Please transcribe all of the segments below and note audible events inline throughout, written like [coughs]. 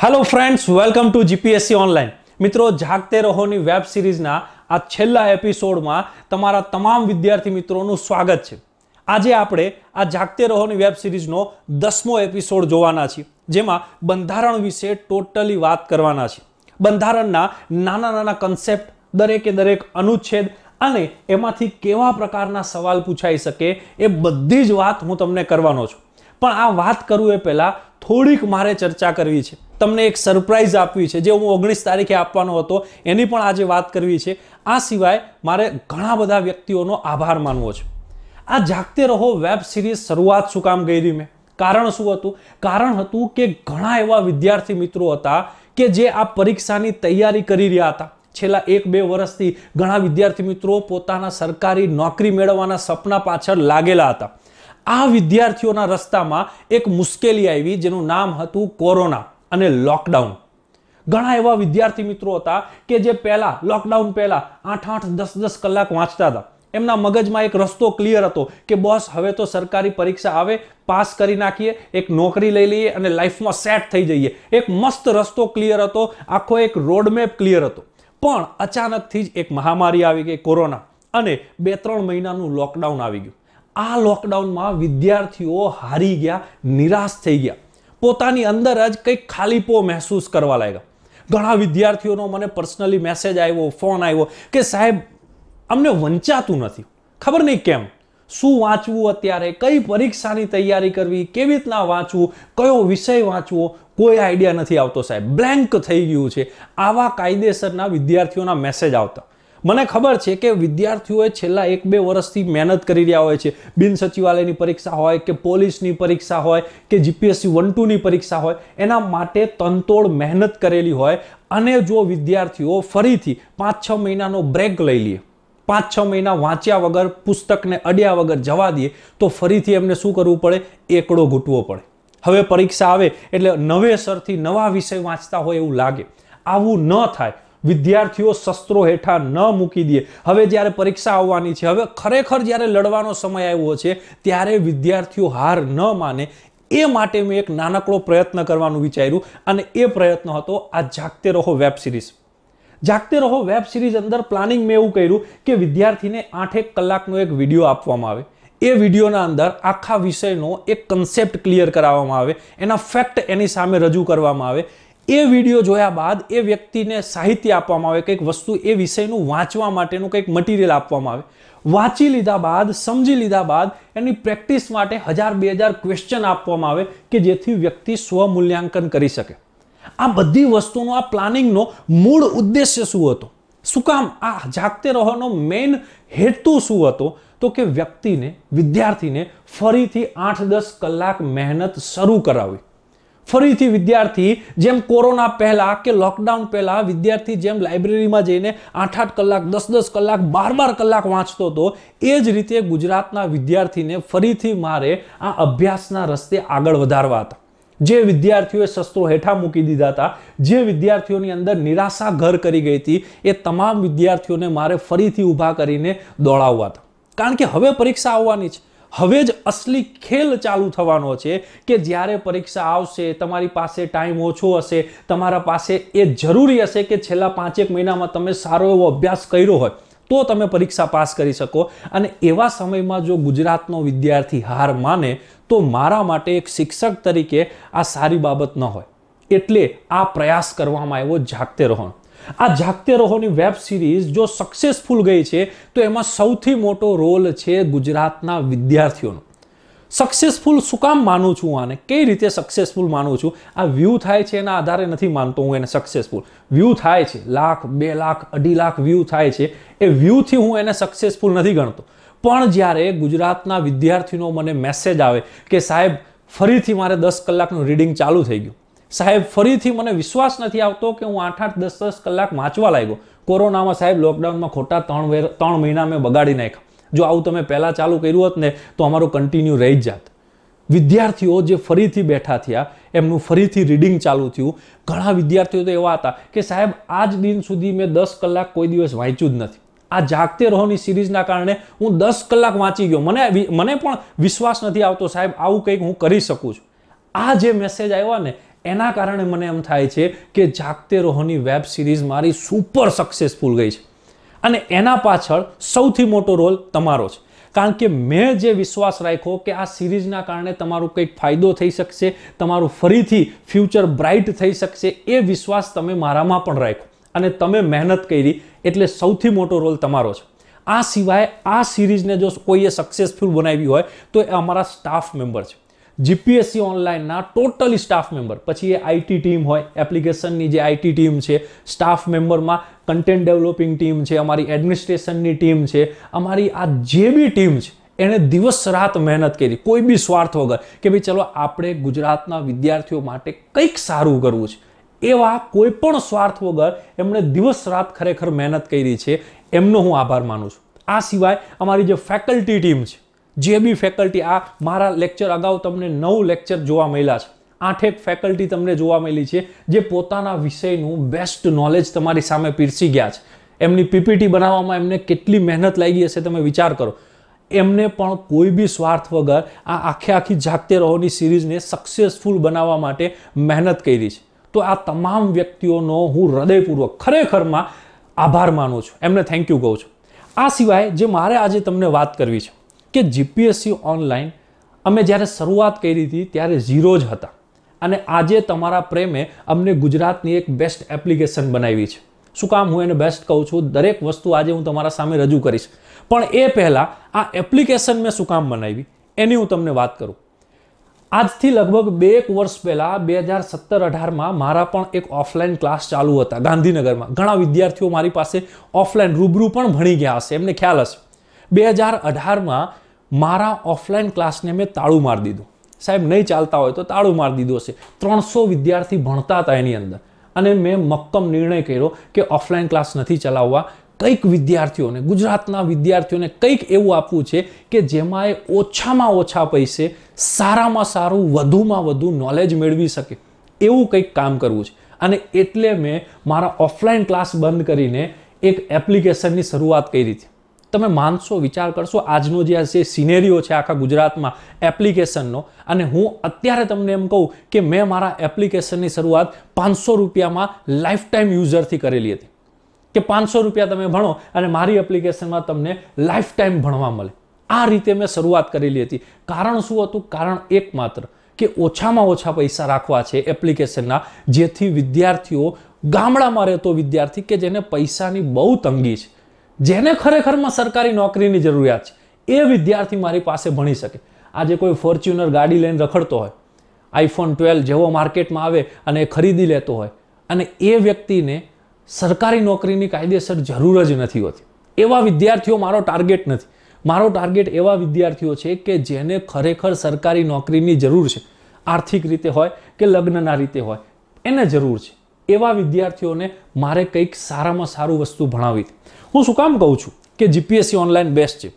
hello friends welcome to GPSC online મિત્રો જાગતે રહોની વેબ સિરીઝના આ છેલ્લા એપિસોડમાં તમારા તમામ વિદ્યાર્થી મિત્રોનું સ્વાગત છે આજે આપણે આ જાગતે રહોની વેબ સિરીઝનો દસમો એપિસોડ જોવાના છીએ જેમાં બંધારણ વિશે ટોટલી વાત કરવાના છે બંધારણના નાના નાના કન્સેપ્ટ દરેકે દરેક અનુચ્છેદ અને એમાંથી કેવા પ્રકારના સવાલ પૂછાઈ શકે એ બધી જ વાત હું તમને કરવાનો છું પણ આ વાત કરું એ પહેલાં થોડીક મારે ચર્ચા કરવી છે તમને એક સરપ્રાઇઝ આપવી છે જે હું ઓગણીસ તારીખે આપવાનો હતો એની પણ આજે વાત કરવી છે આ સિવાય મારે ઘણા બધા વ્યક્તિઓનો આભાર માનવો છે આ જાગતે રહો વેબ સિરીઝ શરૂઆત શું કામ ગઈ મેં કારણ શું હતું કારણ હતું કે ઘણા એવા વિદ્યાર્થી મિત્રો હતા કે જે આ પરીક્ષાની તૈયારી કરી રહ્યા હતા છેલ્લા એક બે વર્ષથી ઘણા વિદ્યાર્થી મિત્રો પોતાના સરકારી નોકરી મેળવવાના સપના પાછળ લાગેલા હતા આ વિદ્યાર્થીઓના રસ્તામાં એક મુશ્કેલી આવી જેનું નામ હતું કોરોના અને લોકડાઉન ઘણા એવા વિદ્યાર્થી મિત્રો હતા કે જે પહેલાં લોકડાઉન પહેલાં આઠ આઠ દસ દસ કલાક વાંચતા હતા એમના મગજમાં એક રસ્તો ક્લિયર હતો કે બોસ હવે તો સરકારી પરીક્ષા આવે પાસ કરી નાખીએ એક નોકરી લઈ લઈએ અને લાઈફમાં સેટ થઈ જઈએ એક મસ્ત રસ્તો ક્લિયર હતો આખો એક રોડમેપ ક્લિયર હતો પણ અચાનકથી જ એક મહામારી આવી ગઈ કોરોના અને બે ત્રણ મહિનાનું લોકડાઉન આવી ગયું આ લોકડાઉનમાં વિદ્યાર્થીઓ હારી ગયા નિરાશ થઈ ગયા પોતાની અંદર જ કંઈક ખાલીપો મહેસૂસ કરવા લાગ્યા ઘણા વિદ્યાર્થીઓનો મને પર્સનલી મેસેજ આવ્યો ફોન આવ્યો કે સાહેબ અમને વંચાતું નથી ખબર નહીં કેમ શું વાંચવું અત્યારે કઈ પરીક્ષાની તૈયારી કરવી કેવી રીતના વાંચવું કયો વિષય વાંચવો કોઈ આઈડિયા નથી આવતો સાહેબ બ્લેન્ક થઈ ગયું છે આવા કાયદેસરના વિદ્યાર્થીઓના મેસેજ આવતા મને ખબર છે કે વિદ્યાર્થીઓએ છેલ્લા એક બે વર્ષથી મહેનત કરી રહ્યા હોય છે બિન સચિવાલયની પરીક્ષા હોય કે પોલીસની પરીક્ષા હોય કે જીપીએસસી વન ટુની પરીક્ષા હોય એના માટે તનતોડ મહેનત કરેલી હોય અને જો વિદ્યાર્થીઓ ફરીથી પાંચ છ મહિનાનો બ્રેક લઈ લે પાંચ છ મહિના વાંચ્યા વગર પુસ્તકને અડ્યા વગર જવા દઈએ તો ફરીથી એમને શું કરવું પડે એકડો ઘૂંટવો પડે હવે પરીક્ષા આવે એટલે નવેસરથી નવા વિષય વાંચતા હોય એવું લાગે આવું ન થાય વિદ્યાર્થીઓ શસ્ત્રો હેઠા ન મૂકી દે હવે જ્યારે પરીક્ષા આવવાની છે હવે ખરેખર જ્યારે લડવાનો સમય આવ્યો છે ત્યારે વિદ્યાર્થીઓ હાર ન માને એ માટે મેં એક નાનકડો પ્રયત્ન કરવાનું વિચાર્યું અને એ પ્રયત્ન હતો આ જાગતે રહો વેબ સિરીઝ જાગતે રહો વેબ સિરીઝ અંદર પ્લાનિંગ મેં એવું કર્યું કે વિદ્યાર્થીને આઠેક કલાકનો એક વિડીયો આપવામાં આવે એ વિડીયોના અંદર આખા વિષયનો એક કન્સેપ્ટ ક્લિયર કરાવવામાં આવે એના ફેક્ટ એની સામે રજૂ કરવામાં આવે એ વિડીયો જોયા બાદ એ વ્યક્તિને સાહિત્ય આપવામાં આવે કંઈક વસ્તુ એ વિષયનું વાંચવા માટેનું કંઈક મટીરિયલ આપવામાં આવે વાંચી લીધા બાદ સમજી લીધા બાદ એની પ્રેક્ટિસ માટે હજાર બે હજાર ક્વેશ્ચન આપવામાં આવે કે જેથી વ્યક્તિ સ્વમૂલ્યાંકન કરી શકે આ બધી વસ્તુનો આ પ્લાનિંગનો મૂળ ઉદ્દેશ્ય શું હતો શું કામ આ જાગતે રહવાનો મેઇન હેતુ શું હતો તો કે વ્યક્તિને વિદ્યાર્થીને ફરીથી આઠ દસ કલાક મહેનત શરૂ કરાવી ફરીથી વિદ્યાર્થી જેમ કોરોના પહેલાં કે લોકડાઉન પહેલાં વિદ્યાર્થી જેમ લાઇબ્રેરીમાં જઈને આઠ આઠ કલાક દસ દસ કલાક બાર બાર કલાક વાંચતો હતો એ જ રીતે ગુજરાતના વિદ્યાર્થીને ફરીથી મારે આ અભ્યાસના રસ્તે આગળ વધારવા હતા જે વિદ્યાર્થીઓએ શસ્ત્રો હેઠા મૂકી દીધા હતા જે વિદ્યાર્થીઓની અંદર નિરાશા ઘર કરી ગઈ હતી એ તમામ વિદ્યાર્થીઓને મારે ફરીથી ઊભા કરીને દોડાવવા હતા કારણ કે હવે પરીક્ષા આવવાની છે હવે જ અસલી ખેલ ચાલુ થવાનો છે કે જ્યારે પરીક્ષા આવશે તમારી પાસે ટાઈમ ઓછો હશે તમારા પાસે એ જરૂરી હશે કે છેલ્લા પાંચેક મહિનામાં તમે સારો એવો અભ્યાસ કર્યો હોય તો તમે પરીક્ષા પાસ કરી શકો અને એવા સમયમાં જો ગુજરાતનો વિદ્યાર્થી હાર માને તો મારા માટે એક શિક્ષક તરીકે આ સારી બાબત ન હોય એટલે આ પ્રયાસ કરવામાં એવો જાગતે રહો આ જાગતે રહોની વેબ સિરીઝ જો સક્સેસફુલ ગઈ છે તો એમાં સૌથી મોટો રોલ છે ગુજરાતના વિદ્યાર્થીઓનો સક્સેસફુલ શું કામ માનું છું આને કઈ રીતે સક્સેસફુલ માનું છું આ વ્યૂ થાય છે એના આધારે નથી માનતો હું એને સક્સેસફુલ વ્યૂ થાય છે લાખ બે લાખ અઢી લાખ વ્યૂ થાય છે એ વ્યૂથી હું એને સક્સેસફુલ નથી ગણતો પણ જ્યારે ગુજરાતના વિદ્યાર્થીનો મને મેસેજ આવે કે સાહેબ ફરીથી મારે દસ કલાકનું રીડિંગ ચાલુ થઈ ગયું સાહેબ ફરીથી મને વિશ્વાસ નથી આવતો કે હું આઠ આઠ દસ દસ કલાક વાંચવા લાગ્યો કોરોનામાં સાહેબ લોકડાઉનમાં ખોટા ત્રણ વેર ત્રણ મહિના મેં બગાડી નાખ્યા જો આવું તમે પહેલાં ચાલુ કર્યું હોત ને તો અમારું કન્ટિન્યુ રહી જ જાત વિદ્યાર્થીઓ જે ફરીથી બેઠા થયા એમનું ફરીથી રીડિંગ ચાલુ થયું ઘણા વિદ્યાર્થીઓ તો એવા હતા કે સાહેબ આજ દિન સુધી મેં દસ કલાક કોઈ દિવસ વાંચ્યું જ નથી આ જાગતે રહોની સિરીઝના કારણે હું દસ કલાક વાંચી ગયો મને મને પણ વિશ્વાસ નથી આવતો સાહેબ આવું કંઈક હું કરી શકું છું આ જે મેસેજ આવ્યા ને એના કારણે મને એમ થાય છે કે જાગતે રોહોની વેબ સિરીઝ મારી સુપર સક્સેસફુલ ગઈ છે અને એના પાછળ સૌથી મોટો રોલ તમારો છે કારણ કે મેં જે વિશ્વાસ રાખ્યો કે આ સિરીઝના કારણે તમારું કંઈક ફાયદો થઈ શકશે તમારું ફરીથી ફ્યુચર બ્રાઇટ થઈ શકશે એ વિશ્વાસ તમે મારામાં પણ રાખ્યો અને તમે મહેનત કરી એટલે સૌથી મોટો રોલ તમારો છે આ સિવાય આ સિરીઝને જો કોઈએ સક્સેસફુલ બનાવી હોય તો એ અમારા સ્ટાફ મેમ્બર છે જીપીએસસી ઓનલાઈનના ટોટલી સ્ટાફ મેમ્બર પછી એ આઈટી ટીમ હોય એપ્લિકેશનની જે આઈટી ટીમ છે સ્ટાફ મેમ્બરમાં કન્ટેન્ટ ડેવલપિંગ ટીમ છે અમારી એડમિનિસ્ટ્રેશનની ટીમ છે અમારી આ જે બી ટીમ છે એણે દિવસ રાત મહેનત કરી કોઈ બી સ્વાર્થ વગર કે ભાઈ ચલો આપણે ગુજરાતના વિદ્યાર્થીઓ માટે કંઈક સારું કરવું છે એવા કોઈ પણ સ્વાર્થ વગર એમણે દિવસ રાત ખરેખર મહેનત કરી છે એમનો હું આભાર માનું છું આ સિવાય અમારી જે ફેકલ્ટી ટીમ છે જે બી ફેકલ્ટી આ મારા લેક્ચર અગાઉ તમને નવ લેક્ચર જોવા મળ્યા છે આઠેક ફેકલ્ટી તમને જોવા મળી છે જે પોતાના વિષયનું બેસ્ટ નોલેજ તમારી સામે પીરસી ગયા છે એમની પીપીટી બનાવવામાં એમને કેટલી મહેનત લાગી હશે તમે વિચાર કરો એમને પણ કોઈ બી સ્વાર્થ વગર આ આખે આખી જાગતે રહોની સિરીઝને સક્સેસફુલ બનાવવા માટે મહેનત કરી છે તો આ તમામ વ્યક્તિઓનો હું હૃદયપૂર્વક ખરેખરમાં આભાર માનું છું એમને થેન્ક યુ કહું છું આ સિવાય જે મારે આજે તમને વાત કરવી છે કે જીપીએસસી ઓનલાઈન અમે જ્યારે શરૂઆત કરી હતી ત્યારે ઝીરો જ હતા અને આજે તમારા પ્રેમે અમને ગુજરાતની એક બેસ્ટ એપ્લિકેશન બનાવી છે શું કામ હું એને બેસ્ટ કહું છું દરેક વસ્તુ આજે હું તમારા સામે રજૂ કરીશ પણ એ પહેલાં આ એપ્લિકેશન મેં શું કામ બનાવી એની હું તમને વાત કરું આજથી લગભગ બે એક વર્ષ પહેલાં બે હજાર સત્તર અઢારમાં મારા પણ એક ઓફલાઈન ક્લાસ ચાલુ હતા ગાંધીનગરમાં ઘણા વિદ્યાર્થીઓ મારી પાસે ઓફલાઈન રૂબરૂ પણ ભણી ગયા હશે એમને ખ્યાલ હશે બે હજાર અઢારમાં મારા ઓફલાઈન ક્લાસને મેં તાળું મારી દીધું સાહેબ નહીં ચાલતા હોય તો તાળું મારી દીધું હશે ત્રણસો વિદ્યાર્થી ભણતા હતા એની અંદર અને મેં મક્કમ નિર્ણય કર્યો કે ઓફલાઈન ક્લાસ નથી ચલાવવા કંઈક વિદ્યાર્થીઓને ગુજરાતના વિદ્યાર્થીઓને કંઈક એવું આપવું છે કે જેમાં એ ઓછામાં ઓછા પૈસે સારામાં સારું વધુમાં વધુ નોલેજ મેળવી શકે એવું કંઈક કામ કરવું છે અને એટલે મેં મારા ઓફલાઈન ક્લાસ બંધ કરીને એક એપ્લિકેશનની શરૂઆત કરી હતી તમે માનશો વિચાર કરશો આજનો જે આ જે સિનેરીઓ છે આખા ગુજરાતમાં એપ્લિકેશનનો અને હું અત્યારે તમને એમ કહું કે મેં મારા એપ્લિકેશનની શરૂઆત પાંચસો રૂપિયામાં લાઈફ ટાઈમ યુઝરથી કરેલી હતી કે પાંચસો રૂપિયા તમે ભણો અને મારી એપ્લિકેશનમાં તમને લાઈફ ટાઈમ ભણવા મળે આ રીતે મેં શરૂઆત કરેલી હતી કારણ શું હતું કારણ એકમાત્ર કે ઓછામાં ઓછા પૈસા રાખવા છે એપ્લિકેશનના જેથી વિદ્યાર્થીઓ ગામડામાં રહેતો વિદ્યાર્થી કે જેને પૈસાની બહુ તંગી છે જેને ખરેખરમાં સરકારી નોકરીની જરૂરિયાત છે એ વિદ્યાર્થી મારી પાસે ભણી શકે આજે કોઈ ફોર્ચ્યુનર ગાડી લઈને રખડતો હોય આઈફોન ટ્વેલ્વ જેવો માર્કેટમાં આવે અને ખરીદી લેતો હોય અને એ વ્યક્તિને સરકારી નોકરીની કાયદેસર જરૂર જ નથી હોતી એવા વિદ્યાર્થીઓ મારો ટાર્ગેટ નથી મારો ટાર્ગેટ એવા વિદ્યાર્થીઓ છે કે જેને ખરેખર સરકારી નોકરીની જરૂર છે આર્થિક રીતે હોય કે લગ્નના રીતે હોય એને જરૂર છે એવા વિદ્યાર્થીઓને મારે કંઈક સારામાં સારું વસ્તુ ભણાવી હતી હું શું કામ કહું છું કે જીપીએસસી ઓનલાઈન બેસ્ટ છે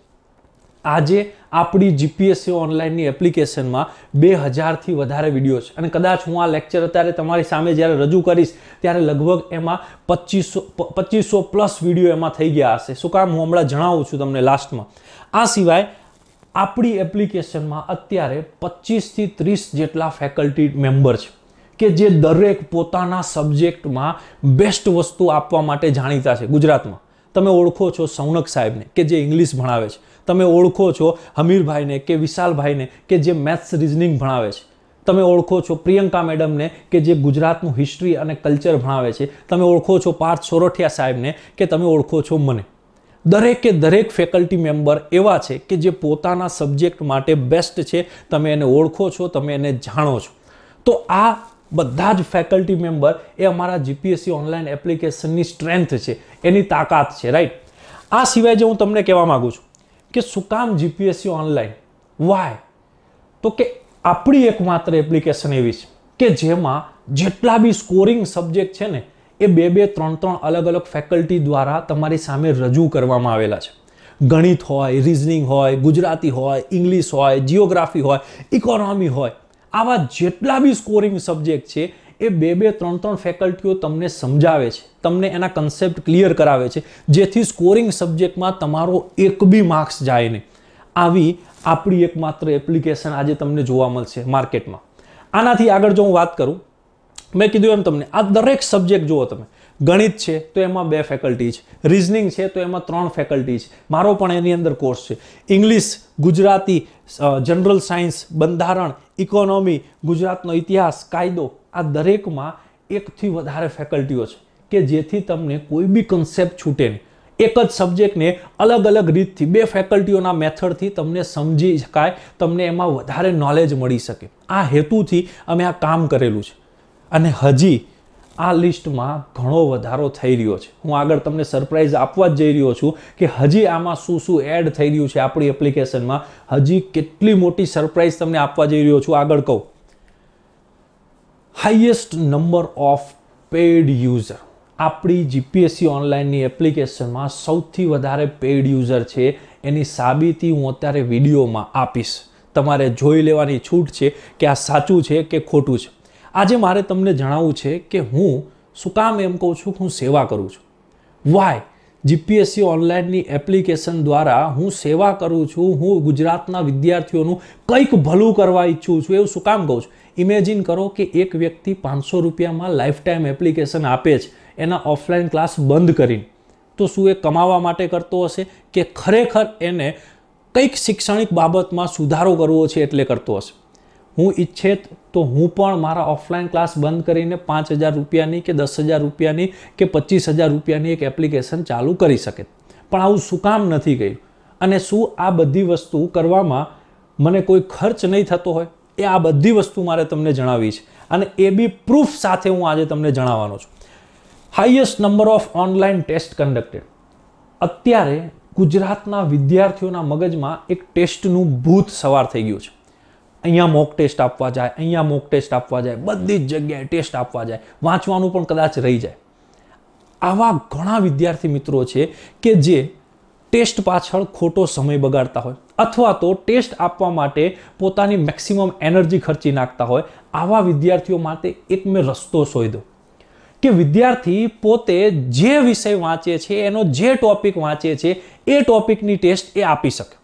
આજે આપણી જીપીએસસી ઓનલાઈનની એપ્લિકેશનમાં બે હજારથી વધારે વિડીયો છે અને કદાચ હું આ લેક્ચર અત્યારે તમારી સામે જ્યારે રજૂ કરીશ ત્યારે લગભગ એમાં પચીસો પચીસો પ્લસ વિડીયો એમાં થઈ ગયા હશે શું કામ હું હમણાં જણાવું છું તમને લાસ્ટમાં આ સિવાય આપણી એપ્લિકેશનમાં અત્યારે પચીસથી ત્રીસ જેટલા ફેકલ્ટી મેમ્બર છે કે જે દરેક પોતાના સબ્જેક્ટમાં બેસ્ટ વસ્તુ આપવા માટે જાણીતા છે ગુજરાતમાં તમે ઓળખો છો સૌનક સાહેબને કે જે ઇંગ્લિશ ભણાવે છે તમે ઓળખો છો હમીરભાઈને કે વિશાલભાઈને કે જે મેથ્સ રિઝનિંગ ભણાવે છે તમે ઓળખો છો પ્રિયંકા મેડમને કે જે ગુજરાતનું હિસ્ટ્રી અને કલ્ચર ભણાવે છે તમે ઓળખો છો પાર્થ સોરઠિયા સાહેબને કે તમે ઓળખો છો મને દરેકે દરેક ફેકલ્ટી મેમ્બર એવા છે કે જે પોતાના સબ્જેક્ટ માટે બેસ્ટ છે તમે એને ઓળખો છો તમે એને જાણો છો તો આ બધા જ ફેકલ્ટી મેમ્બર એ અમારા જીપીએસસી ઓનલાઈન એપ્લિકેશનની સ્ટ્રેન્થ છે એની તાકાત છે રાઈટ આ સિવાય જે હું તમને કહેવા માગું છું કે શું કામ જીપીએસસી ઓનલાઈન વાય તો કે આપણી એકમાત્ર એપ્લિકેશન એવી છે કે જેમાં જેટલા બી સ્કોરિંગ સબ્જેક્ટ છે ને એ બે બે ત્રણ ત્રણ અલગ અલગ ફેકલ્ટી દ્વારા તમારી સામે રજૂ કરવામાં આવેલા છે ગણિત હોય રિઝનિંગ હોય ગુજરાતી હોય ઇંગ્લિશ હોય જિયોગ્રાફી હોય ઇકોનોમી હોય આવા જેટલા બી સ્કોરિંગ સબ્જેક્ટ છે એ બે બે ત્રણ ત્રણ ફેકલ્ટીઓ તમને સમજાવે છે તમને એના કન્સેપ્ટ ક્લિયર કરાવે છે જેથી સ્કોરિંગ સબ્જેક્ટમાં તમારો એક બી માર્ક્સ જાય નહીં આવી આપણી એકમાત્ર એપ્લિકેશન આજે તમને જોવા મળશે માર્કેટમાં આનાથી આગળ જો હું વાત કરું મેં કીધું એમ તમને આ દરેક સબ્જેક્ટ જુઓ તમે ગણિત છે તો એમાં બે ફેકલ્ટી છે રિઝનિંગ છે તો એમાં ત્રણ ફેકલ્ટી છે મારો પણ એની અંદર કોર્સ છે ઇંગ્લિશ ગુજરાતી જનરલ સાયન્સ બંધારણ ઇકોનોમી ગુજરાતનો ઇતિહાસ કાયદો આ દરેકમાં એકથી વધારે ફેકલ્ટીઓ છે કે જેથી તમને કોઈ બી કન્સેપ્ટ છૂટે નહીં એક જ સબ્જેક્ટને અલગ અલગ રીતથી બે ફેકલ્ટીઓના મેથડથી તમને સમજી શકાય તમને એમાં વધારે નોલેજ મળી શકે આ હેતુથી અમે આ કામ કરેલું છે અને હજી આ લિસ્ટમાં ઘણો વધારો થઈ રહ્યો છે હું આગળ તમને સરપ્રાઇઝ આપવા જ જઈ રહ્યો છું કે હજી આમાં શું શું એડ થઈ રહ્યું છે આપણી એપ્લિકેશનમાં હજી કેટલી મોટી સરપ્રાઇઝ તમને આપવા જઈ રહ્યો છું આગળ કહું highest number of paid user આપણી જીપીએસસી ઓનલાઈનની એપ્લિકેશનમાં સૌથી વધારે પેઈડ યુઝર છે એની સાબિતી હું અત્યારે વિડીયોમાં આપીશ તમારે જોઈ લેવાની છૂટ છે કે આ સાચું છે કે ખોટું છે આજે મારે તમને જણાવવું છે કે હું શું કામ એમ કહું છું હું સેવા કરું છું વાય જીપીએસસી ઓનલાઈનની એપ્લિકેશન દ્વારા હું સેવા કરું છું હું ગુજરાતના વિદ્યાર્થીઓનું કંઈક ભલું કરવા ઈચ્છું છું એવું શું કામ કહું છું ઇમેજિન કરો કે એક વ્યક્તિ પાંચસો રૂપિયામાં લાઈફ ટાઈમ એપ્લિકેશન આપે છે એના ઓફલાઈન ક્લાસ બંધ કરીને તો શું એ કમાવા માટે કરતો હશે કે ખરેખર એને કંઈક શૈક્ષણિક બાબતમાં સુધારો કરવો છે એટલે કરતો હશે હું ઈચ્છે તો હું પણ મારા ઓફલાઈન ક્લાસ બંધ કરીને પાંચ હજાર રૂપિયાની કે દસ હજાર રૂપિયાની કે પચીસ હજાર રૂપિયાની એક એપ્લિકેશન ચાલુ કરી શકે પણ આવું શું કામ નથી કર્યું અને શું આ બધી વસ્તુ કરવામાં મને કોઈ ખર્ચ નહીં થતો હોય એ આ બધી વસ્તુ મારે તમને જણાવી છે અને એ બી પ્રૂફ સાથે હું આજે તમને જણાવવાનો છું highest number of online test conducted અત્યારે ગુજરાતના વિદ્યાર્થીઓના મગજમાં એક ટેસ્ટનું ભૂત સવાર થઈ ગયું છે અહીંયા મોક ટેસ્ટ આપવા જાય અહીંયા મોક ટેસ્ટ આપવા જાય બધી જ જગ્યાએ ટેસ્ટ આપવા જાય વાંચવાનું પણ કદાચ રહી જાય આવા ઘણા વિદ્યાર્થી મિત્રો છે કે જે ટેસ્ટ પાછળ ખોટો સમય બગાડતા હોય અથવા તો ટેસ્ટ આપવા માટે પોતાની મેક્સિમમ એનર્જી ખર્ચી નાખતા હોય આવા વિદ્યાર્થીઓ માટે એક મેં રસ્તો શોધ્યો કે વિદ્યાર્થી પોતે જે વિષય વાંચે છે એનો જે ટોપિક વાંચે છે એ ટોપિકની ટેસ્ટ એ આપી શકે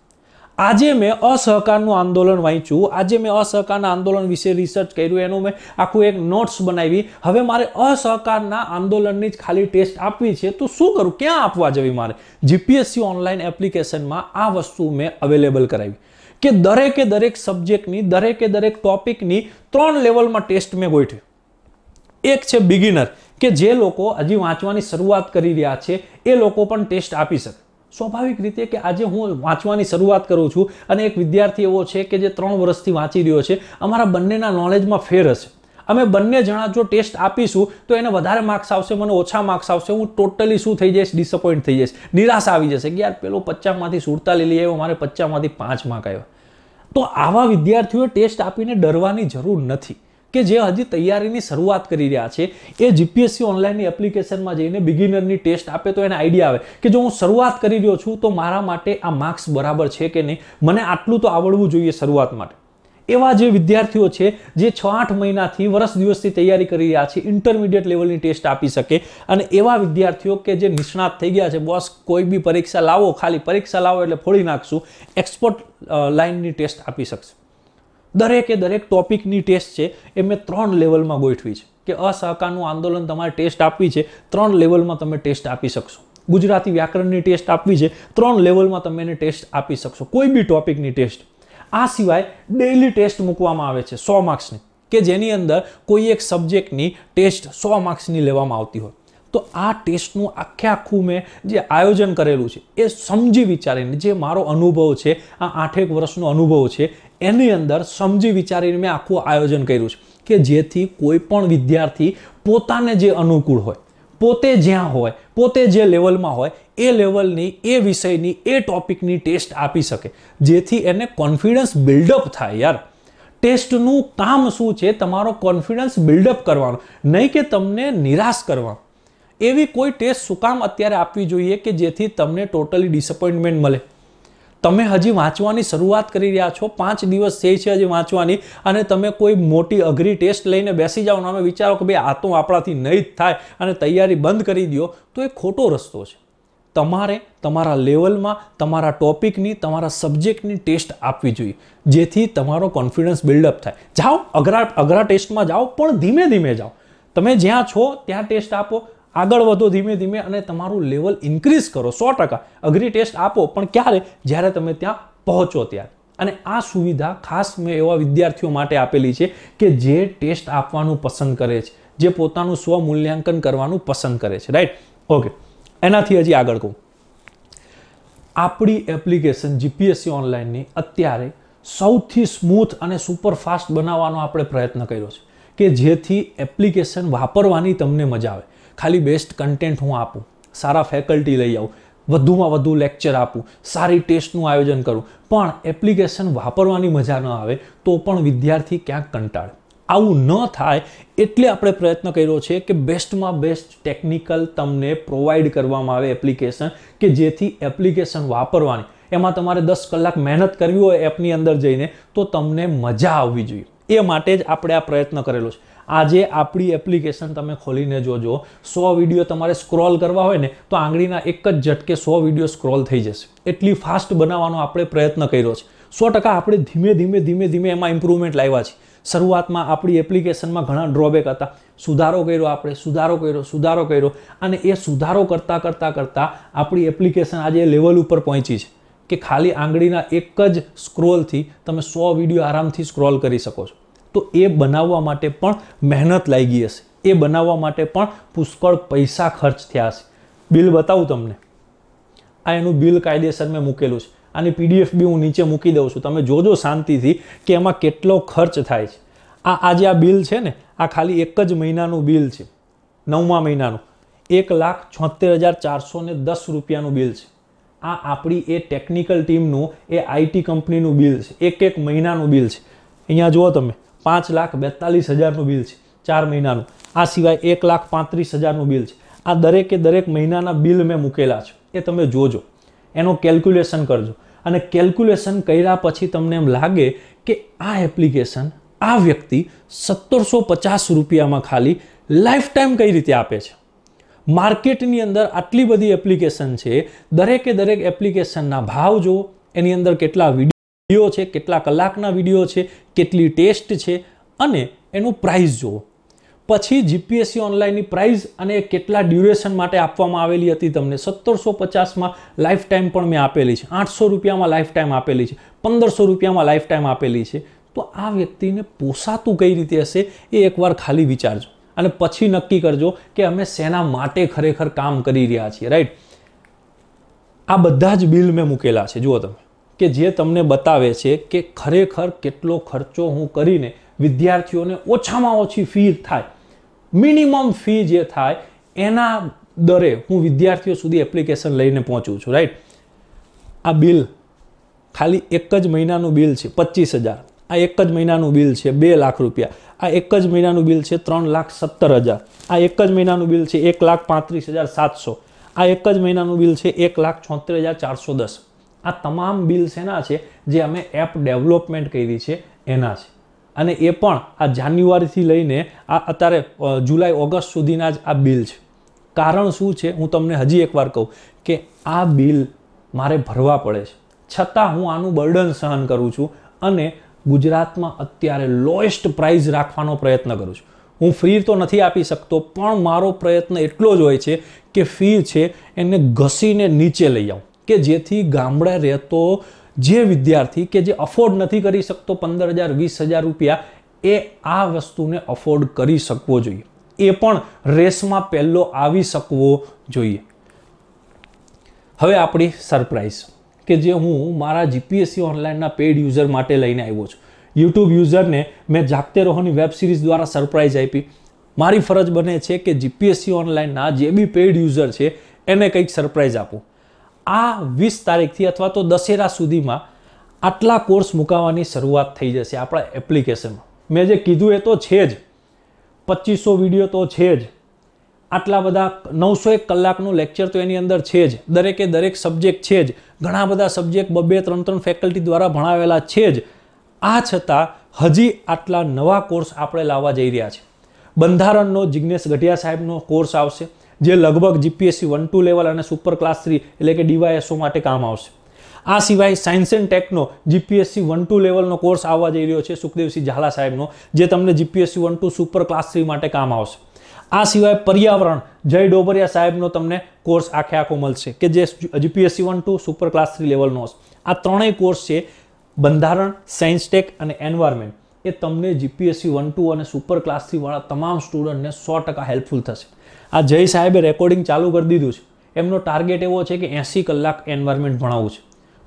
આજે મેં અસહકારનું આંદોલન વાંચ્યું આજે મેં અસહકારના આંદોલન વિશે રિસર્ચ કર્યું એનું મેં આખું એક નોટ્સ બનાવી હવે મારે અસહકારના આંદોલનની જ ખાલી ટેસ્ટ આપવી છે તો શું કરું ક્યાં આપવા જવી મારે જીપીએસસી ઓનલાઈન એપ્લિકેશનમાં આ વસ્તુ મેં અવેલેબલ કરાવી કે દરેકે દરેક સબ્જેક્ટની દરેકે દરેક ટોપિકની ત્રણ લેવલમાં ટેસ્ટ મેં ગોઠવી એક છે બિગિનર કે જે લોકો હજી વાંચવાની શરૂઆત કરી રહ્યા છે એ લોકો પણ ટેસ્ટ આપી શકે સ્વાભાવિક રીતે કે આજે હું વાંચવાની શરૂઆત કરું છું અને એક વિદ્યાર્થી એવો છે કે જે ત્રણ વર્ષથી વાંચી રહ્યો છે અમારા બંનેના નોલેજમાં ફેર હશે અમે બંને જણા જો ટેસ્ટ આપીશું તો એને વધારે માર્ક્સ આવશે મને ઓછા માર્ક્સ આવશે હું ટોટલી શું થઈ જઈશ ડિસઅપોઇન્ટ થઈ જઈશ નિરાશ આવી જશે કે યાર પેલો પચાસમાંથી સુડતાલી લઈ આવ્યો મારે પચ્ચામાંથી પાંચ માર્ક આવ્યો તો આવા વિદ્યાર્થીઓએ ટેસ્ટ આપીને ડરવાની જરૂર નથી કે જે હજી તૈયારીની શરૂઆત કરી રહ્યા છે એ જીપીએસસી ઓનલાઈનની એપ્લિકેશનમાં જઈને બિગિનરની ટેસ્ટ આપે તો એને આઈડિયા આવે કે જો હું શરૂઆત કરી રહ્યો છું તો મારા માટે આ માર્ક્સ બરાબર છે કે નહીં મને આટલું તો આવડવું જોઈએ શરૂઆત માટે એવા જે વિદ્યાર્થીઓ છે જે છ આઠ મહિનાથી વર્ષ દિવસથી તૈયારી કરી રહ્યા છે ઇન્ટરમીડિયેટ લેવલની ટેસ્ટ આપી શકે અને એવા વિદ્યાર્થીઓ કે જે નિષ્ણાત થઈ ગયા છે બોસ કોઈ બી પરીક્ષા લાવો ખાલી પરીક્ષા લાવો એટલે ફોડી નાખશું એક્સપર્ટ લાઇનની ટેસ્ટ આપી શકશે દરેકે દરેક ટોપિકની ટેસ્ટ છે એ મેં ત્રણ લેવલમાં ગોઠવી છે કે અસહકારનું આંદોલન તમારે ટેસ્ટ આપવી છે ત્રણ લેવલમાં તમે ટેસ્ટ આપી શકશો ગુજરાતી વ્યાકરણની ટેસ્ટ આપવી છે ત્રણ લેવલમાં તમે એને ટેસ્ટ આપી શકશો કોઈ બી ટોપિકની ટેસ્ટ આ સિવાય ડેઇલી ટેસ્ટ મૂકવામાં આવે છે સો માર્ક્સની કે જેની અંદર કોઈ એક સબ્જેક્ટની ટેસ્ટ સો માર્ક્સની લેવામાં આવતી હોય તો આ ટેસ્ટનું આખે આખું મેં જે આયોજન કરેલું છે એ સમજી વિચારીને જે મારો અનુભવ છે આ આઠેક વર્ષનો અનુભવ છે એની અંદર સમજી વિચારીને મેં આખું આયોજન કર્યું છે કે જેથી કોઈ પણ વિદ્યાર્થી પોતાને જે અનુકૂળ હોય પોતે જ્યાં હોય પોતે જે લેવલમાં હોય એ લેવલની એ વિષયની એ ટોપિકની ટેસ્ટ આપી શકે જેથી એને કોન્ફિડન્સ બિલ્ડઅપ થાય યાર ટેસ્ટનું કામ શું છે તમારો કોન્ફિડન્સ બિલ્ડઅપ કરવાનો નહીં કે તમને નિરાશ કરવાનું એવી કોઈ ટેસ્ટ શું કામ અત્યારે આપવી જોઈએ કે જેથી તમને ટોટલી ડિસપોઇન્ટમેન્ટ મળે તમે હજી વાંચવાની શરૂઆત કરી રહ્યા છો પાંચ દિવસ થઈ છે હજી વાંચવાની અને તમે કોઈ મોટી અઘરી ટેસ્ટ લઈને બેસી જાઓ અને વિચારો કે ભાઈ આ તો આપણાથી નહીં જ થાય અને તૈયારી બંધ કરી દો તો એ ખોટો રસ્તો છે તમારે તમારા લેવલમાં તમારા ટોપિકની તમારા સબ્જેક્ટની ટેસ્ટ આપવી જોઈએ જેથી તમારો કોન્ફિડન્સ બિલ્ડઅપ થાય જાઓ અઘરા અઘરા ટેસ્ટમાં જાઓ પણ ધીમે ધીમે જાઓ તમે જ્યાં છો ત્યાં ટેસ્ટ આપો આગળ વધો ધીમે ધીમે અને તમારું લેવલ ઇન્ક્રીઝ કરો સો ટકા અઘરી ટેસ્ટ આપો પણ ક્યારે જ્યારે તમે ત્યાં પહોંચો ત્યારે અને આ સુવિધા ખાસ મેં એવા વિદ્યાર્થીઓ માટે આપેલી છે કે જે ટેસ્ટ આપવાનું પસંદ કરે છે જે પોતાનું સ્વમૂલ્યાંકન કરવાનું પસંદ કરે છે રાઈટ ઓકે એનાથી હજી આગળ કહું આપણી એપ્લિકેશન જીપીએસસી ઓનલાઈનની અત્યારે સૌથી સ્મૂથ અને સુપર ફાસ્ટ બનાવવાનો આપણે પ્રયત્ન કર્યો છે કે જેથી એપ્લિકેશન વાપરવાની તમને મજા આવે ખાલી બેસ્ટ કન્ટેન્ટ હું આપું સારા ફેકલ્ટી લઈ આવું વધુમાં વધુ લેક્ચર આપું સારી ટેસ્ટનું આયોજન કરું પણ એપ્લિકેશન વાપરવાની મજા ન આવે તો પણ વિદ્યાર્થી ક્યાંક કંટાળે આવું ન થાય એટલે આપણે પ્રયત્ન કર્યો છે કે બેસ્ટમાં બેસ્ટ ટેકનિકલ તમને પ્રોવાઈડ કરવામાં આવે એપ્લિકેશન કે જેથી એપ્લિકેશન વાપરવાની એમાં તમારે દસ કલાક મહેનત કરવી હોય એપની અંદર જઈને તો તમને મજા આવવી જોઈએ એ માટે જ આપણે આ પ્રયત્ન કરેલો છે આજે આપણી એપ્લિકેશન તમે ખોલીને જોજો સો વિડીયો તમારે સ્ક્રોલ કરવા હોય ને તો આંગળીના એક જ ઝટકે સો વિડીયો સ્ક્રોલ થઈ જશે એટલી ફાસ્ટ બનાવવાનો આપણે પ્રયત્ન કર્યો છે સો ટકા આપણે ધીમે ધીમે ધીમે ધીમે એમાં ઇમ્પ્રુવમેન્ટ લાવ્યા છે શરૂઆતમાં આપણી એપ્લિકેશનમાં ઘણા ડ્રોબેક હતા સુધારો કર્યો આપણે સુધારો કર્યો સુધારો કર્યો અને એ સુધારો કરતાં કરતાં કરતાં આપણી એપ્લિકેશન આજે લેવલ ઉપર પહોંચી છે કે ખાલી આંગળીના એક જ સ્ક્રોલથી તમે સો વિડીયો આરામથી સ્ક્રોલ કરી શકો છો તો એ બનાવવા માટે પણ મહેનત લાગી હશે એ બનાવવા માટે પણ પુષ્કળ પૈસા ખર્ચ થયા હશે બિલ બતાવું તમને આ એનું બિલ કાયદેસર મેં મૂકેલું છે આની પીડીએફ બી હું નીચે મૂકી દઉં છું તમે જોજો શાંતિથી કે એમાં કેટલો ખર્ચ થાય છે આ આજે આ બિલ છે ને આ ખાલી એક જ મહિનાનું બિલ છે નવમા મહિનાનું એક લાખ છોતેર હજાર ચારસો ને દસ રૂપિયાનું બિલ છે આ આપણી એ ટેકનિકલ ટીમનું એ આઈટી કંપનીનું બિલ છે એક એક મહિનાનું બિલ છે અહીંયા જુઓ તમે પાંચ લાખ બેતાલીસ હજારનું બિલ છે ચાર મહિનાનું આ સિવાય એક લાખ પાંત્રીસ હજારનું બિલ છે આ દરેકે દરેક મહિનાના બિલ મેં મૂકેલા છે એ તમે જોજો એનું કેલ્ક્યુલેશન કરજો અને કેલ્ક્યુલેશન કર્યા પછી તમને એમ લાગે કે આ એપ્લિકેશન આ વ્યક્તિ સત્તરસો પચાસ રૂપિયામાં ખાલી લાઈફ ટાઈમ કઈ રીતે આપે છે માર્કેટની અંદર આટલી બધી એપ્લિકેશન છે દરેકે દરેક એપ્લિકેશનના ભાવ જુઓ એની અંદર કેટલા વિડીયો છે કેટલા કલાકના વિડીયો છે કેટલી ટેસ્ટ છે અને એનું પ્રાઇસ જુઓ પછી જીપીએસસી ઓનલાઈનની પ્રાઇઝ અને કેટલા ડ્યુરેશન માટે આપવામાં આવેલી હતી તમને સત્તરસો પચાસમાં લાઈફ ટાઈમ પણ મેં આપેલી છે આઠસો રૂપિયામાં લાઈફ ટાઈમ આપેલી છે પંદરસો રૂપિયામાં લાઈફ ટાઈમ આપેલી છે તો આ વ્યક્તિને પોસાતું કઈ રીતે હશે એ એકવાર ખાલી વિચારજો અને પછી નક્કી કરજો કે અમે સેના માટે ખરેખર કામ કરી રહ્યા છીએ રાઈટ આ બધા જ બિલ મેં મૂકેલા છે જુઓ તમે કે જે તમને બતાવે છે કે ખરેખર કેટલો ખર્ચો હું કરીને વિદ્યાર્થીઓને ઓછામાં ઓછી ફી થાય મિનિમમ ફી જે થાય એના દરે હું વિદ્યાર્થીઓ સુધી એપ્લિકેશન લઈને પહોંચું છું રાઈટ આ બિલ ખાલી એક જ મહિનાનું બિલ છે પચીસ હજાર આ એક જ મહિનાનું બિલ છે બે લાખ રૂપિયા આ એક જ મહિનાનું બિલ છે ત્રણ લાખ સત્તર હજાર આ એક જ મહિનાનું બિલ છે એક લાખ પાંત્રીસ હજાર સાતસો આ એક જ મહિનાનું બિલ છે એક લાખ છોતેર હજાર ચારસો દસ આ તમામ બિલ્સ એના છે જે અમે એપ ડેવલપમેન્ટ કરી છે એના છે અને એ પણ આ જાન્યુઆરીથી લઈને આ અત્યારે જુલાઈ ઓગસ્ટ સુધીના જ આ બિલ છે કારણ શું છે હું તમને હજી એકવાર કહું કે આ બિલ મારે ભરવા પડે છે છતાં હું આનું બર્ડન સહન કરું છું અને ગુજરાતમાં અત્યારે લોએસ્ટ પ્રાઇઝ રાખવાનો પ્રયત્ન કરું છું હું ફ્રી તો નથી આપી શકતો પણ મારો પ્રયત્ન એટલો જ હોય છે કે ફી છે એને ઘસીને નીચે લઈ આવું કે જેથી ગામડે રહેતો જે વિદ્યાર્થી કે જે અફોર્ડ નથી કરી શકતો પંદર હજાર વીસ હજાર રૂપિયા એ આ વસ્તુને અફોર્ડ કરી શકવો જોઈએ એ પણ રેસમાં પહેલો આવી શકવો જોઈએ હવે આપણી સરપ્રાઈઝ કે જે હું મારા જીપીએસસી ઓનલાઈનના પેડ યુઝર માટે લઈને આવ્યો છું યુટ્યુબ યુઝરને મેં જાગતે રહોની વેબ સિરીઝ દ્વારા સરપ્રાઈઝ આપી મારી ફરજ બને છે કે જીપીએસસી ઓનલાઈનના જે બી પેઈડ યુઝર છે એને કંઈક સરપ્રાઈઝ આપું આ વીસ તારીખથી અથવા તો દશેરા સુધીમાં આટલા કોર્સ મૂકાવવાની શરૂઆત થઈ જશે આપણા એપ્લિકેશનમાં મેં જે કીધું એ તો છે જ પચીસો વિડીયો તો છે જ આટલા બધા નવસો એક કલાકનું લેક્ચર તો એની અંદર છે જ દરેકે દરેક સબ્જેક્ટ છે જ ઘણા બધા સબ્જેક્ટ બબે ત્રણ ત્રણ ફેકલ્ટી દ્વારા ભણાવેલા છે જ આ છતાં હજી આટલા નવા કોર્સ આપણે લાવવા જઈ રહ્યા છે બંધારણનો જિજ્ઞેશ ગઢિયા સાહેબનો કોર્સ આવશે જે લગભગ જીપીએસસી વન ટુ લેવલ અને સુપર ક્લાસ થ્રી એટલે કે ડીવાયએસઓ માટે કામ આવશે આ સિવાય science and techno GPSC one two લેવલનો કોર્સ આવવા જઈ રહ્યો છે સુખદેવસિંહ ઝાલા સાહેબનો જે તમને GPSC one two super class three માટે કામ આવશે આ સિવાય પર્યાવરણ જય ડોબરિયા સાહેબનો તમને કોર્સ આખે આખો મળશે કે જે GPSC one two super class three લેવલનો હશે આ ત્રણેય કોર્સ છે બંધારણ સાયન્સ ટેક અને એન્વાયરમેન્ટ એ તમને જીપીએસસી વન ટુ અને સુપર ક્લાસ વાળા તમામ સ્ટુડન્ટને સો ટકા હેલ્પફુલ થશે આ જય સાહેબે રેકોર્ડિંગ ચાલુ કરી દીધું છે એમનો ટાર્ગેટ એવો છે કે એંસી કલાક એન્વાયરમેન્ટ ભણાવવું છે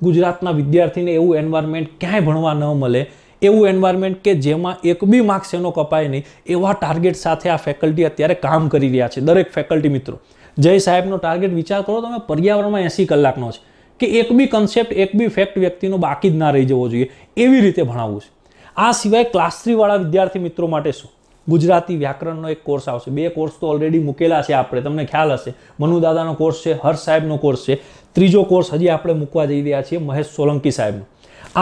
ગુજરાતના વિદ્યાર્થીને એવું એન્વાયરમેન્ટ ક્યાંય ભણવા ન મળે એવું એન્વાયરમેન્ટ કે જેમાં એક બી માર્ક્સ એનો કપાય નહીં એવા ટાર્ગેટ સાથે આ ફેકલ્ટી અત્યારે કામ કરી રહ્યા છે દરેક ફેકલ્ટી મિત્રો જય સાહેબનો ટાર્ગેટ વિચાર કરો તમે પર્યાવરણમાં એંસી કલાકનો છે કે એક બી કન્સેપ્ટ એક બી ફેક્ટ વ્યક્તિનો બાકી જ ના રહી જવો જોઈએ એવી રીતે ભણાવવું છે આ સિવાય ક્લાસ થ્રીવાળા વિદ્યાર્થી મિત્રો માટે શું ગુજરાતી વ્યાકરણનો એક કોર્સ આવશે બે કોર્સ તો ઓલરેડી મૂકેલા છે આપણે તમને ખ્યાલ હશે મનુદાદાનો કોર્સ છે હર્ષ સાહેબનો કોર્સ છે ત્રીજો કોર્સ હજી આપણે મૂકવા જઈ રહ્યા છીએ મહેશ સોલંકી સાહેબનો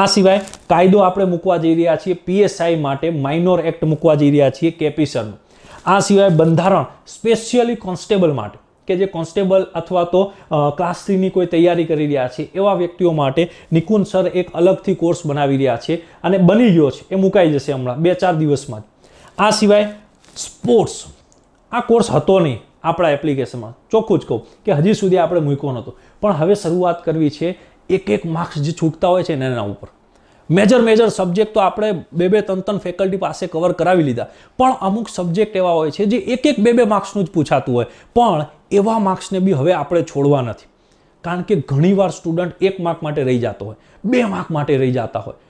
આ સિવાય કાયદો આપણે મૂકવા જઈ રહ્યા છીએ પીએસઆઈ માટે માઇનોર એક્ટ મૂકવા જઈ રહ્યા છીએ કેપીસરનું આ સિવાય બંધારણ સ્પેશિયલી કોન્સ્ટેબલ માટે કે જે કોન્સ્ટેબલ અથવા તો ક્લાસ થ્રીની કોઈ તૈયારી કરી રહ્યા છે એવા વ્યક્તિઓ માટે નિકુંજ સર એક અલગથી કોર્સ બનાવી રહ્યા છે અને બની ગયો છે એ મુકાઈ જશે હમણાં બે ચાર દિવસમાં જ આ સિવાય સ્પોર્ટ્સ આ કોર્સ હતો નહીં આપણા એપ્લિકેશનમાં ચોખ્ખું જ કહું કે હજી સુધી આપણે મૂક્યો નહોતો પણ હવે શરૂઆત કરવી છે એક એક માર્ક્સ જે છૂટતા હોય છે ને એના ઉપર મેજર મેજર સબ્જેક્ટ તો આપણે બે બે ત્રણ ત્રણ ફેકલ્ટી પાસે કવર કરાવી લીધા પણ અમુક સબ્જેક્ટ એવા હોય છે જે એક એક બે બે માર્ક્સનું જ પૂછાતું હોય પણ એવા માર્ક્સને બી હવે આપણે છોડવા નથી કારણ કે ઘણીવાર સ્ટુડન્ટ એક માર્ક માટે રહી જતો હોય બે માર્ક માટે રહી જતા હોય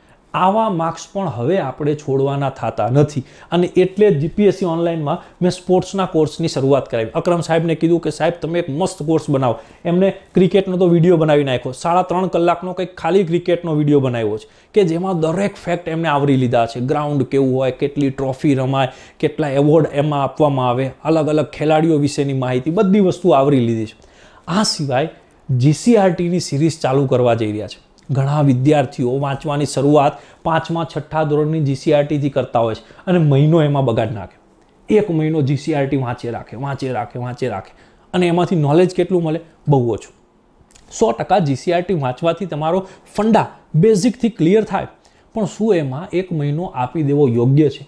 આવા માર્ક્સ પણ હવે આપણે છોડવાના થતા નથી અને એટલે જીપીએસસી ઓનલાઈનમાં મેં સ્પોર્ટ્સના કોર્સની શરૂઆત કરાવી અક્રમ સાહેબને કીધું કે સાહેબ તમે એક મસ્ત કોર્સ બનાવો એમને ક્રિકેટનો તો વિડીયો બનાવી નાખ્યો સાડા ત્રણ કલાકનો કંઈક ખાલી ક્રિકેટનો વિડીયો બનાવ્યો છે કે જેમાં દરેક ફેક્ટ એમને આવરી લીધા છે ગ્રાઉન્ડ કેવું હોય કેટલી ટ્રોફી રમાય કેટલા એવોર્ડ એમાં આપવામાં આવે અલગ અલગ ખેલાડીઓ વિશેની માહિતી બધી વસ્તુ આવરી લીધી છે આ સિવાય જીસીઆરટીની સિરીઝ ચાલુ કરવા જઈ રહ્યા છે ઘણા વિદ્યાર્થીઓ વાંચવાની શરૂઆત પાંચમા છઠ્ઠા ધોરણની જીસીઆરટીથી કરતા હોય છે અને મહિનો એમાં બગાડ નાખે એક મહિનો જીસીઆરટી વાંચે રાખે વાંચે રાખે વાંચે રાખે અને એમાંથી નોલેજ કેટલું મળે બહુ ઓછું સો ટકા જીસીઆરટી વાંચવાથી તમારો ફંડા બેઝિકથી ક્લિયર થાય પણ શું એમાં એક મહિનો આપી દેવો યોગ્ય છે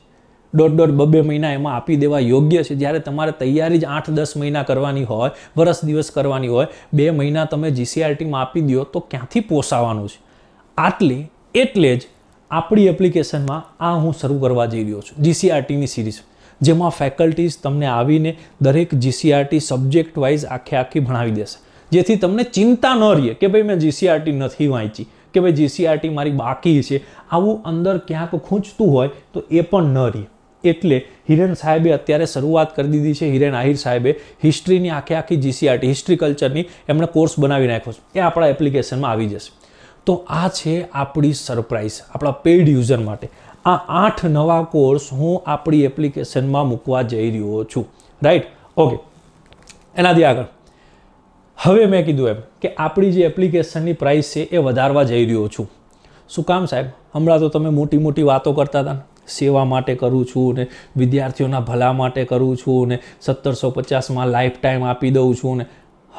દોઢ દોઢ બે મહિના એમાં આપી દેવા યોગ્ય છે જ્યારે તમારે તૈયારી જ આઠ દસ મહિના કરવાની હોય વરસ દિવસ કરવાની હોય બે મહિના તમે જીસીઆરટીમાં આપી દો તો ક્યાંથી પોસાવાનું છે આટલી એટલે જ આપણી એપ્લિકેશનમાં આ હું શરૂ કરવા જઈ રહ્યો છું જીસીઆરટીની સિરીઝ જેમાં ફેકલ્ટીઝ તમને આવીને દરેક જીસીઆરટી સબ્જેક્ટ વાઇઝ આખે આખી ભણાવી દેશે જેથી તમને ચિંતા ન રહીએ કે ભાઈ મેં જીસીઆરટી નથી વાંચી કે ભાઈ જીસીઆરટી મારી બાકી છે આવું અંદર ક્યાંક ખૂંચતું હોય તો એ પણ ન રહીએ એટલે હિરેન સાહેબે અત્યારે શરૂઆત કરી દીધી છે હિરેન આહિર સાહેબે હિસ્ટ્રીની આખે આખી જીસીઆરટી હિસ્ટ્રી કલ્ચરની એમણે કોર્સ બનાવી નાખ્યો છે એ આપણા એપ્લિકેશનમાં આવી જશે તો આ છે આપણી સરપ્રાઇઝ આપણા પેઇડ યુઝર માટે આ આઠ નવા કોર્સ હું આપણી એપ્લિકેશનમાં મૂકવા જઈ રહ્યો છું રાઈટ ઓકે એનાથી આગળ હવે મેં કીધું એમ કે આપણી જે એપ્લિકેશનની પ્રાઇસ છે એ વધારવા જઈ રહ્યો છું શું કામ સાહેબ હમણાં તો તમે મોટી મોટી વાતો કરતા હતા સેવા માટે કરું છું ને વિદ્યાર્થીઓના ભલા માટે કરું છું ને સત્તરસો પચાસમાં લાઈફ ટાઈમ આપી દઉં છું ને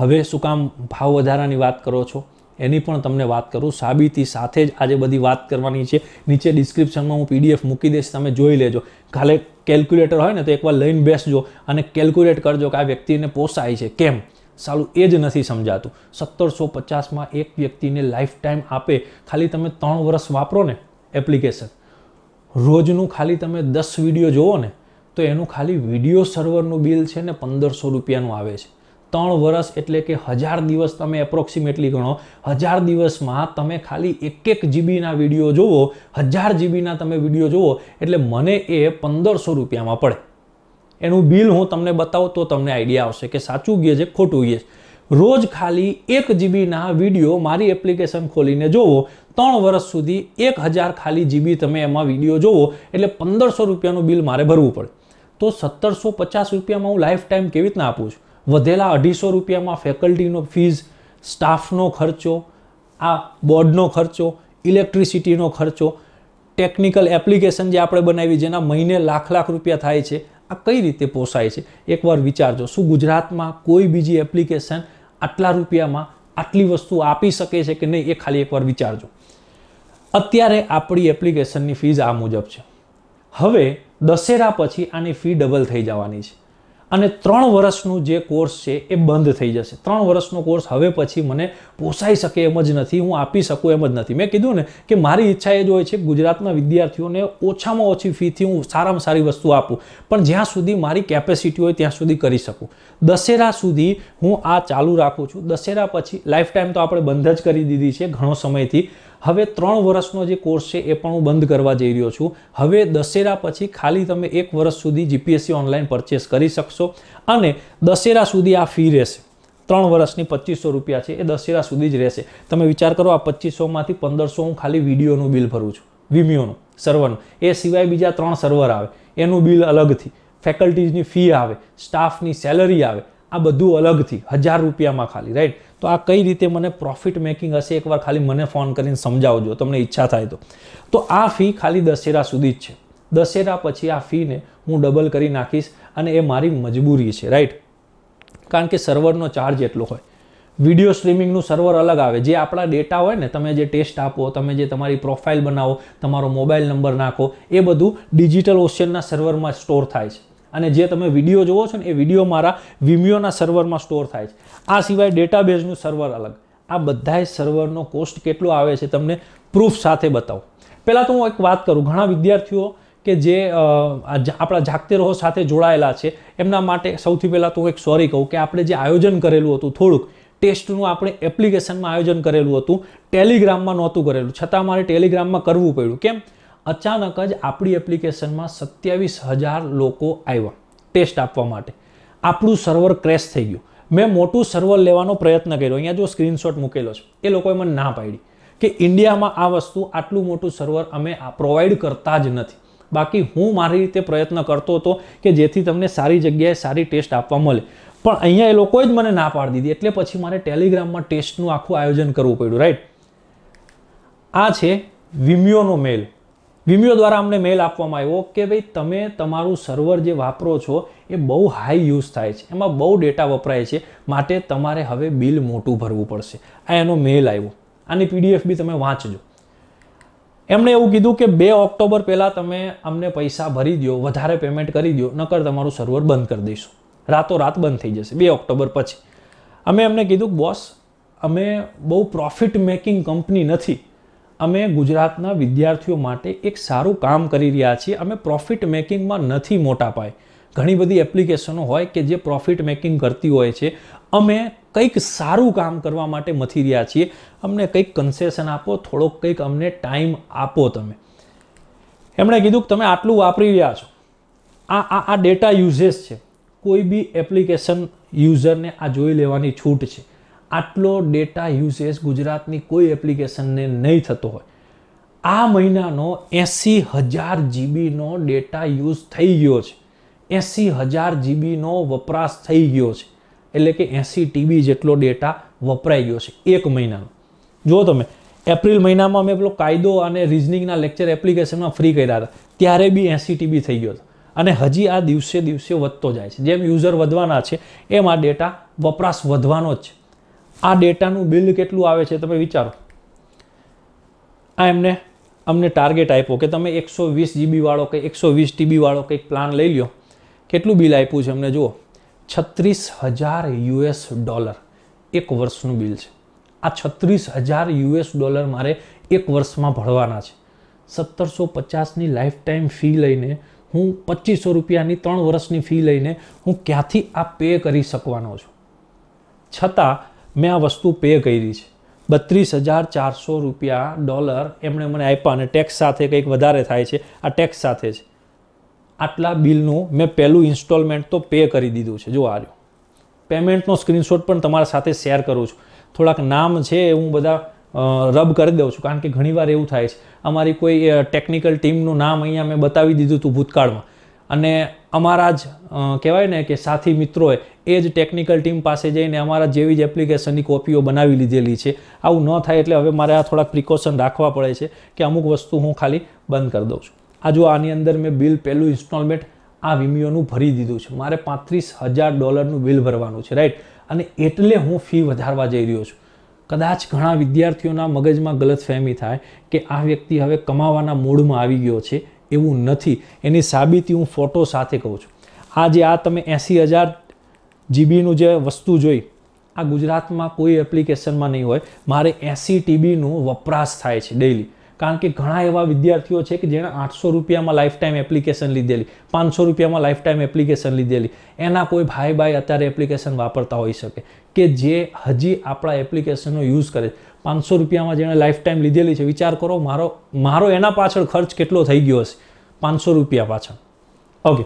હવે શું કામ ભાવ વધારાની વાત કરો છો એની પણ તમને વાત કરું સાબિતી સાથે જ આજે બધી વાત કરવાની છે નીચે ડિસ્ક્રિપ્શનમાં હું પીડીએફ મૂકી દઈશ તમે જોઈ લેજો કાલે કેલ્ક્યુલેટર હોય ને તો એકવાર લઈને બેસજો અને કેલ્ક્યુલેટ કરજો કે આ વ્યક્તિને પોસાય છે કેમ સાલું એ જ નથી સમજાતું સત્તરસો પચાસમાં એક વ્યક્તિને લાઈફ ટાઈમ આપે ખાલી તમે ત્રણ વર્ષ વાપરો ને એપ્લિકેશન રોજનું ખાલી તમે દસ વિડીયો જુઓ ને તો એનું ખાલી વિડીયો સર્વરનું બિલ છે ને પંદરસો રૂપિયાનું આવે છે ત્રણ વર્ષ એટલે કે હજાર દિવસ તમે એપ્રોક્સિમેટલી ગણો હજાર દિવસમાં તમે ખાલી એક એક જીબીના વિડીયો જુઓ હજાર જીબીના તમે વિડીયો જુઓ એટલે મને એ પંદરસો રૂપિયામાં પડે એનું બિલ હું તમને બતાવું તો તમને આઈડિયા આવશે કે સાચું ગયે છે ખોટું ગયે છે રોજ ખાલી એક જીબીના વિડીયો મારી એપ્લિકેશન ખોલીને જોવો ત્રણ વર્ષ સુધી એક હજાર ખાલી જીબી તમે એમાં વિડીયો જોવો એટલે પંદરસો રૂપિયાનું બિલ મારે ભરવું પડે તો સત્તરસો પચાસ રૂપિયામાં હું લાઈફ ટાઈમ કેવી રીતના આપું છું વધેલા અઢીસો રૂપિયામાં ફેકલ્ટીનો ફીઝ સ્ટાફનો ખર્ચો આ બોર્ડનો ખર્ચો ઇલેક્ટ્રિસિટીનો ખર્ચો ટેકનિકલ એપ્લિકેશન જે આપણે બનાવી જેના મહિને લાખ લાખ રૂપિયા થાય છે આ કઈ રીતે પોસાય છે એકવાર વિચારજો શું ગુજરાતમાં કોઈ બીજી એપ્લિકેશન આટલા રૂપિયામાં આટલી વસ્તુ આપી શકે છે કે નહીં એ ખાલી એકવાર વિચારજો અત્યારે આપણી એપ્લિકેશનની ફીઝ આ મુજબ છે હવે દશેરા પછી આની ફી ડબલ થઈ જવાની છે અને ત્રણ વર્ષનું જે કોર્સ છે એ બંધ થઈ જશે ત્રણ વર્ષનો કોર્સ હવે પછી મને પોસાઈ શકે એમ જ નથી હું આપી શકું એમ જ નથી મેં કીધું ને કે મારી ઈચ્છા એ જ હોય છે ગુજરાતના વિદ્યાર્થીઓને ઓછામાં ઓછી ફીથી હું સારામાં સારી વસ્તુ આપું પણ જ્યાં સુધી મારી કેપેસિટી હોય ત્યાં સુધી કરી શકું દશેરા સુધી હું આ ચાલુ રાખું છું દશેરા પછી લાઈફ ટાઈમ તો આપણે બંધ જ કરી દીધી છે ઘણો સમયથી હવે ત્રણ વર્ષનો જે કોર્સ છે એ પણ હું બંધ કરવા જઈ રહ્યો છું હવે દશેરા પછી ખાલી તમે એક વર્ષ સુધી જીપીએસસી ઓનલાઈન પરચેસ કરી શકશો અને દશેરા સુધી આ ફી રહેશે ત્રણ વર્ષની પચીસો રૂપિયા છે એ દશેરા સુધી જ રહેશે તમે વિચાર કરો આ પચીસોમાંથી પંદરસો હું ખાલી વિડીયોનું બિલ ભરું છું વિમિયોનું સર્વરનું એ સિવાય બીજા ત્રણ સર્વર આવે એનું બિલ અલગથી ફેકલ્ટીઝની ફી આવે સ્ટાફની સેલરી આવે આ બધું અલગથી હજાર રૂપિયામાં ખાલી રાઈટ તો આ કઈ રીતે મને પ્રોફિટ મેકિંગ હશે એકવાર ખાલી મને ફોન કરીને સમજાવજો તમને ઈચ્છા થાય તો તો આ ફી ખાલી દશેરા સુધી જ છે દશેરા પછી આ ફીને હું ડબલ કરી નાખીશ અને એ મારી મજબૂરી છે રાઈટ કારણ કે સર્વરનો ચાર્જ એટલો હોય વિડીયો સ્ટ્રીમિંગનું સર્વર અલગ આવે જે આપણા ડેટા હોય ને તમે જે ટેસ્ટ આપો તમે જે તમારી પ્રોફાઇલ બનાવો તમારો મોબાઈલ નંબર નાખો એ બધું ડિજિટલ ઓશિયનના સર્વરમાં સ્ટોર થાય છે અને જે તમે વિડીયો જોવો છો ને એ વિડીયો મારા વિમિયોના સર્વરમાં સ્ટોર થાય છે આ સિવાય ડેટાબેઝનું સર્વર અલગ આ બધાય સર્વરનો કોસ્ટ કેટલો આવે છે તમને પ્રૂફ સાથે બતાવું પહેલાં તો હું એક વાત કરું ઘણા વિદ્યાર્થીઓ કે જે આપણા જાગતે રહો સાથે જોડાયેલા છે એમના માટે સૌથી પહેલાં તો હું એક સોરી કહું કે આપણે જે આયોજન કરેલું હતું થોડુંક ટેસ્ટનું આપણે એપ્લિકેશનમાં આયોજન કરેલું હતું ટેલિગ્રામમાં નહોતું કરેલું છતાં મારે ટેલિગ્રામમાં કરવું પડ્યું કેમ અચાનક જ આપણી એપ્લિકેશનમાં સત્યાવીસ હજાર લોકો આવ્યા ટેસ્ટ આપવા માટે આપણું સર્વર ક્રેશ થઈ ગયું મેં મોટું સર્વર લેવાનો પ્રયત્ન કર્યો અહીંયા જો સ્ક્રીનશોટ મૂકેલો છે એ લોકોએ મને ના પાડી કે ઇન્ડિયામાં આ વસ્તુ આટલું મોટું સર્વર અમે પ્રોવાઈડ કરતા જ નથી બાકી હું મારી રીતે પ્રયત્ન કરતો હતો કે જેથી તમને સારી જગ્યાએ સારી ટેસ્ટ આપવા મળે પણ અહીંયા એ લોકોએ જ મને ના પાડી દીધી એટલે પછી મારે ટેલિગ્રામમાં ટેસ્ટનું આખું આયોજન કરવું પડ્યું રાઈટ આ છે વિમ્યોનો મેલ વિમિયો દ્વારા અમને મેલ આપવામાં આવ્યો કે ભાઈ તમે તમારું સર્વર જે વાપરો છો એ બહુ હાઈ યુઝ થાય છે એમાં બહુ ડેટા વપરાય છે માટે તમારે હવે બિલ મોટું ભરવું પડશે આ એનો મેલ આવ્યો આની પીડીએફ બી તમે વાંચજો એમણે એવું કીધું કે બે ઓક્ટોબર પહેલાં તમે અમને પૈસા ભરી દો વધારે પેમેન્ટ કરી દો નકર તમારું સર્વર બંધ કરી દઈશું રાતોરાત બંધ થઈ જશે બે ઓક્ટોબર પછી અમે એમને કીધું બોસ અમે બહુ પ્રોફિટ મેકિંગ કંપની નથી અમે ગુજરાતના વિદ્યાર્થીઓ માટે એક સારું કામ કરી રહ્યા છીએ અમે પ્રોફિટ મેકિંગમાં નથી મોટા પાય ઘણી બધી એપ્લિકેશનો હોય કે જે પ્રોફિટ મેકિંગ કરતી હોય છે અમે કંઈક સારું કામ કરવા માટે મથી રહ્યા છીએ અમને કંઈક કન્સેશન આપો થોડોક કંઈક અમને ટાઈમ આપો તમે એમણે કીધું કે તમે આટલું વાપરી રહ્યા છો આ આ આ ડેટા યુઝેસ છે કોઈ બી એપ્લિકેશન યુઝરને આ જોઈ લેવાની છૂટ છે આટલો ડેટા યુઝેસ ગુજરાતની કોઈ એપ્લિકેશનને નહીં થતો હોય આ મહિનાનો એંસી હજાર જીબીનો ડેટા યુઝ થઈ ગયો છે એંસી હજાર જીબીનો વપરાશ થઈ ગયો છે એટલે કે એંસી ટીબી જેટલો ડેટા વપરાઈ ગયો છે એક મહિનાનો જુઓ તમે એપ્રિલ મહિનામાં મેં પેલો કાયદો અને રિઝનિંગના લેક્ચર એપ્લિકેશનમાં ફ્રી કર્યા હતા ત્યારે બી એંસી ટીબી થઈ ગયો હતો અને હજી આ દિવસે દિવસે વધતો જાય છે જેમ યુઝર વધવાના છે એમ આ ડેટા વપરાશ વધવાનો જ છે આ ડેટાનું બિલ કેટલું આવે છે તમે વિચારો આ એમને અમને ટાર્ગેટ આપ્યો કે તમે એકસો વીસ જીબીવાળો કે એકસો વીસ ટીબીવાળો કંઈક પ્લાન લઈ લ્યો કેટલું બિલ આપ્યું છે અમને જુઓ છત્રીસ હજાર યુએસ ડોલર એક વર્ષનું બિલ છે આ છત્રીસ હજાર યુએસ ડોલર મારે એક વર્ષમાં ભરવાના છે સત્તરસો પચાસની લાઈફ ટાઈમ ફી લઈને હું પચીસો રૂપિયાની ત્રણ વર્ષની ફી લઈને હું ક્યાંથી આ પે કરી શકવાનો છું છતાં મેં આ વસ્તુ પે કરી છે બત્રીસ હજાર ચારસો રૂપિયા ડોલર એમણે મને આપ્યા અને ટેક્સ સાથે કંઈક વધારે થાય છે આ ટેક્સ સાથે છે આટલા બિલનું મેં પહેલું ઇન્સ્ટોલમેન્ટ તો પે કરી દીધું છે જો આ રહ્યું પેમેન્ટનો સ્ક્રીનશોટ પણ તમારા સાથે શેર કરું છું થોડાક નામ છે હું બધા રબ કરી દઉં છું કારણ કે ઘણીવાર એવું થાય છે અમારી કોઈ ટેકનિકલ ટીમનું નામ અહીંયા મેં બતાવી દીધું હતું ભૂતકાળમાં અને અમારા જ કહેવાય ને કે સાથી મિત્રોએ એ જ ટેકનિકલ ટીમ પાસે જઈને અમારા જેવી જ એપ્લિકેશનની કોપીઓ બનાવી લીધેલી છે આવું ન થાય એટલે હવે મારે આ થોડાક પ્રિકોશન રાખવા પડે છે કે અમુક વસ્તુ હું ખાલી બંધ કરી દઉં છું આ જો આની અંદર મેં બિલ પહેલું ઇન્સ્ટોલમેન્ટ આ વીમીઓનું ભરી દીધું છે મારે પાંત્રીસ હજાર ડોલરનું બિલ ભરવાનું છે રાઈટ અને એટલે હું ફી વધારવા જઈ રહ્યો છું કદાચ ઘણા વિદ્યાર્થીઓના મગજમાં ગલતફહેમી થાય કે આ વ્યક્તિ હવે કમાવાના મૂડમાં આવી ગયો છે એવું નથી એની સાબિતી હું ફોટો સાથે કહું છું આ જે આ તમે એંસી હજાર જીબીનું જે વસ્તુ જોઈ આ ગુજરાતમાં કોઈ એપ્લિકેશનમાં નહીં હોય મારે એંસી ટીબીનું વપરાશ થાય છે ડેઈલી કારણ કે ઘણા એવા વિદ્યાર્થીઓ છે કે જેણે આઠસો રૂપિયામાં લાઈફ ટાઈમ એપ્લિકેશન લીધેલી પાંચસો રૂપિયામાં લાઈફ ટાઈમ એપ્લિકેશન લીધેલી એના કોઈ ભાઈ ભાઈ અત્યારે એપ્લિકેશન વાપરતા હોઈ શકે કે જે હજી આપણા એપ્લિકેશનનો યુઝ કરે છે પાંચસો રૂપિયામાં જેણે લાઈફ ટાઈમ લીધેલી છે વિચાર કરો મારો મારો એના પાછળ ખર્ચ કેટલો થઈ ગયો હશે પાંચસો રૂપિયા પાછળ ઓકે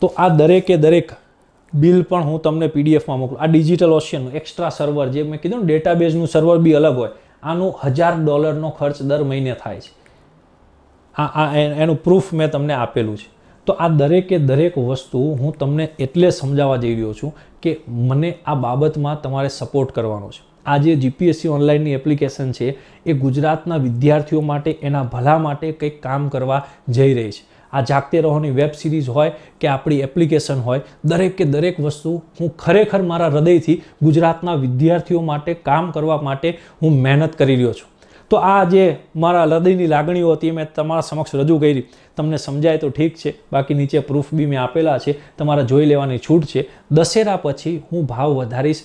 તો આ દરેકે દરેક બિલ પણ હું તમને પીડીએફમાં મોકલું આ ડિજિટલ ઓશિયનનું એક્સ્ટ્રા સર્વર જે મેં કીધું ને ડેટાબેઝનું સર્વર બી અલગ હોય આનું હજાર ડોલરનો ખર્ચ દર મહિને થાય છે આ આ એનું પ્રૂફ મેં તમને આપેલું છે તો આ દરેકે દરેક વસ્તુ હું તમને એટલે સમજાવવા જઈ રહ્યો છું કે મને આ બાબતમાં તમારે સપોર્ટ કરવાનો છે આ જે જીપીએસસી ઓનલાઈનની એપ્લિકેશન છે એ ગુજરાતના વિદ્યાર્થીઓ માટે એના ભલા માટે કંઈક કામ કરવા જઈ રહી છે આ જાગતે રહોની વેબ સિરીઝ હોય કે આપણી એપ્લિકેશન હોય દરેકે દરેક વસ્તુ હું ખરેખર મારા હૃદયથી ગુજરાતના વિદ્યાર્થીઓ માટે કામ કરવા માટે હું મહેનત કરી રહ્યો છું તો આ જે મારા હૃદયની લાગણીઓ હતી મેં તમારા સમક્ષ રજૂ કરી તમને સમજાય તો ઠીક છે બાકી નીચે પ્રૂફ બી મેં આપેલા છે તમારે જોઈ લેવાની છૂટ છે દશેરા પછી હું ભાવ વધારીશ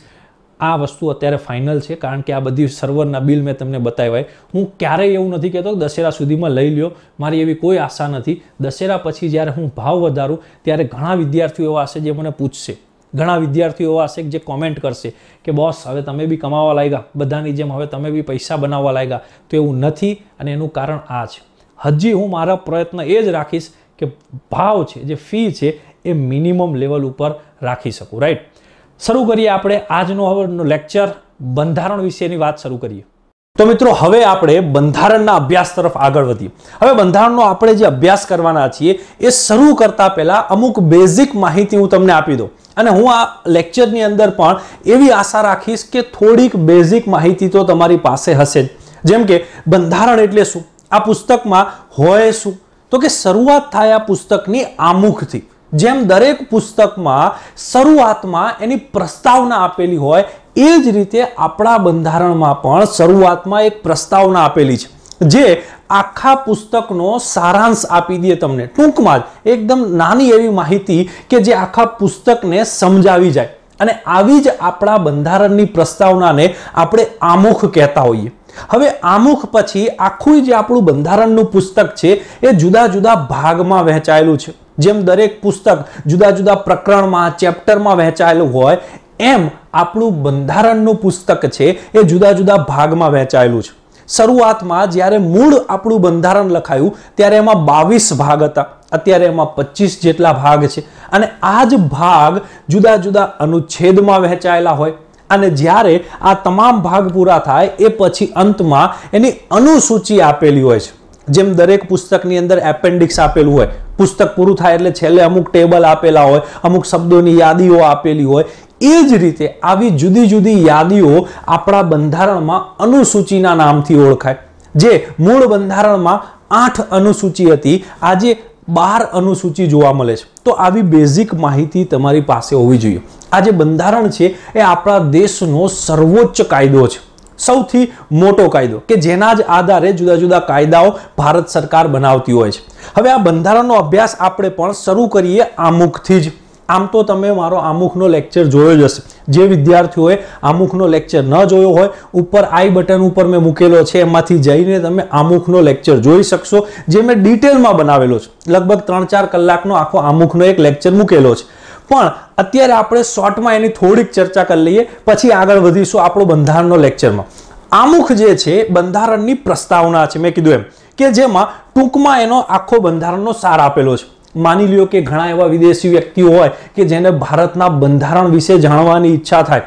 આ વસ્તુ અત્યારે ફાઇનલ છે કારણ કે આ બધી સર્વરના બિલ મેં તમને બતાવ્યા હું ક્યારેય એવું નથી કહેતો દશેરા સુધીમાં લઈ લ્યો મારી એવી કોઈ આશા નથી દશેરા પછી જ્યારે હું ભાવ વધારું ત્યારે ઘણા વિદ્યાર્થીઓ એવા હશે જે મને પૂછશે ઘણા વિદ્યાર્થીઓ એવા હશે કે જે કોમેન્ટ કરશે કે બોસ હવે તમે બી કમાવા લાગ્યા બધાની જેમ હવે તમે બી પૈસા બનાવવા લાગ્યા તો એવું નથી અને એનું કારણ આ છે હજી હું મારા પ્રયત્ન એ જ રાખીશ કે ભાવ છે જે ફી છે એ મિનિમમ લેવલ ઉપર રાખી શકું રાઈટ શરૂ કરીએ આપણે આજનો હવે લેક્ચર બંધારણ વિશેની વાત શરૂ કરીએ તો મિત્રો હવે આપણે બંધારણના અભ્યાસ તરફ આગળ વધીએ હવે બંધારણનો આપણે જે અભ્યાસ કરવાના છીએ એ શરૂ કરતા પહેલાં અમુક બેઝિક માહિતી હું તમને આપી દઉં અને હું આ લેક્ચરની અંદર પણ એવી આશા રાખીશ કે થોડીક બેઝિક માહિતી તો તમારી પાસે હશે જ જેમ કે બંધારણ એટલે શું આ પુસ્તકમાં હોય શું તો કે શરૂઆત થાય આ પુસ્તકની આમુખથી જેમ દરેક પુસ્તકમાં શરૂઆતમાં એની પ્રસ્તાવના આપેલી હોય એ જ રીતે આપણા બંધારણમાં પણ શરૂઆતમાં એક પ્રસ્તાવના આપેલી છે જે આખા પુસ્તકનો સારાંશ આપી દે તમને ટૂંકમાં જ એકદમ નાની એવી માહિતી કે જે આખા પુસ્તકને સમજાવી જાય અને આવી જ આપણા બંધારણની પ્રસ્તાવનાને આપણે આમુખ કહેતા હોઈએ હવે આમુખ પછી આખું જે આપણું બંધારણનું પુસ્તક છે એ જુદા જુદા ભાગમાં વહેંચાયેલું છે જેમ દરેક પુસ્તક જુદા જુદા પ્રકરણમાં ચેપ્ટરમાં વહેંચાયેલું હોય એમ આપણું બંધારણનું પુસ્તક છે એ જુદા જુદા ભાગમાં વહેંચાયેલું છે શરૂઆતમાં જ્યારે મૂળ આપણું બંધારણ લખાયું ત્યારે એમાં બાવીસ ભાગ હતા અત્યારે એમાં પચીસ જેટલા ભાગ છે અને આ જ ભાગ જુદા જુદા અનુચ્છેદમાં વહેંચાયેલા હોય અને જ્યારે આ તમામ ભાગ પૂરા થાય એ પછી અંતમાં એની અનુસૂચિ આપેલી હોય છે જેમ દરેક પુસ્તકની અંદર એપેન્ડિક્સ આપેલું હોય પુસ્તક પૂરું થાય એટલે છેલ્લે અમુક ટેબલ આપેલા હોય અમુક શબ્દોની યાદીઓ આપેલી હોય એ જ રીતે આવી જુદી જુદી યાદીઓ આપણા બંધારણમાં અનુસૂચિના નામથી ઓળખાય જે મૂળ બંધારણમાં આઠ અનુસૂચિ હતી આજે બાર અનુસૂચિ જોવા મળે છે તો આવી બેઝિક માહિતી તમારી પાસે હોવી જોઈએ આજે બંધારણ છે એ આપણા દેશનો સર્વોચ્ચ કાયદો છે સૌથી મોટો કાયદો કે જેના જ આધારે જુદા જુદા કાયદાઓ ભારત સરકાર બનાવતી હોય છે હવે આ બંધારણનો અભ્યાસ આપણે પણ શરૂ કરીએ આમુખથી જ આમ તો તમે મારો આમુખનો લેક્ચર જોયો જ હશે જે વિદ્યાર્થીઓએ આમુખનો લેક્ચર ન જોયો હોય ઉપર આઈ બટન ઉપર મેં મૂકેલો છે એમાંથી જઈને તમે આમુખનો લેક્ચર જોઈ શકશો જે મેં ડિટેલમાં બનાવેલો છે લગભગ ત્રણ ચાર કલાકનો આખો આમુખનો એક લેક્ચર મૂકેલો છે પણ અત્યારે આપણે શોર્ટમાં એની થોડીક ચર્ચા કરી લઈએ પછી આગળ વધીશું આપણો બંધારણનો લેક્ચરમાં આમુખ જે છે બંધારણની પ્રસ્તાવના છે મેં કીધું એમ કે જેમાં ટૂંકમાં એનો આખો બંધારણનો સાર આપેલો છે માની લ્યો કે ઘણા એવા વિદેશી વ્યક્તિઓ હોય કે જેને ભારતના બંધારણ વિશે જાણવાની ઈચ્છા થાય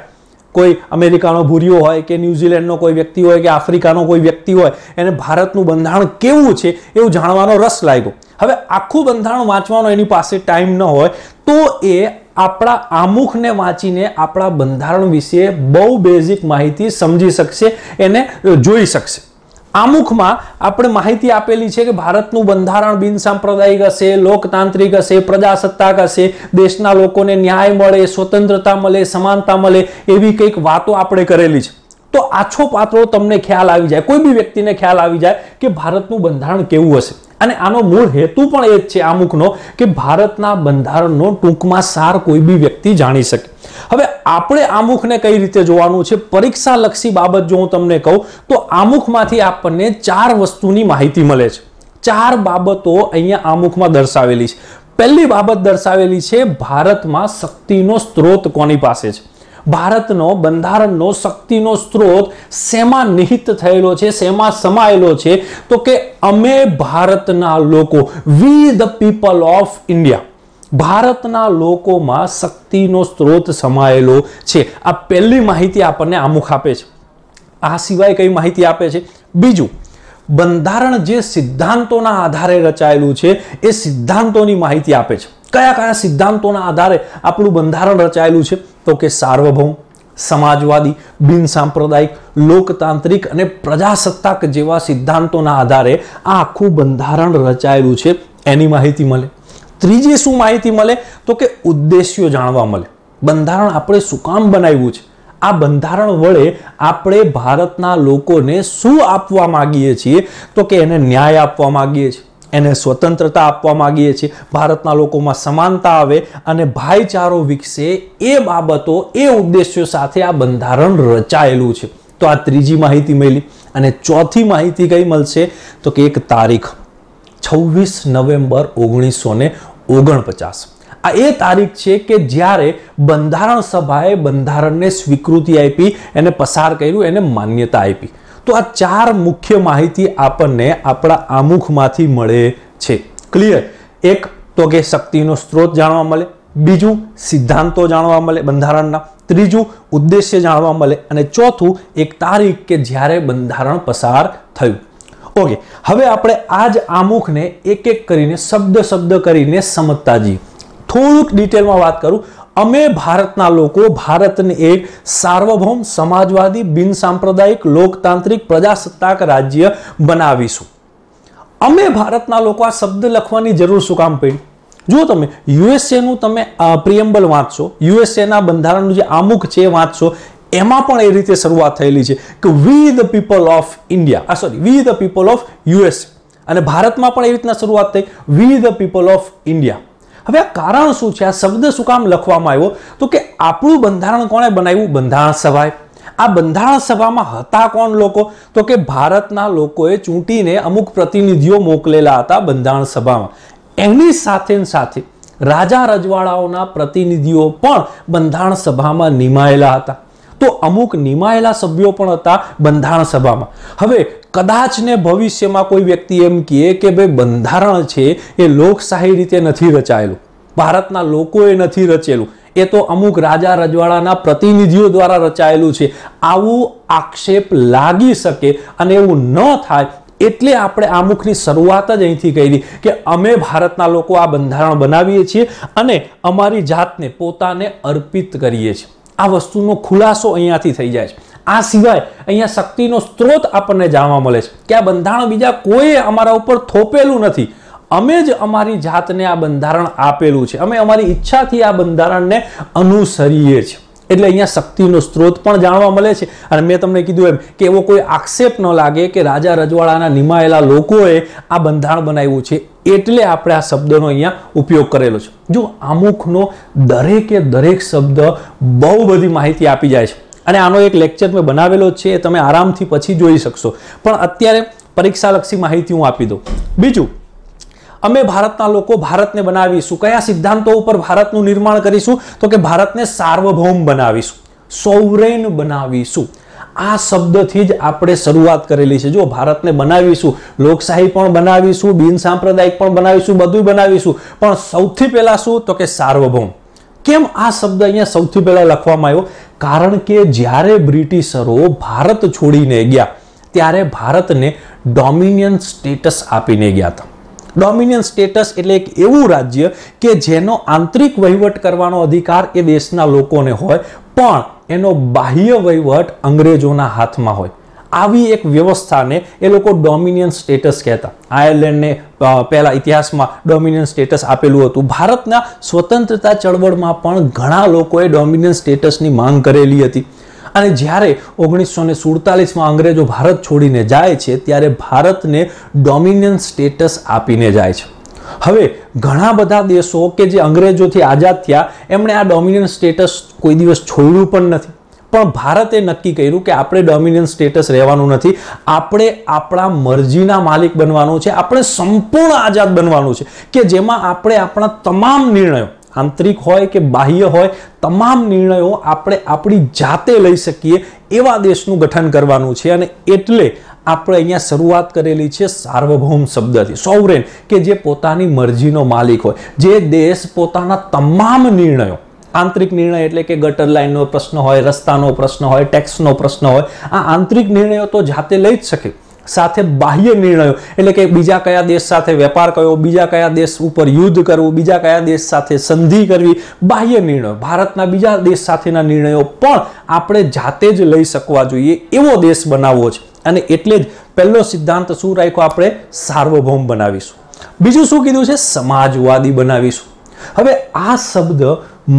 કોઈ અમેરિકાનો ભૂરિયો હોય કે ન્યૂઝીલેન્ડનો કોઈ વ્યક્તિ હોય કે આફ્રિકાનો કોઈ વ્યક્તિ હોય એને ભારતનું બંધારણ કેવું છે એવું જાણવાનો રસ લાગ્યો હવે આખું બંધારણ વાંચવાનો એની પાસે ટાઈમ ન હોય તો એ આપણા આમુખને વાંચીને આપણા બંધારણ વિશે બહુ બેઝિક માહિતી સમજી શકશે એને જોઈ શકશે આમુખમાં આપણે માહિતી આપેલી છે કે ભારતનું બંધારણ બિનસાંપ્રદાયિક હશે લોકતાંત્રિક હશે પ્રજાસત્તાક હશે દેશના લોકોને ન્યાય મળે સ્વતંત્રતા મળે સમાનતા મળે એવી કંઈક વાતો આપણે કરેલી છે તો આછો પાત્રો તમને ખ્યાલ આવી જાય કોઈ બી વ્યક્તિને ખ્યાલ આવી જાય કે ભારતનું બંધારણ કેવું હશે અને આનો મૂળ હેતુ પણ એ જ છે આમુખનો કે ભારતના બંધારણનો ટૂંકમાં સાર કોઈ બી વ્યક્તિ જાણી શકે હવે આપણે આમુખને કઈ રીતે જોવાનું છે પરીક્ષાલક્ષી બાબત જો હું તમને કહું તો આમુખમાંથી આપણને ચાર વસ્તુની માહિતી મળે છે ચાર બાબતો અહીંયા આમુખમાં દર્શાવેલી છે પહેલી બાબત દર્શાવેલી છે ભારતમાં શક્તિનો સ્ત્રોત કોની પાસે છે ભારતનો બંધારણનો શક્તિનો સ્ત્રોત શેમાં નિહિત થયેલો છે શેમાં સમાયેલો છે તો કે અમે ભારતના લોકો we the people of India ભારતના લોકોમાં શક્તિનો સ્ત્રોત સમાયેલો છે આ પહેલી માહિતી આપણને આમુખ આપે છે આ સિવાય કઈ માહિતી આપે છે બીજું બંધારણ જે સિદ્ધાંતોના આધારે રચાયેલું છે એ સિદ્ધાંતોની માહિતી આપે છે કયા કયા સિદ્ધાંતોના આધારે આપણું બંધારણ રચાયેલું છે તો કે સાર્વભૌમ સમાજવાદી બિનસાંપ્રદાયિક લોકતાંત્રિક અને પ્રજાસત્તાક જેવા સિદ્ધાંતોના આધારે આ આખું બંધારણ રચાયેલું છે એની માહિતી મળે ત્રીજી શું માહિતી મળે તો કે ઉદ્દેશ્યો જાણવા મળે બંધારણ આપણે શું કામ બનાવ્યું છે આ બંધારણ વડે આપણે ભારતના લોકોને શું આપવા માગીએ છીએ તો કે એને ન્યાય આપવા માગીએ છીએ એને સ્વતંત્રતા આપવા માગીએ છીએ ભારતના લોકોમાં સમાનતા આવે અને ભાઈચારો વિકસે એ બાબતો એ ઉદ્દેશ્યો સાથે આ બંધારણ રચાયેલું છે તો આ ત્રીજી માહિતી મળી અને ચોથી માહિતી કઈ મળશે તો કે એક તારીખ છવ્વીસ નવેમ્બર ઓગણીસો ને ઓગણપચાસ આ એ તારીખ છે કે જ્યારે બંધારણ સભાએ બંધારણને સ્વીકૃતિ આપી એને પસાર કર્યું એને માન્યતા આપી તો આ ચાર મુખ્ય માહિતી આપણને આપણા આમુખમાંથી મળે છે ક્લિયર એક તો કે શક્તિનો સ્ત્રોત જાણવા મળે બીજું સિદ્ધાંતો જાણવા મળે બંધારણના ત્રીજું ઉદ્દેશ્ય જાણવા મળે અને ચોથું એક તારીખ કે જ્યારે બંધારણ પસાર થયું ઓકે હવે આપણે આ જ આમુખને એક એક કરીને શબ્દ શબ્દ કરીને સમજતા જઈએ થોડુંક ડિટેલમાં વાત કરું અમે ભારતના લોકો ભારતને એક સાર્વભૌમ સમાજવાદી બિનસાંપ્રદાયિક લોકતાંત્રિક પ્રજાસત્તાક રાજ્ય બનાવીશું અમે ભારતના લોકો આ શબ્દ લખવાની જરૂર શું કામ પડી જુઓ તમે યુએસએનું તમે પ્રિયમ્બલ વાંચશો યુએસએના બંધારણનું જે આમુખ છે એ વાંચશો એમાં પણ એ રીતે શરૂઆત થયેલી છે કે we the people of India આ sorry we the people of US અને ભારતમાં પણ એ રીતના શરૂઆત થઈ we the people of India હવે આ કારણ શું છે આ શબ્દ શું કામ લખવામાં આવ્યો તો કે આપણું બંધારણ કોણે બનાવ્યું બંધારણ સભાએ આ બંધારણ સભામાં હતા કોણ લોકો તો કે ભારતના લોકોએ ચૂંટીને અમુક પ્રતિનિધિઓ મોકલેલા હતા બંધારણ સભામાં એની સાથે સાથે રાજા રજવાડાઓના પ્રતિનિધિઓ પણ બંધારણ સભામાં નિમાયેલા હતા તો અમુક નિમાયેલા સભ્યો પણ હતા બંધારણ સભામાં હવે કદાચ ને ભવિષ્યમાં કોઈ વ્યક્તિ એમ કહે કે ભાઈ બંધારણ છે એ લોકશાહી રીતે નથી રચાયેલું ભારતના લોકોએ નથી રચેલું એ તો અમુક રાજા રજવાડાના પ્રતિનિધિઓ દ્વારા રચાયેલું છે આવું આક્ષેપ લાગી શકે અને એવું ન થાય એટલે આપણે આમુખની શરૂઆત જ અહીંથી કરી કે અમે ભારતના લોકો આ બંધારણ બનાવીએ છીએ અને અમારી જાતને પોતાને અર્પિત કરીએ છીએ આ વસ્તુનો ખુલાસો અહીંયાથી થઈ જાય છે આ સિવાય અહીંયા શક્તિનો સ્ત્રોત આપણને જાણવા મળે છે કે આ બંધારણ બીજા કોઈએ અમારા ઉપર થોપેલું નથી અમે જ અમારી જાતને આ બંધારણ આપેલું છે અમે અમારી ઈચ્છાથી આ બંધારણને અનુસરીએ છીએ એટલે અહીંયા શક્તિનો સ્ત્રોત પણ જાણવા મળે છે અને મેં તમને કીધું એમ કે એવો કોઈ આક્ષેપ ન લાગે કે રાજા રજવાડાના નિમાયેલા લોકોએ આ બંધારણ બનાવ્યું છે એટલે આપણે આ શબ્દનો અહીંયા ઉપયોગ કરેલો છે જો આમુખનો દરેકે દરેક શબ્દ બહુ બધી માહિતી આપી જાય છે અને આનો એક લેક્ચર મેં બનાવેલો છે એ તમે આરામથી પછી જોઈ શકશો પણ અત્યારે પરીક્ષાલક્ષી માહિતી હું આપી દઉં બીજું અમે ભારતના લોકો ભારતને બનાવીશું કયા સિદ્ધાંતો ઉપર ભારતનું નિર્માણ કરીશું તો કે ભારતને સાર્વભૌમ બનાવીશું સૌરેન બનાવીશું આ શબ્દથી જ આપણે શરૂઆત કરેલી છે જો ભારતને બનાવીશું લોકશાહી પણ બનાવીશું બિનસાંપ્રદાયિક પણ બનાવીશું બધું બનાવીશું પણ સૌથી પહેલાં શું તો કે સાર્વભૌમ કેમ આ શબ્દ અહીંયા સૌથી પહેલાં લખવામાં આવ્યો કારણ કે જ્યારે બ્રિટિશરો ભારત છોડીને ગયા ત્યારે ભારતને ડોમિનિયન સ્ટેટસ આપીને ગયા હતા ડોમિનિયન સ્ટેટસ એટલે એક એવું રાજ્ય કે જેનો આંતરિક વહીવટ કરવાનો અધિકાર એ દેશના લોકોને હોય પણ એનો બાહ્ય વહીવટ અંગ્રેજોના હાથમાં હોય આવી એક વ્યવસ્થાને એ લોકો ડોમિનિયન સ્ટેટસ કહેતા આયર્લેન્ડને પહેલા ઇતિહાસમાં ડોમિનિયન સ્ટેટસ આપેલું હતું ભારતના સ્વતંત્રતા ચળવળમાં પણ ઘણા લોકોએ ડોમિનિયન સ્ટેટસની માંગ કરેલી હતી અને જ્યારે ઓગણીસો ને સુડતાલીસમાં અંગ્રેજો ભારત છોડીને જાય છે ત્યારે ભારતને ડોમિનિયન સ્ટેટસ આપીને જાય છે હવે ઘણા બધા દેશો કે જે અંગ્રેજોથી આઝાદ થયા એમણે આ ડોમિનિયન સ્ટેટસ કોઈ દિવસ છોડ્યું પણ નથી પણ ભારતે નક્કી કર્યું કે આપણે ડોમિનિયન સ્ટેટસ રહેવાનું નથી આપણે આપણા મરજીના માલિક બનવાનું છે આપણે સંપૂર્ણ આઝાદ બનવાનું છે કે જેમાં આપણે આપણા તમામ નિર્ણયો આંતરિક હોય કે બાહ્ય હોય તમામ નિર્ણયો આપણે આપણી જાતે લઈ શકીએ એવા દેશનું ગઠન કરવાનું છે અને એટલે આપણે અહીંયા શરૂઆત કરેલી છે સાર્વભૌમ શબ્દથી સોવરેન કે જે પોતાની મરજીનો માલિક હોય જે દેશ પોતાના તમામ નિર્ણયો આંતરિક નિર્ણય એટલે કે ગટર લાઇનનો પ્રશ્ન હોય રસ્તાનો પ્રશ્ન હોય ટેક્સનો પ્રશ્ન હોય આ આંતરિક નિર્ણયો તો જાતે લઈ જ શકે સાથે બાહ્ય નિર્ણયો એટલે કે બીજા કયા દેશ સાથે વેપાર કયો બીજા કયા દેશ ઉપર યુદ્ધ કરવું બીજા કયા દેશ સાથે સંધિ કરવી બાહ્ય નિર્ણયો ભારતના બીજા દેશ સાથેના નિર્ણયો પણ આપણે જાતે જ લઈ શકવા જોઈએ એવો દેશ બનાવવો છે અને એટલે જ પહેલો સિદ્ધાંત શું રાખ્યો આપણે સાર્વભૌમ બનાવીશું બીજું શું કીધું છે સમાજવાદી બનાવીશું હવે આ શબ્દ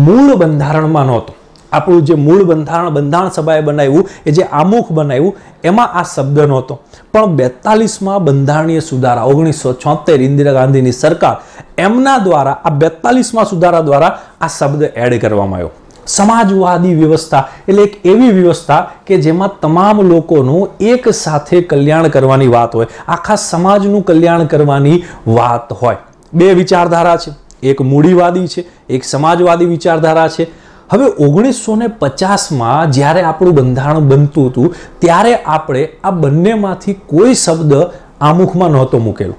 મૂળ બંધારણમાં નહોતો આપણું જે મૂળ બંધારણ બંધારણ સભાએ બનાવ્યું એ જે આમુખ બનાવ્યું એમાં આ શબ્દ નહોતો પણ બેતાલીસમાં બંધારણીય સુધારા ઓગણીસો છોતેર ઇન્દિરા ગાંધીની સરકાર એમના દ્વારા આ બેતાલીસમાં સુધારા દ્વારા આ શબ્દ એડ કરવામાં આવ્યો સમાજવાદી વ્યવસ્થા એટલે એક એવી વ્યવસ્થા કે જેમાં તમામ લોકોનું એક સાથે કલ્યાણ કરવાની વાત હોય આખા સમાજનું કલ્યાણ કરવાની વાત હોય બે વિચારધારા છે એક મૂડીવાદી છે એક સમાજવાદી વિચારધારા છે હવે ઓગણીસો ને પચાસમાં જ્યારે આપણું બંધારણ બનતું હતું ત્યારે આપણે આ બંનેમાંથી કોઈ શબ્દ આમુખમાં નહોતો મૂકેલો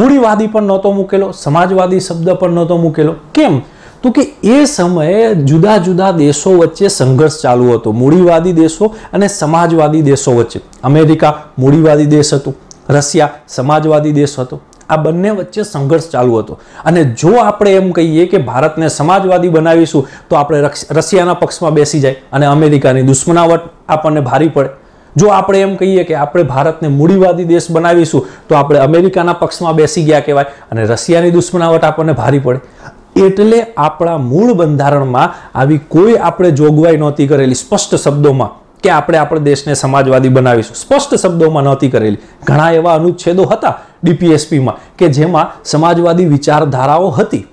મૂડીવાદી પણ નહોતો મૂકેલો સમાજવાદી શબ્દ પણ નહોતો મૂકેલો કેમ તો કે એ સમયે જુદા જુદા દેશો વચ્ચે સંઘર્ષ ચાલુ હતો મૂડીવાદી દેશો અને સમાજવાદી દેશો વચ્ચે અમેરિકા મૂડીવાદી દેશ હતો રશિયા સમાજવાદી દેશ હતો આ બંને વચ્ચે સંઘર્ષ ચાલુ હતો અને જો આપણે એમ કહીએ કે ભારતને સમાજવાદી બનાવીશું તો આપણે રશિયાના પક્ષમાં બેસી જાય અને અમેરિકાની દુશ્મનાવટ આપણને ભારી પડે જો આપણે એમ કહીએ કે આપણે ભારતને મૂડીવાદી દેશ બનાવીશું તો આપણે અમેરિકાના પક્ષમાં બેસી ગયા કહેવાય અને રશિયાની દુશ્મનાવટ આપણને ભારી પડે એટલે આપણા મૂળ બંધારણમાં આવી કોઈ આપણે જોગવાઈ નહોતી કરેલી સ્પષ્ટ શબ્દોમાં કે આપણે આપણા દેશને સમાજવાદી બનાવીશું સ્પષ્ટ શબ્દોમાં નહોતી કરેલી ઘણા એવા અનુચ્છેદો હતા ડીપીએસપીમાં કે જેમાં સમાજવાદી વિચારધારાઓ હતી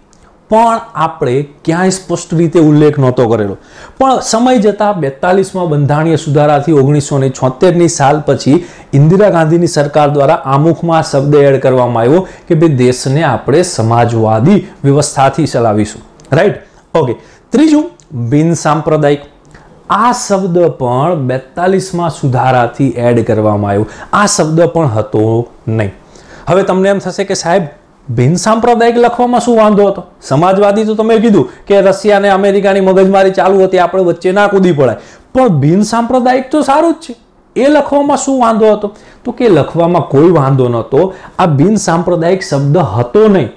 પણ આપણે ક્યાંય સ્પષ્ટ રીતે ઉલ્લેખ નહોતો કરેલો પણ સમય જતાં બેતાલીસમાં બંધારણીય સુધારાથી ઓગણીસો ને છોતેરની સાલ પછી ઇન્દિરા ગાંધીની સરકાર દ્વારા આમુખમાં શબ્દ એડ કરવામાં આવ્યો કે ભાઈ દેશને આપણે સમાજવાદી વ્યવસ્થાથી ચલાવીશું રાઈટ ઓકે ત્રીજું બિન સાંપ્રદાયિક આ શબ્દ પણ બેતાલીસમાં સુધારાથી એડ કરવામાં આવ્યો આ શબ્દ પણ હતો નહીં હવે તમને એમ થશે કે સાહેબ બિન સાંપ્રદાયિક લખવામાં શું વાંધો હતો સમાજવાદી તો તમે કીધું કે રશિયા અને અમેરિકાની મગજમારી ચાલુ હતી આપણે વચ્ચે ના કૂદી પડાય પણ બિન સાંપ્રદાયિક તો સારું જ છે એ લખવામાં શું વાંધો હતો તો કે લખવામાં કોઈ વાંધો નહોતો આ બિન સાંપ્રદાયિક શબ્દ હતો નહીં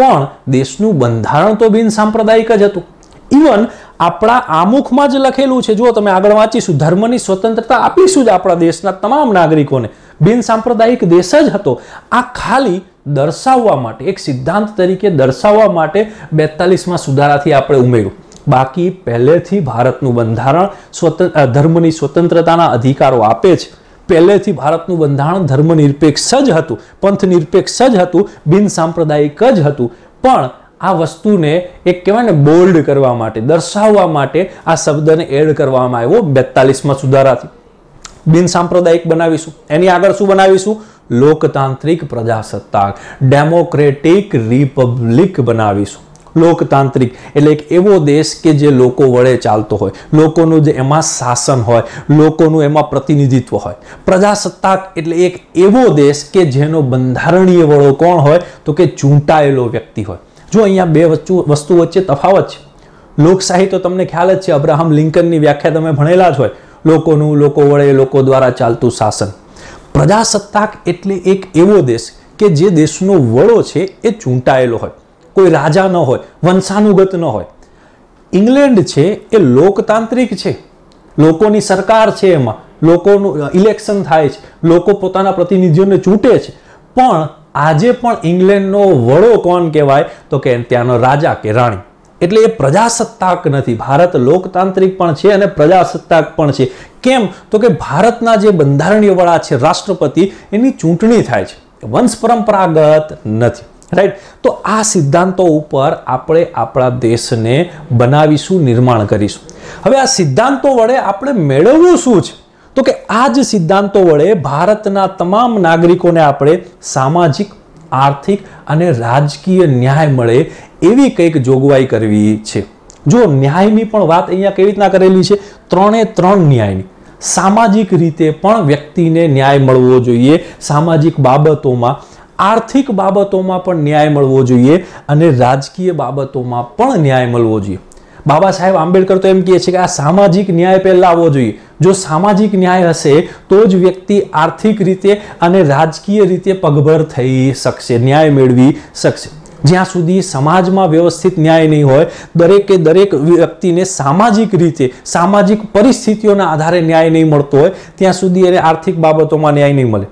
પણ દેશનું બંધારણ તો બિન સાંપ્રદાયિક જ હતું ઇવન આપણા આમુખમાં જ લખેલું છે જો તમે આગળ વાંચીશું ધર્મની સ્વતંત્રતા આપીશું જ આપણા દેશના તમામ નાગરિકોને બિનસાંપ્રદાયિક દેશ જ હતો આ ખાલી દર્શાવવા માટે એક સિદ્ધાંત તરીકે દર્શાવવા માટે બેતાલીસમાં સુધારાથી આપણે ઉમેર્યું બાકી પહેલેથી ભારતનું બંધારણ સ્વતંત્ર ધર્મની સ્વતંત્રતાના અધિકારો આપે છે પહેલેથી ભારતનું બંધારણ ધર્મનિરપેક્ષ નિરપેક્ષ જ હતું પંથ નિરપેક્ષ જ હતું બિન સાંપ્રદાયિક જ હતું પણ આ વસ્તુને એક કહેવાય ને બોલ્ડ કરવા માટે દર્શાવવા માટે આ શબ્દને એડ કરવામાં આવ્યો બેતાલીસમાં સુધારાથી બિનસાંપ્રદાયિક બનાવીશું એની આગળ શું બનાવીશું લોકતાંત્રિક પ્રજાસત્તાક ડેમોક્રેટિક રિપબ્લિક બનાવીશું લોકતાંત્રિક એટલે એક એવો દેશ કે જે લોકો વડે ચાલતો હોય લોકોનું જે એમાં શાસન હોય લોકોનું એમાં પ્રતિનિધિત્વ હોય પ્રજાસત્તાક એટલે એક એવો દેશ કે જેનો બંધારણીય વડો કોણ હોય તો કે ચૂંટાયેલો વ્યક્તિ હોય જો અહીંયા બે વસ્તુ વસ્તુ વચ્ચે તફાવત છે લોકશાહી તો તમને ખ્યાલ જ છે અબ્રાહમ લિંકનની વ્યાખ્યા તમે ભણેલા જ હોય લોકોનું લોકો વડે લોકો દ્વારા ચાલતું શાસન પ્રજાસત્તાક એટલે એક એવો દેશ કે જે દેશનો વડો છે એ ચૂંટાયેલો હોય કોઈ રાજા ન હોય વંશાનુગત ન હોય ઇંગ્લેન્ડ છે એ લોકતાંત્રિક છે લોકોની સરકાર છે એમાં લોકોનું ઇલેક્શન થાય છે લોકો પોતાના પ્રતિનિધિઓને ચૂંટે છે પણ આજે પણ ઇંગ્લેન્ડનો વડો કોણ કહેવાય તો કે ત્યાંનો રાજા કે રાણી એટલે એ પ્રજાસત્તાક નથી ભારત લોકતાંત્રિક પણ છે અને પ્રજાસત્તાક પણ છે કેમ તો કે ભારતના જે બંધારણીયવાળા છે રાષ્ટ્રપતિ એની ચૂંટણી થાય છે વંશ પરંપરાગત નથી રાઈટ તો આ સિદ્ધાંતો ઉપર આપણે આપણા દેશને બનાવીશું નિર્માણ કરીશું હવે આ સિદ્ધાંતો વડે આપણે મેળવવું શું છે તો કે આ જ સિદ્ધાંતો વડે ભારતના તમામ નાગરિકોને આપણે સામાજિક આર્થિક અને રાજકીય ન્યાય મળે એવી કંઈક જોગવાઈ કરવી છે જો ન્યાયની પણ વાત અહીંયા કેવી રીતના કરેલી છે ત્રણે ત્રણ ન્યાયની સામાજિક રીતે પણ વ્યક્તિને ન્યાય મળવો જોઈએ સામાજિક બાબતોમાં આર્થિક બાબતોમાં પણ ન્યાય મળવો જોઈએ અને રાજકીય બાબતોમાં પણ ન્યાય મળવો જોઈએ બાબા સાહેબ આંબેડકર તો એમ કહે છે કે આ સામાજિક ન્યાય પહેલાં આવવો જોઈએ જો સામાજિક ન્યાય હશે તો જ વ્યક્તિ આર્થિક રીતે અને રાજકીય રીતે પગભર થઈ શકશે ન્યાય મેળવી શકશે જ્યાં સુધી સમાજમાં વ્યવસ્થિત ન્યાય નહીં હોય દરેકે દરેક વ્યક્તિને સામાજિક રીતે સામાજિક પરિસ્થિતિઓના આધારે ન્યાય નહીં મળતો હોય ત્યાં સુધી એને આર્થિક બાબતોમાં ન્યાય નહીં મળે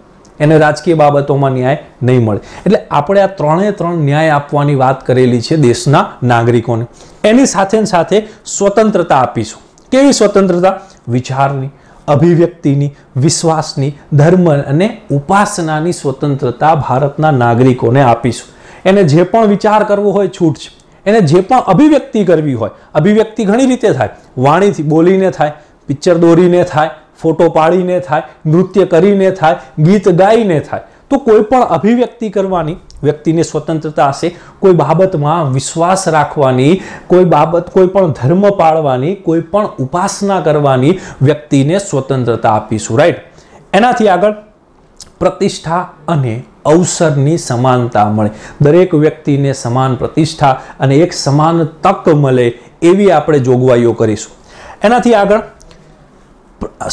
એને રાજકીય બાબતોમાં ન્યાય નહીં મળે એટલે આપણે આ ત્રણે ત્રણ ન્યાય આપવાની વાત કરેલી છે દેશના નાગરિકોને એની સાથે સાથે સ્વતંત્રતા આપીશું કેવી સ્વતંત્રતા વિચારની અભિવ્યક્તિની વિશ્વાસની ધર્મ અને ઉપાસનાની સ્વતંત્રતા ભારતના નાગરિકોને આપીશું એને જે પણ વિચાર કરવો હોય છૂટ છે એને જે પણ અભિવ્યક્તિ કરવી હોય અભિવ્યક્તિ ઘણી રીતે થાય વાણીથી બોલીને થાય પિક્ચર દોરીને થાય ફોટો પાડીને થાય નૃત્ય કરીને થાય ગીત ગાઈને થાય તો કોઈ પણ અભિવ્યક્તિ કરવાની વ્યક્તિને સ્વતંત્રતા હશે કોઈ બાબતમાં વિશ્વાસ રાખવાની કોઈ બાબત કોઈ પણ ધર્મ પાળવાની કોઈ પણ ઉપાસના કરવાની વ્યક્તિને સ્વતંત્રતા આપીશું રાઈટ એનાથી આગળ પ્રતિષ્ઠા અને અવસરની સમાનતા મળે દરેક વ્યક્તિને સમાન પ્રતિષ્ઠા અને એક સમાન તક મળે એવી આપણે જોગવાઈઓ કરીશું એનાથી આગળ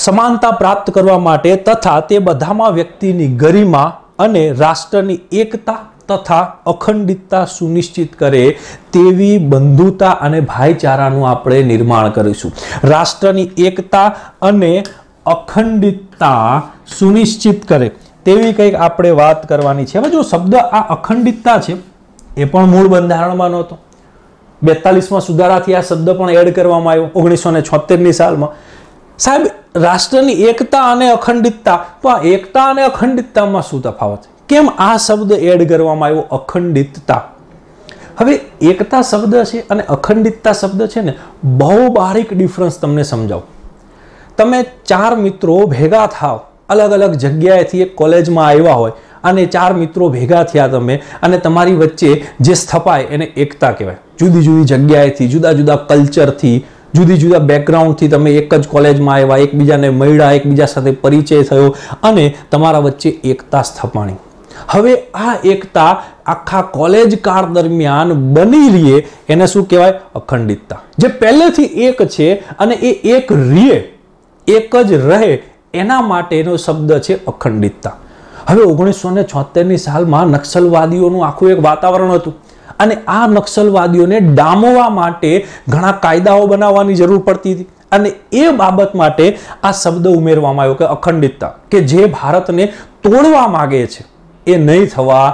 સમાનતા પ્રાપ્ત કરવા માટે તથા તે બધામાં વ્યક્તિની ગરિમા અને રાષ્ટ્રની એકતા તથા અખંડિતતા સુનિશ્ચિત કરે તેવી બંધુતા અને ભાઈચારાનું આપણે નિર્માણ કરીશું રાષ્ટ્રની એકતા અને અખંડિતતા સુનિશ્ચિત કરે તેવી કંઈક આપણે વાત કરવાની છે હવે જો શબ્દ આ અખંડિતતા છે એ પણ મૂળ બંધારણમાં નહોતો બેતાલીસમાં સુધારાથી આ શબ્દ પણ એડ કરવામાં આવ્યો ઓગણીસો ને છોતેરની સાલમાં સાહેબ રાષ્ટ્રની એકતા અને અખંડિતતા તો આ એકતા અને અખંડિતતામાં શું તફાવત કેમ આ શબ્દ એડ કરવામાં આવ્યો અખંડિતતા હવે એકતા શબ્દ છે અને અખંડિતતા શબ્દ છે ને બહુ બારીક ડિફરન્સ તમને સમજાવું તમે ચાર મિત્રો ભેગા થાવ અલગ અલગ જગ્યાએથી એક કોલેજમાં આવ્યા હોય અને ચાર મિત્રો ભેગા થયા તમે અને તમારી વચ્ચે જે સ્થપાય એને એકતા કહેવાય જુદી જુદી જગ્યાએથી જુદા જુદા કલ્ચરથી જુદી જુદા બેકગ્રાઉન્ડથી તમે એક જ કોલેજમાં આવ્યા એકબીજાને મળ્યા એકબીજા સાથે પરિચય થયો અને તમારા વચ્ચે એકતા સ્થપાણી હવે આ એકતા આખા કોલેજ કાળ દરમિયાન બની રહીએ એને શું કહેવાય અખંડિતતા જે પહેલેથી એક છે અને એ એક રીએ એક જ રહે એના માટેનો શબ્દ છે અખંડિતતા હવે ઓગણીસો ને છોતેરની સાલમાં નક્સલવાદીઓનું આખું એક વાતાવરણ હતું અને આ નક્સલવાદીઓને ડામવા માટે ઘણા કાયદાઓ બનાવવાની જરૂર પડતી હતી અને એ બાબત માટે આ શબ્દ ઉમેરવામાં આવ્યો કે અખંડિતતા કે જે ભારતને તોડવા માગે છે એ નહીં થવા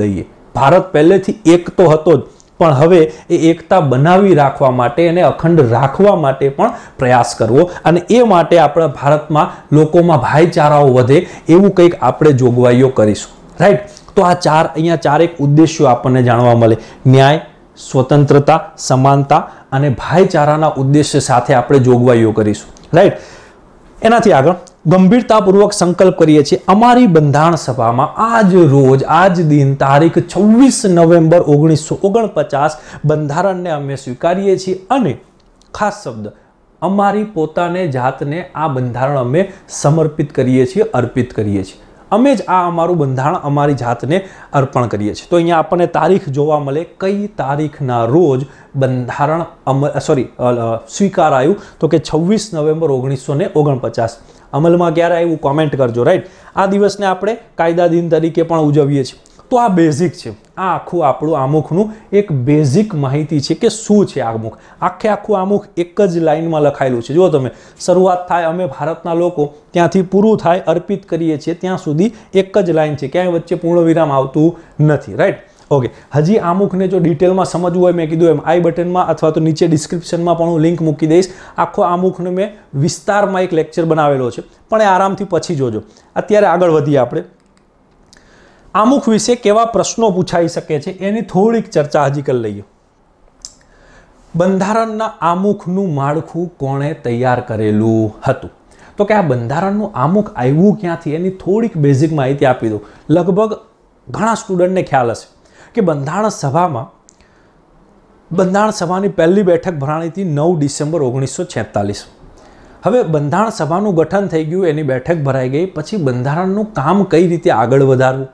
દઈએ ભારત પહેલેથી એક તો હતો જ પણ હવે એ એકતા બનાવી રાખવા માટે અને અખંડ રાખવા માટે પણ પ્રયાસ કરવો અને એ માટે આપણા ભારતમાં લોકોમાં ભાઈચારાઓ વધે એવું કંઈક આપણે જોગવાઈઓ કરીશું રાઈટ તો આ ચાર અહીંયા ચારેક ઉદ્દેશ્યો આપણને જાણવા મળે ન્યાય સ્વતંત્રતા સમાનતા અને ભાઈચારાના ઉદ્દેશ્ય સાથે આપણે જોગવાઈઓ કરીશું રાઈટ એનાથી આગળ ગંભીરતાપૂર્વક સંકલ્પ કરીએ છીએ અમારી બંધારણ સભામાં આજ રોજ આજ દિન તારીખ છવ્વીસ નવેમ્બર ઓગણીસો ઓગણપચાસ બંધારણને અમે સ્વીકારીએ છીએ અને ખાસ શબ્દ અમારી પોતાને જાતને આ બંધારણ અમે સમર્પિત કરીએ છીએ અર્પિત કરીએ છીએ અમે જ આ અમારું બંધારણ અમારી જાતને અર્પણ કરીએ છીએ તો અહીંયા આપણને તારીખ જોવા મળે કઈ તારીખના રોજ બંધારણ અમ સોરી સ્વીકારાયું તો કે છવ્વીસ નવેમ્બર ઓગણીસો ને ઓગણપચાસ અમલમાં ક્યારે આવ્યું કોમેન્ટ કરજો રાઈટ આ દિવસને આપણે કાયદા દિન તરીકે પણ ઉજવીએ છીએ તો આ બેઝિક છે આ આખું આપણું આમુખનું એક બેઝિક માહિતી છે કે શું છે આમુખ આખે આખું આમુખ એક જ લાઇનમાં લખાયેલું છે જો તમે શરૂઆત થાય અમે ભારતના લોકો ત્યાંથી પૂરું થાય અર્પિત કરીએ છીએ ત્યાં સુધી એક જ લાઇન છે ક્યાંય વચ્ચે પૂર્ણ વિરામ આવતું નથી રાઈટ ઓકે હજી આ જો ડિટેલમાં સમજવું હોય મેં કીધું એમ આઈ બટનમાં અથવા તો નીચે ડિસ્ક્રિપ્શનમાં પણ હું લિંક મૂકી દઈશ આખો આ મેં વિસ્તારમાં એક લેક્ચર બનાવેલો છે પણ એ આરામથી પછી જોજો અત્યારે આગળ વધીએ આપણે આમુખ વિશે કેવા પ્રશ્નો પૂછાઈ શકે છે એની થોડીક ચર્ચા હજી કરી લઈએ બંધારણના આમુખનું માળખું કોણે તૈયાર કરેલું હતું તો કે આ બંધારણનું આમુખ આવ્યું ક્યાંથી એની થોડીક બેઝિક માહિતી આપી દઉં લગભગ ઘણા સ્ટુડન્ટને ખ્યાલ હશે કે બંધારણ સભામાં બંધારણ સભાની પહેલી બેઠક ભરાણી હતી નવ ડિસેમ્બર ઓગણીસો છેતાલીસ હવે બંધારણ સભાનું ગઠન થઈ ગયું એની બેઠક ભરાઈ ગઈ પછી બંધારણનું કામ કઈ રીતે આગળ વધારવું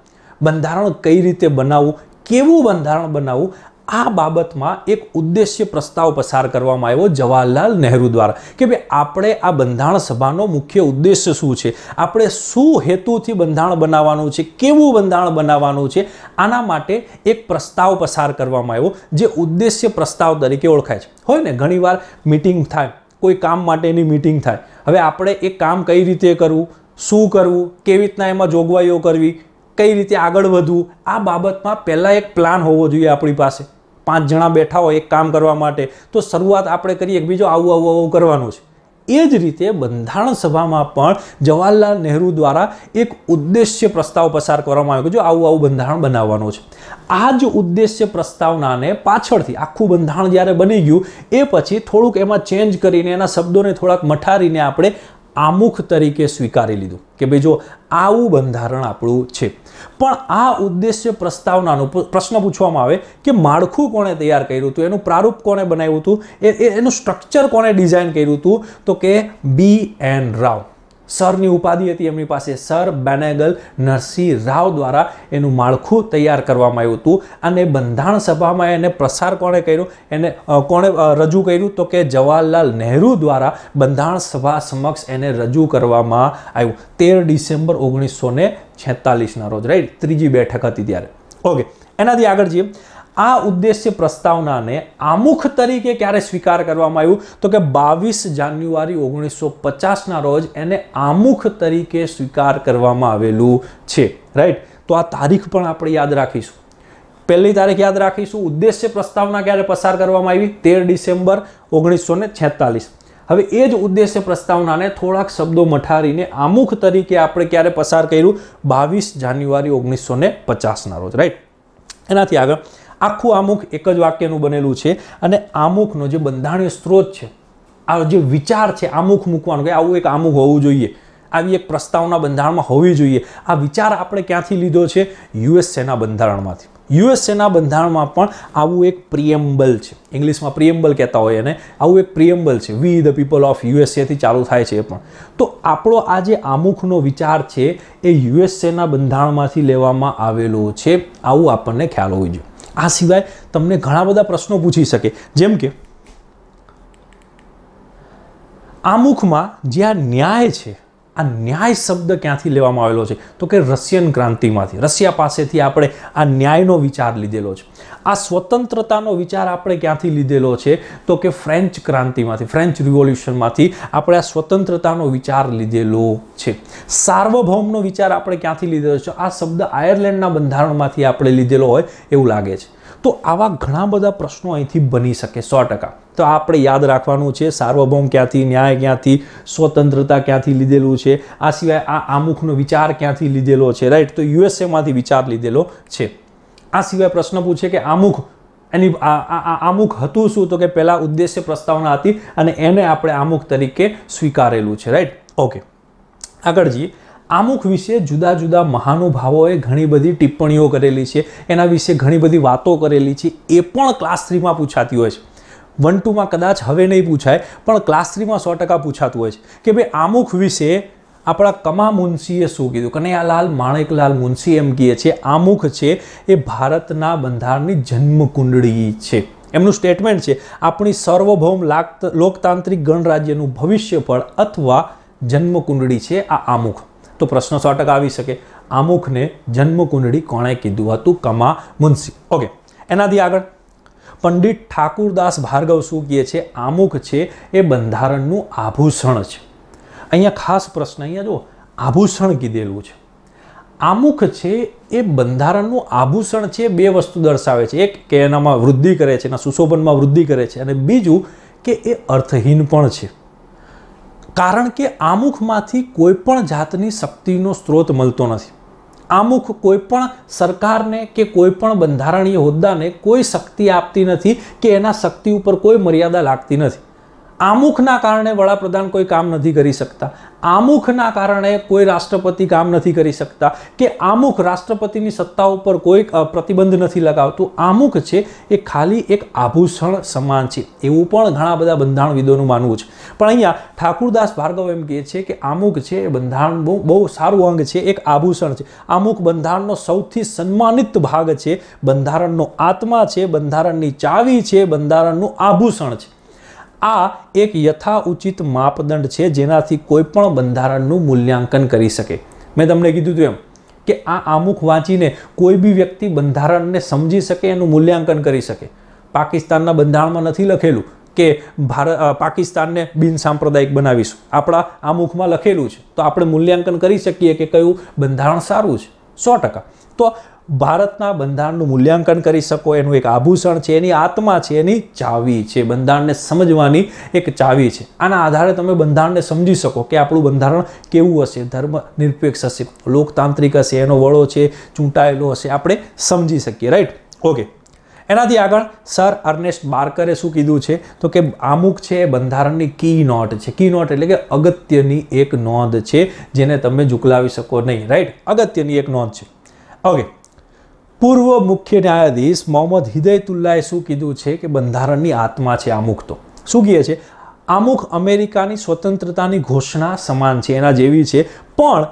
બંધારણ કઈ રીતે બનાવવું કેવું બંધારણ બનાવવું આ બાબતમાં એક ઉદ્દેશ્ય પ્રસ્તાવ પસાર કરવામાં આવ્યો જવાહરલાલ નહેરુ દ્વારા કે ભાઈ આપણે આ બંધારણ સભાનો મુખ્ય ઉદ્દેશ્ય શું છે આપણે શું હેતુથી બંધારણ બનાવવાનું છે કેવું બંધારણ બનાવવાનું છે આના માટે એક પ્રસ્તાવ પસાર કરવામાં આવ્યો જે ઉદ્દેશ્ય પ્રસ્તાવ તરીકે ઓળખાય છે હોય ને ઘણીવાર મિટિંગ થાય કોઈ કામ માટેની મિટિંગ થાય હવે આપણે એ કામ કઈ રીતે કરવું શું કરવું કેવી રીતના એમાં જોગવાઈઓ કરવી કઈ રીતે આગળ વધવું આ બાબતમાં પહેલાં એક પ્લાન હોવો જોઈએ આપણી પાસે પાંચ જણા બેઠા હોય એક કામ કરવા માટે તો શરૂઆત આપણે કરીએ બીજો આવું આવું આવું કરવાનું છે એ જ રીતે બંધારણ સભામાં પણ જવાહરલાલ નહેરુ દ્વારા એક ઉદ્દેશ્ય પ્રસ્તાવ પસાર કરવામાં આવ્યો કે જો આવું આવું બંધારણ બનાવવાનું છે આ જ ઉદ્દેશ્ય પ્રસ્તાવનાને પાછળથી આખું બંધારણ જ્યારે બની ગયું એ પછી થોડુંક એમાં ચેન્જ કરીને એના શબ્દોને થોડાક મઠારીને આપણે આમુખ તરીકે સ્વીકારી લીધું કે ભાઈ જો આવું બંધારણ આપણું છે પણ આ ઉદ્દેશ્ય પ્રસ્તાવનાનો પ્રશ્ન પૂછવામાં આવે કે માળખું કોણે તૈયાર કર્યું હતું એનું પ્રારૂપ કોણે બનાવ્યું હતું એ એનું સ્ટ્રક્ચર કોણે ડિઝાઇન કર્યું હતું તો કે બી એન રાવ સરની ઉપાધિ હતી એમની પાસે સર બેનેગલ નરસિંહ રાવ દ્વારા એનું માળખું તૈયાર કરવામાં આવ્યું હતું અને બંધારણ સભામાં એને પ્રસાર કોણે કર્યો એને કોણે રજૂ કર્યું તો કે જવાહરલાલ નહેરુ દ્વારા બંધારણ સભા સમક્ષ એને રજૂ કરવામાં આવ્યું તેર ડિસેમ્બર ઓગણીસો ને છેતાલીસના રોજ રાઈટ ત્રીજી બેઠક હતી ત્યારે ઓકે એનાથી આગળ જઈએ આ ઉદ્દેશ્ય પ્રસ્તાવનાને આમુખ તરીકે ક્યારે સ્વીકાર કરવામાં આવ્યું તો કે બાવીસ જાન્યુઆરી ઓગણીસો પચાસના રોજ એને આમુખ તરીકે સ્વીકાર કરવામાં આવેલું છે રાઈટ તો આ તારીખ પણ આપણે યાદ રાખીશું પહેલી તારીખ યાદ રાખીશું ઉદ્દેશ્ય પ્રસ્તાવના ક્યારે પસાર કરવામાં આવી તેર ડિસેમ્બર ઓગણીસો ને હવે એ જ ઉદ્દેશ્ય પ્રસ્તાવનાને થોડાક શબ્દો મઠારીને આમુખ તરીકે આપણે ક્યારે પસાર કર્યું બાવીસ જાન્યુઆરી ઓગણીસો ને પચાસના રોજ રાઈટ એનાથી આગળ આખું આમુખ એક જ વાક્યનું બનેલું છે અને આમુખનો જે બંધારણીય સ્ત્રોત છે આ જે વિચાર છે આમુખ મૂકવાનો કે આવું એક આમુખ હોવું જોઈએ આવી એક પ્રસ્તાવના બંધારણમાં હોવી જોઈએ આ વિચાર આપણે ક્યાંથી લીધો છે યુએસ સેના બંધારણમાંથી યુએસ સેના બંધારણમાં પણ આવું એક પ્રિએમ્બલ છે ઇંગ્લિશમાં પ્રિએમ્બલ કહેતા હોય એને આવું એક પ્રિએમ્બલ છે વી ધ પીપલ ઓફ યુએસએથી ચાલુ થાય છે એ પણ તો આપણો આ જે આમુખનો વિચાર છે એ યુએસએના બંધારણમાંથી લેવામાં આવેલો છે આવું આપણને ખ્યાલ હોવી જોઈએ આ સિવાય તમને ઘણા બધા પ્રશ્નો પૂછી શકે જેમ કે આમુખમાં જ્યાં ન્યાય છે આ ન્યાય શબ્દ ક્યાંથી લેવામાં આવેલો છે તો કે રશિયન ક્રાંતિમાંથી રશિયા પાસેથી આપણે આ ન્યાયનો વિચાર લીધેલો છે આ સ્વતંત્રતાનો વિચાર આપણે ક્યાંથી લીધેલો છે તો કે ફ્રેન્ચ ક્રાંતિમાંથી ફ્રેન્ચ રિવોલ્યુશનમાંથી આપણે આ સ્વતંત્રતાનો વિચાર લીધેલો છે સાર્વભૌમનો વિચાર આપણે ક્યાંથી લીધેલો છે આ શબ્દ આયર્લેન્ડના બંધારણમાંથી આપણે લીધેલો હોય એવું લાગે છે તો આવા ઘણા બધા પ્રશ્નો અહીંથી બની શકે સો ટકા તો આપણે યાદ રાખવાનું છે સાર્વભૌમ ક્યાંથી ન્યાય ક્યાંથી સ્વતંત્રતા ક્યાંથી લીધેલું છે આ સિવાય આ આમુખનો વિચાર ક્યાંથી લીધેલો છે રાઈટ તો યુએસએમાંથી વિચાર લીધેલો છે આ સિવાય પ્રશ્ન પૂછે કે આમુખ એની આમુખ હતું શું તો કે પહેલાં ઉદ્દેશ્ય પ્રસ્તાવના હતી અને એને આપણે આમુખ તરીકે સ્વીકારેલું છે રાઈટ ઓકે આગળ જઈએ આમુખ વિશે જુદા જુદા મહાનુભાવોએ ઘણી બધી ટિપ્પણીઓ કરેલી છે એના વિશે ઘણી બધી વાતો કરેલી છે એ પણ ક્લાસ થ્રીમાં પૂછાતી હોય છે વન ટુમાં કદાચ હવે નહીં પૂછાય પણ ક્લાસ થ્રીમાં સો ટકા પૂછાતું હોય છે કે ભાઈ આમુખ વિશે આપણા કમા મુનશીએ શું કીધું કનૈયાલાલ માણેકલાલ મુનશી એમ કહે છે આમુખ છે એ ભારતના બંધારણની જન્મકુંડળી છે એમનું સ્ટેટમેન્ટ છે આપણી સર્વભૌમ લોકતાંત્રિક ગણરાજ્યનું ભવિષ્યફળ અથવા જન્મકુંડળી છે આ આમુખ તો પ્રશ્ન સો ટકા આવી શકે આમુખને જન્મકુંડળી કોણે કીધું હતું કમા મુનશી ઓકે એનાથી આગળ પંડિત ઠાકુરદાસ ભાર્ગવ શું કહે છે આમુખ છે એ બંધારણનું આભૂષણ છે અહીંયા ખાસ પ્રશ્ન અહીંયા જો આભૂષણ કીધેલું છે આમુખ છે એ બંધારણનું આભૂષણ છે બે વસ્તુ દર્શાવે છે એક કે એનામાં વૃદ્ધિ કરે છે એના સુશોભનમાં વૃદ્ધિ કરે છે અને બીજું કે એ અર્થહીન પણ છે કારણ કે આમુખમાંથી કોઈપણ જાતની શક્તિનો સ્ત્રોત મળતો નથી આમુખ પણ સરકારને કે કોઈપણ બંધારણીય હોદ્દાને કોઈ શક્તિ આપતી નથી કે એના શક્તિ ઉપર કોઈ મર્યાદા લાગતી નથી આમુખના કારણે વડાપ્રધાન કોઈ કામ નથી કરી શકતા આમુખના કારણે કોઈ રાષ્ટ્રપતિ કામ નથી કરી શકતા કે આમુખ રાષ્ટ્રપતિની સત્તા ઉપર કોઈ પ્રતિબંધ નથી લગાવતું આમુખ છે એ ખાલી એક આભૂષણ સમાન છે એવું પણ ઘણા બધા બંધાણવિદોનું માનવું છે પણ અહીંયા ઠાકુરદાસ ભાર્ગવ એમ કહે છે કે આમુખ છે એ બંધારણ બહુ બહુ સારું અંગ છે એક આભૂષણ છે આમુખ બંધારણનો સૌથી સન્માનિત ભાગ છે બંધારણનો આત્મા છે બંધારણની ચાવી છે બંધારણનું આભૂષણ છે આ એક યથાઉચિત માપદંડ છે જેનાથી કોઈ પણ બંધારણનું મૂલ્યાંકન કરી શકે મેં તમને કીધું હતું એમ કે આ આમુખ વાંચીને કોઈ બી વ્યક્તિ બંધારણને સમજી શકે એનું મૂલ્યાંકન કરી શકે પાકિસ્તાનના બંધારણમાં નથી લખેલું કે ભારત પાકિસ્તાનને બિનસાંપ્રદાયિક બનાવીશું આપણા આમુખમાં લખેલું છે તો આપણે મૂલ્યાંકન કરી શકીએ કે કયું બંધારણ સારું છે સો ટકા તો ભારતના બંધારણનું મૂલ્યાંકન કરી શકો એનું એક આભૂષણ છે એની આત્મા છે એની ચાવી છે બંધારણને સમજવાની એક ચાવી છે આના આધારે તમે બંધારણને સમજી શકો કે આપણું બંધારણ કેવું હશે ધર્મ નિરપેક્ષ હશે લોકતાંત્રિક હશે એનો વડો છે ચૂંટાયેલો હશે આપણે સમજી શકીએ રાઈટ ઓકે એનાથી આગળ સર અર્નેસ્ટ બાર્કરે શું કીધું છે તો કે આમુક છે એ બંધારણની કી નોટ છે કી નોટ એટલે કે અગત્યની એક નોંધ છે જેને તમે ઝુકલાવી શકો નહીં રાઈટ અગત્યની એક નોંધ છે ઓકે પૂર્વ મુખ્ય ન્યાયાધીશ મોહમ્મદ હિદયતુલ્લાએ શું કીધું છે કે બંધારણની આત્મા છે આમુખ તો શું કહે છે આમુખ અમેરિકાની સ્વતંત્રતાની ઘોષણા સમાન છે એના જેવી છે પણ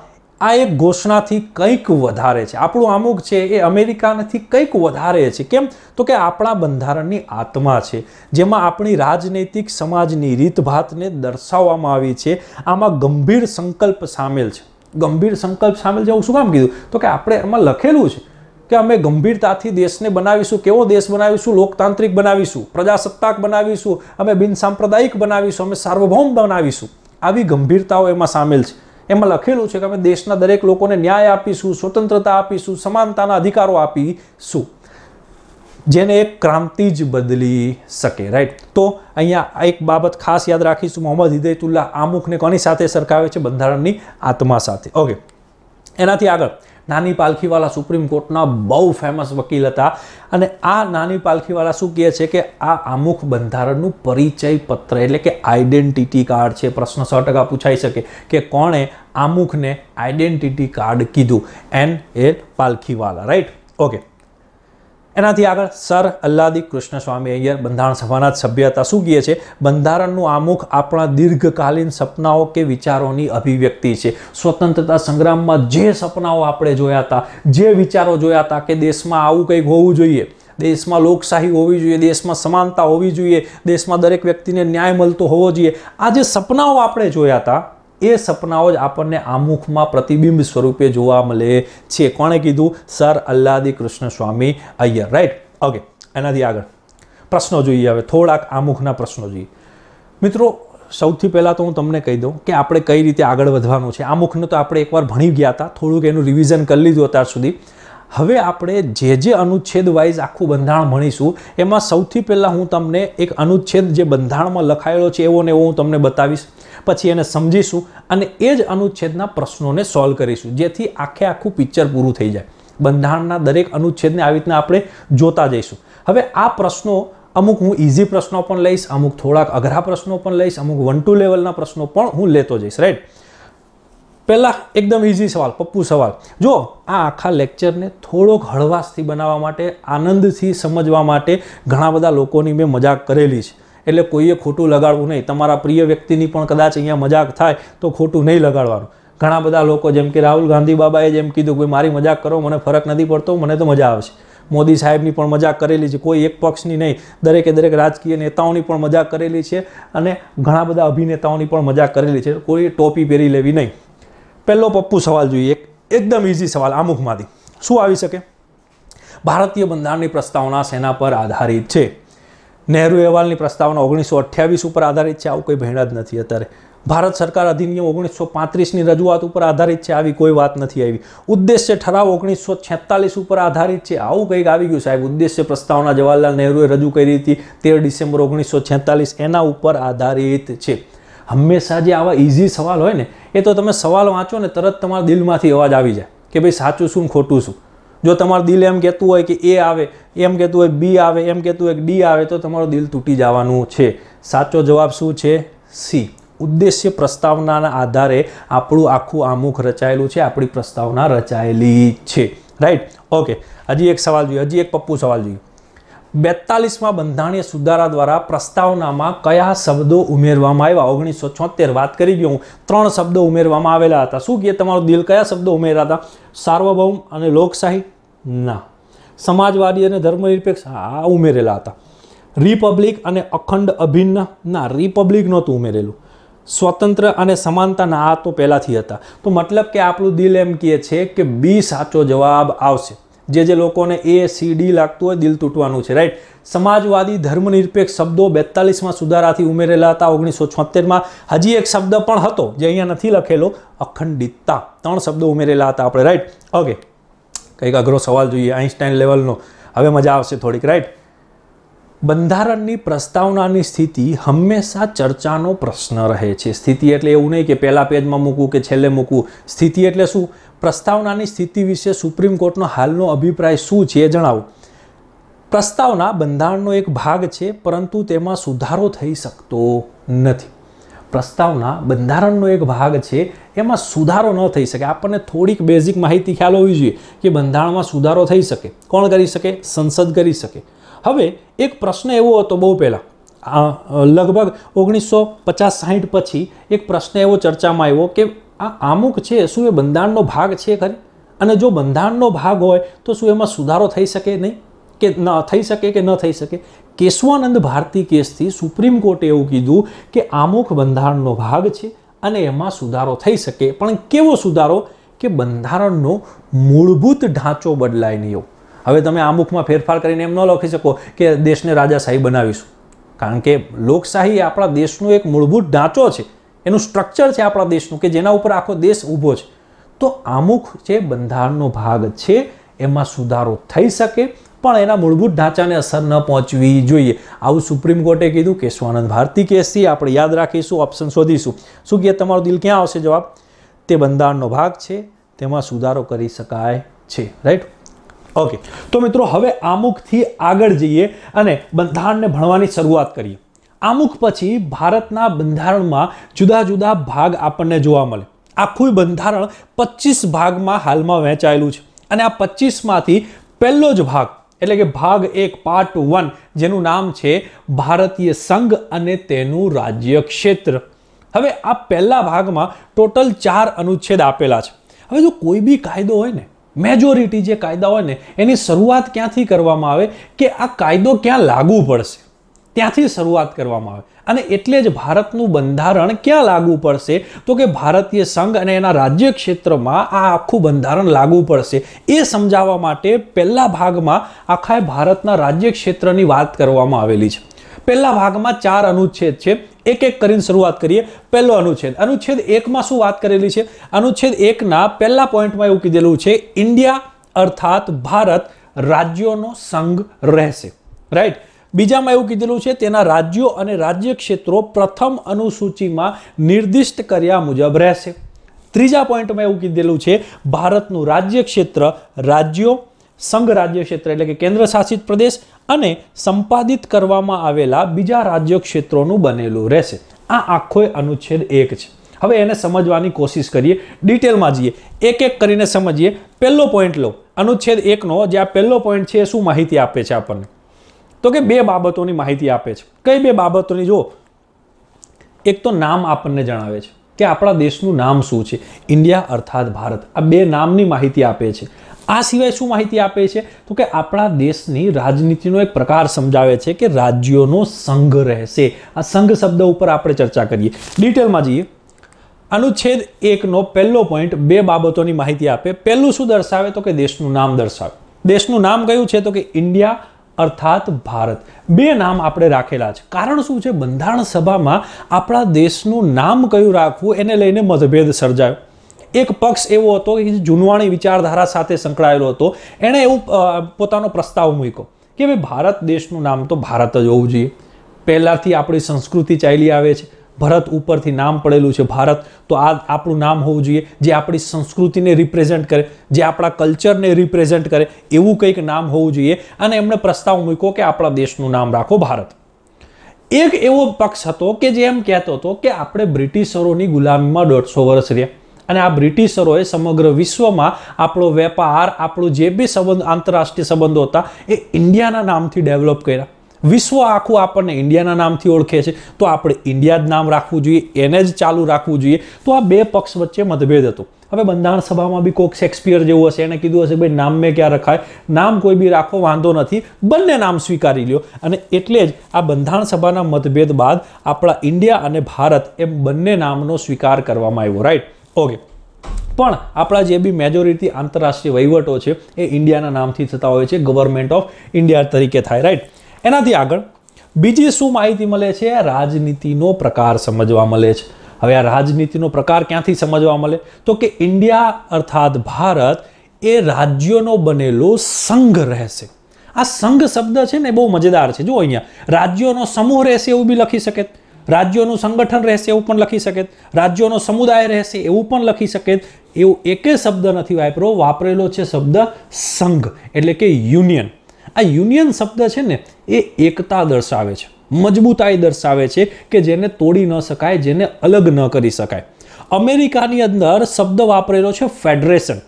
આ એક ઘોષણાથી કંઈક વધારે છે આપણું અમુક છે એ અમેરિકાનાથી કંઈક વધારે છે કેમ તો કે આપણા બંધારણની આત્મા છે જેમાં આપણી રાજનૈતિક સમાજની રીતભાતને દર્શાવવામાં આવી છે આમાં ગંભીર સંકલ્પ સામેલ છે ગંભીર સંકલ્પ સામેલ છે એવું શું કામ કીધું તો કે આપણે એમાં લખેલું છે કે અમે ગંભીરતાથી દેશને બનાવીશું કેવો દેશ બનાવીશું લોકતાંત્રિક બનાવીશું પ્રજાસત્તાક બનાવીશું અમે બિનસાંપ્રદાયિક બનાવીશું અમે સાર્વભૌમ બનાવીશું આવી ગંભીરતાઓ એમાં સામેલ છે એમાં લખેલું છે કે અમે દેશના દરેક લોકોને ન્યાય આપીશું સ્વતંત્રતા આપીશું સમાનતાના અધિકારો આપીશું જેને એક ક્રાંતિ જ બદલી શકે રાઈટ તો અહીંયા એક બાબત ખાસ યાદ રાખીશું મોહમ્મદ હિદાયતુલ્લાહ આમુખને કોની સાથે સરખાવે છે બંધારણની આત્મા સાથે ઓકે એનાથી આગળ નાની પાલખીવાલા સુપ્રીમ કોર્ટના બહુ ફેમસ વકીલ હતા અને આ નાની પાલખીવાલા શું કહે છે કે આ આમુખ બંધારણનું પરિચય પત્ર એટલે કે આઈડેન્ટિટી કાર્ડ છે પ્રશ્ન સો ટકા પૂછાઈ શકે કે કોણે આમુખને આઈડેન્ટિટી કાર્ડ કીધું N A Palkhivala right okay એનાથી આગળ સર અલ્લાદી કૃષ્ણ સ્વામી અય્યર બંધારણ સભાના જ સભ્ય હતા શું કહે છે બંધારણનું આમુખ આપણા દીર્ઘકાલીન સપનાઓ કે વિચારોની અભિવ્યક્તિ છે સ્વતંત્રતા સંગ્રામમાં જે સપનાઓ આપણે જોયા હતા જે વિચારો જોયા હતા કે દેશમાં આવું કંઈક હોવું જોઈએ દેશમાં લોકશાહી હોવી જોઈએ દેશમાં સમાનતા હોવી જોઈએ દેશમાં દરેક વ્યક્તિને ન્યાય મળતો હોવો જોઈએ આ જે સપનાઓ આપણે જોયા હતા એ સપનાઓ જ આપણને આમુખમાં પ્રતિબિંબ સ્વરૂપે જોવા મળે છે કોણે કીધું sir Alladi Krishnaswami Ayyar right okay એનાથી આગળ પ્રશ્નો જોઈએ હવે થોડાક આમુખના પ્રશ્નો જોઈએ મિત્રો સૌથી પહેલાં તો હું તમને કહી દઉં કે આપણે કઈ રીતે આગળ વધવાનું છે આ તો આપણે એકવાર ભણી ગયા હતા થોડુંક એનું રિવિઝન કરી લીધું અત્યાર સુધી હવે આપણે જે જે અનુચ્છેદ વાઇઝ આખું બંધારણ ભણીશું એમાં સૌથી પહેલાં હું તમને એક અનુચ્છેદ જે બંધારણમાં લખાયેલો છે એવો ને એવો હું તમને બતાવીશ પછી એને સમજીશું અને એ જ અનુચ્છેદના પ્રશ્નોને સોલ્વ કરીશું જેથી આખે આખું પિક્ચર પૂરું થઈ જાય બંધારણના દરેક અનુચ્છેદને આવી રીતના આપણે જોતા જઈશું હવે આ પ્રશ્નો અમુક હું ઇઝી પ્રશ્નો પણ લઈશ અમુક થોડાક અઘરા પ્રશ્નો પણ લઈશ અમુક વન ટુ લેવલના પ્રશ્નો પણ હું લેતો જઈશ રાઈટ પહેલાં એકદમ ઇઝી સવાલ પપ્પુ સવાલ જો આ આખા લેક્ચરને થોડોક હળવાશથી બનાવવા માટે આનંદથી સમજવા માટે ઘણા બધા લોકોની મેં મજાક કરેલી છે એટલે કોઈએ ખોટું લગાડવું નહીં તમારા પ્રિય વ્યક્તિની પણ કદાચ અહીંયા મજાક થાય તો ખોટું નહીં લગાડવાનું ઘણા બધા લોકો જેમ કે રાહુલ ગાંધી બાબાએ જેમ કીધું કે મારી મજાક કરો મને ફરક નથી પડતો મને તો મજા આવશે મોદી સાહેબની પણ મજાક કરેલી છે કોઈ એક પક્ષની નહીં દરેકે દરેક રાજકીય નેતાઓની પણ મજાક કરેલી છે અને ઘણા બધા અભિનેતાઓની પણ મજાક કરેલી છે કોઈ ટોપી પહેરી લેવી નહીં પહેલો પપ્પુ સવાલ જોઈએ એકદમ ઇઝી સવાલ આમુખમાંથી શું આવી શકે ભારતીય બંધારણની પ્રસ્તાવના સેના પર આધારિત છે નહેરુ અહેવાલની પ્રસ્તાવના ઓગણીસો અઠ્યાવીસ ઉપર આધારિત છે આવું કોઈ ભેણા જ નથી અત્યારે ભારત સરકાર અધિનિયમ ઓગણીસો પાંત્રીસની રજૂઆત ઉપર આધારિત છે આવી કોઈ વાત નથી આવી ઉદ્દેશ્ય ઠરાવ ઓગણીસો છેતાલીસ ઉપર આધારિત છે આવું કંઈક આવી ગયું સાહેબ ઉદ્દેશ્ય પ્રસ્તાવના જવાહરલાલ નહેરુએ રજૂ કરી હતી તેર ડિસેમ્બર ઓગણીસો છેતાલીસ એના ઉપર આધારિત છે હંમેશા જે આવા ઇઝી સવાલ હોય ને એ તો તમે સવાલ વાંચો ને તરત તમારા દિલમાંથી અવાજ આવી જાય કે ભાઈ સાચું શું ખોટું શું જો તમારું દિલ એમ કહેતું હોય કે એ આવે એમ કહેતું હોય બી આવે એમ કહેતું હોય ડી આવે તો તમારું દિલ તૂટી જવાનું છે સાચો જવાબ શું છે સી ઉદ્દેશ્ય પ્રસ્તાવનાના આધારે આપણું આખું આમુખ રચાયેલું છે આપણી પ્રસ્તાવના રચાયેલી છે રાઈટ ઓકે હજી એક સવાલ જોઈએ હજી એક પપ્પુ સવાલ જોઈએ બેતાલીસમાં બંધારણીય સુધારા દ્વારા પ્રસ્તાવનામાં કયા શબ્દો ઉમેરવામાં આવ્યા ઓગણીસો છોતેર વાત કરી ગયો હું ત્રણ શબ્દો ઉમેરવામાં આવેલા હતા શું કહે તમારું દિલ કયા શબ્દો ઉમેરા હતા સાર્વભૌમ અને લોકશાહી ના સમાજવાદી અને ધર્મનિરપેક્ષ હા ઉમેરેલા હતા રિપબ્લિક અને અખંડ અભિન્ન ના રિપબ્લિક નહોતું ઉમેરેલું સ્વતંત્ર અને સમાનતાના આ તો પહેલાંથી હતા તો મતલબ કે આપણું દિલ એમ કહે છે કે બી સાચો જવાબ આવશે જે જે લોકોને એ સી ડી લાગતું હોય દિલ તૂટવાનું છે રાઈટ સમાજવાદી ધર્મનિરપેક્ષ શબ્દો બેતાલીસમાં સુધારાથી ઉમેરેલા હતા ઓગણીસો છોતેરમાં હજી એક શબ્દ પણ હતો જે અહીંયા નથી લખેલો અખંડિતતા ત્રણ શબ્દો ઉમેરેલા હતા આપણે રાઈટ ઓકે કંઈક અઘરો સવાલ જોઈએ આઈન્સ્ટાઈન લેવલનો હવે મજા આવશે થોડીક રાઈટ બંધારણની પ્રસ્તાવનાની સ્થિતિ હંમેશા ચર્ચાનો પ્રશ્ન રહે છે સ્થિતિ એટલે એવું નહીં કે પહેલાં પેજમાં મૂકવું કે છેલ્લે મૂકવું સ્થિતિ એટલે શું પ્રસ્તાવનાની સ્થિતિ વિશે સુપ્રીમ કોર્ટનો હાલનો અભિપ્રાય શું છે એ જણાવો પ્રસ્તાવના બંધારણનો એક ભાગ છે પરંતુ તેમાં સુધારો થઈ શકતો નથી પ્રસ્તાવના બંધારણનો એક ભાગ છે એમાં સુધારો ન થઈ શકે આપણને થોડીક બેઝિક માહિતી ખ્યાલ હોવી જોઈએ કે બંધારણમાં સુધારો થઈ શકે કોણ કરી શકે સંસદ કરી શકે હવે એક પ્રશ્ન એવો હતો બહુ પહેલાં લગભગ ઓગણીસો પચાસ સાહીઠ પછી એક પ્રશ્ન એવો ચર્ચામાં આવ્યો કે આ આમુક છે શું એ બંધારણનો ભાગ છે ખરી અને જો બંધારણનો ભાગ હોય તો શું એમાં સુધારો થઈ શકે નહીં કે ન થઈ શકે કે ન થઈ શકે કેશવાનંદ ભારતી કેસથી સુપ્રીમ કોર્ટે એવું કીધું કે આમુખ બંધારણનો ભાગ છે અને એમાં સુધારો થઈ શકે પણ કેવો સુધારો કે બંધારણનો મૂળભૂત ઢાંચો બદલાય નહીં હવે તમે આમુખમાં ફેરફાર કરીને એમ ન લખી શકો કે દેશને રાજાશાહી બનાવીશું કારણ કે લોકશાહી આપણા દેશનો એક મૂળભૂત ઢાંચો છે એનું સ્ટ્રક્ચર છે આપણા દેશનું કે જેના ઉપર આખો દેશ ઊભો છે તો આમુખ જે બંધારણનો ભાગ છે એમાં સુધારો થઈ શકે પણ એના મૂળભૂત ઢાંચાને અસર ન પહોંચવી જોઈએ આવું સુપ્રીમ કોર્ટે કીધું કેશવાનંદ ભારતી કેસથી આપણે યાદ રાખીશું ઓપ્શન શોધીશું શું કે તમારું દિલ ક્યાં આવશે જવાબ તે બંધારણનો ભાગ છે તેમાં સુધારો કરી શકાય છે રાઈટ ઓકે તો મિત્રો હવે આમુખથી આગળ જઈએ અને બંધારણને ભણવાની શરૂઆત કરીએ આમુખ પછી ભારતના બંધારણમાં જુદા જુદા ભાગ આપણને જોવા મળે આખું બંધારણ પચીસ ભાગમાં હાલમાં વહેંચાયેલું છે અને આ પચીસમાંથી પહેલો જ ભાગ એટલે કે ભાગ એક પાર્ટ વન જેનું નામ છે ભારતીય સંઘ અને તેનું રાજ્ય ક્ષેત્ર હવે આ પહેલા ભાગમાં ટોટલ ચાર અનુચ્છેદ આપેલા છે હવે જો કોઈ બી કાયદો હોય ને મેજોરિટી જે કાયદા હોય ને એની શરૂઆત ક્યાંથી કરવામાં આવે કે આ કાયદો ક્યાં લાગુ પડશે ત્યાંથી શરૂઆત કરવામાં આવે અને એટલે જ ભારતનું બંધારણ ક્યાં લાગુ પડશે તો કે ભારતીય સંઘ અને એના રાજ્ય ક્ષેત્રમાં આ આખું બંધારણ લાગુ પડશે એ સમજાવવા માટે પહેલા ભાગમાં આખા ભારતના રાજ્ય ક્ષેત્રની વાત કરવામાં આવેલી છે પહેલા ભાગમાં ચાર અનુચ્છેદ છે એક એક કરીને શરૂઆત કરીએ પહેલો અનુચ્છેદ અનુચ્છેદ એકમાં શું વાત કરેલી છે અનુચ્છેદ એકના પહેલા પોઈન્ટમાં એવું કીધેલું છે ઇન્ડિયા અર્થાત ભારત રાજ્યોનો સંઘ રહેશે રાઈટ બીજામાં એવું કીધેલું છે તેના રાજ્યો અને રાજ્ય ક્ષેત્રો પ્રથમ અનુસૂચિમાં નિર્દિષ્ટ કર્યા મુજબ રહેશે ત્રીજા પોઈન્ટમાં એવું કીધેલું છે ભારતનું રાજ્ય ક્ષેત્ર રાજ્યો સંઘ રાજ્ય ક્ષેત્ર એટલે કે કેન્દ્ર શાસિત પ્રદેશ અને સંપાદિત કરવામાં આવેલા બીજા રાજ્ય ક્ષેત્રોનું બનેલું રહેશે આ આખો અનુચ્છેદ એક છે હવે એને સમજવાની કોશિશ કરીએ ડિટેલમાં જઈએ એક એક કરીને સમજીએ પહેલો પોઈન્ટ લો અનુચ્છેદ એકનો જે આ પહેલો પોઈન્ટ છે એ શું માહિતી આપે છે આપણને તો કે બે બાબતોની માહિતી આપે છે કઈ બે બાબતોની જો એક તો નામ આપણને જણાવે છે કે આપણા દેશનું નામ શું છે ઇન્ડિયા અર્થાત ભારત આ બે નામની માહિતી આપે છે આ સિવાય શું માહિતી આપે છે તો કે આપણા દેશની રાજનીતિનો એક પ્રકાર સમજાવે છે કે રાજ્યોનો સંઘ રહેશે આ સંઘ શબ્દ ઉપર આપણે ચર્ચા કરીએ ડિટેલમાં જઈએ અનુચ્છેદ એકનો પહેલો પોઈન્ટ બે બાબતોની માહિતી આપે પહેલું શું દર્શાવે તો કે દેશનું નામ દર્શાવે દેશનું નામ કયું છે તો કે ઇન્ડિયા અર્થાત ભારત બે નામ આપણે રાખેલા છે કારણ શું છે બંધારણ સભામાં આપણા દેશનું નામ કયું રાખવું એને લઈને મતભેદ સર્જાયો એક પક્ષ એવો હતો કે જૂનવાણી વિચારધારા સાથે સંકળાયેલો હતો એણે એવું પોતાનો પ્રસ્તાવ મૂક્યો કે ભાઈ ભારત દેશનું નામ તો ભારત જ હોવું જોઈએ પહેલાંથી આપણી સંસ્કૃતિ ચાલી આવે છે ભરત ઉપરથી નામ પડેલું છે ભારત તો આ આપણું નામ હોવું જોઈએ જે આપણી સંસ્કૃતિને રિપ્રેઝેન્ટ કરે જે આપણા કલ્ચરને રિપ્રેઝેન્ટ કરે એવું કંઈક નામ હોવું જોઈએ અને એમણે પ્રસ્તાવ મૂક્યો કે આપણા દેશનું નામ રાખો ભારત એક એવો પક્ષ હતો કે જે એમ કહેતો હતો કે આપણે બ્રિટિશરોની ગુલામીમાં દોઢસો વર્ષ રહ્યા અને આ બ્રિટિશરોએ સમગ્ર વિશ્વમાં આપણો વેપાર આપણો જે બી સંબંધ આંતરરાષ્ટ્રીય સંબંધો હતા એ ઇન્ડિયાના નામથી ડેવલપ કર્યા વિશ્વ આખું આપણને ઇન્ડિયાના નામથી ઓળખે છે તો આપણે ઇન્ડિયા જ નામ રાખવું જોઈએ એને જ ચાલુ રાખવું જોઈએ તો આ બે પક્ષ વચ્ચે મતભેદ હતો હવે બંધારણ સભામાં બી કોક શેક્સપિયર જેવું હશે એને કીધું હશે ભાઈ નામ મેં ક્યાં રખાય નામ કોઈ બી રાખો વાંધો નથી બંને નામ સ્વીકારી લ્યો અને એટલે જ આ બંધારણ સભાના મતભેદ બાદ આપણા ઇન્ડિયા અને ભારત એમ બંને નામનો સ્વીકાર કરવામાં આવ્યો રાઈટ ઓકે પણ આપણા જે બી મેજોરિટી આંતરરાષ્ટ્રીય વહીવટો છે એ ઇન્ડિયાના નામથી થતા હોય છે ગવર્મેન્ટ ઓફ ઇન્ડિયા તરીકે થાય રાઈટ એનાથી આગળ બીજી શું માહિતી મળે છે રાજનીતિનો પ્રકાર સમજવા મળે છે હવે આ રાજનીતિનો પ્રકાર ક્યાંથી સમજવા મળે તો કે ઇન્ડિયા અર્થાત ભારત એ રાજ્યોનો બનેલો સંઘ રહેશે આ સંઘ શબ્દ છે ને બહુ મજેદાર છે જો અહીંયા રાજ્યોનો સમૂહ રહેશે એવું બી લખી શકે રાજ્યોનું સંગઠન રહેશે એવું પણ લખી શકે રાજ્યોનો સમુદાય રહેશે એવું પણ લખી શકે એવું એકે શબ્દ નથી વાપરો વાપરેલો છે શબ્દ સંઘ એટલે કે યુનિયન આ યુનિયન શબ્દ છે ને એ એકતા દર્શાવે છે મજબૂતાઈ દર્શાવે છે કે જેને તોડી ન શકાય જેને અલગ ન કરી શકાય અમેરિકાની અંદર શબ્દ વાપરેલો છે ફેડરેશન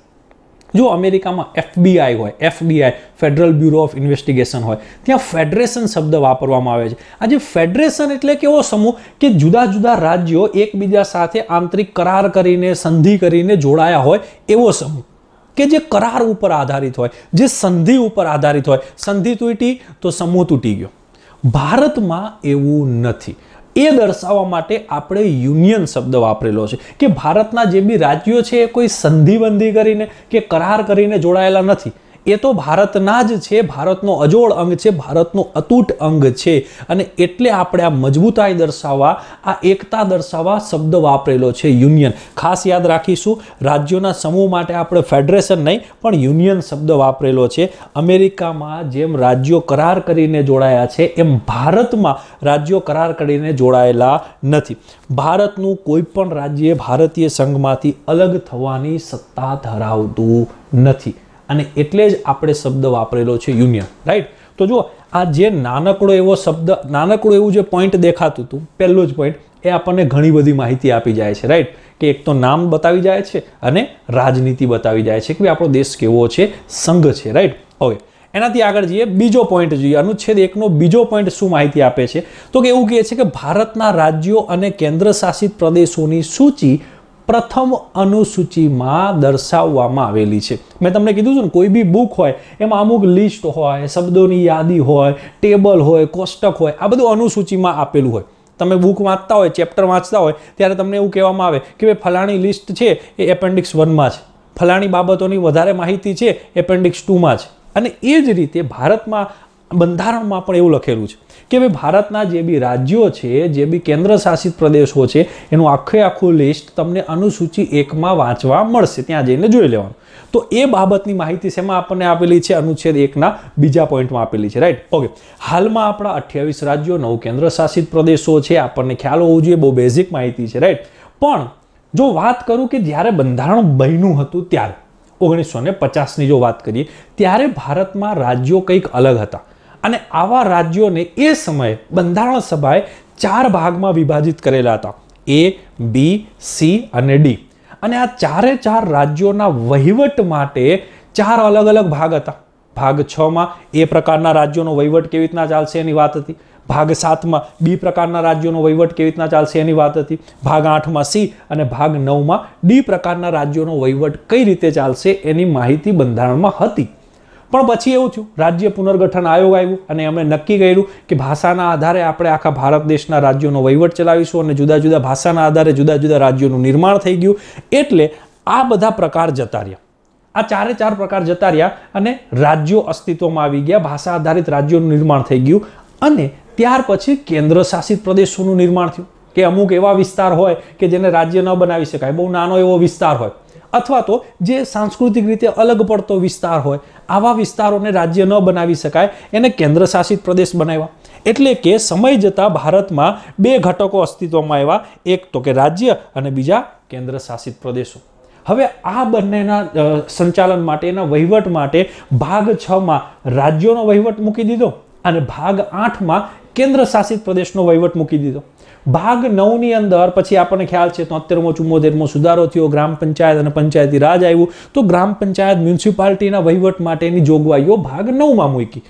જો અમેરિકામાં એફબીઆઈ હોય FBI federal bureau of investigation હોય ત્યાં ફેડરેશન શબ્દ વાપરવામાં આવે છે આજે ફેડરેશન એટલે કેવો સમૂહ કે જુદા જુદા રાજ્યો એકબીજા સાથે આંતરિક કરાર કરીને સંધિ કરીને જોડાયા હોય એવો સમૂહ કે જે કરાર ઉપર આધારિત હોય જે સંધિ ઉપર આધારિત હોય સંધિ તૂટી તો સમૂહ તૂટી ગયો ભારતમાં એવું નથી એ દર્શાવવા માટે આપણે યુનિયન શબ્દ વાપરેલો છે કે ભારતના જે બી રાજ્યો છે એ કોઈ સંધિબંધી કરીને કે કરાર કરીને જોડાયેલા નથી એ તો ભારતના જ છે ભારતનો અજોડ અંગ છે ભારતનો અતૂટ અંગ છે અને એટલે આપણે આ મજબૂતાઈ દર્શાવવા આ એકતા દર્શાવવા શબ્દ વાપરેલો છે યુનિયન ખાસ યાદ રાખીશું રાજ્યોના સમૂહ માટે આપણે ફેડરેશન નહીં પણ યુનિયન શબ્દ વાપરેલો છે અમેરિકામાં જેમ રાજ્યો કરાર કરીને જોડાયા છે એમ ભારતમાં રાજ્યો કરાર કરીને જોડાયેલા નથી ભારતનું કોઈ પણ રાજ્ય ભારતીય સંઘમાંથી અલગ થવાની સત્તા ધરાવતું નથી અને એટલે જ આપણે શબ્દ વાપરેલો છે યુનિયન રાઈટ તો જુઓ આ જે નાનકડો એવો શબ્દ નાનકડો એવું જે પોઈન્ટ દેખાતું હતું પહેલું જ પોઈન્ટ એ આપણને ઘણી બધી માહિતી આપી જાય છે રાઈટ કે એક તો નામ બતાવી જાય છે અને રાજનીતિ બતાવી જાય છે કે ભાઈ આપણો દેશ કેવો છે સંઘ છે રાઈટ હવે એનાથી આગળ જઈએ બીજો પોઈન્ટ જોઈએ અનુચ્છેદ એકનો બીજો પોઈન્ટ શું માહિતી આપે છે તો કે એવું કહે છે કે ભારતના રાજ્યો અને કેન્દ્રશાસિત પ્રદેશોની સૂચિ પ્રથમ અનુસૂચિમાં દર્શાવવામાં આવેલી છે મેં તમને કીધું છું ને કોઈ બી બુક હોય એમાં અમુક લિસ્ટ હોય શબ્દોની યાદી હોય ટેબલ હોય કોષ્ટક હોય આ બધું અનુસૂચિમાં આપેલું હોય તમે બુક વાંચતા હોય ચેપ્ટર વાંચતા હોય ત્યારે તમને એવું કહેવામાં આવે કે ભાઈ ફલાણી લિસ્ટ છે એ એપેન્ડિક્સ વનમાં છે ફલાણી બાબતોની વધારે માહિતી છે એપેન્ડિક્સ ટુમાં છે અને એ જ રીતે ભારતમાં બંધારણમાં પણ એવું લખેલું છે કે ભાઈ ભારતના જે બી રાજ્યો છે જે બી કેન્દ્ર શાસિત પ્રદેશો છે એનું આખે આખું લિસ્ટ તમને અનુસૂચિ એકમાં વાંચવા મળશે ત્યાં જઈને જોઈ લેવાનું તો એ બાબતની માહિતી શેમાં આપણને આપેલી છે અનુચ્છેદ એકના બીજા પોઈન્ટમાં આપેલી છે રાઈટ ઓકે હાલમાં આપણા અઠ્યાવીસ રાજ્યો નવ કેન્દ્ર શાસિત પ્રદેશો છે આપણને ખ્યાલ હોવો જોઈએ બહુ બેઝિક માહિતી છે રાઈટ પણ જો વાત કરું કે જ્યારે બંધારણ બન્યું હતું ત્યારે ઓગણીસો ને પચાસની જો વાત કરીએ ત્યારે ભારતમાં રાજ્યો કંઈક અલગ હતા અને આવા રાજ્યોને એ સમયે બંધારણ સભાએ ચાર ભાગમાં વિભાજિત કરેલા હતા એ બી સી અને ડી અને આ ચારે ચાર રાજ્યોના વહીવટ માટે ચાર અલગ અલગ ભાગ હતા ભાગ છમાં એ પ્રકારના રાજ્યોનો વહીવટ કેવી રીતના ચાલશે એની વાત હતી ભાગ સાતમાં બી પ્રકારના રાજ્યોનો વહીવટ કેવી રીતના ચાલશે એની વાત હતી ભાગ આઠમાં સી અને ભાગ નવમાં ડી પ્રકારના રાજ્યોનો વહીવટ કઈ રીતે ચાલશે એની માહિતી બંધારણમાં હતી પણ પછી એવું થયું રાજ્ય પુનર્ગઠન આયોગ આવ્યું અને અમે નક્કી કર્યું કે ભાષાના આધારે આપણે આખા ભારત દેશના રાજ્યોનો વહીવટ ચલાવીશું અને જુદા જુદા ભાષાના આધારે જુદા જુદા રાજ્યોનું નિર્માણ થઈ ગયું એટલે આ બધા પ્રકાર જતા રહ્યા આ ચારે ચાર પ્રકાર જતા રહ્યા અને રાજ્યો અસ્તિત્વમાં આવી ગયા ભાષા આધારિત રાજ્યોનું નિર્માણ થઈ ગયું અને ત્યાર પછી કેન્દ્ર શાસિત પ્રદેશોનું નિર્માણ થયું કે અમુક એવા વિસ્તાર હોય કે જેને રાજ્ય ન બનાવી શકાય બહુ નાનો એવો વિસ્તાર હોય અથવા તો જે સાંસ્કૃતિક રીતે અલગ પડતો વિસ્તાર હોય આવા વિસ્તારોને રાજ્ય ન બનાવી શકાય એને કેન્દ્ર શાસિત પ્રદેશ બનાવ્યા એટલે કે સમય જતાં ભારતમાં બે ઘટકો અસ્તિત્વમાં આવ્યા એક તો કે રાજ્ય અને બીજા કેન્દ્ર શાસિત પ્રદેશો હવે આ બંનેના સંચાલન માટે એના વહીવટ માટે ભાગ છમાં રાજ્યોનો વહીવટ મૂકી દીધો અને ભાગ આઠમાં કેન્દ્ર શાસિત પ્રદેશનો વહીવટ મૂકી દીધો ભાગ નવની અંદર પછી આપણને ખ્યાલ છે તોતેરમો ચુમ્મોતેરમો સુધારો થયો ગ્રામ પંચાયત અને પંચાયતી રાજ આવ્યું તો ગ્રામ પંચાયત મ્યુનિસિપાલિટીના વહીવટ માટેની જોગવાઈઓ ભાગ નવમાં મૂકી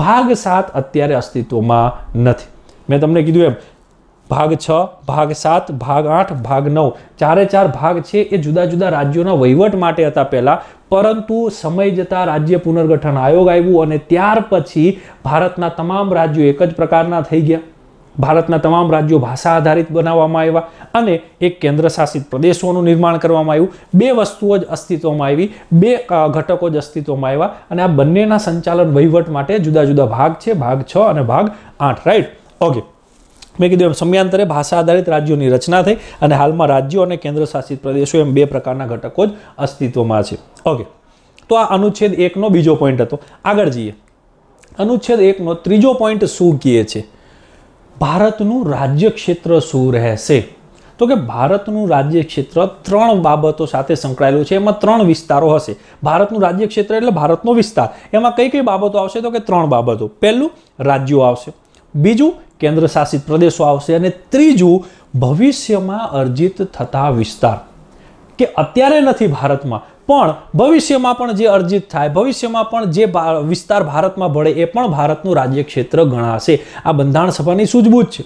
ભાગ સાત અત્યારે અસ્તિત્વમાં નથી મેં તમને કીધું એમ ભાગ છ ભાગ સાત ભાગ આઠ ભાગ નવ ચારે ચાર ભાગ છે એ જુદા જુદા રાજ્યોના વહીવટ માટે હતા પહેલાં પરંતુ સમય જતાં રાજ્ય પુનર્ગઠન આયોગ આવ્યું અને ત્યાર પછી ભારતના તમામ રાજ્યો એક જ પ્રકારના થઈ ગયા ભારતના તમામ રાજ્યો ભાષા આધારિત બનાવવામાં આવ્યા અને એક કેન્દ્ર શાસિત પ્રદેશોનું નિર્માણ કરવામાં આવ્યું બે વસ્તુઓ જ અસ્તિત્વમાં આવી બે ઘટકો જ અસ્તિત્વમાં આવ્યા અને આ બંનેના સંચાલન વહીવટ માટે જુદા જુદા ભાગ છે ભાગ છ અને ભાગ આઠ રાઈટ ઓકે મેં કીધું એમ સમયાંતરે ભાષા આધારિત રાજ્યોની રચના થઈ અને હાલમાં રાજ્યો અને કેન્દ્ર શાસિત પ્રદેશો એમ બે પ્રકારના ઘટકો જ અસ્તિત્વમાં છે ઓકે તો આ અનુચ્છેદ એકનો બીજો પોઈન્ટ હતો આગળ જઈએ અનુચ્છેદ એકનો ત્રીજો પોઈન્ટ શું કહે છે ભારતનું રાજ્ય ક્ષેત્ર શું રહેશે તો કે ભારતનું રાજ્ય ક્ષેત્ર ત્રણ બાબતો સાથે સંકળાયેલું છે એમાં ત્રણ વિસ્તારો હશે ભારતનું રાજ્ય ક્ષેત્ર એટલે ભારતનો વિસ્તાર એમાં કઈ કઈ બાબતો આવશે તો કે ત્રણ બાબતો પહેલું રાજ્યો આવશે બીજું કેન્દ્ર શાસિત પ્રદેશો આવશે અને ત્રીજું ભવિષ્યમાં અર્જિત થતા વિસ્તાર કે અત્યારે નથી ભારતમાં પણ ભવિષ્યમાં પણ જે અર્જિત થાય ભવિષ્યમાં પણ જે વિસ્તાર ભારતમાં ભળે એ પણ ભારતનું રાજ્ય ક્ષેત્ર ગણાશે આ બંધારણ સભાની સૂઝબૂછ છે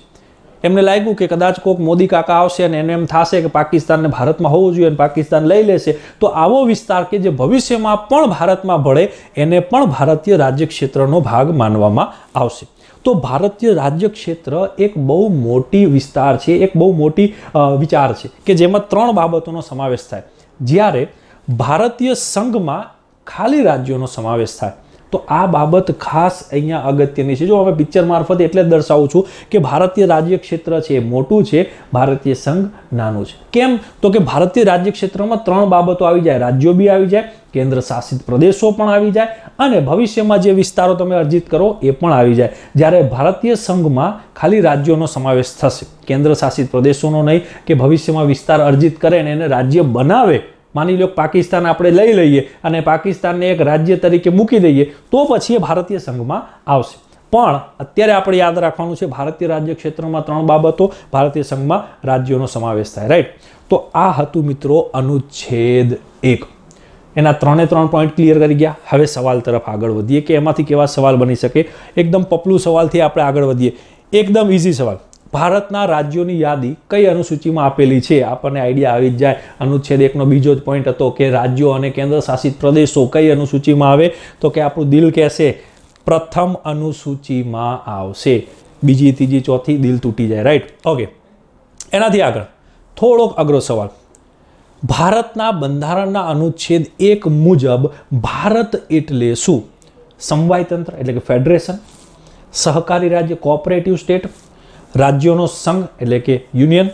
એમને લાગ્યું કે કદાચ કોક મોદી કાકા આવશે અને એને એમ થશે કે પાકિસ્તાનને ભારતમાં હોવું જોઈએ અને પાકિસ્તાન લઈ લેશે તો આવો વિસ્તાર કે જે ભવિષ્યમાં પણ ભારતમાં ભળે એને પણ ભારતીય રાજ્ય ક્ષેત્રનો ભાગ માનવામાં આવશે તો ભારતીય રાજ્ય ક્ષેત્ર એક બહુ મોટી વિસ્તાર છે એક બહુ મોટી વિચાર છે કે જેમાં ત્રણ બાબતોનો સમાવેશ થાય જ્યારે ભારતીય સંઘમાં ખાલી રાજ્યોનો સમાવેશ થાય તો આ બાબત ખાસ અહીંયા અગત્યની છે જો હવે પિક્ચર મારફતે એટલે જ દર્શાવું છું કે ભારતીય રાજ્ય ક્ષેત્ર છે એ મોટું છે ભારતીય સંઘ નાનું છે કેમ તો કે ભારતીય રાજ્ય ક્ષેત્રમાં ત્રણ બાબતો આવી જાય રાજ્યો બી આવી જાય કેન્દ્ર શાસિત પ્રદેશો પણ આવી જાય અને ભવિષ્યમાં જે વિસ્તારો તમે અર્જિત કરો એ પણ આવી જાય જ્યારે ભારતીય સંઘમાં ખાલી રાજ્યોનો સમાવેશ થશે કેન્દ્ર શાસિત પ્રદેશોનો નહીં કે ભવિષ્યમાં વિસ્તાર અર્જિત કરે અને એને રાજ્ય બનાવે માની લો પાકિસ્તાન આપણે લઈ લઈએ અને પાકિસ્તાનને એક રાજ્ય તરીકે મૂકી દઈએ તો પછી એ ભારતીય સંઘમાં આવશે પણ અત્યારે આપણે યાદ રાખવાનું છે ભારતીય રાજ્ય ક્ષેત્રમાં ત્રણ બાબતો ભારતીય સંઘમાં રાજ્યોનો સમાવેશ થાય રાઈટ તો આ હતું મિત્રો અનુચ્છેદ એક એના ત્રણે ત્રણ પોઈન્ટ ક્લિયર કરી ગયા હવે સવાલ તરફ આગળ વધીએ કે એમાંથી કેવા સવાલ બની શકે એકદમ પપલું સવાલથી આપણે આગળ વધીએ એકદમ ઇઝી સવાલ ભારતના રાજ્યોની યાદી કઈ અનુસૂચિમાં આપેલી છે આપણને આઈડિયા આવી જ જાય અનુચ્છેદ એકનો બીજો જ પોઈન્ટ હતો કે રાજ્યો અને કેન્દ્ર શાસિત પ્રદેશો કઈ અનુસૂચિમાં આવે તો કે આપણું દિલ કહેશે પ્રથમ અનુસૂચિમાં આવશે બીજી ત્રીજી ચોથી દિલ તૂટી જાય રાઈટ ઓકે એનાથી આગળ થોડોક અઘરો સવાલ ભારતના બંધારણના અનુચ્છેદ એક મુજબ ભારત એટલે શું સમવાયતંત્ર એટલે કે ફેડરેશન સહકારી રાજ્ય કોઓપરેટિવ સ્ટેટ રાજ્યોનો સંઘ એટલે કે યુનિયન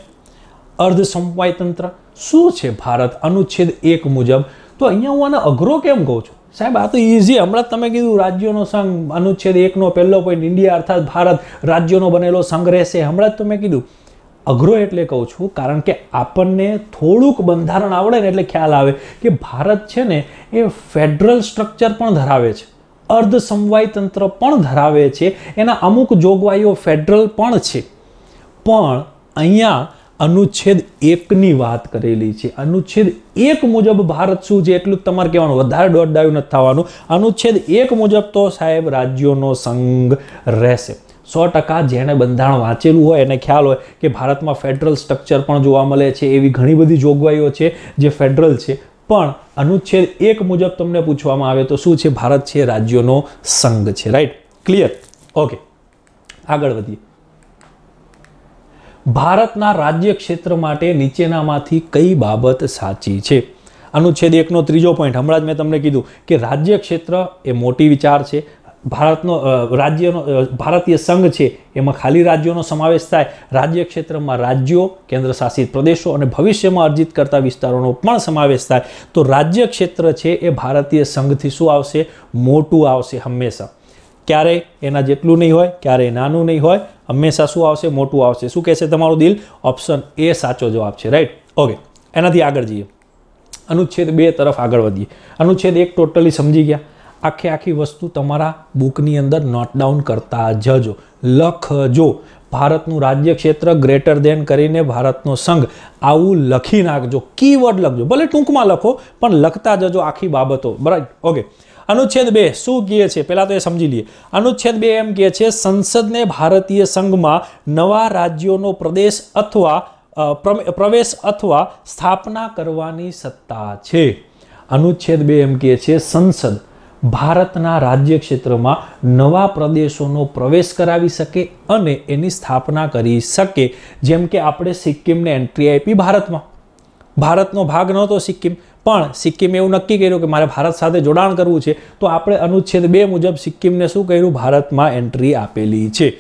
અર્ધ સમવાય તંત્ર શું છે ભારત અનુચ્છેદ એક મુજબ તો અહીંયા હું આને અઘરો કેમ કહું છું સાહેબ આ તો ઇઝી હમણાં તમે કીધું રાજ્યોનો સંઘ અનુચ્છેદ એકનો પહેલો પોઈન્ટ ઇન્ડિયા અર્થાત ભારત રાજ્યોનો બનેલો સંઘ રહેશે હમણાં જ તો મેં કીધું અઘરો એટલે કહું છું કારણ કે આપણને થોડુંક બંધારણ આવડે ને એટલે ખ્યાલ આવે કે ભારત છે ને એ ફેડરલ સ્ટ્રક્ચર પણ ધરાવે છે અર્ધ સમવાય તંત્ર પણ ધરાવે છે એના અમુક જોગવાઈઓ ફેડરલ પણ છે પણ અહીંયા અનુચ્છેદ એકની વાત કરેલી છે અનુચ્છેદ એક મુજબ ભારત શું છે એટલું જ તમારે કહેવાનું વધારે દોઢ નથી થવાનું અનુચ્છેદ એક મુજબ તો સાહેબ રાજ્યોનો સંઘ રહેશે સો ટકા જેણે બંધારણ વાંચેલું હોય એને ખ્યાલ હોય કે ભારતમાં ફેડરલ સ્ટ્રક્ચર પણ જોવા મળે છે એવી ઘણી બધી જોગવાઈઓ છે જે ફેડરલ છે પણ અનુચ્છેદ એક મુજબ તમને પૂછવામાં આવે તો શું છે ભારત છે રાજ્યોનો સંઘ છે રાઈટ ક્લિયર ઓકે આગળ વધીએ ભારતના રાજ્ય ક્ષેત્ર માટે નીચેનામાંથી કઈ બાબત સાચી છે અનુચ્છેદ એકનો ત્રીજો પોઈન્ટ હમણાં જ મેં તમને કીધું કે રાજ્ય ક્ષેત્ર એ મોટી વિચાર છે ભારતનો રાજ્યનો ભારતીય સંઘ છે એમાં ખાલી રાજ્યોનો સમાવેશ થાય રાજ્ય ક્ષેત્રમાં રાજ્યો કેન્દ્ર શાસિત પ્રદેશો અને ભવિષ્યમાં અર્જિત કરતા વિસ્તારોનો પણ સમાવેશ થાય તો રાજ્ય ક્ષેત્ર છે એ ભારતીય સંઘથી શું આવશે મોટું આવશે હંમેશા ક્યારે એના જેટલું નહીં હોય ક્યારે નાનું નહીં હોય હંમેશા શું આવશે મોટું આવશે શું કહેશે તમારું દિલ ઓપ્શન એ સાચો જવાબ છે રાઈટ ઓકે એનાથી આગળ જઈએ અનુચ્છેદ બે તરફ આગળ વધીએ અનુચ્છેદ એક ટોટલી સમજી ગયા આખે આખી વસ્તુ તમારા બુકની અંદર નોટ ડાઉન કરતા જજો લખજો ભારતનું રાજ્ય ક્ષેત્ર ગ્રેટર દેન કરીને ભારતનો સંઘ આવું લખી નાખજો કીવર્ડ લખજો ભલે ટૂંકમાં લખો પણ લખતા જજો આખી બાબતો બરાબર ઓકે અનુચ્છેદ બે શું કહે છે પહેલાં તો એ સમજી લઈએ અનુચ્છેદ બે એમ કહે છે સંસદને ભારતીય સંઘમાં નવા રાજ્યોનો પ્રદેશ અથવા પ્રવેશ અથવા સ્થાપના કરવાની સત્તા છે અનુચ્છેદ બે એમ કહે છે સંસદ ભારતના રાજ્ય ક્ષેત્રમાં નવા પ્રદેશોનો પ્રવેશ કરાવી શકે અને એની સ્થાપના કરી શકે જેમ કે આપણે સિક્કિમને એન્ટ્રી આપી ભારતમાં ભારતનો ભાગ નહોતો સિક્કિમ પણ સિક્કિમે એવું નક્કી કર્યું કે મારે ભારત સાથે જોડાણ કરવું છે તો આપણે અનુચ્છેદ બે મુજબ સિક્કિમને શું કર્યું ભારતમાં એન્ટ્રી આપેલી છે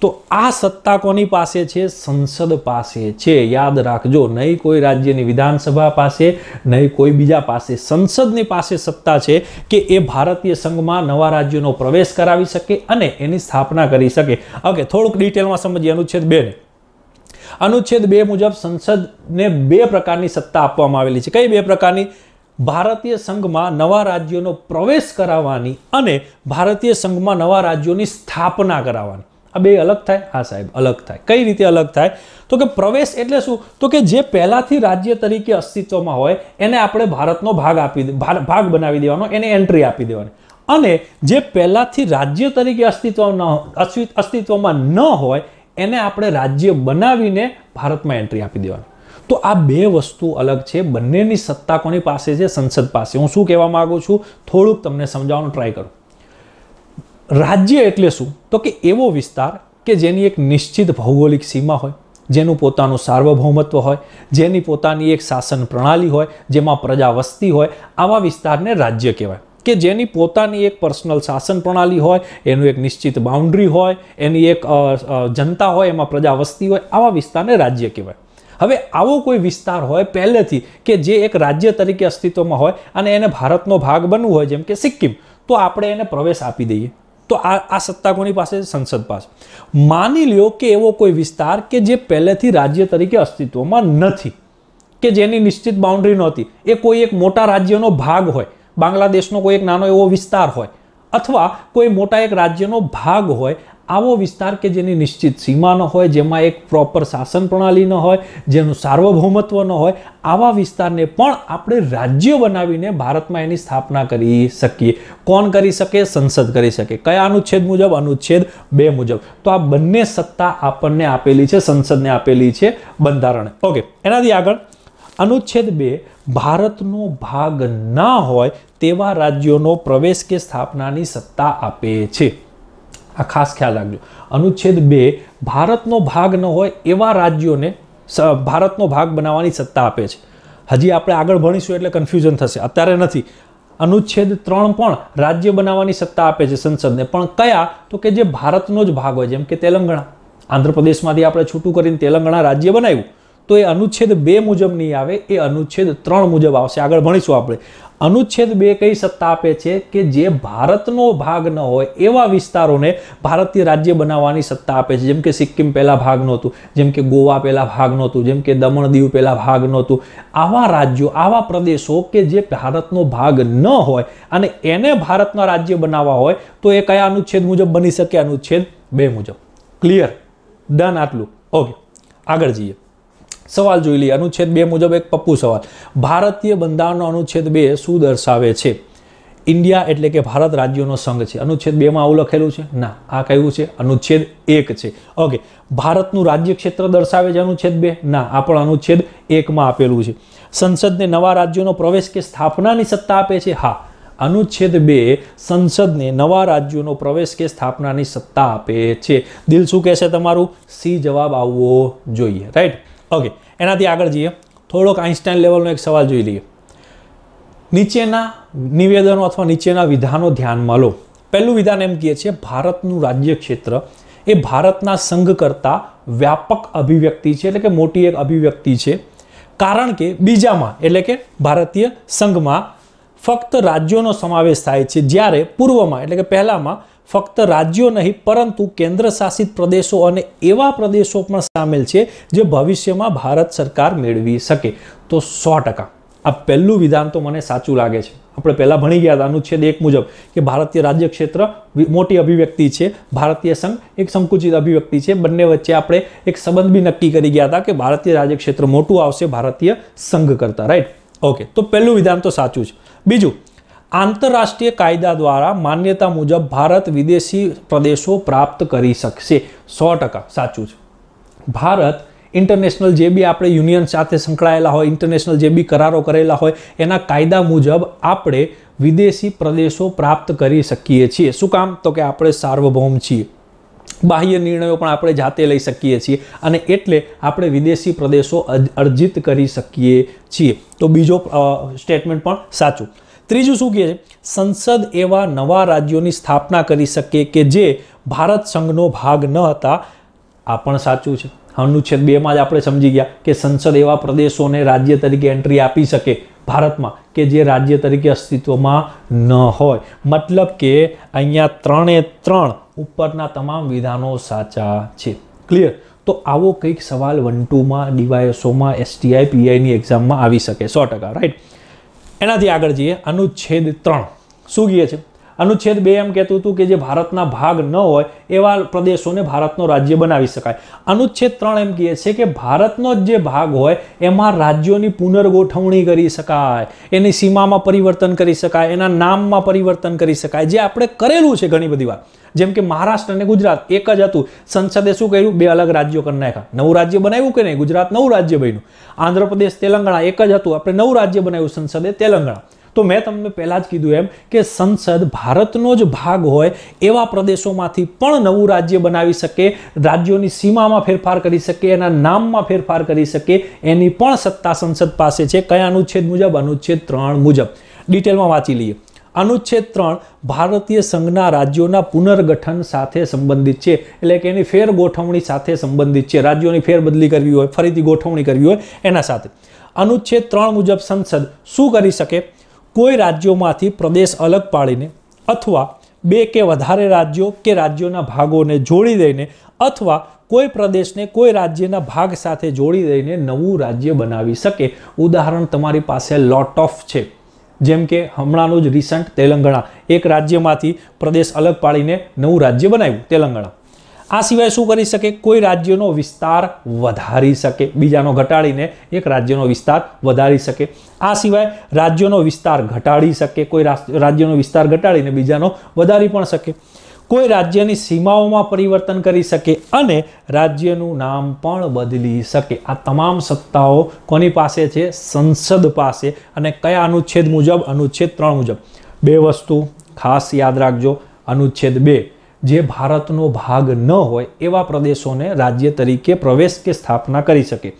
તો આ સત્તા કોની પાસે છે સંસદ પાસે છે યાદ રાખજો નહીં કોઈ રાજ્યની વિધાનસભા પાસે નહીં કોઈ બીજા પાસે સંસદની પાસે સત્તા છે કે એ ભારતીય સંઘમાં નવા રાજ્યોનો પ્રવેશ કરાવી શકે અને એની સ્થાપના કરી શકે ઓકે થોડુંક ડિટેલમાં સમજીએ અનુચ્છેદ બેને અનુચ્છેદ બે મુજબ સંસદને બે પ્રકારની સત્તા આપવામાં આવેલી છે કઈ બે પ્રકારની ભારતીય સંઘમાં નવા રાજ્યોનો પ્રવેશ કરાવવાની અને ભારતીય સંઘમાં નવા રાજ્યોની સ્થાપના કરાવવાની આ બે અલગ થાય હા સાહેબ અલગ થાય કઈ રીતે અલગ થાય તો કે પ્રવેશ એટલે શું તો કે જે પહેલાંથી રાજ્ય તરીકે અસ્તિત્વમાં હોય એને આપણે ભારતનો ભાગ આપી ભાગ બનાવી દેવાનો એને એન્ટ્રી આપી દેવાની અને જે પહેલાંથી રાજ્ય તરીકે અસ્તિત્વમાં અસ્તિત્વમાં ન હોય એને આપણે રાજ્ય બનાવીને ભારતમાં એન્ટ્રી આપી દેવાની તો આ બે વસ્તુ અલગ છે બંનેની સત્તા કોની પાસે છે સંસદ પાસે હું શું કહેવા માગું છું થોડુંક તમને સમજાવવાનો ટ્રાય કરું રાજ્ય એટલે શું તો કે એવો વિસ્તાર કે જેની એક નિશ્ચિત ભૌગોલિક સીમા હોય જેનું પોતાનું સાર્વભૌમત્વ હોય જેની પોતાની એક શાસન પ્રણાલી હોય જેમાં પ્રજા વસ્તી હોય આવા વિસ્તારને રાજ્ય કહેવાય કે જેની પોતાની એક પર્સનલ શાસન પ્રણાલી હોય એનું એક નિશ્ચિત બાઉન્ડ્રી હોય એની એક જનતા હોય એમાં પ્રજા વસ્તી હોય આવા વિસ્તારને રાજ્ય કહેવાય હવે આવો કોઈ વિસ્તાર હોય પહેલેથી કે જે એક રાજ્ય તરીકે અસ્તિત્વમાં હોય અને એને ભારતનો ભાગ બનવું હોય જેમ કે સિક્કિમ તો આપણે એને પ્રવેશ આપી દઈએ તો આ આ સત્તા કોની પાસે સંસદ પાસે માની લ્યો કે એવો કોઈ વિસ્તાર કે જે પહેલેથી રાજ્ય તરીકે અસ્તિત્વમાં નથી કે જેની નિશ્ચિત બાઉન્ડ્રી નહોતી એ કોઈ એક મોટા રાજ્યનો ભાગ હોય બાંગ્લાદેશનો કોઈ એક નાનો એવો વિસ્તાર હોય અથવા કોઈ મોટા એક રાજ્યનો ભાગ હોય આવો વિસ્તાર કે જેની નિશ્ચિત સીમા ન હોય જેમાં એક પ્રોપર શાસન પ્રણાલી ન હોય જેનું સાર્વભૌમત્વ ન હોય આવા વિસ્તારને પણ આપણે રાજ્ય બનાવીને ભારતમાં એની સ્થાપના કરી શકીએ કોણ કરી શકે સંસદ કરી શકે કયા અનુચ્છેદ મુજબ અનુચ્છેદ બે મુજબ તો આ બંને સત્તા આપણને આપેલી છે સંસદને આપેલી છે બંધારણ ઓકે એનાથી આગળ અનુચ્છેદ બે ભારતનો ભાગ ના હોય તેવા રાજ્યોનો પ્રવેશ કે સ્થાપનાની સત્તા આપે છે આ ખાસ ખ્યાલ રાખજો અનુચ્છેદ બે ભારતનો ભાગ ન હોય એવા રાજ્યોને ભારતનો ભાગ બનાવવાની સત્તા આપે છે હજી આપણે આગળ ભણીશું એટલે કન્ફ્યુઝન થશે અત્યારે નથી અનુચ્છેદ ત્રણ પણ રાજ્ય બનાવવાની સત્તા આપે છે સંસદને પણ કયા તો કે જે ભારતનો જ ભાગ હોય જેમ કે તેલંગણા આંધ્રપ્રદેશમાંથી આપણે છૂટું કરીને તેલંગણા રાજ્ય બનાવ્યું તો એ અનુચ્છેદ બે મુજબ નહીં આવે એ અનુચ્છેદ ત્રણ મુજબ આવશે આગળ ભણીશું આપણે અનુચ્છેદ બે કઈ સત્તા આપે છે કે જે ભારતનો ભાગ ન હોય એવા વિસ્તારોને ભારતીય રાજ્ય બનાવવાની સત્તા આપે છે જેમ કે સિક્કિમ પહેલાં ભાગ નહોતું જેમ કે ગોવા પહેલાં ભાગ નહોતું જેમ કે દમણ દીવ પહેલાં ભાગ નહોતું આવા રાજ્યો આવા પ્રદેશો કે જે ભારતનો ભાગ ન હોય અને એને ભારતના રાજ્ય બનાવવા હોય તો એ કયા અનુચ્છેદ મુજબ બની શકે અનુચ્છેદ બે મુજબ ક્લિયર ડન આટલું ઓકે આગળ જઈએ સવાલ જોઈ લઈએ અનુચ્છેદ બે મુજબ એક પપ્પુ સવાલ ભારતીય બંધારણનો અનુચ્છેદ બે શું દર્શાવે છે ઇન્ડિયા એટલે કે ભારત રાજ્યોનો સંઘ છે અનુચ્છેદ બેમાં આવું લખેલું છે ના આ કયું છે અનુચ્છેદ એક છે ઓકે ભારતનું રાજ્ય ક્ષેત્ર દર્શાવે છે અનુચ્છેદ બે ના આ પણ અનુચ્છેદ એકમાં આપેલું છે સંસદને નવા રાજ્યોનો પ્રવેશ કે સ્થાપનાની સત્તા આપે છે હા અનુચ્છેદ બે સંસદને નવા રાજ્યોનો પ્રવેશ કે સ્થાપનાની સત્તા આપે છે દિલ શું કહેશે તમારું સી જવાબ આવવો જોઈએ રાઈટ ઓકે એનાથી આગળ જઈએ થોડોક આઈન્સ્ટાઈન લેવલનો એક સવાલ જોઈ લઈએ નીચેના નિવેદનો અથવા નીચેના વિધાનો ધ્યાનમાં લો પહેલું વિધાન એમ કહે છે ભારતનું રાજ્ય ક્ષેત્ર એ ભારતના સંઘ કરતાં વ્યાપક અભિવ્યક્તિ છે એટલે કે મોટી એક અભિવ્યક્તિ છે કારણ કે બીજામાં એટલે કે ભારતીય સંઘમાં ફક્ત રાજ્યોનો સમાવેશ થાય છે જ્યારે પૂર્વમાં એટલે કે પહેલાંમાં ફક્ત રાજ્યો નહીં પરંતુ કેન્દ્ર શાસિત પ્રદેશો અને એવા પ્રદેશો પણ સામેલ છે જે ભવિષ્યમાં ભારત સરકાર મેળવી શકે તો સો ટકા આ પહેલું વિધાન તો મને સાચું લાગે છે આપણે પહેલાં ભણી ગયા હતા અનુચ્છેદ એક મુજબ કે ભારતીય રાજ્ય ક્ષેત્ર મોટી અભિવ્યક્તિ છે ભારતીય સંઘ એક સંકુચિત અભિવ્યક્તિ છે બંને વચ્ચે આપણે એક સંબંધ બી નક્કી કરી ગયા હતા કે ભારતીય રાજ્ય ક્ષેત્ર મોટું આવશે ભારતીય સંઘ કરતાં રાઈટ ઓકે તો પહેલું વિધાન તો સાચું છે બીજું આંતરરાષ્ટ્રીય કાયદા દ્વારા માન્યતા મુજબ ભારત વિદેશી પ્રદેશો પ્રાપ્ત કરી શકશે સો ટકા સાચું છે ભારત ઇન્ટરનેશનલ જે બી આપણે યુનિયન સાથે સંકળાયેલા હોય ઇન્ટરનેશનલ જે બી કરારો કરેલા હોય એના કાયદા મુજબ આપણે વિદેશી પ્રદેશો પ્રાપ્ત કરી શકીએ છીએ શું કામ તો કે આપણે સાર્વભૌમ છીએ બાહ્ય નિર્ણયો પણ આપણે જાતે લઈ શકીએ છીએ અને એટલે આપણે વિદેશી પ્રદેશો અર્જિત કરી શકીએ છીએ તો બીજો સ્ટેટમેન્ટ પણ સાચું ત્રીજું શું કહે છે સંસદ એવા નવા રાજ્યોની સ્થાપના કરી શકે કે જે ભારત સંઘનો ભાગ ન હતા આ પણ સાચું છે અનુચ્છેદ બેમાં જ આપણે સમજી ગયા કે સંસદ એવા પ્રદેશોને રાજ્ય તરીકે એન્ટ્રી આપી શકે ભારતમાં કે જે રાજ્ય તરીકે અસ્તિત્વમાં ન હોય મતલબ કે અહીંયા ત્રણે ત્રણ ઉપરના તમામ વિધાનો સાચા છે ક્લિયર તો આવો કંઈક સવાલ વન ટુમાં ડીવાયએસઓમાં એસટીઆઈ પીઆઈની એક્ઝામમાં આવી શકે સો ટકા રાઈટ એનાથી આગળ જઈએ અનુચ્છેદ ત્રણ શું કહે છે અનુચ્છેદ બે એમ કહેતું હતું કે જે ભારતના ભાગ ન હોય એવા પ્રદેશોને ભારતનો રાજ્ય બનાવી શકાય અનુચ્છેદ ત્રણ એમ કહે છે કે ભારતનો જ જે ભાગ હોય એમાં રાજ્યોની પુનર્ગોઠવણી કરી શકાય એની સીમામાં પરિવર્તન કરી શકાય એના નામમાં પરિવર્તન કરી શકાય જે આપણે કરેલું છે ઘણી બધી વાર જેમ કે મહારાષ્ટ્ર અને ગુજરાત એક જ હતું સંસદે શું કર્યું બે અલગ રાજ્યો કરી નાખ્યા નવું રાજ્ય બનાવ્યું કે નહીં ગુજરાત નવું રાજ્ય બન્યું આંધ્રપ્રદેશ તેલંગણા એક જ હતું આપણે નવું રાજ્ય બનાવ્યું સંસદે તેલંગણા તો મેં તમને પહેલાં જ કીધું એમ કે સંસદ ભારતનો જ ભાગ હોય એવા પ્રદેશોમાંથી પણ નવું રાજ્ય બનાવી શકે રાજ્યોની સીમામાં ફેરફાર કરી શકે એના નામમાં ફેરફાર કરી શકે એની પણ સત્તા સંસદ પાસે છે કયા અનુચ્છેદ મુજબ અનુચ્છેદ ત્રણ મુજબ ડિટેલમાં વાંચી લઈએ અનુચ્છેદ ત્રણ ભારતીય સંઘના રાજ્યોના પુનર્ગઠન સાથે સંબંધિત છે એટલે કે એની ફેર ગોઠવણી સાથે સંબંધિત છે રાજ્યોની ફેરબદલી કરવી હોય ફરીથી ગોઠવણી કરવી હોય એના સાથે અનુચ્છેદ ત્રણ મુજબ સંસદ શું કરી શકે કોઈ રાજ્યોમાંથી પ્રદેશ અલગ પાડીને અથવા બે કે વધારે રાજ્યો કે રાજ્યોના ભાગોને જોડી દઈને અથવા કોઈ પ્રદેશને કોઈ રાજ્યના ભાગ સાથે જોડી દઈને નવું રાજ્ય બનાવી શકે ઉદાહરણ તમારી પાસે લોટ ઓફ છે જેમ કે હમણાંનું જ રિસન્ટ તેલંગણા એક રાજ્યમાંથી પ્રદેશ અલગ પાડીને નવું રાજ્ય બનાવ્યું તેલંગણા આ સિવાય શું કરી શકે કોઈ રાજ્યનો વિસ્તાર વધારી શકે બીજાનો ઘટાડીને એક રાજ્યનો વિસ્તાર વધારી શકે આ સિવાય રાજ્યનો વિસ્તાર ઘટાડી શકે કોઈ રાજ્યનો વિસ્તાર ઘટાડીને બીજાનો વધારી પણ શકે કોઈ રાજ્યની સીમાઓમાં પરિવર્તન કરી શકે અને રાજ્યનું નામ પણ બદલી શકે આ તમામ સત્તાઓ કોની પાસે છે સંસદ પાસે અને કયા અનુચ્છેદ મુજબ અનુચ્છેદ ત્રણ મુજબ બે વસ્તુ ખાસ યાદ રાખજો અનુચ્છેદ બે જે ભારતનો ભાગ ન હોય એવા પ્રદેશોને રાજ્ય તરીકે પ્રવેશ કે સ્થાપના કરી શકે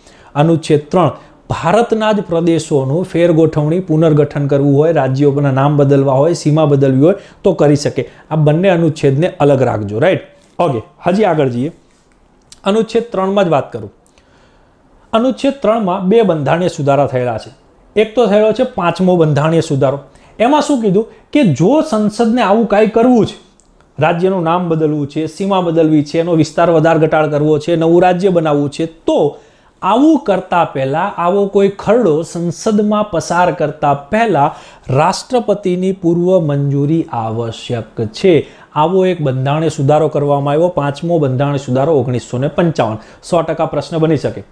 અનુચ્છેદ ત્રણ ભારતના જ પ્રદેશોનું ફેરગોઠવણી પુનર્ગઠન કરવું હોય રાજ્યોના નામ બદલવા હોય સીમા બદલવી હોય તો કરી શકે આ બંને અનુચ્છેદને અલગ રાખજો રાઈટ ઓકે હજી આગળ જઈએ અનુચ્છેદ ત્રણમાં જ વાત કરું અનુચ્છેદ ત્રણમાં બે બંધારણીય સુધારા થયેલા છે એક તો થયેલો છે પાંચમો બંધારણીય સુધારો એમાં શું કીધું કે જો સંસદને આવું કાંઈ કરવું છે રાજ્યનું નામ બદલવું છે સીમા બદલવી છે એનો વિસ્તાર વધાર ઘટાડ કરવો છે નવું રાજ્ય બનાવવું છે તો આવું કરતાં પહેલાં આવો કોઈ ખરડો સંસદમાં પસાર કરતા પહેલાં રાષ્ટ્રપતિની પૂર્વ મંજૂરી આવશ્યક છે આવો એક બંધારણે સુધારો કરવામાં આવ્યો પાંચમો બંધારણ સુધારો ઓગણીસો ને પંચાવન સો ટકા પ્રશ્ન બની શકે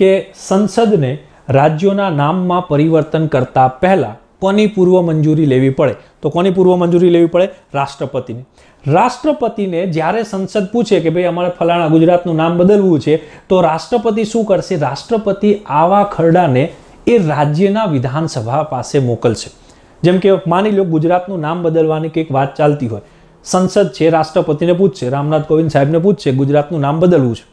કે સંસદને રાજ્યોના નામમાં પરિવર્તન કરતાં પહેલાં કોની પૂર્વ મંજૂરી લેવી પડે તો કોની પૂર્વ મંજૂરી લેવી પડે રાષ્ટ્રપતિની રાષ્ટ્રપતિને જ્યારે સંસદ પૂછે કે ભાઈ અમારે ફલાણા ગુજરાતનું નામ બદલવું છે તો રાષ્ટ્રપતિ શું કરશે રાષ્ટ્રપતિ આવા ખરડાને એ રાજ્યના વિધાનસભા પાસે મોકલશે જેમ કે માની લો ગુજરાતનું નામ બદલવાની કંઈક વાત ચાલતી હોય સંસદ છે રાષ્ટ્રપતિને પૂછશે રામનાથ કોવિંદ સાહેબને પૂછશે ગુજરાતનું નામ બદલવું છે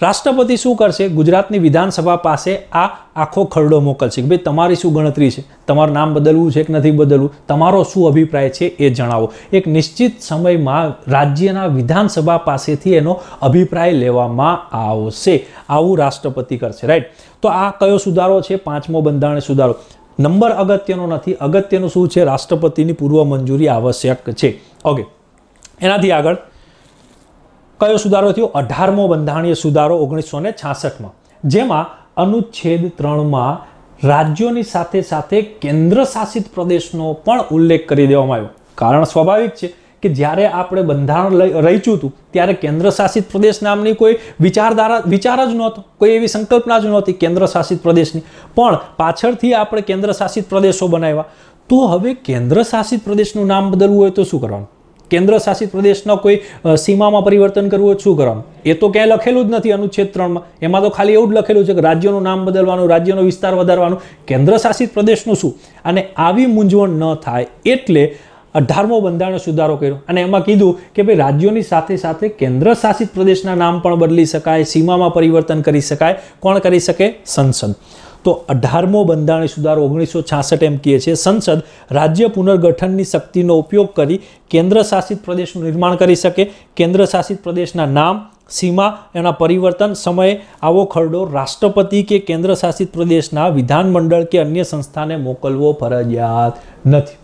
રાષ્ટ્રપતિ શું કરશે ગુજરાતની વિધાનસભા પાસે આ આખો ખરડો મોકલશે કે ભાઈ તમારી શું ગણતરી છે તમારું નામ બદલવું છે કે નથી બદલવું તમારો શું અભિપ્રાય છે એ જણાવો એક નિશ્ચિત સમયમાં રાજ્યના વિધાનસભા પાસેથી એનો અભિપ્રાય લેવામાં આવશે આવું રાષ્ટ્રપતિ કરશે રાઈટ તો આ કયો સુધારો છે પાંચમો બંધારણ સુધારો નંબર અગત્યનો નથી અગત્યનું શું છે રાષ્ટ્રપતિની પૂર્વ મંજૂરી આવશ્યક છે ઓકે એનાથી આગળ કયો સુધારો થયો અઢારમો બંધારણીય સુધારો ઓગણીસો ને છાસઠમાં જેમાં અનુચ્છેદ ત્રણમાં રાજ્યોની સાથે સાથે કેન્દ્ર શાસિત પ્રદેશનો પણ ઉલ્લેખ કરી દેવામાં આવ્યો કારણ સ્વાભાવિક છે કે જ્યારે આપણે બંધારણ રહીચું હતું ત્યારે કેન્દ્ર શાસિત પ્રદેશ નામની કોઈ વિચારધારા વિચાર જ નહોતો કોઈ એવી સંકલ્પના જ નહોતી કેન્દ્ર શાસિત પ્રદેશની પણ પાછળથી આપણે કેન્દ્ર શાસિત પ્રદેશો બનાવ્યા તો હવે કેન્દ્ર શાસિત પ્રદેશનું નામ બદલવું હોય તો શું કરવાનું કેન્દ્ર શાસિત પ્રદેશના કોઈ સીમામાં પરિવર્તન કરવું શું કરવાનું એ તો ક્યાંય લખેલું જ નથી અનુચ્છેદ ત્રણમાં એમાં તો ખાલી એવું જ લખેલું છે કે રાજ્યનું નામ બદલવાનું રાજ્યનો વિસ્તાર વધારવાનું કેન્દ્ર શાસિત પ્રદેશનું શું અને આવી મૂંઝવણ ન થાય એટલે અઢારમો બંધારણ સુધારો કર્યો અને એમાં કીધું કે ભાઈ રાજ્યોની સાથે સાથે કેન્દ્ર શાસિત પ્રદેશના નામ પણ બદલી શકાય સીમામાં પરિવર્તન કરી શકાય કોણ કરી શકે સંસદ તો અઢારમો બંધારણીય સુધારો ઓગણીસો છાસઠ એમ કહે છે સંસદ રાજ્ય પુનર્ગઠનની શક્તિનો ઉપયોગ કરી કેન્દ્ર શાસિત પ્રદેશનું નિર્માણ કરી શકે કેન્દ્ર શાસિત પ્રદેશના નામ સીમા એના પરિવર્તન સમયે આવો ખરડો રાષ્ટ્રપતિ કે કેન્દ્ર શાસિત પ્રદેશના વિધાનમંડળ કે અન્ય સંસ્થાને મોકલવો ફરજિયાત નથી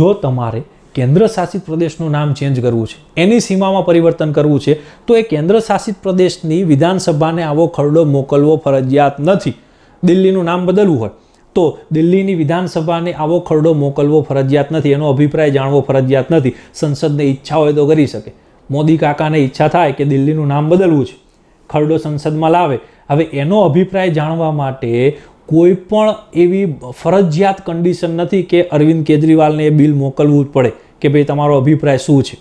જો તમારે કેન્દ્ર શાસિત પ્રદેશનું નામ ચેન્જ કરવું છે એની સીમામાં પરિવર્તન કરવું છે તો એ કેન્દ્ર શાસિત પ્રદેશની વિધાનસભાને આવો ખરડો મોકલવો ફરજિયાત નથી દિલ્હીનું નામ બદલવું હોય તો દિલ્હીની વિધાનસભાને આવો ખરડો મોકલવો ફરજિયાત નથી એનો અભિપ્રાય જાણવો ફરજિયાત નથી સંસદને ઈચ્છા હોય તો કરી શકે મોદી કાકાને ઈચ્છા થાય કે દિલ્હીનું નામ બદલવું છે ખરડો સંસદમાં લાવે હવે એનો અભિપ્રાય જાણવા માટે કોઈ પણ એવી ફરજિયાત કન્ડિશન નથી કે અરવિંદ કેજરીવાલને એ બિલ મોકલવું જ પડે કે ભાઈ તમારો અભિપ્રાય શું છે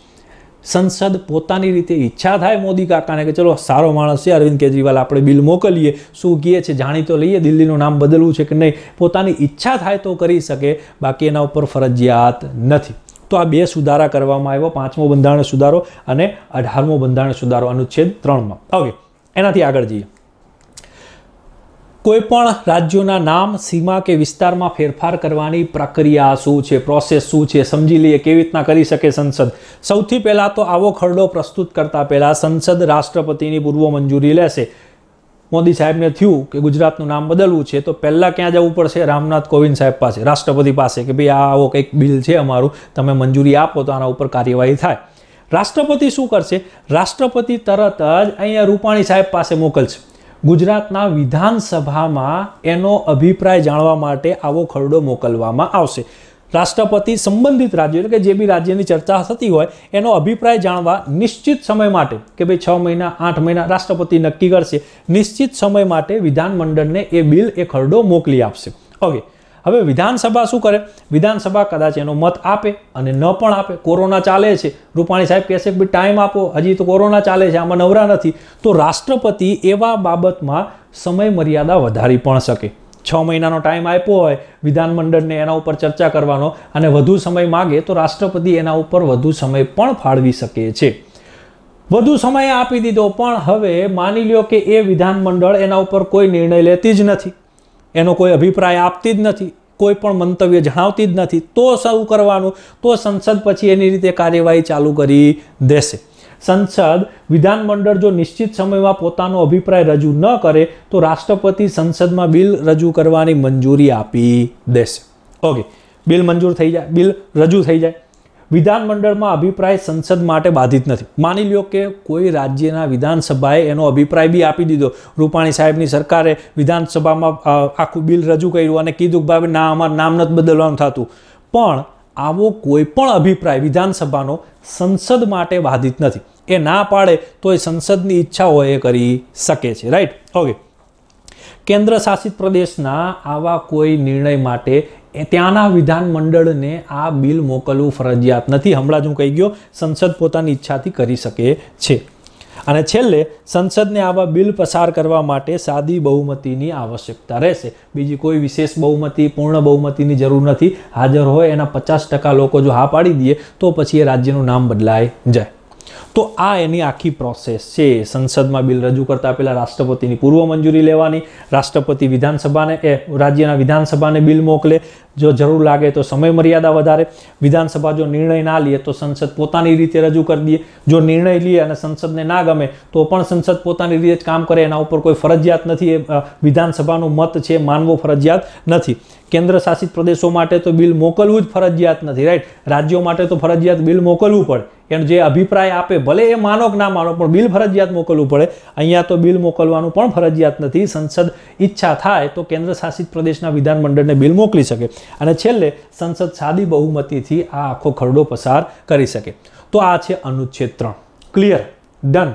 સંસદ પોતાની રીતે ઈચ્છા થાય મોદી કાકાને કે ચલો સારો માણસ છે અરવિંદ કેજરીવાલ આપણે બિલ મોકલીએ શું કહે છે જાણી તો લઈએ દિલ્હીનું નામ બદલવું છે કે નહીં પોતાની ઈચ્છા થાય તો કરી શકે બાકી એના ઉપર ફરજિયાત નથી તો આ બે સુધારા કરવામાં આવ્યો પાંચમો બંધારણ સુધારો અને અઢારમો બંધારણ સુધારો અનુચ્છેદ ત્રણમાં ઓકે એનાથી આગળ જઈએ કોઈપણ રાજ્યોના નામ સીમા કે વિસ્તારમાં ફેરફાર કરવાની પ્રક્રિયા શું છે પ્રોસેસ શું છે સમજી લઈએ કેવી રીતના કરી શકે સંસદ સૌથી પહેલાં તો આવો ખરડો પ્રસ્તુત કરતા પહેલાં સંસદ રાષ્ટ્રપતિની પૂર્વ મંજૂરી લેશે મોદી સાહેબને થયું કે ગુજરાતનું નામ બદલવું છે તો પહેલાં ક્યાં જવું પડશે રામનાથ કોવિંદ સાહેબ પાસે રાષ્ટ્રપતિ પાસે કે ભાઈ આવો કંઈક બિલ છે અમારું તમે મંજૂરી આપો તો આના ઉપર કાર્યવાહી થાય રાષ્ટ્રપતિ શું કરશે રાષ્ટ્રપતિ તરત જ અહીંયા રૂપાણી સાહેબ પાસે મોકલશે ગુજરાતના વિધાનસભામાં એનો અભિપ્રાય જાણવા માટે આવો ખરડો મોકલવામાં આવશે રાષ્ટ્રપતિ સંબંધિત રાજ્યો એટલે કે જે બી રાજ્યની ચર્ચા થતી હોય એનો અભિપ્રાય જાણવા નિશ્ચિત સમય માટે કે ભાઈ છ મહિના આઠ મહિના રાષ્ટ્રપતિ નક્કી કરશે નિશ્ચિત સમય માટે વિધાનમંડળને એ બિલ એ ખરડો મોકલી આપશે ઓકે હવે વિધાનસભા શું કરે વિધાનસભા કદાચ એનો મત આપે અને ન પણ આપે કોરોના ચાલે છે રૂપાણી સાહેબ કહેશે કે ટાઈમ આપો હજી તો કોરોના ચાલે છે આમાં નવરા નથી તો રાષ્ટ્રપતિ એવા બાબતમાં સમય મર્યાદા વધારી પણ શકે છ મહિનાનો ટાઈમ આપ્યો હોય વિધાનમંડળને એના ઉપર ચર્ચા કરવાનો અને વધુ સમય માગે તો રાષ્ટ્રપતિ એના ઉપર વધુ સમય પણ ફાળવી શકે છે વધુ સમય આપી દીધો પણ હવે માની લ્યો કે એ વિધાનમંડળ એના ઉપર કોઈ નિર્ણય લેતી જ નથી એનો કોઈ અભિપ્રાય આપતી જ નથી કોઈ પણ મંતવ્ય જણાવતી જ નથી તો શરૂ કરવાનું તો સંસદ પછી એની રીતે કાર્યવાહી ચાલુ કરી દેશે સંસદ વિધાનમંડળ જો નિશ્ચિત સમયમાં પોતાનો અભિપ્રાય રજૂ ન કરે તો રાષ્ટ્રપતિ સંસદમાં બિલ રજૂ કરવાની મંજૂરી આપી દેશે ઓકે બિલ મંજૂર થઈ જાય બિલ રજૂ થઈ જાય વિધાનમંડળમાં અભિપ્રાય સંસદ માટે બાધિત નથી માની લો કે કોઈ રાજ્યના વિધાનસભાએ એનો અભિપ્રાય બી આપી દીધો રૂપાણી સાહેબની સરકારે વિધાનસભામાં આખું બિલ રજૂ કર્યું અને કીધું કે ભાઈ ના અમારું નામ નથી બદલવાનું થતું પણ આવો કોઈ પણ અભિપ્રાય વિધાનસભાનો સંસદ માટે બાધિત નથી એ ના પાડે તો એ સંસદની ઈચ્છા હોય એ કરી શકે છે રાઈટ ઓકે કેન્દ્ર શાસિત પ્રદેશના આવા કોઈ નિર્ણય માટે એ ત્યાંના વિધાનમંડળને આ બિલ મોકલવું ફરજિયાત નથી હમણાં જ હું કહી ગયો સંસદ પોતાની ઈચ્છાથી કરી શકે છે અને છેલ્લે સંસદને આવા બિલ પસાર કરવા માટે સાદી બહુમતીની આવશ્યકતા રહેશે બીજી કોઈ વિશેષ બહુમતી પૂર્ણ બહુમતીની જરૂર નથી હાજર હોય એના પચાસ ટકા લોકો જો હા પાડી દઈએ તો પછી એ રાજ્યનું નામ બદલાઈ જાય તો આ એની આખી પ્રોસેસ છે સંસદમાં બિલ રજૂ કરતા પહેલાં રાષ્ટ્રપતિની પૂર્વ મંજૂરી લેવાની રાષ્ટ્રપતિ વિધાનસભાને એ રાજ્યના વિધાનસભાને બિલ મોકલે જો જરૂર લાગે તો સમય મર્યાદા વધારે વિધાનસભા જો નિર્ણય ના લે તો સંસદ પોતાની રીતે રજૂ કરી દે જો નિર્ણય લે અને સંસદને ના ગમે તો પણ સંસદ પોતાની રીતે જ કામ કરે એના ઉપર કોઈ ફરજિયાત નથી એ વિધાનસભાનું મત છે માનવો ફરજિયાત નથી કેન્દ્ર શાસિત પ્રદેશો માટે તો બિલ મોકલવું જ ફરજિયાત નથી રાઈટ રાજ્યો માટે તો ફરજિયાત બિલ મોકલવું પડે એનો જે અભિપ્રાય આપે ભલે એ માનો કે ના માનો પણ બિલ ફરજિયાત મોકલવું પડે અહીંયા તો બિલ મોકલવાનું પણ ફરજિયાત નથી સંસદ ઈચ્છા થાય તો કેન્દ્ર શાસિત પ્રદેશના વિધાનમંડળને બિલ મોકલી શકે અને છેલ્લે સંસદ સાદી બહુમતીથી આ આખો ખરડો પસાર કરી શકે તો આ છે અનુચ્છેદ ત્રણ ક્લિયર ડન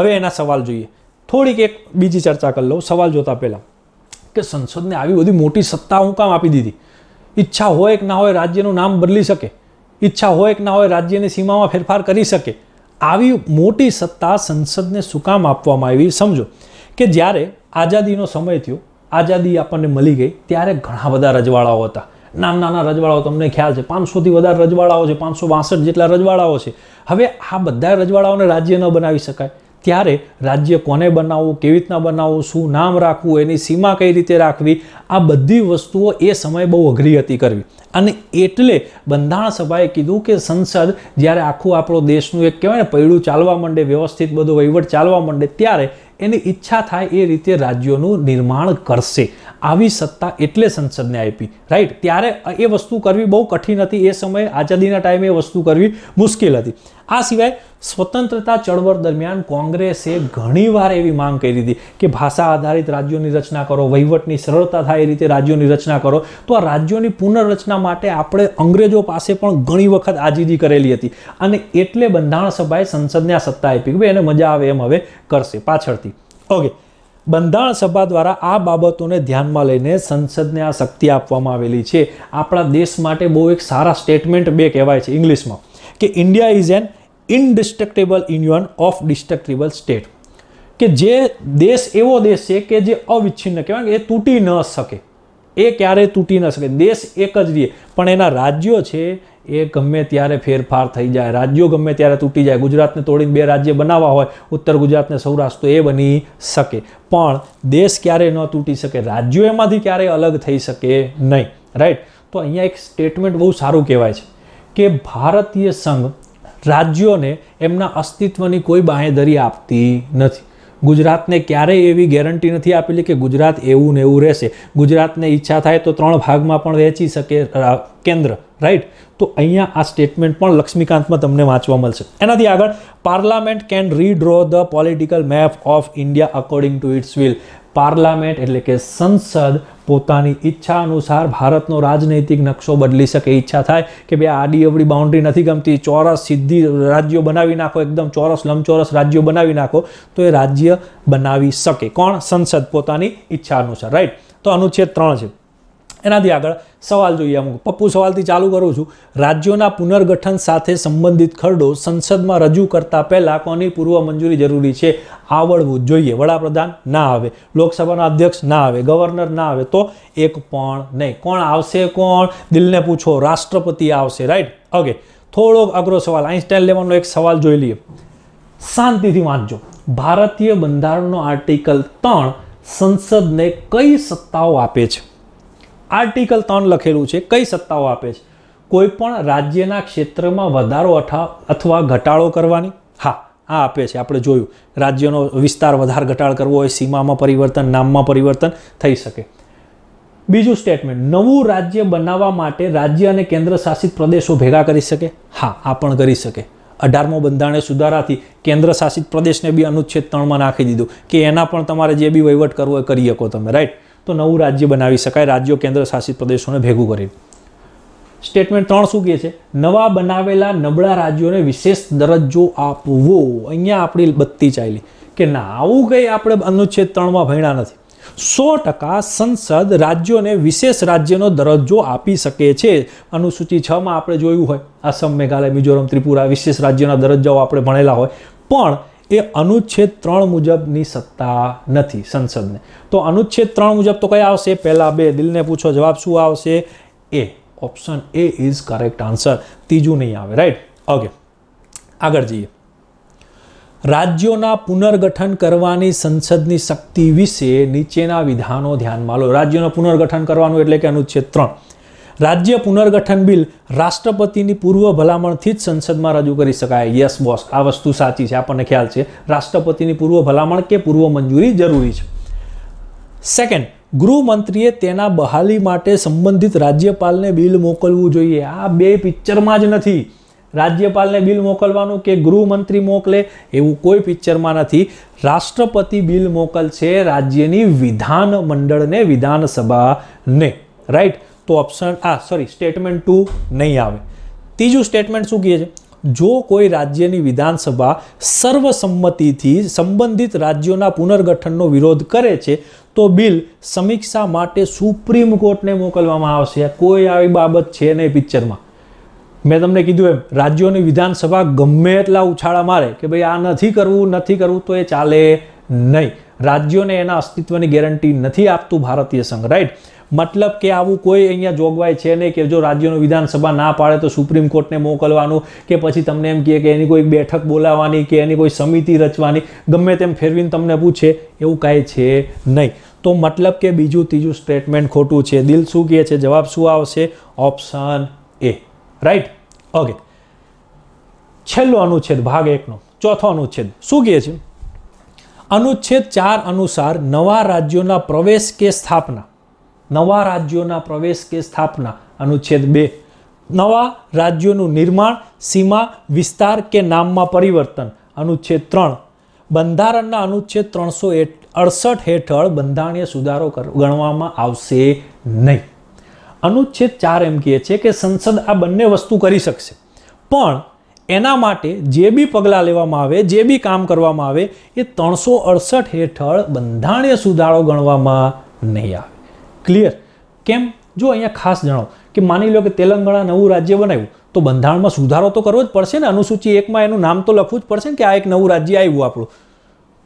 હવે એના સવાલ જોઈએ થોડીક એક બીજી ચર્ચા કરી લઉં સવાલ જોતા પહેલાં કે સંસદને આવી બધી મોટી સત્તા હું કામ આપી દીધી ઈચ્છા હોય કે ના હોય રાજ્યનું નામ બદલી શકે ઈચ્છા હોય કે ના હોય રાજ્યની સીમામાં ફેરફાર કરી શકે આવી મોટી સત્તા સંસદને શું કામ આપવામાં આવી સમજો કે જ્યારે આઝાદીનો સમય થયો આઝાદી આપણને મળી ગઈ ત્યારે ઘણા બધા રજવાડાઓ હતા નાના નાના રજવાડાઓ તમને ખ્યાલ છે પાંચસોથી વધારે રજવાડાઓ છે પાંચસો બાસઠ જેટલા રજવાડાઓ છે હવે આ બધા રજવાડાઓને રાજ્ય ન બનાવી શકાય ત્યારે રાજ્ય કોને બનાવવું કેવી રીતના બનાવવું શું નામ રાખવું એની સીમા કઈ રીતે રાખવી આ બધી વસ્તુઓ એ સમયે બહુ અઘરી હતી કરવી અને એટલે બંધારણ સભાએ કીધું કે સંસદ જ્યારે આખું આપણો દેશનું એક કહેવાય ને પૈડું ચાલવા માંડે વ્યવસ્થિત બધો વહીવટ ચાલવા માંડે ત્યારે એની ઈચ્છા થાય એ રીતે રાજ્યોનું નિર્માણ કરશે આવી સત્તા એટલે સંસદને આપી રાઈટ ત્યારે એ વસ્તુ કરવી બહુ કઠિન હતી એ સમયે આઝાદીના ટાઈમે એ વસ્તુ કરવી મુશ્કેલ હતી આ સિવાય સ્વતંત્રતા ચળવળ દરમિયાન કોંગ્રેસે ઘણીવાર એવી માંગ કરી હતી કે ભાષા આધારિત રાજ્યોની રચના કરો વહીવટની સરળતા થાય એ રીતે રાજ્યોની રચના કરો તો આ રાજ્યોની પુનર્રચના માટે આપણે અંગ્રેજો પાસે પણ ઘણી વખત આજીજી કરેલી હતી અને એટલે બંધારણ સભાએ સંસદને આ સત્તા આપી કે એને મજા આવે એમ હવે કરશે પાછળથી ઓકે બંધારણ સભા દ્વારા આ બાબતોને ધ્યાનમાં લઈને સંસદને આ શક્તિ આપવામાં આવેલી છે આપણા દેશ માટે બહુ એક સારા સ્ટેટમેન્ટ બે કહેવાય છે ઇંગ્લિશમાં કે India is an indestructible union of destructible state કે જે દેશ એવો દેશ છે કે જે અવિચ્છિન્ન કહેવાય એ તૂટી ન શકે એ ક્યારેય તૂટી ન શકે દેશ એક જ રહે પણ એના રાજ્યો છે એ ગમે ત્યારે ફેરફાર થઈ જાય રાજ્યો ગમે ત્યારે તૂટી જાય ગુજરાતને તોડીને બે રાજ્ય બનાવવા હોય ઉત્તર ગુજરાતને સૌરાષ્ટ્ર એ બની શકે પણ દેશ ક્યારેય ન તૂટી શકે રાજ્યો એમાંથી ક્યારેય અલગ થઈ શકે નહીં રાઈટ તો અહીંયા એક સ્ટેટમેન્ટ બહુ સારું કહેવાય છે કે ભારતીય સંઘ રાજ્યોને એમના અસ્તિત્વની કોઈ બાંહેધરી આપતી નથી ગુજરાતને ક્યારેય એવી ગેરંટી નથી આપેલી કે ગુજરાત એવું ને એવું રહેશે ગુજરાતને ઈચ્છા થાય તો ત્રણ ભાગમાં પણ વહેંચી શકે કેન્દ્ર રાઈટ તો અહીંયા આ સ્ટેટમેન્ટ પણ લક્ષ્મીકાંતમાં તમને વાંચવા મળશે એનાથી આગળ parliament can redraw the political map of India according to its will parliament એટલે કે સંસદ પોતાની ઈચ્છા અનુસાર ભારતનો રાજનૈતિક નકશો બદલી શકે ઈચ્છા થાય કે ભાઈ આડી અવળી બાઉન્ડ્રી નથી ગમતી ચોરસ સીધી રાજ્યો બનાવી નાખો એકદમ ચોરસ લંબચોરસ રાજ્યો બનાવી નાખો તો એ રાજ્ય બનાવી શકે કોણ સંસદ પોતાની ઈચ્છા અનુસાર રાઈટ તો અનુચ્છેદ ત્રણ છે એનાથી આગળ સવાલ જોઈએ અમુક પપ્પુ સવાલથી ચાલુ કરું છું રાજ્યોના પુનર્ગઠન સાથે સંબંધિત ખરડો સંસદમાં રજૂ કરતા પહેલાં કોની પૂર્વ મંજૂરી જરૂરી છે આવડવું જોઈએ વડાપ્રધાન ના આવે લોકસભાના અધ્યક્ષ ના આવે ગવર્નર ના આવે તો એક પણ નહીં કોણ આવશે કોણ દિલને પૂછો રાષ્ટ્રપતિ આવશે રાઈટ ઓકે થોડોક અઘરો સવાલ આઈન્સ્ટાઇન લેવાનો એક સવાલ જોઈ લઈએ શાંતિથી વાંચજો ભારતીય બંધારણનો આર્ટિકલ ત્રણ સંસદને કઈ સત્તાઓ આપે છે આર્ટિકલ ત્રણ લખેલું છે કઈ સત્તાઓ આપે છે કોઈપણ રાજ્યના ક્ષેત્રમાં વધારો અથવા ઘટાડો કરવાની હા આ આપે છે આપણે જોયું રાજ્યનો વિસ્તાર વધાર ઘટાડ કરવો હોય સીમામાં પરિવર્તન નામમાં પરિવર્તન થઈ શકે બીજું સ્ટેટમેન્ટ નવું રાજ્ય બનાવવા માટે રાજ્ય અને કેન્દ્ર શાસિત પ્રદેશો ભેગા કરી શકે હા આ પણ કરી શકે અઢારમો બંધારણે સુધારાથી કેન્દ્ર શાસિત પ્રદેશને બી અનુચ્છેદ ત્રણમાં નાખી દીધું કે એના પણ તમારે જે બી વહીવટ કરવો એ કરી શકો તમે રાઈટ તો નવું રાજ્ય બનાવી શકાય રાજ્યો કેન્દ્ર શાસિત પ્રદેશોને ભેગું કરી સ્ટેટમેન્ટ ત્રણ શું કહે છે નવા બનાવેલા નબળા રાજ્યોને વિશેષ દરજ્જો આપવો અહીંયા આપણી બત્તી ચાલી કે ના આવું કંઈ આપણે અનુચ્છેદ ત્રણમાં ભણ્યા નથી સો ટકા સંસદ રાજ્યોને વિશેષ રાજ્યનો દરજ્જો આપી શકે છે અનુસૂચિ છમાં આપણે જોયું હોય આસામ મેઘાલય મિઝોરમ ત્રિપુરા વિશેષ રાજ્યોના દરજ્જાઓ આપણે ભણેલા હોય પણ એ અનુચ્છેદ ત્રણ મુજબની સત્તા નથી સંસદને તો અનુચ્છેદ ત્રણ મુજબ તો કયા આવશે પહેલાં બે દિલને પૂછો જવાબ શું આવશે એ option A is correct answer ત્રીજું નહીં આવે રાઈટ ઓકે આગળ જઈએ રાજ્યોના પુનર્ગઠન કરવાની સંસદની શક્તિ વિશે નીચેના વિધાનો ધ્યાનમાં લો રાજ્યોના પુનર્ગઠન કરવાનું એટલે કે અનુચ્છેદ ત્રણ રાજ્ય પુનર્ગઠન બિલ રાષ્ટ્રપતિની પૂર્વ ભલામણથી જ સંસદમાં રજૂ કરી શકાય યસ બોસ આ વસ્તુ સાચી છે આપણને ખ્યાલ છે રાષ્ટ્રપતિની પૂર્વ ભલામણ કે પૂર્વ મંજૂરી જરૂરી છે સેકન્ડ ગૃહમંત્રીએ તેના બહાલી માટે સંબંધિત રાજ્યપાલને બિલ મોકલવું જોઈએ આ બે પિક્ચરમાં જ નથી રાજ્યપાલને બિલ મોકલવાનું કે ગૃહમંત્રી મોકલે એવું કોઈ પિક્ચરમાં નથી રાષ્ટ્રપતિ બિલ મોકલશે રાજ્યની વિધાન મંડળને વિધાનસભાને રાઈટ તો ઓપ્શન આ સોરી સ્ટેટમેન્ટ ટુ નહીં આવે ત્રીજું સ્ટેટમેન્ટ શું કહે છે જો કોઈ રાજ્યની વિધાનસભા સર્વસંમતિથી સંબંધિત રાજ્યોના પુનર્ગઠનનો વિરોધ કરે છે તો બિલ સમીક્ષા માટે સુપ્રીમ કોર્ટને મોકલવામાં આવશે કોઈ આવી બાબત છે નહીં પિક્ચરમાં મેં તમને કીધું એમ રાજ્યોની વિધાનસભા ગમે એટલા ઉછાળા મારે કે ભાઈ આ નથી કરવું નથી કરવું તો એ ચાલે નહીં રાજ્યોને એના અસ્તિત્વની ગેરંટી નથી આપતું ભારતીય સંઘ રાઈટ મતલબ કે આવું કોઈ અહીંયા જોગવાઈ છે નહીં કે જો રાજ્યનું વિધાનસભા ના પાડે તો સુપ્રીમ કોર્ટને મોકલવાનું કે પછી તમને એમ કહે કે એની કોઈ બેઠક બોલાવવાની કે એની કોઈ સમિતિ રચવાની ગમે તેમ ફેરવીને તમને પૂછે એવું કાંઈ છે નહીં તો મતલબ કે બીજું ત્રીજું સ્ટેટમેન્ટ ખોટું છે દિલ શું કહે છે જવાબ શું આવશે ઓપ્શન એ રાઈટ ઓકે છેલ્લો અનુચ્છેદ ભાગ એકનો ચોથો અનુચ્છેદ શું કહે છે અનુચ્છેદ ચાર અનુસાર નવા રાજ્યોના પ્રવેશ કે સ્થાપના નવા રાજ્યોના પ્રવેશ કે સ્થાપના અનુચ્છેદ બે નવા રાજ્યોનું નિર્માણ સીમા વિસ્તાર કે નામમાં પરિવર્તન અનુચ્છેદ ત્રણ બંધારણના અનુચ્છેદ ત્રણસો અડસઠ હેઠળ બંધારણીય સુધારો ગણવામાં આવશે નહીં અનુચ્છેદ ચાર એમ કહે છે કે સંસદ આ બંને વસ્તુ કરી શકશે પણ એના માટે જે બી પગલાં લેવામાં આવે જે બી કામ કરવામાં આવે એ ત્રણસો અડસઠ હેઠળ બંધારણીય સુધારો ગણવામાં નહીં આવે ક્લિયર કેમ જો અહીંયા ખાસ જણાવો કે માની લો કે તેલંગાણા નવું રાજ્ય બનાવ્યું તો બંધારણમાં સુધારો તો કરવો જ પડશે ને અનુસૂચિ એકમાં એનું નામ તો લખવું જ પડશે ને કે આ એક નવું રાજ્ય આવ્યું આપણું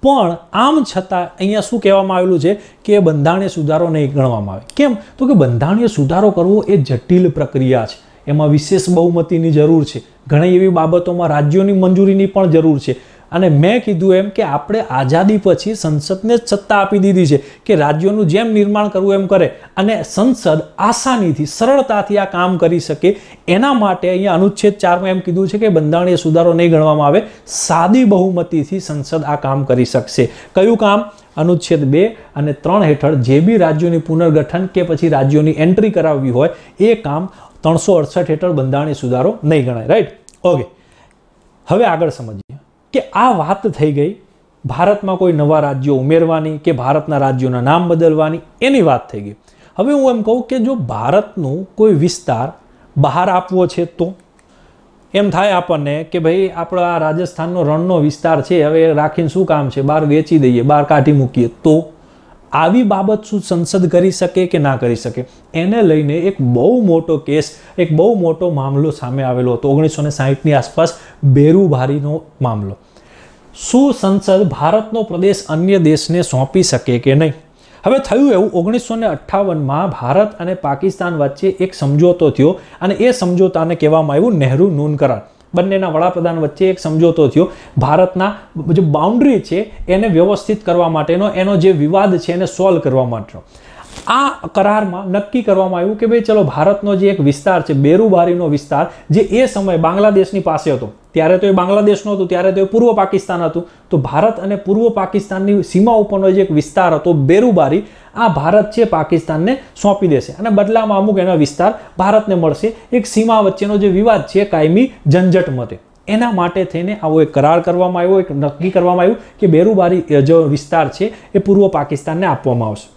પણ આમ છતાં અહીંયા શું કહેવામાં આવેલું છે કે બંધારણીય સુધારો નહીં ગણવામાં આવે કેમ તો કે બંધારણીય સુધારો કરવો એ જટિલ પ્રક્રિયા છે એમાં વિશેષ બહુમતીની જરૂર છે ઘણી એવી બાબતોમાં રાજ્યોની મંજૂરીની પણ જરૂર છે અને મેં કીધું એમ કે આપણે આઝાદી પછી સંસદને જ સત્તા આપી દીધી છે કે રાજ્યોનું જેમ નિર્માણ કરવું એમ કરે અને સંસદ આસાનીથી સરળતાથી આ કામ કરી શકે એના માટે અહીંયા અનુચ્છેદ ચારમાં એમ કીધું છે કે બંધારણીય સુધારો નહીં ગણવામાં આવે સાદી બહુમતીથી સંસદ આ કામ કરી શકશે કયું કામ અનુચ્છેદ બે અને ત્રણ હેઠળ જે બી રાજ્યોની પુનર્ગઠન કે પછી રાજ્યોની એન્ટ્રી કરાવવી હોય એ કામ ત્રણસો અડસઠ હેઠળ બંધારણીય સુધારો નહીં ગણાય રાઈટ ઓકે હવે આગળ સમજીએ કે આ વાત થઈ ગઈ ભારતમાં કોઈ નવા રાજ્યો ઉમેરવાની કે ભારતના રાજ્યોના નામ બદલવાની એની વાત થઈ ગઈ હવે હું એમ કહું કે જો ભારતનું કોઈ વિસ્તાર બહાર આપવો છે તો એમ થાય આપણને કે ભાઈ આપણા રાજસ્થાનનો રણનો વિસ્તાર છે હવે રાખીને શું કામ છે બહાર વેચી દઈએ બહાર કાઢી મૂકીએ તો આવી બાબત શું સંસદ કરી શકે કે ના કરી શકે એને લઈને એક બહુ મોટો કેસ એક બહુ મોટો મામલો સામે આવેલો હતો ઓગણીસો ને સાહીઠની આસપાસ બેરુભારીનો મામલો શું સંસદ ભારતનો પ્રદેશ અન્ય દેશને સોંપી શકે કે નહીં હવે થયું એવું ઓગણીસો ને અઠ્ઠાવનમાં ભારત અને પાકિસ્તાન વચ્ચે એક સમજોતો થયો અને એ સમજોતાને કહેવામાં આવ્યું નહેરુ નૂન કરાર બંનેના વડાપ્રધાન વચ્ચે એક સમજોતો થયો ભારતના જે બાઉન્ડ્રી છે એને વ્યવસ્થિત કરવા માટેનો એનો જે વિવાદ છે એને સોલ્વ કરવા માટેનો આ કરારમાં નક્કી કરવામાં આવ્યું કે ભાઈ ચલો ભારતનો જે એક વિસ્તાર છે બેરુબારીનો વિસ્તાર જે એ સમયે બાંગ્લાદેશની પાસે હતો ત્યારે તો એ બાંગ્લાદેશનો હતું ત્યારે તો એ પૂર્વ પાકિસ્તાન હતું તો ભારત અને પૂર્વ પાકિસ્તાનની સીમા ઉપરનો જે એક વિસ્તાર હતો બેરુબારી આ ભારત છે પાકિસ્તાનને સોંપી દેશે અને બદલામાં અમુક એનો વિસ્તાર ભારતને મળશે એક સીમા વચ્ચેનો જે વિવાદ છે કાયમી ઝંઝટ મતે એના માટે થઈને આવો એક કરાર કરવામાં આવ્યો એક નક્કી કરવામાં આવ્યું કે બેરુબારી જે વિસ્તાર છે એ પૂર્વ પાકિસ્તાનને આપવામાં આવશે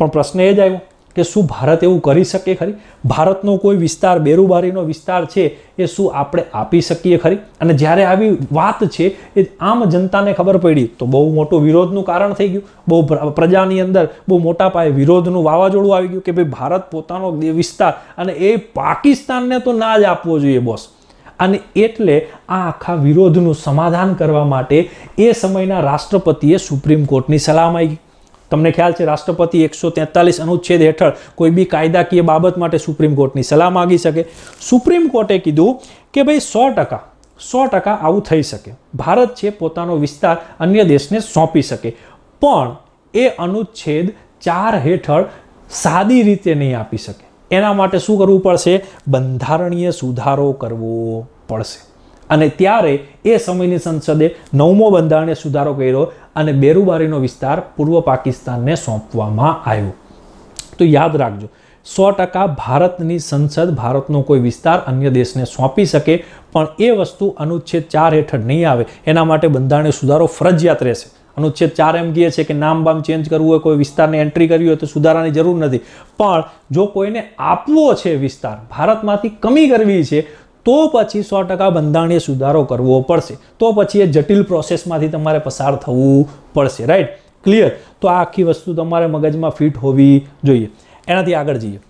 પણ પ્રશ્ન એ જ આવ્યો કે શું ભારત એવું કરી શકે ખરી ભારતનો કોઈ વિસ્તાર બેરુબારીનો વિસ્તાર છે એ શું આપણે આપી શકીએ ખરી અને જ્યારે આવી વાત છે એ આમ જનતાને ખબર પડી તો બહુ મોટું વિરોધનું કારણ થઈ ગયું બહુ પ્રજાની અંદર બહુ મોટા પાયે વિરોધનું વાવાઝોડું આવી ગયું કે ભાઈ ભારત પોતાનો વિસ્તાર અને એ પાકિસ્તાનને તો ના જ આપવો જોઈએ બોસ અને એટલે આ આખા વિરોધનું સમાધાન કરવા માટે એ સમયના રાષ્ટ્રપતિએ સુપ્રીમ કોર્ટની સલાહ માંગી તમને ખ્યાલ છે રાષ્ટ્રપતિ એકસો તેતાલીસ અનુચ્છેદ હેઠળ કોઈ બી કાયદાકીય બાબત માટે સુપ્રીમ કોર્ટની સલાહ માગી શકે સુપ્રીમ કોર્ટે કીધું કે ભાઈ સો ટકા સો ટકા આવું થઈ શકે ભારત છે પોતાનો વિસ્તાર અન્ય દેશને સોંપી શકે પણ એ અનુચ્છેદ ચાર હેઠળ સાદી રીતે નહીં આપી શકે એના માટે શું કરવું પડશે બંધારણીય સુધારો કરવો પડશે અને ત્યારે એ સમયની સંસદે નવમો બંધારણીય સુધારો કર્યો અને બેરુબારીનો વિસ્તાર પૂર્વ પાકિસ્તાનને સોંપવામાં આવ્યો તો યાદ રાખજો સો ટકા ભારતની સંસદ ભારતનો કોઈ વિસ્તાર અન્ય દેશને સોંપી શકે પણ એ વસ્તુ અનુચ્છેદ ચાર હેઠળ નહીં આવે એના માટે બંધારણીય સુધારો ફરજિયાત રહેશે અનુચ્છેદ ચાર એમ કહે છે કે નામ બામ ચેન્જ કરવું હોય કોઈ વિસ્તારને એન્ટ્રી કરવી હોય તો સુધારાની જરૂર નથી પણ જો કોઈને આપવો છે વિસ્તાર ભારતમાંથી કમી કરવી છે તો પછી સો ટકા બંધારણીય સુધારો કરવો પડશે તો પછી એ જટિલ પ્રોસેસમાંથી તમારે પસાર થવું પડશે રાઈટ ક્લિયર તો આ આખી વસ્તુ તમારે મગજમાં ફિટ હોવી જોઈએ એનાથી આગળ જઈએ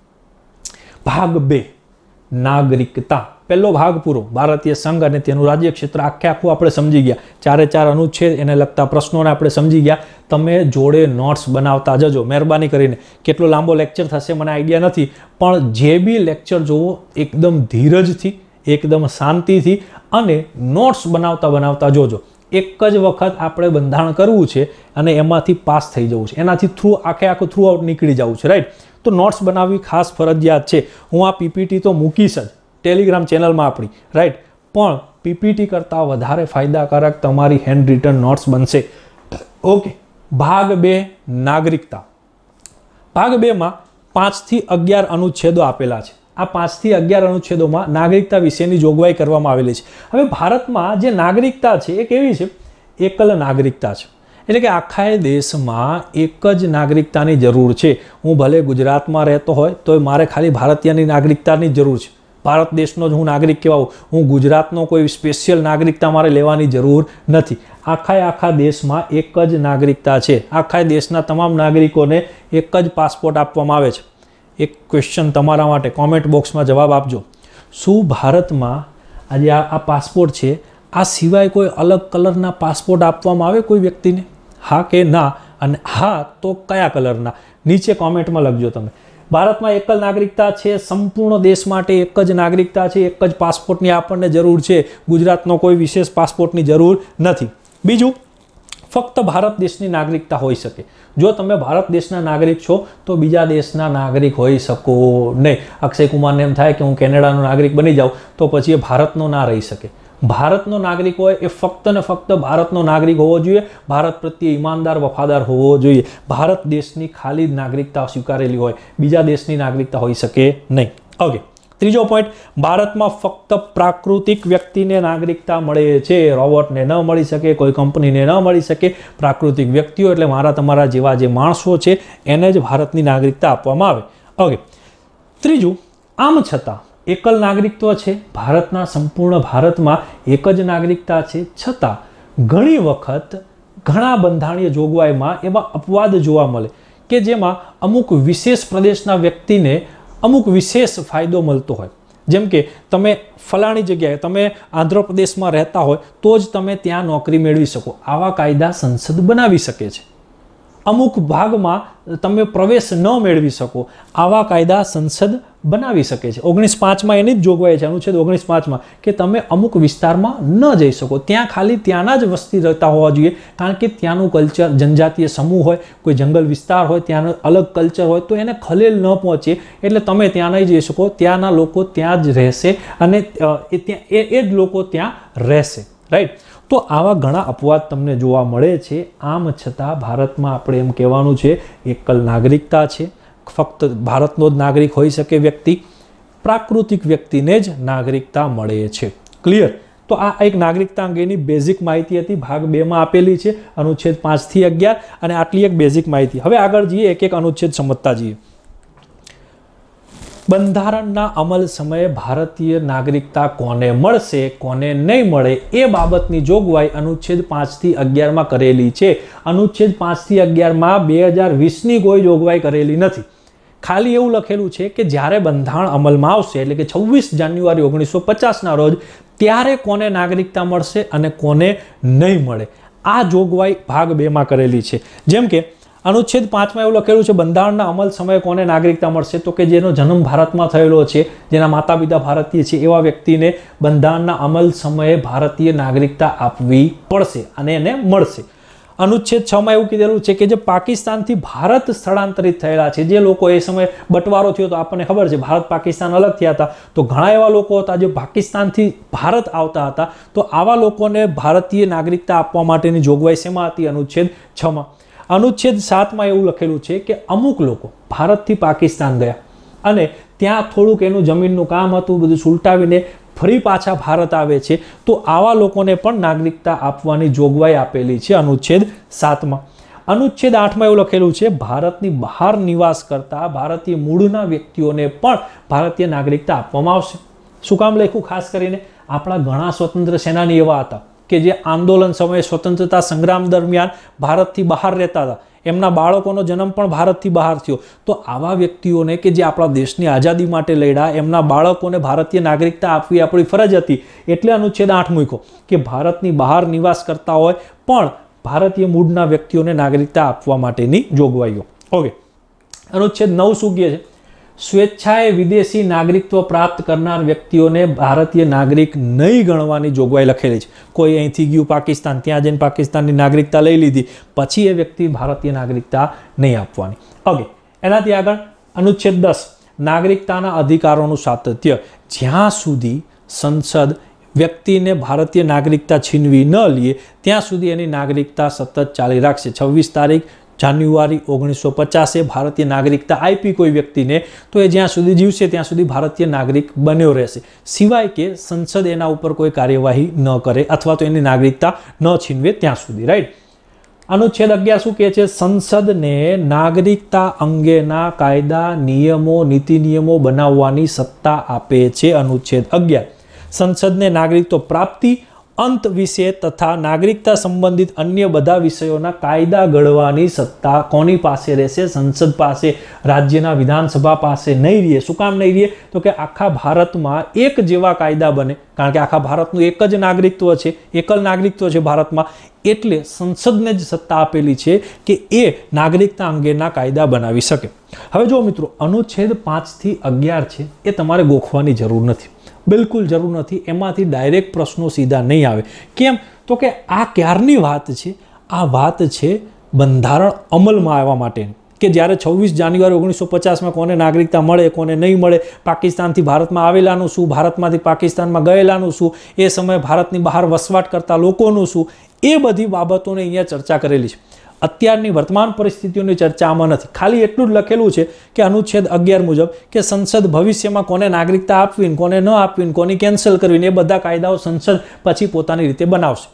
ભાગ બે નાગરિકતા પહેલો ભાગ પૂરો ભારતીય સંઘ અને તેનું રાજ્ય ક્ષેત્ર આખે આખું આપણે સમજી ગયા ચારે ચાર અનુચ્છેદ એને લગતા પ્રશ્નોને આપણે સમજી ગયા તમે જોડે નોટ્સ બનાવતા જજો મહેરબાની કરીને કેટલો લાંબો લેક્ચર થશે મને આઈડિયા નથી પણ જે બી લેક્ચર જોવો એકદમ ધીરજથી એકદમ શાંતિથી અને નોટ્સ બનાવતા બનાવતા જોજો એક જ વખત આપણે બંધારણ કરવું છે અને એમાંથી પાસ થઈ જવું છે એનાથી થ્રુ આખે આખું થ્રુ આઉટ નીકળી જવું છે રાઈટ તો નોટ્સ બનાવવી ખાસ ફરજિયાત છે હું આ પીપીટી તો મૂકીશ જ ટેલિગ્રામ ચેનલમાં આપણી રાઈટ પણ પીપીટી કરતાં વધારે ફાયદાકારક તમારી હેન્ડ રિટર્ન નોટ્સ બનશે ઓકે ભાગ બે નાગરિકતા ભાગ બેમાં પાંચથી અગિયાર અનુચ્છેદો આપેલા છે આ પાંચથી અગિયાર અનુચ્છેદોમાં નાગરિકતા વિશેની જોગવાઈ કરવામાં આવેલી છે હવે ભારતમાં જે નાગરિકતા છે એ કેવી છે એકલ નાગરિકતા છે એટલે કે આખા દેશમાં એક જ નાગરિકતાની જરૂર છે હું ભલે ગુજરાતમાં રહેતો હોય તો મારે ખાલી ભારતીયની નાગરિકતાની જરૂર છે ભારત દેશનો જ હું નાગરિક કહેવાઉં હું ગુજરાતનો કોઈ સ્પેશિયલ નાગરિકતા મારે લેવાની જરૂર નથી આખા આખા દેશમાં એક જ નાગરિકતા છે આખા દેશના તમામ નાગરિકોને એક જ પાસપોર્ટ આપવામાં આવે છે એક ક્વેશ્ચન તમારા માટે કોમેન્ટ બોક્સમાં જવાબ આપજો શું ભારતમાં આજે આ આ પાસપોર્ટ છે આ સિવાય કોઈ અલગ કલરના પાસપોર્ટ આપવામાં આવે કોઈ વ્યક્તિને હા કે ના અને હા તો કયા કલરના નીચે કોમેન્ટમાં લખજો તમે ભારતમાં એક જ નાગરિકતા છે સંપૂર્ણ દેશ માટે એક જ નાગરિકતા છે એક જ પાસપોર્ટની આપણને જરૂર છે ગુજરાતનો કોઈ વિશેષ પાસપોર્ટની જરૂર નથી બીજું ફક્ત ભારત દેશની નાગરિકતા હોઈ શકે જો તમે ભારત દેશના નાગરિક છો તો બીજા દેશના નાગરિક હોઈ શકો નહીં અક્ષય કુમારને એમ થાય કે હું કેનેડાનો નાગરિક બની જાઉં તો પછી એ ભારતનો ના રહી શકે ભારતનો નાગરિક હોય એ ફક્ત ને ફક્ત ભારતનો નાગરિક હોવો જોઈએ ભારત પ્રત્યે ઈમાનદાર વફાદાર હોવો જોઈએ ભારત દેશની ખાલી નાગરિકતા સ્વીકારેલી હોય બીજા દેશની નાગરિકતા હોઈ શકે નહીં ઓકે ત્રીજો પોઈન્ટ ભારતમાં ફક્ત પ્રાકૃતિક વ્યક્તિને નાગરિકતા મળે છે રોબોટને ન મળી શકે કોઈ કંપનીને ન મળી શકે પ્રાકૃતિક વ્યક્તિઓ એટલે મારા તમારા જેવા જે માણસો છે એને જ ભારતની નાગરિકતા આપવામાં આવે ઓકે ત્રીજું આમ છતાં એકલ નાગરિકત્વ છે ભારતના સંપૂર્ણ ભારતમાં એક જ નાગરિકતા છે છતાં ઘણી વખત ઘણા બંધારણીય જોગવાઈમાં એવા અપવાદ જોવા મળે કે જેમાં અમુક વિશેષ પ્રદેશના વ્યક્તિને અમુક વિશેષ ફાયદો મળતો હોય જેમ કે તમે ફલાણી જગ્યાએ તમે આંધ્રપ્રદેશમાં રહેતા હોય તો જ તમે ત્યાં નોકરી મેળવી શકો આવા કાયદા સંસદ બનાવી શકે છે અમુક ભાગમાં તમે પ્રવેશ ન મેળવી શકો આવા કાયદા સંસદ બનાવી શકે છે ઓગણીસ પાંચમાં એની જ જોગવાઈ છે અનુચ્છેદ ઓગણીસ પાંચમાં કે તમે અમુક વિસ્તારમાં ન જઈ શકો ત્યાં ખાલી ત્યાંના જ વસ્તી રહેતા હોવા જોઈએ કારણ કે ત્યાંનું કલ્ચર જનજાતીય સમૂહ હોય કોઈ જંગલ વિસ્તાર હોય ત્યાંનો અલગ કલ્ચર હોય તો એને ખલેલ ન પહોંચે એટલે તમે ત્યાં નહીં જઈ શકો ત્યાંના લોકો ત્યાં જ રહેશે અને એ ત્યાં એ જ લોકો ત્યાં રહેશે રાઈટ તો આવા ઘણા અપવાદ તમને જોવા મળે છે આમ છતાં ભારતમાં આપણે એમ કહેવાનું છે એકલ નાગરિકતા છે ફક્ત ભારતનો જ નાગરિક હોઈ શકે વ્યક્તિ પ્રાકૃતિક વ્યક્તિને જ નાગરિકતા મળે છે ક્લિયર તો આ એક નાગરિકતા અંગેની બેઝિક માહિતી હતી ભાગ બેમાં આપેલી છે અનુચ્છેદ પાંચથી અગિયાર અને આટલી એક બેઝિક માહિતી હવે આગળ જઈએ એક એક અનુચ્છેદ સમજતા જઈએ બંધારણના અમલ સમયે ભારતીય નાગરિકતા કોને મળશે કોને નહીં મળે એ બાબતની જોગવાઈ અનુચ્છેદ પાંચથી અગિયારમાં કરેલી છે અનુચ્છેદ પાંચથી અગિયારમાં બે હજાર વીસની કોઈ જોગવાઈ કરેલી નથી ખાલી એવું લખેલું છે કે જ્યારે બંધારણ અમલમાં આવશે એટલે કે છવ્વીસ જાન્યુઆરી ઓગણીસો પચાસના રોજ ત્યારે કોને નાગરિકતા મળશે અને કોને નહીં મળે આ જોગવાઈ ભાગ બેમાં કરેલી છે જેમ કે અનુચ્છેદ પાંચમાં એવું લખેલું છે બંધારણના અમલ સમયે કોને નાગરિકતા મળશે તો કે જેનો જન્મ ભારતમાં થયેલો છે જેના માતા પિતા ભારતીય છે એવા વ્યક્તિને બંધારણના અમલ સમયે ભારતીય નાગરિકતા આપવી પડશે અને એને મળશે અનુચ્છેદ છમાં એવું કીધેલું છે કે જે પાકિસ્તાનથી ભારત સ્થળાંતરિત થયેલા છે જે લોકો એ સમયે બટવારો થયો હતો આપણને ખબર છે ભારત પાકિસ્તાન અલગ થયા હતા તો ઘણા એવા લોકો હતા જે પાકિસ્તાનથી ભારત આવતા હતા તો આવા લોકોને ભારતીય નાગરિકતા આપવા માટેની જોગવાઈ શેમાં હતી અનુચ્છેદ છમાં અનુચ્છેદ સાતમાં એવું લખેલું છે કે અમુક લોકો ભારતથી પાકિસ્તાન ગયા અને ત્યાં થોડુંક એનું જમીનનું કામ હતું બધું સુલટાવીને ફરી પાછા ભારત આવે છે તો આવા લોકોને પણ નાગરિકતા આપવાની જોગવાઈ આપેલી છે અનુચ્છેદ સાતમાં અનુચ્છેદ આઠમાં એવું લખેલું છે ભારતની બહાર નિવાસ કરતા ભારતીય મૂળના વ્યક્તિઓને પણ ભારતીય નાગરિકતા આપવામાં આવશે શું કામ લખ્યું ખાસ કરીને આપણા ઘણા સ્વતંત્ર સેનાની એવા હતા કે જે આંદોલન સમયે સ્વતંત્રતા સંગ્રામ દરમિયાન ભારતથી બહાર રહેતા હતા એમના બાળકોનો જન્મ પણ ભારતથી બહાર થયો તો આવા વ્યક્તિઓને કે જે આપણા દેશની આઝાદી માટે લડ્યા એમના બાળકોને ભારતીય નાગરિકતા આપવી આપણી ફરજ હતી એટલે અનુચ્છેદ આઠ મૂક્યો કે ભારતની બહાર નિવાસ કરતા હોય પણ ભારતીય મૂળના વ્યક્તિઓને નાગરિકતા આપવા માટેની જોગવાઈઓ ઓકે અનુચ્છેદ નવ શું કહે છે સ્વેચ્છાએ વિદેશી નાગરિકત્વ પ્રાપ્ત કરનાર વ્યક્તિઓને ભારતીય નાગરિક નહીં ગણવાની જોગવાઈ લખેલી છે કોઈ અહીંથી ગયું પાકિસ્તાન ત્યાં જઈને પાકિસ્તાનની નાગરિકતા લઈ લીધી પછી એ વ્યક્તિ ભારતીય નાગરિકતા નહીં આપવાની ઓકે એનાથી આગળ અનુચ્છેદ દસ નાગરિકતાના અધિકારોનું સાતત્ય જ્યાં સુધી સંસદ વ્યક્તિને ભારતીય નાગરિકતા છીનવી ન લઈએ ત્યાં સુધી એની નાગરિકતા સતત ચાલી રાખશે છવ્વીસ તારીખ જાન્યુઆરી ઓગણીસો પચાસે ભારતીય નાગરિકતા આપી કોઈ વ્યક્તિને તો એ જ્યાં સુધી જીવશે ત્યાં સુધી ભારતીય નાગરિક બન્યો રહેશે સિવાય કે સંસદ એના ઉપર કોઈ કાર્યવાહી ન કરે અથવા તો એની નાગરિકતા ન છીનવે ત્યાં સુધી રાઈટ અનુચ્છેદ અગિયાર શું કહે છે સંસદને નાગરિકતા અંગેના કાયદા નિયમો નીતિ નિયમો બનાવવાની સત્તા આપે છે અનુચ્છેદ અગિયાર સંસદને નાગરિક તો પ્રાપ્તિ અંત વિશે તથા નાગરિકતા સંબંધિત અન્ય બધા વિષયોના કાયદા ઘડવાની સત્તા કોની પાસે રહેશે સંસદ પાસે રાજ્યના વિધાનસભા પાસે નહીં રહીએ શું કામ નહીં રહીએ તો કે આખા ભારતમાં એક જેવા કાયદા બને કારણ કે આખા ભારતનું એક જ નાગરિકત્વ છે એકલ નાગરિકત્વ છે ભારતમાં એટલે સંસદને જ સત્તા આપેલી છે કે એ નાગરિકતા અંગેના કાયદા બનાવી શકે હવે જો મિત્રો અનુચ્છેદ પાંચથી અગિયાર છે એ તમારે ગોખવાની જરૂર નથી બિલકુલ જરૂર નથી એમાંથી ડાયરેક્ટ પ્રશ્નો સીધા નહીં આવે કેમ તો કે આ ક્યારની વાત છે આ વાત છે બંધારણ અમલમાં આવવા માટે કે જ્યારે છવ્વીસ જાન્યુઆરી ઓગણીસો પચાસમાં કોને નાગરિકતા મળે કોને નહીં મળે પાકિસ્તાનથી ભારતમાં આવેલાનું શું ભારતમાંથી પાકિસ્તાનમાં ગયેલાનું શું એ સમયે ભારતની બહાર વસવાટ કરતા લોકોનું શું એ બધી બાબતોને અહીંયા ચર્ચા કરેલી છે અત્યારની વર્તમાન પરિસ્થિતિઓની ચર્ચામાં નથી ખાલી એટલું જ લખેલું છે કે અનુચ્છેદ અગિયાર મુજબ કે સંસદ ભવિષ્યમાં કોને નાગરિકતા આપવીને કોને ન આપવીને ને કોની કેન્સલ કરવી એ બધા કાયદાઓ સંસદ પછી પોતાની રીતે બનાવશે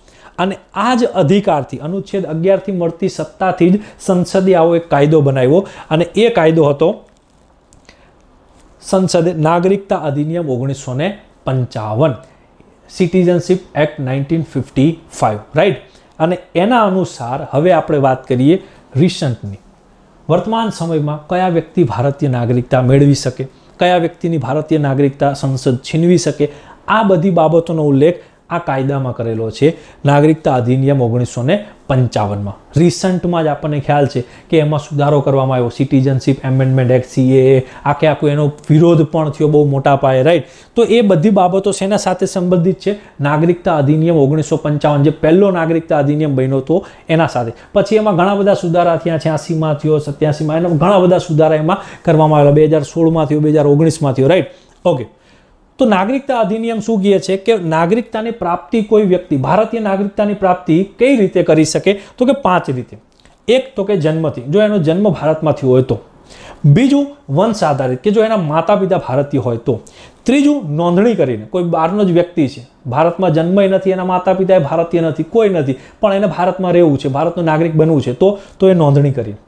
અને આ જ અધિકારથી અનુચ્છેદ અગિયારથી મળતી સત્તાથી જ સંસદે આવો એક કાયદો બનાવ્યો અને એ કાયદો હતો સંસદે નાગરિકતા અધિનિયમ ઓગણીસો ને પંચાવન citizenship act nineteen fifty five right અને એના અનુસાર હવે આપણે વાત કરીએ રિસન્ટની વર્તમાન સમયમાં કયા વ્યક્તિ ભારતીય નાગરિકતા મેળવી શકે કયા વ્યક્તિની ભારતીય નાગરિકતા સંસદ છીનવી શકે આ બધી બાબતોનો ઉલ્લેખ આ કાયદામાં કરેલો છે નાગરિકતા અધિનિયમ ઓગણીસો ને પંચાવનમાં રિસન્ટમાં જ આપણને ખ્યાલ છે કે એમાં સુધારો કરવામાં આવ્યો સિટીઝનશીપ એમેન્ડમેન્ટ એક્ટ સીએ આખે આખો એનો વિરોધ પણ થયો બહુ મોટા પાયે રાઈટ તો એ બધી બાબતો શેના સાથે સંબંધિત છે નાગરિકતા અધિનિયમ ઓગણીસો પંચાવન જે પહેલો નાગરિકતા અધિનિયમ બન્યો હતો એના સાથે પછી એમાં ઘણા બધા સુધારા થયા છ્યાસીમાં થયો સત્યાસીમાં એના ઘણા બધા સુધારા એમાં કરવામાં આવેલા બે હજાર સોળમાં થયો બે હજાર ઓગણીસમાં થયો રાઈટ ઓકે તો નાગરિકતા અધિનિયમ શું કહે છે કે નાગરિકતાની પ્રાપ્તિ કોઈ વ્યક્તિ ભારતીય નાગરિકતાની પ્રાપ્તિ કઈ રીતે કરી શકે તો કે પાંચ રીતે એક તો કે જન્મથી જો એનો જન્મ ભારતમાંથી હોય તો બીજું વંશ આધારિત કે જો એના માતા પિતા ભારતીય હોય તો ત્રીજું નોંધણી કરીને કોઈ બહારનો જ વ્યક્તિ છે ભારતમાં જન્મય નથી એના માતા પિતાએ ભારતીય નથી કોઈ નથી પણ એને ભારતમાં રહેવું છે ભારતનો નાગરિક બનવું છે તો તો એ નોંધણી કરીને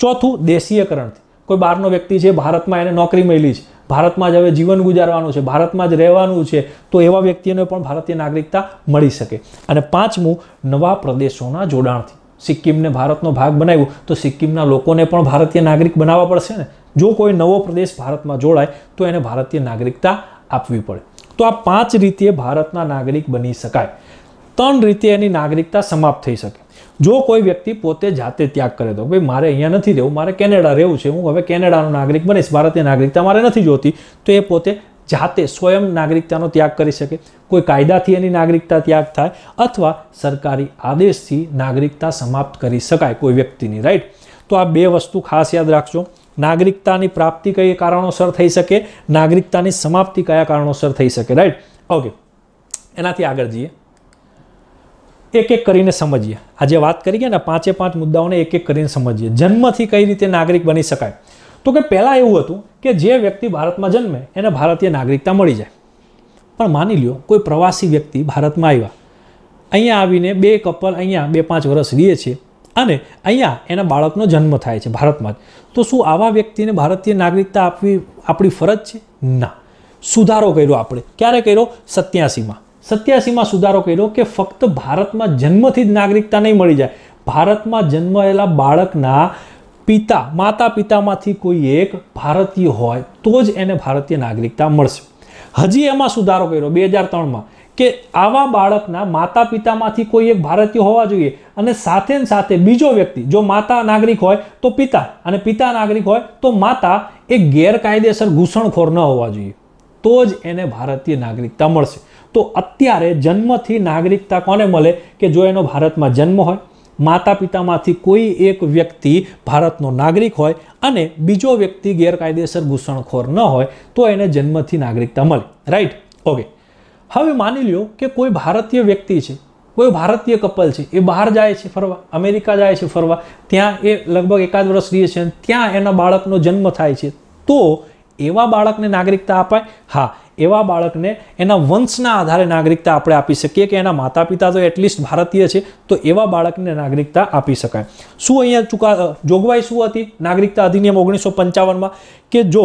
ચોથું દેશીયકરણથી કોઈ બહારનો વ્યક્તિ છે ભારતમાં એને નોકરી મળેલી છે ભારતમાં જ હવે જીવન ગુજારવાનું છે ભારતમાં જ રહેવાનું છે તો એવા વ્યક્તિઓને પણ ભારતીય નાગરિકતા મળી શકે અને પાંચમું નવા પ્રદેશોના જોડાણથી સિક્કિમને ભારતનો ભાગ બનાવ્યું તો સિક્કિમના લોકોને પણ ભારતીય નાગરિક બનાવવા પડશે ને જો કોઈ નવો પ્રદેશ ભારતમાં જોડાય તો એને ભારતીય નાગરિકતા આપવી પડે તો આ પાંચ રીતે ભારતના નાગરિક બની શકાય ત્રણ રીતે એની નાગરિકતા સમાપ્ત થઈ શકે જો કોઈ વ્યક્તિ પોતે જાતે ત્યાગ કરે તો ભાઈ મારે અહીંયા નથી રહેવું મારે કેનેડા રહેવું છે હું હવે કેનેડાનો નાગરિક બનીશ ભારતીય નાગરિકતા મારે નથી જોતી તો એ પોતે જાતે સ્વયં નાગરિકતાનો ત્યાગ કરી શકે કોઈ કાયદાથી એની નાગરિકતા ત્યાગ થાય અથવા સરકારી આદેશથી નાગરિકતા સમાપ્ત કરી શકાય કોઈ વ્યક્તિની રાઈટ તો આ બે વસ્તુ ખાસ યાદ રાખજો નાગરિકતાની પ્રાપ્તિ કઈ કારણોસર થઈ શકે નાગરિકતાની સમાપ્તિ કયા કારણોસર થઈ શકે રાઈટ ઓકે એનાથી આગળ જઈએ એક એક કરીને સમજીએ આજે વાત કરી ગયા ને પાંચે પાંચ મુદ્દાઓને એક એક કરીને સમજીએ જન્મથી કઈ રીતે નાગરિક બની શકાય તો કે પહેલાં એવું હતું કે જે વ્યક્તિ ભારતમાં જન્મે એને ભારતીય નાગરિકતા મળી જાય પણ માની લ્યો કોઈ પ્રવાસી વ્યક્તિ ભારતમાં આવ્યા અહીંયા આવીને બે કપલ અહીંયા બે પાંચ વર્ષ રહીએ છીએ અને અહીંયા એના બાળકનો જન્મ થાય છે ભારતમાં જ તો શું આવા વ્યક્તિને ભારતીય નાગરિકતા આપવી આપણી ફરજ છે ના સુધારો કર્યો આપણે ક્યારે કર્યો સત્યાસીમાં સત્યાસીમાં સુધારો કર્યો કે ફક્ત ભારતમાં જન્મથી જ નાગરિકતા નહીં મળી જાય ભારતમાં જન્મેલા બાળકના પિતા માતા પિતામાંથી કોઈ એક ભારતીય હોય તો જ એને ભારતીય નાગરિકતા મળશે હજી એમાં સુધારો કર્યો બે હજાર ત્રણમાં કે આવા બાળકના માતા પિતામાંથી કોઈ એક ભારતીય હોવા જોઈએ અને સાથે સાથે બીજો વ્યક્તિ જો માતા નાગરિક હોય તો પિતા અને પિતા નાગરિક હોય તો માતા એ ગેરકાયદેસર ઘૂસણખોર ન હોવા જોઈએ તો જ એને ભારતીય નાગરિકતા મળશે તો અત્યારે જન્મથી નાગરિકતા કોને મળે કે જો એનો ભારતમાં જન્મ હોય માતા પિતામાંથી કોઈ એક વ્યક્તિ ભારતનો નાગરિક હોય અને બીજો વ્યક્તિ ગેરકાયદેસર ઘૂસણખોર ન હોય તો એને જન્મથી નાગરિકતા મળે રાઈટ ઓકે હવે માની લ્યો કે કોઈ ભારતીય વ્યક્તિ છે કોઈ ભારતીય કપલ છે એ બહાર જાય છે ફરવા અમેરિકા જાય છે ફરવા ત્યાં એ લગભગ એકાદ વર્ષ રહે છે ત્યાં એના બાળકનો જન્મ થાય છે તો એવા બાળકને નાગરિકતા અપાય હા એવા બાળકને એના વંશના આધારે નાગરિકતા આપણે આપી શકીએ કે એના માતા પિતા તો એટલીસ્ટ ભારતીય છે તો એવા બાળકને નાગરિકતા આપી શકાય શું અહીંયા ચુકા જોગવાઈ શું હતી નાગરિકતા અધિનિયમ ઓગણીસો પંચાવનમાં કે જો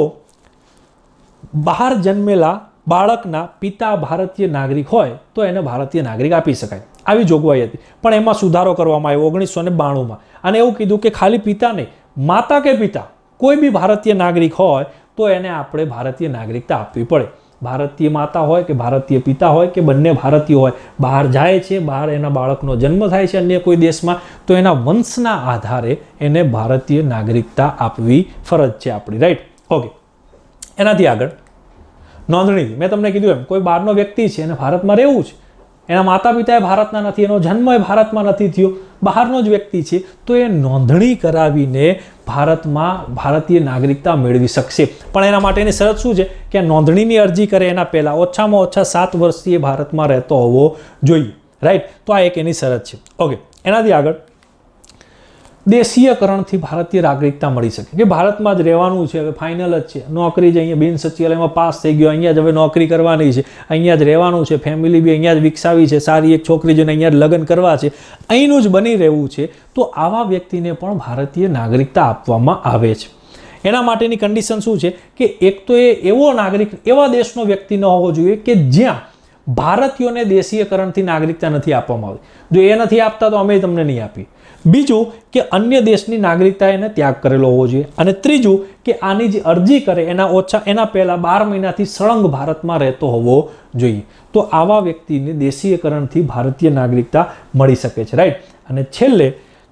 બહાર જન્મેલા બાળકના પિતા ભારતીય નાગરિક હોય તો એને ભારતીય નાગરિક આપી શકાય આવી જોગવાઈ હતી પણ એમાં સુધારો કરવામાં આવ્યો ઓગણીસો ને બાણુંમાં અને એવું કીધું કે ખાલી પિતા નહીં માતા કે પિતા કોઈ બી ભારતીય નાગરિક હોય તો એને આપણે ભારતીય નાગરિકતા આપવી પડે ભારતીય માતા હોય કે ભારતીય પિતા હોય કે બંને ભારતીય હોય બહાર જાય છે બહાર એના બાળકનો જન્મ થાય છે અન્ય કોઈ દેશમાં તો એના વંશના આધારે એને ભારતીય નાગરિકતા આપવી ફરજ છે આપણી રાઈટ ઓકે એનાથી આગળ નોંધણી મેં તમને કીધું એમ કોઈ બહારનો વ્યક્તિ છે અને ભારતમાં રહેવું છે એના માતા પિતાએ એ ભારતના નથી એનો જન્મ એ ભારતમાં નથી થયો બહારનો જ વ્યક્તિ છે તો એ નોંધણી કરાવીને ભારતમાં ભારતીય નાગરિકતા મેળવી શકશે પણ એના માટેની શરત શું છે કે નોંધણીની અરજી કરે એના પહેલાં ઓછામાં ઓછા સાત વર્ષથી એ ભારતમાં રહેતો હોવો જોઈએ રાઈટ તો આ એક એની શરત છે ઓકે એનાથી આગળ દેશીયકરણથી ભારતીય નાગરિકતા મળી શકે કે ભારતમાં જ રહેવાનું છે હવે ફાઇનલ જ છે નોકરી જ અહીંયા બિન સચિવાલયમાં પાસ થઈ ગયો અહીંયા જ હવે નોકરી કરવાની છે અહીંયા જ રહેવાનું છે ફેમિલી બી અહીંયા જ વિકસાવી છે સારી એક છોકરી જેને અહીંયા જ લગ્ન કરવા છે અહીંનું જ બની રહેવું છે તો આવા વ્યક્તિને પણ ભારતીય નાગરિકતા આપવામાં આવે છે એના માટેની કન્ડિશન શું છે કે એક તો એ એવો નાગરિક એવા દેશનો વ્યક્તિ ન હોવો જોઈએ કે જ્યાં ભારતીયોને દેશીયકરણથી નાગરિકતા નથી આપવામાં આવી જો એ નથી આપતા તો અમે તમને નહીં આપીએ બીજું કે અન્ય દેશની નાગરિકતા એને ત્યાગ કરેલો હોવો જોઈએ અને ત્રીજું કે આની જે અરજી કરે એના ઓછા એના પહેલાં બાર મહિનાથી સળંગ ભારતમાં રહેતો હોવો જોઈએ તો આવા વ્યક્તિને દેશીયકરણથી ભારતીય નાગરિકતા મળી શકે છે રાઈટ અને છેલ્લે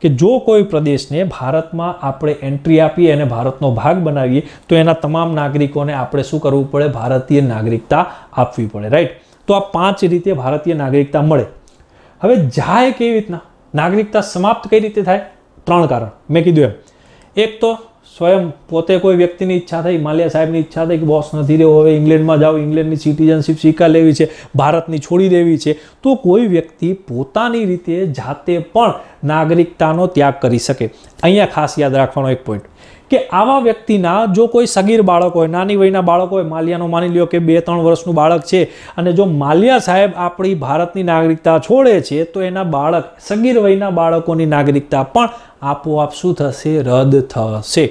કે જો કોઈ પ્રદેશને ભારતમાં આપણે એન્ટ્રી આપીએ અને ભારતનો ભાગ બનાવીએ તો એના તમામ નાગરિકોને આપણે શું કરવું પડે ભારતીય નાગરિકતા આપવી પડે રાઈટ તો આ પાંચ રીતે ભારતીય નાગરિકતા મળે હવે જાય કેવી રીતના નાગરિકતા સમાપ્ત કઈ રીતે થાય ત્રણ કારણ મેં કીધું એમ એક તો સ્વયં પોતે કોઈ વ્યક્તિની ઈચ્છા થઈ માલ્યા સાહેબની ઈચ્છા થઈ કે બોસ નથી રહ્યો હવે ઇંગ્લેન્ડમાં જાઓ ઇંગ્લેન્ડની સિટીઝનશીપ સ્વીકાર લેવી છે ભારતની છોડી દેવી છે તો કોઈ વ્યક્તિ પોતાની રીતે જાતે પણ નાગરિકતાનો ત્યાગ કરી શકે અહીંયા ખાસ યાદ રાખવાનો એક પોઈન્ટ કે આવા વ્યક્તિના જો કોઈ સગીર બાળક હોય નાની વયના બાળક હોય માલિયાનો માની લ્યો કે બે ત્રણ વર્ષનું બાળક છે અને જો માલિયા સાહેબ આપણી ભારતની નાગરિકતા છોડે છે તો એના બાળક સગીર વયના બાળકોની નાગરિકતા પણ આપોઆપ શું થશે રદ થશે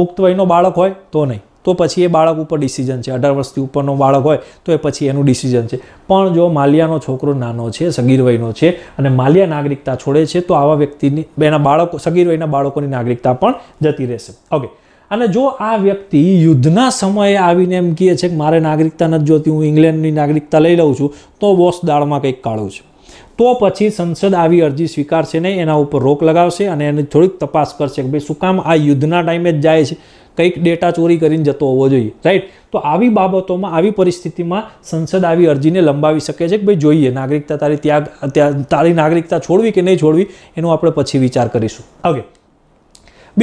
પુખ્ત વયનો બાળક હોય તો નહીં તો પછી એ બાળક ઉપર ડિસિઝન છે અઢાર વર્ષથી ઉપરનો બાળક હોય તો એ પછી એનું ડિસિઝન છે પણ જો માલિયાનો છોકરો નાનો છે સગીર વયનો છે અને માલિયા નાગરિકતા છોડે છે તો આવા વ્યક્તિની એના બાળકો સગીર વયના બાળકોની નાગરિકતા પણ જતી રહેશે ઓકે અને જો આ વ્યક્તિ યુદ્ધના સમયે આવીને એમ કહે છે કે મારે નાગરિકતા નથી જોતી હું ઇંગ્લેન્ડની નાગરિકતા લઈ લઉં છું તો બોસ દાળમાં કંઈક કાળું છે તો પછી સંસદ આવી અરજી સ્વીકારશે નહીં એના ઉપર રોક લગાવશે અને એની થોડીક તપાસ કરશે કે ભાઈ શું કામ આ યુદ્ધના ટાઈમે જ જાય છે કંઈક ડેટા ચોરી કરીને જતો હોવો જોઈએ રાઈટ તો આવી બાબતોમાં આવી પરિસ્થિતિમાં સંસદ આવી અરજીને લંબાવી શકે છે કે ભાઈ જોઈએ નાગરિકતા તારી ત્યાગ ત્યાં તારી નાગરિકતા છોડવી કે નહીં છોડવી એનો આપણે પછી વિચાર કરીશું હવે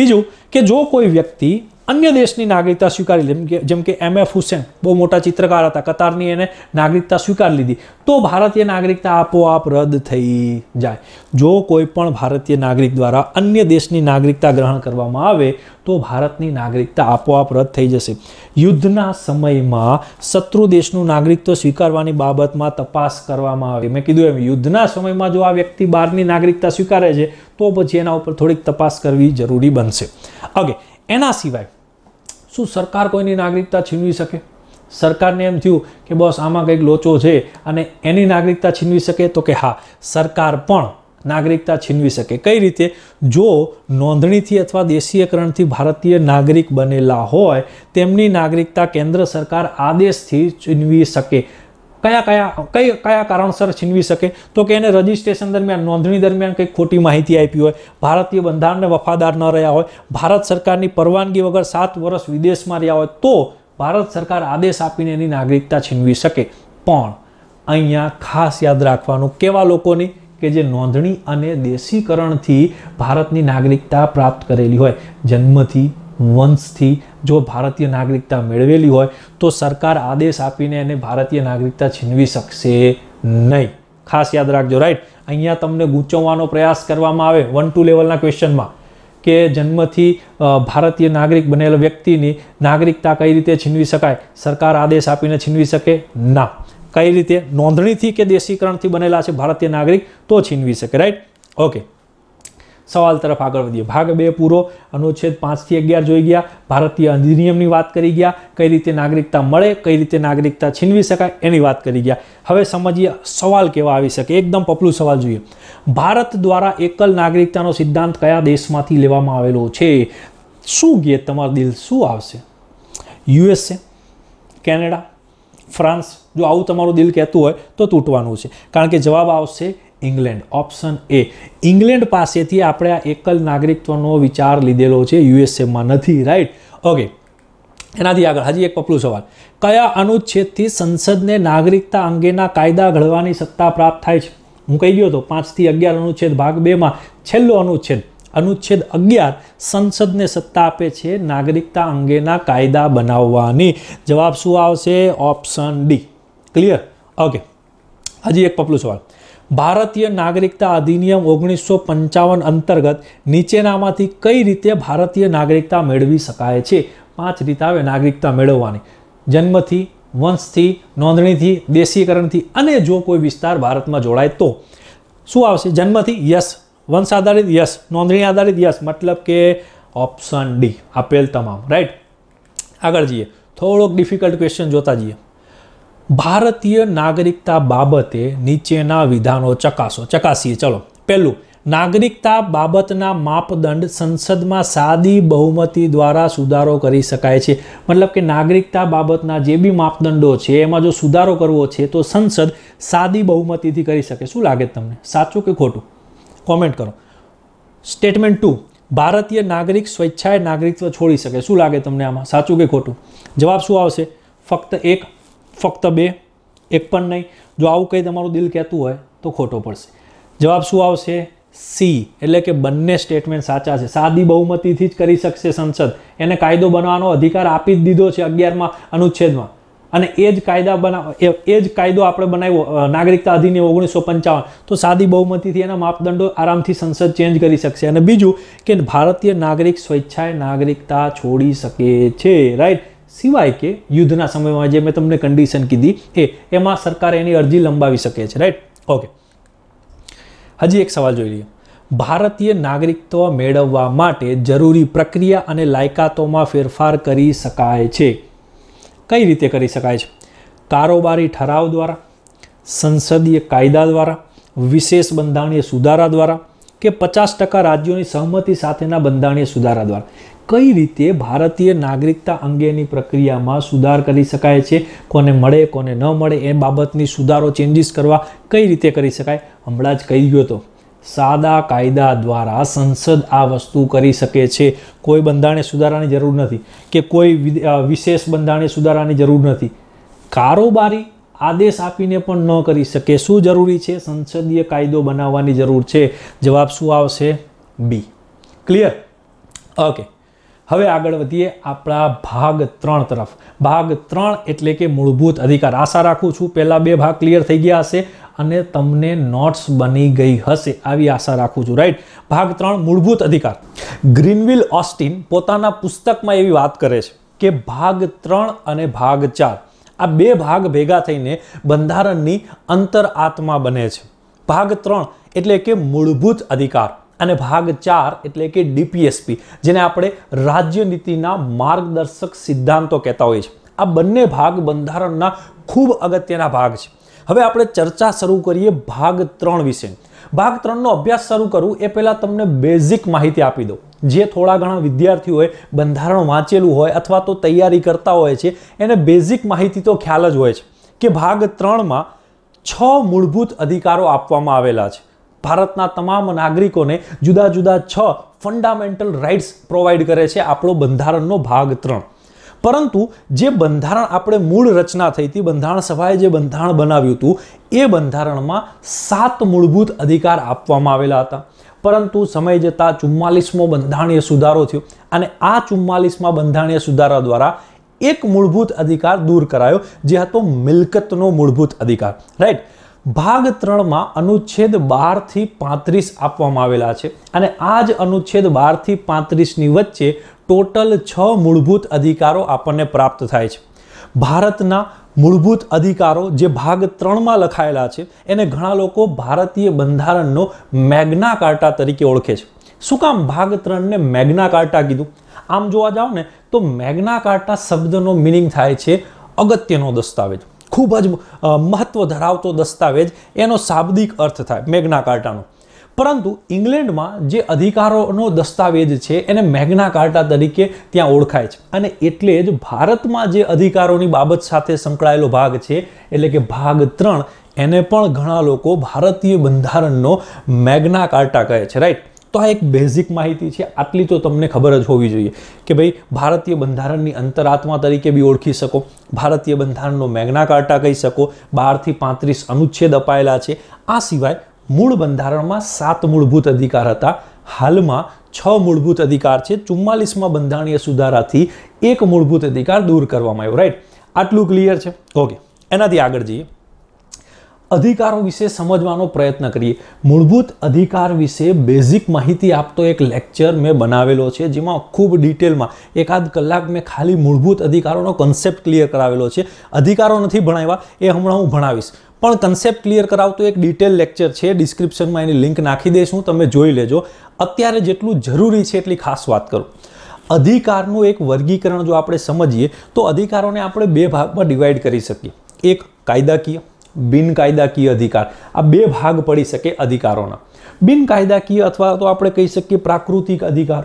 બીજું કે જો કોઈ વ્યક્તિ અન્ય દેશની નાગરિકતા સ્વીકારી જેમ કે જેમ કે એમ એફ હુસેન બહુ મોટા ચિત્રકાર હતા કતારની એને નાગરિકતા સ્વીકારી લીધી તો ભારતીય નાગરિકતા આપોઆપ રદ થઈ જાય જો કોઈ પણ ભારતીય નાગરિક દ્વારા અન્ય દેશની નાગરિકતા ગ્રહણ કરવામાં આવે તો ભારતની નાગરિકતા આપોઆપ રદ થઈ જશે યુદ્ધના સમયમાં શત્રુ દેશનું નાગરિકત્વ સ્વીકારવાની બાબતમાં તપાસ કરવામાં આવે મેં કીધું એમ યુદ્ધના સમયમાં જો આ વ્યક્તિ બહારની નાગરિકતા સ્વીકારે છે તો પછી એના ઉપર થોડીક તપાસ કરવી જરૂરી બનશે ઓકે એના સિવાય શું સરકાર કોઈની નાગરિકતા છીનવી શકે સરકારને એમ થયું કે બસ આમાં કંઈક લોચો છે અને એની નાગરિકતા છીનવી શકે તો કે હા સરકાર પણ નાગરિકતા છીનવી શકે કઈ રીતે જો નોંધણીથી અથવા દેશીયકરણથી ભારતીય નાગરિક બનેલા હોય તેમની નાગરિકતા કેન્દ્ર સરકાર આદેશથી છીનવી શકે કયા કયા કઈ કયા કારણસર છીનવી શકે તો કે એને રજિસ્ટ્રેશન દરમિયાન નોંધણી દરમિયાન કંઈક ખોટી માહિતી આપી હોય ભારતીય બંધારણને વફાદાર ન રહ્યા હોય ભારત સરકારની પરવાનગી વગર સાત વર્ષ વિદેશમાં રહ્યા હોય તો ભારત સરકાર આદેશ આપીને એની નાગરિકતા છીનવી શકે પણ અહીંયા ખાસ યાદ રાખવાનું કેવા લોકોની કે જે નોંધણી અને દેશીકરણથી ભારતની નાગરિકતા પ્રાપ્ત કરેલી હોય જન્મથી વંશથી જો ભારતીય નાગરિકતા મેળવેલી હોય તો સરકાર આદેશ આપીને એને ભારતીય નાગરિકતા છીનવી શકશે નહીં ખાસ યાદ રાખજો રાઈટ અહીંયા તમને ગૂંચવવાનો પ્રયાસ કરવામાં આવે વન ટુ લેવલના ક્વેશ્ચનમાં કે જન્મથી ભારતીય નાગરિક બનેલ વ્યક્તિની નાગરિકતા કઈ રીતે છીનવી શકાય સરકાર આદેશ આપીને છીનવી શકે ના કઈ રીતે નોંધણીથી કે દેશીકરણથી બનેલા છે ભારતીય નાગરિક તો છીનવી શકે રાઈટ ઓકે સવાલ તરફ આગળ વધીએ ભાગ બે પૂરો અનુચ્છેદ પાંચથી અગિયાર જોઈ ગયા ભારતીય અધિનિયમની વાત કરી ગયા કઈ રીતે નાગરિકતા મળે કઈ રીતે નાગરિકતા છીનવી શકાય એની વાત કરી ગયા હવે સમજીએ સવાલ કેવા આવી શકે એકદમ પપલું સવાલ જોઈએ ભારત દ્વારા એકલ નાગરિકતાનો સિદ્ધાંત કયા દેશમાંથી લેવામાં આવેલો છે શું ગીએ તમારું દિલ શું આવશે યુએસએ કેનેડા ફ્રાન્સ જો આવું તમારું દિલ કહેતું હોય તો તૂટવાનું છે કારણ કે જવાબ આવશે ઇંગ્લેન્ડ ઓપ્શન એ ઇંગ્લેન્ડ પાસેથી આપણે આ એકલ નાગરિકત્વનો વિચાર લીધેલો છે યુએસએમાં નથી રાઈટ ઓકે એનાથી આગળ હજી એક પપલું સવાલ કયા અનુચ્છેદથી સંસદને નાગરિકતા અંગેના કાયદા ઘડવાની સત્તા પ્રાપ્ત થાય છે હું કહી ગયો હતો પાંચથી અગિયાર અનુચ્છેદ ભાગ બેમાં છેલ્લો અનુચ્છેદ અનુચ્છેદ અગિયાર સંસદને સત્તા આપે છે નાગરિકતા અંગેના કાયદા બનાવવાની જવાબ શું આવશે ઓપ્શન ડી ક્લિયર ઓકે હજી એક પપલું સવાલ ભારતીય નાગરિકતા અધિનિયમ ઓગણીસો પંચાવન અંતર્ગત નીચેનામાંથી કઈ રીતે ભારતીય નાગરિકતા મેળવી શકાય છે પાંચ રીત આવે નાગરિકતા મેળવવાની જન્મથી વંશથી નોંધણીથી દેશીકરણથી અને જો કોઈ વિસ્તાર ભારતમાં જોડાય તો શું આવશે જન્મથી યસ વંશ આધારિત યસ નોંધણી આધારિત યસ મતલબ કે ઓપ્શન ડી આપેલ તમામ રાઈટ આગળ જઈએ થોડોક ડિફિકલ્ટ ક્વેશ્ચન જોતા જઈએ ભારતીય નાગરિકતા બાબતે નીચેના વિધાનો ચકાસો ચકાસીએ ચલો પહેલું નાગરિકતા બાબતના માપદંડ સંસદમાં સાદી બહુમતી દ્વારા સુધારો કરી શકાય છે મતલબ કે નાગરિકતા બાબતના જે બી માપદંડો છે એમાં જો સુધારો કરવો છે તો સંસદ સાદી બહુમતીથી કરી શકે શું લાગે તમને સાચું કે ખોટું કોમેન્ટ કરો સ્ટેટમેન્ટ ટુ ભારતીય નાગરિક સ્વેચ્છાએ નાગરિકત્વ છોડી શકે શું લાગે તમને આમાં સાચું કે ખોટું જવાબ શું આવશે ફક્ત એક ફક્ત બે એક પણ નહીં જો આવું કંઈ તમારું દિલ કહેતું હોય તો ખોટો પડશે જવાબ શું આવશે સી એટલે કે બંને સ્ટેટમેન્ટ સાચા છે સાદી બહુમતીથી જ કરી શકશે સંસદ એને કાયદો બનાવવાનો અધિકાર આપી જ દીધો છે અગિયારમાં અનુચ્છેદમાં અને એ જ કાયદા બનાવ એ જ કાયદો આપણે બનાવ્યો નાગરિકતા અધિનિયમ ઓગણીસો પંચાવન તો સાદી બહુમતીથી એના માપદંડો આરામથી સંસદ ચેન્જ કરી શકશે અને બીજું કે ભારતીય નાગરિક સ્વેચ્છાએ નાગરિકતા છોડી શકે છે રાઈટ સિવાય કે યુદ્ધના સમયમાં જે મેં તમને કન્ડિશન કીધી એ એમાં સરકાર એની અરજી લંબાવી શકે છે રાઈટ ઓકે હજી એક સવાલ જોઈ લઈએ ભારતીય નાગરિકત્વ મેળવવા માટે જરૂરી પ્રક્રિયા અને લાયકાતોમાં ફેરફાર કરી શકાય છે કઈ રીતે કરી શકાય છે કારોબારી ઠરાવ દ્વારા સંસદીય કાયદા દ્વારા વિશેષ બંધારણીય સુધારા દ્વારા કે પચાસ ટકા રાજ્યોની સહમતિ સાથેના બંધારણીય સુધારા દ્વારા કઈ રીતે ભારતીય નાગરિકતા અંગેની પ્રક્રિયામાં સુધાર કરી શકાય છે કોને મળે કોને ન મળે એ બાબતની સુધારો ચેન્જીસ કરવા કઈ રીતે કરી શકાય હમણાં જ કહી ગયો હતો સાદા કાયદા દ્વારા સંસદ આ વસ્તુ કરી શકે છે કોઈ બંધારણે સુધારાની જરૂર નથી કે કોઈ વિશેષ બંધારણે સુધારાની જરૂર નથી કારોબારી આદેશ આપીને પણ ન કરી શકે શું જરૂરી છે સંસદીય કાયદો બનાવવાની જરૂર છે જવાબ શું આવશે બી ક્લિયર ઓકે હવે આગળ વધીએ આપણા ભાગ ત્રણ તરફ ભાગ ત્રણ એટલે કે મૂળભૂત અધિકાર આશા રાખું છું પહેલાં બે ભાગ ક્લિયર થઈ ગયા હશે અને તમને નોટ્સ બની ગઈ હશે આવી આશા રાખું છું રાઈટ ભાગ ત્રણ મૂળભૂત અધિકાર ગ્રીનવિલ ઓસ્ટિન પોતાના પુસ્તકમાં એવી વાત કરે છે કે ભાગ ત્રણ અને ભાગ ચાર આ બે ભાગ ભેગા થઈને બંધારણની અંતર આત્મા બને છે ભાગ ત્રણ એટલે કે મૂળભૂત અધિકાર અને ભાગ ચાર એટલે કે ડીપીએસપી જેને આપણે રાજ્યનીતિના માર્ગદર્શક સિદ્ધાંતો કહેતા હોઈએ છીએ આ બંને ભાગ બંધારણના ખૂબ અગત્યના ભાગ છે હવે આપણે ચર્ચા શરૂ કરીએ ભાગ ત્રણ વિશે ભાગ ત્રણનો અભ્યાસ શરૂ કરું એ પહેલાં તમને બેઝિક માહિતી આપી દઉં જે થોડા ઘણા વિદ્યાર્થીઓએ બંધારણ વાંચેલું હોય અથવા તો તૈયારી કરતા હોય છે એને બેઝિક માહિતી તો ખ્યાલ જ હોય છે કે ભાગ ત્રણમાં છ મૂળભૂત અધિકારો આપવામાં આવેલા છે ભારતના તમામ નાગરિકોને જુદા જુદા છ ફંડામેન્ટલ રાઇટ્સ પ્રોવાઈડ કરે છે આપણો બંધારણનો ભાગ ત્રણ પરંતુ જે બંધારણ આપણે મૂળ રચના થઈ હતી બંધારણ સભાએ જે બંધારણ બનાવ્યું હતું એ બંધારણમાં સાત મૂળભૂત અધિકાર આપવામાં આવેલા હતા પરંતુ સમય જતાં ચુમ્માલીસમો બંધારણીય સુધારો થયો અને આ ચુમ્માલીસમાં બંધારણીય સુધારા દ્વારા એક મૂળભૂત અધિકાર દૂર કરાયો જે હતો મિલકતનો મૂળભૂત અધિકાર રાઈટ ભાગ ત્રણમાં અનુચ્છેદ બારથી પાંત્રીસ આપવામાં આવેલા છે અને આ જ અનુચ્છેદ બારથી પાંત્રીસની વચ્ચે ટોટલ છ મૂળભૂત અધિકારો આપણને પ્રાપ્ત થાય છે ભારતના મૂળભૂત અધિકારો જે ભાગ ત્રણમાં લખાયેલા છે એને ઘણા લોકો ભારતીય બંધારણનો મેગ્ના કાર્ટા તરીકે ઓળખે છે શું કામ ભાગ ત્રણને મેગ્ના કાર્ટા કીધું આમ જોવા જાઓ ને તો મેગ્ના કાર્ટા શબ્દનો મિનિંગ થાય છે અગત્યનો દસ્તાવેજ ખૂબ જ મહત્ત્વ ધરાવતો દસ્તાવેજ એનો શાબ્દિક અર્થ થાય મેઘના કાર્ટાનો પરંતુ ઇંગ્લેન્ડમાં જે અધિકારોનો દસ્તાવેજ છે એને મેઘના કાર્ટા તરીકે ત્યાં ઓળખાય છે અને એટલે જ ભારતમાં જે અધિકારોની બાબત સાથે સંકળાયેલો ભાગ છે એટલે કે ભાગ ત્રણ એને પણ ઘણા લોકો ભારતીય બંધારણનો મેઘના કાર્ટા કહે છે રાઈટ તો આ એક બેઝિક માહિતી છે આટલી તો તમને ખબર જ હોવી જોઈએ કે ભાઈ ભારતીય બંધારણની અંતરાત્મા તરીકે બી ઓળખી શકો ભારતીય બંધારણનો મેગ્ના કાર્ટા કહી શકો બારથી પાંત્રીસ અનુચ્છેદ અપાયેલા છે આ સિવાય મૂળ બંધારણમાં સાત મૂળભૂત અધિકાર હતા હાલમાં છ મૂળભૂત અધિકાર છે ચુમ્માલીસમાં બંધારણીય સુધારાથી એક મૂળભૂત અધિકાર દૂર કરવામાં આવ્યો રાઈટ આટલું ક્લિયર છે ઓકે એનાથી આગળ જઈએ અધિકારો વિશે સમજવાનો પ્રયત્ન કરીએ મૂળભૂત અધિકાર વિશે બેઝિક માહિતી આપતો એક લેક્ચર મેં બનાવેલો છે જેમાં ખૂબ ડિટેલમાં એકાદ કલાક મેં ખાલી મૂળભૂત અધિકારોનો કન્સેપ્ટ ક્લિયર કરાવેલો છે અધિકારો નથી ભણાવ્યા એ હમણાં હું ભણાવીશ પણ કન્સેપ્ટ ક્લિયર કરાવતો એક ડિટેલ લેક્ચર છે ડિસ્ક્રિપ્શનમાં એની લિંક નાખી દઈશું તમે જોઈ લેજો અત્યારે જેટલું જરૂરી છે એટલી ખાસ વાત કરું અધિકારનું એક વર્ગીકરણ જો આપણે સમજીએ તો અધિકારોને આપણે બે ભાગમાં ડિવાઈડ કરી શકીએ એક કાયદાકીય બિનકાયદાકીય અધિકાર આ બે ભાગ પડી શકે અધિકારોના બિનકાયદાકીય અથવા તો આપણે કહી શકીએ પ્રાકૃતિક અધિકાર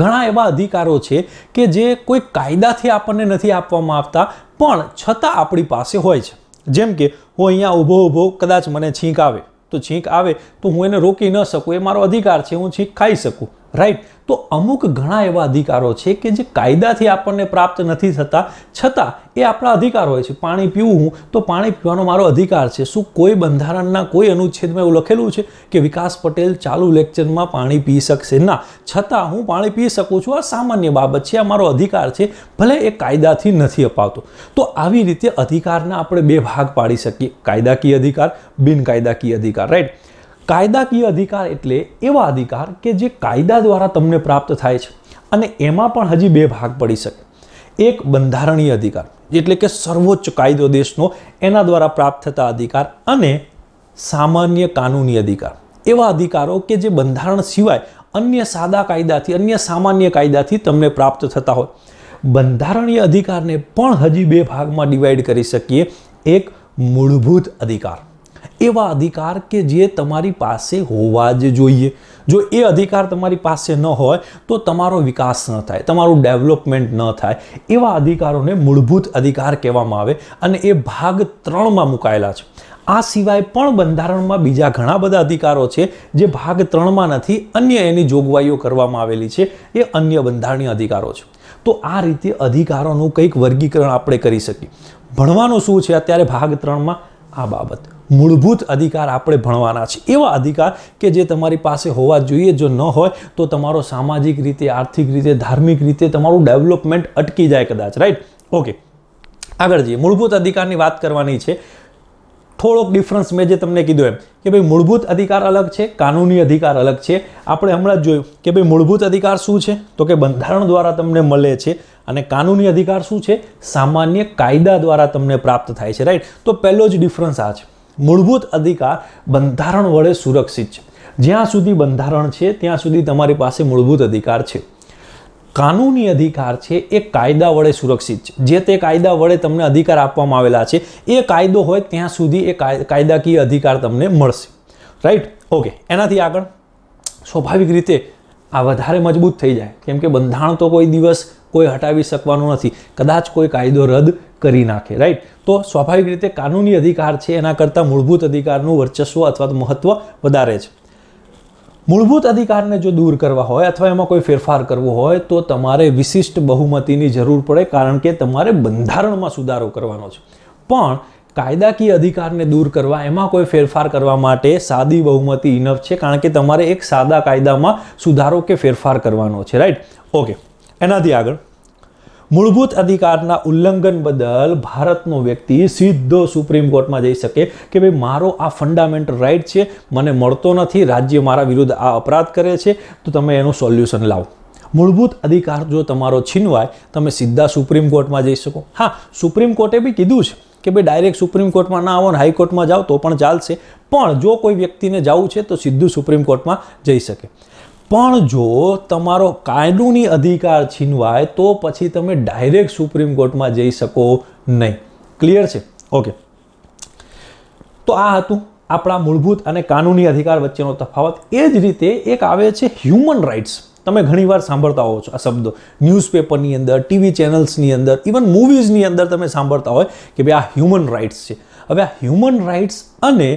ઘણા એવા અધિકારો છે કે જે કોઈ કાયદાથી આપણને નથી આપવામાં આવતા પણ છતાં આપણી પાસે હોય છે જેમ કે હું અહીંયા ઊભો ઊભો કદાચ મને છીંક આવે તો છીંક આવે તો હું એને રોકી ન શકું એ મારો અધિકાર છે હું છીંક ખાઈ શકું રાઈટ તો અમુક ઘણા એવા અધિકારો છે કે જે કાયદાથી આપણને પ્રાપ્ત નથી થતા છતાં એ આપણા અધિકાર હોય છે પાણી પીવું તો પાણી પીવાનો મારો અધિકાર છે શું કોઈ બંધારણના કોઈ અનુચ્છેદમાં એવું લખેલું છે કે વિકાસ પટેલ ચાલુ લેક્ચરમાં પાણી પી શકશે ના છતાં હું પાણી પી શકું છું આ સામાન્ય બાબત છે આ મારો અધિકાર છે ભલે એ કાયદાથી નથી અપાવતો તો આવી રીતે અધિકારના આપણે બે ભાગ પાડી શકીએ કાયદાકીય અધિકાર બિનકાયદાકીય અધિકાર રાઈટ કાયદાકીય અધિકાર એટલે એવા અધિકાર કે જે કાયદા દ્વારા તમને પ્રાપ્ત થાય છે અને એમાં પણ હજી બે ભાગ પડી શકે એક બંધારણીય અધિકાર એટલે કે સર્વોચ્ચ કાયદો દેશનો એના દ્વારા પ્રાપ્ત થતા અધિકાર અને સામાન્ય કાનૂની અધિકાર એવા અધિકારો કે જે બંધારણ સિવાય અન્ય સાદા કાયદાથી અન્ય સામાન્ય કાયદાથી તમને પ્રાપ્ત થતા હોય બંધારણીય અધિકારને પણ હજી બે ભાગમાં ડિવાઈડ કરી શકીએ એક મૂળભૂત અધિકાર એવા અધિકાર કે જે તમારી પાસે હોવા જ જોઈએ જો એ અધિકાર તમારી પાસે ન હોય તો તમારો વિકાસ ન થાય તમારું ડેવલપમેન્ટ ન થાય એવા અધિકારોને મૂળભૂત અધિકાર કહેવામાં આવે અને એ ભાગ ત્રણમાં મુકાયેલા છે આ સિવાય પણ બંધારણમાં બીજા ઘણા બધા અધિકારો છે જે ભાગ ત્રણમાં નથી અન્ય એની જોગવાઈઓ કરવામાં આવેલી છે એ અન્ય બંધારણીય અધિકારો છે તો આ રીતે અધિકારોનું કંઈક વર્ગીકરણ આપણે કરી શકીએ ભણવાનું શું છે અત્યારે ભાગ ત્રણમાં આ બાબત મૂળભૂત અધિકાર આપણે ભણવાના છે એવા અધિકાર કે જે તમારી પાસે હોવા જોઈએ જો ન હોય તો તમારો સામાજિક રીતે આર્થિક રીતે ધાર્મિક રીતે તમારું ડેવલપમેન્ટ અટકી જાય કદાચ રાઈટ ઓકે આગળ જઈએ મૂળભૂત અધિકારની વાત કરવાની છે થોડોક ડિફરન્સ મેં જે તમને કીધો એમ કે ભાઈ મૂળભૂત અધિકાર અલગ છે કાનૂની અધિકાર અલગ છે આપણે હમણાં જ જોયું કે ભાઈ મૂળભૂત અધિકાર શું છે તો કે બંધારણ દ્વારા તમને મળે છે અને કાનૂની અધિકાર શું છે સામાન્ય કાયદા દ્વારા તમને પ્રાપ્ત થાય છે રાઈટ તો પહેલો જ ડિફરન્સ આ છે મૂળભૂત અધિકાર બંધારણ વડે સુરક્ષિત છે જ્યાં સુધી બંધારણ છે ત્યાં સુધી તમારી પાસે મૂળભૂત અધિકાર છે કાનૂની અધિકાર છે એ કાયદા વડે સુરક્ષિત છે જે તે કાયદા વડે તમને અધિકાર આપવામાં આવેલા છે એ કાયદો હોય ત્યાં સુધી એ કાયદાકીય અધિકાર તમને મળશે રાઈટ ઓકે એનાથી આગળ સ્વાભાવિક રીતે આ વધારે મજબૂત થઈ જાય કેમ કે બંધાણ તો કોઈ દિવસ કોઈ હટાવી શકવાનું નથી કદાચ કોઈ કાયદો રદ કરી નાખે રાઈટ તો સ્વાભાવિક રીતે કાનૂની અધિકાર છે એના કરતાં મૂળભૂત અધિકારનું વર્ચસ્વ અથવા તો મહત્ત્વ વધારે છે મૂળભૂત અધિકારને જો દૂર કરવા હોય અથવા એમાં કોઈ ફેરફાર કરવો હોય તો તમારે વિશિષ્ટ બહુમતીની જરૂર પડે કારણ કે તમારે બંધારણમાં સુધારો કરવાનો છે પણ કાયદાકીય અધિકારને દૂર કરવા એમાં કોઈ ફેરફાર કરવા માટે સાદી બહુમતી ઇનફ છે કારણ કે તમારે એક સાદા કાયદામાં સુધારો કે ફેરફાર કરવાનો છે રાઈટ ઓકે એનાથી આગળ મૂળભૂત અધિકારના ઉલ્લંઘન બદલ ભારતનો વ્યક્તિ સીધો સુપ્રીમ કોર્ટમાં જઈ શકે કે ભાઈ મારો આ ફંડામેન્ટલ રાઇટ છે મને મળતો નથી રાજ્ય મારા વિરુદ્ધ આ અપરાધ કરે છે તો તમે એનું સોલ્યુશન લાવો મૂળભૂત અધિકાર જો તમારો છીનવાય તમે સીધા સુપ્રીમ કોર્ટમાં જઈ શકો હા સુપ્રીમ કોર્ટે બી કીધું છે કે ભાઈ ડાયરેક્ટ સુપ્રીમ કોર્ટમાં ના આવો ને હાઈકોર્ટમાં જાઓ તો પણ ચાલશે પણ જો કોઈ વ્યક્તિને જવું છે તો સીધું સુપ્રીમ કોર્ટમાં જઈ શકે પણ જો તમારો કાયદોની અધિકાર છીનવાય તો પછી તમે ડાયરેક્ટ સુપ્રીમ કોર્ટમાં જઈ શકો નહીં ક્લિયર છે ઓકે તો આ હતું આપણા મૂળભૂત અને કાનૂની અધિકાર વચ્ચેનો તફાવત એ જ રીતે એક આવે છે હ્યુમન રાઇટ્સ તમે ઘણીવાર સાંભળતા હોવ છો આ શબ્દો ન્યૂઝપેપરની અંદર ટીવી ચેનલ્સની અંદર ઇવન મૂવીઝની અંદર તમે સાંભળતા હોય કે ભાઈ આ હ્યુમન રાઇટ્સ છે હવે આ હ્યુમન રાઇટ્સ અને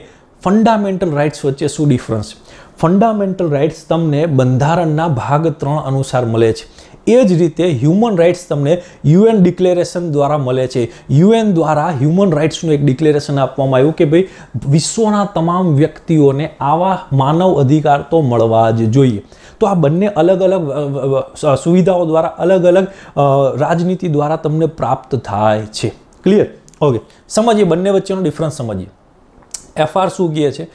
ફંડામેન્ટલ રાઇટ્સ વચ્ચે શું ડિફરન્સ છે ફંડામેન્ટલ રાઇટ્સ તમને બંધારણના ભાગ ત્રણ અનુસાર મળે છે એ જ રીતે હ્યુમન રાઇટ્સ તમને યુએન ડિક્લેરેશન દ્વારા મળે છે યુએન દ્વારા હ્યુમન રાઇટ્સનું એક ડિક્લેરેશન આપવામાં આવ્યું કે ભાઈ વિશ્વના તમામ વ્યક્તિઓને આવા માનવ અધિકાર તો મળવા જ જોઈએ તો આ બંને અલગ અલગ સુવિધાઓ દ્વારા અલગ અલગ રાજનીતિ દ્વારા તમને પ્રાપ્ત થાય છે ક્લિયર ઓકે સમજીએ બંને વચ્ચેનો ડિફરન્સ સમજીએ એફઆર શું કહે છે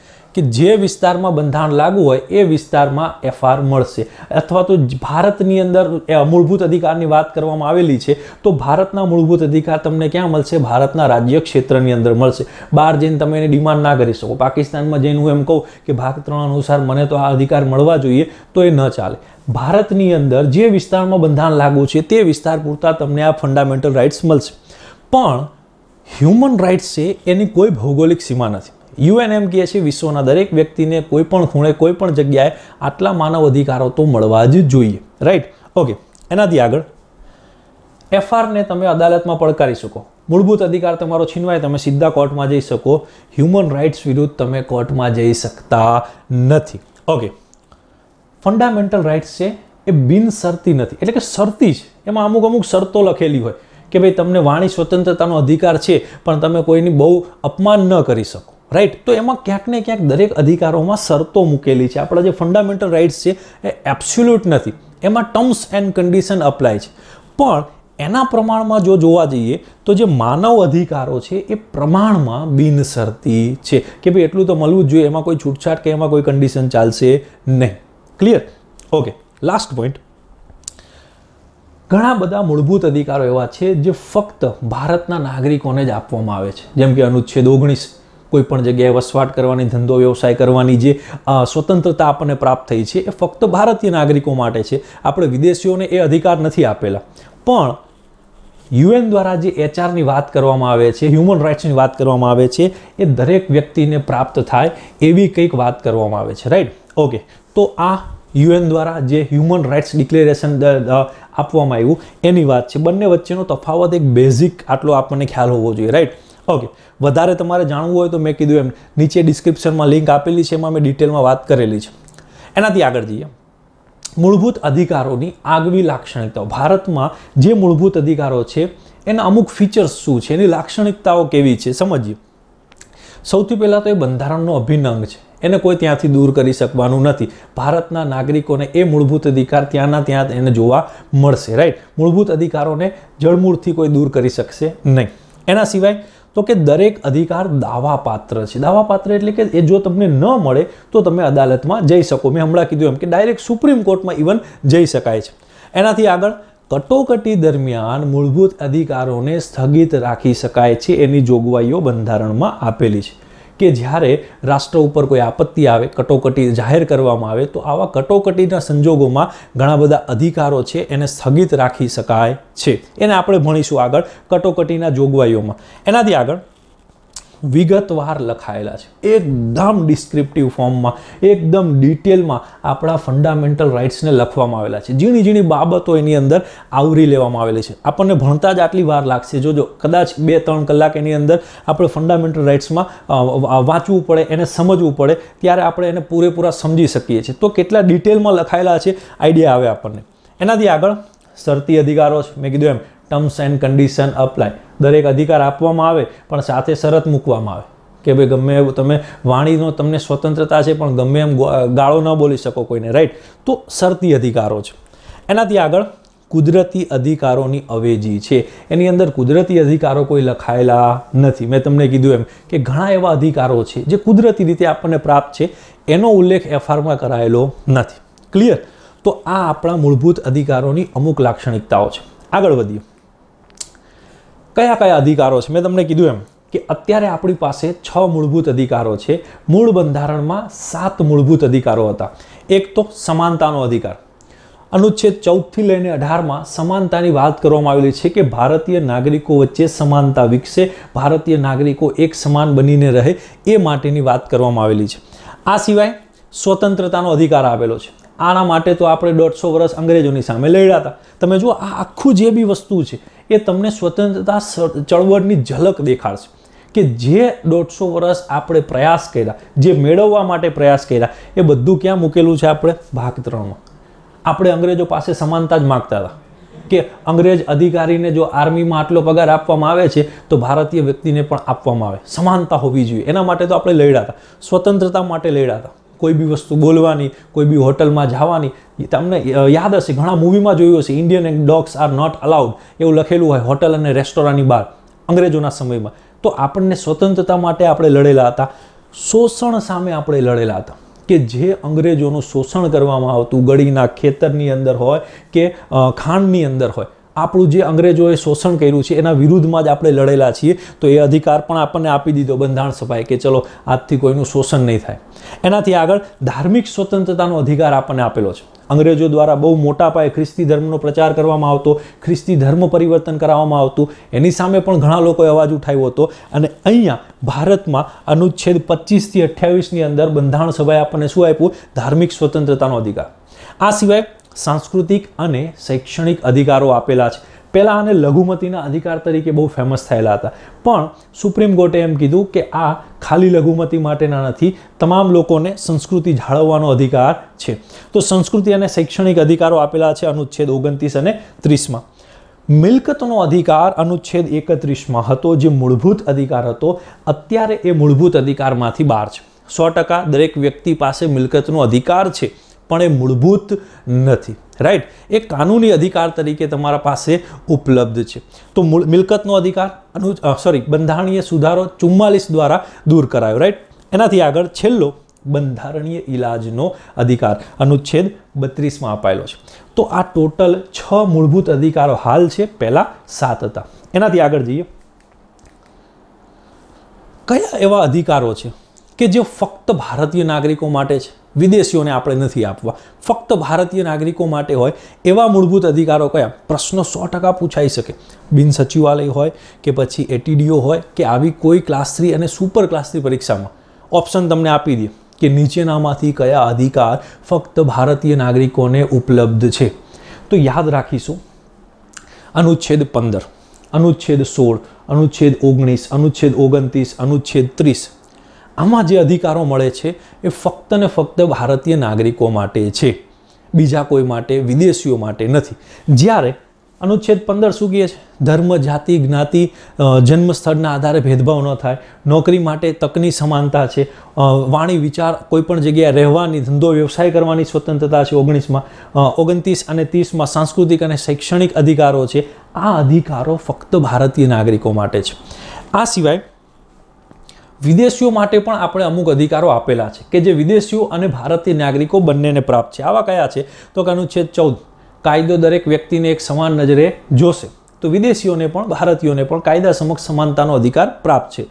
કે જે વિસ્તારમાં બંધારણ લાગુ હોય એ વિસ્તારમાં એફઆર મળશે અથવા તો ભારતની અંદર મૂળભૂત અધિકારની વાત કરવામાં આવેલી છે તો ભારતના મૂળભૂત અધિકાર તમને ક્યાં મળશે ભારતના રાજ્ય ક્ષેત્રની અંદર મળશે બહાર જઈને તમે એને ડિમાન્ડ ના કરી શકો પાકિસ્તાનમાં જઈને હું એમ કહું કે ભાગ ત્રણ અનુસાર મને તો આ અધિકાર મળવા જોઈએ તો એ ન ચાલે ભારતની અંદર જે વિસ્તારમાં બંધારણ લાગુ છે તે વિસ્તાર પૂરતા તમને આ ફંડામેન્ટલ રાઇટ્સ મળશે પણ હ્યુમન રાઇટ્સ છે એની કોઈ ભૌગોલિક સીમા નથી યુએન એમ કહે છે વિશ્વના દરેક વ્યક્તિને કોઈ પણ ખૂણે કોઈ પણ જગ્યાએ આટલા માનવ અધિકારો તો મળવા જ જોઈએ રાઈટ ઓકે એનાથી આગળ એફઆરને તમે અદાલતમાં પડકારી શકો મૂળભૂત અધિકાર તમારો છીનવાય તમે સીધા કોર્ટમાં જઈ શકો હ્યુમન રાઇટ્સ વિરુદ્ધ તમે કોર્ટમાં જઈ શકતા નથી ઓકે ફંડામેન્ટલ રાઇટ્સ છે એ બિનશરતી નથી એટલે કે શરતી જ એમાં અમુક અમુક શરતો લખેલી હોય કે ભાઈ તમને વાણી સ્વતંત્રતાનો અધિકાર છે પણ તમે કોઈની બહુ અપમાન ન કરી શકો રાઈટ તો એમાં ક્યાંક ને ક્યાંક દરેક અધિકારોમાં શરતો મૂકેલી છે આપણા જે ફંડામેન્ટલ રાઇટ્સ છે એ એબ્સ્યુલ્યુટ નથી એમાં ટર્મ્સ એન્ડ કન્ડિશન અપ્લાય છે પણ એના પ્રમાણમાં જો જોવા જઈએ તો જે માનવ અધિકારો છે એ પ્રમાણમાં બિનસરતી છે કે ભાઈ એટલું તો મળવું જ જોઈએ એમાં કોઈ છૂટછાટ કે એમાં કોઈ કન્ડિશન ચાલશે નહીં ક્લિયર ઓકે લાસ્ટ પોઈન્ટ ઘણા બધા મૂળભૂત અધિકારો એવા છે જે ફક્ત ભારતના નાગરિકોને જ આપવામાં આવે છે જેમ કે અનુચ્છેદ ઓગણીસ કોઈપણ જગ્યાએ વસવાટ કરવાની ધંધો વ્યવસાય કરવાની જે સ્વતંત્રતા આપણને પ્રાપ્ત થઈ છે એ ફક્ત ભારતીય નાગરિકો માટે છે આપણે વિદેશીઓને એ અધિકાર નથી આપેલા પણ યુએન દ્વારા જે એચઆરની વાત કરવામાં આવે છે હ્યુમન રાઇટ્સની વાત કરવામાં આવે છે એ દરેક વ્યક્તિને પ્રાપ્ત થાય એવી કંઈક વાત કરવામાં આવે છે રાઈટ ઓકે તો આ યુએન દ્વારા જે હ્યુમન રાઇટ્સ ડિક્લેરેશન આપવામાં આવ્યું એની વાત છે બંને વચ્ચેનો તફાવત એક બેઝિક આટલો આપણને ખ્યાલ હોવો જોઈએ રાઈટ ઓકે વધારે તમારે જાણવું હોય તો મેં કીધું એમ નીચે ડિસ્ક્રિપ્શનમાં લિંક આપેલી છે એમાં મેં ડિટેલમાં વાત કરેલી છે એનાથી આગળ જઈએ મૂળભૂત અધિકારોની આગવી લાક્ષણિકતાઓ ભારતમાં જે મૂળભૂત અધિકારો છે એના અમુક ફીચર્સ શું છે એની લાક્ષણિકતાઓ કેવી છે સમજીએ સૌથી પહેલાં તો એ બંધારણનો અભિન્ન છે એને કોઈ ત્યાંથી દૂર કરી શકવાનું નથી ભારતના નાગરિકોને એ મૂળભૂત અધિકાર ત્યાંના ત્યાં એને જોવા મળશે રાઈટ મૂળભૂત અધિકારોને જળમૂળથી કોઈ દૂર કરી શકશે નહીં એના સિવાય તો કે દરેક અધિકાર દાવાપાત્ર છે દાવાપાત્ર એટલે કે એ જો તમને ન મળે તો તમે અદાલતમાં જઈ શકો મેં હમણાં કીધું એમ કે ડાયરેક્ટ સુપ્રીમ કોર્ટમાં ઇવન જઈ શકાય છે એનાથી આગળ કટોકટી દરમિયાન મૂળભૂત અધિકારોને સ્થગિત રાખી શકાય છે એની જોગવાઈઓ બંધારણમાં આપેલી છે કે જ્યારે રાષ્ટ્ર ઉપર કોઈ આપત્તિ આવે કટોકટી જાહેર કરવામાં આવે તો આવા કટોકટીના સંજોગોમાં ઘણા બધા અધિકારો છે એને સ્થગિત રાખી શકાય છે એને આપણે ભણીશું આગળ કટોકટીના જોગવાઈઓમાં એનાથી આગળ વિગતવાર લખાયેલા છે એકદમ ડિસ્ક્રિપ્ટિવ ફોર્મમાં એકદમ ડિટેલમાં આપણા ફંડામેન્ટલ રાઇટ્સને લખવામાં આવેલા છે ઝીણી ઝીણી બાબતો એની અંદર આવરી લેવામાં આવેલી છે આપણને ભણતા જ આટલી વાર લાગશે જોજો કદાચ બે ત્રણ કલાક એની અંદર આપણે ફંડામેન્ટલ રાઇટ્સમાં વાંચવું પડે એને સમજવું પડે ત્યારે આપણે એને પૂરેપૂરા સમજી શકીએ છીએ તો કેટલા ડિટેલમાં લખાયેલા છે આઈડિયા આવે આપણને એનાથી આગળ શરતી અધિકારો છે મેં કીધું એમ ટર્મ્સ એન્ડ કન્ડિશન અપ્લાય દરેક અધિકાર આપવામાં આવે પણ સાથે શરત મૂકવામાં આવે કે ભાઈ ગમે એવું તમે વાણીનો તમને સ્વતંત્રતા છે પણ ગમે એમ ગાળો ન બોલી શકો કોઈને રાઈટ તો શરતી અધિકારો છે એનાથી આગળ કુદરતી અધિકારોની અવેજી છે એની અંદર કુદરતી અધિકારો કોઈ લખાયેલા નથી મેં તમને કીધું એમ કે ઘણા એવા અધિકારો છે જે કુદરતી રીતે આપણને પ્રાપ્ત છે એનો ઉલ્લેખ એફઆરમાં કરાયેલો નથી ક્લિયર તો આ આપણા મૂળભૂત અધિકારોની અમુક લાક્ષણિકતાઓ છે આગળ વધીએ કયા કયા અધિકારો છે મેં તમને કીધું એમ કે અત્યારે આપણી પાસે છ મૂળભૂત અધિકારો છે મૂળ બંધારણમાં સાત મૂળભૂત અધિકારો હતા એક તો સમાનતાનો અધિકાર અનુચ્છેદ ચૌદથી લઈને અઢારમાં સમાનતાની વાત કરવામાં આવેલી છે કે ભારતીય નાગરિકો વચ્ચે સમાનતા વિકસે ભારતીય નાગરિકો એક સમાન બનીને રહે એ માટેની વાત કરવામાં આવેલી છે આ સિવાય સ્વતંત્રતાનો અધિકાર આપેલો છે આના માટે તો આપણે દોઢસો વર્ષ અંગ્રેજોની સામે લડ્યા હતા તમે જુઓ આ આખું જે બી વસ્તુ છે એ તમને સ્વતંત્રતા ચળવળની ઝલક દેખાડશે કે જે દોઢસો વર્ષ આપણે પ્રયાસ કર્યા જે મેળવવા માટે પ્રયાસ કર્યા એ બધું ક્યાં મૂકેલું છે આપણે ભાગ ત્રણમાં આપણે અંગ્રેજો પાસે સમાનતા જ માગતા હતા કે અંગ્રેજ અધિકારીને જો આર્મીમાં આટલો પગાર આપવામાં આવે છે તો ભારતીય વ્યક્તિને પણ આપવામાં આવે સમાનતા હોવી જોઈએ એના માટે તો આપણે લડ્યા હતા સ્વતંત્રતા માટે લડ્યા હતા કોઈ બી વસ્તુ બોલવાની કોઈ બી હોટલમાં જવાની તમને યાદ હશે ઘણા મૂવીમાં જોયું હશે Indian and dogs are not allowed એવું લખેલું હોય હોટલ અને રેસ્ટોરન્ટની બહાર અંગ્રેજોના સમયમાં તો આપણને સ્વતંત્રતા માટે આપણે લડેલા હતા શોષણ સામે આપણે લડેલા હતા કે જે અંગ્રેજોનું શોષણ કરવામાં આવતું ગળીના ખેતરની અંદર હોય કે ખાંડની અંદર હોય આપણું જે અંગ્રેજોએ શોષણ કર્યું છે એના વિરુદ્ધમાં જ આપણે લડેલા છીએ તો એ અધિકાર પણ આપણને આપી દીધો બંધારણ સભાએ કે ચલો આજથી કોઈનું શોષણ નહીં થાય એનાથી આગળ ધાર્મિક સ્વતંત્રતાનો અધિકાર આપણને આપેલો છે અંગ્રેજો દ્વારા બહુ મોટા પાયે ખ્રિસ્તી ધર્મનો પ્રચાર કરવામાં આવતો ખ્રિસ્તી ધર્મ પરિવર્તન કરાવવામાં આવતું એની સામે પણ ઘણા લોકોએ અવાજ ઉઠાવ્યો હતો અને અહીંયા ભારતમાં અનુચ્છેદ પચીસથી અઠ્યાવીસની અંદર બંધારણ સભાએ આપણને શું આપ્યું ધાર્મિક સ્વતંત્રતાનો અધિકાર આ સિવાય સાંસ્કૃતિક અને શૈક્ષણિક અધિકારો આપેલા છે પહેલાં આને લઘુમતીના અધિકાર તરીકે બહુ ફેમસ થયેલા હતા પણ સુપ્રીમ કોર્ટે એમ કીધું કે આ ખાલી લઘુમતી માટેના નથી તમામ લોકોને સંસ્કૃતિ જાળવવાનો અધિકાર છે તો સંસ્કૃતિ અને શૈક્ષણિક અધિકારો આપેલા છે અનુચ્છેદ ઓગણત્રીસ અને ત્રીસમાં મિલકતનો અધિકાર અનુચ્છેદ એકત્રીસમાં હતો જે મૂળભૂત અધિકાર હતો અત્યારે એ મૂળભૂત અધિકારમાંથી બહાર છે સો ટકા દરેક વ્યક્તિ પાસે મિલકતનો અધિકાર છે પણ એ મૂળભૂત નથી રાઈટ એ કાનૂની અધિકાર તરીકે તમારા પાસે ઉપલબ્ધ છે તો મૂળ મિલકતનો અધિકાર અનુ સોરી બંધારણીય સુધારો ચુમ્માલીસ દ્વારા દૂર કરાયો રાઈટ એનાથી આગળ છેલ્લો બંધારણીય ઇલાજનો અધિકાર અનુચ્છેદ બત્રીસમાં અપાયેલો છે તો આ ટોટલ છ મૂળભૂત અધિકારો હાલ છે પહેલાં સાત હતા એનાથી આગળ જઈએ કયા એવા અધિકારો છે કે જે ફક્ત ભારતીય નાગરિકો માટે છે વિદેશીઓને આપણે નથી આપવા ફક્ત ભારતીય નાગરિકો માટે હોય એવા મૂળભૂત અધિકારો કયા પ્રશ્નો સો ટકા પૂછાઈ શકે બિન સચિવાલય હોય કે પછી એટીડીઓ હોય કે આવી કોઈ ક્લાસ થ્રી અને સુપર ક્લાસ થ્રી પરીક્ષામાં ઓપ્શન તમને આપી દે કે નીચેનામાંથી કયા અધિકાર ફક્ત ભારતીય નાગરિકોને ઉપલબ્ધ છે તો યાદ રાખીશું અનુચ્છેદ પંદર અનુચ્છેદ સોળ અનુચ્છેદ ઓગણીસ અનુચ્છેદ ઓગણત્રીસ અનુચ્છેદ ત્રીસ આમાં જે અધિકારો મળે છે એ ફક્ત ને ફક્ત ભારતીય નાગરિકો માટે છે બીજા કોઈ માટે વિદેશીઓ માટે નથી જ્યારે અનુચ્છેદ પંદર શું કહે છે ધર્મ જાતિ જ્ઞાતિ જન્મ સ્થળના આધારે ભેદભાવ ન થાય નોકરી માટે તકની સમાનતા છે વાણી વિચાર કોઈપણ જગ્યાએ રહેવાની ધંધો વ્યવસાય કરવાની સ્વતંત્રતા છે ઓગણીસમાં ઓગણત્રીસ અને ત્રીસમાં સાંસ્કૃતિક અને શૈક્ષણિક અધિકારો છે આ અધિકારો ફક્ત ભારતીય નાગરિકો માટે છે આ સિવાય વિદેશીઓ માટે પણ આપણે અમુક અધિકારો આપેલા છે કે જે વિદેશીઓ અને ભારતીય નાગરિકો બંનેને પ્રાપ્ત છે આવા કયા છે તો કે અનુચ્છેદ ચૌદ કાયદો દરેક વ્યક્તિને એક સમાન નજરે જોશે તો વિદેશીઓને પણ ભારતીયોને પણ કાયદા સમક્ષ સમાનતાનો અધિકાર પ્રાપ્ત છે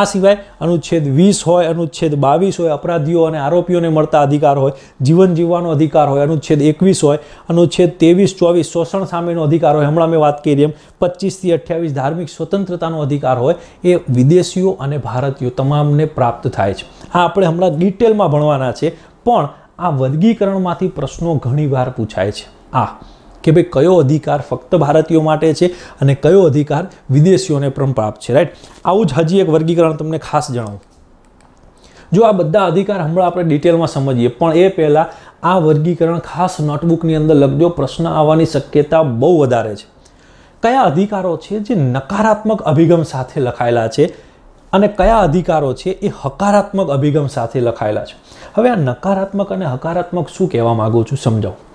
આ સિવાય અનુચ્છેદ વીસ હોય અનુચ્છેદ બાવીસ હોય અપરાધીઓ અને આરોપીઓને મળતા અધિકાર હોય જીવન જીવવાનો અધિકાર હોય અનુચ્છેદ એકવીસ હોય અનુચ્છેદ ત્રેવીસ ચોવીસ શોષણ સામેનો અધિકાર હોય હમણાં મેં વાત કરી એમ પચીસથી અઠ્યાવીસ ધાર્મિક સ્વતંત્રતાનો અધિકાર હોય એ વિદેશીઓ અને ભારતીયો તમામને પ્રાપ્ત થાય છે આ આપણે હમણાં ડિટેલમાં ભણવાના છે પણ આ વર્ગીકરણમાંથી પ્રશ્નો ઘણીવાર પૂછાય છે આ કે ભાઈ કયો અધિકાર ફક્ત ભારતીયો માટે છે અને કયો અધિકાર વિદેશીઓને પણ પ્રાપ્ત છે રાઈટ આવું જ હજી એક વર્ગીકરણ તમને ખાસ જણાવું જો આ બધા અધિકાર હમણાં આપણે ડિટેલમાં સમજીએ પણ એ પહેલાં આ વર્ગીકરણ ખાસ નોટબુકની અંદર લખજો પ્રશ્ન આવવાની શક્યતા બહુ વધારે છે કયા અધિકારો છે જે નકારાત્મક અભિગમ સાથે લખાયેલા છે અને કયા અધિકારો છે એ હકારાત્મક અભિગમ સાથે લખાયેલા છે હવે આ નકારાત્મક અને હકારાત્મક શું કહેવા માગું છું સમજાવું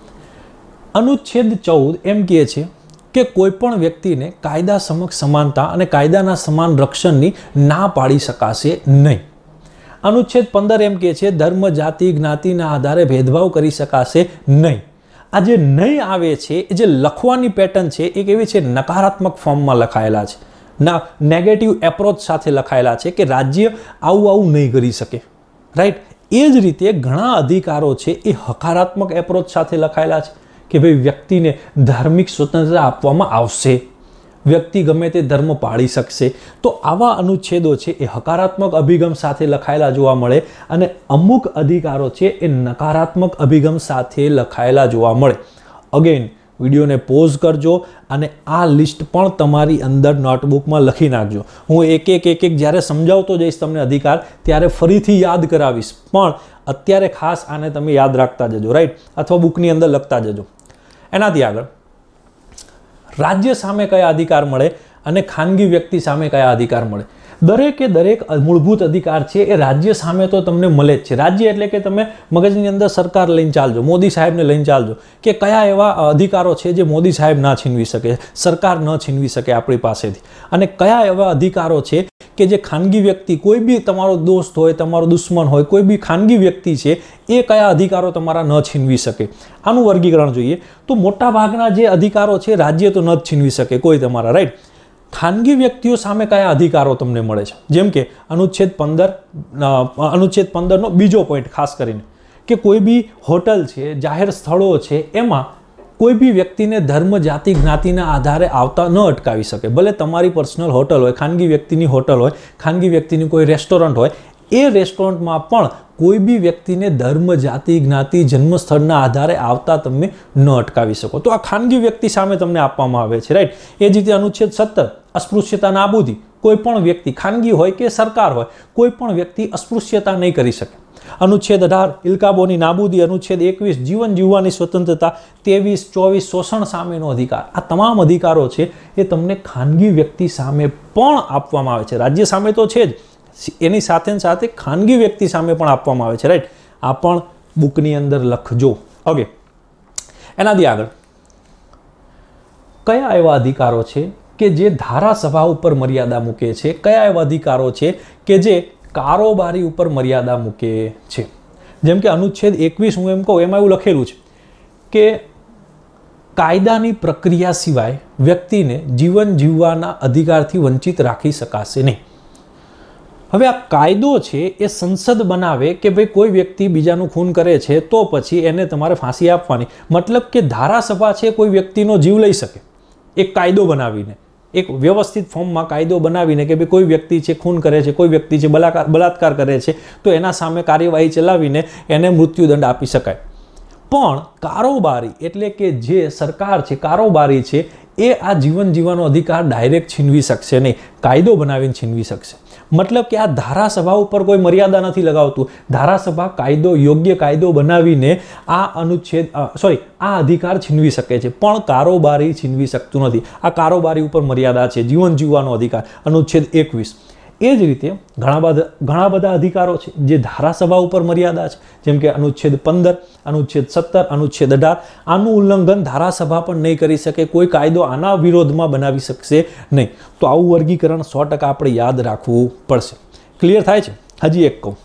અનુચ્છેદ ચૌદ એમ કહે છે કે કોઈપણ વ્યક્તિને કાયદા સમક્ષ સમાનતા અને કાયદાના સમાન રક્ષણની ના પાડી શકાશે નહીં અનુચ્છેદ પંદર એમ કહે છે ધર્મ જાતિ જ્ઞાતિના આધારે ભેદભાવ કરી શકાશે નહીં આ જે નહીં આવે છે એ જે લખવાની પેટર્ન છે એ કેવી છે નકારાત્મક ફોર્મમાં લખાયેલા છે ના નેગેટિવ એપ્રોચ સાથે લખાયેલા છે કે રાજ્ય આવું આવું નહીં કરી શકે રાઈટ એ જ રીતે ઘણા અધિકારો છે એ હકારાત્મક એપ્રોચ સાથે લખાયેલા છે કે ભાઈ વ્યક્તિને ધાર્મિક સ્વતંત્રતા આપવામાં આવશે વ્યક્તિ ગમે તે ધર્મ પાળી શકશે તો આવા અનુચ્છેદો છે એ હકારાત્મક અભિગમ સાથે લખાયેલા જોવા મળે અને અમુક અધિકારો છે એ નકારાત્મક અભિગમ સાથે લખાયેલા જોવા મળે અગેન વિડીયોને પોઝ કરજો અને આ લિસ્ટ પણ તમારી અંદર નોટબુકમાં લખી નાખજો હું એક એક એક એક જ્યારે સમજાવતો જઈશ તમને અધિકાર ત્યારે ફરીથી યાદ કરાવીશ પણ અત્યારે ખાસ આને તમે યાદ રાખતા જજો રાઈટ અથવા બુકની અંદર લખતા જજો એનાથી આગળ રાજ્ય સામે કયા અધિકાર મળે અને ખાનગી વ્યક્તિ સામે કયા અધિકાર મળે દરેકે દરેક મૂળભૂત અધિકાર છે એ રાજ્ય સામે તો તમને મળે જ છે રાજ્ય એટલે કે તમે મગજની અંદર સરકાર લઈને ચાલજો મોદી સાહેબને લઈને ચાલજો કે કયા એવા અધિકારો છે જે મોદી સાહેબ ના છીનવી શકે સરકાર ન છીનવી શકે આપણી પાસેથી અને કયા એવા અધિકારો છે કે જે ખાનગી વ્યક્તિ કોઈ બી તમારો દોસ્ત હોય તમારો દુશ્મન હોય કોઈ બી ખાનગી વ્યક્તિ છે એ કયા અધિકારો તમારા ન છીનવી શકે આનું વર્ગીકરણ જોઈએ તો મોટાભાગના જે અધિકારો છે રાજ્ય તો ન જ છીનવી શકે કોઈ તમારા રાઈટ ખાનગી વ્યક્તિઓ સામે કયા અધિકારો તમને મળે છે જેમ કે અનુચ્છેદ પંદર અનુચ્છેદ પંદરનો બીજો પોઈન્ટ ખાસ કરીને કે કોઈ બી હોટલ છે જાહેર સ્થળો છે એમાં કોઈ બી વ્યક્તિને ધર્મ જાતિ જ્ઞાતિના આધારે આવતા ન અટકાવી શકે ભલે તમારી પર્સનલ હોટલ હોય ખાનગી વ્યક્તિની હોટલ હોય ખાનગી વ્યક્તિની કોઈ રેસ્ટોરન્ટ હોય એ રેસ્ટોરન્ટમાં પણ કોઈ બી વ્યક્તિને ધર્મ જાતિ જ્ઞાતિ જન્મસ્થળના આધારે આવતા તમે ન અટકાવી શકો તો આ ખાનગી વ્યક્તિ સામે તમને આપવામાં આવે છે રાઈટ એ જ રીતે અનુચ્છેદ સત્તર અસ્પૃશ્યતા નાબૂદી કોઈ પણ વ્યક્તિ ખાનગી હોય કે સરકાર હોય કોઈ પણ વ્યક્તિ અસ્પૃશ્યતા નહીં કરી શકે અનુચ્છેદ અઢાર ઇલકાબોની નાબૂદી અનુચ્છેદ એકવીસ જીવન જીવવાની સ્વતંત્રતા ત્રેવીસ ચોવીસ શોષણ સામેનો અધિકાર આ તમામ અધિકારો છે એ તમને ખાનગી વ્યક્તિ સામે પણ આપવામાં આવે છે રાજ્ય સામે તો છે જ એની સાથે સાથે ખાનગી વ્યક્તિ સામે પણ આપવામાં આવે છે રાઈટ આ પણ બુકની અંદર લખજો ઓકે એનાથી આગળ કયા એવા અધિકારો છે કે જે ધારાસભા ઉપર મર્યાદા મૂકે છે કયા એવા અધિકારો છે કે જે કારોબારી ઉપર મર્યાદા મૂકે છે જેમ કે અનુચ્છેદ એકવીસ હું એમ કહું એમાં એવું લખેલું છે કે કાયદાની પ્રક્રિયા સિવાય વ્યક્તિને જીવન જીવવાના અધિકારથી વંચિત રાખી શકાશે નહીં હવે આ કાયદો છે એ સંસદ બનાવે કે ભાઈ કોઈ વ્યક્તિ બીજાનું ખૂન કરે છે તો પછી એને તમારે ફાંસી આપવાની મતલબ કે ધારાસભા છે કોઈ વ્યક્તિનો જીવ લઈ શકે એક કાયદો બનાવીને એક વ્યવસ્થિત ફોર્મમાં કાયદો બનાવીને કે ભાઈ કોઈ વ્યક્તિ છે ખૂન કરે છે કોઈ વ્યક્તિ છે બલાકાર બળાત્કાર કરે છે તો એના સામે કાર્યવાહી ચલાવીને એને મૃત્યુદંડ આપી શકાય પણ કારોબારી એટલે કે જે સરકાર છે કારોબારી છે એ આ જીવન જીવવાનો અધિકાર ડાયરેક્ટ છીનવી શકશે નહીં કાયદો બનાવીને છીનવી શકશે મતલબ કે આ ધારાસભા ઉપર કોઈ મર્યાદા નથી લગાવતું ધારાસભા કાયદો યોગ્ય કાયદો બનાવીને આ અનુચ્છેદ સોરી આ અધિકાર છીનવી શકે છે પણ કારોબારી છીનવી શકતું નથી આ કારોબારી ઉપર મર્યાદા છે જીવન જીવવાનો અધિકાર અનુચ્છેદ એકવીસ એ જ રીતે ઘણા બધા ઘણા બધા અધિકારો છે જે ધારાસભા ઉપર મર્યાદા છે જેમ કે અનુચ્છેદ પંદર અનુચ્છેદ સત્તર અનુચ્છેદ અઢાર આનું ઉલ્લંઘન ધારાસભા પણ નહીં કરી શકે કોઈ કાયદો આના વિરોધમાં બનાવી શકશે નહીં તો આવું વર્ગીકરણ સો ટકા આપણે યાદ રાખવું પડશે ક્લિયર થાય છે હજી એક કહું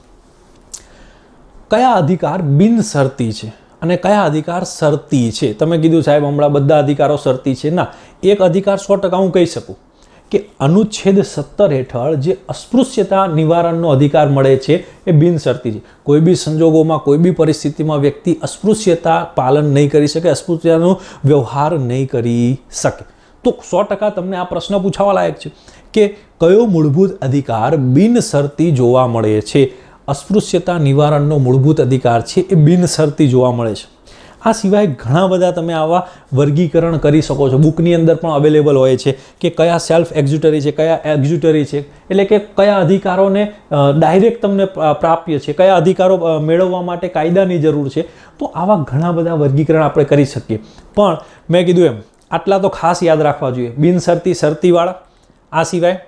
કયા અધિકાર બિનશરતી છે અને કયા અધિકાર શરતી છે તમે કીધું સાહેબ હમણાં બધા અધિકારો શરતી છે ના એક અધિકાર સો ટકા હું કહી શકું કે અનુચ્છેદ સત્તર હેઠળ જે અસ્પૃશ્યતા નિવારણનો અધિકાર મળે છે એ બિનશરતી છે કોઈ બી સંજોગોમાં કોઈ બી પરિસ્થિતિમાં વ્યક્તિ અસ્પૃશ્યતા પાલન નહીં કરી શકે અસ્પૃશ્યતાનો વ્યવહાર નહીં કરી શકે તો સો ટકા તમને આ પ્રશ્ન પૂછાવા લાયક છે કે કયો મૂળભૂત અધિકાર બિનશરતી જોવા મળે છે અસ્પૃશ્યતા નિવારણનો મૂળભૂત અધિકાર છે એ બિનશરતી જોવા મળે છે આ સિવાય ઘણા બધા તમે આવા વર્ગીકરણ કરી શકો છો બુકની અંદર પણ અવેલેબલ હોય છે કે કયા સેલ્ફ એક્ઝ્યુટરી છે કયા એક્ઝ્યુટરી છે એટલે કે કયા અધિકારોને ડાયરેક્ટ તમને પ્રાપ્ય છે કયા અધિકારો મેળવવા માટે કાયદાની જરૂર છે તો આવા ઘણા બધા વર્ગીકરણ આપણે કરી શકીએ પણ મેં કીધું એમ આટલા તો ખાસ યાદ રાખવા જોઈએ બિનસરતી શરતીવાળા આ સિવાય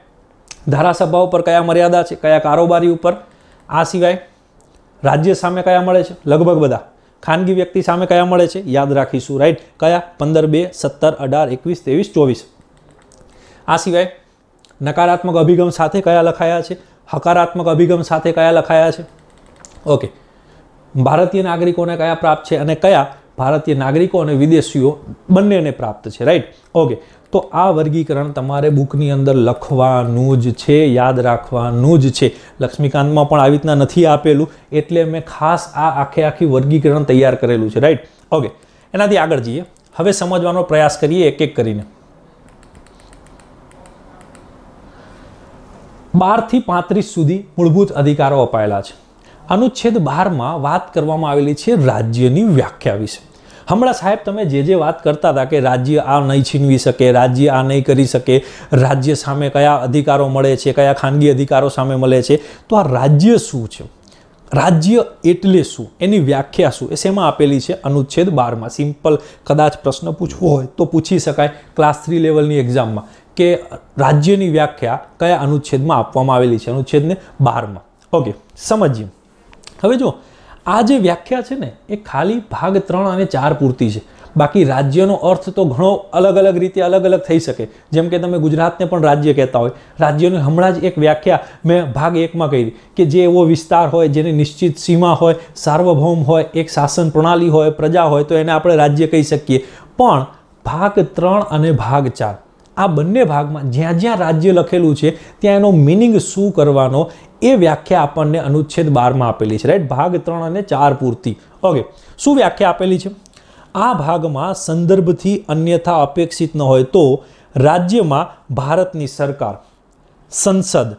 ધારાસભા ઉપર કયા મર્યાદા છે કયા કારોબારી ઉપર આ સિવાય રાજ્ય સામે કયા મળે છે લગભગ બધા ખાનગી વ્યક્તિ સામે કયા મળે છે યાદ રાખીશું રાઈટ કયા પંદર બે સત્તર અઢાર એકવીસ ત્રેવીસ ચોવીસ આ સિવાય નકારાત્મક અભિગમ સાથે કયા લખાયા છે હકારાત્મક અભિગમ સાથે કયા લખાયા છે ઓકે ભારતીય નાગરિકોને કયા પ્રાપ્ત છે અને કયા ભારતીય નાગરિકો અને વિદેશીઓ બંનેને પ્રાપ્ત છે રાઈટ ઓકે તો આ વર્ગીકરણ તમારે બુકની અંદર લખવાનું જ છે યાદ રાખવાનું જ છે લક્ષ્મીકાંતમાં પણ આવી રીતના નથી આપેલું એટલે મેં ખાસ આ આખે આખી વર્ગીકરણ તૈયાર કરેલું છે રાઈટ ઓકે એનાથી આગળ જઈએ હવે સમજવાનો પ્રયાસ કરીએ એક એક કરીને બારથી પાંત્રીસ સુધી મૂળભૂત અધિકારો અપાયેલા છે અનુચ્છેદ બારમાં વાત કરવામાં આવેલી છે રાજ્યની વ્યાખ્યા વિશે હમણાં સાહેબ તમે જે જે વાત કરતા હતા કે રાજ્ય આ નહીં છીનવી શકે રાજ્ય આ નહીં કરી શકે રાજ્ય સામે કયા અધિકારો મળે છે કયા ખાનગી અધિકારો સામે મળે છે તો આ રાજ્ય શું છે રાજ્ય એટલે શું એની વ્યાખ્યા શું એ શેમાં આપેલી છે અનુચ્છેદ બારમાં સિમ્પલ કદાચ પ્રશ્ન પૂછવો હોય તો પૂછી શકાય ક્લાસ થ્રી લેવલની એક્ઝામમાં કે રાજ્યની વ્યાખ્યા કયા અનુચ્છેદમાં આપવામાં આવેલી છે અનુચ્છેદને બારમાં ઓકે સમજીએ હવે જો આ જે વ્યાખ્યા છે ને એ ખાલી ભાગ ત્રણ અને ચાર પૂરતી છે બાકી રાજ્યનો અર્થ તો ઘણો અલગ અલગ રીતે અલગ અલગ થઈ શકે જેમ કે તમે ગુજરાતને પણ રાજ્ય કહેતા હોય રાજ્યની હમણાં જ એક વ્યાખ્યા મેં ભાગ એકમાં કહી કે જે એવો વિસ્તાર હોય જેની નિશ્ચિત સીમા હોય સાર્વભૌમ હોય એક શાસન પ્રણાલી હોય પ્રજા હોય તો એને આપણે રાજ્ય કહી શકીએ પણ ભાગ ત્રણ અને ભાગ ચાર આ બંને ભાગમાં જ્યાં જ્યાં રાજ્ય લખેલું છે ત્યાં એનો મિનિંગ શું કરવાનો એ વ્યાખ્યા આપણને અનુચ્છેદ બારમાં આપેલી છે રાઈટ ભાગ ત્રણ અને ચાર પૂરતી ઓકે શું વ્યાખ્યા આપેલી છે આ ભાગમાં સંદર્ભથી અન્યથા અપેક્ષિત ન હોય તો રાજ્યમાં ભારતની સરકાર સંસદ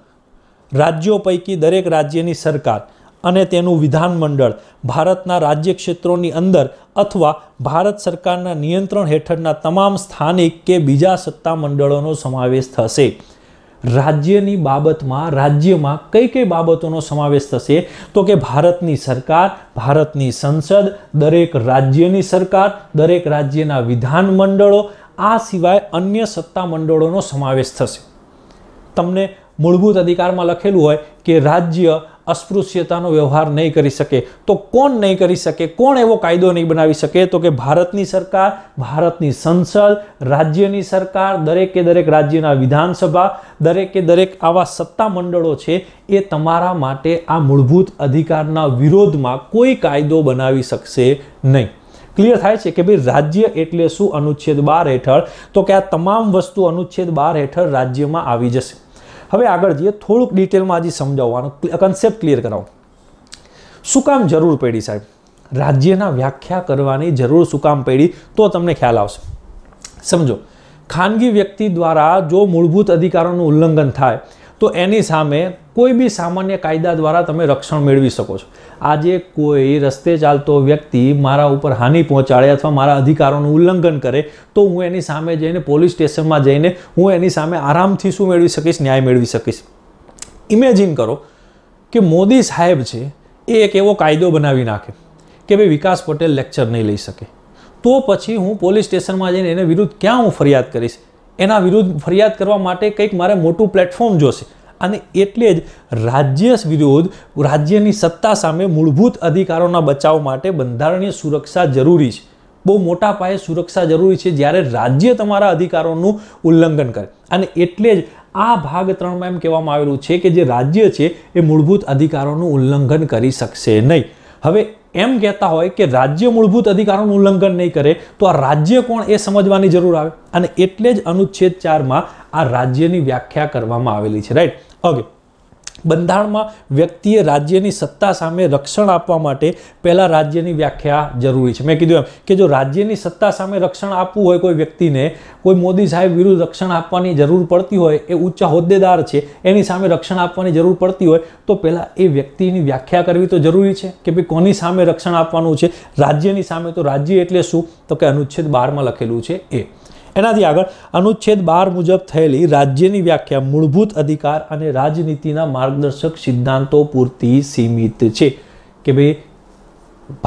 રાજ્યો પૈકી દરેક રાજ્યની સરકાર અને તેનું વિધાનમંડળ ભારતના રાજ્ય ક્ષેત્રોની અંદર અથવા ભારત સરકારના નિયંત્રણ હેઠળના તમામ સ્થાનિક કે બીજા સત્તામંડળોનો સમાવેશ થશે રાજ્યની બાબતમાં રાજ્યમાં કઈ કઈ બાબતોનો સમાવેશ થશે તો કે ભારતની સરકાર ભારતની સંસદ દરેક રાજ્યની સરકાર દરેક રાજ્યના વિધાનમંડળો આ સિવાય અન્ય સત્તામંડળોનો સમાવેશ થશે તમને મૂળભૂત અધિકારમાં લખેલું હોય કે રાજ્ય અસ્પૃશ્યતાનો વ્યવહાર નહીં કરી શકે તો કોણ નહીં કરી શકે કોણ એવો કાયદો નહીં બનાવી શકે તો કે ભારતની સરકાર ભારતની સંસદ રાજ્યની સરકાર દરેકે દરેક રાજ્યના વિધાનસભા દરેકે દરેક આવા સત્તા મંડળો છે એ તમારા માટે આ મૂળભૂત અધિકારના વિરોધમાં કોઈ કાયદો બનાવી શકશે નહીં ક્લિયર થાય છે કે ભાઈ રાજ્ય એટલે શું અનુચ્છેદ બાર હેઠળ તો કે આ તમામ વસ્તુ અનુચ્છેદ બાર હેઠળ રાજ્યમાં આવી જશે હવે આગળ જઈએ થોડુંક ડિટેલમાં આજે સમજાવવાનો કન્સેપ્ટ ક્લિયર કરાવો શું કામ જરૂર પડી સાહેબ રાજ્યના વ્યાખ્યા કરવાની જરૂર શું કામ પડી તો તમને ખ્યાલ આવશે સમજો ખાનગી વ્યક્તિ દ્વારા જો મૂળભૂત અધિકારોનું ઉલ્લંઘન થાય તો એની સામે કોઈ બી સામાન્ય કાયદા દ્વારા તમે રક્ષણ મેળવી શકો છો આજે કોઈ રસ્તે ચાલતો વ્યક્તિ મારા ઉપર હાનિ પહોંચાડે અથવા મારા અધિકારોનું ઉલ્લંઘન કરે તો હું એની સામે જઈને પોલીસ સ્ટેશનમાં જઈને હું એની સામે આરામથી શું મેળવી શકીશ ન્યાય મેળવી શકીશ ઇમેજિન કરો કે મોદી સાહેબ છે એ એક એવો કાયદો બનાવી નાખે કે ભાઈ વિકાસ પટેલ લેક્ચર નહીં લઈ શકે તો પછી હું પોલીસ સ્ટેશનમાં જઈને એને વિરુદ્ધ ક્યાં હું ફરિયાદ કરીશ એના વિરુદ્ધ ફરિયાદ કરવા માટે કંઈક મારે મોટું પ્લેટફોર્મ જોશે અને એટલે જ રાજ્ય વિરુદ્ધ રાજ્યની સત્તા સામે મૂળભૂત અધિકારોના બચાવ માટે બંધારણીય સુરક્ષા જરૂરી છે બહુ મોટા પાયે સુરક્ષા જરૂરી છે જ્યારે રાજ્ય તમારા અધિકારોનું ઉલ્લંઘન કરે અને એટલે જ આ ભાગ ત્રણમાં એમ કહેવામાં આવેલું છે કે જે રાજ્ય છે એ મૂળભૂત અધિકારોનું ઉલ્લંઘન કરી શકશે નહીં હવે એમ કહેતા હોય કે રાજ્ય મૂળભૂત અધિકારોનું ઉલ્લંઘન નહીં કરે તો આ રાજ્ય કોણ એ સમજવાની જરૂર આવે અને એટલે જ અનુચ્છેદ ચારમાં આ રાજ્યની વ્યાખ્યા કરવામાં આવેલી છે રાઈટ ઓકે બંધારણમાં વ્યક્તિએ રાજ્યની સત્તા સામે રક્ષણ આપવા માટે પહેલાં રાજ્યની વ્યાખ્યા જરૂરી છે મેં કીધું એમ કે જો રાજ્યની સત્તા સામે રક્ષણ આપવું હોય કોઈ વ્યક્તિને કોઈ મોદી સાહેબ વિરુદ્ધ રક્ષણ આપવાની જરૂર પડતી હોય એ ઊંચા હોદ્દેદાર છે એની સામે રક્ષણ આપવાની જરૂર પડતી હોય તો પહેલાં એ વ્યક્તિની વ્યાખ્યા કરવી તો જરૂરી છે કે ભાઈ કોની સામે રક્ષણ આપવાનું છે રાજ્યની સામે તો રાજ્ય એટલે શું તો કે અનુચ્છેદ બારમાં લખેલું છે એ એનાથી આગળ અનુચ્છેદ બાર મુજબ થયેલી રાજ્યની વ્યાખ્યા મૂળભૂત અધિકાર અને રાજનીતિના માર્ગદર્શક સિદ્ધાંતો પૂરતી સીમિત છે કે ભાઈ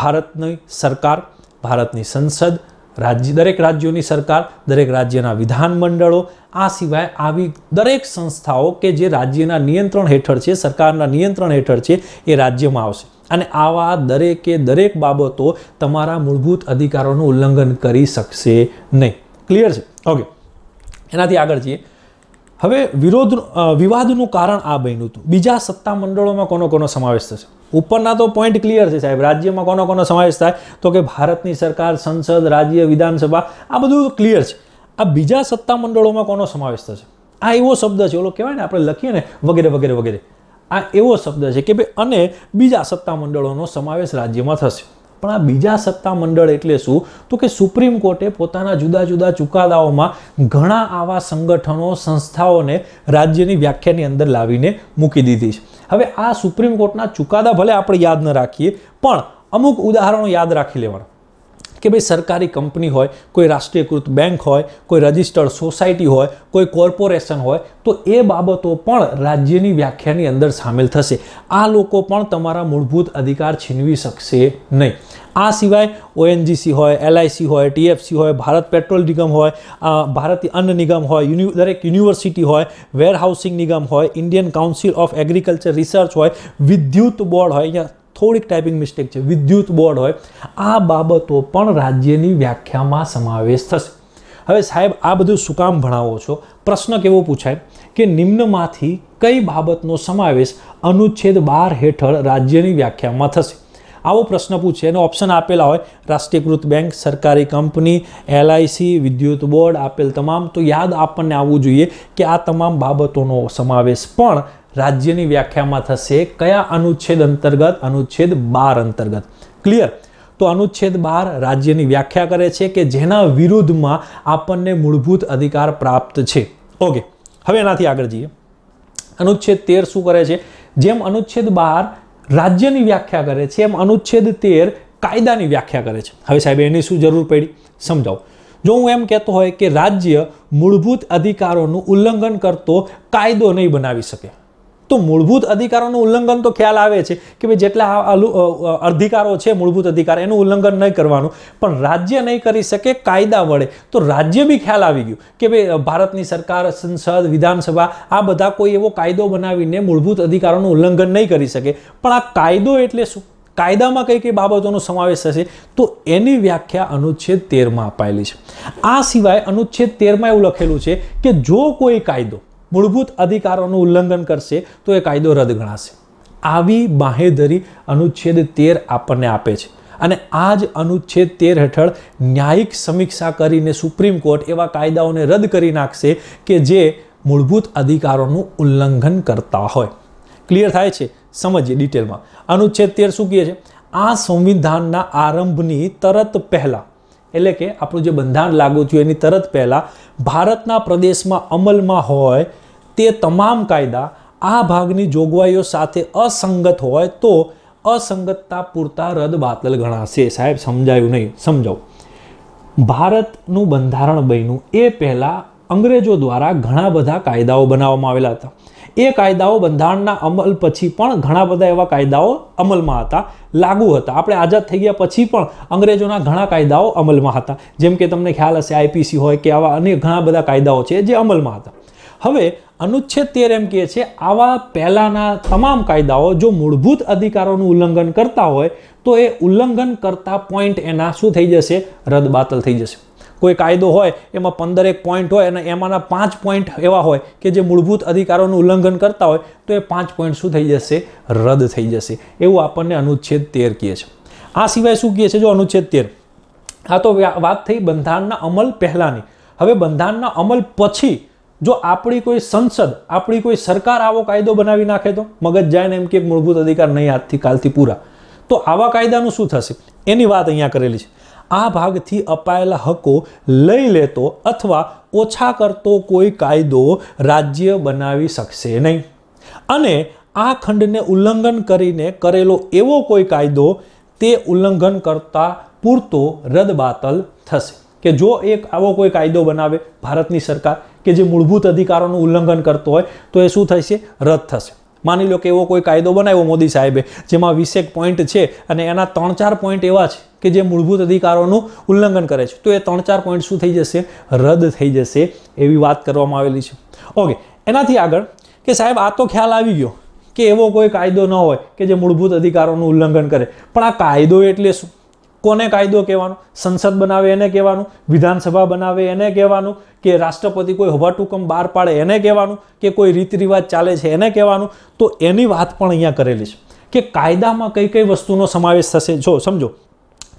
ભારતની સરકાર ભારતની સંસદ રાજ્ય દરેક રાજ્યોની સરકાર દરેક રાજ્યના વિધાનમંડળો આ સિવાય આવી દરેક સંસ્થાઓ કે જે રાજ્યના નિયંત્રણ હેઠળ છે સરકારના નિયંત્રણ હેઠળ છે એ રાજ્યમાં આવશે અને આવા દરેકે દરેક બાબતો તમારા મૂળભૂત અધિકારોનું ઉલ્લંઘન કરી શકશે નહીં ક્લિયર છે ઓકે એનાથી આગળ જઈએ હવે વિરોધ વિવાદનું કારણ આ બન્યું હતું બીજા સત્તા મંડળોમાં કોનો કોનો સમાવેશ થશે ઉપરના તો પોઈન્ટ ક્લિયર છે સાહેબ રાજ્યમાં કોનો કોનો સમાવેશ થાય તો કે ભારતની સરકાર સંસદ રાજ્ય વિધાનસભા આ બધું ક્લિયર છે આ બીજા સત્તા મંડળોમાં કોનો સમાવેશ થશે આ એવો શબ્દ છે ઓલો કહેવાય ને આપણે લખીએ ને વગેરે વગેરે વગેરે આ એવો શબ્દ છે કે ભાઈ અને બીજા સત્તા મંડળોનો સમાવેશ રાજ્યમાં થશે પણ આ બીજા સત્તામંડળ એટલે શું તો કે સુપ્રીમ કોર્ટે પોતાના જુદા જુદા ચુકાદાઓમાં ઘણા આવા સંગઠનો સંસ્થાઓને રાજ્યની વ્યાખ્યાની અંદર લાવીને મૂકી દીધી છે હવે આ સુપ્રીમ કોર્ટના ચુકાદા ભલે આપણે યાદ ન રાખીએ પણ અમુક ઉદાહરણો યાદ રાખી લેવાના કે ભાઈ સરકારી કંપની હોય કોઈ રાષ્ટ્રીયકૃત બેંક હોય કોઈ રજિસ્ટર્ડ સોસાયટી હોય કોઈ કોર્પોરેશન હોય તો એ બાબતો પણ રાજ્યની વ્યાખ્યાની અંદર સામેલ થશે આ લોકો પણ તમારા મૂળભૂત અધિકાર છીનવી શકશે નહીં આ સિવાય ઓએનજીસી હોય એલઆઈસી હોય ટીએફસી હોય ભારત પેટ્રોલ નિગમ હોય ભારતીય અન્ન નિગમ હોય દરેક યુનિવર્સિટી હોય વેરહાઉસિંગ નિગમ હોય Indian council of agriculture research હોય વિદ્યુત બોર્ડ હોય અહીંયા થોડીક ટાઈપિંગ મિસ્ટેક છે વિદ્યુત બોર્ડ હોય આ બાબતો પણ રાજ્યની વ્યાખ્યામાં સમાવેશ થશે હવે સાહેબ આ બધું શું કામ ભણાવો છો પ્રશ્ન કેવો પૂછાય કે નિમ્નમાંથી કઈ બાબતનો સમાવેશ અનુચ્છેદ બાર હેઠળ રાજ્યની વ્યાખ્યામાં થશે આવો પ્રશ્ન પૂછે એનો ઓપ્શન આપેલા હોય રાષ્ટ્રીયકૃત બેંક સરકારી કંપની એલઆઈસી વિદ્યુત બોર્ડ આપેલ તમામ તો યાદ આપણને આવવું જોઈએ કે આ તમામ બાબતોનો સમાવેશ પણ રાજ્યની વ્યાખ્યામાં થશે કયા અનુચ્છેદ અંતર્ગત અનુચ્છેદ બાર અંતર્ગત ક્લિયર તો અનુચ્છેદ બાર રાજ્યની વ્યાખ્યા કરે છે કે જેના વિરુદ્ધમાં આપણને મૂળભૂત અધિકાર પ્રાપ્ત છે ઓકે હવે એનાથી આગળ જઈએ અનુચ્છેદ તેર શું કરે છે જેમ અનુચ્છેદ બાર રાજ્યની વ્યાખ્યા કરે છે એમ અનુચ્છેદ તેર કાયદાની વ્યાખ્યા કરે છે હવે સાહેબ એની શું જરૂર પડી સમજાવો જો હું એમ કહેતો હોય કે રાજ્ય મૂળભૂત અધિકારોનું ઉલ્લંઘન કરતો કાયદો નહીં બનાવી શકે તો મૂળભૂત અધિકારોનું ઉલ્લંઘન તો ખ્યાલ આવે છે કે ભાઈ જેટલા અધિકારો છે મૂળભૂત અધિકાર એનું ઉલ્લંઘન નહીં કરવાનું પણ રાજ્ય નહીં કરી શકે કાયદા વડે તો રાજ્ય બી ખ્યાલ આવી ગયું કે ભાઈ ભારતની સરકાર સંસદ વિધાનસભા આ બધા કોઈ એવો કાયદો બનાવીને મૂળભૂત અધિકારોનું ઉલ્લંઘન નહીં કરી શકે પણ આ કાયદો એટલે શું કાયદામાં કઈ કઈ બાબતોનો સમાવેશ થશે તો એની વ્યાખ્યા અનુચ્છેદ તેરમાં અપાયેલી છે આ સિવાય અનુચ્છેદ તેરમાં એવું લખેલું છે કે જો કોઈ કાયદો મૂળભૂત અધિકારોનું ઉલ્લંઘન કરશે તો એ કાયદો રદ ગણાશે આવી બાહેધરી અનુચ્છેદ તેર આપણને આપે છે અને આ જ અનુચ્છેદ તેર હેઠળ ન્યાયિક સમીક્ષા કરીને સુપ્રીમ કોર્ટ એવા કાયદાઓને રદ કરી નાખશે કે જે મૂળભૂત અધિકારોનું ઉલ્લંઘન કરતા હોય ક્લિયર થાય છે સમજીએ ડિટેલમાં અનુચ્છેદ તેર શું કહે છે આ સંવિધાનના આરંભની તરત પહેલાં એટલે કે આપણું જે બંધારણ લાગુ થયું એની તરત પહેલાં ભારતના પ્રદેશમાં અમલમાં હોય તે તમામ કાયદા આ ભાગની જોગવાઈઓ સાથે અસંગત હોય તો અસંગતતા પૂરતા રદ બાતલ ગણાશે સાહેબ સમજાયું નહીં સમજાવું ભારતનું બંધારણ બન્યું એ પહેલાં અંગ્રેજો દ્વારા ઘણા બધા કાયદાઓ બનાવવામાં આવેલા હતા એ કાયદાઓ બંધારણના અમલ પછી પણ ઘણા બધા એવા કાયદાઓ અમલમાં હતા લાગુ હતા આપણે આઝાદ થઈ ગયા પછી પણ અંગ્રેજોના ઘણા કાયદાઓ અમલમાં હતા જેમ કે તમને ખ્યાલ હશે આઈપીસી હોય કે આવા અન્ય ઘણા બધા કાયદાઓ છે જે અમલમાં હતા હવે અનુચ્છેદ તેર એમ કહે છે આવા પહેલાંના તમામ કાયદાઓ જો મૂળભૂત અધિકારોનું ઉલ્લંઘન કરતા હોય તો એ ઉલ્લંઘન કરતા પોઈન્ટ એના શું થઈ જશે રદબાતલ થઈ જશે કોઈ કાયદો હોય એમાં પંદરેક એક પોઈન્ટ હોય અને એમાંના પાંચ પોઈન્ટ એવા હોય કે જે મૂળભૂત અધિકારોનું ઉલ્લંઘન કરતા હોય તો એ પાંચ પોઈન્ટ શું થઈ જશે રદ થઈ જશે એવું આપણને અનુચ્છેદ તેર કહે છે આ સિવાય શું કહે છે જો અનુચ્છેદ તેર આ તો વાત થઈ બંધારણના અમલ પહેલાંની હવે બંધારણના અમલ પછી જો આપણી કોઈ સંસદ આપણી કોઈ સરકાર આવો કાયદો બનાવી નાખે તો મગજ જાય ને એમ કે મૂળભૂત અધિકાર નહીં આજથી કાલથી પૂરા તો આવા કાયદાનું શું થશે એની વાત અહીંયા કરેલી છે આ ભાગથી અપાયેલા હકો લઈ લેતો અથવા ઓછા કરતો કોઈ કાયદો રાજ્ય બનાવી શકશે નહીં અને આ ખંડને ઉલ્લંઘન કરીને કરેલો એવો કોઈ કાયદો તે ઉલ્લંઘન કરતા પૂરતો રદબાતલ થશે કે જો એક આવો કોઈ કાયદો બનાવે ભારતની સરકાર કે જે મૂળભૂત અધિકારોનું ઉલ્લંઘન કરતો હોય તો એ શું થશે રદ થશે માની લો કે એવો કોઈ કાયદો બનાવ્યો મોદી સાહેબે જેમાં વીસેક પોઈન્ટ છે અને એના ત્રણ ચાર પોઈન્ટ એવા છે કે જે મૂળભૂત અધિકારોનું ઉલ્લંઘન કરે છે તો એ ત્રણ ચાર પોઈન્ટ શું થઈ જશે રદ થઈ જશે એવી વાત કરવામાં આવેલી છે ઓકે એનાથી આગળ કે સાહેબ આ તો ખ્યાલ આવી ગયો કે એવો કોઈ કાયદો ન હોય કે જે મૂળભૂત અધિકારોનું ઉલ્લંઘન કરે પણ આ કાયદો એટલે શું કોને કાયદો કહેવાનો સંસદ બનાવે એને કહેવાનું વિધાનસભા બનાવે એને કહેવાનું કે રાષ્ટ્રપતિ કોઈ હવાટુકમ બહાર પાડે એને કહેવાનું કે કોઈ રીત રિવાજ ચાલે છે એને કહેવાનું તો એની વાત પણ અહીંયા કરેલી છે કે કાયદામાં કઈ કઈ વસ્તુનો સમાવેશ થશે જો સમજો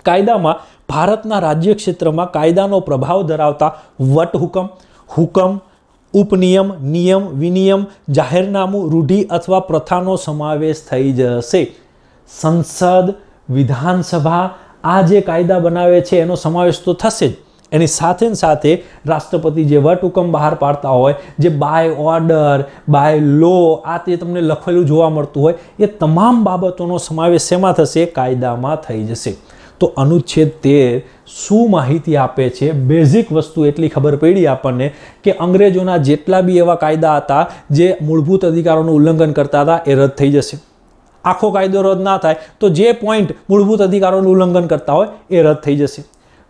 કાયદામાં ભારતના રાજ્ય ક્ષેત્રમાં કાયદાનો પ્રભાવ ધરાવતા વટહુકમ હુકમ ઉપનિયમ નિયમ વિનિયમ જાહેરનામું રૂઢિ અથવા પ્રથાનો સમાવેશ થઈ જશે સંસદ વિધાનસભા આ જે કાયદા બનાવે છે એનો સમાવેશ તો થશે જ એની સાથે સાથે રાષ્ટ્રપતિ જે વટહુકમ બહાર પાડતા હોય જે બાય ઓર્ડર બાય લો આ તે તમને લખેલું જોવા મળતું હોય એ તમામ બાબતોનો સમાવેશ શેમાં થશે કાયદામાં થઈ જશે તો અનુચ્છેદ તેર શું માહિતી આપે છે બેઝિક વસ્તુ એટલી ખબર પડી આપણને કે અંગ્રેજોના જેટલા બી એવા કાયદા હતા જે મૂળભૂત અધિકારોનું ઉલ્લંઘન કરતા હતા એ રદ થઈ જશે આખો કાયદો રદ ના થાય તો જે પોઈન્ટ મૂળભૂત અધિકારોનું ઉલ્લંઘન કરતા હોય એ રદ થઈ જશે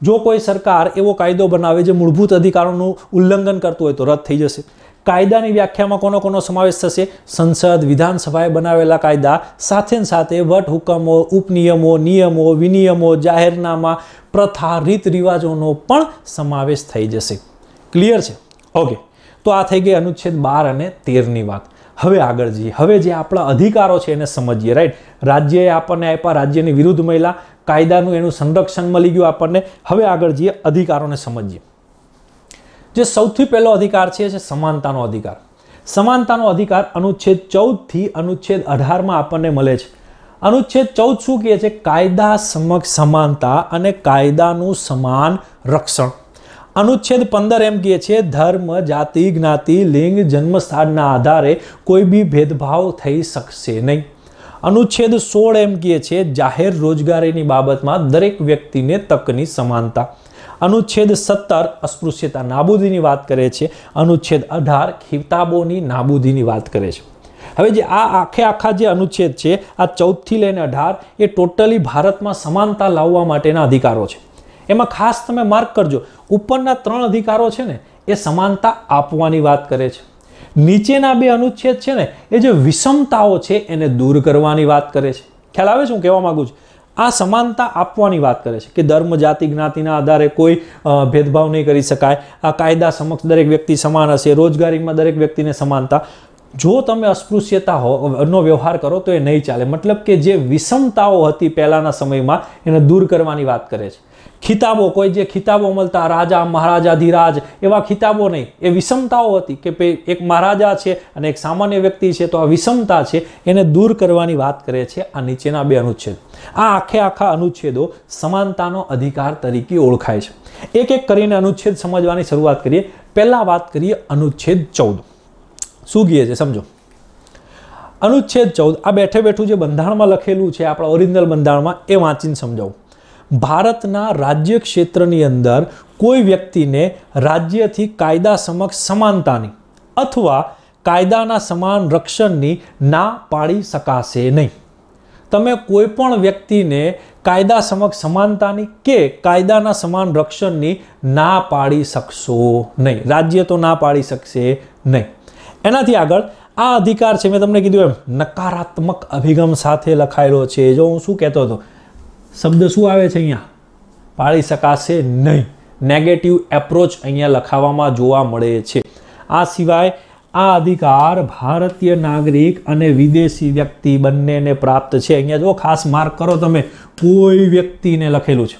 જો કોઈ સરકાર એવો કાયદો બનાવે જે મૂળભૂત અધિકારોનું ઉલ્લંઘન કરતું હોય તો રદ થઈ જશે કાયદાની વ્યાખ્યામાં કોનો કોનો સમાવેશ થશે સંસદ વિધાનસભાએ બનાવેલા કાયદા સાથે સાથે વટહુકમો ઉપનિયમો નિયમો વિનિયમો જાહેરનામા પ્રથા રીત રિવાજોનો પણ સમાવેશ થઈ જશે ક્લિયર છે ઓકે તો આ થઈ ગઈ અનુચ્છેદ બાર અને તેરની વાત હવે આગળ જઈએ હવે જે આપણા અધિકારો છે એને સમજીએ રાઈટ રાજ્યએ આપણને આપ્યા રાજ્યની વિરુદ્ધ મહિલા કાયદાનું એનું સંરક્ષણ મળી ગયું આપણને હવે આગળ જઈએ અધિકારોને સમજીએ જે સૌથી પહેલો અધિકાર છે છે સમાનતાનો અધિકાર સમાનતાનો અધિકાર અનુચ્છેદ ચૌદથી અનુચ્છેદ અઢારમાં આપણને મળે છે અનુચ્છેદ ચૌદ શું કહે છે કાયદા સમક્ષ સમાનતા અને કાયદાનું સમાન રક્ષણ અનુચ્છેદ પંદર એમ કહે છે ધર્મ જાતિ જ્ઞાતિ લિંગ જન્મસ્થાનના આધારે કોઈ બી ભેદભાવ થઈ શકશે નહીં અનુચ્છેદ સોળ એમ કહે છે જાહેર રોજગારીની બાબતમાં દરેક વ્યક્તિને તકની સમાનતા અનુચ્છેદ સત્તર અસ્પૃશ્યતા નાબૂદીની વાત કરે છે અનુચ્છેદ અઢાર ખિતાબોની નાબૂદીની વાત કરે છે હવે જે આ આખે આખા જે અનુચ્છેદ છે આ ચૌદથી લઈને અઢાર એ ટોટલી ભારતમાં સમાનતા લાવવા માટેના અધિકારો છે એમાં ખાસ તમે માર્ક કરજો ઉપરના ત્રણ અધિકારો છે ને એ સમાનતા આપવાની વાત કરે છે નીચેના બે અનુચ્છેદ છે ને એ જે વિષમતાઓ છે એને દૂર કરવાની વાત કરે છે ખ્યાલ આવે છે હું કહેવા માગું છું આ સમાનતા આપવાની વાત કરે છે કે ધર્મ જાતિ જ્ઞાતિના આધારે કોઈ ભેદભાવ નહીં કરી શકાય આ કાયદા સમક્ષ દરેક વ્યક્તિ સમાન હશે રોજગારીમાં દરેક વ્યક્તિને સમાનતા જો તમે અસ્પૃશ્યતા હો નો વ્યવહાર કરો તો એ નહીં ચાલે મતલબ કે જે વિષમતાઓ હતી પહેલાંના સમયમાં એને દૂર કરવાની વાત કરે છે ખિતાબો કોઈ જે ખિતાબો મળતા રાજા મહારાજાધિરાજ એવા ખિતાબો નહીં એ વિષમતાઓ હતી કે એક મહારાજા છે અને એક સામાન્ય વ્યક્તિ છે તો આ વિષમતા છે એને દૂર કરવાની વાત કરે છે આ નીચેના બે અનુચ્છેદ આ આખે આખા અનુચ્છેદો સમાનતાનો અધિકાર તરીકે ઓળખાય છે એક એક કરીને અનુચ્છેદ સમજવાની શરૂઆત કરીએ પહેલાં વાત કરીએ અનુચ્છેદ ચૌદ શું કહે છે સમજો અનુચ્છેદ ચૌદ આ બેઠે બેઠું જે બંધારણમાં લખેલું છે આપણા ઓરિજિનલ બંધારણમાં એ વાંચીને સમજાવું ભારતના રાજ્ય ક્ષેત્રની અંદર કોઈ વ્યક્તિને રાજ્યથી કાયદા સમક્ષ સમાનતાની અથવા કાયદાના સમાન રક્ષણની ના પાડી શકાશે નહીં તમે કોઈપણ વ્યક્તિને કાયદા સમક્ષ સમાનતાની કે કાયદાના સમાન રક્ષણની ના પાડી શકશો નહીં રાજ્ય તો ના પાડી શકશે નહીં એનાથી આગળ આ અધિકાર છે મેં તમને કીધું એમ નકારાત્મક અભિગમ સાથે લખાયેલો છે જો હું શું કહેતો હતો શબ્દ શું આવે છે અહીંયા પાળી શકાશે નહીં નેગેટિવ એપ્રોચ અહીંયા લખાવામાં જોવા મળે છે આ સિવાય આ અધિકાર ભારતીય નાગરિક અને વિદેશી વ્યક્તિ બંનેને પ્રાપ્ત છે અહીંયા જો ખાસ માર્ક કરો તમે કોઈ વ્યક્તિને લખેલું છે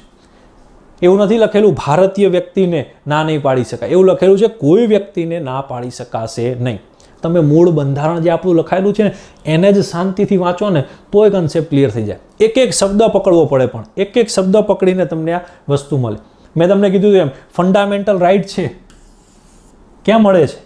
એવું નથી લખેલું ભારતીય વ્યક્તિને ના નહીં પાડી શકાય એવું લખેલું છે કોઈ વ્યક્તિને ના પાડી શકાશે નહીં તમે મૂળ બંધારણ જે આપણું લખાયેલું છે ને એને જ શાંતિથી વાંચો ને તોય કન્સેપ્ટ ક્લિયર થઈ જાય એક એક શબ્દ પકડવો પડે પણ એક એક શબ્દ પકડીને તમને આ વસ્તુ મળે મેં તમને કીધું એમ ફંડામેન્ટલ રાઇટ છે ક્યાં મળે છે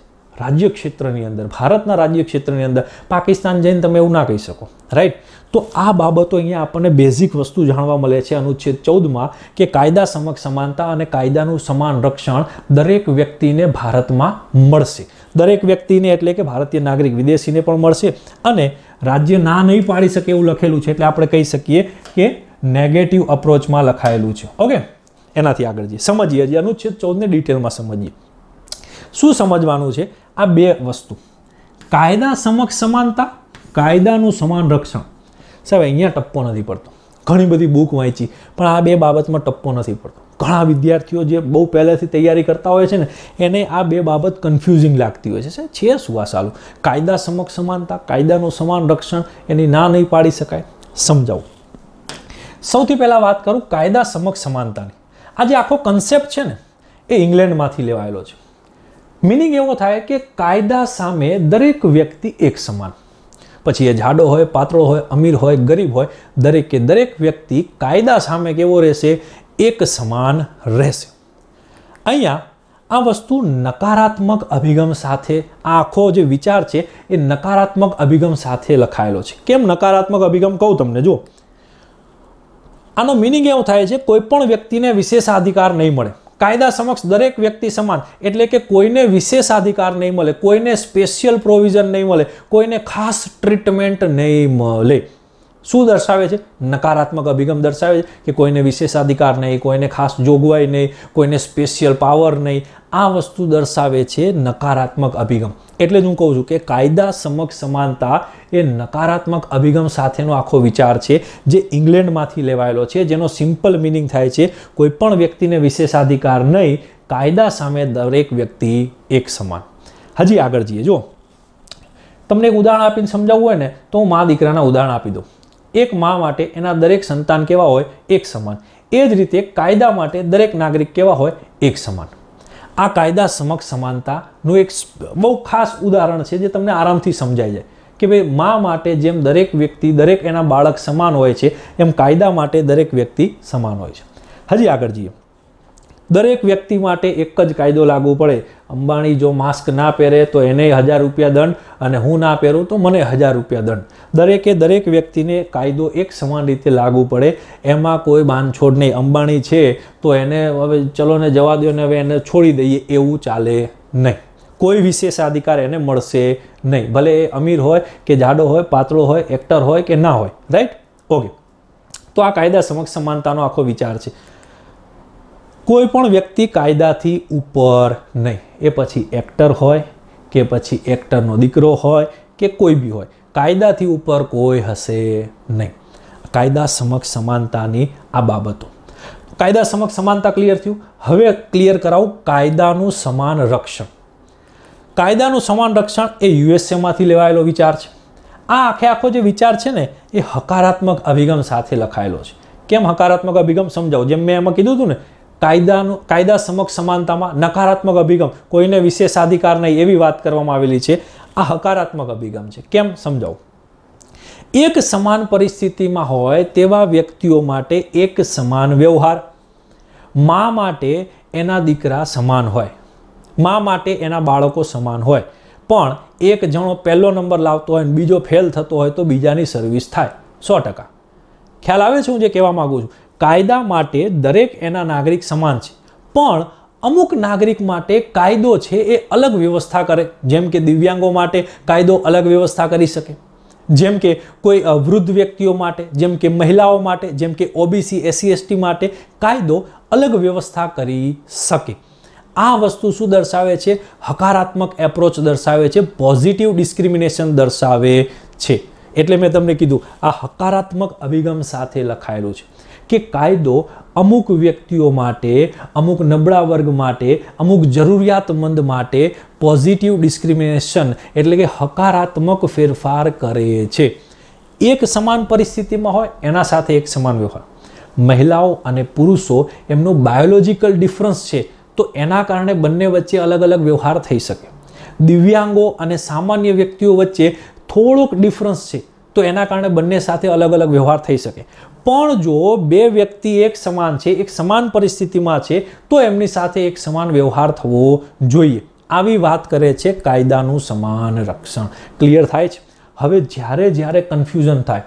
રાજ્ય ક્ષેત્રની અંદર ભારતના રાજ્ય ક્ષેત્રની અંદર પાકિસ્તાન જઈને તમે એવું ના કહી શકો રાઈટ તો આ બાબતો અહીંયા આપણને બેઝિક વસ્તુ જાણવા મળે છે અનુચ્છેદ ચૌદમાં કે કાયદા સમક્ષ સમાનતા અને કાયદાનું સમાન રક્ષણ દરેક વ્યક્તિને ભારતમાં મળશે દરેક વ્યક્તિને એટલે કે ભારતીય નાગરિક વિદેશીને પણ મળશે અને રાજ્ય ના નહીં પાડી શકે એવું લખેલું છે એટલે આપણે કહી શકીએ કે નેગેટિવ અપ્રોચમાં લખાયેલું છે ઓકે એનાથી આગળ જઈએ સમજીએ જે અનુચ્છેદ ચૌદને ડિટેલમાં સમજીએ શું સમજવાનું છે આ બે વસ્તુ કાયદા સમક્ષ સમાનતા કાયદાનું સમાન રક્ષણ સાહેબ અહીંયા ટપ્પો નથી પડતો ઘણી બધી બુક વાંચી પણ આ બે બાબતમાં ટપ્પો નથી પડતો ઘણા વિદ્યાર્થીઓ જે બહુ પહેલેથી તૈયારી કરતા હોય છે ને એને આ બે બાબત કન્ફ્યુઝિંગ લાગતી હોય છે છે શું આ સારું કાયદા સમક્ષ સમાનતા કાયદાનું સમાન રક્ષણ એની ના નહીં પાડી શકાય સમજાવું સૌથી પહેલાં વાત કરું કાયદા સમક્ષ સમાનતાની આ જે આખો કન્સેપ્ટ છે ને એ ઇંગ્લેન્ડમાંથી લેવાયેલો છે મિનિંગ એવો થાય કે કાયદા સામે દરેક વ્યક્તિ એક સમાન પછી એ જાડો હોય પાતળો હોય અમીર હોય ગરીબ હોય દરેકે દરેક વ્યક્તિ કાયદા સામે કેવો રહેશે એક સમાન રહેશે અહીંયા આ વસ્તુ નકારાત્મક અભિગમ સાથે આખો જે વિચાર છે એ નકારાત્મક અભિગમ સાથે લખાયેલો છે કેમ નકારાત્મક અભિગમ કહું તમને જુઓ આનો મિનિંગ એવું થાય છે કોઈપણ વ્યક્તિને વિશેષ અધિકાર નહીં મળે કાયદા સમક્ષ દરેક વ્યક્તિ સમાન એટલે કે કોઈને વિશેષ અધિકાર નહીં મળે કોઈને સ્પેશિયલ પ્રોવિઝન નહીં મળે કોઈને ખાસ ટ્રીટમેન્ટ નહીં મળે શું દર્શાવે છે નકારાત્મક અભિગમ દર્શાવે છે કે કોઈને વિશેષાધિકાર નહીં કોઈને ખાસ જોગવાઈ નહીં કોઈને સ્પેશિયલ પાવર નહીં આ વસ્તુ દર્શાવે છે નકારાત્મક અભિગમ એટલે જ હું કહું છું કે કાયદા સમક્ષ સમાનતા એ નકારાત્મક અભિગમ સાથેનો આખો વિચાર છે જે ઇંગ્લેન્ડમાંથી લેવાયેલો છે જેનો સિમ્પલ મિનિંગ થાય છે કોઈપણ વ્યક્તિને વિશેષાધિકાર નહીં કાયદા સામે દરેક વ્યક્તિ એક સમાન હજી આગળ જઈએ જો તમને એક ઉદાહરણ આપીને સમજાવવું હોય ને તો હું મા દીકરાના ઉદાહરણ આપી દઉં એક મા માટે એના દરેક સંતાન કેવા હોય એક સમાન એ જ રીતે કાયદા માટે દરેક નાગરિક કેવા હોય એક સમાન આ કાયદા સમક્ષ સમાનતાનું એક બહુ ખાસ ઉદાહરણ છે જે તમને આરામથી સમજાઈ જાય કે ભાઈ મા માટે જેમ દરેક વ્યક્તિ દરેક એના બાળક સમાન હોય છે એમ કાયદા માટે દરેક વ્યક્તિ સમાન હોય છે હજી આગળ જઈએ દરેક વ્યક્તિ માટે એક જ કાયદો લાગુ પડે અંબાણી જો માસ્ક ના પહેરે તો એને હજાર રૂપિયા દંડ અને હું ના પહેરું તો મને હજાર રૂપિયા દંડ દરેકે દરેક વ્યક્તિને કાયદો એક સમાન રીતે લાગુ પડે એમાં કોઈ બાંધછોડ નહીં અંબાણી છે તો એને હવે ચલો ને જવા દો ને હવે એને છોડી દઈએ એવું ચાલે નહીં કોઈ વિશેષ અધિકાર એને મળશે નહીં ભલે એ અમીર હોય કે જાડો હોય પાતળો હોય એક્ટર હોય કે ના હોય રાઈટ ઓકે તો આ કાયદા સમક્ષ સમાનતાનો આખો વિચાર છે કોઈ પણ વ્યક્તિ કાયદાથી ઉપર નહીં એ પછી એક્ટર હોય કે પછી એક્ટરનો દીકરો હોય કે કોઈ બી હોય કાયદાથી ઉપર કોઈ હશે નહીં કાયદા સમક્ષ સમાનતાની આ બાબતો કાયદા સમક્ષ સમાનતા ક્લિયર થયું હવે ક્લિયર કરાવું કાયદાનું સમાન રક્ષણ કાયદાનું સમાન રક્ષણ એ યુએસએમાંથી લેવાયેલો વિચાર છે આ આખે આખો જે વિચાર છે ને એ હકારાત્મક અભિગમ સાથે લખાયેલો છે કેમ હકારાત્મક અભિગમ સમજાવું જેમ મેં એમાં કીધું હતું ને કાયદાનું કાયદા સમક્ષ સમાનતામાં નકારાત્મક અભિગમ કોઈને વિશેષ અધિકાર નહીં એવી વાત કરવામાં આવેલી છે આ હકારાત્મક અભિગમ છે કેમ સમજાવું એક સમાન પરિસ્થિતિમાં હોય તેવા વ્યક્તિઓ માટે એક સમાન વ્યવહાર મા માટે એના દીકરા સમાન હોય મા માટે એના બાળકો સમાન હોય પણ એક જણો પહેલો નંબર લાવતો હોય અને બીજો ફેલ થતો હોય તો બીજાની સર્વિસ થાય સો ટકા ખ્યાલ આવે છે હું જે કહેવા માગું છું કાયદા માટે દરેક એના નાગરિક સમાન છે પણ અમુક નાગરિક માટે કાયદો છે એ અલગ વ્યવસ્થા કરે જેમ કે દિવ્યાંગો માટે કાયદો અલગ વ્યવસ્થા કરી શકે જેમ કે કોઈ વૃદ્ધ વ્યક્તિઓ માટે જેમ કે મહિલાઓ માટે જેમ કે ઓબીસી એસસી એસટી માટે કાયદો અલગ વ્યવસ્થા કરી શકે આ વસ્તુ શું દર્શાવે છે હકારાત્મક એપ્રોચ દર્શાવે છે પોઝિટિવ ડિસ્ક્રિમિનેશન દર્શાવે છે એટલે મેં તમને કીધું આ હકારાત્મક અભિગમ સાથે લખાયેલું છે કે કાયદો અમુક વ્યક્તિઓ માટે અમુક નબળા વર્ગ માટે અમુક જરૂરિયાતમંદ માટે પોઝિટિવ ડિસ્ક્રિમિનેશન એટલે કે હકારાત્મક ફેરફાર કરે છે એક સમાન પરિસ્થિતિમાં હોય એના સાથે એક સમાન વ્યવહાર મહિલાઓ અને પુરુષો એમનું બાયોલોજિકલ ડિફરન્સ છે તો એના કારણે બંને વચ્ચે અલગ અલગ વ્યવહાર થઈ શકે દિવ્યાંગો અને સામાન્ય વ્યક્તિઓ વચ્ચે થોડોક ડિફરન્સ છે તો એના કારણે બંને સાથે અલગ અલગ વ્યવહાર થઈ શકે પણ જો બે વ્યક્તિ એક સમાન છે એક સમાન પરિસ્થિતિમાં છે તો એમની સાથે એક સમાન વ્યવહાર થવો જોઈએ આવી વાત કરે છે કાયદાનું સમાન રક્ષણ ક્લિયર થાય છે હવે જ્યારે જ્યારે કન્ફ્યુઝન થાય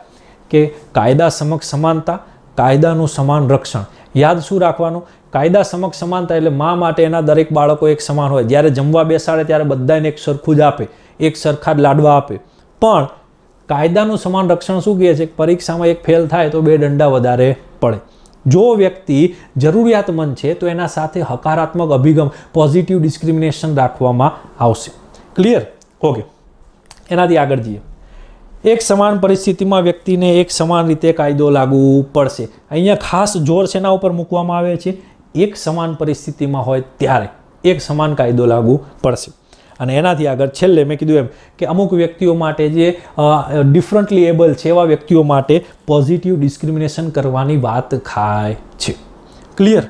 કે કાયદા સમક્ષ સમાનતા કાયદાનું સમાન રક્ષણ યાદ શું રાખવાનું કાયદા સમક્ષ સમાનતા એટલે મા માટે એના દરેક બાળકો એક સમાન હોય જ્યારે જમવા બેસાડે ત્યારે બધાને એક સરખું જ આપે એક સરખા જ લાડવા આપે પણ કાયદાનું સમાન રક્ષણ શું કહે છે પરીક્ષામાં એક ફેલ થાય તો બે દંડા વધારે પડે જો વ્યક્તિ જરૂરિયાતમંદ છે તો એના સાથે હકારાત્મક અભિગમ પોઝિટિવ ડિસ્ક્રિમિનેશન રાખવામાં આવશે ક્લિયર ઓકે એનાથી આગળ જઈએ એક સમાન પરિસ્થિતિમાં વ્યક્તિને એક સમાન રીતે કાયદો લાગુ પડશે અહીંયા ખાસ જોર શેના ઉપર મૂકવામાં આવે છે એક સમાન પરિસ્થિતિમાં હોય ત્યારે એક સમાન કાયદો લાગુ પડશે અને એનાથી આગળ છેલ્લે મેં કીધું એમ કે અમુક વ્યક્તિઓ માટે જે ડિફરન્ટલી એબલ છે એવા વ્યક્તિઓ માટે પોઝિટિવ ડિસ્ક્રિમિનેશન કરવાની વાત ખાય છે ક્લિયર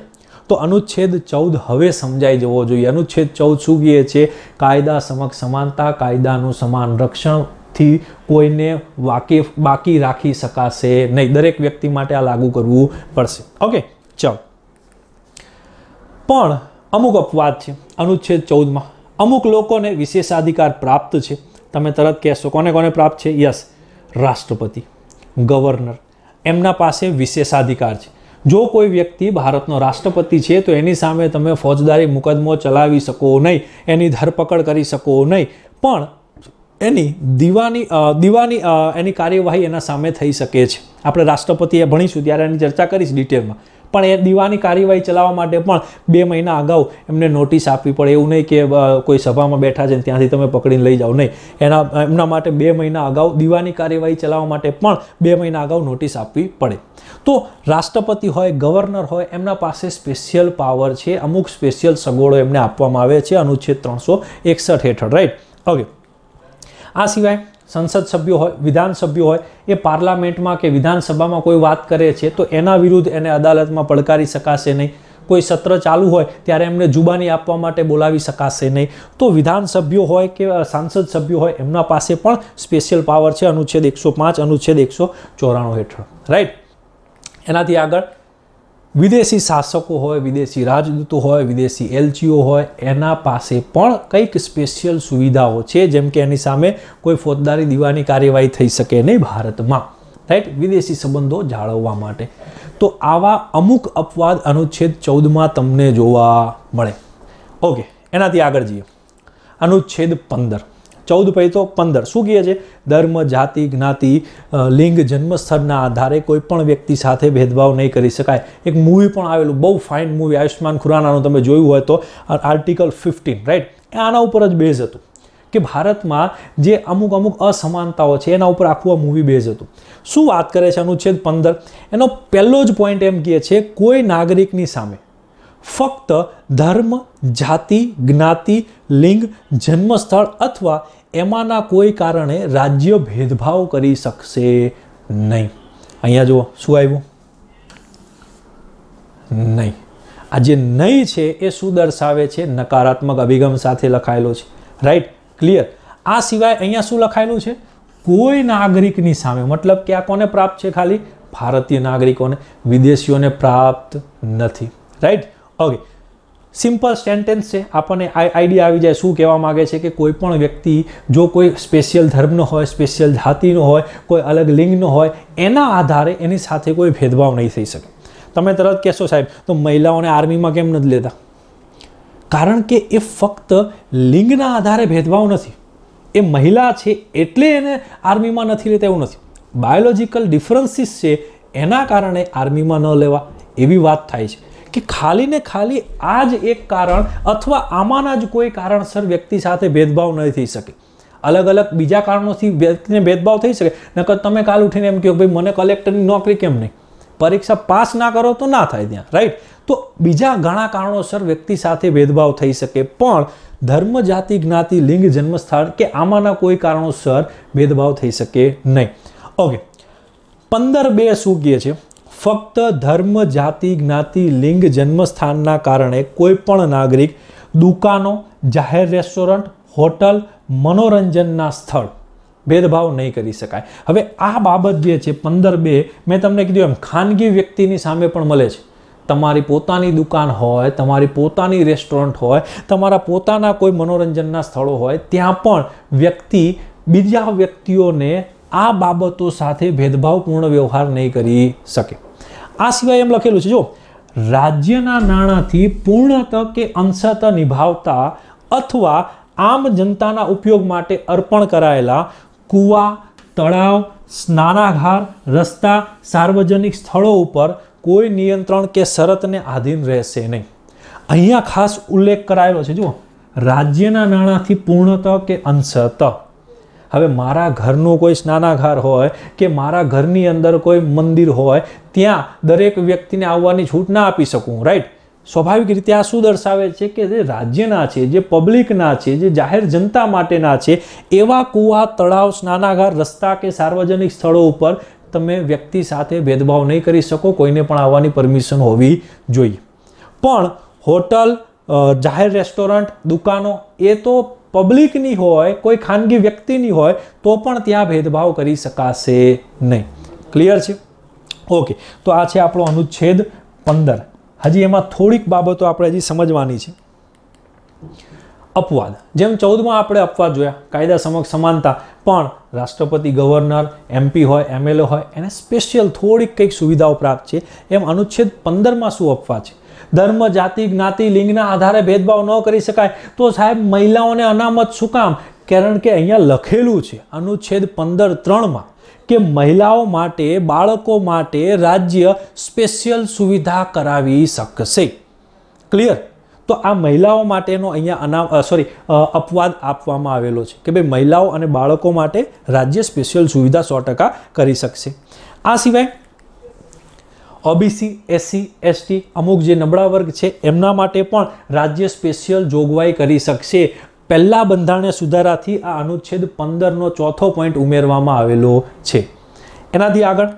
તો અનુચ્છેદ ચૌદ હવે સમજાઈ જવો જોઈએ અનુચ્છેદ ચૌદ શું કહે છે કાયદા સમક્ષ સમાનતા કાયદાનું સમાન રક્ષણથી કોઈને વાકેફ બાકી રાખી શકાશે નહીં દરેક વ્યક્તિ માટે આ લાગુ કરવું પડશે ઓકે ચાલો પણ અમુક અપવાદ છે અનુચ્છેદ ચૌદમાં અમુક લોકોને વિશેષાધિકાર પ્રાપ્ત છે તમે તરત કહેશો કોને કોને પ્રાપ્ત છે યસ રાષ્ટ્રપતિ ગવર્નર એમના પાસે વિશેષાધિકાર છે જો કોઈ વ્યક્તિ ભારતનો રાષ્ટ્રપતિ છે તો એની સામે તમે ફોજદારી મુકદમો ચલાવી શકો નહીં એની ધરપકડ કરી શકો નહીં પણ એની દીવાની દીવાની એની કાર્યવાહી એના સામે થઈ શકે છે આપણે રાષ્ટ્રપતિએ ભણીશું ત્યારે એની ચર્ચા કરીશ ડિટેલમાં પણ એ દીવાની કાર્યવાહી ચલાવવા માટે પણ બે મહિના અગાઉ એમને નોટિસ આપવી પડે એવું નહીં કે કોઈ સભામાં બેઠા છે ને ત્યાંથી તમે પકડીને લઈ જાઓ નહીં એના એમના માટે બે મહિના અગાઉ દીવાની કાર્યવાહી ચલાવવા માટે પણ બે મહિના અગાઉ નોટિસ આપવી પડે તો રાષ્ટ્રપતિ હોય ગવર્નર હોય એમના પાસે સ્પેશિયલ પાવર છે અમુક સ્પેશિયલ સગવડો એમને આપવામાં આવે છે અનુચ્છેદ ત્રણસો એકસઠ હેઠળ રાઈટ હવે આ સિવાય સંસદ સભ્યો હોય વિધાનસભ્યો હોય એ પાર્લામેન્ટમાં કે વિધાનસભામાં કોઈ વાત કરે છે તો એના વિરુદ્ધ એને અદાલતમાં પડકારી શકાશે નહીં કોઈ સત્ર ચાલુ હોય ત્યારે એમને જુબાની આપવા માટે બોલાવી શકાશે નહીં તો વિધાનસભ્યો હોય કે સાંસદ સભ્યો હોય એમના પાસે પણ સ્પેશિયલ પાવર છે અનુચ્છેદ એકસો પાંચ અનુચ્છેદ એકસો ચોરાણું હેઠળ રાઈટ એનાથી આગળ વિદેશી શાસકો હોય વિદેશી રાજદૂતો હોય વિદેશી એલજીઓ હોય એના પાસે પણ કંઈક સ્પેશિયલ સુવિધાઓ છે જેમ કે એની સામે કોઈ ફોજદારી દીવાની કાર્યવાહી થઈ શકે નહીં ભારતમાં રાઈટ વિદેશી સંબંધો જાળવવા માટે તો આવા અમુક અપવાદ અનુચ્છેદ ચૌદમાં તમને જોવા મળે ઓકે એનાથી આગળ જઈએ અનુચ્છેદ પંદર ચૌદ પૈ તો પંદર શું કહે છે ધર્મ જાતિ જ્ઞાતિ લિંગ જન્મસ્થળના આધારે કોઈ પણ વ્યક્તિ સાથે ભેદભાવ નહીં કરી શકાય એક મૂવી પણ આવેલું બહુ ફાઇન મૂવી આયુષ્માન ખુરાનાનું તમે જોયું હોય તો આર્ટિકલ ફિફ્ટીન રાઈટ આના ઉપર જ બેઝ હતું કે ભારતમાં જે અમુક અમુક અસમાનતાઓ છે એના ઉપર આખું આ મૂવી બેઝ હતું શું વાત કરે છે અનુચ્છેદ પંદર એનો પહેલો જ પોઈન્ટ એમ કહે છે કોઈ નાગરિકની સામે ફક્ત ધર્મ જાતિ જ્ઞાતિ લિંગ જન્મસ્થળ અથવા એમાંના કોઈ કારણે રાજ્ય ભેદભાવ કરી શકશે નહીં અહીંયા જુઓ શું આવ્યું નહીં આ જે નહીં છે એ શું દર્શાવે છે નકારાત્મક અભિગમ સાથે લખાયેલો છે રાઈટ ક્લિયર આ સિવાય અહીંયા શું લખાયેલું છે કોઈ નાગરિકની સામે મતલબ કે આ કોને પ્રાપ્ત છે ખાલી ભારતીય નાગરિકોને વિદેશીઓને પ્રાપ્ત નથી રાઈટ ઓકે સિમ્પલ સેન્ટેન્સ છે આપણને આઈડિયા આવી જાય શું કહેવા માગે છે કે કોઈ પણ વ્યક્તિ જો કોઈ સ્પેશિયલ ધર્મનો હોય સ્પેશિયલ જાતિનો હોય કોઈ અલગ લિંગનો હોય એના આધારે એની સાથે કોઈ ભેદભાવ નહીં થઈ શકે તમે તરત કહેશો સાહેબ તો મહિલાઓને આર્મીમાં કેમ નથી લેતા કારણ કે એ ફક્ત લિંગના આધારે ભેદભાવ નથી એ મહિલા છે એટલે એને આર્મીમાં નથી લેતા એવું નથી બાયોલોજિકલ ડિફરન્સીસ છે એના કારણે આર્મીમાં ન લેવા એવી વાત થાય છે કે ખાલી ને ખાલી આ જ એક કારણ અથવા આમાંના જ કોઈ કારણસર વ્યક્તિ સાથે ભેદભાવ નહીં થઈ શકે અલગ અલગ બીજા કારણોથી વ્યક્તિને ભેદભાવ થઈ શકે નકર તમે કાલ ઉઠીને એમ કહો ભાઈ મને કલેક્ટરની નોકરી કેમ નહીં પરીક્ષા પાસ ના કરો તો ના થાય ત્યાં રાઈટ તો બીજા ઘણા કારણોસર વ્યક્તિ સાથે ભેદભાવ થઈ શકે પણ ધર્મ જાતિ જ્ઞાતિ લિંગ જન્મસ્થળ કે આમાંના કોઈ કારણોસર ભેદભાવ થઈ શકે નહીં ઓકે પંદર બે શું કહે છે ફક્ત ધર્મ જાતિ જ્ઞાતિ લિંગ જન્મસ્થાનના કારણે કોઈ પણ નાગરિક દુકાનો જાહેર રેસ્ટોરન્ટ હોટલ મનોરંજનના સ્થળ ભેદભાવ નહીં કરી શકાય હવે આ બાબત જે છે પંદર બે મેં તમને કીધું એમ ખાનગી વ્યક્તિની સામે પણ મળે છે તમારી પોતાની દુકાન હોય તમારી પોતાની રેસ્ટોરન્ટ હોય તમારા પોતાના કોઈ મનોરંજનના સ્થળો હોય ત્યાં પણ વ્યક્તિ બીજા વ્યક્તિઓને આ બાબતો સાથે ભેદભાવપૂર્ણ વ્યવહાર નહીં કરી શકે આ સિવાય એમ લખેલું છે જો રાજ્યના નાણાંથી પૂર્ણત કે અંશત નિભાવતા અથવા આમ જનતાના ઉપયોગ માટે અર્પણ કરાયેલા કૂવા તળાવ સ્નાનાઘાર રસ્તા સાર્વજનિક સ્થળો ઉપર કોઈ નિયંત્રણ કે શરતને આધીન રહેશે નહીં અહીંયા ખાસ ઉલ્લેખ કરાયેલો છે જુઓ રાજ્યના નાણાંથી પૂર્ણત કે અંશત હવે મારા ઘરનું કોઈ સ્નાનાઘાર હોય કે મારા ઘરની અંદર કોઈ મંદિર હોય ત્યાં દરેક વ્યક્તિને આવવાની છૂટ ના આપી શકું રાઈટ સ્વાભાવિક રીતે આ શું દર્શાવે છે કે જે રાજ્યના છે જે પબ્લિકના છે જે જાહેર જનતા માટેના છે એવા કૂવા તળાવ સ્નાનાગાર રસ્તા કે સાર્વજનિક સ્થળો ઉપર તમે વ્યક્તિ સાથે ભેદભાવ નહીં કરી શકો કોઈને પણ આવવાની પરમિશન હોવી જોઈએ પણ હોટલ જાહેર રેસ્ટોરન્ટ દુકાનો એ તો પબ્લિકની હોય કોઈ ખાનગી વ્યક્તિની હોય તો પણ ત્યાં ભેદભાવ કરી શકાશે નહીં ક્લિયર છે ઓકે તો આ છે આપણો અનુચ્છેદ પંદર હજી એમાં થોડીક બાબતો આપણે હજી સમજવાની છે અપવાદ જેમ ચૌદમાં આપણે અપવાદ જોયા કાયદા સમક્ષ સમાનતા પણ રાષ્ટ્રપતિ ગવર્નર એમપી હોય એમએલએ હોય એને સ્પેશિયલ થોડીક કંઈક સુવિધાઓ પ્રાપ્ત છે એમ અનુચ્છેદ પંદરમાં શું અપવાદ છે ધર્મ જાતિ જ્ઞાતિ લિંગના આધારે ભેદભાવ ન કરી શકાય તો સાહેબ મહિલાઓને અનામત શું કામ કારણ કે અહીંયા લખેલું છે અનુચ્છેદ પંદર ત્રણમાં કે મહિલાઓ માટે બાળકો માટે રાજ્ય સ્પેશિયલ સુવિધા કરાવી શકશે ક્લિયર તો આ મહિલાઓ માટેનો અહીંયા અના સોરી અપવાદ આપવામાં આવેલો છે કે ભાઈ મહિલાઓ અને બાળકો માટે રાજ્ય સ્પેશિયલ સુવિધા સો ટકા કરી શકશે આ સિવાય ઓબીસી એસસી એસટી અમુક જે નબળા વર્ગ છે એમના માટે પણ રાજ્ય સ્પેશિયલ જોગવાઈ કરી શકશે પહેલાં બંધારણીય સુધારાથી આ અનુચ્છેદ પંદરનો ચોથો પોઈન્ટ ઉમેરવામાં આવેલો છે એનાથી આગળ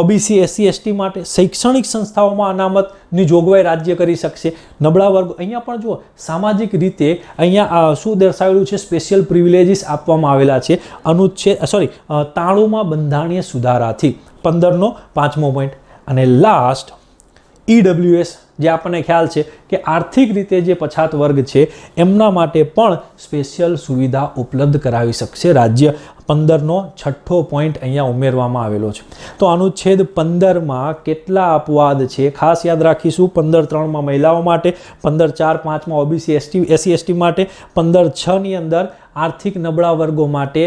ઓબીસી એસસી એસટી માટે શૈક્ષણિક સંસ્થાઓમાં અનામતની જોગવાઈ રાજ્ય કરી શકશે નબળા વર્ગ અહીંયા પણ જુઓ સામાજિક રીતે અહીંયા શું દર્શાવેલું છે સ્પેશિયલ પ્રિવિલેજીસ આપવામાં આવેલા છે અનુચ્છેદ સોરી તાણુંમાં બંધારણીય સુધારાથી પંદરનો પાંચમો પોઈન્ટ અને લાસ્ટ ઈડબ્લ્યુએસ e જે આપણને ખ્યાલ છે કે આર્થિક રીતે જે પછાત વર્ગ છે એમના માટે પણ સ્પેશિયલ સુવિધા ઉપલબ્ધ કરાવી શકશે રાજ્ય પંદરનો છઠ્ઠો પોઈન્ટ અહીંયા ઉમેરવામાં આવેલો છે તો અનુચ્છેદ પંદરમાં કેટલા અપવાદ છે ખાસ યાદ રાખીશું પંદર ત્રણમાં મહિલાઓ માટે પંદર ચાર પાંચમાં ઓબીસી એસટી એસસી એસટી માટે પંદર છની અંદર આર્થિક નબળા વર્ગો માટે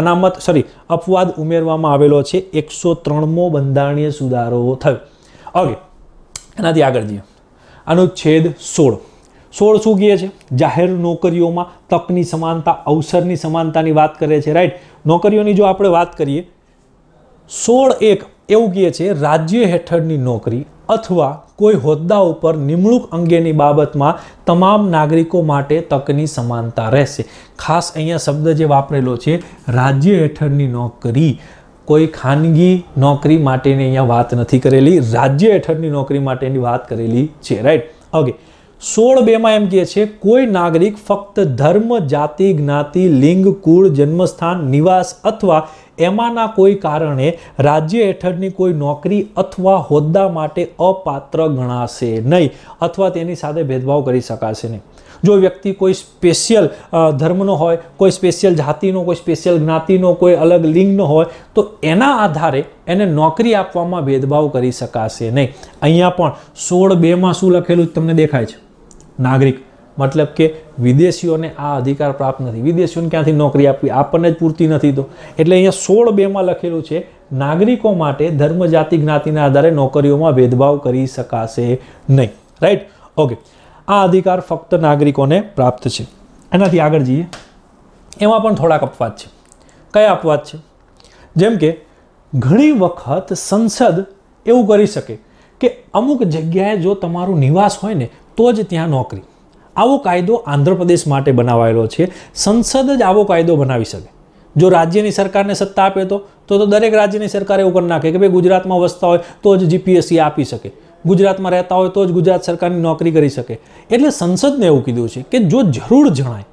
અનામત સોરી અપવાદ ઉમેરવામાં આવેલો છે એકસો ત્રણમો બંધારણીય સુધારો થયો ઓકે એનાથી આગળ જઈએ અનુચ્છેદ સોળ સોળ શું કહે છે જાહેર નોકરીઓમાં તકની સમાનતા અવસરની સમાનતાની વાત કરે છે રાઈટ નોકરીઓની જો આપણે વાત કરીએ સોળ એક એવું કહે છે રાજ્ય હેઠળની નોકરી અથવા કોઈ હોદ્દા ઉપર નિમણૂક અંગેની બાબતમાં તમામ નાગરિકો માટે તકની સમાનતા રહેશે ખાસ અહીંયા શબ્દ જે વાપરેલો છે રાજ્ય હેઠળની નોકરી કોઈ ખાનગી નોકરી માટેની અહીંયા વાત નથી કરેલી રાજ્ય હેઠળની નોકરી માટેની વાત કરેલી છે રાઈટ ઓકે સોળ બેમાં એમ કહે છે કોઈ નાગરિક ફક્ત ધર્મ જાતિ જ્ઞાતિ લિંગ કુળ જન્મસ્થાન નિવાસ અથવા એમાંના કોઈ કારણે રાજ્ય હેઠળની કોઈ નોકરી અથવા હોદ્દા માટે અપાત્ર ગણાશે નહીં અથવા તેની સાથે ભેદભાવ કરી શકાશે નહીં જો વ્યક્તિ કોઈ સ્પેશિયલ ધર્મનો હોય કોઈ સ્પેશિયલ જાતિનો કોઈ સ્પેશિયલ જ્ઞાતિનો કોઈ અલગ લિંગનો હોય તો એના આધારે એને નોકરી આપવામાં ભેદભાવ કરી શકાશે નહીં અહીંયા પણ સોળ બેમાં શું લખેલું તમને દેખાય છે નાગરિક મતલબ કે વિદેશીઓને આ અધિકાર પ્રાપ્ત નથી વિદેશીઓને ક્યાંથી નોકરી આપવી આપણને જ પૂરતી નથી તો એટલે અહીંયા સોળ બેમાં લખેલું છે નાગરિકો માટે ધર્મ જાતિ જ્ઞાતિના આધારે નોકરીઓમાં ભેદભાવ કરી શકાશે નહીં રાઈટ ઓકે આ અધિકાર ફક્ત નાગરિકોને પ્રાપ્ત છે એનાથી આગળ જઈએ એમાં પણ થોડાક અપવાદ છે કયા અપવાદ છે જેમ કે ઘણી વખત સંસદ એવું કરી શકે કે અમુક જગ્યાએ જો તમારું નિવાસ હોય ને તો જ ત્યાં નોકરી આવો કાયદો આંધ્રપ્રદેશ માટે બનાવાયેલો છે સંસદ જ આવો કાયદો બનાવી શકે જો રાજ્યની સરકારને સત્તા આપે તો તો દરેક રાજ્યની સરકાર એવું કરી નાખે કે ભાઈ ગુજરાતમાં વસતા હોય તો જ જીપીએસસી આપી શકે ગુજરાતમાં રહેતા હોય તો જ ગુજરાત સરકારની નોકરી કરી શકે એટલે સંસદને એવું કીધું છે કે જો જરૂર જણાય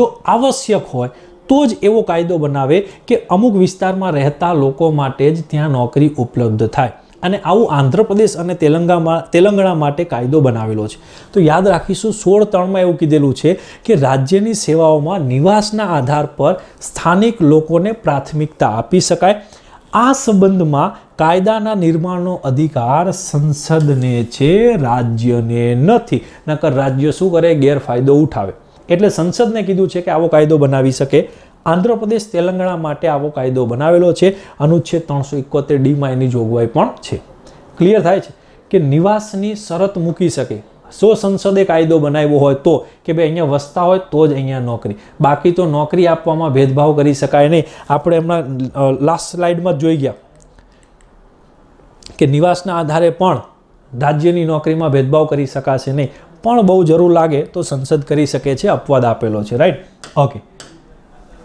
જો આવશ્યક હોય તો જ એવો કાયદો બનાવે કે અમુક વિસ્તારમાં રહેતા લોકો માટે જ ત્યાં નોકરી ઉપલબ્ધ થાય અને આવું આંધ્રપ્રદેશ અને તેલંગામાં તેલંગણા માટે કાયદો બનાવેલો છે તો યાદ રાખીશું સોળ ત્રણમાં એવું કીધેલું છે કે રાજ્યની સેવાઓમાં નિવાસના આધાર પર સ્થાનિક લોકોને પ્રાથમિકતા આપી શકાય આ સંબંધમાં કાયદાના નિર્માણનો અધિકાર સંસદને છે રાજ્યને નથી નકર રાજ્ય શું કરે ગેરફાયદો ઉઠાવે એટલે સંસદને કીધું છે કે આવો કાયદો બનાવી શકે આંધ્રપ્રદેશ તેલંગાણા માટે આવો કાયદો બનાવેલો છે અનુચ્છેદ ત્રણસો એકોતેર ડીમાં એની જોગવાઈ પણ છે ક્લિયર થાય છે કે નિવાસની શરત મૂકી શકે સો સંસદે કાયદો બનાવ્યો હોય તો કે ભાઈ અહીંયા વસતા હોય તો જ અહીંયા નોકરી બાકી તો નોકરી આપવામાં ભેદભાવ કરી શકાય નહીં આપણે એમના લાસ્ટ સ્લાઇડમાં જોઈ ગયા કે નિવાસના આધારે પણ રાજ્યની નોકરીમાં ભેદભાવ કરી શકાશે નહીં પણ બહુ જરૂર લાગે તો સંસદ કરી શકે છે અપવાદ આપેલો છે રાઈટ ઓકે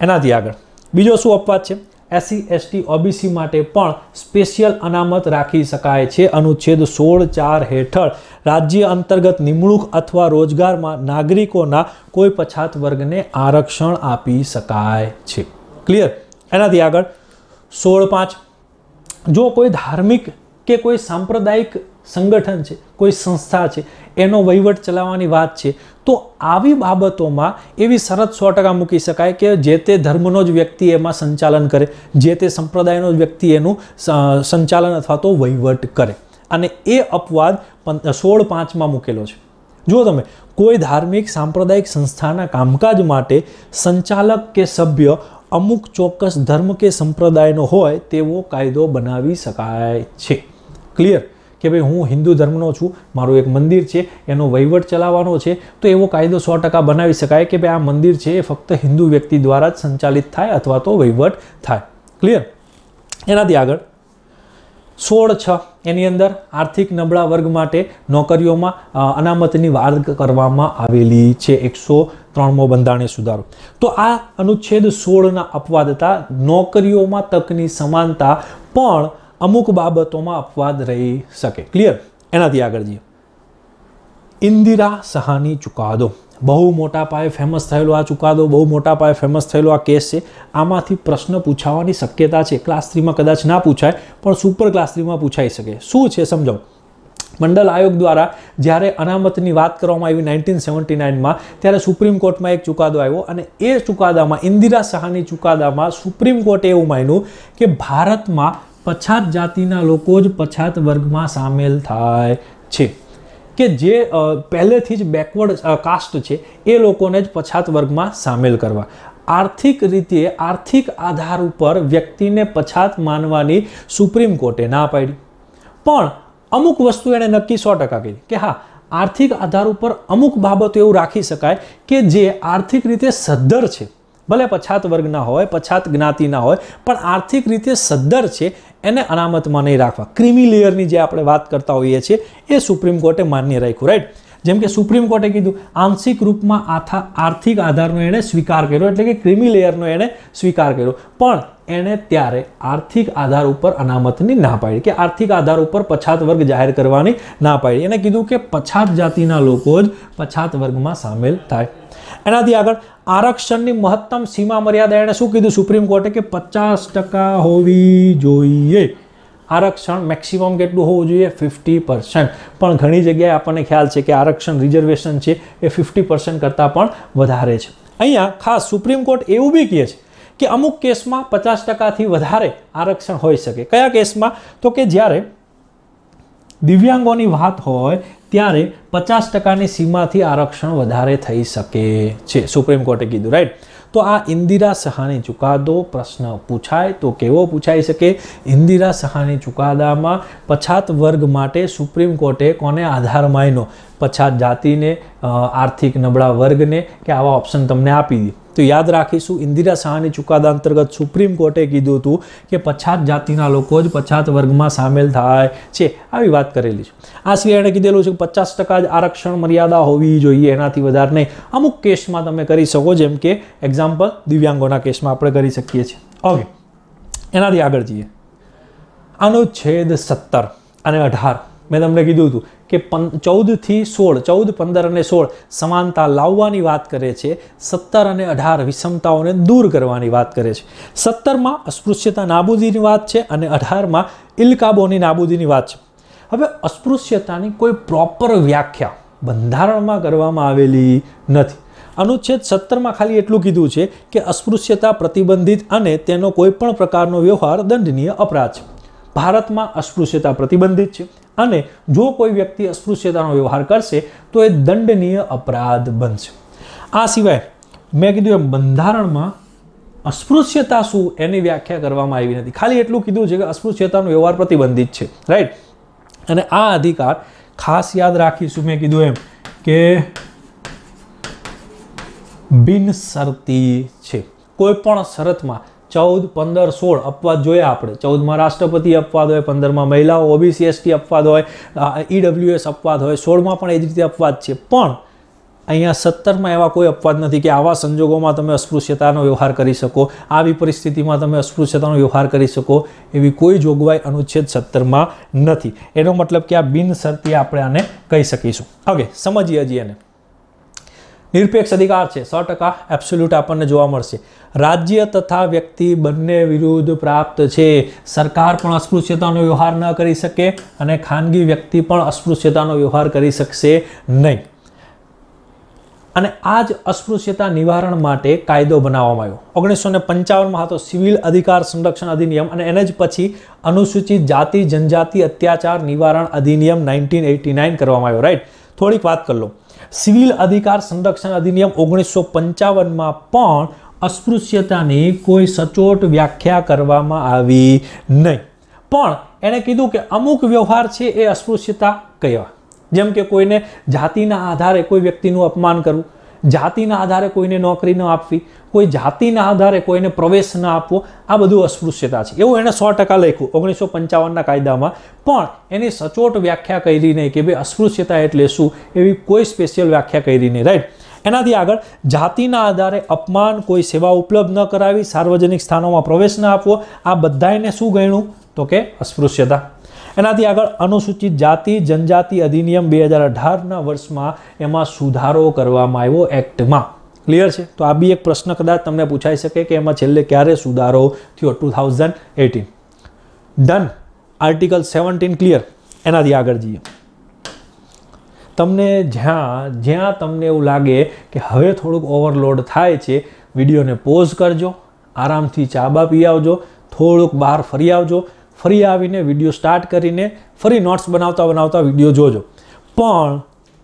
એનાથી આગળ બીજો શું અપવાદ છે એસસી એસટી ઓબીસી માટે પણ સ્પેશિયલ અનામત રાખી શકાય છે અનુચ્છેદ સોળ ચાર હેઠળ રાજ્ય અંતર્ગત નિમણૂક અથવા રોજગારમાં નાગરિકોના કોઈ પછાત વર્ગને આરક્ષણ આપી શકાય છે ક્લિયર એનાથી આગળ સોળ પાંચ જો કોઈ ધાર્મિક કે કોઈ સાંપ્રદાયિક સંગઠન છે કોઈ સંસ્થા છે એનો વહીવટ ચલાવવાની વાત છે તો આવી બાબતોમાં એવી શરત સો ટકા મૂકી શકાય કે જે તે ધર્મનો જ વ્યક્તિ એમાં સંચાલન કરે જે તે સંપ્રદાયનો જ વ્યક્તિ એનું સંચાલન અથવા તો વહીવટ કરે અને એ અપવાદ સોળ પાંચમાં મૂકેલો છે જુઓ તમે કોઈ ધાર્મિક સાંપ્રદાયિક સંસ્થાના કામકાજ માટે સંચાલક કે સભ્ય અમુક ચોક્કસ ધર્મ કે સંપ્રદાયનો હોય તેવો કાયદો બનાવી શકાય છે ક્લિયર કે ભાઈ હું હિન્દુ ધર્મનો છું મારું એક મંદિર છે એનો વહીવટ ચલાવવાનો છે તો એવો કાયદો સો ટકા બનાવી શકાય કે ભાઈ આ મંદિર છે એ ફક્ત હિન્દુ વ્યક્તિ દ્વારા જ સંચાલિત થાય અથવા તો વહીવટ થાય ક્લિયર એનાથી આગળ સોળ છ એની અંદર આર્થિક નબળા વર્ગ માટે નોકરીઓમાં અનામતની વાત કરવામાં આવેલી છે એકસો ત્રણમો બંધારણીય સુધારો તો આ અનુચ્છેદ સોળના અપવાદ હતા નોકરીઓમાં તકની સમાનતા પણ અમુક બાબતોમાં અપવાદ રહી શકે ક્લિયર એનાથી આગળ જઈએ ઇન્દિરા સહાની ચુકાદો બહુ મોટા પાયે ફેમસ થયેલો આ ચુકાદો બહુ મોટા પાયે ફેમસ થયેલો આ કેસ છે આમાંથી પ્રશ્ન પૂછાવાની શક્યતા છે ક્લાસ થ્રીમાં કદાચ ના પૂછાય પણ સુપર ક્લાસ થ્રીમાં પૂછાઈ શકે શું છે સમજાવો મંડળ આયોગ દ્વારા જ્યારે અનામતની વાત કરવામાં આવી નાઇન્ટીન સેવન્ટી નાઇનમાં ત્યારે સુપ્રીમ કોર્ટમાં એક ચુકાદો આવ્યો અને એ ચુકાદામાં ઇન્દિરા સહાની ચુકાદામાં સુપ્રીમ કોર્ટે એવું માન્યું કે ભારતમાં પછાત જાતિના લોકો જ પછાત વર્ગમાં સામેલ થાય છે કે જે પહેલેથી જ બેકવર્ડ કાસ્ટ છે એ લોકોને જ પછાત વર્ગમાં સામેલ કરવા આર્થિક રીતે આર્થિક આધાર ઉપર વ્યક્તિને પછાત માનવાની સુપ્રીમ કોર્ટે ના પાડી પણ અમુક વસ્તુ એણે નક્કી સો ટકા કરી કે હા આર્થિક આધાર ઉપર અમુક બાબતો એવું રાખી શકાય કે જે આર્થિક રીતે સદ્ધર છે ભલે પછાત વર્ગના હોય પછાત જ્ઞાતિના હોય પણ આર્થિક રીતે સદ્ધર છે એને અનામતમાં નહીં રાખવા ક્રિમી લેયરની જે આપણે વાત કરતા હોઈએ છીએ એ સુપ્રીમ કોર્ટે માન્ય રાખ્યું રાઈટ જેમ કે સુપ્રીમ કોર્ટે કીધું આંશિક રૂપમાં આથા આર્થિક આધારનો એણે સ્વીકાર કર્યો એટલે કે ક્રિમી લેયરનો એણે સ્વીકાર કર્યો પણ એણે ત્યારે આર્થિક આધાર ઉપર અનામતની ના પાડી કે આર્થિક આધાર ઉપર પછાત વર્ગ જાહેર કરવાની ના પાડી એને કીધું કે પછાત જાતિના લોકો જ પછાત વર્ગમાં સામેલ થાય એનાથી આગળ આરક્ષણની મહત્તમ સીમા મર્યાદા એણે શું કીધું સુપ્રીમ કોર્ટે કે પચાસ ટકા હોવી જોઈએ આરક્ષણ મેક્સિમમ કેટલું હોવું જોઈએ ફિફ્ટી પર્સન્ટ પણ ઘણી જગ્યાએ આપણને ખ્યાલ છે કે આરક્ષણ રિઝર્વેશન છે એ ફિફ્ટી પર્સન્ટ કરતાં પણ વધારે છે અહીંયા ખાસ સુપ્રીમ કોર્ટ એવું બી કહે છે કે અમુક કેસમાં પચાસ ટકાથી વધારે આરક્ષણ હોઈ શકે કયા કેસમાં તો કે જ્યારે દિવ્યાંગોની વાત હોય ત્યારે પચાસ ટકાની સીમાથી આરક્ષણ વધારે થઈ શકે છે સુપ્રીમ કોર્ટે કીધું રાઈટ તો આ ઇન્દિરા સહાની ચુકાદો પ્રશ્ન પૂછાય તો કેવો પૂછાઈ શકે ઇન્દિરા સહાની ચુકાદામાં પછાત વર્ગ માટે સુપ્રીમ કોર્ટે કોને આધાર માન્યો પછાત જાતિને આર્થિક નબળા વર્ગને કે આવા ઓપ્શન તમને આપી દીધી તો યાદ રાખીશું ઇન્દિરા શાહની ચુકાદા અંતર્ગત સુપ્રીમ કોર્ટે કીધું હતું કે પછાત જાતિના લોકો જ પછાત વર્ગમાં સામેલ થાય છે આવી વાત કરેલી છે આ સિવાય એણે કીધેલું છે કે પચાસ ટકા જ આરક્ષણ મર્યાદા હોવી જોઈએ એનાથી વધારે નહીં અમુક કેસમાં તમે કરી શકો જેમ કે એક્ઝામ્પલ દિવ્યાંગોના કેસમાં આપણે કરી શકીએ છીએ ઓકે એનાથી આગળ જઈએ અનુચ્છેદ સત્તર અને અઢાર મેં તમને કીધું હતું કે પં ચૌદથી સોળ ચૌદ પંદર અને સોળ સમાનતા લાવવાની વાત કરે છે સત્તર અને અઢાર વિષમતાઓને દૂર કરવાની વાત કરે છે સત્તરમાં અસ્પૃશ્યતા નાબૂદીની વાત છે અને અઢારમાં ઇલકાબોની નાબૂદીની વાત છે હવે અસ્પૃશ્યતાની કોઈ પ્રોપર વ્યાખ્યા બંધારણમાં કરવામાં આવેલી નથી અનુચ્છેદ સત્તરમાં ખાલી એટલું કીધું છે કે અસ્પૃશ્યતા પ્રતિબંધિત અને તેનો કોઈપણ પ્રકારનો વ્યવહાર દંડનીય અપરાધ છે ભારતમાં અસ્પૃશ્યતા પ્રતિબંધિત છે અને જો કોઈ વ્યક્તિ અસ્પૃશ્યતાનો વ્યવહાર કરશે તો એ દંડનીય અપરાધ બનશે આ સિવાય મેં કીધું એમ બંધારણમાં અસ્પૃશ્યતા શું એની વ્યાખ્યા કરવામાં આવી નથી ખાલી એટલું કીધું છે કે અસ્પૃશ્યતાનો વ્યવહાર પ્રતિબંધિત છે રાઈટ અને આ અધિકાર ખાસ યાદ રાખીશું મેં કીધું એમ કે બિનશરતી છે કોઈ પણ શરતમાં ચૌદ પંદર સોળ અપવાદ જોઈએ આપણે ચૌદમાં રાષ્ટ્રપતિ અપવાદ હોય પંદરમાં મહિલાઓ ઓબીસી એસટી અપવાદ હોય ઈડબ્લ્યુએસ અપવાદ હોય સોળમાં પણ એ જ રીતે અપવાદ છે પણ અહીંયા સત્તરમાં એવા કોઈ અપવાદ નથી કે આવા સંજોગોમાં તમે અસ્પૃશ્યતાનો વ્યવહાર કરી શકો આવી પરિસ્થિતિમાં તમે અસ્પૃશ્યતાનો વ્યવહાર કરી શકો એવી કોઈ જોગવાઈ અનુચ્છેદ સત્તરમાં નથી એનો મતલબ કે આ બિનશરતી આપણે આને કહી શકીશું હવે સમજીએ હજી એને નિરપેક્ષ અધિકાર છે સો ટકા એબ્સોલ્યુટ આપણને જોવા મળશે રાજ્ય તથા વ્યક્તિ બંને વિરુદ્ધ પ્રાપ્ત છે સરકાર પણ અસ્પૃશ્યતાનો વ્યવહાર ન કરી શકે અને ખાનગી વ્યક્તિ પણ અસ્પૃશ્યતાનો વ્યવહાર કરી શકશે નહીં અને આ જ અસ્પૃશ્યતા નિવારણ માટે કાયદો બનાવવામાં આવ્યો ઓગણીસો ને પંચાવનમાં હતો સિવિલ અધિકાર સંરક્ષણ અધિનિયમ અને એને જ પછી અનુસૂચિત જાતિ જનજાતિ અત્યાચાર નિવારણ અધિનિયમ નાઇન્ટીન એટી નાઇન કરવામાં આવ્યો રાઈટ થોડીક વાત કરી લો સિવિલ અધિકાર સંરક્ષણ અધિનિયમ ઓગણીસો પંચાવનમાં પણ અસ્પૃશ્યતાની કોઈ સચોટ વ્યાખ્યા કરવામાં આવી નહીં પણ એણે કીધું કે અમુક વ્યવહાર છે એ અસ્પૃશ્યતા કહેવા જેમ કે કોઈને જાતિના આધારે કોઈ વ્યક્તિનું અપમાન કરવું જાતિના આધારે કોઈને નોકરી ન આપવી કોઈ જાતિના આધારે કોઈને પ્રવેશ ન આપવો આ બધું અસ્પૃશ્યતા છે એવું એણે સો ટકા લખ્યું ઓગણીસો પંચાવનના કાયદામાં પણ એની સચોટ વ્યાખ્યા કરી નહીં કે ભાઈ અસ્પૃશ્યતા એટલે શું એવી કોઈ સ્પેશિયલ વ્યાખ્યા કરી નહીં રાઈટ એનાથી આગળ જાતિના આધારે અપમાન કોઈ સેવા ઉપલબ્ધ ન કરાવી સાર્વજનિક સ્થાનોમાં પ્રવેશ ન આપવો આ બધાને શું ગણ્યું તો કે અસ્પૃશ્યતા એનાથી આગળ અનુસૂચિત જાતિ જનજાતિ અધિનિયમ બે હજાર અઢારના વર્ષમાં એમાં સુધારો કરવામાં આવ્યો એક્ટમાં ક્લિયર છે તો આ બી એક પ્રશ્ન કદાચ તમને પૂછાઈ શકે કે એમાં છેલ્લે ક્યારે સુધારો થયો two thousand eighteen done article seventeen clear એનાથી આગળ જઈએ તમને જ્યાં જ્યાં તમને એવું લાગે કે હવે થોડુંક ઓવરલોડ થાય છે વિડીયોને પોઝ કરજો આરામથી ચાબા પી આવજો થોડુંક બહાર ફરી આવજો ફરી આવીને વિડીયો સ્ટાર્ટ કરીને ફરી નોટ્સ બનાવતા બનાવતા વિડીયો જોજો પણ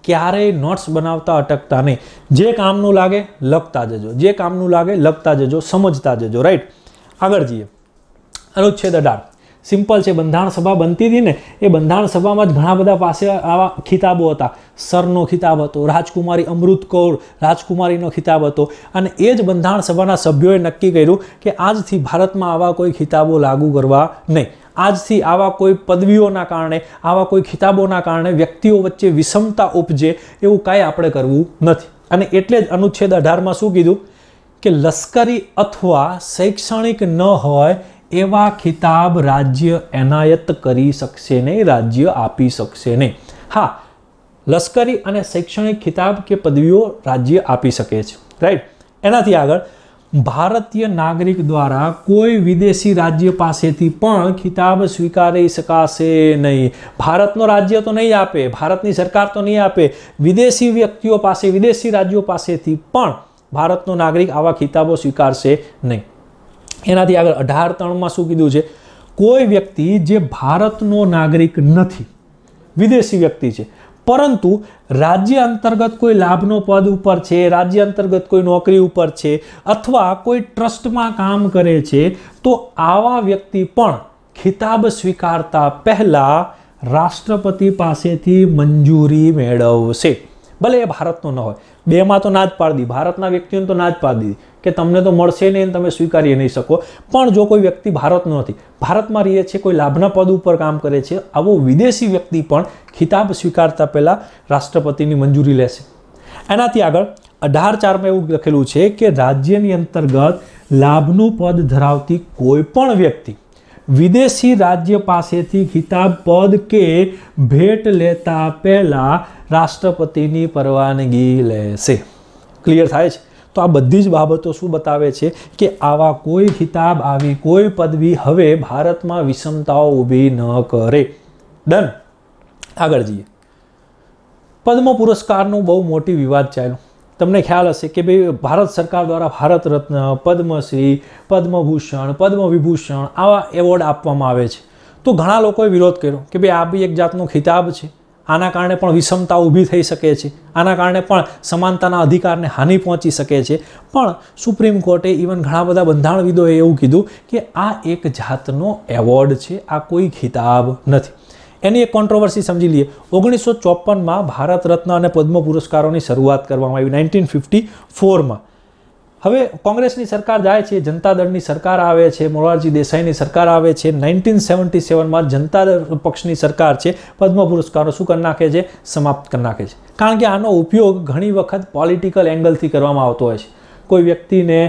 ક્યારેય નોટ્સ બનાવતા અટકતા નહીં જે કામનું લાગે લખતા જજો જે કામનું લાગે લખતા જજો સમજતા જજો રાઈટ આગળ જઈએ અનુચ્છેદ અઢાર સિમ્પલ છે બંધારણ સભા બનતી હતી ને એ બંધારણ સભામાં જ ઘણા બધા પાસે આવા ખિતાબો હતા સરનો ખિતાબ હતો રાજકુમારી અમૃત કૌર રાજકુમારીનો ખિતાબ હતો અને એ જ બંધારણ સભાના સભ્યોએ નક્કી કર્યું કે આજથી ભારતમાં આવા કોઈ ખિતાબો લાગુ કરવા નહીં આજથી આવા કોઈ પદવીઓના કારણે આવા કોઈ ખિતાબોના કારણે વ્યક્તિઓ વચ્ચે વિષમતા ઉપજે એવું કાંઈ આપણે કરવું નથી અને એટલે જ અનુચ્છેદ અઢારમાં શું કીધું કે લશ્કરી અથવા શૈક્ષણિક ન હોય એવા ખિતાબ રાજ્ય એનાયત કરી શકશે નહીં રાજ્ય આપી શકશે નહીં હા લશ્કરી અને શૈક્ષણિક ખિતાબ કે પદવીઓ રાજ્ય આપી શકે છે રાઈટ એનાથી આગળ ભારતીય નાગરિક દ્વારા કોઈ વિદેશી રાજ્ય પાસેથી પણ ખિતાબ સ્વીકારી શકાશે નહીં ભારતનો રાજ્ય તો નહીં આપે ભારતની સરકાર તો નહીં આપે વિદેશી વ્યક્તિઓ પાસે વિદેશી રાજ્યો પાસેથી પણ ભારતનો નાગરિક આવા ખિતાબો સ્વીકારશે નહીં એનાથી આગળ અઢાર ત્રણમાં શું કીધું છે કોઈ વ્યક્તિ જે ભારતનો નાગરિક નથી વિદેશી વ્યક્તિ છે પરંતુ રાજ્ય અંતર્ગત કોઈ લાભનો પદ ઉપર છે રાજ્ય અંતર્ગત કોઈ નોકરી ઉપર છે અથવા કોઈ ટ્રસ્ટમાં કામ કરે છે તો આવા વ્યક્તિ પણ ખિતાબ સ્વીકારતા પહેલાં રાષ્ટ્રપતિ પાસેથી મંજૂરી મેળવશે ભલે એ ભારતનો ન હોય બેમાં તો ના જ પાડી ભારતના વ્યક્તિઓને તો ના જ પાડી દીધી કે તમને તો મળશે નહીં તમે સ્વીકારી નહીં શકો પણ જો કોઈ વ્યક્તિ ભારતનો નથી ભારતમાં રહીએ છે કોઈ લાભના પદ ઉપર કામ કરે છે આવો વિદેશી વ્યક્તિ પણ ખિતાબ સ્વીકારતા પહેલાં રાષ્ટ્રપતિની મંજૂરી લેશે એનાથી આગળ અઢાર ચારમાં એવું લખેલું છે કે રાજ્યની અંતર્ગત લાભનું પદ ધરાવતી કોઈ પણ વ્યક્તિ વિદેશી રાજ્ય પાસેથી ખિતાબ પદ કે ભેટ લેતા પહેલાં રાષ્ટ્રપતિની પરવાનગી લેશે ક્લિયર થાય છે તો આ બધી જ બાબતો શું બતાવે છે કે આવા કોઈ ખિતાબ આવી કોઈ પદવી હવે ભારતમાં વિષમતાઓ ઊભી ન કરે ડન આગળ જઈએ પદ્મ પુરસ્કારનું બહુ મોટી વિવાદ ચાલ્યું તમને ખ્યાલ હશે કે ભાઈ ભારત સરકાર દ્વારા ભારત રત્ન પદ્મશ્રી પદ્મભૂષણ પદ્મવિભૂષણ આવા એવોર્ડ આપવામાં આવે છે તો ઘણા લોકોએ વિરોધ કર્યો કે ભાઈ આ બી એક જાતનો ખિતાબ છે આના કારણે પણ વિષમતા ઊભી થઈ શકે છે આના કારણે પણ સમાનતાના અધિકારને હાનિ પહોંચી શકે છે પણ સુપ્રીમ કોર્ટે ઇવન ઘણા બધા બંધારણવિદોએ એવું કીધું કે આ એક જાતનો એવોર્ડ છે આ કોઈ ખિતાબ નથી એની એક કોન્ટ્રોવર્સી સમજી લઈએ ઓગણીસો ચોપનમાં ભારત રત્ન અને પદ્મ પુરસ્કારોની શરૂઆત કરવામાં આવી નાઇન્ટીન ફિફ્ટી ફોરમાં હવે કોંગ્રેસની સરકાર જાય છે જનતા દળની સરકાર આવે છે મોરારજી દેસાઈની સરકાર આવે છે નાઇન્ટીન સેવન્ટી સેવનમાં જનતા દળ પક્ષની સરકાર છે પદ્મ પુરસ્કારો શું કરી નાખે છે સમાપ્ત કરી નાખે છે કારણ કે આનો ઉપયોગ ઘણી વખત પોલિટિકલ એંગલથી કરવામાં આવતો હોય છે કોઈ વ્યક્તિને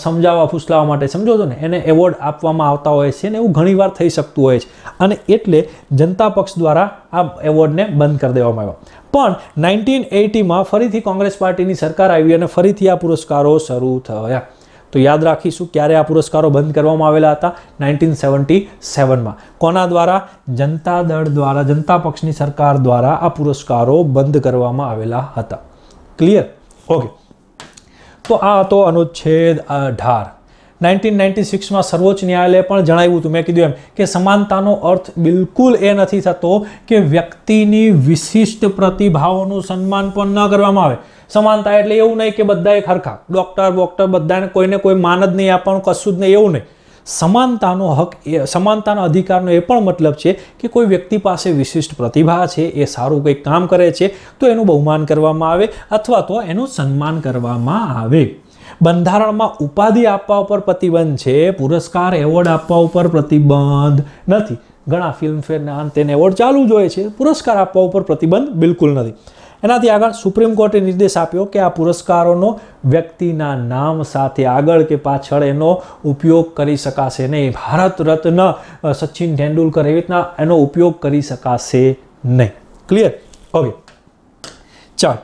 સમજાવવા ફૂસલાવવા માટે સમજો છો ને એને એવોર્ડ આપવામાં આવતા હોય છે ને એવું ઘણીવાર થઈ શકતું હોય છે અને એટલે જનતા પક્ષ દ્વારા આ એવોર્ડને બંધ કરી દેવામાં આવ્યો પણ નાઇન્ટીન એટીમાં ફરીથી કોંગ્રેસ પાર્ટીની સરકાર આવી અને ફરીથી આ પુરસ્કારો શરૂ થયા તો યાદ રાખીશું ક્યારે આ પુરસ્કારો બંધ કરવામાં આવેલા હતા નાઇન્ટીન સેવન્ટી સેવનમાં કોના દ્વારા જનતા દળ દ્વારા જનતા પક્ષની સરકાર દ્વારા આ પુરસ્કારો બંધ કરવામાં આવેલા હતા ક્લિયર ઓકે તો આ હતો અનુચ્છેદ અઢાર નાઇન્ટીન નાઇન્ટી સિક્સમાં સર્વોચ્ચ ન્યાયાલયે પણ જણાવ્યું હતું મેં કીધું એમ કે સમાનતાનો અર્થ બિલકુલ એ નથી થતો કે વ્યક્તિની વિશિષ્ટ પ્રતિભાઓનું સન્માન પણ ન કરવામાં આવે સમાનતા એટલે એવું નહીં કે બધા એક હરખા ડૉક્ટર વોક્ટર બધાને કોઈને કોઈ માન જ નહીં આપવાનું કશું જ નહીં એવું નહીં સમાનતાનો હક એ સમાનતાનો અધિકારનો એ પણ મતલબ છે કે કોઈ વ્યક્તિ પાસે વિશિષ્ટ પ્રતિભા છે એ સારું કંઈક કામ કરે છે તો એનું બહુમાન કરવામાં આવે અથવા તો એનું સન્માન કરવામાં આવે બંધારણમાં ઉપાધિ આપવા ઉપર પ્રતિબંધ છે પુરસ્કાર એવોર્ડ આપવા ઉપર પ્રતિબંધ નથી ઘણા ફિલ્મફેરના અંતેને એવોર્ડ ચાલુ જ હોય છે પુરસ્કાર આપવા ઉપર પ્રતિબંધ બિલકુલ નથી એનાથી આગળ સુપ્રીમ કોર્ટે નિર્દેશ આપ્યો કે આ પુરસ્કારોનો વ્યક્તિના નામ સાથે આગળ કે પાછળ એનો ઉપયોગ કરી શકાશે નહીં ભારત રત્ન સચિન તેંડુલકર એવી રીતના એનો ઉપયોગ કરી શકાશે નહીં ક્લિયર ઓકે ચાલ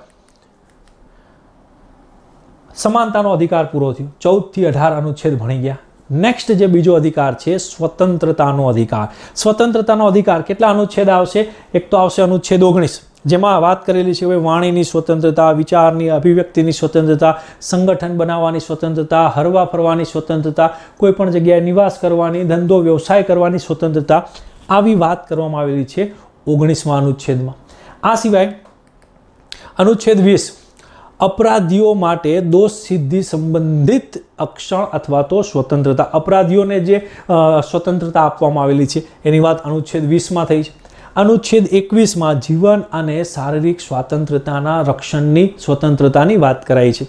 સમાનતાનો અધિકાર પૂરો થયો ચૌદથી અઢાર અનુચ્છેદ ભણી ગયા નેક્સ્ટ જે બીજો અધિકાર છે સ્વતંત્રતાનો અધિકાર સ્વતંત્રતાનો અધિકાર કેટલા અનુચ્છેદ આવશે એક તો આવશે અનુચ્છેદ ઓગણીસ જેમાં વાત કરેલી છે હવે વાણીની સ્વતંત્રતા વિચારની અભિવ્યક્તિની સ્વતંત્રતા સંગઠન બનાવવાની સ્વતંત્રતા હરવા ફરવાની સ્વતંત્રતા કોઈપણ જગ્યાએ નિવાસ કરવાની ધંધો વ્યવસાય કરવાની સ્વતંત્રતા આવી વાત કરવામાં આવેલી છે ઓગણીસમાં અનુચ્છેદમાં આ સિવાય અનુચ્છેદ વીસ અપરાધીઓ માટે દોષ સિદ્ધિ સંબંધિત અક્ષણ અથવા તો સ્વતંત્રતા અપરાધીઓને જે સ્વતંત્રતા આપવામાં આવેલી છે એની વાત અનુચ્છેદ વીસમાં થઈ છે અનુચ્છેદ એકવીસમાં જીવન અને શારીરિક સ્વતંત્રતાના રક્ષણની સ્વતંત્રતાની વાત કરાઈ છે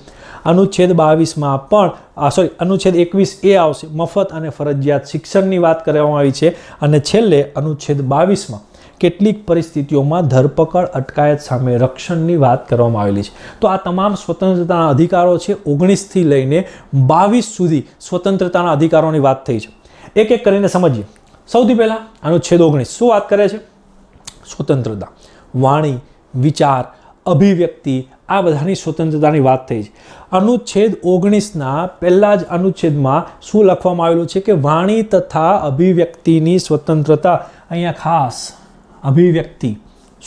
અનુચ્છેદ બાવીસમાં પણ સોરી અનુચ્છેદ એકવીસ એ આવશે મફત અને ફરજિયાત શિક્ષણની વાત કરવામાં આવી છે અને છેલ્લે અનુચ્છેદ બાવીસમાં કેટલીક પરિસ્થિતિઓમાં ધરપકડ અટકાયત સામે રક્ષણની વાત કરવામાં આવેલી છે તો આ તમામ સ્વતંત્રતાના અધિકારો છે ઓગણીસથી લઈને બાવીસ સુધી સ્વતંત્રતાના અધિકારોની વાત થઈ છે એક એક કરીને સમજીએ સૌથી પહેલાં અનુચ્છેદ ઓગણીસ શું વાત કરે છે સ્વતંત્રતા વાણી વિચાર અભિવ્યક્તિ આ બધાની સ્વતંત્રતાની વાત થઈ છે અનુચ્છેદ ઓગણીસના પહેલાં જ અનુચ્છેદમાં શું લખવામાં આવેલું છે કે વાણી તથા અભિવ્યક્તિની સ્વતંત્રતા અહીંયા ખાસ અભિવ્યક્તિ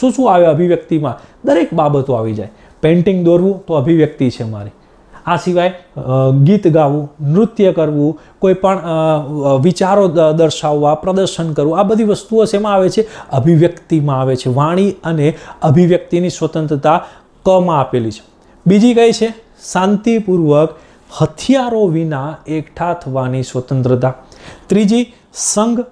શું શું આવે અભિવ્યક્તિમાં દરેક બાબતો આવી જાય પેઇન્ટિંગ દોરવું તો અભિવ્યક્તિ છે મારી આ સિવાય ગીત ગાવું નૃત્ય કરવું કોઈ પણ વિચારો દર્શાવવા પ્રદર્શન કરવું આ બધી વસ્તુઓ શેમાં આવે છે અભિવ્યક્તિમાં આવે છે વાણી અને અભિવ્યક્તિની સ્વતંત્રતા કમાં આપેલી છે બીજી કઈ છે શાંતિપૂર્વક હથિયારો વિના એકઠા થવાની સ્વતંત્રતા ત્રીજી સંઘ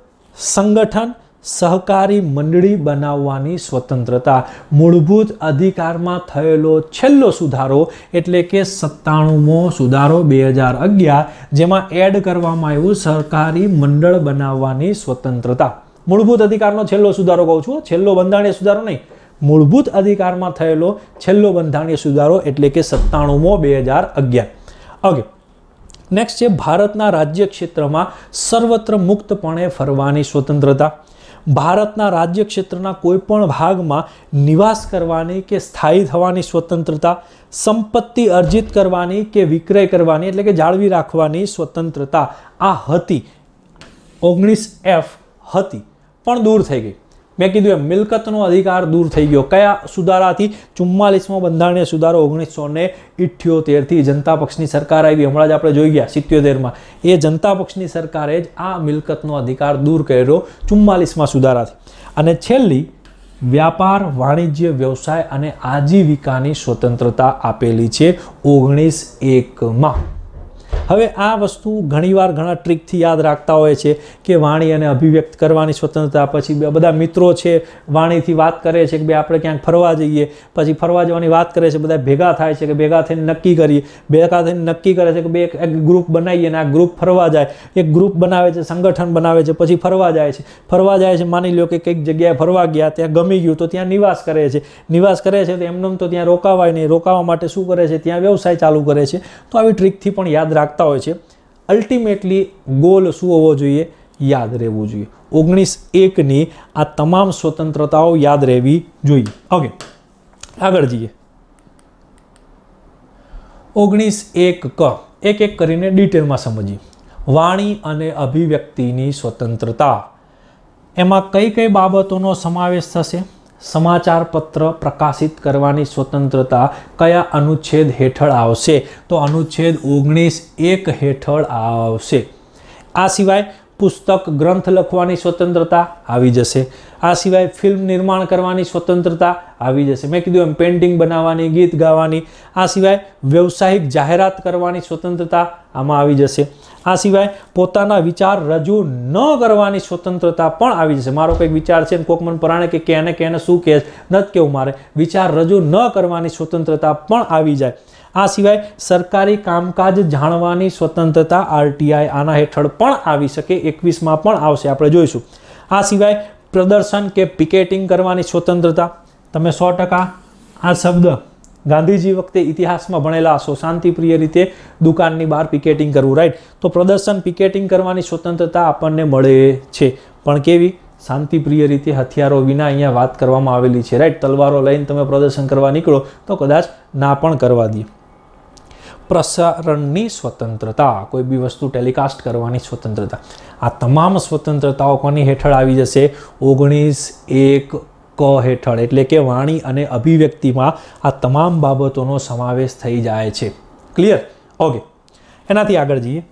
સંગઠન સહકારી મંડળી બનાવવાની સ્વતંત્રતા મૂળભૂત અધિકારમાં થયેલો છેલ્લો સુધારો એટલે કે સત્તાણુંમો સુધારો બે હજાર અગિયાર જેમાં એડ કરવામાં આવ્યું સહકારી મંડળ બનાવવાની સ્વતંત્રતા મૂળભૂત અધિકારનો છેલ્લો સુધારો કહું છું છેલ્લો બંધારણીય સુધારો નહીં મૂળભૂત અધિકારમાં થયેલો છેલ્લો બંધારણીય સુધારો એટલે કે સત્તાણુંમો બે હજાર અગિયાર ઓકે નેક્સ્ટ છે ભારતના રાજ્ય ક્ષેત્રમાં સર્વત્ર મુક્તપણે ફરવાની સ્વતંત્રતા ભારતના રાજ્ય ક્ષેત્રના કોઈપણ ભાગમાં નિવાસ કરવાની કે સ્થાયી થવાની સ્વતંત્રતા સંપત્તિ અર્જિત કરવાની કે વિક્રય કરવાની એટલે કે જાળવી રાખવાની સ્વતંત્રતા આ હતી ઓગણીસ એફ હતી પણ દૂર થઈ ગઈ મેં કીધું એ મિલકતનો અધિકાર દૂર થઈ ગયો કયા સુધારાથી ચુમ્માલીસમો બંધારણીય સુધારો ઓગણીસો ને ઇઠ્યોતેરથી જનતા પક્ષની સરકાર આવી હમણાં જ આપણે જોઈ ગયા સિત્યોતેરમાં એ જનતા પક્ષની સરકારે જ આ મિલકતનો અધિકાર દૂર કર્યો ચુમ્માલીસમાં સુધારાથી અને છેલ્લી વ્યાપાર વાણિજ્ય વ્યવસાય અને આજીવિકાની સ્વતંત્રતા આપેલી છે ઓગણીસ એકમાં હવે આ વસ્તુ ઘણીવાર ઘણા ટ્રીકથી યાદ રાખતા હોય છે કે વાણી અને અભિવ્યક્ત કરવાની સ્વતંત્રતા પછી બધા મિત્રો છે વાણીથી વાત કરે છે કે બે આપણે ક્યાંક ફરવા જઈએ પછી ફરવા જવાની વાત કરે છે બધા ભેગા થાય છે કે ભેગા થઈને નક્કી કરીએ ભેગા થઈને નક્કી કરે છે કે બે એક ગ્રુપ બનાવીએ અને આ ગ્રુપ ફરવા જાય એક ગ્રુપ બનાવે છે સંગઠન બનાવે છે પછી ફરવા જાય છે ફરવા જાય છે માની લો કે કંઈક જગ્યાએ ફરવા ગયા ત્યાં ગમી ગયું તો ત્યાં નિવાસ કરે છે નિવાસ કરે છે તો એમને તો ત્યાં રોકાવાય નહીં રોકાવા માટે શું કરે છે ત્યાં વ્યવસાય ચાલુ કરે છે તો આવી ટ્રીકથી પણ યાદ રાખ રાખતા હોય છે અલ્ટિમેટલી ગોલ શું હોવો જોઈએ યાદ રહેવું જોઈએ ઓગણીસ એકની આ તમામ સ્વતંત્રતાઓ યાદ રહેવી જોઈએ ઓકે આગળ જઈએ ઓગણીસ એક ક એક એક કરીને ડિટેલમાં સમજીએ વાણી અને અભિવ્યક્તિની સ્વતંત્રતા એમાં કઈ કઈ બાબતોનો સમાવેશ થશે સમાચાર પત્ર પ્રકાશિત કરવાની સ્વતંત્રતા કયા અનુચ્છેદ હેઠળ આવશે તો અનુચ્છેદ ઓગણીસ એક હેઠળ આવશે આ સિવાય પુસ્તક ગ્રંથ લખવાની સ્વતંત્રતા આવી જશે આ સિવાય ફિલ્મ નિર્માણ કરવાની સ્વતંત્રતા આવી જશે મેં કીધું એમ પેઇન્ટિંગ બનાવવાની ગીત ગાવાની આ સિવાય વ્યવસાયિક જાહેરાત કરવાની સ્વતંત્રતા આમાં આવી જશે આ સિવાય પોતાના વિચાર રજૂ ન કરવાની સ્વતંત્રતા પણ આવી જશે મારો કંઈક વિચાર છે કોક મન પરાણે કે કેને કેને શું કહે નથી કેવું મારે વિચાર રજૂ ન કરવાની સ્વતંત્રતા પણ આવી જાય આ સિવાય સરકારી કામકાજ જાણવાની સ્વતંત્રતા આરટીઆઈ આના હેઠળ પણ આવી શકે એકવીસમાં પણ આવશે આપણે જોઈશું આ સિવાય પ્રદર્શન કે પિકેટિંગ કરવાની સ્વતંત્રતા તમે સો ટકા આ શબ્દ ગાંધીજી વખતે ઇતિહાસમાં ભણેલા હશો શાંતિપ્રિય રીતે દુકાનની બહાર પિકેટિંગ કરવું રાઈટ તો પ્રદર્શન પિકેટિંગ કરવાની સ્વતંત્રતા આપણને મળે છે પણ કેવી શાંતિપ્રિય રીતે હથિયારો વિના અહીંયા વાત કરવામાં આવેલી છે રાઈટ તલવારો લઈને તમે પ્રદર્શન કરવા નીકળો તો કદાચ ના પણ કરવા દઈએ પ્રસારણની સ્વતંત્રતા કોઈ બી વસ્તુ ટેલિકાસ્ટ કરવાની સ્વતંત્રતા આ તમામ સ્વતંત્રતાઓ કોની હેઠળ આવી જશે ઓગણીસ એક ક હેઠળ એટલે કે વાણી અને અભિવ્યક્તિમાં આ તમામ બાબતોનો સમાવેશ થઈ જાય છે ક્લિયર ઓકે એનાથી આગળ જઈએ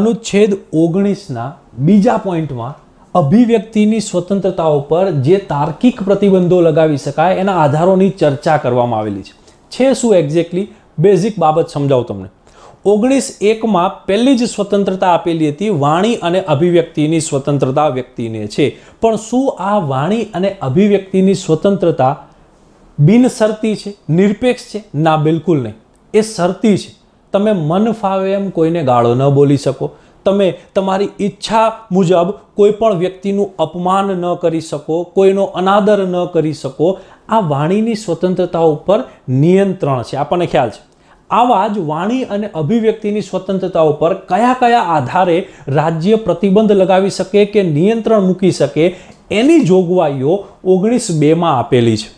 અનુચ્છેદ ઓગણીસના બીજા પોઈન્ટમાં અભિવ્યક્તિની સ્વતંત્રતા ઉપર જે તાર્કિક પ્રતિબંધો લગાવી શકાય એના આધારોની ચર્ચા કરવામાં આવેલી છે છે શું એક્ઝેક્ટલી બેઝિક બાબત સમજાવું તમને ઓગણીસ એકમાં પહેલી જ સ્વતંત્રતા આપેલી હતી વાણી અને અભિવ્યક્તિની સ્વતંત્રતા વ્યક્તિને છે પણ શું આ વાણી અને અભિવ્યક્તિની સ્વતંત્રતા બિનશરતી છે નિરપેક્ષ છે ના બિલકુલ નહીં એ શરતી છે તમે મન ફાવે એમ કોઈને ગાળો ન બોલી શકો તમે તમારી ઈચ્છા મુજબ કોઈ પણ વ્યક્તિનું અપમાન ન કરી શકો કોઈનો અનાદર ન કરી શકો આ વાણીની સ્વતંત્રતા ઉપર નિયંત્રણ છે આપણને ખ્યાલ છે આવા જ વાણી અને અભિવ્યક્તિની સ્વતંત્રતા ઉપર કયા કયા આધારે રાજ્ય પ્રતિબંધ લગાવી શકે કે નિયંત્રણ મૂકી શકે એની જોગવાઈઓ ઓગણીસ બેમાં આપેલી છે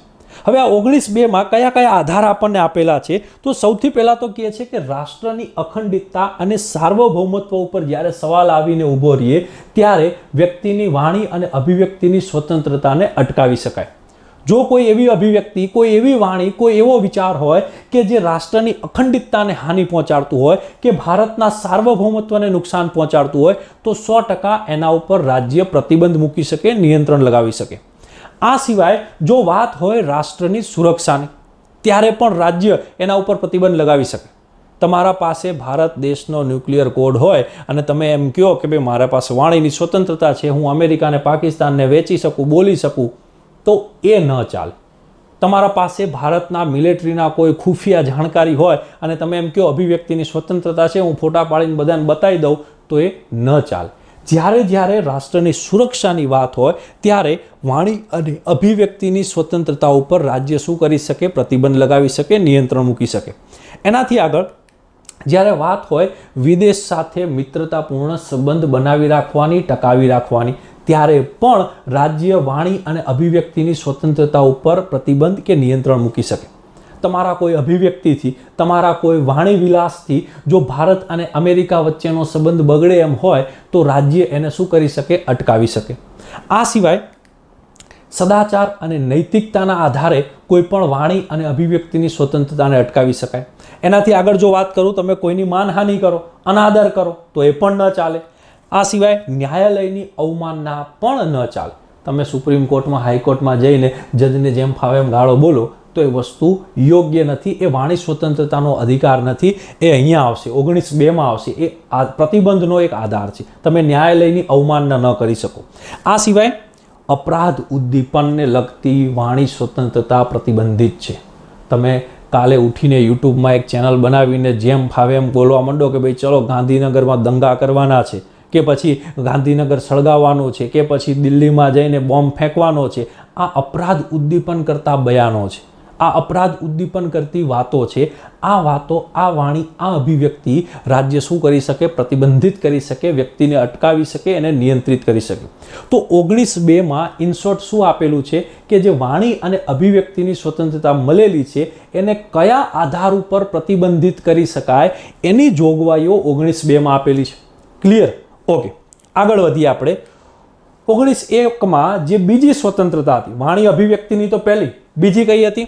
હવે આ ઓગણીસ બેમાં કયા કયા આધાર આપણને આપેલા છે તો સૌથી પહેલાં તો કહે છે કે રાષ્ટ્રની અખંડિતતા અને સાર્વભૌમત્વ ઉપર જ્યારે સવાલ આવીને ઊભો રહીએ ત્યારે વ્યક્તિની વાણી અને અભિવ્યક્તિની સ્વતંત્રતાને અટકાવી શકાય જો કોઈ એવી અભિવ્યક્તિ કોઈ એવી વાણી કોઈ એવો વિચાર હોય કે જે રાષ્ટ્રની અખંડિતતાને હાનિ પહોંચાડતું હોય કે ભારતના સાર્વભૌમત્વને નુકસાન પહોંચાડતું હોય તો સો ટકા એના ઉપર રાજ્ય પ્રતિબંધ મૂકી શકે નિયંત્રણ લગાવી શકે આ સિવાય જો વાત હોય રાષ્ટ્રની સુરક્ષાની ત્યારે પણ રાજ્ય એના ઉપર પ્રતિબંધ લગાવી શકે તમારા પાસે ભારત દેશનો ન્યુક્લિયર કોડ હોય અને તમે એમ કહો કે ભાઈ મારા પાસે વાણીની સ્વતંત્રતા છે હું અમેરિકાને પાકિસ્તાનને વેચી શકું બોલી શકું તો એ ન ચાલે તમારા પાસે ભારતના મિલિટરીના કોઈ ખુફિયા જાણકારી હોય અને તમે એમ કહો અભિવ્યક્તિની સ્વતંત્રતા છે હું ફોટા પાડીને બધાને બતાવી દઉં તો એ ન ચાલે જ્યારે જ્યારે રાષ્ટ્રની સુરક્ષાની વાત હોય ત્યારે વાણી અને અભિવ્યક્તિની સ્વતંત્રતા ઉપર રાજ્ય શું કરી શકે પ્રતિબંધ લગાવી શકે નિયંત્રણ મૂકી શકે એનાથી આગળ જ્યારે વાત હોય વિદેશ સાથે મિત્રતાપૂર્ણ સંબંધ બનાવી રાખવાની ટકાવી રાખવાની ત્યારે પણ રાજ્ય વાણી અને અભિવ્યક્તિની સ્વતંત્રતા ઉપર પ્રતિબંધ કે નિયંત્રણ મૂકી શકે તમારા કોઈ અભિવ્યક્તિથી તમારા કોઈ વાણી વિલાસથી જો ભારત અને અમેરિકા વચ્ચેનો સંબંધ બગડે એમ હોય તો રાજ્ય એને શું કરી શકે અટકાવી શકે આ સિવાય સદાચાર અને નૈતિકતાના આધારે કોઈ પણ વાણી અને અભિવ્યક્તિની સ્વતંત્રતાને અટકાવી શકાય એનાથી આગળ જો વાત કરું તમે કોઈની માનહાનિ કરો અનાદર કરો તો એ પણ ન ચાલે આ સિવાય ન્યાયાલયની અવમાનના પણ ન ચાલે તમે સુપ્રીમ કોર્ટમાં હાઈકોર્ટમાં જઈને જજને જેમ ફાવે એમ ગાળો બોલો તો એ વસ્તુ યોગ્ય નથી એ વાણી સ્વતંત્રતાનો અધિકાર નથી એ અહીંયા આવશે ઓગણીસ બેમાં આવશે એ પ્રતિબંધનો એક આધાર છે તમે ન્યાયાલયની અવમાનના ન કરી શકો આ સિવાય અપરાધ ઉદ્દીપનને લગતી વાણી સ્વતંત્રતા પ્રતિબંધિત છે તમે કાલે ઉઠીને યુટ્યુબમાં એક ચેનલ બનાવીને જેમ ફાવે એમ બોલવા માંડો કે ભાઈ ચલો ગાંધીનગરમાં દંગા કરવાના છે કે પછી ગાંધીનગર સળગાવવાનો છે કે પછી દિલ્હીમાં જઈને બોમ્બ ફેંકવાનો છે આ અપરાધ ઉદ્દીપન કરતા બયાનો છે આ અપરાધ ઉદ્દીપન કરતી વાતો છે આ વાતો આ વાણી આ અભિવ્યક્તિ રાજ્ય શું કરી શકે પ્રતિબંધિત કરી શકે વ્યક્તિને અટકાવી શકે અને નિયંત્રિત કરી શકે તો ઓગણીસ બેમાં ઇનશોર્ટ શું આપેલું છે કે જે વાણી અને અભિવ્યક્તિની સ્વતંત્રતા મળેલી છે એને કયા આધાર ઉપર પ્રતિબંધિત કરી શકાય એની જોગવાઈઓ ઓગણીસ બેમાં આપેલી છે ક્લિયર ઓકે આગળ વધીએ આપણે ઓગણીસ એકમાં જે બીજી સ્વતંત્રતા હતી વાણી અભિવ્યક્તિની તો પહેલી બીજી કઈ હતી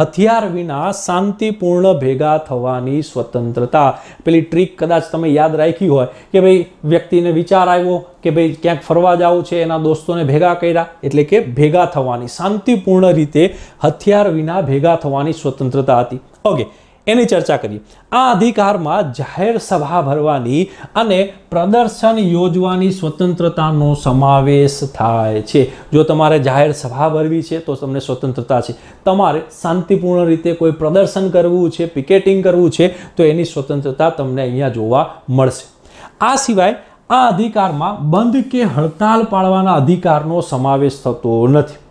હથિયાર વિના શાંતિપૂર્ણ ભેગા થવાની સ્વતંત્રતા પેલી ટ્રીક કદાચ તમે યાદ રાખી હોય કે ભાઈ વ્યક્તિને વિચાર આવ્યો કે ભાઈ ક્યાંક ફરવા જવું છે એના દોસ્તોને ભેગા કર્યા એટલે કે ભેગા થવાની શાંતિપૂર્ણ રીતે હથિયાર વિના ભેગા થવાની સ્વતંત્રતા હતી ઓકે એની ચર્ચા કરીએ આ અધિકારમાં જાહેર સભા ભરવાની અને પ્રદર્શન યોજવાની સ્વતંત્રતાનો સમાવેશ થાય છે જો તમારે જાહેર સભા ભરવી છે તો તમને સ્વતંત્રતા છે તમારે શાંતિપૂર્ણ રીતે કોઈ પ્રદર્શન કરવું છે પિકેટિંગ કરવું છે તો એની સ્વતંત્રતા તમને અહીંયા જોવા મળશે આ સિવાય આ અધિકારમાં બંધ કે હડતાલ પાડવાના અધિકારનો સમાવેશ થતો નથી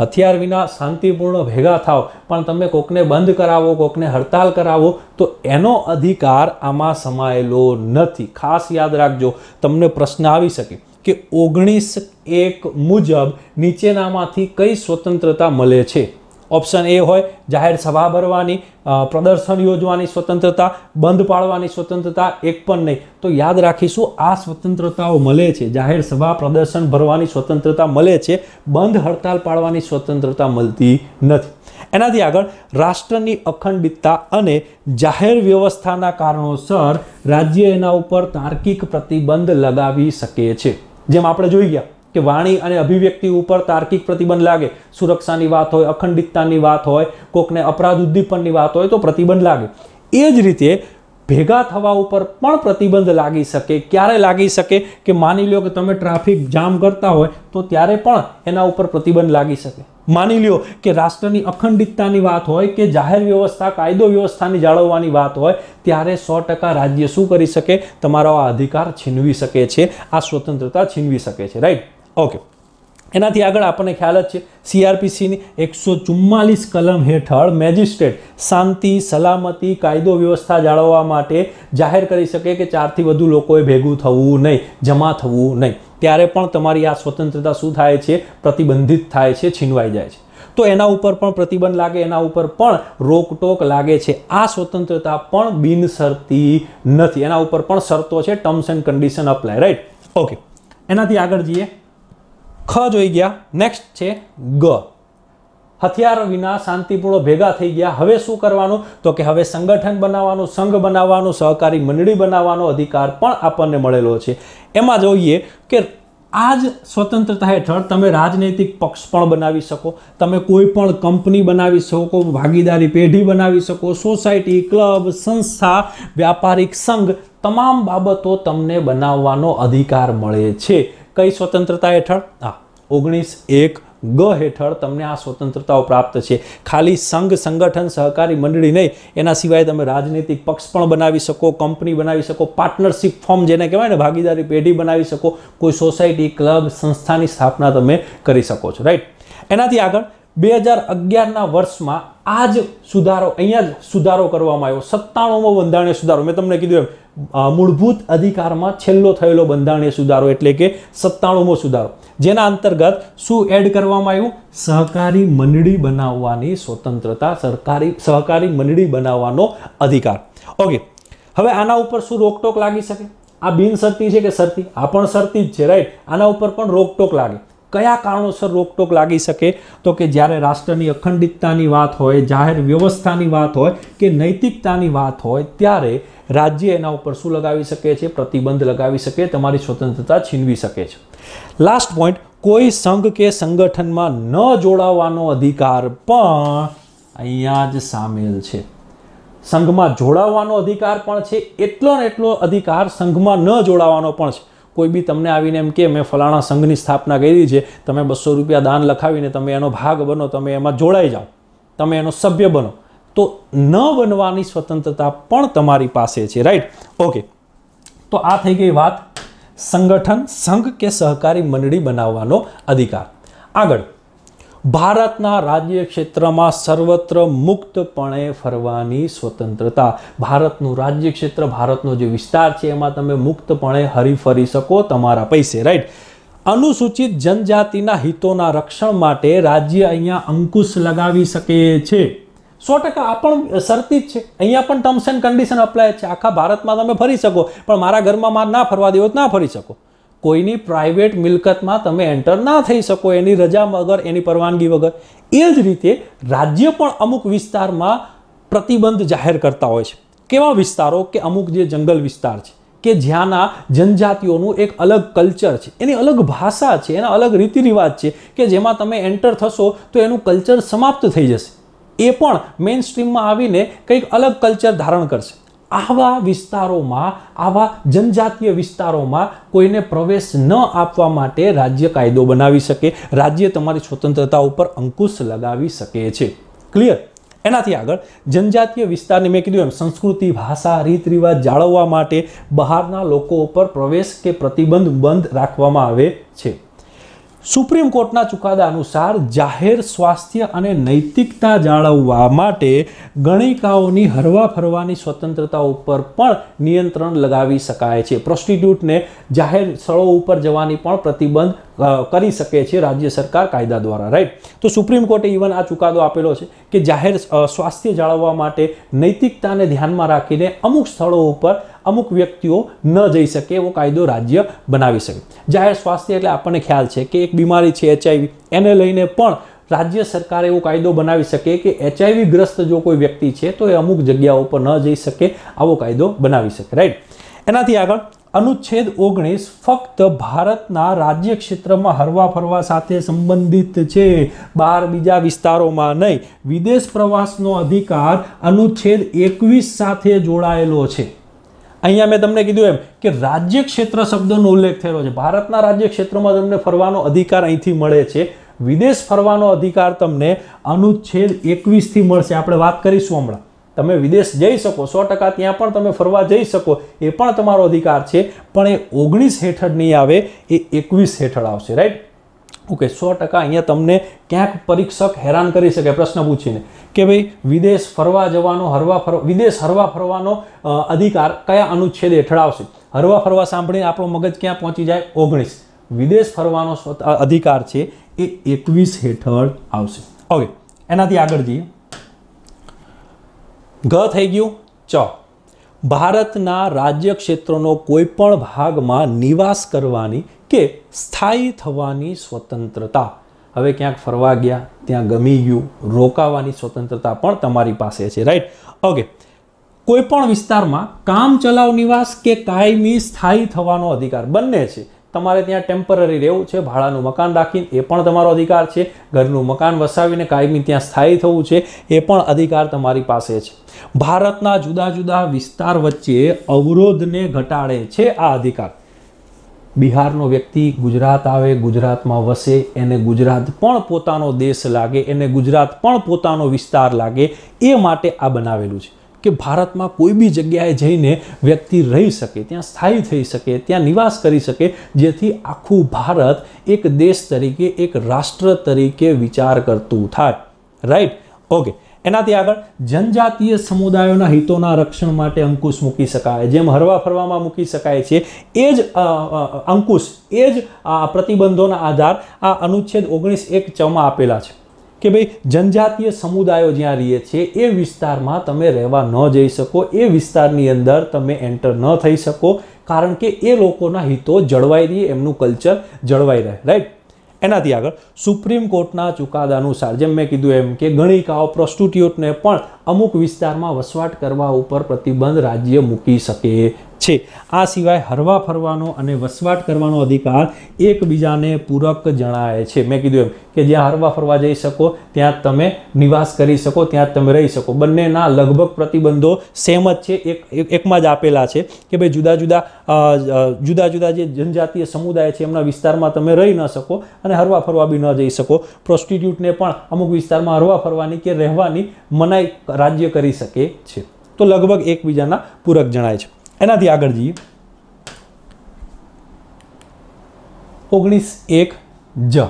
હથિયાર વિના શાંતિપૂર્ણ ભેગા થાવ પણ તમે કોકને બંધ કરાવો કોકને હડતાલ કરાવો તો એનો અધિકાર આમાં સમાયેલો નથી ખાસ યાદ રાખજો તમને પ્રશ્ન આવી શકે કે ઓગણીસ એક મુજબ નીચેનામાંથી કઈ સ્વતંત્રતા મળે છે ઓપ્શન એ હોય જાહેર સભા ભરવાની પ્રદર્શન યોજવાની સ્વતંત્રતા બંધ પાળવાની સ્વતંત્રતા એક પણ નહીં તો યાદ રાખીશું આ સ્વતંત્રતાઓ મળે છે જાહેર સભા પ્રદર્શન ભરવાની સ્વતંત્રતા મળે છે બંધ હડતાલ પાડવાની સ્વતંત્રતા મળતી નથી એનાથી આગળ રાષ્ટ્રની અખંડિતતા અને જાહેર વ્યવસ્થાના કારણોસર રાજ્ય એના ઉપર તાર્કિક પ્રતિબંધ લગાવી શકે છે જેમ આપણે જોઈ ગયા કે વાણી અને અભિવ્યક્તિ ઉપર તાર્કિક પ્રતિબંધ લાગે સુરક્ષાની વાત હોય અખંડિતતાની વાત હોય કોકને અપરાધ ઉદ્દીપનની વાત હોય તો પ્રતિબંધ લાગે એ જ રીતે ભેગા થવા ઉપર પણ પ્રતિબંધ લાગી શકે ક્યારે લાગી શકે કે માની લો કે તમે ટ્રાફિક જામ કરતા હોય તો ત્યારે પણ એના ઉપર પ્રતિબંધ લાગી શકે માની લો કે રાષ્ટ્રની અખંડિતતાની વાત હોય કે જાહેર વ્યવસ્થા કાયદો વ્યવસ્થાની જાળવવાની વાત હોય ત્યારે સો ટકા રાજ્ય શું કરી શકે તમારો આ અધિકાર છીનવી શકે છે આ સ્વતંત્રતા છીનવી શકે છે રાઈટ ઓકે એનાથી આગળ આપણને ખ્યાલ જ છે સીઆરપીસીની એકસો ચુમ્માલીસ કલમ હેઠળ મેજિસ્ટ્રેટ શાંતિ સલામતી કાયદો વ્યવસ્થા જાળવવા માટે જાહેર કરી શકે કે ચારથી વધુ લોકોએ ભેગું થવું નહીં જમા થવું નહીં ત્યારે પણ તમારી આ સ્વતંત્રતા શું થાય છે પ્રતિબંધિત થાય છે છીનવાઈ જાય છે તો એના ઉપર પણ પ્રતિબંધ લાગે એના ઉપર પણ રોકટોક લાગે છે આ સ્વતંત્રતા પણ બિનસરતી નથી એના ઉપર પણ શરતો છે terms and condition apply right okay એનાથી આગળ જઈએ ખ જોઈ ગયા નેક્સ્ટ છે ગ હથિયાર વિના શાંતિપૂર્ણ ભેગા થઈ ગયા હવે શું કરવાનું તો કે હવે સંગઠન બનાવવાનું સંઘ બનાવવાનું સહકારી મંડળી બનાવવાનો અધિકાર પણ આપણને મળેલો છે એમાં જોઈએ કે આ જ સ્વતંત્રતા હેઠળ તમે રાજનૈતિક પક્ષ પણ બનાવી શકો તમે કોઈ પણ કંપની બનાવી શકો ભાગીદારી પેઢી બનાવી શકો સોસાયટી ક્લબ સંસ્થા વ્યાપારિક સંઘ તમામ બાબતો તમને બનાવવાનો અધિકાર મળે છે કઈ સ્વતંત્રતા હેઠળ હા ઓગણીસ એક ગ હેઠળ તમને આ સ્વતંત્રતાઓ પ્રાપ્ત છે ખાલી સંઘ સંગઠન સહકારી મંડળી નહીં એના સિવાય તમે રાજનીતિક પક્ષ પણ બનાવી શકો કંપની બનાવી શકો પાર્ટનરશિપ ફોર્મ જેને કહેવાય ને ભાગીદારી પેઢી બનાવી શકો કોઈ સોસાયટી ક્લબ સંસ્થાની સ્થાપના તમે કરી શકો છો રાઈટ એનાથી આગળ બે હજાર અગિયારના વર્ષમાં આ જ સુધારો અહીંયા જ સુધારો કરવામાં આવ્યો સત્તાણુંમો બંધારણીય સુધારો મેં તમને કીધું એમ મૂળભૂત અધિકારમાં છેલ્લો થયેલો બંધારણીય સુધારો એટલે કે સત્તાણુંમો સુધારો જેના અંતર્ગત શું એડ કરવામાં આવ્યું સહકારી મંડળી બનાવવાની સ્વતંત્રતા સરકારી સહકારી મંડળી બનાવવાનો અધિકાર ઓકે હવે આના ઉપર શું રોકટોક લાગી શકે આ બિનસરતી છે કે શરતી આ પણ શરતી જ છે રાઈટ આના ઉપર પણ રોકટોક લાગે કયા કારણોસર રોકટોક લાગી શકે તો કે જ્યારે રાષ્ટ્રની અખંડિતતાની વાત હોય જાહેર વ્યવસ્થાની વાત હોય કે નૈતિકતાની વાત હોય ત્યારે રાજ્ય એના ઉપર શું લગાવી શકે છે પ્રતિબંધ લગાવી શકે તમારી સ્વતંત્રતા છીનવી શકે છે લાસ્ટ પોઈન્ટ કોઈ સંઘ કે સંગઠનમાં ન જોડાવાનો અધિકાર પણ અહીંયા જ સામેલ છે સંઘમાં જોડાવાનો અધિકાર પણ છે એટલો ને એટલો અધિકાર સંઘમાં ન જોડાવાનો પણ છે કોઈ બી તમને આવીને એમ કે મેં ફલાણા સંઘની સ્થાપના કરી છે તમે બસો રૂપિયા દાન લખાવીને તમે એનો ભાગ બનો તમે એમાં જોડાઈ જાઓ તમે એનો સભ્ય બનો તો ન બનવાની સ્વતંત્રતા પણ તમારી પાસે છે રાઈટ ઓકે તો આ થઈ ગઈ વાત સંગઠન સંઘ કે સહકારી મંડળી બનાવવાનો અધિકાર આગળ ભારતના રાજ્ય ક્ષેત્રમાં સર્વત્ર મુક્તપણે ફરવાની સ્વતંત્રતા ભારતનું રાજ્ય ક્ષેત્ર ભારતનો જે વિસ્તાર છે એમાં તમે મુક્તપણે હરીફરી શકો તમારા પૈસે રાઈટ અનુસૂચિત જનજાતિના હિતોના રક્ષણ માટે રાજ્ય અહીંયા અંકુશ લગાવી શકે છે સો ટકા આ પણ શરતી જ છે અહીંયા પણ ટર્મ્સ એન્ડ કન્ડિશન અપ્લાય છે આખા ભારતમાં તમે ફરી શકો પણ મારા ઘરમાં માર ના ફરવા દેવો ના ફરી શકો કોઈની પ્રાઇવેટ મિલકતમાં તમે એન્ટર ના થઈ શકો એની રજા વગર એની પરવાનગી વગર એ જ રીતે રાજ્ય પણ અમુક વિસ્તારમાં પ્રતિબંધ જાહેર કરતા હોય છે કેવા વિસ્તારો કે અમુક જે જંગલ વિસ્તાર છે કે જ્યાંના જનજાતિઓનું એક અલગ કલ્ચર છે એની અલગ ભાષા છે એના અલગ રીતિ રિવાજ છે કે જેમાં તમે એન્ટર થશો તો એનું કલ્ચર સમાપ્ત થઈ જશે એ પણ મેઇન સ્ટ્રીમમાં આવીને કંઈક અલગ કલ્ચર ધારણ કરશે આવા વિસ્તારોમાં આવા જનજાતીય વિસ્તારોમાં કોઈને પ્રવેશ ન આપવા માટે રાજ્ય કાયદો બનાવી શકે રાજ્ય તમારી સ્વતંત્રતા ઉપર અંકુશ લગાવી શકે છે ક્લિયર એનાથી આગળ જનજાતીય વિસ્તારને મેં કીધું એમ સંસ્કૃતિ ભાષા રીત રિવાજ જાળવવા માટે બહારના લોકો ઉપર પ્રવેશ કે પ્રતિબંધ બંધ રાખવામાં આવે છે સુપ્રીમ કોર્ટના ચુકાદા અનુસાર જાહેર સ્વાસ્થ્ય અને નૈતિકતા જાળવવા માટે ગણિકાઓની હરવા ફરવાની સ્વતંત્રતા ઉપર પણ નિયંત્રણ લગાવી શકાય છે પ્રોસ્ટિટ્યૂટને જાહેર સ્થળો ઉપર જવાની પણ પ્રતિબંધ કરી શકે છે રાજ્ય સરકાર કાયદા દ્વારા રાઈટ તો સુપ્રીમ કોર્ટે ઇવન આ ચુકાદો આપેલો છે કે જાહેર સ્વાસ્થ્ય જાળવવા માટે નૈતિકતાને ધ્યાનમાં રાખીને અમુક સ્થળો ઉપર અમુક વ્યક્તિઓ ન જઈ શકે એવો કાયદો રાજ્ય બનાવી શકે જાહેર સ્વાસ્થ્ય એટલે આપણને ખ્યાલ છે કે એક બીમારી છે એચઆઈવી એને લઈને પણ રાજ્ય સરકારે એવો કાયદો બનાવી શકે કે એચઆઈવી ગ્રસ્ત જો કોઈ વ્યક્તિ છે તો એ અમુક જગ્યાઓ પર ન જઈ શકે આવો કાયદો બનાવી શકે રાઈટ એનાથી આગળ અનુચ્છેદ ઓગણીસ ફક્ત ભારતના રાજ્ય ક્ષેત્રમાં હરવા ફરવા સાથે સંબંધિત છે બહાર બીજા વિસ્તારોમાં નહીં વિદેશ પ્રવાસનો અધિકાર અનુચ્છેદ એકવીસ સાથે જોડાયેલો છે અહીંયા મેં તમને કીધું એમ કે રાજ્ય ક્ષેત્ર શબ્દનો ઉલ્લેખ થયેલો છે ભારતના રાજ્ય ક્ષેત્રમાં તમને ફરવાનો અધિકાર અહીંથી મળે છે વિદેશ ફરવાનો અધિકાર તમને અનુચ્છેદ એકવીસથી મળશે આપણે વાત કરીશું હમણાં તમે વિદેશ જઈ શકો સો ટકા ત્યાં પણ તમે ફરવા જઈ શકો એ પણ તમારો અધિકાર છે પણ એ ઓગણીસ હેઠળ નહીં આવે એ એકવીસ હેઠળ આવશે રાઈટ ઓકે સો ટકા અહીંયા તમને ક્યાંક પરીક્ષક હેરાન કરી શકે પ્રશ્ન પૂછીને કે ભાઈ વિદેશ ફરવા જવાનો હરવા ફરવા વિદેશ હરવા ફરવાનો અધિકાર કયા અનુચ્છેદ હેઠળ આવશે હરવા ફરવા સાંભળીને આપણો મગજ ક્યાં પહોંચી જાય ઓગણીસ વિદેશ ફરવાનો અધિકાર છે એ એકવીસ હેઠળ આવશે ઓકે એનાથી આગળ જઈએ ઘ થઈ ગયું ચ ભારતના રાજ્ય ક્ષેત્રનો કોઈપણ ભાગમાં નિવાસ કરવાની કે સ્થાયી થવાની સ્વતંત્રતા હવે ક્યાંક ફરવા ગયા ત્યાં ગમી ગયું રોકાવાની સ્વતંત્રતા પણ તમારી પાસે છે રાઈટ ઓકે કોઈપણ વિસ્તારમાં કામ ચલાવ નિવાસ કે કાયમી સ્થાયી થવાનો અધિકાર બંને છે તમારે ત્યાં ટેમ્પરરી રહેવું છે ભાડાનું મકાન રાખીને એ પણ તમારો અધિકાર છે ઘરનું મકાન વસાવીને કાયમી ત્યાં સ્થાયી થવું છે એ પણ અધિકાર તમારી પાસે છે ભારતના જુદા જુદા વિસ્તાર વચ્ચે અવરોધને ઘટાડે છે આ અધિકાર બિહારનો વ્યક્તિ ગુજરાત આવે ગુજરાતમાં વસે એને ગુજરાત પણ પોતાનો દેશ લાગે એને ગુજરાત પણ પોતાનો વિસ્તાર લાગે એ માટે આ બનાવેલું છે કે ભારતમાં કોઈ બી જગ્યાએ જઈને વ્યક્તિ રહી શકે ત્યાં સ્થાયી થઈ શકે ત્યાં નિવાસ કરી શકે જેથી આખું ભારત એક દેશ તરીકે એક રાષ્ટ્ર તરીકે વિચાર કરતું થાય રાઈટ ઓકે એનાથી આગળ જનજાતીય સમુદાયોના હિતોના રક્ષણ માટે અંકુશ મૂકી શકાય જેમ હરવા ફરવામાં મૂકી શકાય છે એ જ અંકુશ એ જ પ્રતિબંધોના આધાર આ અનુચ્છેદ ઓગણીસ એક ચમાં આપેલા છે કે ભાઈ જનજાતીય સમુદાયો જ્યાં રહીએ છીએ એ વિસ્તારમાં તમે રહેવા ન જઈ શકો એ વિસ્તારની અંદર તમે એન્ટર ન થઈ શકો કારણ કે એ લોકોના હિતો જળવાઈ રહે એમનું કલ્ચર જળવાઈ રહે રાઈટ એનાથી આગળ સુપ્રીમ કોર્ટના ચુકાદા અનુસાર જેમ મેં કીધું એમ કે ગણિકાઓ પ્રોસ્ટિટ્યૂટને પણ અમુક વિસ્તારમાં વસવાટ કરવા ઉપર પ્રતિબંધ રાજ્ય મૂકી શકે છે આ સિવાય હરવા ફરવાનો અને વસવાટ કરવાનો અધિકાર એકબીજાને પૂરક જણાય છે મેં કીધું એમ કે જ્યાં હરવા ફરવા જઈ શકો ત્યાં તમે નિવાસ કરી શકો ત્યાં તમે રહી શકો બંનેના લગભગ પ્રતિબંધો સેમ જ છે એક એકમાં જ આપેલા છે કે ભાઈ જુદા જુદા જુદા જુદા જે જનજાતીય સમુદાય છે એમના વિસ્તારમાં તમે રહી ન શકો અને હરવા ફરવા બી ન જઈ શકો પ્રોસ્ટિટ્યૂટને પણ અમુક વિસ્તારમાં હરવા ફરવાની કે રહેવાની મનાઈ રાજ્ય કરી શકે છે તો લગભગ એકબીજાના પૂરક જણાય છે એનાથી આગળ જઈએ ઓગણીસ એક જ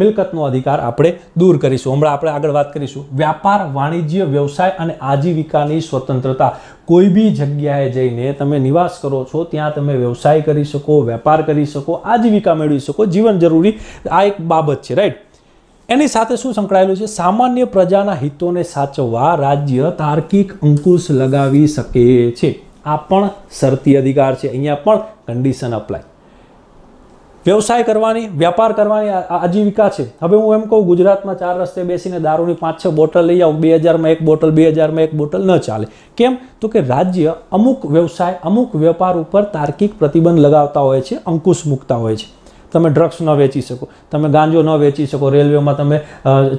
મિલકતનો અધિકાર આપણે દૂર કરીશું હમણાં આપણે આગળ વાત કરીશું વ્યાપાર વાણિજ્ય વ્યવસાય અને આજીવિકાની સ્વતંત્રતા કોઈ બી જગ્યાએ જઈને તમે નિવાસ કરો છો ત્યાં તમે વ્યવસાય કરી શકો વેપાર કરી શકો આજીવિકા મેળવી શકો જીવન જરૂરી આ એક બાબત છે રાઈટ એની સાથે શું સંકળાયેલું છે સામાન્ય પ્રજાના હિતોને સાચવવા રાજ્ય તાર્કિક અંકુશ લગાવી શકે છે આ પણ શરતી અધિકાર છે અહીંયા પણ કન્ડિશન અપ્લાય વ્યવસાય કરવાની વ્યાપાર કરવાની આજીવિકા છે હવે હું એમ કહું ગુજરાતમાં ચાર રસ્તે બેસીને દારૂની પાંચ છ બોટલ લઈ આવું બે હજારમાં એક બોટલ બે હજારમાં એક બોટલ ન ચાલે કેમ તો કે રાજ્ય અમુક વ્યવસાય અમુક વેપાર ઉપર તાર્કિક પ્રતિબંધ લગાવતા હોય છે અંકુશ મૂકતા હોય છે તમે ડ્રગ્સ ન વેચી શકો તમે ગાંજો ન વેચી શકો રેલવેમાં તમે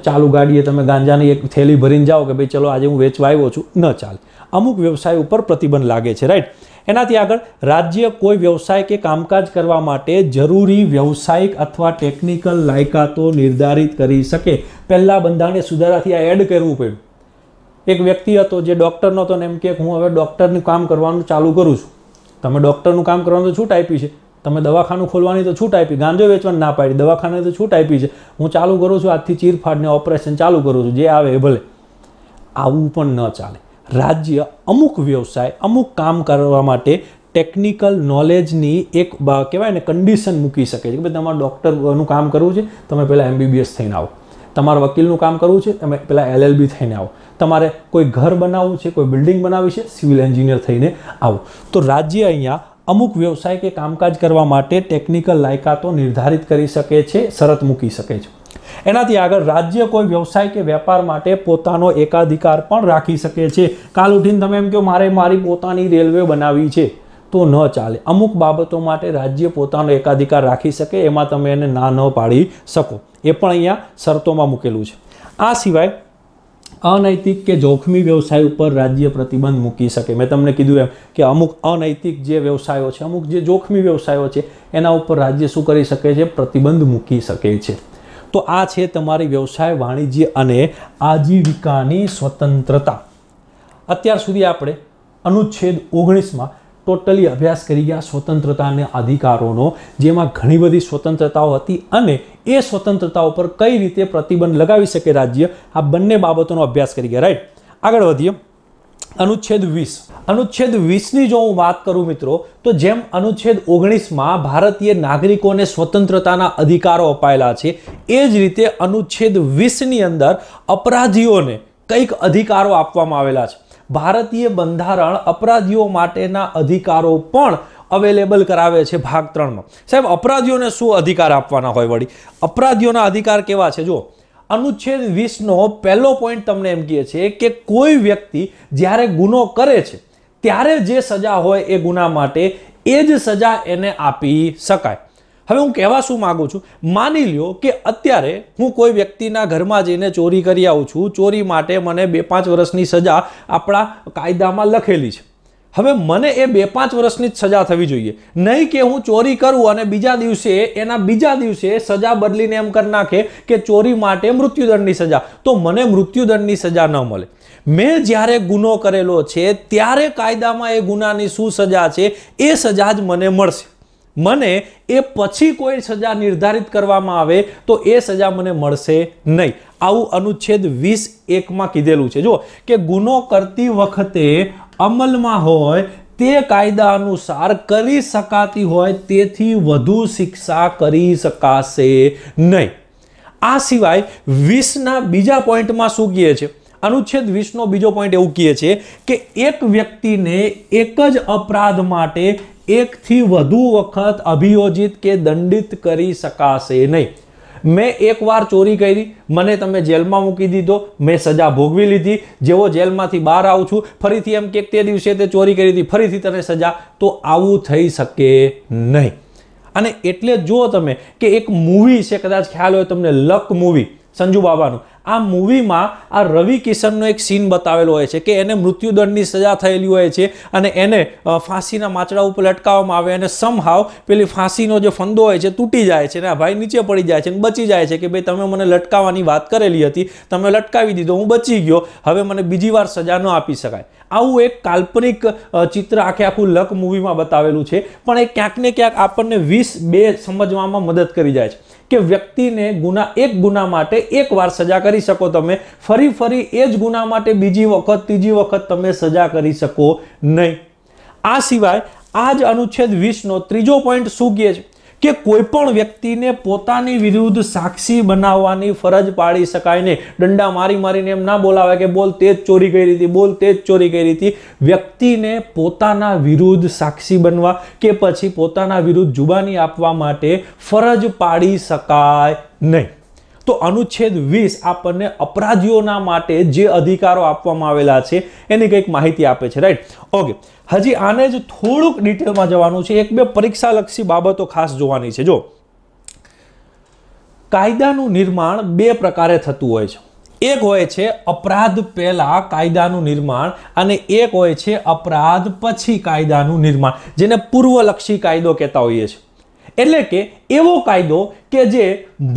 ચાલુ ગાડીએ તમે ગાંજાની એક થેલી ભરીને જાઓ કે ભાઈ ચલો આજે હું વેચવા આવ્યો છું ન ચાલે અમુક વ્યવસાય ઉપર પ્રતિબંધ લાગે છે રાઈટ એનાથી આગળ રાજ્ય કોઈ વ્યવસાય કે કામકાજ કરવા માટે જરૂરી વ્યવસાયિક અથવા ટેકનિકલ લાયકાતો નિર્ધારિત કરી શકે પહેલાં બંધારણે સુધારાથી આ એડ કરવું પડ્યું એક વ્યક્તિ હતો જે ડૉક્ટરનો હતો ને એમ કે હું હવે ડૉક્ટરનું કામ કરવાનું ચાલુ કરું છું તમે ડૉક્ટરનું કામ કરવાનું છૂટ આપી છે તમે દવાખાનું ખોલવાની તો છૂટ આપી ગાંજો વેચવાની ના પાડી દવાખાને તો છૂટ આપી છે હું ચાલુ કરું છું આજથી ચીરફાડને ઓપરેશન ચાલુ કરું છું જે આવે એ ભલે આવું પણ ન ચાલે રાજ્ય અમુક વ્યવસાય અમુક કામ કરવા માટે ટેકનિકલ નોલેજની એક કહેવાય ને કન્ડિશન મૂકી શકે છે કે ભાઈ તમારે ડૉક્ટરનું કામ કરવું છે તમે પહેલાં એમબીબીએસ થઈને આવો તમારે વકીલનું કામ કરવું છે તમે પહેલાં એલએલબી થઈને આવો તમારે કોઈ ઘર બનાવવું છે કોઈ બિલ્ડિંગ બનાવવી છે સિવિલ એન્જિનિયર થઈને આવો તો રાજ્ય અહીંયા અમુક વ્યવસાય કે કામકાજ કરવા માટે ટેકનિકલ લાયકાતો નિર્ધારિત કરી શકે છે શરત મૂકી શકે છે એનાથી આગળ રાજ્ય કોઈ વ્યવસાય કે વેપાર માટે પોતાનો એકાધિકાર પણ રાખી શકે છે કાલ ઉઠીને તમે એમ કહો મારે મારી પોતાની રેલવે બનાવી છે તો ન ચાલે અમુક બાબતો માટે રાજ્ય પોતાનો એકાધિકાર રાખી શકે એમાં તમે એને ના ન પાડી શકો એ પણ અહીંયા શરતોમાં મૂકેલું છે આ સિવાય અનૈતિક કે જોખમી વ્યવસાય ઉપર રાજ્ય પ્રતિબંધ મૂકી શકે મેં તમને કીધું એમ કે અમુક અનૈતિક જે વ્યવસાયો છે અમુક જે જોખમી વ્યવસાયો છે એના ઉપર રાજ્ય શું કરી શકે છે પ્રતિબંધ મૂકી શકે છે તો આ છે તમારી વ્યવસાય વાણિજ્ય અને આજીવિકાની સ્વતંત્રતા અત્યાર સુધી આપણે અનુચ્છેદ ઓગણીસમાં ટોટલી અભ્યાસ કરી ગયા સ્વતંત્રતા અધિકારોનો જેમાં ઘણી બધી સ્વતંત્રતાઓ હતી અને એ સ્વતંત્રતા ઉપર કઈ રીતે પ્રતિબંધ લગાવી શકે રાજ્ય આ બંને બાબતોનો અભ્યાસ કરી ગયા રાઈટ આગળ વધીએ અનુચ્છેદ વીસ અનુચ્છેદ વીસની જો હું વાત કરું મિત્રો તો જેમ અનુચ્છેદ ઓગણીસમાં ભારતીય નાગરિકોને સ્વતંત્રતાના અધિકારો અપાયેલા છે એ જ રીતે અનુચ્છેદ વીસની અંદર અપરાધીઓને કંઈક અધિકારો આપવામાં આવેલા છે ભારતીય બંધારણ અપરાધીઓ માટેના અધિકારો પણ અવેલેબલ કરાવે છે ભાગ ત્રણમાં સાહેબ અપરાધીઓને શું અધિકાર આપવાના હોય વળી અપરાધીઓના અધિકાર કેવા છે જુઓ અનુચ્છેદ વીસનો પહેલો પોઈન્ટ તમને એમ કહે છે કે કોઈ વ્યક્તિ જ્યારે ગુનો કરે છે ત્યારે જે સજા હોય એ ગુના માટે એ જ સજા એને આપી શકાય હવે હું કહેવા શું માગું છું માની લ્યો કે અત્યારે હું કોઈ વ્યક્તિના ઘરમાં જઈને ચોરી કરી આવું છું ચોરી માટે મને બે પાંચ વર્ષની સજા આપણા કાયદામાં લખેલી છે હવે મને એ બે પાંચ વર્ષની જ સજા થવી જોઈએ નહીં કે હું ચોરી કરું અને બીજા દિવસે એના બીજા દિવસે સજા બદલીને એમ કરી નાખે કે ચોરી માટે મૃત્યુદંડની સજા તો મને મૃત્યુદંડની સજા ન મળે મેં જ્યારે ગુનો કરેલો છે ત્યારે કાયદામાં એ ગુનાની શું સજા છે એ સજા જ મને મળશે મને એ પછી કોઈ સજા નિર્ધારિત કરવામાં આવે તો એ સજા મને મળશે નહીં આવું અનુચ્છેદ વીસ એકમાં કીધેલું છે જો કે ગુનો કરતી વખતે અમલમાં હોય તે કાયદા અનુસાર કરી શકાતી હોય તેથી વધુ શિક્ષા કરી શકાશે નહીં આ સિવાય વીસના બીજા પોઈન્ટમાં શું કહે છે અનુચ્છેદ વીસનો બીજો પોઈન્ટ એવું કહે છે કે એક વ્યક્તિને એક જ અપરાધ માટે એકથી વધુ વખત અભિયોજિત કે દંડિત કરી શકાશે નહીં મેં એકવાર ચોરી કરી મને તમે જેલમાં મૂકી દીધો મેં સજા ભોગવી લીધી જેવો જેલમાંથી બહાર આવું છું ફરીથી એમ કે તે દિવસે તે ચોરી કરી હતી ફરીથી તને સજા તો આવું થઈ શકે નહીં અને એટલે જો તમે કે એક મૂવી છે કદાચ ખ્યાલ હોય તમને લક મૂવી સંજુ બાબાનું આ મૂવીમાં આ રવિ કિશનનો એક સીન બતાવેલો હોય છે કે એને મૃત્યુદંડની સજા થયેલી હોય છે અને એને ફાંસીના માચડા ઉપર લટકાવવામાં આવે અને સમહાવ પેલી ફાંસીનો જે ફંદો હોય છે તૂટી જાય છે ને આ ભાઈ નીચે પડી જાય છે અને બચી જાય છે કે ભાઈ તમે મને લટકાવવાની વાત કરેલી હતી તમે લટકાવી દીધો હું બચી ગયો હવે મને બીજી વાર સજા ન આપી શકાય આવું એક કાલ્પનિક ચિત્ર આખે આખું લક મૂવીમાં બતાવેલું છે પણ એ ક્યાંક ને ક્યાંક આપણને વીસ બે સમજવામાં મદદ કરી જાય છે કે વ્યક્તિને ગુના એક ગુના માટે એકવાર સજા કરી શકો તમે ફરી ફરી એ જ ગુના માટે બીજી વખત ત્રીજી વખત તમે સજા કરી શકો નહીં આ સિવાય આ જ અનુચ્છેદ વીસનો ત્રીજો પોઈન્ટ શું કહે છે કે કોઈપણ વ્યક્તિને પોતાની વિરુદ્ધ સાક્ષી બનાવવાની ફરજ પાડી શકાય નહીં દંડા મારી મારીને એમ ના બોલાવે કે બોલ તે જ ચોરી કરી હતી બોલ તે જ ચોરી કરી હતી વ્યક્તિને પોતાના વિરુદ્ધ સાક્ષી બનવા કે પછી પોતાના વિરુદ્ધ જુબાની આપવા માટે ફરજ પાડી શકાય નહીં તો અનુચ્છેદ વીસ આપણને અપરાધીઓના માટે જે અધિકારો આપવામાં આવેલા છે એની કંઈક માહિતી આપે છે રાઈટ ઓકે હજી આને જ થોડુંક ડિટેલમાં જવાનું છે એક બે પરીક્ષાલક્ષી બાબતો ખાસ જોવાની છે જો કાયદાનું નિર્માણ બે પ્રકારે થતું હોય છે એક હોય છે અપરાધ પહેલાં કાયદાનું નિર્માણ અને એક હોય છે અપરાધ પછી કાયદાનું નિર્માણ જેને પૂર્વલક્ષી કાયદો કહેતા હોઈએ છીએ એટલે કે એવો કાયદો કે જે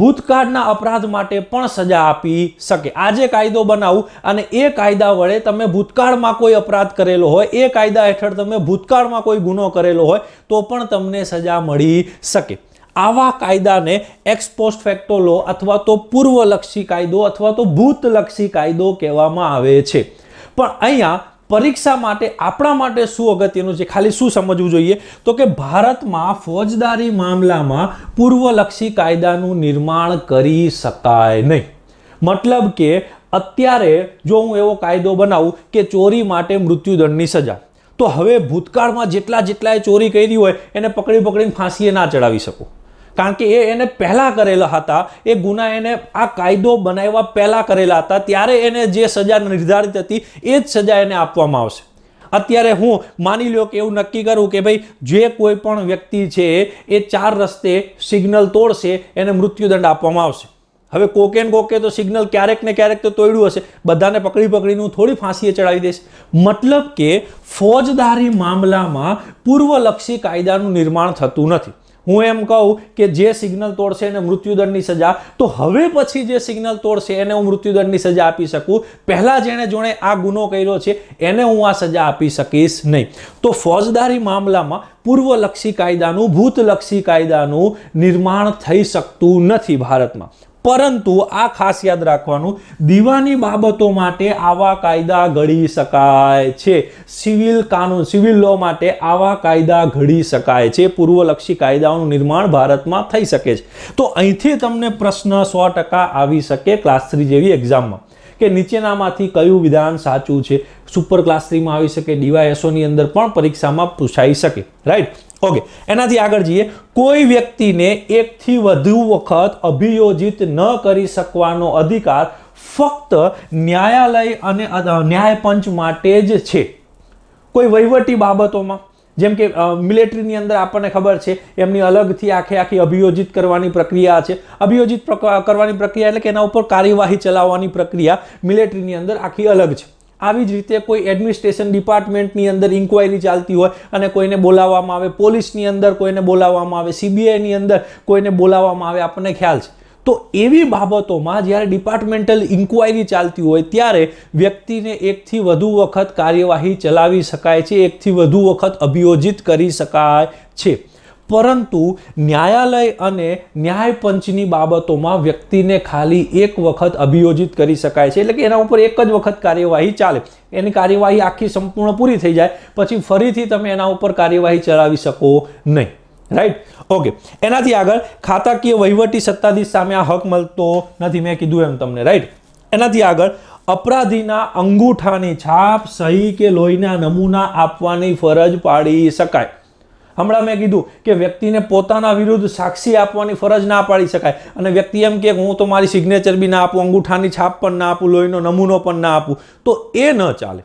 ભૂતકાળના અપરાધ માટે પણ સજા આપી શકે આજે કાયદો બનાવું અને એ કાયદા વડે તમે ભૂતકાળમાં કોઈ અપરાધ કરેલો હોય એ કાયદા હેઠળ તમે ભૂતકાળમાં કોઈ ગુનો કરેલો હોય તો પણ તમને સજા મળી શકે આવા કાયદાને એક્સપોસ્ટ ફેક્ટો લો અથવા તો પૂર્વલક્ષી કાયદો અથવા તો ભૂતલક્ષી કાયદો કહેવામાં આવે છે પણ અહીંયા પરીક્ષા માટે આપણા માટે શું અગત્યનું છે ખાલી શું સમજવું જોઈએ તો કે ભારતમાં ફોજદારી મામલામાં પૂર્વલક્ષી કાયદાનું નિર્માણ કરી શકાય નહીં મતલબ કે અત્યારે જો હું એવો કાયદો બનાવું કે ચોરી માટે મૃત્યુદંડની સજા તો હવે ભૂતકાળમાં જેટલા જેટલાએ ચોરી કરી હોય એને પકડી પકડીને ફાંસીએ ના ચડાવી શકું કારણ કે એ એને પહેલાં કરેલા હતા એ ગુના એને આ કાયદો બનાવવા પહેલાં કરેલા હતા ત્યારે એને જે સજા નિર્ધારિત હતી એ જ સજા એને આપવામાં આવશે અત્યારે હું માની લો કે એવું નક્કી કરું કે ભાઈ જે કોઈ પણ વ્યક્તિ છે એ ચાર રસ્તે સિગ્નલ તોડશે એને મૃત્યુદંડ આપવામાં આવશે હવે કોકે કોકે તો સિગ્નલ ક્યારેક ને ક્યારેક તો તોડ્યું હશે બધાને પકડી પકડીને હું થોડી ફાંસીએ ચડાવી દઈશ મતલબ કે ફોજદારી મામલામાં પૂર્વલક્ષી કાયદાનું નિર્માણ થતું નથી હું એમ કહું કે જે સિગ્નલ તોડશે એને મૃત્યુદંડની સજા તો હવે પછી જે સિગ્નલ તોડશે એને હું મૃત્યુદંડની સજા આપી શકું પહેલાં જેણે જોણે આ ગુનો કર્યો છે એને હું આ સજા આપી શકીશ નહીં તો ફોજદારી મામલામાં પૂર્વલક્ષી કાયદાનું ભૂતલક્ષી કાયદાનું નિર્માણ થઈ શકતું નથી ભારતમાં પરંતુ આ ખાસ યાદ રાખવાનું દીવાની બાબતો માટે આવા કાયદા ઘડી શકાય છે સિવિલ કાનૂન સિવિલ લો માટે આવા કાયદા ઘડી શકાય છે પૂર્વલક્ષી કાયદાઓનું નિર્માણ ભારતમાં થઈ શકે છે તો અહીંથી તમને પ્રશ્ન સો આવી શકે ક્લાસ થ્રી જેવી એક્ઝામમાં કે નીચેનામાંથી કયું વિધાન સાચું છે સુપર ક્લાસ થ્રીમાં આવી શકે ડીવાયએસઓની અંદર પણ પરીક્ષામાં પૂછાઈ શકે રાઈટ ઓકે એનાથી આગળ જઈએ કોઈ વ્યક્તિને એકથી વધુ વખત અભિયોજિત ન કરી શકવાનો અધિકાર ફક્ત ન્યાયાલય અને ન્યાયપંચ માટે જ છે કોઈ વહીવટી બાબતોમાં જેમ કે મિલિટરીની અંદર આપણને ખબર છે એમની અલગથી આખે આખી અભિયોજિત કરવાની પ્રક્રિયા છે અભિયોજિત કરવાની પ્રક્રિયા એટલે કે એના ઉપર કાર્યવાહી ચલાવવાની પ્રક્રિયા મિલિટરીની અંદર આખી અલગ છે આવી જ રીતે કોઈ એડમિનિસ્ટ્રેશન ડિપાર્ટમેન્ટની અંદર ઇન્કવાયરી ચાલતી હોય અને કોઈને બોલાવવામાં આવે પોલીસની અંદર કોઈને બોલાવવામાં આવે સીબીઆઈની અંદર કોઈને બોલાવવામાં આવે આપણને ખ્યાલ છે તો એવી બાબતોમાં જ્યારે ડિપાર્ટમેન્ટલ ઇન્કવાયરી ચાલતી હોય ત્યારે વ્યક્તિને એકથી વધુ વખત કાર્યવાહી ચલાવી શકાય છે એકથી વધુ વખત અભિયોજિત કરી શકાય છે પરંતુ ન્યાયાલય અને ન્યાયપંચની બાબતોમાં વ્યક્તિને ખાલી એક વખત અભિયોજિત કરી શકાય છે એટલે કે એના ઉપર એક જ વખત કાર્યવાહી ચાલે એની કાર્યવાહી આખી સંપૂર્ણ પૂરી થઈ જાય પછી ફરીથી તમે એના ઉપર કાર્યવાહી ચલાવી શકો નહીં રાઈટ ઓકે એનાથી આગળ ખાતાકીય વહીવટી સત્તાધીશ સામે આ હક મળતો નથી મેં કીધું એમ તમને રાઈટ એનાથી આગળ અપરાધીના અંગૂઠાની છાપ સહી કે લોહીના નમૂના આપવાની ફરજ પાડી શકાય હમણાં મેં કીધું કે વ્યક્તિને પોતાના વિરુદ્ધ સાક્ષી આપવાની ફરજ ના પાડી શકાય અને વ્યક્તિ એમ કે હું તો મારી સિગ્નેચર બી ના આપું અંગૂઠાની છાપ પણ ના આપું લોહીનો નમૂનો પણ ના આપું તો એ ન ચાલે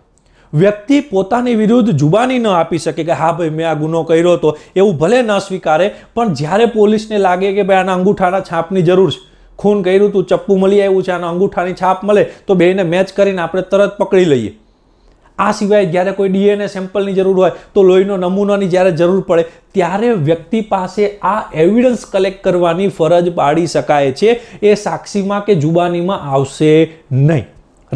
વ્યક્તિ પોતાની વિરુદ્ધ જુબાની ન આપી શકે કે હા ભાઈ મેં આ ગુનો કર્યો હતો એવું ભલે ન સ્વીકારે પણ જ્યારે પોલીસને લાગે કે ભાઈ આના અંગૂઠાના છાપની જરૂર છે ખૂન કર્યું તું ચપ્પુ મળી આવ્યું છે આના અંગૂઠાની છાપ મળે તો બેને મેચ કરીને આપણે તરત પકડી લઈએ આ સિવાય જ્યારે કોઈ ડીએનએ સેમ્પલની જરૂર હોય તો લોહીનો નમૂનાની જ્યારે જરૂર પડે ત્યારે વ્યક્તિ પાસે આ એવિડન્સ કલેક્ટ કરવાની ફરજ પાડી શકાય છે એ સાક્ષીમાં કે જુબાનીમાં આવશે નહીં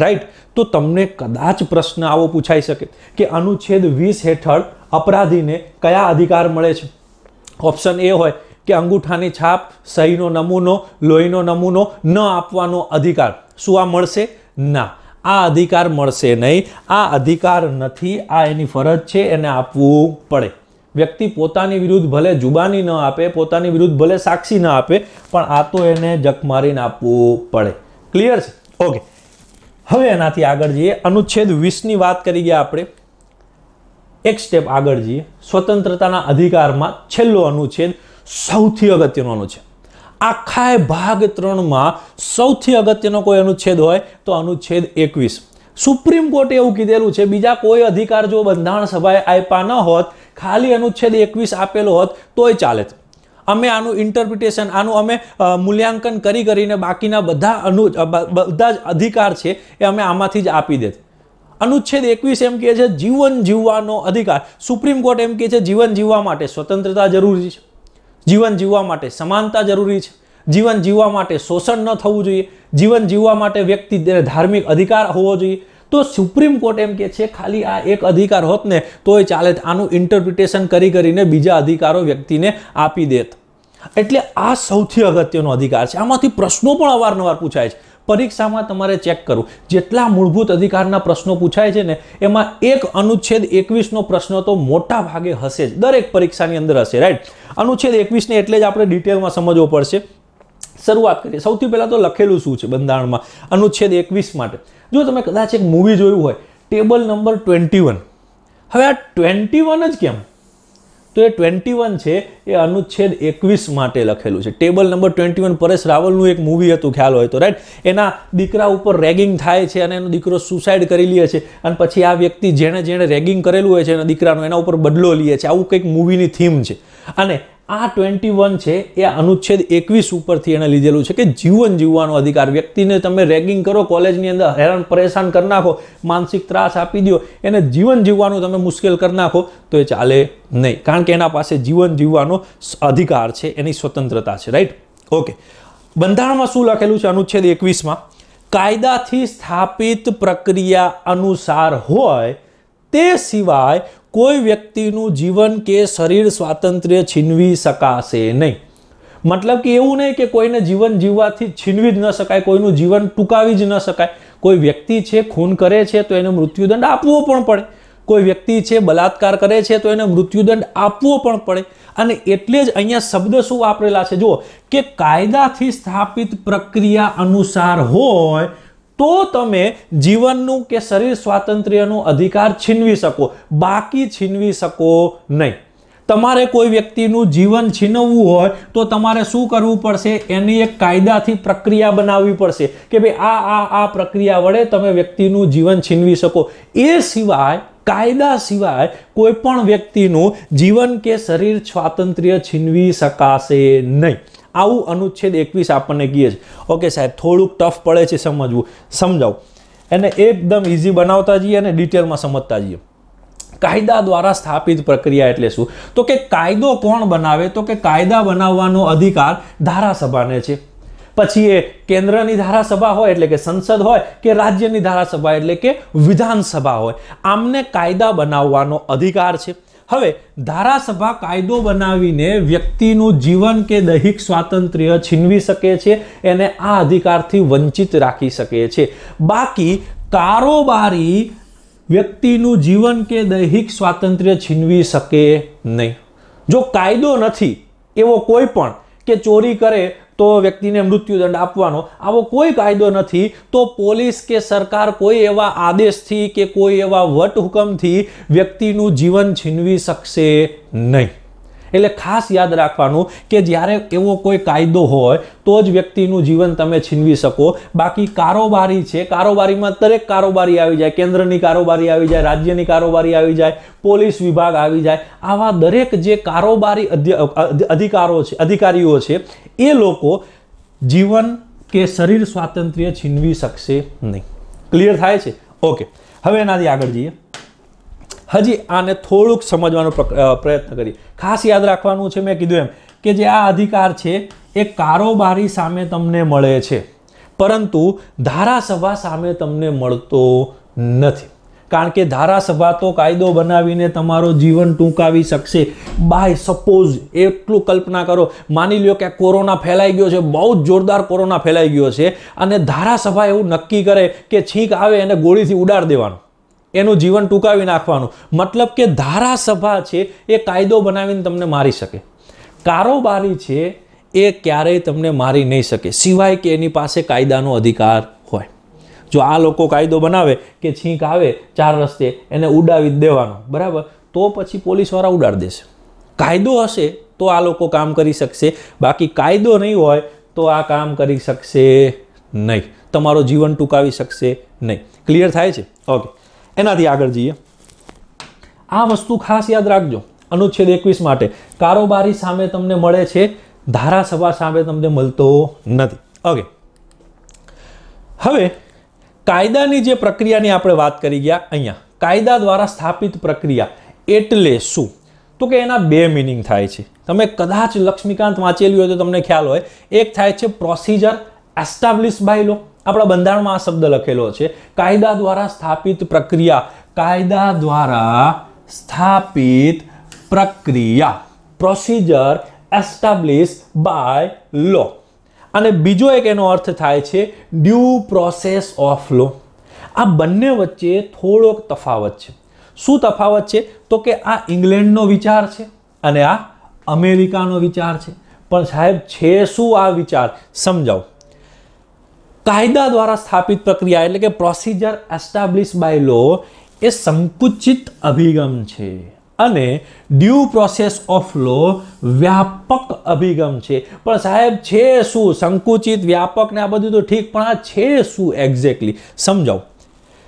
રાઈટ તો તમને કદાચ પ્રશ્ન આવો પૂછાઈ શકે કે અનુચ્છેદ વીસ હેઠળ અપરાધીને કયા અધિકાર મળે છે ઓપ્શન એ હોય કે અંગૂઠાની છાપ સહીનો નમૂનો લોહીનો નમૂનો ન આપવાનો અધિકાર શું આ મળશે ના આ અધિકાર મળશે નહીં આ અધિકાર નથી આ એની ફરજ છે એને આપવું પડે વ્યક્તિ પોતાની વિરુદ્ધ ભલે જુબાની ન આપે પોતાની વિરુદ્ધ ભલે સાક્ષી ન આપે પણ આ તો એને જખમારીને આપવું પડે ક્લિયર છે ઓકે હવે એનાથી આગળ જઈએ અનુચ્છેદ વીસની વાત કરી ગયા આપણે એક સ્ટેપ આગળ જઈએ સ્વતંત્રતાના અધિકારમાં છેલ્લો અનુચ્છેદ સૌથી અગત્યનો અનુચ્છેદ આખાય ભાગ ત્રણમાં સૌથી અગત્યનો કોઈ અનુચ્છેદ હોય તો અનુચ્છેદ એકવીસ સુપ્રીમ કોર્ટે એવું કીધેલું છે બીજા કોઈ અધિકાર જો બંધારણ સભાએ આપ્યા ન હોત ખાલી અનુચ્છેદ એકવીસ આપેલો હોત તોય ચાલે અમે આનું ઇન્ટરપ્રિટેશન આનું અમે મૂલ્યાંકન કરી કરીને બાકીના બધા અનુ બધા જ અધિકાર છે એ અમે આમાંથી જ આપી દેત અનુચ્છેદ એકવીસ એમ કહે છે જીવન જીવવાનો અધિકાર સુપ્રીમ કોર્ટ એમ કહે છે જીવન જીવવા માટે સ્વતંત્રતા જરૂરી છે જીવન જીવવા માટે સમાનતા જરૂરી છે જીવન જીવવા માટે શોષણ ન થવું જોઈએ જીવન જીવવા માટે વ્યક્તિ ધાર્મિક અધિકાર હોવો જોઈએ તો સુપ્રીમ કોર્ટ એમ કે છે ખાલી આ એક અધિકાર હોત ને તોય ચાલે આનું ઇન્ટરપ્રિટેશન કરી કરીને બીજા અધિકારો વ્યક્તિને આપી દેત એટલે આ સૌથી અગત્યનો અધિકાર છે આમાંથી પ્રશ્નો પણ અવારનવાર પૂછાય છે પરીક્ષામાં તમારે ચેક કરવું જેટલા મૂળભૂત અધિકારના પ્રશ્નો પૂછાય છે ને એમાં એક અનુચ્છેદ એકવીસનો પ્રશ્ન તો મોટા ભાગે હશે જ દરેક પરીક્ષાની અંદર હશે રાઈટ અનુચ્છેદ એકવીસને એટલે જ આપણે ડિટેલમાં સમજવો પડશે શરૂઆત કરીએ સૌથી પહેલાં તો લખેલું શું છે બંધારણમાં અનુચ્છેદ એકવીસ માટે જો તમે કદાચ એક મૂવી જોયું હોય ટેબલ નંબર ટ્વેન્ટી વન હવે આ ટ્વેન્ટી વન જ કેમ તો એ ટ્વેન્ટી વન છે એ અનુચ્છેદ એકવીસ માટે લખેલું છે table number twenty one Paresh રાવલનું એક મૂવી હતું ખ્યાલ હોય તો રાઈટ એના દીકરા ઉપર રેગિંગ થાય છે અને એનો દીકરો સુસાઇડ કરી લે છે અને પછી આ વ્યક્તિ જેણે જેણે રેગિંગ કરેલું હોય છે એના દીકરાનો એના ઉપર બદલો લે છે આવું કંઈક મૂવીની થીમ છે અને આ ટ્વેન્ટી વન છે એ અનુચ્છેદ એકવીસ ઉપરથી એણે લીધેલું છે કે જીવન જીવવાનો અધિકાર વ્યક્તિને તમે રેગિંગ કરો કોલેજની અંદર હેરાન પરેશાન કરી નાખો માનસિક ત્રાસ આપી દો એને જીવન જીવવાનું તમે મુશ્કેલ કરી નાખો તો એ ચાલે નહીં કારણ કે એના પાસે જીવન જીવવાનો અધિકાર છે એની સ્વતંત્રતા છે રાઈટ ઓકે બંધારણમાં શું લખેલું છે અનુચ્છેદ એકવીસમાં કાયદાથી સ્થાપિત પ્રક્રિયા અનુસાર હોય તે સિવાય કોઈ વ્યક્તિનું જીવન કે શરીર સ્વાતંત્ર્ય છીનવી શકાશે નહીં મતલબ કે એવું નહીં કે કોઈને જીવન જીવવાથી છીનવી જ ન શકાય કોઈનું જીવન ટૂંકાવી જ ન શકાય કોઈ વ્યક્તિ છે ખૂન કરે છે તો એને મૃત્યુદંડ આપવો પણ પડે કોઈ વ્યક્તિ છે બલાત્કાર કરે છે તો એને મૃત્યુદંડ આપવો પણ પડે અને એટલે જ અહીંયા શબ્દ શું વાપરેલા છે જુઓ કે કાયદાથી સ્થાપિત પ્રક્રિયા અનુસાર હોય તો તમે જીવનનું કે શરીર સ્વાતંત્ર્યનું અધિકાર છીનવી શકો બાકી છીનવી શકો નહીં તમારે કોઈ વ્યક્તિનું જીવન છીનવવું હોય તો તમારે શું કરવું પડશે એની એક કાયદાથી પ્રક્રિયા બનાવવી પડશે કે ભાઈ આ આ આ પ્રક્રિયા વડે તમે વ્યક્તિનું જીવન છીનવી શકો એ સિવાય કાયદા સિવાય કોઈ પણ વ્યક્તિનું જીવન કે શરીર સ્વાતંત્ર્ય છીનવી શકાશે નહીં આવું અનુચ્છેદ એકવીસ આપણને કહીએ છે ઓકે સાહેબ થોડુંક ટફ પડે છે સમજવું સમજાવું એને એકદમ ઇઝી બનાવતા જઈએ અને ડિટેલમાં સમજતા જઈએ કાયદા દ્વારા સ્થાપિત પ્રક્રિયા એટલે શું તો કે કાયદો કોણ બનાવે તો કે કાયદા બનાવવાનો અધિકાર ધારાસભાને છે પછી એ કેન્દ્રની ધારાસભા હોય એટલે કે સંસદ હોય કે રાજ્યની ધારાસભા એટલે કે વિધાનસભા હોય આમને કાયદા બનાવવાનો અધિકાર છે હવે ધારાસભા કાયદો બનાવીને વ્યક્તિનું જીવન કે દૈહિક સ્વાતંત્ર્ય છીનવી શકે છે એને આ અધિકારથી વંચિત રાખી શકે છે બાકી કારોબારી વ્યક્તિનું જીવન કે દૈહિક સ્વાતંત્ર્ય છીનવી શકે નહીં જો કાયદો નથી એવો કોઈ પણ કે ચોરી કરે તો વ્યક્તિને મૃત્યુદંડ આપવાનો આવો કોઈ કાયદો નથી તો પોલીસ કે સરકાર કોઈ એવા આદેશથી કે કોઈ એવા વટહુકમથી વ્યક્તિનું જીવન છીનવી શકશે નહીં એટલે ખાસ યાદ રાખવાનું કે જ્યારે એવો કોઈ કાયદો હોય તો જ વ્યક્તિનું જીવન તમે છીનવી શકો બાકી કારોબારી છે કારોબારીમાં દરેક કારોબારી આવી જાય કેન્દ્રની કારોબારી આવી જાય રાજ્યની કારોબારી આવી જાય પોલીસ વિભાગ આવી જાય આવા દરેક જે કારોબારી અધિકારો છે અધિકારીઓ છે એ લોકો જીવન કે શરીર સ્વાતંત્ર્ય છીનવી શકશે નહીં ક્લિયર થાય છે ઓકે હવે એનાથી આગળ જઈએ હજી આને થોડુંક સમજવાનો પ્રયત્ન કરીએ ખાસ યાદ રાખવાનું છે મેં કીધું એમ કે જે આ અધિકાર છે એ કારોબારી સામે તમને મળે છે પરંતુ ધારાસભા સામે તમને મળતો નથી કારણ કે ધારાસભા તો કાયદો બનાવીને તમારો જીવન ટૂંકાવી શકશે બાય સપોઝ એટલું કલ્પના કરો માની લ્યો કે કોરોના ફેલાઈ ગયો છે બહુ જ જોરદાર કોરોના ફેલાઈ ગયો છે અને ધારાસભા એવું નક્કી કરે કે છીંક આવે એને ગોળીથી ઉડાડ દેવાનું એનું જીવન ટૂંકાવી નાખવાનું મતલબ કે ધારાસભા છે એ કાયદો બનાવીને તમને મારી શકે કારોબારી છે એ ક્યારેય તમને મારી નહીં શકે સિવાય કે એની પાસે કાયદાનો અધિકાર હોય જો આ લોકો કાયદો બનાવે કે છીંક આવે ચાર રસ્તે એને ઉડાવી દેવાનો બરાબર તો પછી પોલીસવાળા ઉડાડી દેશે કાયદો હશે તો આ લોકો કામ કરી શકશે બાકી કાયદો નહીં હોય તો આ કામ કરી શકશે નહીં તમારો જીવન ટૂંકાવી શકશે નહીં ક્લિયર થાય છે ઓકે એનાથી આગળ જઈએ આ વસ્તુ ખાસ યાદ રાખજો અનુચ્છેદ એકવીસ માટે કારોબારી સામે તમને મળે છે ધારાસભા સામે તમને મળતો નથી ઓકે હવે કાયદાની જે પ્રક્રિયાની આપણે વાત કરી ગયા અહીંયા કાયદા દ્વારા સ્થાપિત પ્રક્રિયા એટલે શું તો કે એના બે મિનિંગ થાય છે તમે કદાચ લક્ષ્મીકાંત વાંચેલી હોય તો તમને ખ્યાલ હોય એક થાય છે પ્રોસિજર એસ્ટાબ્લિશ બાય લો આપણા બંધારણમાં આ શબ્દ લખેલો છે કાયદા દ્વારા સ્થાપિત પ્રક્રિયા કાયદા દ્વારા સ્થાપિત પ્રક્રિયા પ્રોસિજર એસ્ટાબ્લિશ બાય લો અને બીજો એક એનો અર્થ થાય છે ડ્યુ પ્રોસેસ ઓફ લો આ બંને વચ્ચે થોડોક તફાવત છે શું તફાવત છે તો કે આ ઇંગ્લેન્ડનો વિચાર છે અને આ અમેરિકાનો વિચાર છે પણ સાહેબ છે શું આ વિચાર સમજાવું કાયદા દ્વારા સ્થાપિત પ્રક્રિયા એટલે કે પ્રોસિજર એસ્ટાબ્લિશ બાય લો એ સંકુચિત અભિગમ છે અને ડ્યુ પ્રોસેસ ઓફ લો વ્યાપક અભિગમ છે પણ સાહેબ છે શું સંકુચિત વ્યાપક ને આ બધું તો ઠીક પણ આ છે શું એક્ઝેક્ટલી સમજાવું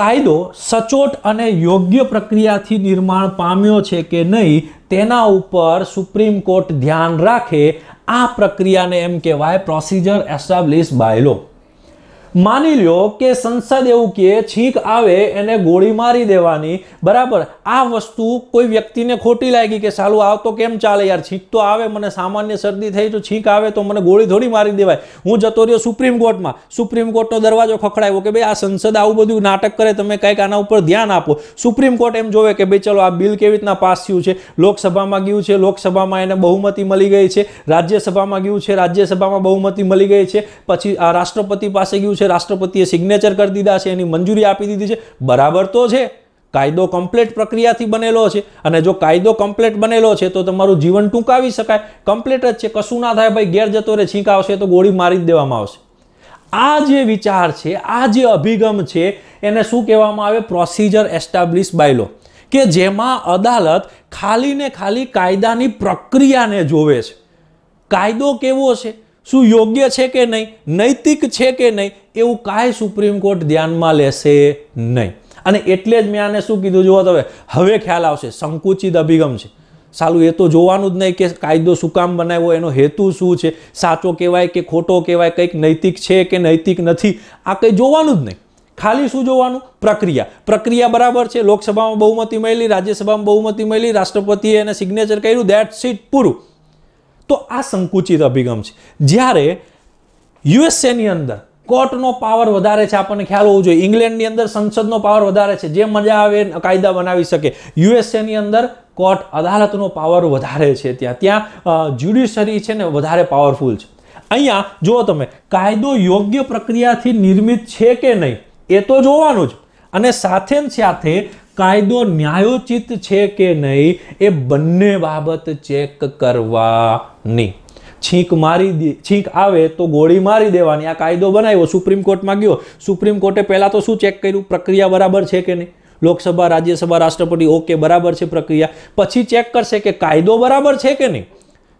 કાયદો સચોટ અને યોગ્ય પ્રક્રિયાથી નિર્માણ પામ્યો છે કે નહીં તેના ઉપર સુપ્રીમ કોર્ટ ધ્યાન રાખે આ પ્રક્રિયાને એમ કહેવાય પ્રોસિજર એસ્ટાબ્લિશ બાય લો માની લ્યો કે સંસદ એવું કે છીંક આવે એને ગોળી મારી દેવાની બરાબર આ વસ્તુ કોઈ વ્યક્તિને ખોટી લાગી કે સાલું આવતો કેમ ચાલે યાર છીંક તો આવે મને સામાન્ય શરદી થઈ તો છીંક આવે તો મને ગોળી થોડી મારી દેવાય હું જતો રહ્યો સુપ્રીમ કોર્ટમાં સુપ્રીમ કોર્ટનો દરવાજો ખખડાયો કે ભાઈ આ સંસદ આવું બધું નાટક કરે તમે કંઈક આના ઉપર ધ્યાન આપો સુપ્રીમ કોર્ટ એમ જોવે કે ભાઈ ચલો આ બિલ કેવી રીતના પાસ થયું છે લોકસભામાં ગયું છે લોકસભામાં એને બહુમતી મળી ગઈ છે રાજ્યસભામાં ગયું છે રાજ્યસભામાં બહુમતી મળી ગઈ છે પછી આ રાષ્ટ્રપતિ પાસે ગયું છે છે રાષ્ટ્રપતિએ સિગ્નેચર કરી દીધા છે એની મંજૂરી આપી દીધી છે બરાબર તો છે કાયદો કમ્પ્લેટ પ્રક્રિયાથી બનેલો છે અને જો કાયદો કમ્પ્લેટ બનેલો છે તો તમારું જીવન ટૂંકાવી શકાય કમ્પ્લેટ જ છે કશું ના થાય ભાઈ ગેર જતો રે છીંક આવશે તો ગોળી મારી જ દેવામાં આવશે આ જે વિચાર છે આ જે અભિગમ છે એને શું કહેવામાં આવે પ્રોસિજર એસ્ટાબ્લિશ બાય લો કે જેમાં અદાલત ખાલી ને ખાલી કાયદાની પ્રક્રિયાને જોવે છે કાયદો કેવો છે શું યોગ્ય છે કે નહીં નૈતિક છે કે નહીં એવું કાંઈ સુપ્રીમ કોર્ટ ધ્યાનમાં લેશે નહીં અને એટલે જ મેં આને શું કીધું જુઓ તમે હવે ખ્યાલ આવશે સંકુચિત અભિગમ છે સાલું એ તો જોવાનું જ નહીં કે કાયદો શું કામ બનાવ્યો એનો હેતુ શું છે સાચો કહેવાય કે ખોટો કહેવાય કંઈક નૈતિક છે કે નૈતિક નથી આ કંઈ જોવાનું જ નહીં ખાલી શું જોવાનું પ્રક્રિયા પ્રક્રિયા બરાબર છે લોકસભામાં બહુમતી મળેલી રાજ્યસભામાં બહુમતી મળી રાષ્ટ્રપતિએ એને સિગ્નેચર કર્યું દેટ સીટ પૂરું તો આ સંકુચિત અભિગમ છે જ્યારે યુએસએની અંદર કોર્ટનો પાવર વધારે છે આપણને ખ્યાલ હોવો જોઈએ ઇંગ્લેન્ડની અંદર સંસદનો પાવર વધારે છે જે મજા આવે કાયદા બનાવી શકે યુએસએની અંદર કોર્ટ અદાલતનો પાવર વધારે છે ત્યાં ત્યાં જ્યુડિશરી છે ને વધારે પાવરફુલ છે અહીંયા જુઓ તમે કાયદો યોગ્ય પ્રક્રિયાથી નિર્મિત છે કે નહીં એ તો જોવાનું જ અને સાથે સાથે કાયદો ન્યાયોચિત છે કે નહીં એ બંને બાબત ચેક કરવાની છીંક મારી દે છીંક આવે તો ગોળી મારી દેવાની આ કાયદો બનાવ્યો સુપ્રીમ કોર્ટમાં ગયો સુપ્રીમ કોર્ટે પહેલાં તો શું ચેક કર્યું પ્રક્રિયા બરાબર છે કે નહીં લોકસભા રાજ્યસભા રાષ્ટ્રપતિ ઓકે બરાબર છે પ્રક્રિયા પછી ચેક કરશે કે કાયદો બરાબર છે કે નહીં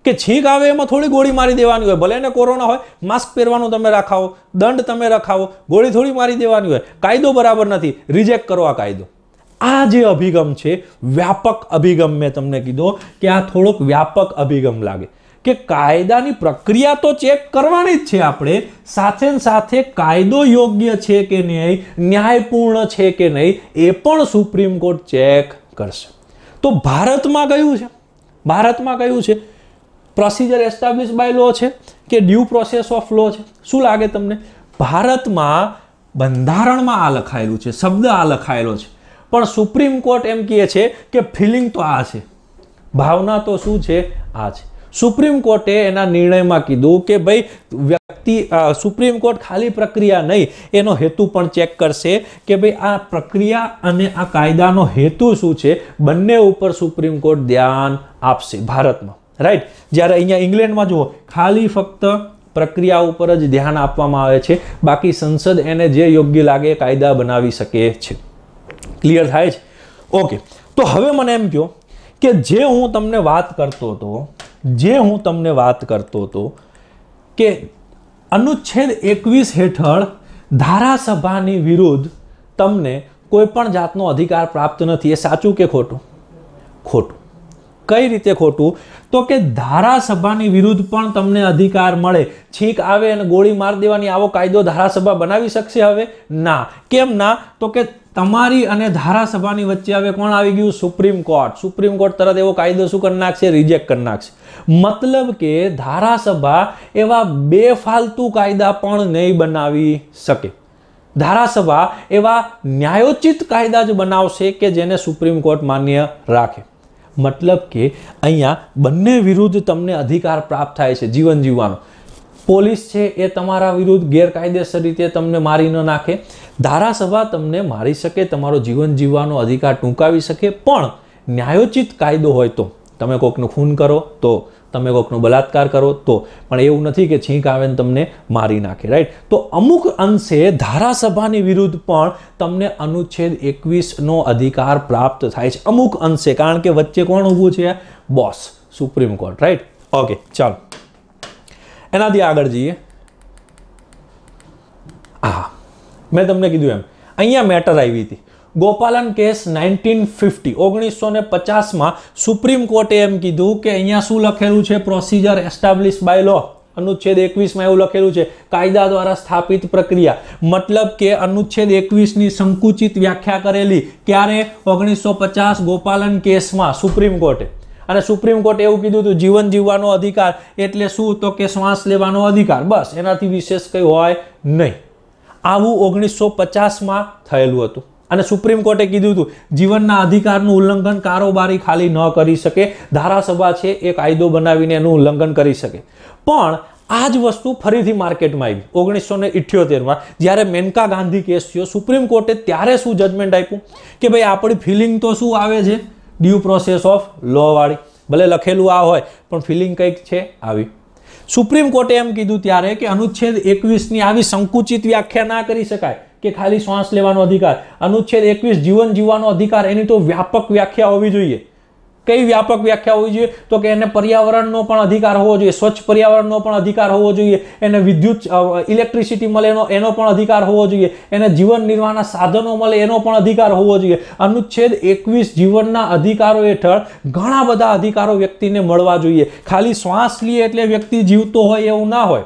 કે છીંક આવે એમાં થોડી ગોળી મારી દેવાની હોય ભલે ને કોરોના હોય માસ્ક પહેરવાનું તમે રાખાવો દંડ તમે રખાવો ગોળી થોડી મારી દેવાની હોય કાયદો બરાબર નથી રિજેક્ટ કરો આ કાયદો આ જે અભિગમ છે વ્યાપક અભિગમ મેં તમને કીધો કે આ થોડોક વ્યાપક અભિગમ લાગે કે કાયદાની પ્રક્રિયા તો ચેક કરવાની જ છે આપણે સાથે સાથે કાયદો યોગ્ય છે કે નહીં ન્યાયપૂર્ણ છે કે નહીં એ પણ સુપ્રીમ કોર્ટ ચેક કરશે તો ભારતમાં કયું છે ભારતમાં કયું છે પ્રોસિજર એસ્ટાબ્લિશ બાય લો છે કે ડ્યુ પ્રોસેસ ઓફ લો છે શું લાગે તમને ભારતમાં બંધારણમાં આ લખાયેલું છે શબ્દ આ લખાયેલો છે પણ સુપ્રીમ કોર્ટ એમ કહે છે કે ફિલિંગ તો આ છે ભાવના તો શું છે આ છે સુપ્રીમ કોર્ટે એના નિર્ણયમાં કીધું કે ભાઈ વ્યક્તિ સુપ્રીમ કોર્ટ ખાલી પ્રક્રિયા નહીં એનો હેતુ પણ ચેક કરશે કે ભાઈ આ પ્રક્રિયા અને આ કાયદાનો હેતુ શું છે બંને ઉપર સુપ્રીમ કોર્ટ ધ્યાન આપશે ભારતમાં રાઈટ જ્યારે અહીંયા ઇંગ્લેન્ડમાં જુઓ ખાલી ફક્ત પ્રક્રિયા ઉપર જ ધ્યાન આપવામાં આવે છે બાકી સંસદ એને જે યોગ્ય લાગે કાયદા બનાવી શકે છે ક્લિયર થાય છે ઓકે તો હવે મને એમ કહો કે જે હું તમને વાત કરતો હતો જે હું તમને વાત કરતો હતો કે અનુચ્છેદ એકવીસ હેઠળ ધારાસભાની વિરુદ્ધ તમને કોઈપણ જાતનો અધિકાર પ્રાપ્ત નથી એ સાચું કે ખોટું ખોટું કઈ રીતે ખોટું તો કે ધારાસભાની વિરુદ્ધ પણ તમને અધિકાર મળે છીંક આવે અને ગોળી માર દેવાની આવો કાયદો ધારાસભા બનાવી શકશે હવે ના કેમ ના તો કે તમારી અને ધારાસભાની વચ્ચે હવે કોણ આવી ગયું સુપ્રીમ કોર્ટ સુપ્રીમ કોર્ટ તરત એવો કાયદો શું કરી નાખશે રિજેક્ટ કરી નાખશે મતલબ કે ધારાસભા એવા બેફાલતુ કાયદા પણ નહીં બનાવી શકે ધારાસભા એવા ન્યાયોચિત કાયદા જ બનાવશે કે જેને સુપ્રીમ કોર્ટ માન્ય રાખે મતલબ કે અહીંયા બંને વિરુદ્ધ તમને અધિકાર પ્રાપ્ત થાય છે જીવન જીવવાનો પોલીસ છે એ તમારા વિરુદ્ધ ગેરકાયદેસર રીતે તમને મારી ન નાખે ધારાસભા તમને મારી શકે તમારો જીવન જીવવાનો અધિકાર ટૂંકાવી શકે પણ ન્યાયોચિત કાયદો હોય તો તમે કોકનું ખૂન કરો તો તમે કોકનો બલાત્કાર કરો તો પણ એવું નથી કે છીંક આવે ને તમને મારી નાખે રાઈટ તો અમુક અંશે ધારાસભાની વિરુદ્ધ પણ તમને અનુચ્છેદ એકવીસનો અધિકાર પ્રાપ્ત થાય છે અમુક અંશે કારણ કે વચ્ચે કોણ ઊભું છે boss supreme court right okay ચાલો એનાથી આગળ જઈએ હા મેં તમને કીધું એમ અહીંયા મેટર આવી હતી ગોપાલન કેસ નાઇન્ટીન ફિફ્ટી ઓગણીસો ને પચાસમાં સુપ્રીમ કોર્ટે એમ કીધું કે અહીંયા શું લખેલું છે પ્રોસિજર એસ્ટાબ્લિશ બાય લો અનુચ્છેદ એકવીસમાં એવું લખેલું છે કાયદા દ્વારા સ્થાપિત પ્રક્રિયા મતલબ કે અનુચ્છેદ એકવીસની સંકુચિત વ્યાખ્યા કરેલી ક્યારે ઓગણીસો પચાસ ગોપાલન કેસમાં સુપ્રીમ કોર્ટે અને સુપ્રીમ કોર્ટે એવું કીધું હતું જીવન જીવવાનો અધિકાર એટલે શું તો કે શ્વાસ લેવાનો અધિકાર બસ એનાથી વિશેષ કંઈ હોય નહીં આવું ઓગણીસો પચાસમાં થયેલું હતું અને સુપ્રીમ કોર્ટે કીધું હતું જીવનના અધિકારનું ઉલ્લંઘન કારોબારી ખાલી ન કરી શકે ધારાસભા છે એ કાયદો બનાવીને એનું ઉલ્લંઘન કરી શકે પણ આ જ વસ્તુ ફરીથી માર્કેટમાં આવી ઓગણીસો ને ઇઠ્યોતેરમાં જ્યારે મેનકા ગાંધી કેસ થયો સુપ્રીમ કોર્ટે ત્યારે શું જજમેન્ટ આપ્યું કે ભાઈ આપણી ફિલિંગ તો શું આવે છે ડ્યુ પ્રોસેસ ઓફ લો વાળી ભલે લખેલું આ હોય પણ ફિલિંગ કંઈક છે આવી સુપ્રીમ કોર્ટે એમ કીધું ત્યારે કે અનુચ્છેદ એકવીસની આવી સંકુચિત વ્યાખ્યા ના કરી શકાય કે ખાલી શ્વાસ લેવાનો અધિકાર અનુચ્છેદ એકવીસ જીવન જીવવાનો અધિકાર એની તો વ્યાપક વ્યાખ્યા હોવી જોઈએ કઈ વ્યાપક વ્યાખ્યા હોવી જોઈએ તો કે એને પર્યાવરણનો પણ અધિકાર હોવો જોઈએ સ્વચ્છ પર્યાવરણનો પણ અધિકાર હોવો જોઈએ એને વિદ્યુત ઇલેક્ટ્રિસિટી મળે એનો એનો પણ અધિકાર હોવો જોઈએ એને જીવન નિર્વાહના સાધનો મળે એનો પણ અધિકાર હોવો જોઈએ અનુચ્છેદ એકવીસ જીવનના અધિકારો હેઠળ ઘણા બધા અધિકારો વ્યક્તિને મળવા જોઈએ ખાલી શ્વાસ લઈએ એટલે વ્યક્તિ જીવતો હોય એવું ના હોય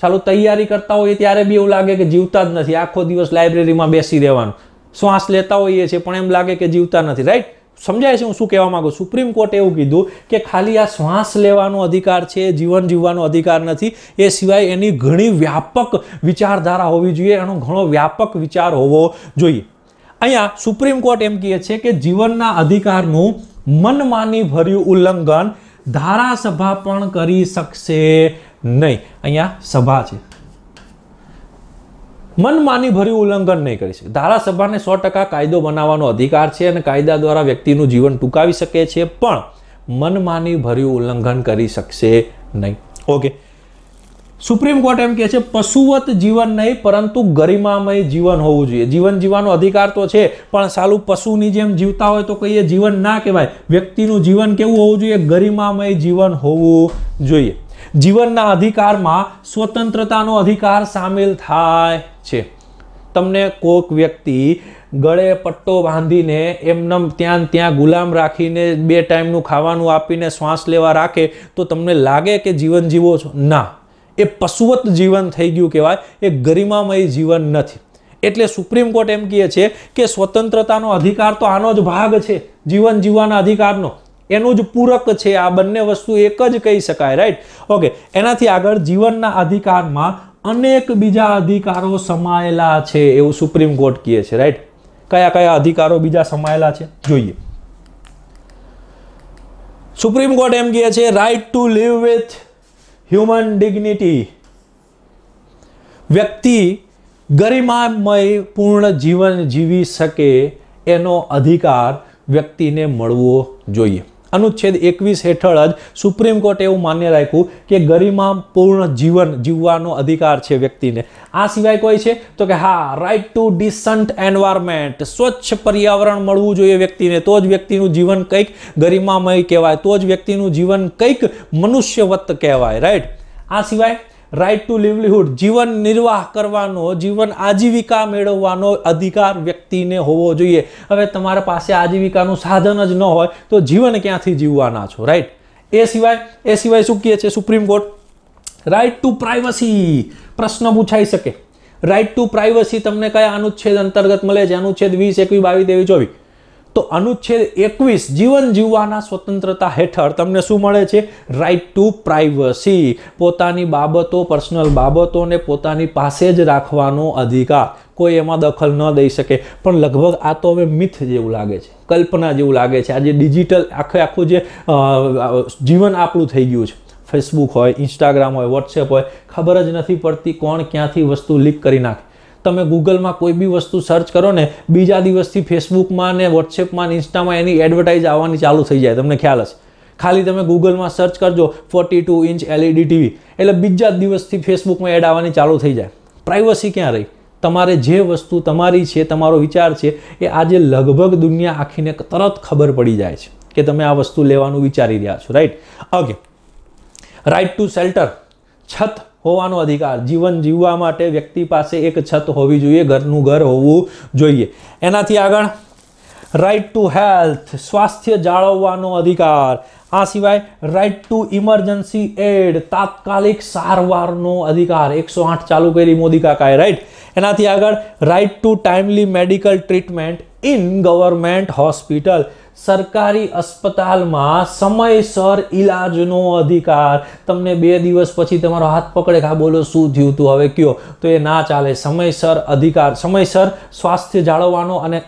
ચાલો તૈયારી કરતા હોઈએ ત્યારે બી એવું લાગે કે જીવતા જ નથી આખો દિવસ લાઇબ્રેરીમાં બેસી રહેવાનું શ્વાસ લેતા હોઈએ છીએ પણ એમ લાગે કે જીવતા નથી રાઈટ સમજાય છે હું શું કહેવા માગું સુપ્રીમ કોર્ટે એવું કીધું કે ખાલી આ શ્વાસ લેવાનો અધિકાર છે જીવન જીવવાનો અધિકાર નથી એ સિવાય એની ઘણી વ્યાપક વિચારધારા હોવી જોઈએ એનો ઘણો વ્યાપક વિચાર હોવો જોઈએ અહીંયા સુપ્રીમ કોર્ટ એમ કહે છે કે જીવનના અધિકારનું મનમાની ભર્યું ઉલ્લંઘન ધારાસભા પણ કરી શકશે નહીં અહીંયા સભા છે મનમાની ભર્યું ઉલ્લંઘન નહીં કરી શકે ધારાસભાને સો ટકા કાયદો બનાવવાનો અધિકાર છે અને કાયદા દ્વારા વ્યક્તિનું જીવન ટૂંકાવી શકે છે પણ મનમાની ભર્યું ઉલ્લંઘન કરી શકશે નહીં ઓકે સુપ્રીમ કોર્ટ એમ કહે છે પશુવત જીવન નહીં પરંતુ ગરિમામય જીવન હોવું જોઈએ જીવન જીવવાનો અધિકાર તો છે પણ સાલું પશુની જેમ જીવતા હોય તો કહીએ જીવન ના કહેવાય વ્યક્તિનું જીવન કેવું હોવું જોઈએ ગરિમામય જીવન હોવું જોઈએ જીવનના અધિકારમાં સ્વતંત્રતાનો અધિકાર સામેલ થાય છે તમને કોઈક વ્યક્તિ ગળે પટ્ટો બાંધીને એમનેમ ત્યાં ત્યાં ગુલામ રાખીને બે ટાઈમનું ખાવાનું આપીને શ્વાસ લેવા રાખે તો તમને લાગે કે જીવન જીવો છો ના એ પશુવત જીવન થઈ ગયું કહેવાય એ ગરિમામય જીવન નથી એટલે સુપ્રીમ કોર્ટ એમ કહે છે કે સ્વતંત્રતાનો અધિકાર તો આનો જ ભાગ છે જીવન જીવવાના અધિકારનો એનું જ પૂરક છે આ બંને વસ્તુ એક જ કહી શકાય રાઈટ ઓકે એનાથી આગળ જીવનના અધિકારમાં અનેક બીજા અધિકારો સમાયેલા છે એવું સુપ્રીમ કોર્ટ કહે છે રાઈટ કયા કયા અધિકારો બીજા સમાયેલા છે જોઈએ સુપ્રીમ કોર્ટ એમ કહે છે right to live with human dignity વ્યક્તિ ગરિમામય પૂર્ણ જીવન જીવી શકે એનો અધિકાર વ્યક્તિને મળવો જોઈએ અનુચ્છેદ એકવીસ હેઠળ જ સુપ્રીમ કોર્ટે એવું માન્ય રાખ્યું કે ગરિમાપૂર્ણ જીવન જીવવાનો અધિકાર છે વ્યક્તિને આ સિવાય કોઈ છે તો કે હા રાઇટ ટુ ડિસન્ટ એન્વાયરમેન્ટ સ્વચ્છ પર્યાવરણ મળવું જોઈએ વ્યક્તિને તો જ વ્યક્તિનું જીવન કંઈક ગરિમામય કહેવાય તો જ વ્યક્તિનું જીવન કંઈક મનુષ્યવત્ત કહેવાય રાઈટ આ સિવાય રાઇટ ટુ લિવલીહુડ જીવન નિર્વાહ કરવાનો જીવન આજીવિકા મેળવવાનો અધિકાર વ્યક્તિને હોવો જોઈએ હવે તમારા પાસે આજીવિકાનું સાધન જ ન હોય તો જીવન ક્યાંથી જીવવાના છો રાઈટ એ સિવાય એ સિવાય શું કહે છે supreme court right to privacy પ્રશ્ન પૂછાઈ શકે રાઇટ ટુ પ્રાઇવસી તમને કયા અનુચ્છેદ અંતર્ગત મળે છે અનુચ્છેદ વીસ એકવી બાવીસ તેવી ચોવીસ તો અનુચ્છેદ એકવીસ જીવન જીવવાના સ્વતંત્રતા હેઠળ તમને શું મળે છે રાઇટ ટુ પ્રાઇવસી પોતાની બાબતો પર્સનલ બાબતોને પોતાની પાસે જ રાખવાનો અધિકાર કોઈ એમાં દખલ ન દઈ શકે પણ લગભગ આ તો હવે મિથ જેવું લાગે છે કલ્પના જેવું લાગે છે આજે ડિજિટલ આખે આખું જે જીવન આપણું થઈ ગયું છે ફેસબુક હોય ઇન્સ્ટાગ્રામ હોય વોટ્સએપ હોય ખબર જ નથી પડતી કોણ ક્યાંથી વસ્તુ લીક કરી નાખે તમે ગૂગલમાં કોઈ બી વસ્તુ સર્ચ કરો ને બીજા દિવસથી ફેસબુકમાં ને વોટ્સએપમાં ઇન્સ્ટામાં એની એડવર્ટાઇઝ આવવાની ચાલુ થઈ જાય તમને ખ્યાલ હશે ખાલી તમે ગૂગલમાં સર્ચ કરજો forty two inch LED TV એટલે બીજા દિવસથી ફેસબુકમાં એડ આવવાની ચાલુ થઈ જાય પ્રાઇવસી ક્યાં રહી તમારે જે વસ્તુ તમારી છે તમારો વિચાર છે એ આજે લગભગ દુનિયા આખીને તરત ખબર પડી જાય છે કે તમે આ વસ્તુ લેવાનું વિચારી રહ્યા છો right okay right to shelter છત હોવાનો અધિકાર જીવન જીવવા માટે વ્યક્તિ પાસે એક છત હોવી જોઈએ ઘરનું ઘર હોવું જોઈએ એનાથી આગળ રાઇટ ટુ હેલ્થ સ્વાસ્થ્ય જાળવવાનો અધિકાર આ સિવાય રાઇટ ટુ ઇમરજન્સી એડ તાત્કાલિક સારવારનો અધિકાર એકસો આઠ ચાલુ કરી મોદી કાકાએ રાઈટ એનાથી આગળ right to timely medical treatment in government hospital સરકારી અસ્પતાલમાં સમયસર ઈલાજનો અધિકાર તમને બે દિવસ પછી તમારો હાથ પકડે કે બોલો શું થયું હતું હવે કયો તો એ ના ચાલે સમયસર અધિકાર સમયસર સ્વાસ્થ્ય જાળવવાનો અને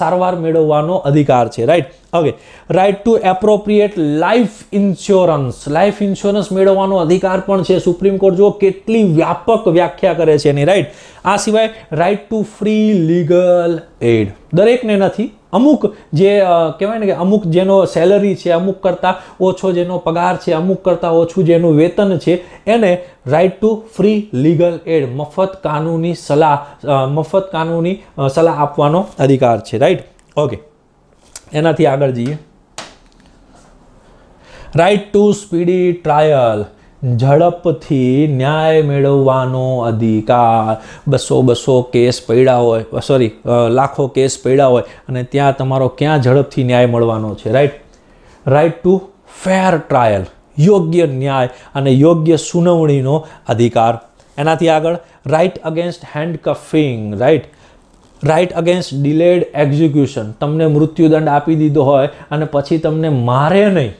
સારવાર મેળવવાનો અધિકાર છે right okay right to appropriate life insurance life insurance મેળવવાનો અધિકાર પણ છે સુપ્રીમ કોર્ટ જુઓ કેટલી વ્યાપક વ્યાખ્યા કરે છે એની રાઈટ આ સિવાય right to free legal aid દરેકને નથી અમુક જે કહેવાય ને કે અમુક જેનો સેલરી છે અમુક કરતાં ઓછો જેનો પગાર છે અમુક કરતાં ઓછું જેનું વેતન છે એને right to free legal aid મફત કાનૂની સલાહ મફત કાનૂની સલાહ આપવાનો અધિકાર છે રાઈટ ઓકે એનાથી આગળ જઈએ રાઇટ ટુ સ્પીડી ટ્રાયલ ઝડપથી ન્યાય મેળવવાનો અધિકાર બસો બસો કેસ પડ્યા હોય સોરી લાખો કેસ પડ્યા હોય અને ત્યાં તમારો ક્યાં ઝડપથી ન્યાય મળવાનો છે right right to fair trial યોગ્ય ન્યાય અને યોગ્ય સુનાવણીનો અધિકાર એનાથી આગળ right against handcuffing right right against delayed execution તમને મૃત્યુદંડ આપી દીધો હોય અને પછી તમને મારે નહીં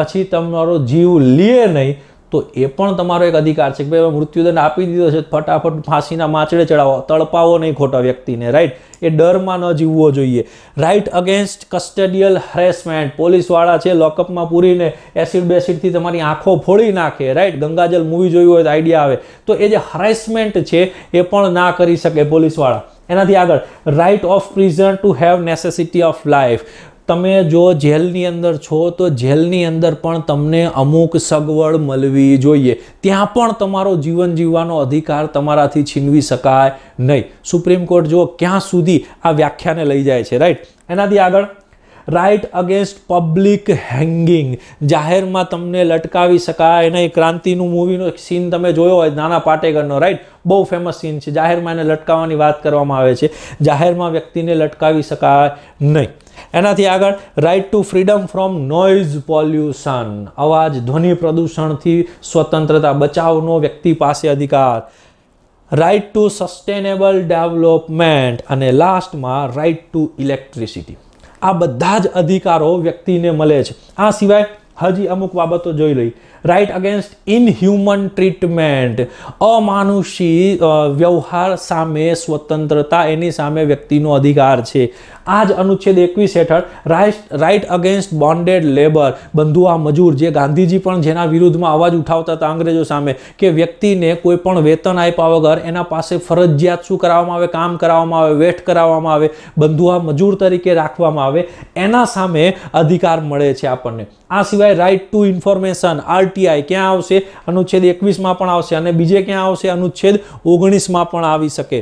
પછી તમારો જીવ લે નહીં તો એ પણ તમારો એક અધિકાર છે કે ભાઈ મૃત્યુદંડ આપી દીધો છે ફટાફટ ફાંસીના માછડે ચડાવો તડપાવો નહીં ખોટા વ્યક્તિને રાઈટ એ ડરમાં ન જીવવો જોઈએ રાઇટ અગેન્સ્ટ કસ્ટડિયલ હરેસમેન્ટ પોલીસવાળા છે લોકઅપમાં પૂરીને એસિડ બેસિડથી તમારી આંખો ફોડી નાખે રાઈટ ગંગાજલ મૂવી જોયું હોય તો આઈડિયા આવે તો એ જે હરેસમેન્ટ છે એ પણ ના કરી શકે પોલીસવાળા એનાથી આગળ right of prison to have necessity of life તમે જો જેલની અંદર છો તો જેલની અંદર પણ તમને અમુક સગવડ મળવી જોઈએ ત્યાં પણ તમારો જીવન જીવવાનો અધિકાર તમારાથી છીનવી શકાય નહીં સુપ્રીમ કોર્ટ જો ક્યાં સુધી આ વ્યાખ્યાને લઈ જાય છે રાઈટ એનાથી આગળ રાઇટ અગેન્સ્ટ પબ્લિક હેંગિંગ જાહેરમાં તમને લટકાવી શકાય નહીં ક્રાંતિનું મૂવીનો એક સીન તમે જોયો હોય નાના પાટેગરનો રાઈટ બહુ ફેમસ સીન છે જાહેરમાં એને લટકાવવાની વાત કરવામાં આવે છે જાહેરમાં વ્યક્તિને લટકાવી શકાય નહીં એનાથી આગળ right to freedom from noise pollution અવાજ ધ્વનિ પ્રદૂષણથી સ્વતંત્રતા બચાવનો વ્યક્તિ પાસે અધિકાર રાઇટ ટુ સસ્ટેનેબલ ડેવલપમેન્ટ અને લાસ્ટમાં રાઇટ ટુ ઇલેક્ટ્રિસિટી આ બધા જ અધિકારો વ્યક્તિને મળે છે આ સિવાય હજી અમુક બાબતો જોઈ લઈ રાઇટ અગેન્સ્ટ ઇનહ્યુમન ટ્રીટમેન્ટ અમાનુષી વ્યવહાર સામે સ્વતંત્રતા એની સામે વ્યક્તિનો અધિકાર છે આ જ અનુચ્છેદ એકવીસ હેઠળ right right against bonded labour બંધુઆ મજૂર જે ગાંધીજી પણ જેના વિરુદ્ધમાં અવાજ ઉઠાવતા હતા અંગ્રેજો સામે કે વ્યક્તિને કોઈ પણ વેતન આપ્યા વગર એના પાસે ફરજિયાત શું કરાવવામાં આવે કામ કરાવવામાં આવે વેઠ કરાવવામાં આવે બંધુઆ મજૂર તરીકે રાખવામાં આવે એના સામે અધિકાર મળે છે આપણને આ સિવાય રાઇટ ટુ ઇન્ફોર્મેશન આરટીઆઈ ક્યાં આવશે અનુચ્છેદ એકવીસમાં પણ આવશે અને બીજે ક્યાં આવશે અનુચ્છેદ ઓગણીસમાં પણ આવી શકે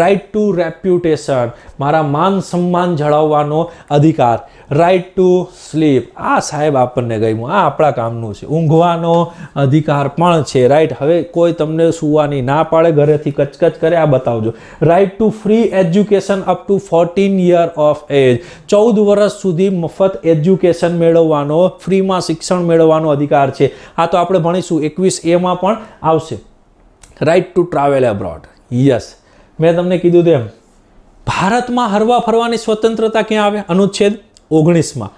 રાઇટ ટુ રેપ્યુટેશન મારા માન સન્માન જળવવાનો અધિકાર રાઇટ ટુ સ્લીપ આ સાહેબ આપણને ગયું આ આપણા કામનું છે ઊંઘવાનો અધિકાર પણ છે રાઈટ હવે કોઈ તમને સૂવાની ના પાડે ઘરેથી કચકચ કરે આ બતાવજો right to free education up to fourteen year of age ચૌદ વર્ષ સુધી મફત એજ્યુકેશન મેળવવાનો ફ્રીમાં શિક્ષણ મેળવવાનો અધિકાર છે આ તો આપણે ભણીશું એકવીસ એમાં પણ આવશે right to travel abroad yes મેં તમને કીધું તેમ ભારતમાં હરવા ફરવાની સ્વતંત્રતા ક્યાં આવે અનુચ્છેદ ઓગણીસમાં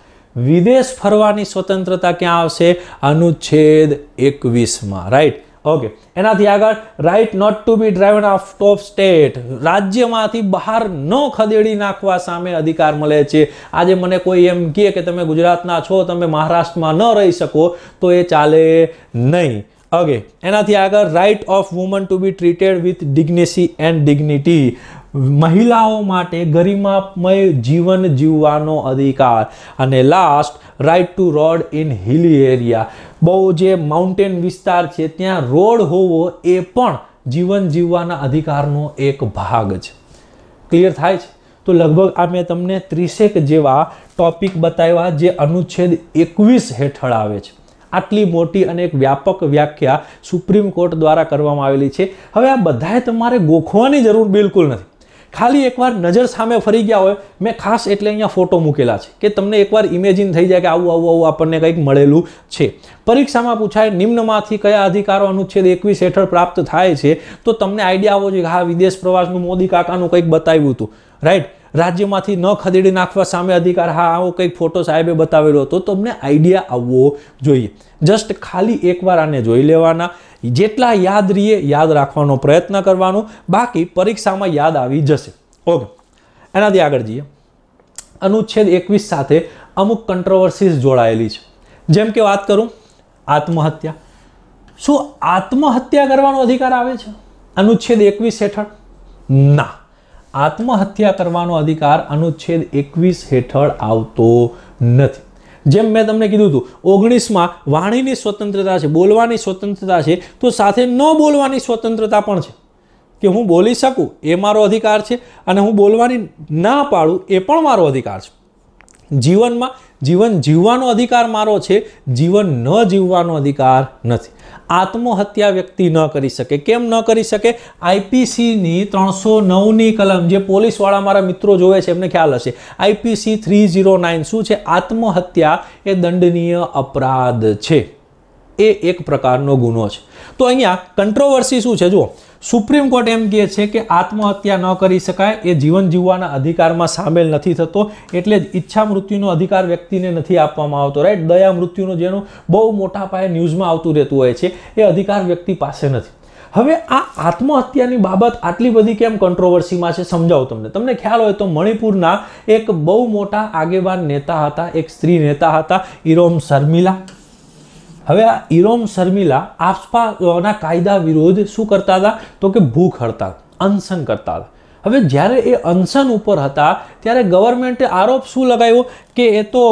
વિદેશ ફરવાની સ્વતંત્રતા ક્યાં આવશે અનુચ્છેદ એકવીસમાં રાઈટ ઓકે એનાથી આગળ right not to be driven of top state રાજ્યમાંથી બહાર ન ખદેડી નાખવા સામે અધિકાર મળે છે આજે મને કોઈ એમ કહે કે તમે ગુજરાતના છો તમે મહારાષ્ટ્રમાં ન રહી શકો તો એ ચાલે નહીં ઓકે એનાથી આગળ right of woman to be treated with decency and dignity મહિલાઓ માટે ગરિમામય જીવન જીવવાનો અધિકાર અને last right to road in hilly area બહુ જે માઉન્ટેન વિસ્તાર છે ત્યાં રોડ હોવો એ પણ જીવન જીવવાના અધિકારનો એક ભાગ છે ક્લિયર થાય છે તો લગભગ આ મેં તમને ત્રીસેક જેવા ટોપિક બતાવ્યા જે અનુચ્છેદ એકવીસ હેઠળ આવે છે આટલી મોટી અને એક વ્યાપક વ્યાખ્યા સુપ્રીમ કોર્ટ દ્વારા કરવામાં આવેલી છે હવે આ બધાએ તમારે ગોખવાની જરૂર બિલકુલ નથી ખાલી એકવાર નજર સામે ફરી ગયા હોય મેં ખાસ એટલે અહીંયા ફોટો મૂકેલા છે કે તમને એકવાર ઇમેજિન થઈ જાય કે આવું આવું આવું આપણને કંઈક મળેલું છે પરીક્ષામાં પૂછાય નિમ્નમાંથી કયા અધિકારો અનુચ્છેદ એકવીસ હેઠળ પ્રાપ્ત થાય છે તો તમને આઈડિયા આવો જોઈએ કે હા વિદેશ પ્રવાસનું મોદી કાકાનું કંઈક બતાવ્યું હતું રાઈટ રાજ્યમાંથી ન ખદેડી નાખવા સામે અધિકાર હા આવો કંઈક ફોટો સાહેબે બતાવેલો હતો તમને આઈડિયા આવવો જોઈએ જસ્ટ ખાલી એકવાર આને જોઈ લેવાના જેટલા યાદ રહીએ યાદ રાખવાનો પ્રયત્ન કરવાનો બાકી પરીક્ષામાં યાદ આવી જશે ઓકે એનાથી આગળ જઈએ અનુચ્છેદ એકવીસ સાથે અમુક કન્ટ્રોવર્સીસ જોડાયેલી છે જેમ કે વાત કરું આત્મહત્યા શું આત્મહત્યા કરવાનો અધિકાર આવે છે અનુચ્છેદ એકવીસ હેઠળ ના આત્મહત્યા કરવાનો અધિકાર અનુચ્છેદ એકવીસ હેઠળ આવતો નથી જેમ મેં તમને કીધું હતું ઓગણીસમાં વાણીની સ્વતંત્રતા છે બોલવાની સ્વતંત્રતા છે તો સાથે ન બોલવાની સ્વતંત્રતા પણ છે કે હું બોલી શકું એ મારો અધિકાર છે અને હું બોલવાની ના પાડું એ પણ મારો અધિકાર છે જીવનમાં જીવન જીવવાનો અધિકાર મારો છે જીવન ન જીવવાનો અધિકાર નથી આત્મહત્યા વ્યક્તિ ન કરી શકે કેમ ન કરી શકે આઈપીસીની ત્રણસો નવની કલમ જે પોલીસવાળા મારા મિત્રો જોવે છે એમને ખ્યાલ હશે આઈપીસી થ્રી ઝીરો નાઇન શું છે આત્મહત્યા એ દંડનીય અપરાધ છે એ એક પ્રકારનો ગુનો છે તો અહીંયા કંટ્રોવર્સી શું છે જુઓ સુપ્રીમ કોર્ટ એમ કહે છે કે આત્મહત્યા ન કરી શકાય એ જીવન જીવવાના અધિકારમાં સામેલ નથી થતો એટલે જ ઈચ્છા મૃત્યુનો અધિકાર વ્યક્તિને નથી આપવામાં આવતો રાઈટ દયા મૃત્યુનો જેનો બહુ મોટા પાયે ન્યૂઝમાં આવતું રહેતું હોય છે એ અધિકાર વ્યક્તિ પાસે નથી હવે આ આત્મહત્યાની બાબત આટલી બધી કેમ કન્ટ્રોવર્સીમાં છે સમજાવું તમને તમને ખ્યાલ હોય તો મણિપુરના એક બહુ મોટા આગેવાન નેતા હતા એક સ્ત્રી નેતા હતા ઇરોમ શર્મિલા હવે આ ઇરોમ શર્મિલા આસપાસના કાયદા વિરોધ શું કરતા હતા તો કે ભૂખ હડતાલ અનશન કરતા હતા હવે જ્યારે એ અનશન ઉપર હતા ત્યારે ગવર્મેન્ટે આરોપ શું લગાવ્યો કે એ તો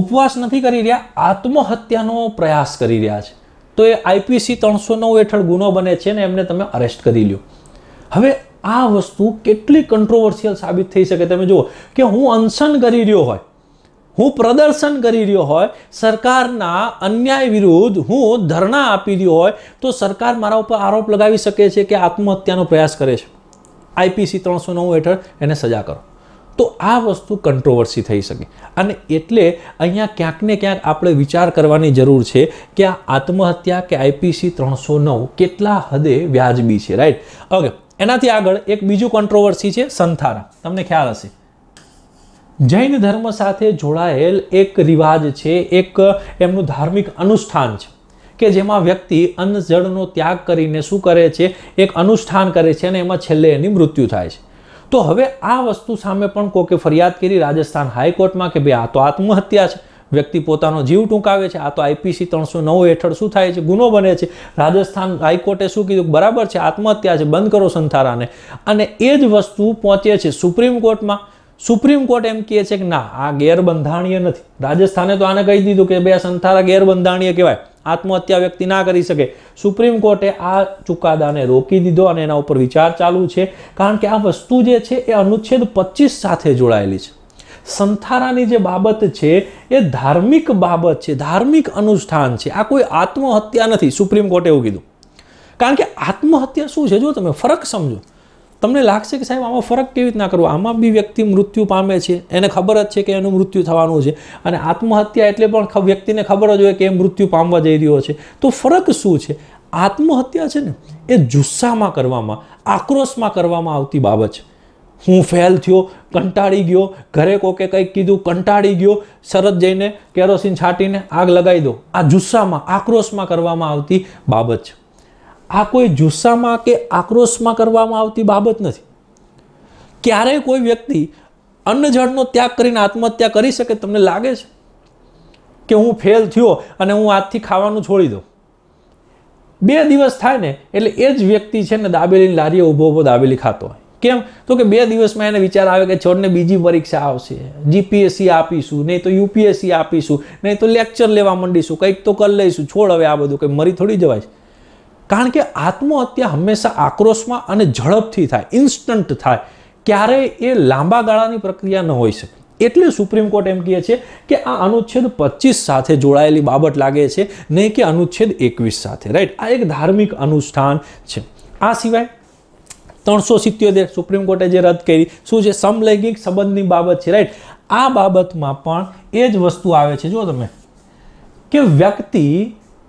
ઉપવાસ નથી કરી રહ્યા આત્મહત્યાનો પ્રયાસ કરી રહ્યા છે તો એ આઈપીસી ત્રણસો નવ હેઠળ ગુનો બને છે ને એમને તમે અરેસ્ટ કરી લ્યો હવે આ વસ્તુ કેટલી કંટ્રોવર્સિયલ સાબિત થઈ શકે તમે જુઓ કે હું અનશન કરી રહ્યો હોય હું પ્રદર્શન કરી રહ્યો હોય સરકારના અન્યાય વિરુદ્ધ હું ધરણા આપી રહ્યો હોય તો સરકાર મારા ઉપર આરોપ લગાવી શકે છે કે આત્મહત્યાનો પ્રયાસ કરે છે આઈપીસી ત્રણસો નવ હેઠળ એને સજા કરો તો આ વસ્તુ કંટ્રોવર્સી થઈ શકે અને એટલે અહીંયા ક્યાંક ને ક્યાંક આપણે વિચાર કરવાની જરૂર છે કે આ આત્મહત્યા કે આઈપીસી ત્રણસો નવ કેટલા હદે વ્યાજબી છે રાઈટ ઓકે એનાથી આગળ એક બીજું કંટ્રોવર્સી છે સંથારા તમને ખ્યાલ હશે જૈન ધર્મ સાથે જોડાયેલ એક રિવાજ છે એક એમનું ધાર્મિક અનુષ્ઠાન છે કે જેમાં વ્યક્તિ અન્ન જળનો ત્યાગ કરીને શું કરે છે એક અનુષ્ઠાન કરે છે અને એમાં છેલ્લે એની મૃત્યુ થાય છે તો હવે આ વસ્તુ સામે પણ કોકે ફરિયાદ કરી રાજસ્થાન હાઈકોર્ટમાં કે ભાઈ આ તો આત્મહત્યા છે વ્યક્તિ પોતાનો જીવ ટૂંકાવે છે આ તો આઈપીસી ત્રણસો નવ હેઠળ શું થાય છે ગુનો બને છે રાજસ્થાન હાઈકોર્ટે શું કીધું બરાબર છે આત્મહત્યા છે બંધ કરો સંથારાને અને એ જ વસ્તુ પહોંચે છે સુપ્રીમ કોર્ટમાં સુપ્રીમ કોર્ટ એમ કહે છે કે ના આ ગેરબંધારણીય નથી રાજસ્થાને તો આને કહી દીધું કે બે સંથારા ગેરબંધારણીય કહેવાય આત્મહત્યા વ્યક્તિ ના કરી શકે સુપ્રીમ કોર્ટે આ ચુકાદાને રોકી દીધો અને એના ઉપર વિચાર ચાલુ છે કારણ કે આ વસ્તુ જે છે એ અનુચ્છેદ પચીસ સાથે જોડાયેલી છે સંથારાની જે બાબત છે એ ધાર્મિક બાબત છે ધાર્મિક અનુષ્ઠાન છે આ કોઈ આત્મહત્યા નથી સુપ્રીમ કોર્ટે એવું કીધું કારણ કે આત્મહત્યા શું છે જો તમે ફરક સમજો તમને લાગશે કે સાહેબ આમાં ફરક કેવી રીતના કરવો આમાં બી વ્યક્તિ મૃત્યુ પામે છે એને ખબર જ છે કે એનું મૃત્યુ થવાનું છે અને આત્મહત્યા એટલે પણ વ્યક્તિને ખબર જ હોય કે એ મૃત્યુ પામવા જઈ રહ્યો છે તો ફરક શું છે આત્મહત્યા છે ને એ જુસ્સામાં કરવામાં આક્રોશમાં કરવામાં આવતી બાબત છે હું ફેલ થયો કંટાળી ગયો ઘરે કોકે કંઈક કીધું કંટાળી ગયો સરત જઈને કેરોસીન છાંટીને આગ લગાવી દો આ જુસ્સામાં આક્રોશમાં કરવામાં આવતી બાબત છે આ કોઈ જુસ્સામાં કે આક્રોશમાં કરવામાં આવતી બાબત નથી ક્યારેય કોઈ વ્યક્તિ અન્નજળનો ત્યાગ કરીને આત્મહત્યા કરી શકે તમને લાગે છે કે હું ફેલ થયો અને હું આજથી ખાવાનું છોડી દઉં બે દિવસ થાય ને એટલે એ જ વ્યક્તિ છે ને દાબેલીની લારીએ ઊભો ઊભો દાબેલી ખાતો હોય કેમ તો કે બે દિવસમાં એને વિચાર આવે કે છોડને બીજી પરીક્ષા આવશે જીપીએસસી આપીશું નહીં તો યુપીએસસી આપીશું નહીં તો લેક્ચર લેવા માંડીશું કંઈક તો કરી લઈશું છોડ હવે આ બધું કંઈ મરી થોડી જવાય છે કારણ કે આત્મહત્યા હંમેશા આક્રોશમાં અને ઝડપથી થાય ઇન્સ્ટન્ટ થાય ક્યારેય એ લાંબા ગાળાની પ્રક્રિયા ન હોઈ શકે એટલે સુપ્રીમ કોર્ટ એમ કહે છે કે આ અનુચ્છેદ પચીસ સાથે જોડાયેલી બાબત લાગે છે નહીં કે અનુચ્છેદ એકવીસ સાથે રાઈટ આ એક ધાર્મિક અનુષ્ઠાન છે આ સિવાય ત્રણસો સિત્યોતેર સુપ્રીમ કોર્ટે જે રદ કરી શું છે સમલૈંગિક સંબંધની બાબત છે રાઈટ આ બાબતમાં પણ એ જ વસ્તુ આવે છે જો તમે કે વ્યક્તિ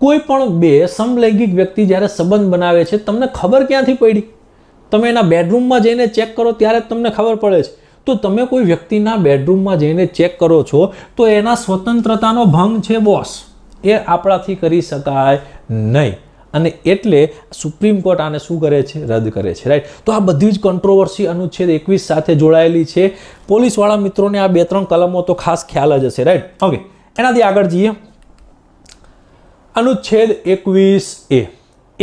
કોઈ પણ બે સમલૈંગિક વ્યક્તિ જ્યારે સંબંધ બનાવે છે તમને ખબર ક્યાંથી પડી તમે એના બેડરૂમમાં જઈને ચેક કરો ત્યારે તમને ખબર પડે છે તો તમે કોઈ વ્યક્તિના બેડરૂમમાં જઈને ચેક કરો છો તો એના સ્વતંત્રતાનો ભંગ છે બોસ એ આપણાથી કરી શકાય નહીં અને એટલે સુપ્રીમ કોર્ટ આને શું કરે છે રદ કરે છે રાઈટ તો આ બધી જ કોન્ટ્રોવર્સી અનુચ્છેદ એકવીસ સાથે જોડાયેલી છે પોલીસવાળા મિત્રોને આ બે ત્રણ કલમો તો ખાસ ખ્યાલ જ હશે રાઈટ ઓકે એનાથી આગળ જઈએ અનુચ્છેદ એકવીસ એ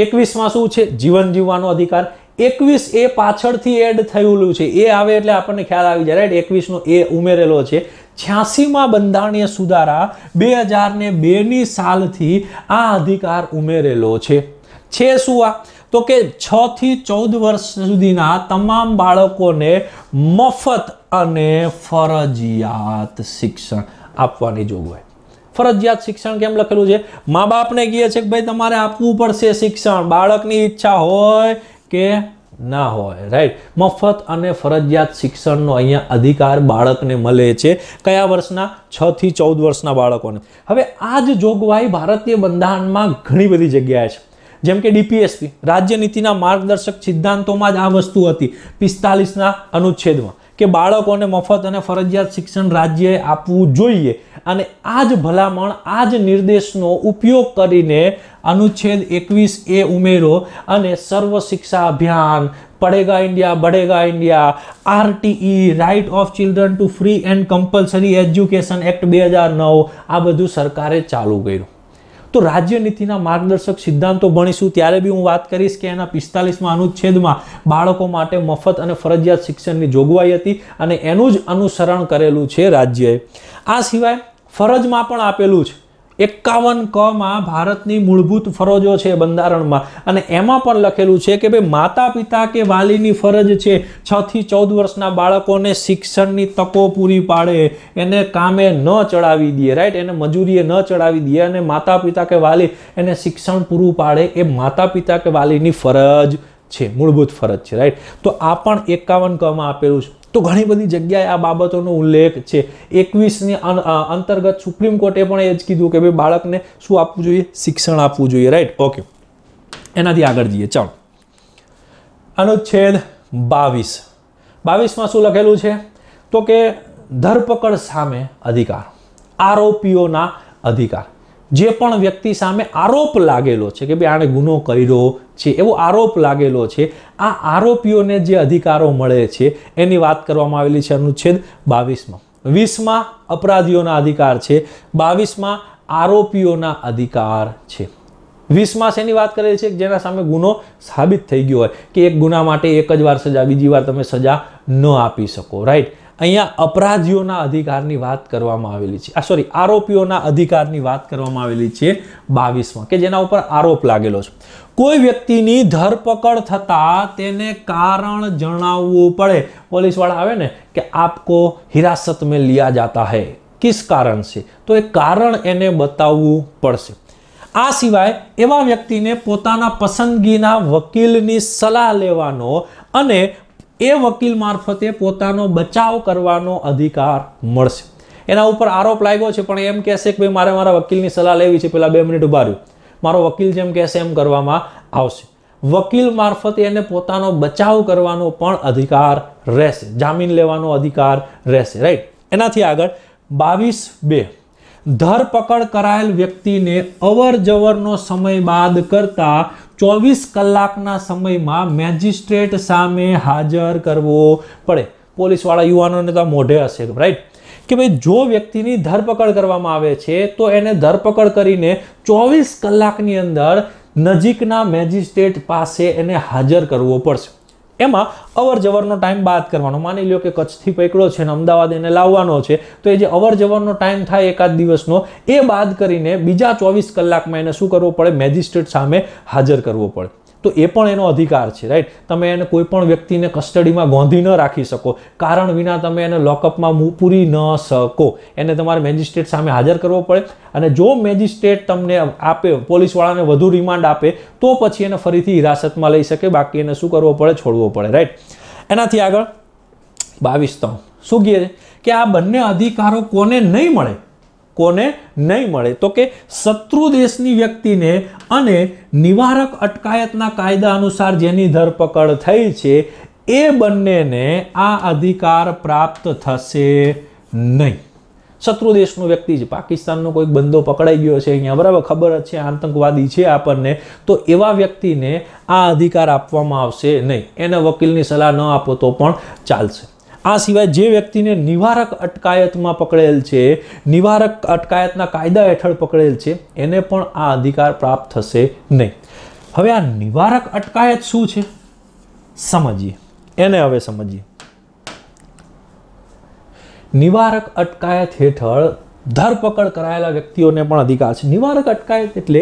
એકવીસમાં શું છે જીવન જીવવાનો અધિકાર એકવીસ એ પાછળથી એડ થયેલું છે એ આવે એટલે આપણને ખ્યાલ આવી જાય રાઈટ એકવીસનો એ ઉમેરેલો છે છ્યાસીમાં બંધારણીય સુધારા બે હજાર ને બેની સાલથી આ અધિકાર ઉમેરેલો છે છે શું આ તો કે છ થી ચૌદ વર્ષ સુધીના તમામ બાળકોને મફત અને ફરજિયાત શિક્ષણ આપવાની જોગવાઈ ફરજિયાત શિક્ષણ કેમ લખેલું છે મા બાપને કહે છે કે ભાઈ તમારે આપવું પડશે શિક્ષણ બાળકની ઈચ્છા હોય કે ના હોય રાઈટ મફત અને ફરજિયાત શિક્ષણનો અહીંયા અધિકાર બાળકને મળે છે કયા વર્ષના છ થી ચૌદ વર્ષના બાળકોને હવે આ જ જોગવાઈ ભારતીય બંધારણમાં ઘણી બધી જગ્યાએ છે જેમ કે ડીપીએસપી રાજ્ય નીતિના માર્ગદર્શક સિદ્ધાંતોમાં જ આ વસ્તુ હતી પિસ્તાલીસના અનુચ્છેદમાં કે બાળકોને મફત અને ફરજિયાત શિક્ષણ રાજ્યએ આપવું જોઈએ અને આ જ ભલામણ આ જ નિર્દેશનો ઉપયોગ કરીને અનુચ્છેદ એકવીસ એ ઉમેરો અને સર્વ શિક્ષા અભિયાન પડેગા ઇન્ડિયા બડેગા India RTE right of children to free and compulsory education act બે હજાર નવ આ બધું સરકારે ચાલુ કર્યું તો રાજ્ય નીતિના માર્ગદર્શક સિદ્ધાંતો ભણીશું ત્યારે બી હું વાત કરીશ કે એના પિસ્તાલીસમાં અનુચ્છેદમાં બાળકો માટે મફત અને ફરજિયાત શિક્ષણની જોગવાઈ હતી અને એનું જ અનુસરણ કરેલું છે રાજ્યએ આ સિવાય ફરજમાં પણ આપેલું છે એકાવન કમાં ભારતની મૂળભૂત ફરજો છે બંધારણમાં અને એમાં પણ લખેલું છે કે ભાઈ માતા પિતા કે વાલીની ફરજ છે છ થી ચૌદ વર્ષના બાળકોને શિક્ષણની તકો પૂરી પાડે એને કામે ન ચડાવી દે રાઈટ એને મજૂરીએ ન ચડાવી દે અને માતા પિતા કે વાલી એને શિક્ષણ પૂરું પાડે એ માતા પિતા કે વાલીની ફરજ છે મૂળભૂત ફરજ છે રાઈટ તો આ પણ એકાવન કમાં આપેલું છે તો ઘણી બધી જગ્યાએ આ બાબતોનો ઉલ્લેખ છે એકવીસની અંતર્ગત સુપ્રીમ કોર્ટે પણ એ જ કીધું કે ભાઈ બાળકને શું આપવું જોઈએ શિક્ષણ આપવું જોઈએ રાઈટ ઓકે એનાથી આગળ જઈએ ચાલો અનુચ્છેદ બાવીસ બાવીસમાં શું લખેલું છે તો કે ધરપકડ સામે અધિકાર આરોપીઓના અધિકાર જે પણ વ્યક્તિ સામે આરોપ લાગેલો છે કે ભાઈ આણે ગુનો કર્યો છે એવો આરોપ લાગેલો છે આ આરોપીઓને જે અધિકારો મળે છે એની વાત કરવામાં આવેલી છે અનુચ્છેદ બાવીસમાં વીસમાં અપરાધીઓના અધિકાર છે બાવીસમાં આરોપીઓના અધિકાર છે વીસમાં શેની વાત કરેલી છે જેના સામે ગુનો સાબિત થઈ ગયો હોય કે એક ગુના માટે એક જ વાર સજા બીજી વાર તમે સજા ન આપી શકો રાઈટ અહીંયા અપરાધીઓના અધિકારની વાત કરવામાં આવેલી છે આ સોરી આરોપીઓના અધિકારની વાત કરવામાં આવેલી છે બાવીસમાં કે જેના ઉપર આરોપ લાગેલો છે કોઈ વ્યક્તિની ધરપકડ થતાં તેને કારણ જણાવવું પડે પોલીસવાળા આવે ને કે આપકો હિરાસત મેં લિયા જાતા હૈ કિસ કારણ છે તો એ કારણ એને બતાવવું પડશે આ સિવાય એવા વ્યક્તિને પોતાના પસંદગીના વકીલની સલાહ લેવાનો અને એ વકીલ મારફતે પોતાનો બચાવ કરવાનો અધિકાર મળશે એના ઉપર આરોપ લાગ્યો છે પણ એમ કહેશે કે ભાઈ મારે મારા વકીલની સલાહ લેવી છે પેલા બે મિનિટ ઉભા રહ્યું મારો વકીલ જેમ કહેશે એમ કરવામાં આવશે વકીલ મારફતે એને પોતાનો બચાવ કરવાનો પણ અધિકાર રહેશે જામીન લેવાનો અધિકાર રહેશે રાઈટ એનાથી આગળ બાવીસ બે ધરપકડ કરાયેલ વ્યક્તિને અવર જવરનો સમય બાદ કરતા ચોવીસ કલાકના સમયમાં મેજિસ્ટ્રેટ સામે હાજર કરવો પડે પોલીસવાળા યુવાનોને તો મોઢે હશે રાઈટ કે ભાઈ જો વ્યક્તિની ધરપકડ કરવામાં આવે છે તો એને ધરપકડ કરીને ચોવીસ કલાકની અંદર નજીકના મેજિસ્ટ્રેટ પાસે એને હાજર કરવો પડશે એમાં અવર જવરનો ટાઈમ બાદ કરવાનો માની લો કે કચ્છથી પકડ્યો છે ને અમદાવાદ એને લાવવાનો છે તો એ જે અવર જવરનો ટાઈમ થાય એકાદ દિવસનો એ બાદ કરીને બીજા ચોવીસ કલાકમાં એને શું કરવો પડે મેજિસ્ટ્રેટ સામે હાજર કરવો પડે તો એ પણ એનો અધિકાર છે રાઈટ તમે એને કોઈ પણ વ્યક્તિને કસ્ટડીમાં ગોંધી ન રાખી શકો કારણ વિના તમે એને લોકઅપમાં પૂરી ન શકો એને તમારે મેજિસ્ટ્રેટ સામે હાજર કરવો પડે અને જો મેજિસ્ટ્રેટ તમને આપે પોલીસવાળાને વધુ રિમાન્ડ આપે તો પછી એને ફરીથી હિરાસતમાં લઈ શકે બાકી એને શું કરવો પડે છોડવો પડે રાઈટ એનાથી આગળ બાવીસ ત્રણ શું કહે કે આ બંને અધિકારો કોને નહીં મળે કોને નહીં મળે તો કે શત્રુ દેશની વ્યક્તિને અને નિવારક અટકાયતના કાયદા અનુસાર જેની ધરપકડ થઈ છે એ બંનેને આ અધિકાર પ્રાપ્ત થશે નહીં શત્રુ દેશનો વ્યક્તિ છે પાકિસ્તાનનો કોઈક બંદો પકડાઈ ગયો છે અહીંયા બરાબર ખબર જ છે આતંકવાદી છે આપણને તો એવા વ્યક્તિને આ અધિકાર આપવામાં આવશે નહીં એને વકીલની સલાહ ન આપો તો પણ ચાલશે આ સિવાય જે વ્યક્તિને નિવારક અટકાયતમાં પકડેલ છે નિવારક અટકાયતના કાયદા હેઠળ પકડેલ છે એને પણ આ અધિકાર પ્રાપ્ત થશે નહીં હવે આ નિવારક અટકાયત શું છે સમજીએ એને હવે સમજીએ નિવારક અટકાયત હેઠળ ધરપકડ કરાયેલા વ્યક્તિઓને પણ અધિકાર છે નિવારક અટકાયત એટલે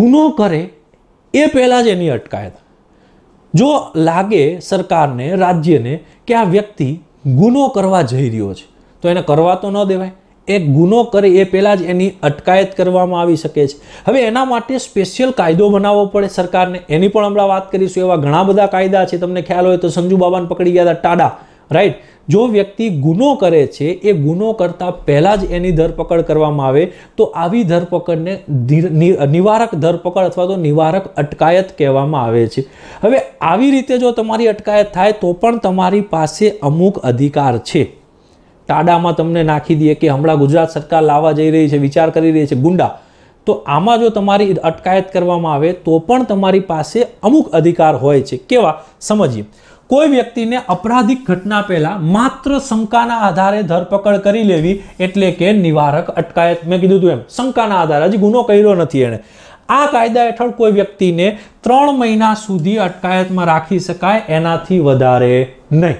ગુનો કરે એ પહેલાં જ એની અટકાયત જો લાગે સરકારને રાજ્યને કે આ વ્યક્તિ ગુનો કરવા જઈ રહ્યો છે તો એને કરવા તો ન દેવાય એ ગુનો કરે એ પહેલાં જ એની અટકાયત કરવામાં આવી શકે છે હવે એના માટે સ્પેશિયલ કાયદો બનાવવો પડે સરકારને એની પણ હમણાં વાત કરીશું એવા ઘણા બધા કાયદા છે તમને ખ્યાલ હોય તો સંજુ બાબાને પકડી ગયા હતા ટાડા રાઈટ જો વ્યક્તિ ગુનો કરે છે એ ગુનો કરતાં પહેલાં જ એની ધરપકડ કરવામાં આવે તો આવી ધરપકડને નિવારક ધરપકડ અથવા તો નિવારક અટકાયત કહેવામાં આવે છે હવે આવી રીતે જો તમારી અટકાયત થાય તો પણ તમારી પાસે અમુક અધિકાર છે ટાડામાં તમને નાખી દઈએ કે હમણાં ગુજરાત સરકાર લાવવા જઈ રહી છે વિચાર કરી રહી છે ગુંડા તો આમાં જો તમારી અટકાયત કરવામાં આવે તો પણ તમારી પાસે અમુક અધિકાર હોય છે કેવા સમજીએ કોઈ વ્યક્તિને અપરાધિક ઘટના પહેલાં માત્ર શંકાના આધારે ધરપકડ કરી લેવી એટલે કે નિવારક અટકાયત મેં કીધું હતું એમ શંકાના આધારે હજી ગુનો કર્યો નથી એણે આ કાયદા હેઠળ કોઈ વ્યક્તિને ત્રણ મહિના સુધી અટકાયતમાં રાખી શકાય એનાથી વધારે નહીં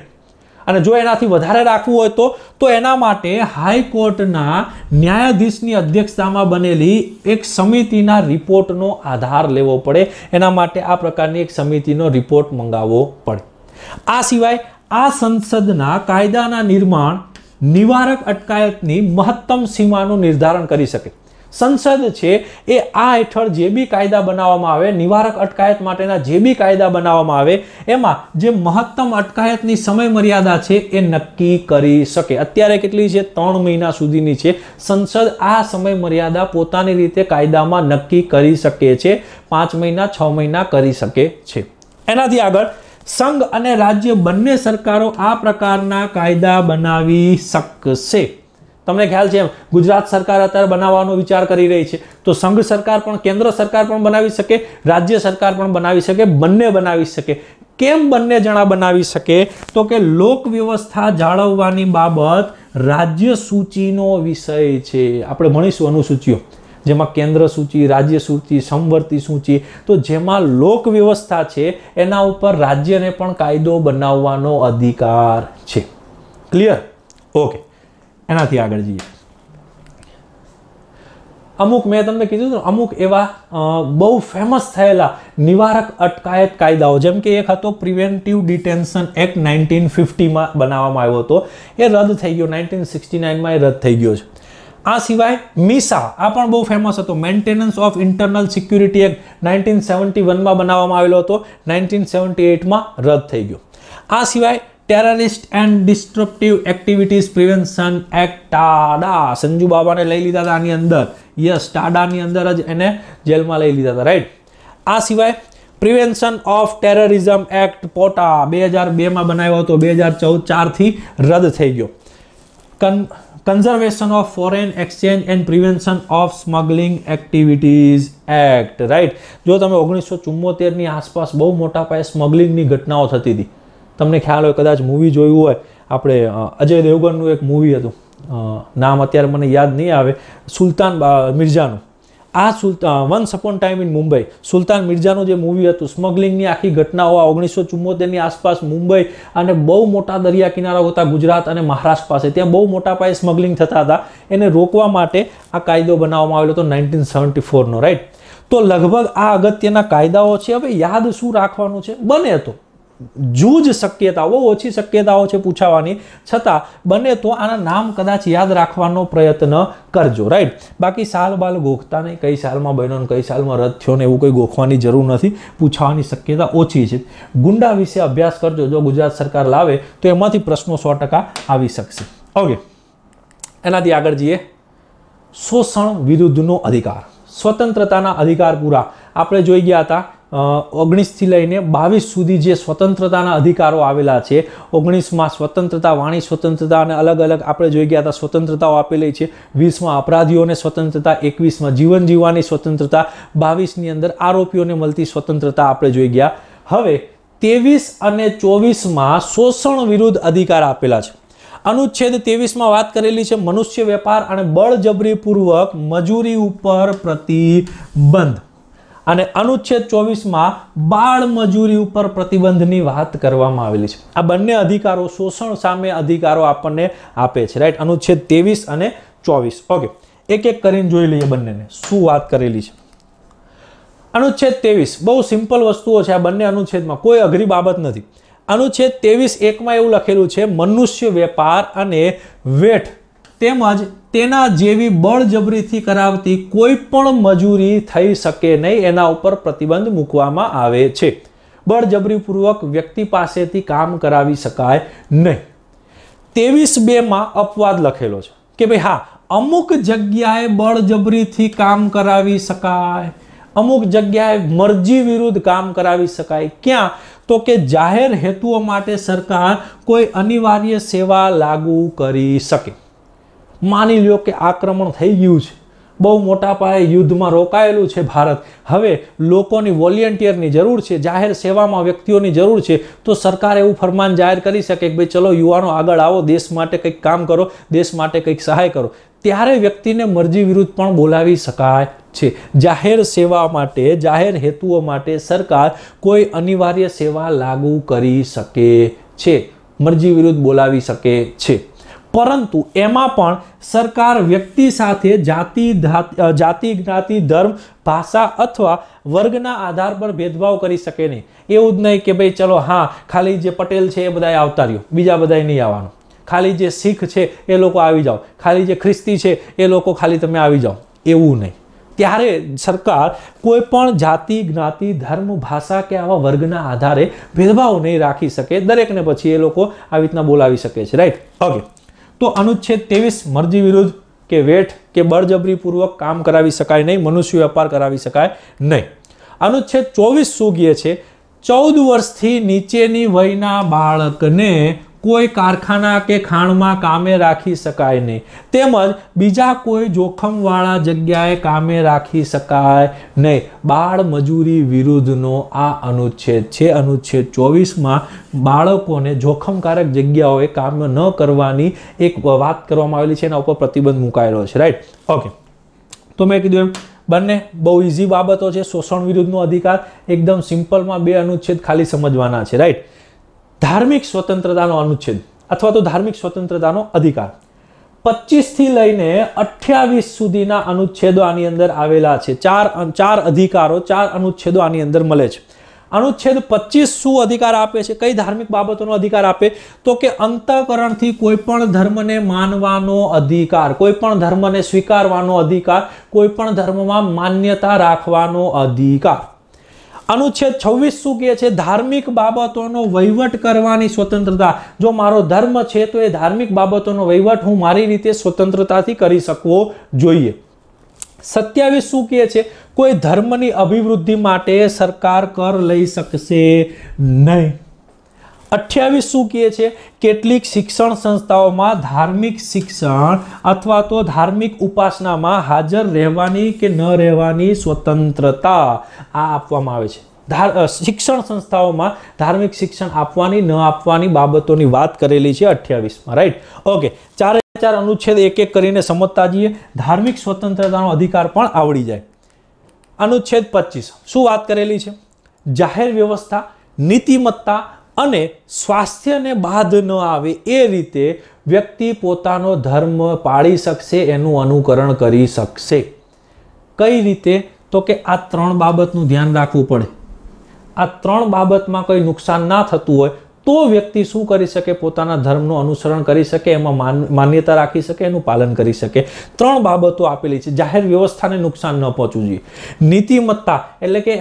અને જો એનાથી વધારે રાખવું હોય તો તો એના માટે હાઈકોર્ટના ન્યાયાધીશની અધ્યક્ષતામાં બનેલી એક સમિતિના રિપોર્ટનો આધાર લેવો પડે એના માટે આ પ્રકારની એક સમિતિનો રિપોર્ટ મંગાવવો પડે આ સિવાય આ સંસદના કાયદાના નિર્માણ નિવારક અટકાયતની મહત્તમ સીમાનું નિર્ધારણ કરી શકે સંસદ છે એ આ હેઠળ જે બી કાયદા બનાવવામાં આવે નિવારક અટકાયત માટેના જે બી કાયદા બનાવવામાં આવે એમાં જે મહત્તમ અટકાયતની સમય મર્યાદા છે એ નક્કી કરી શકે અત્યારે કેટલી છે ત્રણ મહિના સુધીની છે સંસદ આ સમય મર્યાદા પોતાની રીતે કાયદામાં નક્કી કરી શકે છે પાંચ મહિના છ મહિના કરી શકે છે એનાથી આગળ સંઘ અને રાજ્ય બંને સરકારો આ પ્રકારના કાયદા બનાવી શકશે તમને ખ્યાલ છે ગુજરાત સરકાર અત્યારે બનાવવાનો વિચાર કરી રહી છે તો સંઘ સરકાર પણ કેન્દ્ર સરકાર પણ બનાવી શકે રાજ્ય સરકાર પણ બનાવી શકે બંને બનાવી શકે કેમ બંને જણા બનાવી શકે તો કે લોક વ્યવસ્થા જાળવવાની બાબત રાજ્ય સૂચિનો વિષય છે આપણે ભણીશું અનુસૂચિઓ જેમાં કેન્દ્ર સૂચિ રાજ્ય સૂચિ સમવર્તી સૂચિ તો જેમાં લોક વ્યવસ્થા છે એના ઉપર રાજ્યને પણ કાયદો બનાવવાનો અધિકાર છે ક્લિયર ઓકે એનાથી આગળ જઈએ અમુક મેં તમને કીધું હતું અમુક એવા બહુ ફેમસ થયેલા નિવારક અટકાયત કાયદાઓ જેમ કે એક હતો પ્રિવેન્ટિવ ડિટેન્શન એક્ટ નાઇન્ટીન ફિફ્ટીમાં બનાવવામાં આવ્યો હતો એ રદ થઈ ગયો નાઇન્ટીન સિક્સટી નાઇનમાં એ રદ થઈ ગયો છે આ સિવાય મીસા આ પણ બહુ ફેમસ હતો maintenance of internal security act nineteen seventy વનમાં બનાવવામાં આવેલો હતો નાઇન્ટીન સેવન્ટી એટમાં રદ થઈ ગયો આ સિવાય terrorist and disruptive activities prevention act TADA Sanju બાબાને લઈ લીધા હતા આની અંદર યસ ટાડાની અંદર જ એને જેલમાં લઈ લીધા હતા રાઈટ આ સિવાય prevention of terrorism act POTA બે હજાર બેમાં બનાવ્યો હતો બે હજાર ચૌદ ચારથી રદ થઈ ગયો con conservation of foreign exchange and prevention of smuggling activities act right જો તમે ઓગણીસો ચુમ્મોતેરની આસપાસ બહુ મોટા પાયે સ્મગલિંગની ઘટનાઓ થતી હતી તમને ખ્યાલ હોય કદાચ મૂવી જોયું હોય આપણે અજય દેવગનનું એક મૂવી હતું નામ અત્યારે મને યાદ નહીં આવે સુલતાન મિર્ઝાનું આ Sultan once upon time in Mumbai Sultan મિર્ઝાનું જે મૂવી હતું સ્મગલિંગની આખી ઘટનાઓ ઓગણીસો ચુમ્મોતેરની આસપાસ મુંબઈ અને બહુ મોટા દરિયા કિનારા હતા ગુજરાત અને મહારાષ્ટ્ર પાસે ત્યાં બહુ મોટા પાયે સ્મગલિંગ થતા હતા એને રોકવા માટે આ કાયદો બનાવવામાં આવેલો હતો નાઇન્ટીન સેવન્ટી ફોરનો રાઈટ તો લગભગ આ અગત્યના કાયદાઓ છે હવે યાદ શું રાખવાનું છે બને તો જૂજ શક્યતાઓ ઓછી શક્યતાઓ છે પૂછાવાની છતાં બને તો આના નામ કદાચ યાદ રાખવાનો પ્રયત્ન કરજો રાઈટ બાકી સાલ બાલ ગોખતા નહીં કઈ સાલમાં બન્યો કઈ સાલમાં રદ થયો ને એવું કંઈ ગોખવાની જરૂર નથી પૂછાવાની શક્યતા ઓછી છે ગુંડા વિશે અભ્યાસ કરજો જો ગુજરાત સરકાર લાવે તો એમાંથી પ્રશ્નો સો આવી શકશે ઓકે એનાથી આગળ જઈએ શોષણ વિરુદ્ધનો અધિકાર સ્વતંત્રતાના અધિકાર પૂરા આપણે જોઈ ગયા હતા ઓગણીસથી લઈને બાવીસ સુધી જે સ્વતંત્રતાના અધિકારો આવેલા છે ઓગણીસમાં સ્વતંત્રતા વાણી સ્વતંત્રતા અને અલગ અલગ આપણે જોઈ ગયા હતા સ્વતંત્રતાઓ આપેલી છે વીસમાં અપરાધીઓને સ્વતંત્રતા એકવીસમાં જીવન જીવવાની સ્વતંત્રતા બાવીસની અંદર આરોપીઓને મળતી સ્વતંત્રતા આપણે જોઈ ગયા હવે ત્રેવીસ અને ચોવીસમાં શોષણ વિરુદ્ધ અધિકાર આપેલા છે અનુચ્છેદ ત્રેવીસમાં વાત કરેલી છે મનુષ્ય વેપાર અને બળજબરીપૂર્વક મજૂરી ઉપર પ્રતિબંધ અને અનુચ્છેદ ચોવીસમાં બાળ મજૂરી ઉપર પ્રતિબંધની વાત કરવામાં આવેલી છે આ બંને અધિકારો શોષણ સામે અધિકારો આપણને આપે છે રાઈટ અનુચ્છેદ ત્રેવીસ અને ચોવીસ ઓકે એક એક કરીને જોઈ લઈએ બંનેને શું વાત કરેલી છે અનુચ્છેદ ત્રેવીસ બહુ સિમ્પલ વસ્તુઓ છે આ બંને અનુચ્છેદમાં કોઈ અઘરી બાબત નથી અનુચ્છેદ ત્રેવીસ એકમાં એવું લખેલું છે મનુષ્ય વેપાર અને વેઠ તેમજ તેના જેવી બળજબરીથી કરાવતી કોઈ પણ મજૂરી થઈ શકે નહીં એના ઉપર પ્રતિબંધ મૂકવામાં આવે છે બળજબરીપૂર્વક વ્યક્તિ પાસેથી કામ કરાવી શકાય નહીં તેવીસ બેમાં અપવાદ લખેલો છે કે ભાઈ હા અમુક જગ્યાએ બળજબરીથી કામ કરાવી શકાય અમુક જગ્યાએ મરજી વિરુદ્ધ કામ કરાવી શકાય ક્યાં તો કે જાહેર હેતુઓ માટે સરકાર કોઈ અનિવાર્ય સેવા લાગુ કરી શકે માની લ્યો કે આક્રમણ થઈ ગયું છે બહુ મોટા પાયે યુદ્ધમાં રોકાયેલું છે ભારત હવે લોકોની વોલ્યન્ટિયરની જરૂર છે જાહેર સેવામાં વ્યક્તિઓની જરૂર છે તો સરકાર એવું ફરમાન જાહેર કરી શકે કે ભાઈ ચલો યુવાનો આગળ આવો દેશ માટે કંઈક કામ કરો દેશ માટે કંઈક સહાય કરો ત્યારે વ્યક્તિને મરજી વિરુદ્ધ પણ બોલાવી શકાય છે જાહેર સેવા માટે જાહેર હેતુઓ માટે સરકાર કોઈ અનિવાર્ય સેવા લાગુ કરી શકે છે મરજી વિરુદ્ધ બોલાવી શકે છે પરંતુ એમાં પણ સરકાર વ્યક્તિ સાથે જાતિ જાતિ જ્ઞાતિ ધર્મ ભાષા અથવા વર્ગના આધાર પર ભેદભાવ કરી શકે નહીં એવું જ નહીં કે ભાઈ ચલો હા ખાલી જે પટેલ છે એ બધાએ આવતા રહ્યો બીજા બધાએ નહીં આવવાનું ખાલી જે શીખ છે એ લોકો આવી જાઓ ખાલી જે ખ્રિસ્તી છે એ લોકો ખાલી તમે આવી જાઓ એવું નહીં ત્યારે સરકાર કોઈ પણ જાતિ જ્ઞાતિ ધર્મ ભાષા કે આવા વર્ગના આધારે ભેદભાવ નહીં રાખી શકે દરેકને પછી એ લોકો આવી રીતના બોલાવી શકે છે રાઈટ ઓકે તો અનુચ્છેદ ત્રેવીસ મરજી વિરુદ્ધ કે વેઠ કે બળજબરીપૂર્વક કામ કરાવી શકાય નહીં મનુષ્ય વેપાર કરાવી શકાય નહીં અનુચ્છેદ ચોવીસ શું કહે છે ચૌદ વર્ષથી નીચેની વયના બાળકને કોઈ કારખાના કે ખાણમાં કામે રાખી શકાય નહીં તેમજ બીજા કોઈ જોખમવાળા જગ્યાએ કામે રાખી શકાય નહીં બાળ મજૂરી વિરુદ્ધનો આ અનુચ્છેદ છે અનુચ્છેદ ચોવીસમાં બાળકોને જોખમકારક જગ્યાઓએ કામ ન કરવાની એક વાત કરવામાં આવેલી છે એના ઉપર પ્રતિબંધ મુકાયેલો છે રાઈટ ઓકે તો મેં કીધું એમ બંને બહુ ઇઝી બાબતો છે શોષણ વિરુદ્ધનો અધિકાર એકદમ સિમ્પલમાં બે અનુચ્છેદ ખાલી સમજવાના છે રાઈટ ધાર્મિક સ્વતંત્રતાનો અનુચ્છેદ અથવા તો ધાર્મિક સ્વતંત્રતાનો અધિકાર પચીસથી લઈને અઠ્યાવીસ સુધીના અનુચ્છેદો આની અંદર આવેલા છે ચાર ચાર અધિકારો ચાર અનુચ્છેદો આની અંદર મળે છે અનુચ્છેદ પચીસ શું અધિકાર આપે છે કઈ ધાર્મિક બાબતોનો અધિકાર આપે તો કે અંતઃકરણથી કોઈપણ ધર્મને માનવાનો અધિકાર કોઈપણ ધર્મને સ્વીકારવાનો અધિકાર કોઈપણ ધર્મમાં માન્યતા રાખવાનો અધિકાર અનુચ્છેદ છવ્વીસ શું કહે છે ધાર્મિક બાબતોનો વહીવટ કરવાની સ્વતંત્રતા જો મારો ધર્મ છે તો એ ધાર્મિક બાબતોનો વહીવટ હું મારી રીતે સ્વતંત્રતાથી કરી શકવો જોઈએ સત્યાવીસ શું કહે છે કોઈ ધર્મની અભિવૃદ્ધિ માટે સરકાર કર લઈ શકશે નહીં અઠ્યાવીસ શું કહે છે કેટલીક શિક્ષણ સંસ્થાઓમાં ધાર્મિક શિક્ષણ અથવા તો ધાર્મિક ઉપાસનામાં હાજર રહેવાની કે ન રહેવાની સ્વતંત્રતા આ આપવામાં આવે છે શિક્ષણ સંસ્થાઓમાં ધાર્મિક શિક્ષણ આપવાની ન આપવાની બાબતોની વાત કરેલી છે અઠ્યાવીસમાં રાઈટ ઓકે ચારે ચાર અનુચ્છેદ એક એક કરીને સમજતા જઈએ ધાર્મિક સ્વતંત્રતાનો અધિકાર પણ આવડી જાય અનુચ્છેદ પચીસ શું વાત કરેલી છે જાહેર વ્યવસ્થા નીતિમત્તા અને સ્વાસ્થ્યને બાદ ન આવે એ રીતે વ્યક્તિ પોતાનો ધર્મ પાળી શકશે એનું અનુકરણ કરી શકશે કઈ રીતે તો કે આ ત્રણ બાબતનું ધ્યાન રાખવું પડે આ ત્રણ બાબતમાં કંઈ નુકસાન ના થતું હોય તો વ્યક્તિ શું કરી શકે પોતાના ધર્મનું અનુસરણ કરી શકે એમાં માન્યતા રાખી શકે એનું પાલન કરી શકે ત્રણ બાબતો આપેલી છે જાહેર વ્યવસ્થાને નુકસાન ન પહોંચવું જોઈએ નીતિમત્તા એટલે કે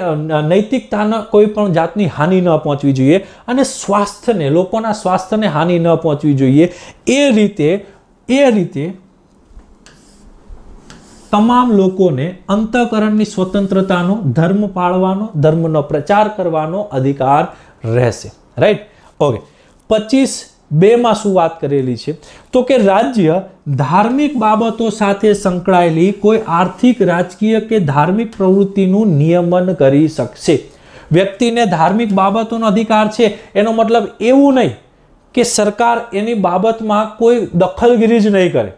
નૈતિકતાના કોઈ પણ જાતની હાનિ ન પહોંચવી જોઈએ અને સ્વાસ્થ્યને લોકોના સ્વાસ્થ્યને હાનિ ન પહોંચવી જોઈએ એ રીતે એ રીતે તમામ લોકોને અંતઃકરણની સ્વતંત્રતાનો ધર્મ પાળવાનો ધર્મનો પ્રચાર કરવાનો અધિકાર રહેશે રાઈટ ઓકે પચીસ બેમાં શું વાત કરેલી છે તો કે રાજ્ય ધાર્મિક બાબતો સાથે સંકળાયેલી કોઈ આર્થિક રાજકીય કે ધાર્મિક પ્રવૃત્તિનું નિયમન કરી શકશે વ્યક્તિને ધાર્મિક બાબતોનો અધિકાર છે એનો મતલબ એવું નહીં કે સરકાર એની બાબતમાં કોઈ દખલગીરી જ નહીં કરે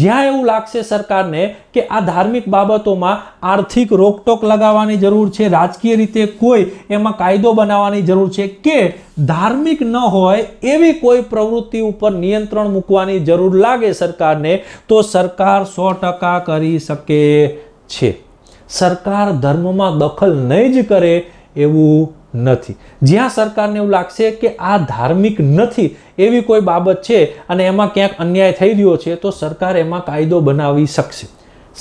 જ્યાં એવું લાગશે સરકારને કે આ ધાર્મિક બાબતોમાં આર્થિક રોકટોક લગાવવાની જરૂર છે રાજકીય રીતે કોઈ એમાં કાયદો બનાવવાની જરૂર છે કે ધાર્મિક ન હોય એવી કોઈ પ્રવૃત્તિ ઉપર નિયંત્રણ મૂકવાની જરૂર લાગે સરકારને તો સરકાર સો ટકા કરી શકે છે સરકાર ધર્મમાં દખલ નહીં જ કરે એવું નથી જ્યાં સરકારને એવું લાગશે કે આ ધાર્મિક નથી એવી કોઈ બાબત છે અને એમાં ક્યાંક અન્યાય થઈ રહ્યો છે તો સરકાર એમાં કાયદો બનાવી શકશે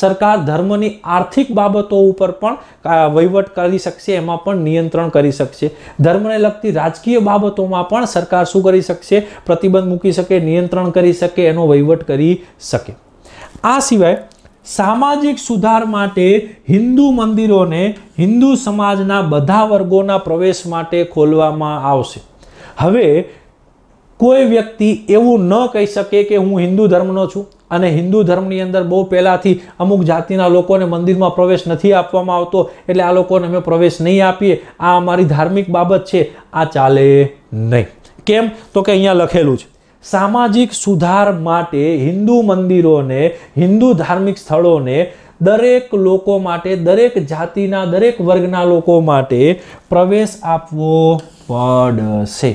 સરકાર ધર્મની આર્થિક બાબતો ઉપર પણ વહીવટ કરી શકશે એમાં પણ નિયંત્રણ કરી શકશે ધર્મને લગતી રાજકીય બાબતોમાં પણ સરકાર શું કરી શકશે પ્રતિબંધ મૂકી શકે નિયંત્રણ કરી શકે એનો વહીવટ કરી શકે આ સિવાય સામાજિક સુધાર માટે હિન્દુ મંદિરોને હિન્દુ સમાજના બધા વર્ગોના પ્રવેશ માટે ખોલવામાં આવશે હવે કોઈ વ્યક્તિ એવું ન કહી શકે કે હું હિન્દુ ધર્મનો છું અને હિન્દુ ધર્મની અંદર બહુ પહેલાંથી અમુક જાતિના લોકોને મંદિરમાં પ્રવેશ નથી આપવામાં આવતો એટલે આ લોકોને અમે પ્રવેશ નહીં આપીએ આ અમારી ધાર્મિક બાબત છે આ ચાલે નહીં કેમ તો કે અહીંયા લખેલું છે સામાજિક સુધાર માટે હિન્દુ મંદિરોને હિન્દુ ધાર્મિક સ્થળોને દરેક લોકો માટે દરેક જાતિના દરેક વર્ગના લોકો માટે પ્રવેશ આપવો પડશે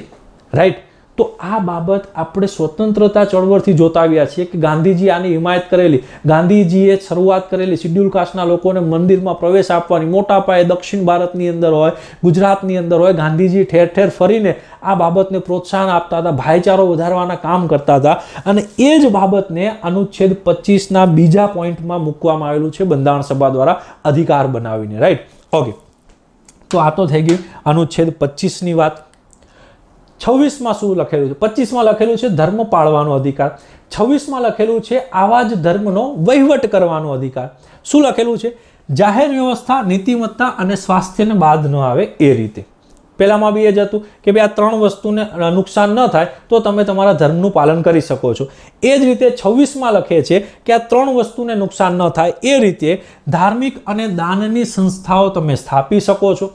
રાઈટ તો આ બાબત આપણે સ્વતંત્રતા ચળવળથી જોતા આવ્યા છીએ કે ગાંધીજી આની હિમાયત કરેલી ગાંધીજીએ શરૂઆત કરેલી શિડ્યુલ કાસ્ટના લોકોને મંદિરમાં પ્રવેશ આપવાની મોટા પાયે દક્ષિણ ભારતની અંદર હોય ગુજરાતની અંદર હોય ગાંધીજી ઠેર ઠેર ફરીને આ બાબતને પ્રોત્સાહન આપતા હતા ભાઈચારો વધારવાના કામ કરતા હતા અને એ જ બાબતને અનુચ્છેદ પચીસના બીજા પોઈન્ટમાં મૂકવામાં આવેલું છે બંધારણ સભા દ્વારા અધિકાર બનાવીને રાઈટ ઓકે તો આ તો થઈ ગયું અનુચ્છેદ પચીસની વાત છવ્વીસમાં શું લખેલું છે પચીસમાં લખેલું છે ધર્મ પાળવાનો અધિકાર છવ્વીસમાં લખેલું છે આવા જ ધર્મનો વહીવટ કરવાનો અધિકાર શું લખેલું છે જાહેર વ્યવસ્થા નીતિમત્તા અને સ્વાસ્થ્યને બાદ ન આવે એ રીતે પહેલાંમાં બી એ જ હતું કે ભાઈ આ ત્રણ વસ્તુને નુકસાન ન થાય તો તમે તમારા ધર્મનું પાલન કરી શકો છો એ જ રીતે છવ્વીસમાં લખે છે કે આ ત્રણ વસ્તુને નુકસાન ન થાય એ રીતે ધાર્મિક અને દાનની સંસ્થાઓ તમે સ્થાપી શકો છો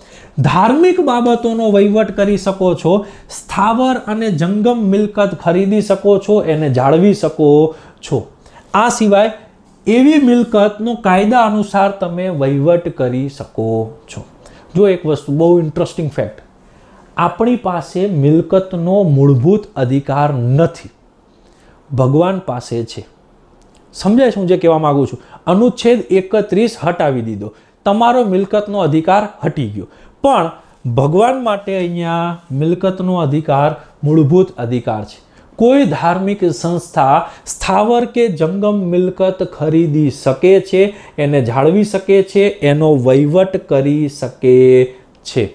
ધાર્મિક બાબતોનો વહીવટ કરી શકો છો સ્થાવર અને જંગમ મિલકત ખરીદી શકો છો એને જાળવી શકો છો આ સિવાય એવી મિલકતનો કાયદા અનુસાર તમે વહીવટ કરી શકો છો જો એક વસ્તુ બહુ ઇન્ટરેસ્ટિંગ ફેક્ટ આપણી પાસે મિલકતનો મૂળભૂત અધિકાર નથી ભગવાન પાસે છે સમજાય હું જે કહેવા માગું છું અનુચ્છેદ એકત્રીસ હટાવી દીધો તમારો મિલકતનો અધિકાર હટી ગયો પણ ભગવાન માટે અહીંયા મિલકતનો અધિકાર મૂળભૂત અધિકાર છે કોઈ ધાર્મિક સંસ્થા સ્થાવર કે જંગમ મિલકત ખરીદી શકે છે એને જાળવી શકે છે એનો વહીવટ કરી શકે છે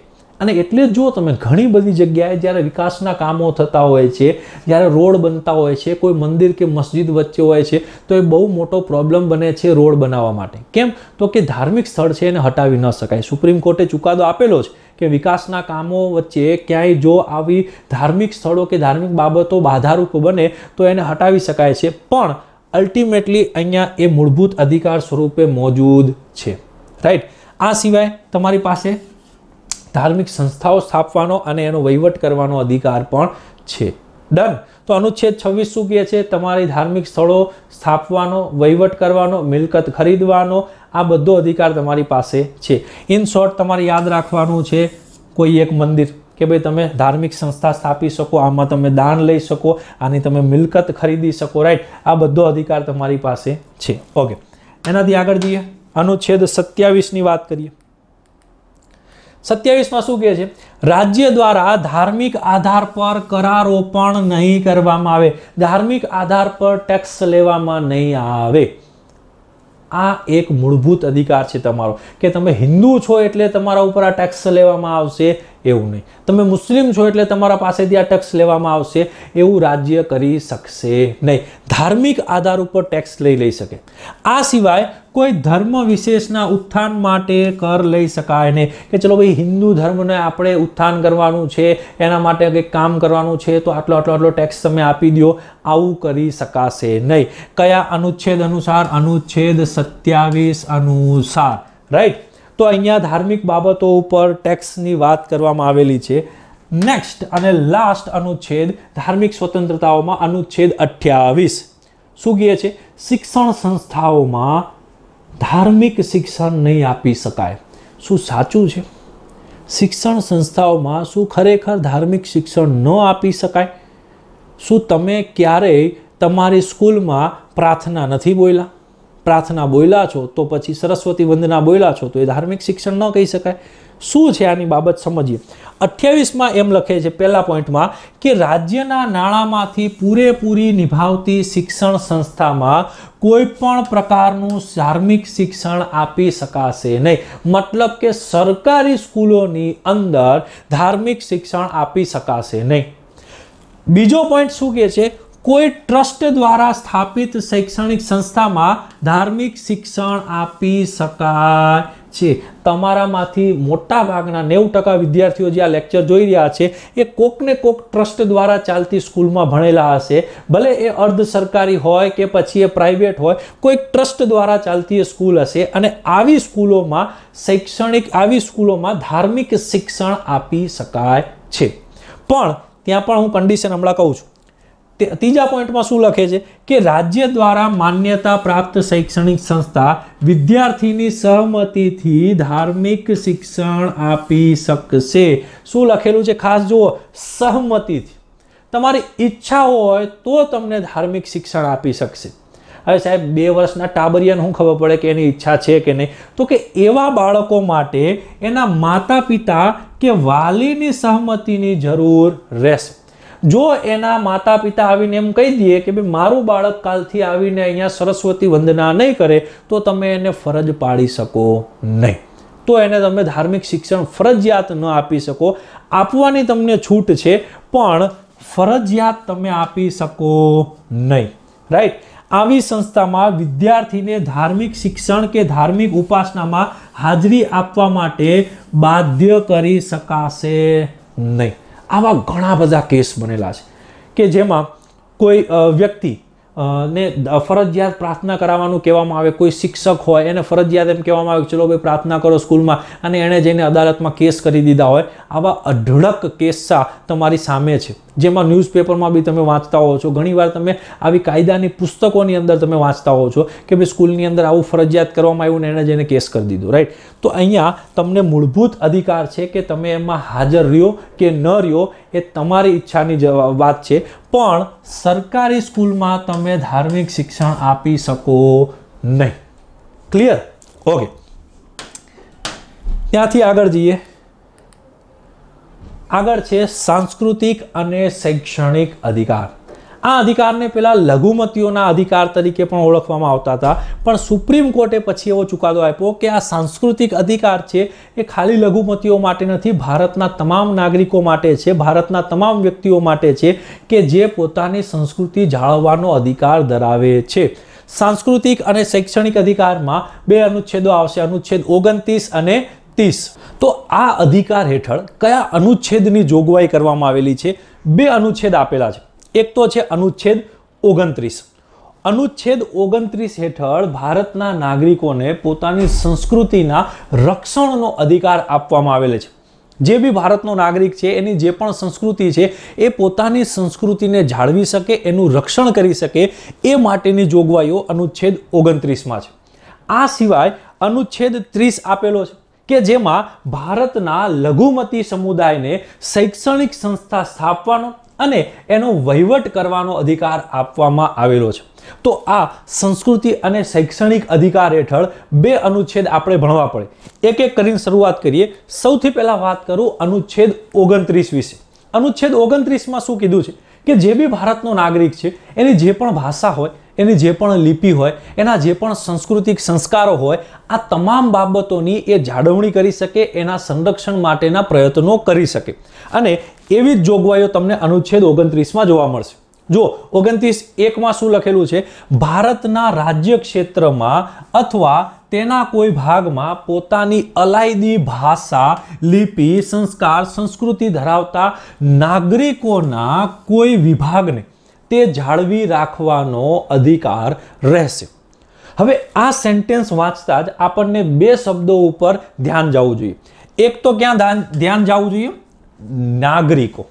અને એટલે જ જુઓ તમે ઘણી બધી જગ્યાએ જ્યારે વિકાસના કામો થતા હોય છે જ્યારે રોડ બનતા હોય છે કોઈ મંદિર કે મસ્જિદ વચ્ચે હોય છે તો એ બહુ મોટો પ્રોબ્લેમ બને છે રોડ બનાવવા માટે કેમ તો કે ધાર્મિક સ્થળ છે એને હટાવી ન શકાય સુપ્રીમ કોર્ટે ચુકાદો આપેલો છે કે વિકાસના કામો વચ્ચે ક્યાંય જો આવી ધાર્મિક સ્થળો કે ધાર્મિક બાબતો બાધારૂપ બને તો એને હટાવી શકાય છે પણ અલ્ટિમેટલી અહીંયા એ મૂળભૂત અધિકાર સ્વરૂપે મોજૂદ છે રાઈટ આ સિવાય તમારી પાસે ધાર્મિક સંસ્થાઓ સ્થાપવાનો અને એનો વહીવટ કરવાનો અધિકાર પણ છે ડન તો અનુચ્છેદ છવ્વીસ શું કહે છે તમારી ધાર્મિક સ્થળો સ્થાપવાનો વહીવટ કરવાનો મિલકત ખરીદવાનો આ બધો અધિકાર તમારી પાસે છે ઇન શોર્ટ તમારે યાદ રાખવાનું છે કોઈ એક મંદિર કે ભાઈ તમે ધાર્મિક સંસ્થા સ્થાપી શકો આમાં તમે દાન લઈ શકો આની તમે મિલકત ખરીદી શકો રાઈટ આ બધો અધિકાર તમારી પાસે છે ઓકે એનાથી આગળ જઈએ અનુચ્છેદ સત્યાવીસની વાત કરીએ સત્યાવીસમાં શું કહે છે રાજ્ય દ્વારા ધાર્મિક આધાર પર કરારો પણ નહીં કરવામાં આવે ધાર્મિક આધાર પર ટેક્સ લેવામાં નહીં આવે આ એક મૂળભૂત અધિકાર છે તમારો કે તમે હિન્દુ છો એટલે તમારા ઉપર આ ટેક્સ લેવામાં આવશે એવું નહીં તમે મુસ્લિમ છો એટલે તમારા પાસેથી આ ટેક્સ લેવામાં આવશે એવું રાજ્ય કરી શકશે નહીં ધાર્મિક આધાર ઉપર ટેક્સ લઈ લઈ શકે આ સિવાય કોઈ ધર્મ વિશેષના ઉત્થાન માટે કર લઈ શકાય નહીં કે ચલો ભાઈ હિન્દુ ધર્મને આપણે ઉત્થાન કરવાનું છે એના માટે કંઈક કામ કરવાનું છે તો આટલો આટલો આટલો ટેક્સ તમે આપી દો આવું કરી શકાશે નહીં કયા અનુચ્છેદ અનુસાર અનુચ્છેદ સત્યાવીસ અનુસાર રાઈટ તો અહીંયા ધાર્મિક બાબતો ઉપર ટેક્સની વાત કરવામાં આવેલી છે નેક્સ્ટ અને લાસ્ટ અનુચ્છેદ ધાર્મિક સ્વતંત્રતાઓમાં અનુચ્છેદ અઠ્યાવીસ શું કહે છે શિક્ષણ સંસ્થાઓમાં ધાર્મિક શિક્ષણ નહીં આપી શકાય શું સાચું છે શિક્ષણ સંસ્થાઓમાં શું ખરેખર ધાર્મિક શિક્ષણ ન આપી શકાય શું તમે ક્યારેય તમારી સ્કૂલમાં પ્રાર્થના નથી બોલ્યા પ્રાર્થના બોલ્યા છો તો પછી સરસ્વતી વંદના બોલ્યા છો તો એ ધાર્મિક શિક્ષણ ન કહી શકાય શું છે આની બાબત સમજીએ અઠ્યાવીસમાં એમ લખે છે પહેલા પોઈન્ટમાં કે રાજ્યના નાણાંમાંથી પૂરેપૂરી નિભાવતી શિક્ષણ સંસ્થામાં કોઈ પણ પ્રકારનું ધાર્મિક શિક્ષણ આપી શકાશે નહીં મતલબ કે સરકારી સ્કૂલોની અંદર ધાર્મિક શિક્ષણ આપી શકાશે નહીં બીજો પોઈન્ટ શું કહે છે કોઈ ટ્રસ્ટ દ્વારા સ્થાપિત શૈક્ષણિક સંસ્થામાં ધાર્મિક શિક્ષણ આપી શકાય છે તમારામાંથી મોટાભાગના નેવું ટકા વિદ્યાર્થીઓ જે આ લેક્ચર જોઈ રહ્યા છે એ કોકને કોક ટ્રસ્ટ દ્વારા ચાલતી સ્કૂલમાં ભણેલા હશે ભલે એ અર્ધ સરકારી હોય કે પછી એ પ્રાઇવેટ હોય કોઈક ટ્રસ્ટ દ્વારા ચાલતી એ સ્કૂલ હશે અને આવી સ્કૂલોમાં શૈક્ષણિક આવી સ્કૂલોમાં ધાર્મિક શિક્ષણ આપી શકાય છે પણ ત્યાં પણ હું કન્ડિશન હમણાં કહું છું ત્રીજા પોઈન્ટમાં શું લખે છે કે રાજ્ય દ્વારા માન્યતા પ્રાપ્ત શૈક્ષણિક સંસ્થા વિદ્યાર્થીની સહમતિથી ધાર્મિક શિક્ષણ આપી શકશે શું લખેલું છે ખાસ જુઓ સહમતિથી તમારી ઈચ્છા હોય તો તમને ધાર્મિક શિક્ષણ આપી શકશે હવે સાહેબ બે વર્ષના ટાબરિયાને શું ખબર પડે કે એની ઈચ્છા છે કે નહીં તો કે એવા બાળકો માટે એના માતા પિતા કે વાલીની સહમતિની જરૂર રહેશે જો એના માતા પિતા આવીને એમ કહી દઈએ કે ભાઈ મારું બાળક કાલથી આવીને અહીંયા સરસ્વતી વંદના નહીં કરે તો તમે એને ફરજ પાડી શકો નહીં તો એને તમે ધાર્મિક શિક્ષણ ફરજિયાત ન આપી શકો આપવાની તમને છૂટ છે પણ ફરજિયાત તમે આપી શકો નહીં રાઈટ આવી સંસ્થામાં વિદ્યાર્થીને ધાર્મિક શિક્ષણ કે ધાર્મિક ઉપાસનામાં હાજરી આપવા માટે બાધ્ય કરી શકાશે નહીં આવા ઘણા બધા કેસ બનેલા છે કે જેમાં કોઈ વ્યક્તિ ને ફરજિયાત પ્રાર્થના કરાવવાનું કહેવામાં આવે કોઈ શિક્ષક હોય એને ફરજિયાત એમ કહેવામાં આવે ચલો ભાઈ પ્રાર્થના કરો સ્કૂલમાં અને એણે જઈને અદાલતમાં કેસ કરી દીધા હોય આવા અઢળક કેસા તમારી સામે છે જેમાં ન્યૂઝપેપરમાં બી તમે વાંચતા હો છો ઘણીવાર તમે આવી કાયદાની પુસ્તકોની અંદર તમે વાંચતા હો છો કે ભાઈ સ્કૂલની અંદર આવું ફરજિયાત કરવામાં આવ્યું ને એને જેને કેસ કરી દીધો રાઈટ તો અહીંયા તમને મૂળભૂત અધિકાર છે કે તમે એમાં હાજર રહ્યો કે ન રહ્યો એ તમારી ઈચ્છાની વાત છે પણ સરકારી સ્કૂલમાં તમે ધાર્મિક શિક્ષણ આપી શકો નહીં ક્લિયર ઓકે ત્યાંથી આગળ જઈએ આગળ છે સાંસ્કૃતિક અને શૈક્ષણિક અધિકાર આ અધિકારને પહેલાં લઘુમતીઓના અધિકાર તરીકે પણ ઓળખવામાં આવતા હતા પણ સુપ્રીમ કોર્ટે પછી એવો ચુકાદો આપ્યો કે આ સાંસ્કૃતિક અધિકાર છે એ ખાલી લઘુમતીઓ માટે નથી ભારતના તમામ નાગરિકો માટે છે ભારતના તમામ વ્યક્તિઓ માટે છે કે જે પોતાની સંસ્કૃતિ જાળવવાનો અધિકાર ધરાવે છે સાંસ્કૃતિક અને શૈક્ષણિક અધિકારમાં બે અનુચ્છેદો આવશે અનુચ્છેદ ઓગણત્રીસ અને ત્રીસ તો આ અધિકાર હેઠળ કયા અનુચ્છેદની જોગવાઈ કરવામાં આવેલી છે બે અનુચ્છેદ આપેલા છે એક તો છે અનુચ્છેદ ઓગણત્રીસ અનુચ્છેદ ઓગણત્રીસ હેઠળ ભારતના નાગરિકોને પોતાની સંસ્કૃતિના રક્ષણનો અધિકાર આપવામાં આવેલો છે જે બી ભારતનો નાગરિક છે એની જે પણ સંસ્કૃતિ છે એ પોતાની સંસ્કૃતિને જાળવી શકે એનું રક્ષણ કરી શકે એ માટેની જોગવાઈઓ અનુચ્છેદ ઓગણત્રીસમાં છે આ સિવાય અનુચ્છેદ ત્રીસ આપેલો છે કે જેમાં ભારતના લઘુમતી સમુદાયને શૈક્ષણિક સંસ્થા સ્થાપવાનો અને એનો વહીવટ કરવાનો અધિકાર આપવામાં આવેલો છે તો આ સંસ્કૃતિ અને શૈક્ષણિક અધિકાર હેઠળ બે અનુચ્છેદ આપણે ભણવા પડે એક એક કરીને શરૂઆત કરીએ સૌથી પહેલાં વાત કરું અનુચ્છેદ ઓગણત્રીસ વિશે અનુચ્છેદ ઓગણત્રીસમાં શું કીધું છે કે જે બી ભારતનો નાગરિક છે એની જે પણ ભાષા હોય એની જે પણ લિપિ હોય એના જે પણ સંસ્કૃતિક સંસ્કારો હોય આ તમામ બાબતોની એ જાળવણી કરી શકે એના સંરક્ષણ માટેના પ્રયત્નો કરી શકે અને એવી જ જોગવાઈઓ તમને અનુચ્છેદ ઓગણત્રીસમાં જોવા મળશે જો ઓગણત્રીસ એકમાં શું લખેલું છે ભારતના રાજ્ય ક્ષેત્રમાં અથવા તેના કોઈ ભાગમાં પોતાની અલાયદી ભાષા લિપિ સંસ્કાર સંસ્કૃતિ ધરાવતા નાગરિકોના કોઈ વિભાગને તે જાળવી રાખવાનો અધિકાર રહેશે હવે આ સેન્ટેન્સ વાંચતા જ આપણને બે શબ્દો ઉપર ધ્યાન જવું જોઈએ એક તો ક્યાં ધ્યાન જવું જોઈએ નાગરિકો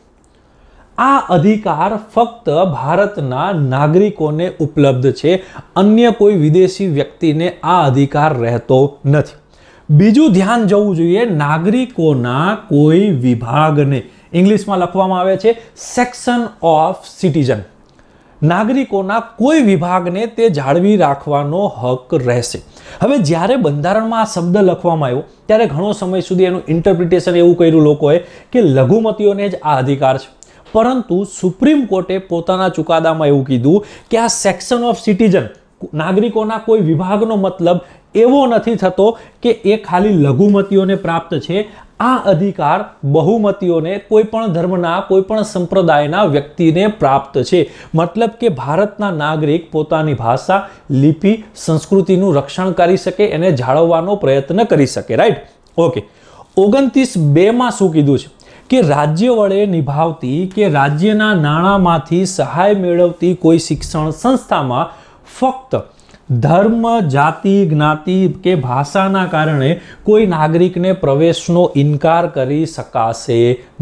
આ અધિકાર ફક્ત ભારતના નાગરિકોને ઉપલબ્ધ છે અન્ય કોઈ વિદેશી વ્યક્તિને આ અધિકાર રહેતો નથી બીજું ધ્યાન જવું જોઈએ નાગરિકોના કોઈ વિભાગને ઇંગ્લિશમાં લખવામાં આવે છે સેક્શન ઓફ સિટીઝન નાગરિકોના કોઈ વિભાગને તે જાળવી રાખવાનો હક રહેશે હવે જ્યારે બંધારણમાં આ શબ્દ લખવામાં આવ્યો ત્યારે ઘણો સમય સુધી એનું ઇન્ટરપ્રિટેશન એવું કર્યું લોકોએ કે લઘુમતીઓને જ આ અધિકાર છે પરંતુ સુપ્રીમ કોર્ટે પોતાના ચુકાદામાં એવું કીધું કે આ સેક્શન ઓફ સિટીઝન નાગરિકોના કોઈ વિભાગનો મતલબ એવો નથી થતો કે એ ખાલી લઘુમતીઓને પ્રાપ્ત છે આ અધિકાર બહુમતીઓને કોઈપણ ધર્મના કોઈપણ સંપ્રદાયના વ્યક્તિને પ્રાપ્ત છે મતલબ કે ભારતના નાગરિક પોતાની ભાષા લિપિ સંસ્કૃતિનું રક્ષણ કરી શકે એને જાળવવાનો પ્રયત્ન કરી શકે રાઈટ ઓકે ઓગણત્રીસ બેમાં શું કીધું છે કે રાજ્ય વડે નિભાવતી કે રાજ્યના નાણાંમાંથી સહાય મેળવતી કોઈ શિક્ષણ સંસ્થામાં ફક્ત ધર્મ જાતિ જ્ઞાતિ કે ભાષાના કારણે કોઈ નાગરિકને પ્રવેશનો ઇનકાર કરી શકાશે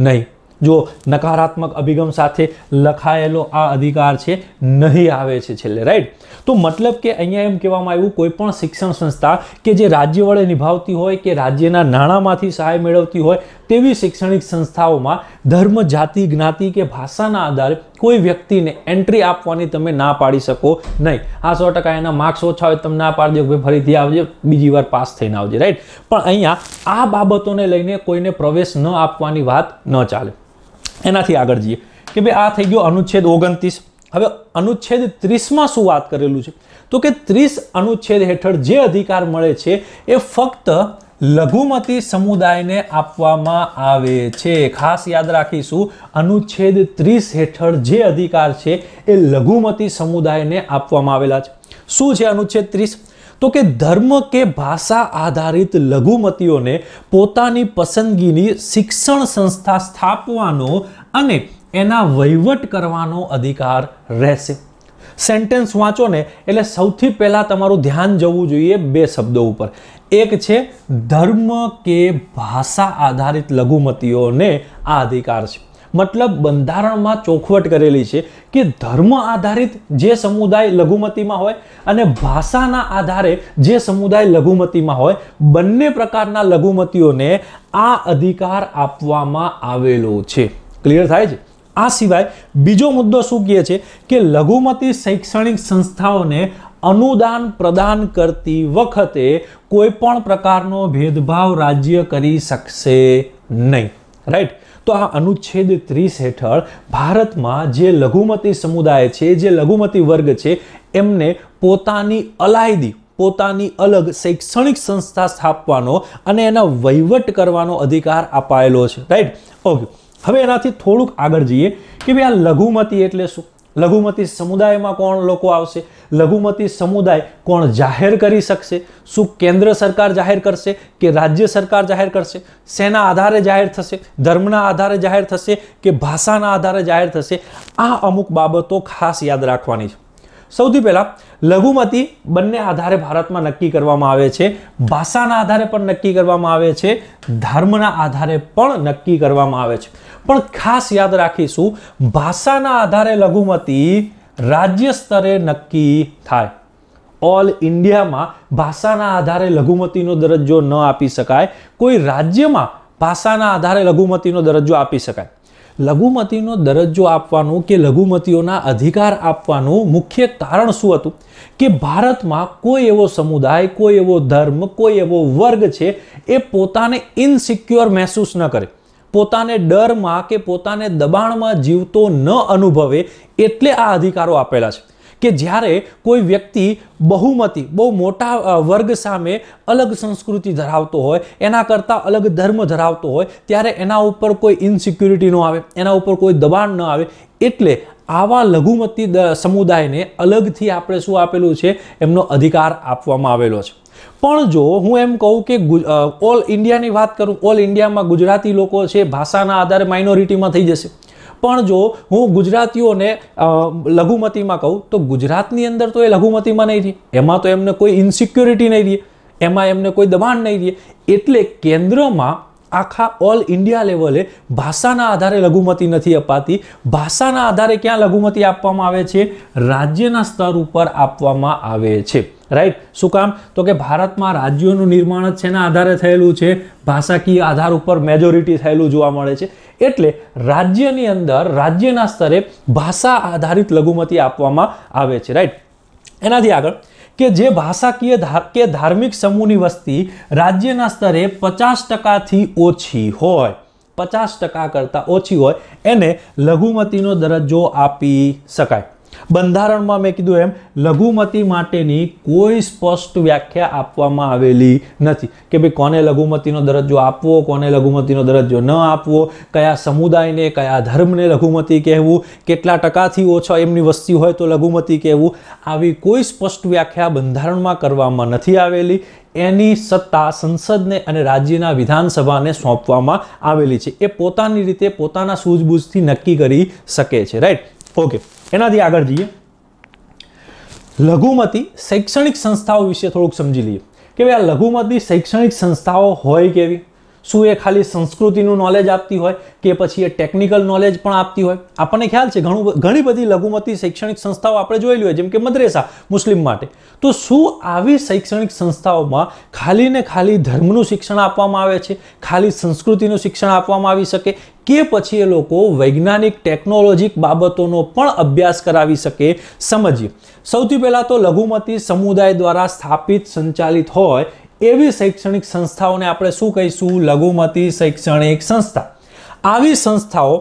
નહીં જો નકારાત્મક અભિગમ સાથે લખાયેલો આ અધિકાર છે નહીં આવે છે છેલ્લે રાઈટ તો મતલબ કે અહીંયા એમ કહેવામાં આવ્યું કોઈ પણ શિક્ષણ સંસ્થા કે જે રાજ્ય વડે નિભાવતી હોય કે રાજ્યના નાણાંમાંથી સહાય મેળવતી હોય તેવી શૈક્ષણિક સંસ્થાઓમાં ધર્મ જાતિ જ્ઞાતિ કે ભાષાના આધારે કોઈ વ્યક્તિને એન્ટ્રી આપવાની તમે ના પાડી શકો નહીં આ સો ટકા એના માર્ક્સ ઓછા હોય તમે ના પાડજો દો ફરીથી આવજો બીજી વાર પાસ થઈને આવજે રાઈટ પણ અહીંયા આ બાબતોને લઈને કોઈને પ્રવેશ ન આપવાની વાત ન ચાલે એનાથી આગળ જઈએ કે ભાઈ આ થઈ ગયો અનુચ્છેદ ઓગણત્રીસ હવે અનુચ્છેદ ત્રીસમાં શું વાત કરેલું છે તો કે ત્રીસ અનુચ્છેદ હેઠળ જે અધિકાર મળે છે એ ફક્ત લઘુમતી સમુદાયને આપવામાં આવે છે ખાસ યાદ રાખીશું અનુચ્છેદ ત્રીસ હેઠળ જે અધિકાર છે એ લઘુમતી સમુદાયને આપવામાં આવેલા છે શું છે અનુચ્છેદ ત્રીસ તો કે ધર્મ કે ભાષા આધારિત લઘુમતીઓને પોતાની પસંદગીની શિક્ષણ સંસ્થા સ્થાપવાનો અને એના વહીવટ કરવાનો અધિકાર રહેશે સેન્ટેન્સ વાંચો ને એટલે સૌથી પહેલાં તમારું ધ્યાન જવું જોઈએ બે શબ્દો ઉપર એક છે ધર્મ કે ભાષા આધારિત લઘુમતીઓને આ અધિકાર છે મતલબ બંધારણમાં ચોખવટ કરેલી છે કે ધર્મ આધારિત જે સમુદાય લઘુમતીમાં હોય અને ભાષાના આધારે જે સમુદાય લઘુમતીમાં હોય બંને પ્રકારના લઘુમતીઓને આ અધિકાર આપવામાં આવેલો છે ક્લિયર થાય છે આ સિવાય બીજો મુદ્દો શું કહે છે કે લઘુમતી શૈક્ષણિક સંસ્થાઓને અનુદાન પ્રદાન કરતી વખતે કોઈ પણ પ્રકારનો ભેદભાવ રાજ્ય કરી શકશે નહીં રાઈટ તો આ અનુચ્છેદ ત્રીસ હેઠળ ભારતમાં જે લઘુમતી સમુદાય છે જે લઘુમતી વર્ગ છે એમને પોતાની અલાયદી પોતાની અલગ શૈક્ષણિક સંસ્થા સ્થાપવાનો અને એના વહીવટ કરવાનો અધિકાર અપાયેલો છે રાઈટ ઓકે હવે એનાથી થોડુંક આગળ જઈએ કે ભાઈ આ લઘુમતી એટલે શું લઘુમતી સમુદાયમાં કોણ લોકો આવશે લઘુમતી સમુદાય કોણ જાહેર કરી શકશે શું કેન્દ્ર સરકાર જાહેર કરશે કે રાજ્ય સરકાર જાહેર કરશે શેના આધારે જાહેર થશે ધર્મના આધારે જાહેર થશે કે ભાષાના આધારે જાહેર થશે આ અમુક બાબતો ખાસ યાદ રાખવાની છે સૌથી પહેલાં લઘુમતી બંને આધારે ભારતમાં નક્કી કરવામાં આવે છે ભાષાના આધારે પણ નક્કી કરવામાં આવે છે ધર્મના આધારે પણ નક્કી કરવામાં આવે છે પણ ખાસ યાદ રાખીશું ભાષાના આધારે લઘુમતી રાજ્ય સ્તરે નક્કી થાય ઓલ ઇન્ડિયામાં ભાષાના આધારે લઘુમતીનો દરજ્જો ન આપી શકાય કોઈ રાજ્યમાં ભાષાના આધારે લઘુમતીનો દરજ્જો આપી શકાય લઘુમતીનો દરજ્જો આપવાનું કે લઘુમતીઓના અધિકાર આપવાનું મુખ્ય કારણ શું હતું કે ભારતમાં કોઈ એવો સમુદાય કોઈ એવો ધર્મ કોઈ એવો વર્ગ છે એ પોતાને ઇનસિક્યોર મહેસૂસ ન કરે પોતાને ડરમાં કે પોતાને દબાણમાં જીવતો ન અનુભવે એટલે આ અધિકારો આપેલા છે કે જ્યારે કોઈ વ્યક્તિ બહુમતી બહુ મોટા વર્ગ સામે અલગ સંસ્કૃતિ ધરાવતો હોય એના કરતાં અલગ ધર્મ ધરાવતો હોય ત્યારે એના ઉપર કોઈ ઇનસિક્યુરિટી ન આવે એના ઉપર કોઈ દબાણ ન આવે એટલે આવા લઘુમતી સમુદાયને અલગથી આપણે શું આપેલું છે એમનો અધિકાર આપવામાં આવેલો છે પણ જો હું એમ કહું કે ઓલ ઇન્ડિયાની વાત કરું ઓલ ઇન્ડિયામાં ગુજરાતી લોકો છે ભાષાના આધારે માઇનોરિટીમાં થઈ જશે પણ જો હું ગુજરાતીઓને લઘુમતીમાં કહું તો ગુજરાતની અંદર તો એ લઘુમતીમાં નહીં રહે એમાં તો એમને કોઈ ઇન્સિક્યોરિટી નહીં રહે એમાં એમને કોઈ દબાણ નહીં રહે એટલે કેન્દ્રમાં આખા ઓલ ઇન્ડિયા લેવલે ભાષાના આધારે લઘુમતી નથી અપાતી ભાષાના આધારે ક્યાં લઘુમતી આપવામાં આવે છે રાજ્યના સ્તર ઉપર આપવામાં આવે છે રાઈટ શું કામ તો કે ભારતમાં રાજ્યોનું નિર્માણ જ શેના આધારે થયેલું છે ભાષાકીય આધાર ઉપર મેજોરિટી થયેલું જોવા મળે છે એટલે રાજ્યની અંદર રાજ્યના સ્તરે ભાષા આધારિત લઘુમતી આપવામાં આવે છે રાઈટ એનાથી આગળ કે જે ભાષાકીય કે ધાર્મિક સમૂહની વસ્તી રાજ્યના સ્તરે પચાસ ટકાથી ઓછી હોય પચાસ ટકા કરતાં ઓછી હોય એને લઘુમતીનો દરજ્જો આપી શકાય બંધારણમાં મેં કીધું એમ લઘુમતી માટેની કોઈ સ્પષ્ટ વ્યાખ્યા આપવામાં આવેલી નથી કે ભાઈ કોને લઘુમતીનો દરજ્જો આપવો કોને લઘુમતીનો દરજ્જો ન આપવો કયા સમુદાયને કયા ધર્મને લઘુમતી કહેવું કેટલા ટકાથી ઓછા એમની વસ્તી હોય તો લઘુમતી કહેવું આવી કોઈ સ્પષ્ટ વ્યાખ્યા બંધારણમાં કરવામાં નથી આવેલી એની સત્તા સંસદને અને રાજ્યના વિધાનસભાને સોંપવામાં આવેલી છે એ પોતાની રીતે પોતાના સૂઝબૂઝથી નક્કી કરી શકે છે રાઈટ ઓકે એનાથી આગળ જઈએ લઘુમતી શૈક્ષણિક સંસ્થાઓ વિશે થોડુંક સમજી લઈએ કે ભાઈ આ લઘુમતી શૈક્ષણિક સંસ્થાઓ હોય કેવી શું એ ખાલી સંસ્કૃતિનું નોલેજ આપતી હોય કે પછી એ ટેકનિકલ નોલેજ પણ આપતી હોય આપણને ખ્યાલ છે ઘણું ઘણી બધી લઘુમતી શૈક્ષણિક સંસ્થાઓ આપણે જોયેલી હોય જેમ કે મદ્રેસા મુસ્લિમ માટે તો શું આવી શૈક્ષણિક સંસ્થાઓમાં ખાલી ને ખાલી ધર્મનું શિક્ષણ આપવામાં આવે છે ખાલી સંસ્કૃતિનું શિક્ષણ આપવામાં આવી શકે કે પછી એ લોકો વૈજ્ઞાનિક ટેકનોલોજીક બાબતોનો પણ અભ્યાસ કરાવી શકે સમજીએ સૌથી પહેલાં તો લઘુમતી સમુદાય દ્વારા સ્થાપિત સંચાલિત હોય એવી શૈક્ષણિક સંસ્થાઓને આપણે શું કહીશું લઘુમતી શૈક્ષણિક સંસ્થા આવી સંસ્થાઓ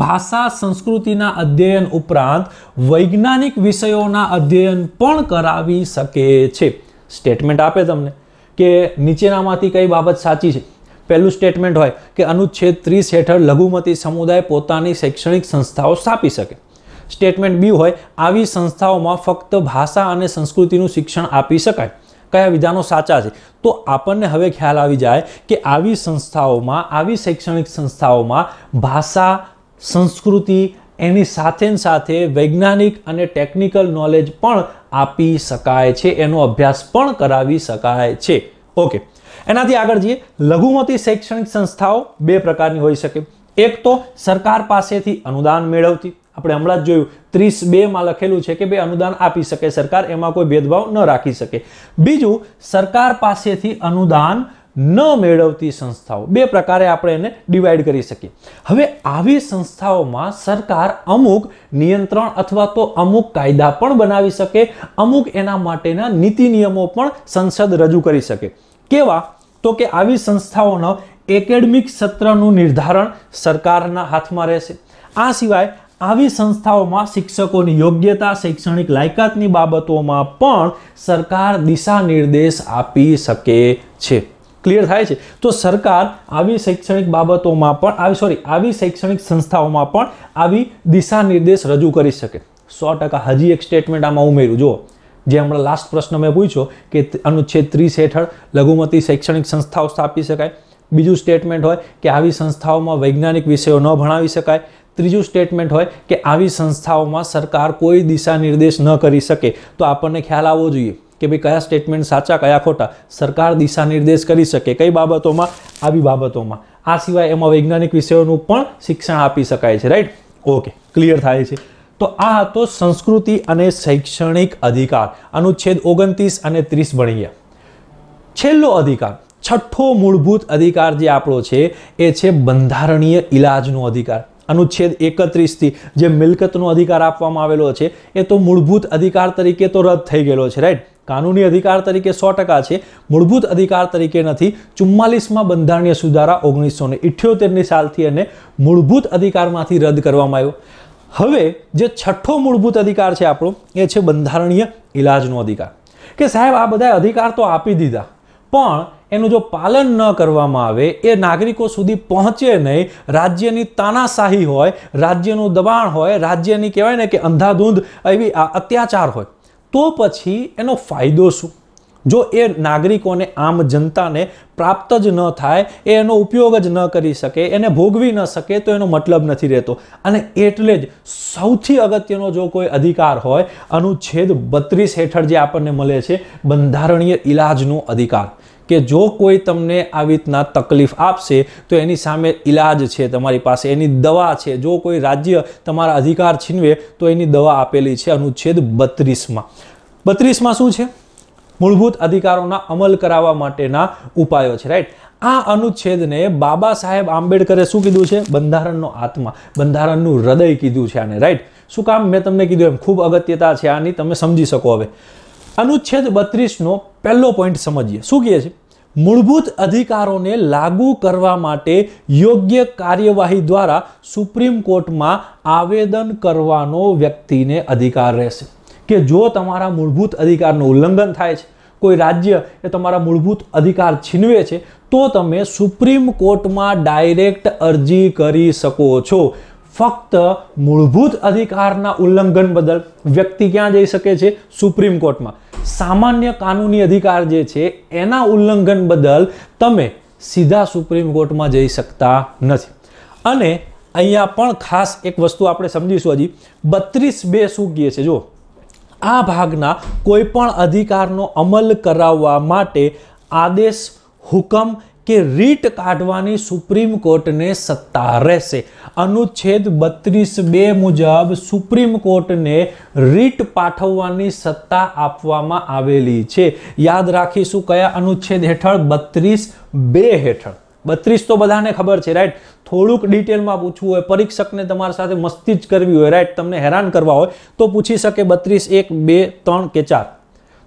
ભાષા સંસ્કૃતિના અધ્યયન ઉપરાંત વૈજ્ઞાનિક વિષયોના અધ્યયન પણ કરાવી શકે છે સ્ટેટમેન્ટ આપે તમને કે નીચેનામાંથી કઈ બાબત સાચી છે પહેલું સ્ટેટમેન્ટ હોય કે અનુચ્છેદ ત્રીસ હેઠળ લઘુમતી સમુદાય પોતાની શૈક્ષણિક સંસ્થાઓ સ્થાપી શકે સ્ટેટમેન્ટ બી હોય આવી સંસ્થાઓમાં ફક્ત ભાષા અને સંસ્કૃતિનું શિક્ષણ આપી શકાય કયા વિધાનો સાચા છે તો આપણને હવે ખ્યાલ આવી જાય કે આવી સંસ્થાઓમાં આવી શૈક્ષણિક સંસ્થાઓમાં ભાષા સંસ્કૃતિ એની સાથે સાથે વૈજ્ઞાનિક અને ટેકનિકલ નોલેજ પણ આપી શકાય છે એનો અભ્યાસ પણ કરાવી શકાય છે ઓકે એનાથી આગળ જઈએ લઘુમતી શૈક્ષણિક સંસ્થાઓ બે પ્રકારની હોઈ શકે એક તો સરકાર પાસેથી અનુદાન મેળવતી આપણે હમણાં જ જોયું ત્રીસ બેમાં લખેલું છે કે ભાઈ અનુદાન આપી શકે સરકાર એમાં કોઈ ભેદભાવ ન રાખી શકે બીજું સરકાર પાસેથી અનુદાન ન મેળવતી સંસ્થાઓ બે પ્રકારે આપણે એને ડિવાઈડ કરી શકીએ હવે આવી સંસ્થાઓમાં સરકાર અમુક નિયંત્રણ અથવા તો અમુક કાયદા પણ બનાવી શકે અમુક એના માટેના નીતિ નિયમો પણ સંસદ રજૂ કરી શકે કેવા તો કે આવી સંસ્થાઓના એકેડમિક સત્રનું નિર્ધારણ સરકારના હાથમાં રહેશે આ સિવાય આવી સંસ્થાઓમાં શિક્ષકોની યોગ્યતા શૈક્ષણિક લાયકાતની બાબતોમાં પણ સરકાર દિશા નિર્દેશ આપી શકે છે ક્લિયર થાય છે તો સરકાર આવી શૈક્ષણિક બાબતોમાં પણ આવી સોરી આવી શૈક્ષણિક સંસ્થાઓમાં પણ આવી દિશા નિર્દેશ રજૂ કરી શકે સો ટકા હજી એક સ્ટેટમેન્ટ આમાં ઉમેર્યું જુઓ જે હમણાં લાસ્ટ પ્રશ્ન મેં પૂછ્યો કે અનુચ્છેદ ત્રીસ હેઠળ લઘુમતી શૈક્ષણિક સંસ્થાઓ સ્થાપી શકાય બીજું સ્ટેટમેન્ટ હોય કે આવી સંસ્થાઓમાં વૈજ્ઞાનિક વિષયો ન ભણાવી શકાય ત્રીજું સ્ટેટમેન્ટ હોય કે આવી સંસ્થાઓમાં સરકાર કોઈ દિશા નિર્દેશ ન કરી શકે તો આપણને ખ્યાલ આવવો જોઈએ કે ભાઈ કયા સ્ટેટમેન્ટ સાચા કયા ખોટા સરકાર દિશા નિર્દેશ કરી શકે કઈ બાબતોમાં આવી બાબતોમાં આ સિવાય એમાં વૈજ્ઞાનિક વિષયોનું પણ શિક્ષણ આપી શકાય છે રાઈટ ઓકે ક્લિયર થાય છે તો આ હતો સંસ્કૃતિ અને શૈક્ષણિક અધિકાર અનુચ્છેદ ઓગણત્રીસ અને ત્રીસ ભણી ગયા છેલ્લો અધિકાર છઠ્ઠો મૂળભૂત અધિકાર જે આપણો છે એ છે બંધારણીય ઇલાજનો અધિકાર અનુચ્છેદ એકત્રીસથી જે મિલકતનો અધિકાર આપવામાં આવેલો છે એ તો મૂળભૂત અધિકાર તરીકે તો રદ થઈ ગયેલો છે રાઈટ કાનૂની અધિકાર તરીકે સો ટકા છે મૂળભૂત અધિકાર તરીકે નથી ચુમ્માલીસમાં બંધારણીય સુધારા ઓગણીસો ને ઇઠ્યોતેરની સાલથી એને મૂળભૂત અધિકારમાંથી રદ કરવામાં આવ્યો હવે જે છઠ્ઠો મૂળભૂત અધિકાર છે આપણો એ છે બંધારણીય ઇલાજનો અધિકાર કે સાહેબ આ બધા અધિકાર તો આપી દીધા પણ એનું જો પાલન ન કરવામાં આવે એ નાગરિકો સુધી પહોંચે નહીં રાજ્યની તાનાશાહી હોય રાજ્યનું દબાણ હોય રાજ્યની કહેવાય ને કે અંધાધૂંધ એવી અત્યાચાર હોય તો પછી એનો ફાયદો શું જો એ નાગરિકોને આમ જનતાને પ્રાપ્ત જ ન થાય એ એનો ઉપયોગ જ ન કરી શકે એને ભોગવી ન શકે તો એનો મતલબ નથી રહેતો અને એટલે જ સૌથી અગત્યનો જો કોઈ અધિકાર હોય અનુચ્છેદ બત્રીસ હેઠળ જે આપણને મળે છે બંધારણીય ઇલાજનો અધિકાર કે જો કોઈ તમને આવી રીતના તકલીફ આપશે તો એની સામે ઈલાજ છે તમારી પાસે એની દવા છે જો કોઈ રાજ્ય તમારા અધિકાર છીનવે તો એની દવા આપેલી છે અનુચ્છેદ બત્રીસમાં બત્રીસમાં શું છે મૂળભૂત અધિકારોના અમલ કરાવવા માટેના ઉપાયો છે રાઈટ આ અનુચ્છેદને બાબા સાહેબ આંબેડકરે શું કીધું છે બંધારણનો આત્મા બંધારણનું હૃદય કીધું છે આને રાઈટ શું કામ મેં તમને કીધું એમ ખૂબ અગત્યતા છે આની તમે સમજી શકો હવે અનુચ્છેદ બત્રીસનો પહેલો પોઈન્ટ સમજીએ શું કહે છે મૂળભૂત અધિકારોને લાગુ કરવા માટે યોગ્ય કાર્યવાહી દ્વારા સુપ્રીમ કોર્ટમાં આવેદન કરવાનો વ્યક્તિને અધિકાર રહેશે કે જો તમારા મૂળભૂત અધિકારનું ઉલ્લંઘન થાય છે કોઈ રાજ્ય એ તમારા મૂળભૂત અધિકાર છીનવે છે તો તમે સુપ્રીમ કોર્ટમાં ડાયરેક્ટ અરજી કરી શકો છો ફક્ત મૂળભૂત અધિકારના ઉલ્લંઘન બદલ વ્યક્તિ ક્યાં જઈ શકે છે સુપ્રીમ કોર્ટમાં સામાન્ય કાનૂની અધિકાર જે છે એના ઉલ્લંઘન બદલ તમે સીધા સુપ્રીમ કોર્ટમાં જઈ શકતા નથી અને અહીંયા પણ ખાસ એક વસ્તુ આપણે સમજીશું હજી બત્રીસ બે શું કહે છે જો આ ભાગના કોઈપણ અધિકારનો અમલ કરાવવા માટે આદેશ હુકમ કે રીટ કાઢવાની સુપ્રીમ કોર્ટને સત્તા રહેશે અનુચ્છેદ બત્રીસ બે મુજબ સુપ્રીમ કોર્ટને રીટ પાઠવવાની સત્તા આપવામાં આવેલી છે યાદ રાખીશું કયા અનુચ્છેદ હેઠળ બત્રીસ બે હેઠળ બત્રીસ તો બધાને ખબર છે રાઈટ થોડુંક ડિટેલમાં પૂછવું હોય પરીક્ષકને તમારી સાથે મસ્તી જ કરવી હોય રાઈટ તમને હેરાન કરવા હોય તો પૂછી શકે બત્રીસ એક બે ત્રણ કે ચાર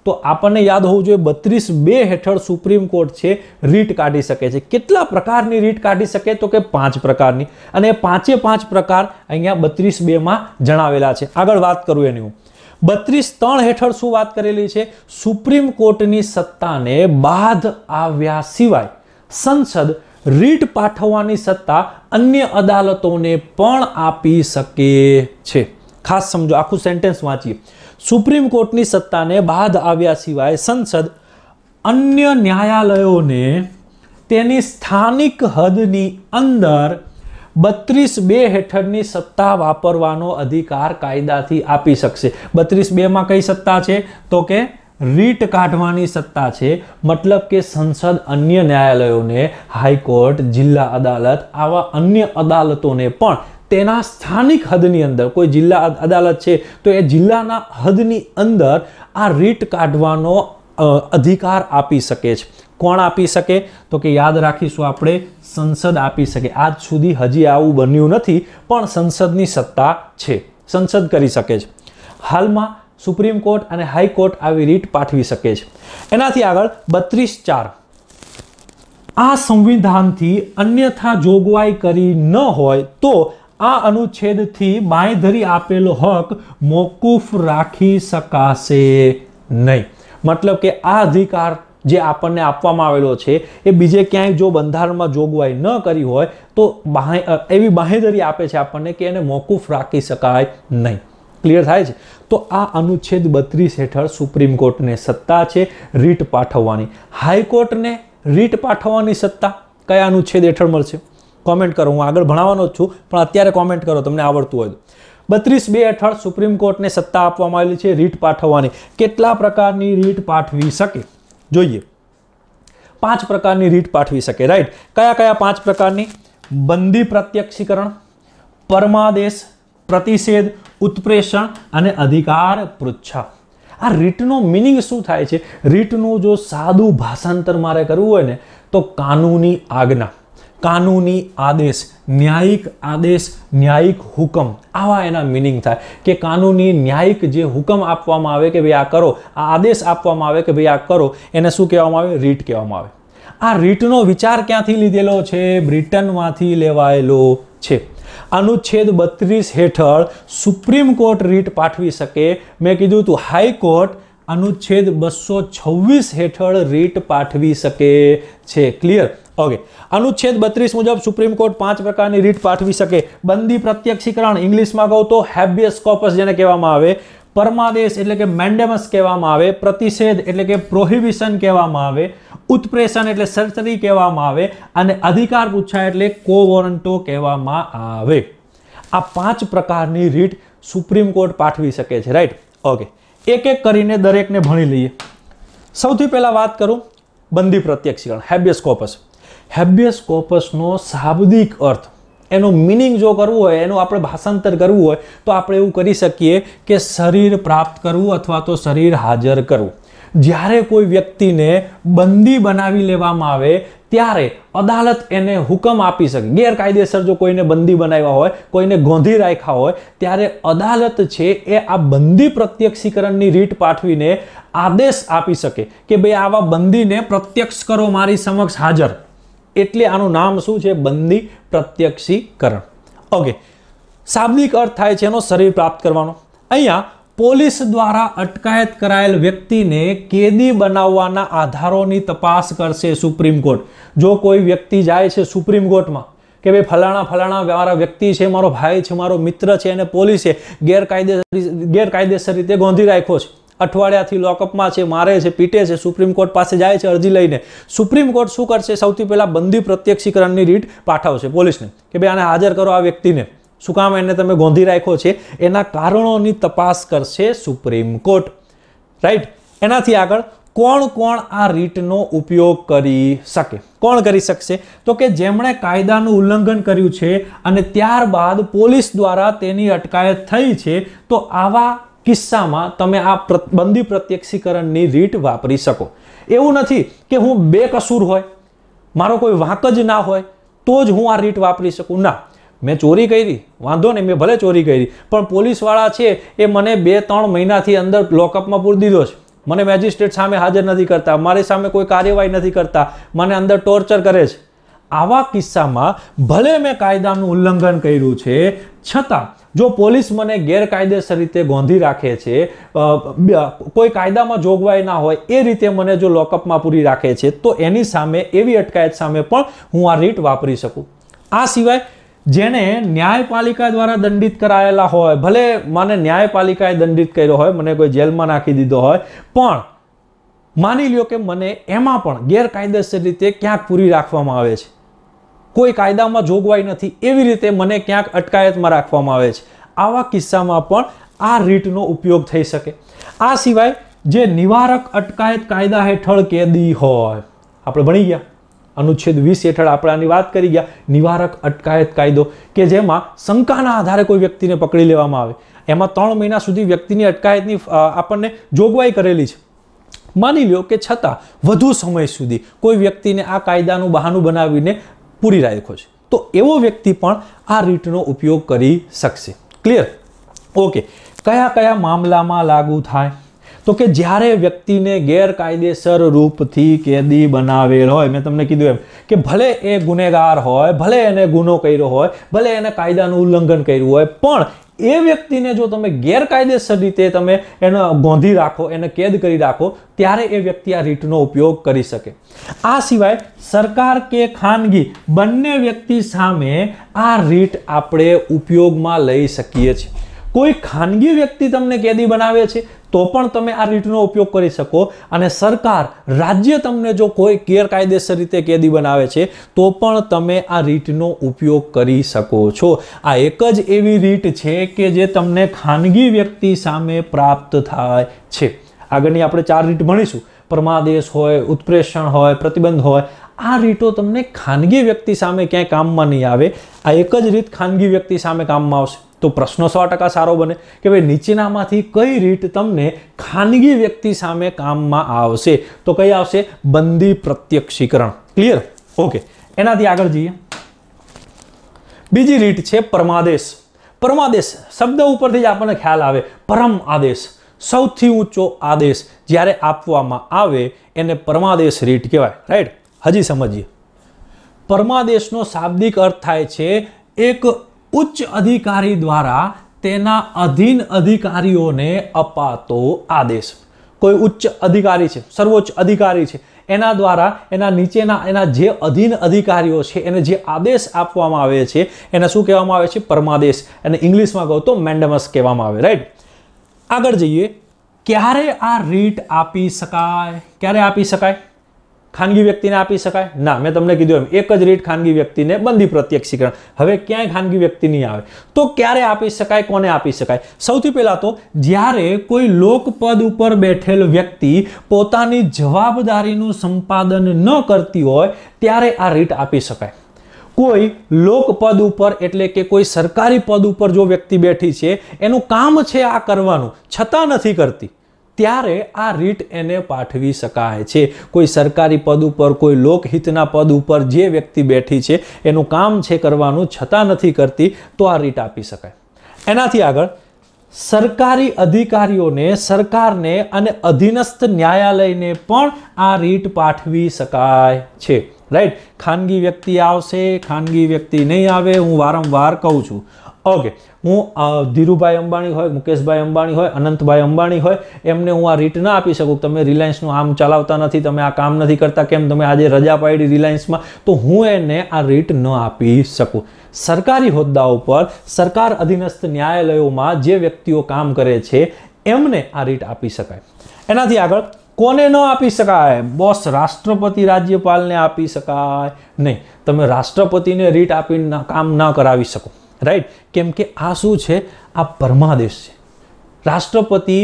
તો આપણને યાદ હોવું જોઈએ બત્રીસ બે હેઠળ સુપ્રીમ કોર્ટ છે રીટ કાઢી શકે છે કેટલા પ્રકારની રીટ કાઢી શકે તો કે પાંચ પ્રકારની અને પાંચે પાંચ પ્રકાર અહીંયા બત્રીસ બેમાં જણાવેલા છે આગળ વાત કરું એની હું બત્રીસ ત્રણ હેઠળ શું વાત કરેલી છે સુપ્રીમ કોર્ટની સત્તાને બાદ આવ્યા સિવાય સંસદ રીટ પાઠવવાની સત્તા અન્ય અદાલતોને પણ આપી શકે છે ખાસ સમજો આખું સેન્ટેન્સ વાંચીએ સુપ્રીમ કોર્ટની સત્તાને બાદ આવ્યા સિવાય સંસદ અન્ય ન્યાયાલયોને તેની સ્થાનિક હદની અંદર બત્રીસ બે હેઠળની સત્તા વાપરવાનો અધિકાર કાયદાથી આપી શકશે બત્રીસ બેમાં કઈ સત્તા છે તો કે રીટ કાઢવાની સત્તા છે મતલબ કે સંસદ અન્ય ન્યાયાલયોને હાઈકોર્ટ જિલ્લા અદાલત આવા અન્ય અદાલતોને પણ તેના સ્થાનિક હદની અંદર કોઈ જિલ્લા અદાલત છે તો એ જિલ્લાના હદની અંદર આ રીટ કાઢવાનો અધિકાર આપી શકે છે કોણ આપી શકે તો કે યાદ રાખીશું આપણે સંસદ આપી શકે આજ સુધી હજી આવું બન્યું નથી પણ સંસદની સત્તા છે સંસદ કરી શકે છે હાલમાં સુપ્રીમ કોર્ટ અને હાઈકોર્ટ આવી રીટ પાઠવી શકે છે એનાથી આગળ બત્રીસ ચાર આ સંવિધાનથી અન્યથા જોગવાઈ કરી ન હોય તો આ અનુચ્છેદથી બાંયધરી આપેલો હક મોકૂફ રાખી શકાશે નહીં મતલબ કે આ અધિકાર જે આપણને આપવામાં આવેલો છે એ બીજે ક્યાંય જો બંધારણમાં જોગવાઈ ન કરી હોય તો એવી બાંહેધરી આપે છે આપણને કે એને મોકૂફ રાખી શકાય નહીં ક્લિયર થાય છે તો આ અનુચ્છેદ બત્રીસ હેઠળ સુપ્રીમ કોર્ટને સત્તા છે રીટ પાઠવવાની હાઈકોર્ટને રીટ પાઠવવાની સત્તા કયા અનુચ્છેદ હેઠળ મળશે કોમેન્ટ કરો હું આગળ ભણાવવાનો જ છું પણ અત્યારે કોમેન્ટ કરો તમને આવડતું હોય બત્રીસ બે હેઠળ સુપ્રીમ કોર્ટને સત્તા આપવામાં આવેલી છે રીટ પાઠવવાની કેટલા પ્રકારની રીટ પાઠવી શકે જોઈએ પાંચ પ્રકારની રીટ પાઠવી શકે રાઈટ કયા કયા પાંચ પ્રકારની બંદી પ્રત્યક્ષીકરણ પરમાદેશ પ્રતિષેધ ઉત્પ્રેષણ અને અધિકાર પૃચ્છા આ રીટનો મિનિંગ શું થાય છે રીટનું જો સાદું ભાષાંતર મારે કરવું હોય ને તો કાનૂની આજ્ઞા કાનૂની આદેશ ન્યાયિક આદેશ ન્યાયિક હુકમ આવા એના મિનિંગ થાય કે કાનૂની ન્યાયિક જે હુકમ આપવામાં આવે કે ભાઈ આ કરો આ આદેશ આપવામાં આવે કે ભાઈ આ કરો એને શું કહેવામાં આવે રીટ કહેવામાં આવે આ રીટનો વિચાર ક્યાંથી લીધેલો છે બ્રિટનમાંથી લેવાયેલો છે અનુચ્છેદ બત્રીસ હેઠળ સુપ્રીમ કોર્ટ રીટ પાઠવી શકે મેં કીધું હતું હાઈકોર્ટ અનુચ્છેદ બસો છવ્વીસ હેઠળ રીટ પાઠવી શકે છે ક્લિયર ઓકે અનુચ્છેદ બત્રીસ મુજબ સુપ્રીમ કોર્ટ પાંચ પ્રકારની રીટ પાઠવી શકે બંદી પ્રત્યક્ષીકરણ ઇંગ્લિશમાં કહું તો હેબિયસ કોપસ જેને કહેવામાં આવે પરમાદેશ એટલે કે મેન્ડેમસ કહેવામાં આવે પ્રતિષેધ એટલે કે પ્રોહિબિશન કહેવામાં આવે ઉત્પ્રેશન એટલે સર્જરી કહેવામાં આવે અને અધિકાર પૂછાય એટલે કોવોરન્ટો કહેવામાં આવે આ પાંચ પ્રકારની રીટ સુપ્રીમ કોર્ટ પાઠવી શકે છે રાઈટ ઓકે એક એક કરીને દરેકને ભણી લઈએ સૌથી પહેલાં વાત કરું બંદી પ્રત્યક્ષીકરણ હેબિયસ કોપસ હેબિયસ કોપસનો શાબ્દિક અર્થ એનો મિનિંગ જો કરવું હોય એનું આપણે ભાષાંતર કરવું હોય તો આપણે એવું કરી શકીએ કે શરીર પ્રાપ્ત કરવું અથવા તો શરીર હાજર કરવું જ્યારે કોઈ વ્યક્તિને બંદી બનાવી લેવામાં આવે ત્યારે અદાલત એને હુકમ આપી શકે ગેરકાયદેસર જો કોઈને બંદી બનાવ્યા હોય કોઈને ગોંધી રાખ્યા હોય ત્યારે અદાલત છે એ આ બંદી પ્રત્યક્ષીકરણની રીટ પાઠવીને આદેશ આપી શકે કે ભાઈ આવા બંદીને પ્રત્યક્ષ કરો મારી સમક્ષ હાજર એટલે આનું નામ શું છે બંદી પ્રત્યક્ષીકરણ ઓકે શાબ્દિક અર્થ થાય છે એનો શરીર પ્રાપ્ત કરવાનો અહીંયા પોલીસ દ્વારા અટકાયત કરાયેલ વ્યક્તિને કેદી બનાવવાના આધારોની તપાસ કરશે સુપ્રીમ કોર્ટ જો કોઈ વ્યક્તિ જાય છે સુપ્રીમ કોર્ટમાં કે ભાઈ ફલાણા ફલાણા મારા વ્યક્તિ છે મારો ભાઈ છે મારો મિત્ર છે અને પોલીસે ગેરકાયદેસર ગેરકાયદેસર રીતે ગોંધી રાખ્યો છે અઠવાડિયાથી લોકઅપમાં છે મારે છે પીટે છે સુપ્રીમ કોર્ટ પાસે જાય છે અરજી લઈને સુપ્રીમ કોર્ટ શું કરશે સૌથી પહેલાં બંદી પ્રત્યક્ષીકરણની રીટ પાઠવશે પોલીસને કે ભાઈ આને હાજર કરો આ વ્યક્તિને શું કામ એને તમે ગોંધી રાખ્યો છે એના કારણોની તપાસ કરશે સુપ્રીમ કોર્ટ રાઈટ એનાથી આગળ કોણ કોણ આ રીટનો ઉપયોગ કરી શકે કોણ કરી શકશે તો કે જેમણે કાયદાનું ઉલ્લંઘન કર્યું છે અને ત્યારબાદ પોલીસ દ્વારા તેની અટકાયત થઈ છે તો આવા કિસ્સામાં તમે આ બંદી પ્રત્યક્ષીકરણની રીટ વાપરી શકો એવું નથી કે હું બે કસૂર હોય મારો કોઈ વાંક જ ના હોય તો જ હું આ રીટ વાપરી શકું ના મેં ચોરી કરી વાંધો નહીં મેં ભલે ચોરી કરી પણ પોલીસવાળા છે એ મને બે ત્રણ મહિનાથી અંદર લોકઅપમાં પૂરી દીધો છે મને મેજિસ્ટ્રેટ સામે હાજર નથી કરતા મારી સામે કોઈ કાર્યવાહી નથી કરતા મને અંદર ટોર્ચર કરે છે આવા કિસ્સામાં ભલે મેં કાયદાનું ઉલ્લંઘન કર્યું છે છતાં જો પોલીસ મને ગેરકાયદેસર રીતે ગોંધી રાખે છે કોઈ કાયદામાં જોગવાઈ ના હોય એ રીતે મને જો લોકઅપમાં પૂરી રાખે છે તો એની સામે એવી અટકાયત સામે પણ હું આ રીટ વાપરી શકું આ સિવાય જેને ન્યાયપાલિકા દ્વારા દંડિત કરાયેલા હોય ભલે મને ન્યાયપાલિકાએ દંડિત કર્યો હોય મને કોઈ જેલમાં નાખી દીધો હોય પણ માની લ્યો કે મને એમાં પણ ગેરકાયદેસર રીતે ક્યાંક પૂરી રાખવામાં આવે છે કોઈ કાયદામાં જોગવાઈ નથી એવી રીતે મને ક્યાંક અટકાયતમાં રાખવામાં આવે છે આવા કિસ્સામાં પણ આ રીટનો ઉપયોગ થઈ શકે આ સિવાય જે નિવારક અટકાયત કાયદા હેઠળ કેદી હોય આપણે ભણી ગયા અનુચ્છેદ વીસ હેઠળ આપણે આની વાત કરી ગયા નિવારક અટકાયત કાયદો કે જેમાં શંકાના આધારે કોઈ વ્યક્તિને પકડી લેવામાં આવે એમાં ત્રણ મહિના સુધી વ્યક્તિની અટકાયતની આપણને જોગવાઈ કરેલી છે માની લ્યો કે છતાં વધુ સમય સુધી કોઈ વ્યક્તિને આ કાયદાનું બહાનું બનાવીને પૂરી રાખ્યો છે તો એવો વ્યક્તિ પણ આ રીટનો ઉપયોગ કરી શકશે ક્લિયર ઓકે કયા કયા મામલામાં લાગુ થાય તો કે જ્યારે વ્યક્તિને ગેરકાયદેસર રૂપથી કેદી બનાવેલ હોય મેં તમને કીધું એમ કે ભલે એ ગુનેગાર હોય ભલે એને ગુનો કર્યો હોય ભલે એને કાયદાનું ઉલ્લંઘન કર્યું હોય પણ એ વ્યક્તિને જો તમે ગેરકાયદેસર રીતે તમે એને ગોંધી રાખો એને કેદ કરી રાખો ત્યારે એ વ્યક્તિ આ રીટનો ઉપયોગ કરી શકે આ સિવાય સરકાર કે ખાનગી બંને વ્યક્તિ સામે આ રીટ આપણે ઉપયોગમાં લઈ શકીએ છીએ કોઈ ખાનગી વ્યક્તિ તમને કેદી બનાવે છે તો પણ તમે આ રીતનો ઉપયોગ કરી શકો અને સરકાર રાજ્ય તમને જો કોઈ ગેરકાયદેસર રીતે કેદી બનાવે છે તો પણ તમે આ રીતનો ઉપયોગ કરી શકો છો આ એક જ એવી રીત છે કે જે તમને ખાનગી વ્યક્તિ સામે પ્રાપ્ત થાય છે આગળની આપણે ચાર રીત ભણીશું પરમાદેશ હોય ઉત્પ્રેષણ હોય પ્રતિબંધ હોય આ રીતો તમને ખાનગી વ્યક્તિ સામે ક્યાંય કામમાં નહીં આવે આ એક જ રીત ખાનગી વ્યક્તિ સામે કામમાં આવશે તો પ્રશ્નો સો ટકા સારો બને કે ભાઈ નીચેનામાંથી કઈ રીત તમને ખાનગી વ્યક્તિ સામે કામમાં આવશે તો કઈ આવશે બંદી પ્રત્યક્ષીકરણ ક્લિયર ઓકે એનાથી આગળ જઈએ બીજી રીત છે પરમાદેશ પરમાદેશ શબ્દ ઉપરથી જ આપણને ખ્યાલ આવે પરમ આદેશ સૌથી ઊંચો આદેશ જ્યારે આપવામાં આવે એને પરમાદેશ રીટ કહેવાય રાઈટ હજી સમજીએ પરમાદેશનો શાબ્દિક અર્થ થાય છે એક ઉચ્ચ અધિકારી દ્વારા તેના અધીન અધિકારીઓને અપાતો આદેશ કોઈ ઉચ્ચ અધિકારી છે સર્વોચ્ચ અધિકારી છે એના દ્વારા એના નીચેના એના જે અધીન અધિકારીઓ છે એને જે આદેશ આપવામાં આવે છે એને શું કહેવામાં આવે છે પરમાદેશ અને ઇંગ્લિશમાં કહું તો મેન્ડમસ કહેવામાં આવે રાઈટ આગળ જઈએ ક્યારે આ રીટ આપી શકાય ક્યારે આપી શકાય ખાનગી વ્યક્તિને આપી શકાય ના મેં તમને કીધું એમ એક જ રીટ ખાનગી વ્યક્તિને બંધી પ્રત્યક્ષીકરણ હવે ક્યાંય ખાનગી વ્યક્તિ નહીં આવે તો ક્યારે આપી શકાય કોને આપી શકાય સૌથી પહેલાં તો જ્યારે કોઈ લોકપદ ઉપર બેઠેલ વ્યક્તિ પોતાની જવાબદારીનું સંપાદન ન કરતી હોય ત્યારે આ રીટ આપી શકાય કોઈ લોકપદ ઉપર એટલે કે કોઈ સરકારી પદ ઉપર જો વ્યક્તિ બેઠી છે એનું કામ છે આ કરવાનું છતાં નથી કરતી ત્યારે આ રીટ એને પાઠવી શકાય છે કોઈ સરકારી પદ ઉપર કોઈ લોકહિતના પદ ઉપર જે વ્યક્તિ બેઠી છે એનું કામ છે કરવાનું છતાં નથી કરતી તો આ રીટ આપી શકાય એનાથી આગળ સરકારી અધિકારીઓને સરકારને અને અધીનસ્થ ન્યાયાલયને પણ આ રીટ પાઠવી શકાય છે રાઈટ ખાનગી વ્યક્તિ આવશે ખાનગી વ્યક્તિ નહીં આવે હું વારંવાર કહું છું ઓકે હું ધીરુભાઈ અંબાણી હોય મુકેશભાઈ અંબાણી હોય અનંતભાઈ અંબાણી હોય એમને હું આ રીટ ના આપી શકું તમે રિલાયન્સનું આમ ચલાવતા નથી તમે આ કામ નથી કરતા કેમ તમે આજે રજા પાડી રિલાયન્સમાં તો હું એને આ રીટ ન આપી શકું સરકારી હોદ્દાઓ પર સરકાર અધીનસ્થ ન્યાયાલયોમાં જે વ્યક્તિઓ કામ કરે છે એમને આ રીટ આપી શકાય એનાથી આગળ કોને ન આપી શકાય બોસ રાષ્ટ્રપતિ રાજ્યપાલને આપી શકાય નહીં તમે રાષ્ટ્રપતિને રીટ આપીને કામ ન કરાવી શકો રાઈટ કેમ કે આ શું છે આ પરમાદેશ છે રાષ્ટ્રપતિ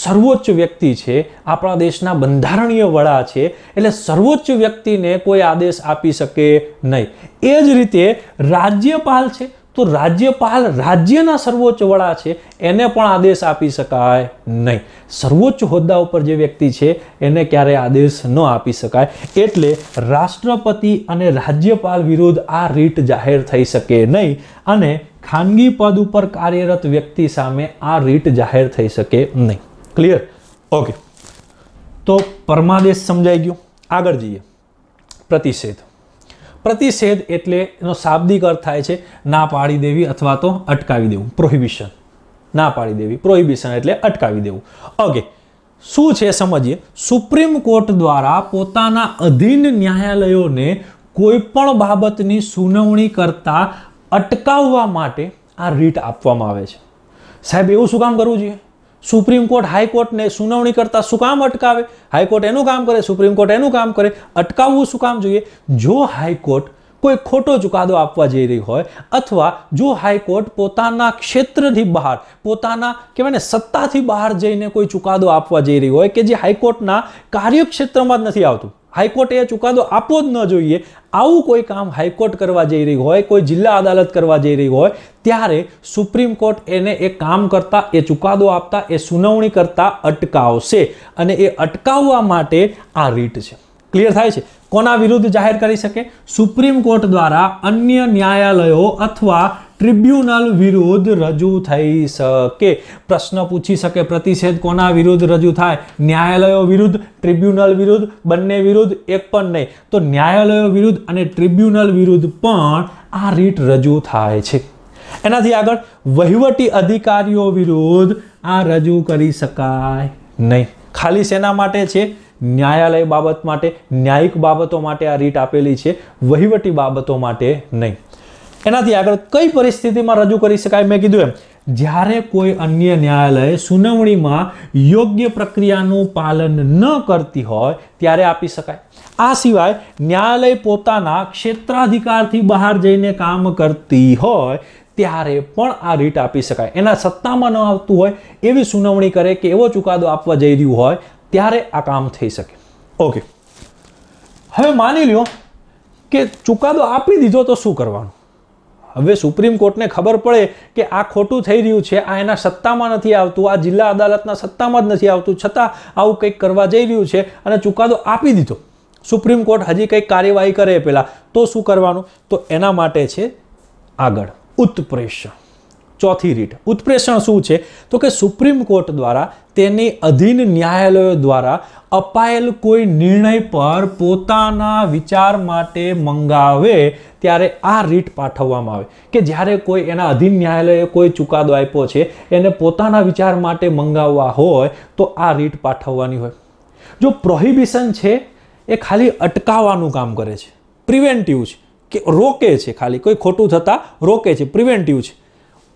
સર્વોચ્ચ વ્યક્તિ છે આપણા દેશના બંધારણીય વડા છે એટલે સર્વોચ્ચ વ્યક્તિને કોઈ આદેશ આપી શકે નહીં એ જ રીતે રાજ્યપાલ છે તો રાજ્યપાલ રાજ્યના સર્વોચ્ચ વડા છે એને પણ આદેશ આપી શકાય નહીં સર્વોચ્ચ હોદ્દા ઉપર જે વ્યક્તિ છે એને ક્યારે આદેશ ન આપી શકાય એટલે રાષ્ટ્રપતિ અને રાજ્યપાલ વિરુદ્ધ આ રીટ જાહેર થઈ શકે નહીં અને ખાનગી પદ ઉપર કાર્યરત વ્યક્તિ સામે આ રીટ જાહેર થઈ શકે નહીં ક્લિયર ઓકે તો પરમાદેશ સમજાઈ ગયું આગળ જઈએ પ્રતિષેધ પ્રતિષેધ એટલે એનો શાબ્દિક અર્થ થાય છે ના પાડી દેવી અથવા તો અટકાવી દેવું પ્રોહિબિશન ના પાડી દેવી પ્રોહિબિશન એટલે અટકાવી દેવું ઓકે શું છે સમજીએ સુપ્રીમ કોર્ટ દ્વારા પોતાના અધીન ન્યાયાલયોને કોઈપણ બાબતની સુનાવણી કરતા અટકાવવા માટે આ રીટ આપવામાં આવે છે સાહેબ એવું શું કામ કરવું જોઈએ સુપ્રીમ કોર્ટ હાઈકોર્ટને સુનાવણી કરતાં શું કામ અટકાવે હાઈકોર્ટ એનું કામ કરે સુપ્રીમ કોર્ટ એનું કામ કરે અટકાવવું શું કામ જોઈએ જો હાઈકોર્ટ કોઈ ખોટો ચુકાદો આપવા જઈ રહી હોય અથવા જો હાઈકોર્ટ પોતાના ક્ષેત્રથી બહાર પોતાના કહેવાય ને સત્તાથી બહાર જઈને કોઈ ચુકાદો આપવા જઈ રહી હોય કે જે હાઈકોર્ટના કાર્યક્ષેત્રમાં જ નથી આવતું હાઈકોર્ટે એ ચુકાદો આપવો જ ન જોઈએ આવું કોઈ કામ હાઈકોર્ટ કરવા જઈ રહી હોય કોઈ જિલ્લા અદાલત કરવા જઈ રહી હોય ત્યારે સુપ્રીમ કોર્ટ એને એ કામ કરતા એ ચુકાદો આપતા એ સુનાવણી કરતા અટકાવશે અને એ અટકાવવા માટે આ રીટ છે ક્લિયર થાય છે કોના વિરુદ્ધ જાહેર કરી શકે સુપ્રીમ કોર્ટ દ્વારા અન્ય ન્યાયાલયો અથવા ટ્રિબ્યુનલ વિરુદ્ધ રજૂ થઈ શકે પ્રશ્ન પૂછી શકે પ્રતિષેધ કોના વિરુદ્ધ રજૂ થાય ન્યાયાલયો વિરુદ્ધ ટ્રિબ્યુનલ વિરુદ્ધ બંને વિરુદ્ધ એક પણ નહીં તો ન્યાયાલયો વિરુદ્ધ અને ટ્રિબ્યુનલ વિરુદ્ધ પણ આ રીટ રજૂ થાય છે એનાથી આગળ વહીવટી અધિકારીઓ વિરુદ્ધ આ રજૂ કરી શકાય નહીં ખાલી શેના માટે છે ન્યાયાલય બાબત માટે ન્યાયિક બાબતો માટે આ રીટ આપેલી છે વહીવટી બાબતો માટે નહીં એનાથી આગળ કઈ પરિસ્થિતિમાં રજૂ કરી શકાય મેં કીધું એમ જ્યારે કોઈ અન્ય ન્યાયાલય સુનાવણીમાં યોગ્ય પ્રક્રિયાનું પાલન ન કરતી હોય ત્યારે આપી શકાય આ સિવાય ન્યાયાલય પોતાના ક્ષેત્રાધિકારથી બહાર જઈને કામ કરતી હોય ત્યારે પણ આ રીટ આપી શકાય એના સત્તામાં ન આવતું હોય એવી સુનાવણી કરે કે એવો ચુકાદો આપવા જઈ રહ્યું હોય ત્યારે આ કામ થઈ શકે ઓકે હવે માની લ્યો કે ચુકાદો આપી દીધો તો શું કરવાનું હવે સુપ્રીમ કોર્ટને ખબર પડે કે આ ખોટું થઈ રહ્યું છે આ એના સત્તામાં નથી આવતું આ જિલ્લા અદાલતના સત્તામાં જ નથી આવતું છતાં આવું કંઈક કરવા જઈ રહ્યું છે અને ચુકાદો આપી દીધો સુપ્રીમ કોર્ટ હજી કંઈક કાર્યવાહી કરે પહેલાં તો શું કરવાનું તો એના માટે છે આગળ ઉત્પ્રેષણ ચોથી રીટ ઉત્પ્રેષણ શું છે તો કે સુપ્રીમ કોર્ટ દ્વારા તેની અધીન ન્યાયાલયો દ્વારા અપાયેલ કોઈ નિર્ણય પર પોતાના વિચાર માટે મંગાવે ત્યારે આ રીટ પાઠવવામાં આવે કે જ્યારે કોઈ એના અધીન ન્યાયાલયે કોઈ ચુકાદો આપ્યો છે એને પોતાના વિચાર માટે મંગાવવા હોય તો આ રીટ પાઠવવાની હોય જો પ્રોહિબિશન છે એ ખાલી અટકાવવાનું કામ કરે છે પ્રિવેન્ટિવ છે કે રોકે છે ખાલી કોઈ ખોટું થતાં રોકે છે પ્રિવેન્ટિવ છે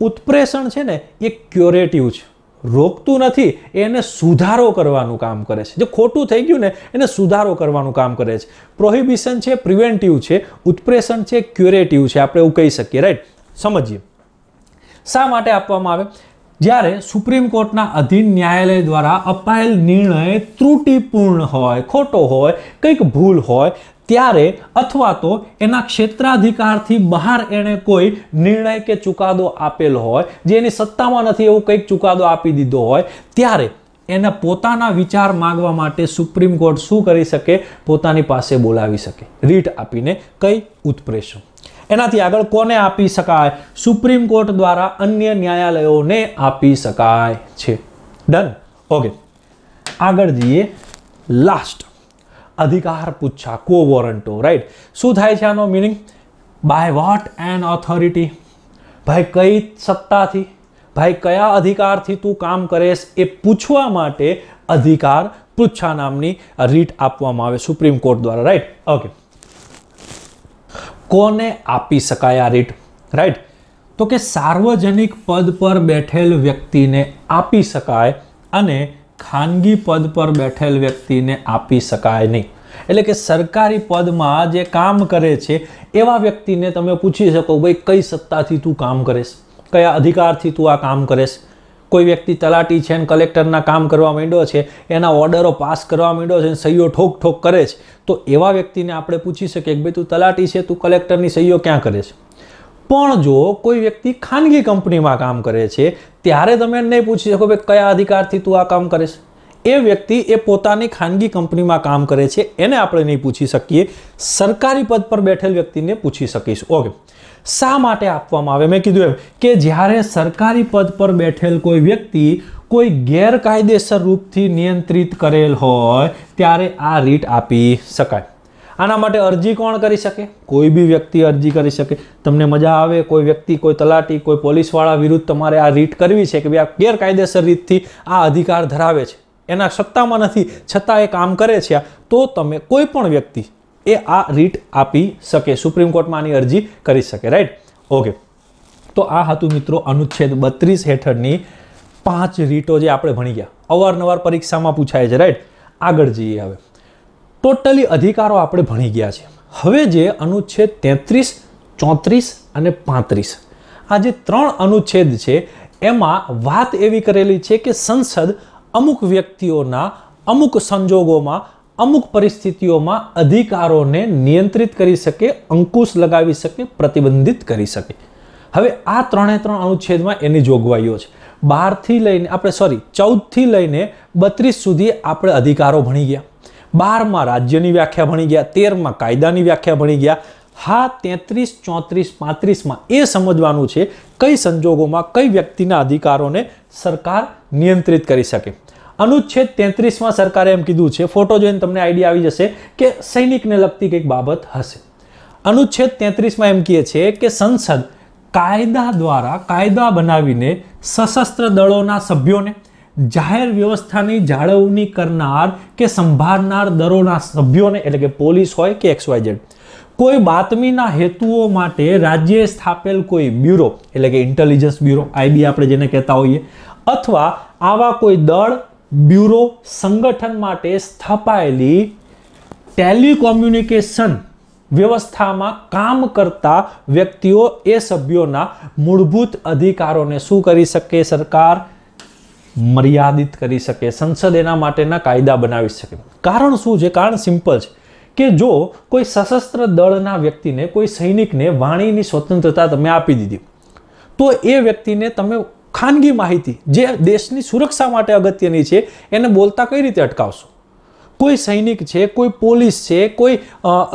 ઉત્પ્રેષણ છે ને એ ક્યોરેટિવ છે રોકતું નથી એને સુધારો કરવાનું કામ કરે છે જે ખોટું થઈ ગયું ને એને સુધારો કરવાનું કામ કરે છે પ્રોહિબિશન છે પ્રિવેન્ટિવ છે ઉત્પ્રેષણ છે ક્યુરેટિવ છે આપણે એવું કહી શકીએ રાઈટ સમજીએ શા માટે આપવામાં આવે જ્યારે સુપ્રીમ કોર્ટના અધીન ન્યાયાલય દ્વારા અપાયેલ નિર્ણય ત્રુટિપૂર્ણ હોય ખોટો હોય કંઈક ભૂલ હોય ત્યારે અથવા તો એના ક્ષેત્રાધિકારથી બહાર એણે કોઈ નિર્ણય કે ચુકાદો આપેલ હોય જે એની સત્તામાં નથી એવો કંઈક ચુકાદો આપી દીધો હોય ત્યારે એને પોતાના વિચાર માગવા માટે સુપ્રીમ કોર્ટ શું કરી શકે પોતાની પાસે બોલાવી શકે રીટ આપીને કંઈ ઉત્પ્રેષણ એનાથી આગળ કોને આપી શકાય સુપ્રીમ કોર્ટ દ્વારા અન્ય ન્યાયાલયોને આપી શકાય છે ડન ઓકે આગળ જઈએ લાસ્ટ અધિકાર પૂછા કો વોરંટો રાઈટ શું થાય છે આનો meaning by what and authority ભાઈ કઈ સત્તાથી ભાઈ કયા અધિકારથી તું કામ કરેશ એ પૂછવા માટે અધિકાર પૃચ્છા નામની રીટ આપવામાં આવે સુપ્રીમ કોર્ટ દ્વારા રાઈટ ઓકે કોને આપી શકાય આ રીટ રાઈટ તો કે સાર્વજનિક પદ પર બેઠેલ વ્યક્તિને આપી શકાય અને ખાનગી પદ પર બેઠેલ વ્યક્તિને આપી શકાય નહીં એટલે કે સરકારી પદમાં જે કામ કરે છે એવા વ્યક્તિને તમે પૂછી શકો ભાઈ કઈ સત્તાથી તું કામ કરીશ કયા અધિકારથી તું આ કામ કરીશ કોઈ વ્યક્તિ તલાટી છે અને કલેક્ટરના કામ કરવા માંડ્યો છે એના ઓર્ડરો પાસ કરવા માંડ્યો છે અને સહીઓ ઠોક ઠોક કરે છે તો એવા વ્યક્તિને આપણે પૂછી શકીએ કે ભાઈ તું તલાટી છે તું કલેક્ટરની સહીઓ ક્યાં કરે છે પણ જો કોઈ વ્યક્તિ ખાનગી કંપનીમાં કામ કરે છે ત્યારે તમે નહીં પૂછી શકો ભાઈ કયા અધિકારથી તું આ કામ કરે છે એ વ્યક્તિ એ પોતાની ખાનગી કંપનીમાં કામ કરે છે એને આપણે નહીં પૂછી શકીએ સરકારી પદ પર બેઠેલ વ્યક્તિને પૂછી શકીશું ઓકે શા માટે આપવામાં આવે મેં કીધું એમ કે જ્યારે સરકારી પદ પર બેઠેલ કોઈ વ્યક્તિ કોઈ ગેરકાયદેસર રૂપથી નિયંત્રિત કરેલ હોય ત્યારે આ રીટ આપી શકાય આના માટે અરજી કોણ કરી શકે કોઈ બી વ્યક્તિ અરજી કરી શકે તમને મજા આવે કોઈ વ્યક્તિ કોઈ તલાટી કોઈ પોલીસવાળા વિરુદ્ધ તમારે આ રીટ કરવી છે કે ભાઈ આ ગેરકાયદેસર રીતથી આ અધિકાર ધરાવે છે એના સત્તામાં નથી છતાં એ કામ કરે છે તો તમે કોઈ પણ વ્યક્તિ એ આ રીટ આપી શકે સુપ્રીમ કોર્ટમાં આની અરજી કરી શકે રાઈટ ઓકે તો આ હતું મિત્રો અનુચ્છેદ બત્રીસ હેઠળની પાંચ રીટો જે આપણે ભણી ગયા અવારનવાર પરીક્ષામાં પૂછાય છે રાઈટ આગળ જઈએ હવે ટોટલી અધિકારો આપણે ભણી ગયા છે હવે જે અનુચ્છેદ તેત્રીસ ચોત્રીસ અને પાંત્રીસ આ જે ત્રણ અનુચ્છેદ છે એમાં વાત એવી કરેલી છે કે સંસદ અમુક વ્યક્તિઓના અમુક સંજોગોમાં અમુક પરિસ્થિતિઓમાં અધિકારોને નિયંત્રિત કરી શકે અંકુશ લગાવી શકે પ્રતિબંધિત કરી શકે હવે આ ત્રણે ત્રણ અનુચ્છેદમાં એની જોગવાઈઓ છે બારથી લઈને આપણે સોરી ચૌદથી લઈને બત્રીસ સુધી આપણે અધિકારો ભણી ગયા બારમાં રાજ્યની વ્યાખ્યા ભણી ગયા તેરમાં કાયદાની વ્યાખ્યા ભણી ગયા હા તેત્રીસ ચોત્રીસ પાંત્રીસમાં એ સમજવાનું છે કઈ સંજોગોમાં કઈ વ્યક્તિના અધિકારોને સરકાર નિયંત્રિત કરી શકે અનુચ્છેદ તેત્રીસમાં સરકારે એમ કીધું છે ફોટો જોઈને તમને આઈડિયા આવી જશે કે સૈનિકને લગતી કંઈક બાબત હશે અનુચ્છેદ તેત્રીસમાં એમ કહે છે કે સંસદ કાયદા દ્વારા કાયદા બનાવીને સશસ્ત્ર દળોના સભ્યોને જાહેર વ્યવસ્થાની જાળવણી કરનાર કે સંભાળનાર દળોના સભ્યોને એટલે કે પોલીસ હોય કે એક્સવાયઝેડ કોઈ બાતમીના હેતુઓ માટે રાજ્યે સ્થાપેલ કોઈ બ્યુરો એટલે કે ઇન્ટેલિજન્સ બ્યુરો આઈબી આપણે જેને કહેતા હોઈએ અથવા આવા કોઈ દળ બ્યુરો સંગઠન માટે સ્થપાયેલી ટેલિકોમ્યુનિકેશન વ્યવસ્થામાં કામ કરતા વ્યક્તિઓ એ સભ્યોના મૂળભૂત અધિકારોને શું કરી શકે સરકાર મર્યાદિત કરી શકે સંસદ એના માટેના કાયદા બનાવી શકે કારણ શું છે કારણ સિમ્પલ છે કે જો કોઈ સશસ્ત્ર દળના વ્યક્તિને કોઈ સૈનિકને વાણીની સ્વતંત્રતા તમે આપી દીધી તો એ વ્યક્તિને તમે ખાનગી માહિતી જે દેશની સુરક્ષા માટે અગત્યની છે એને બોલતા કઈ રીતે અટકાવશો કોઈ સૈનિક છે કોઈ પોલીસ છે કોઈ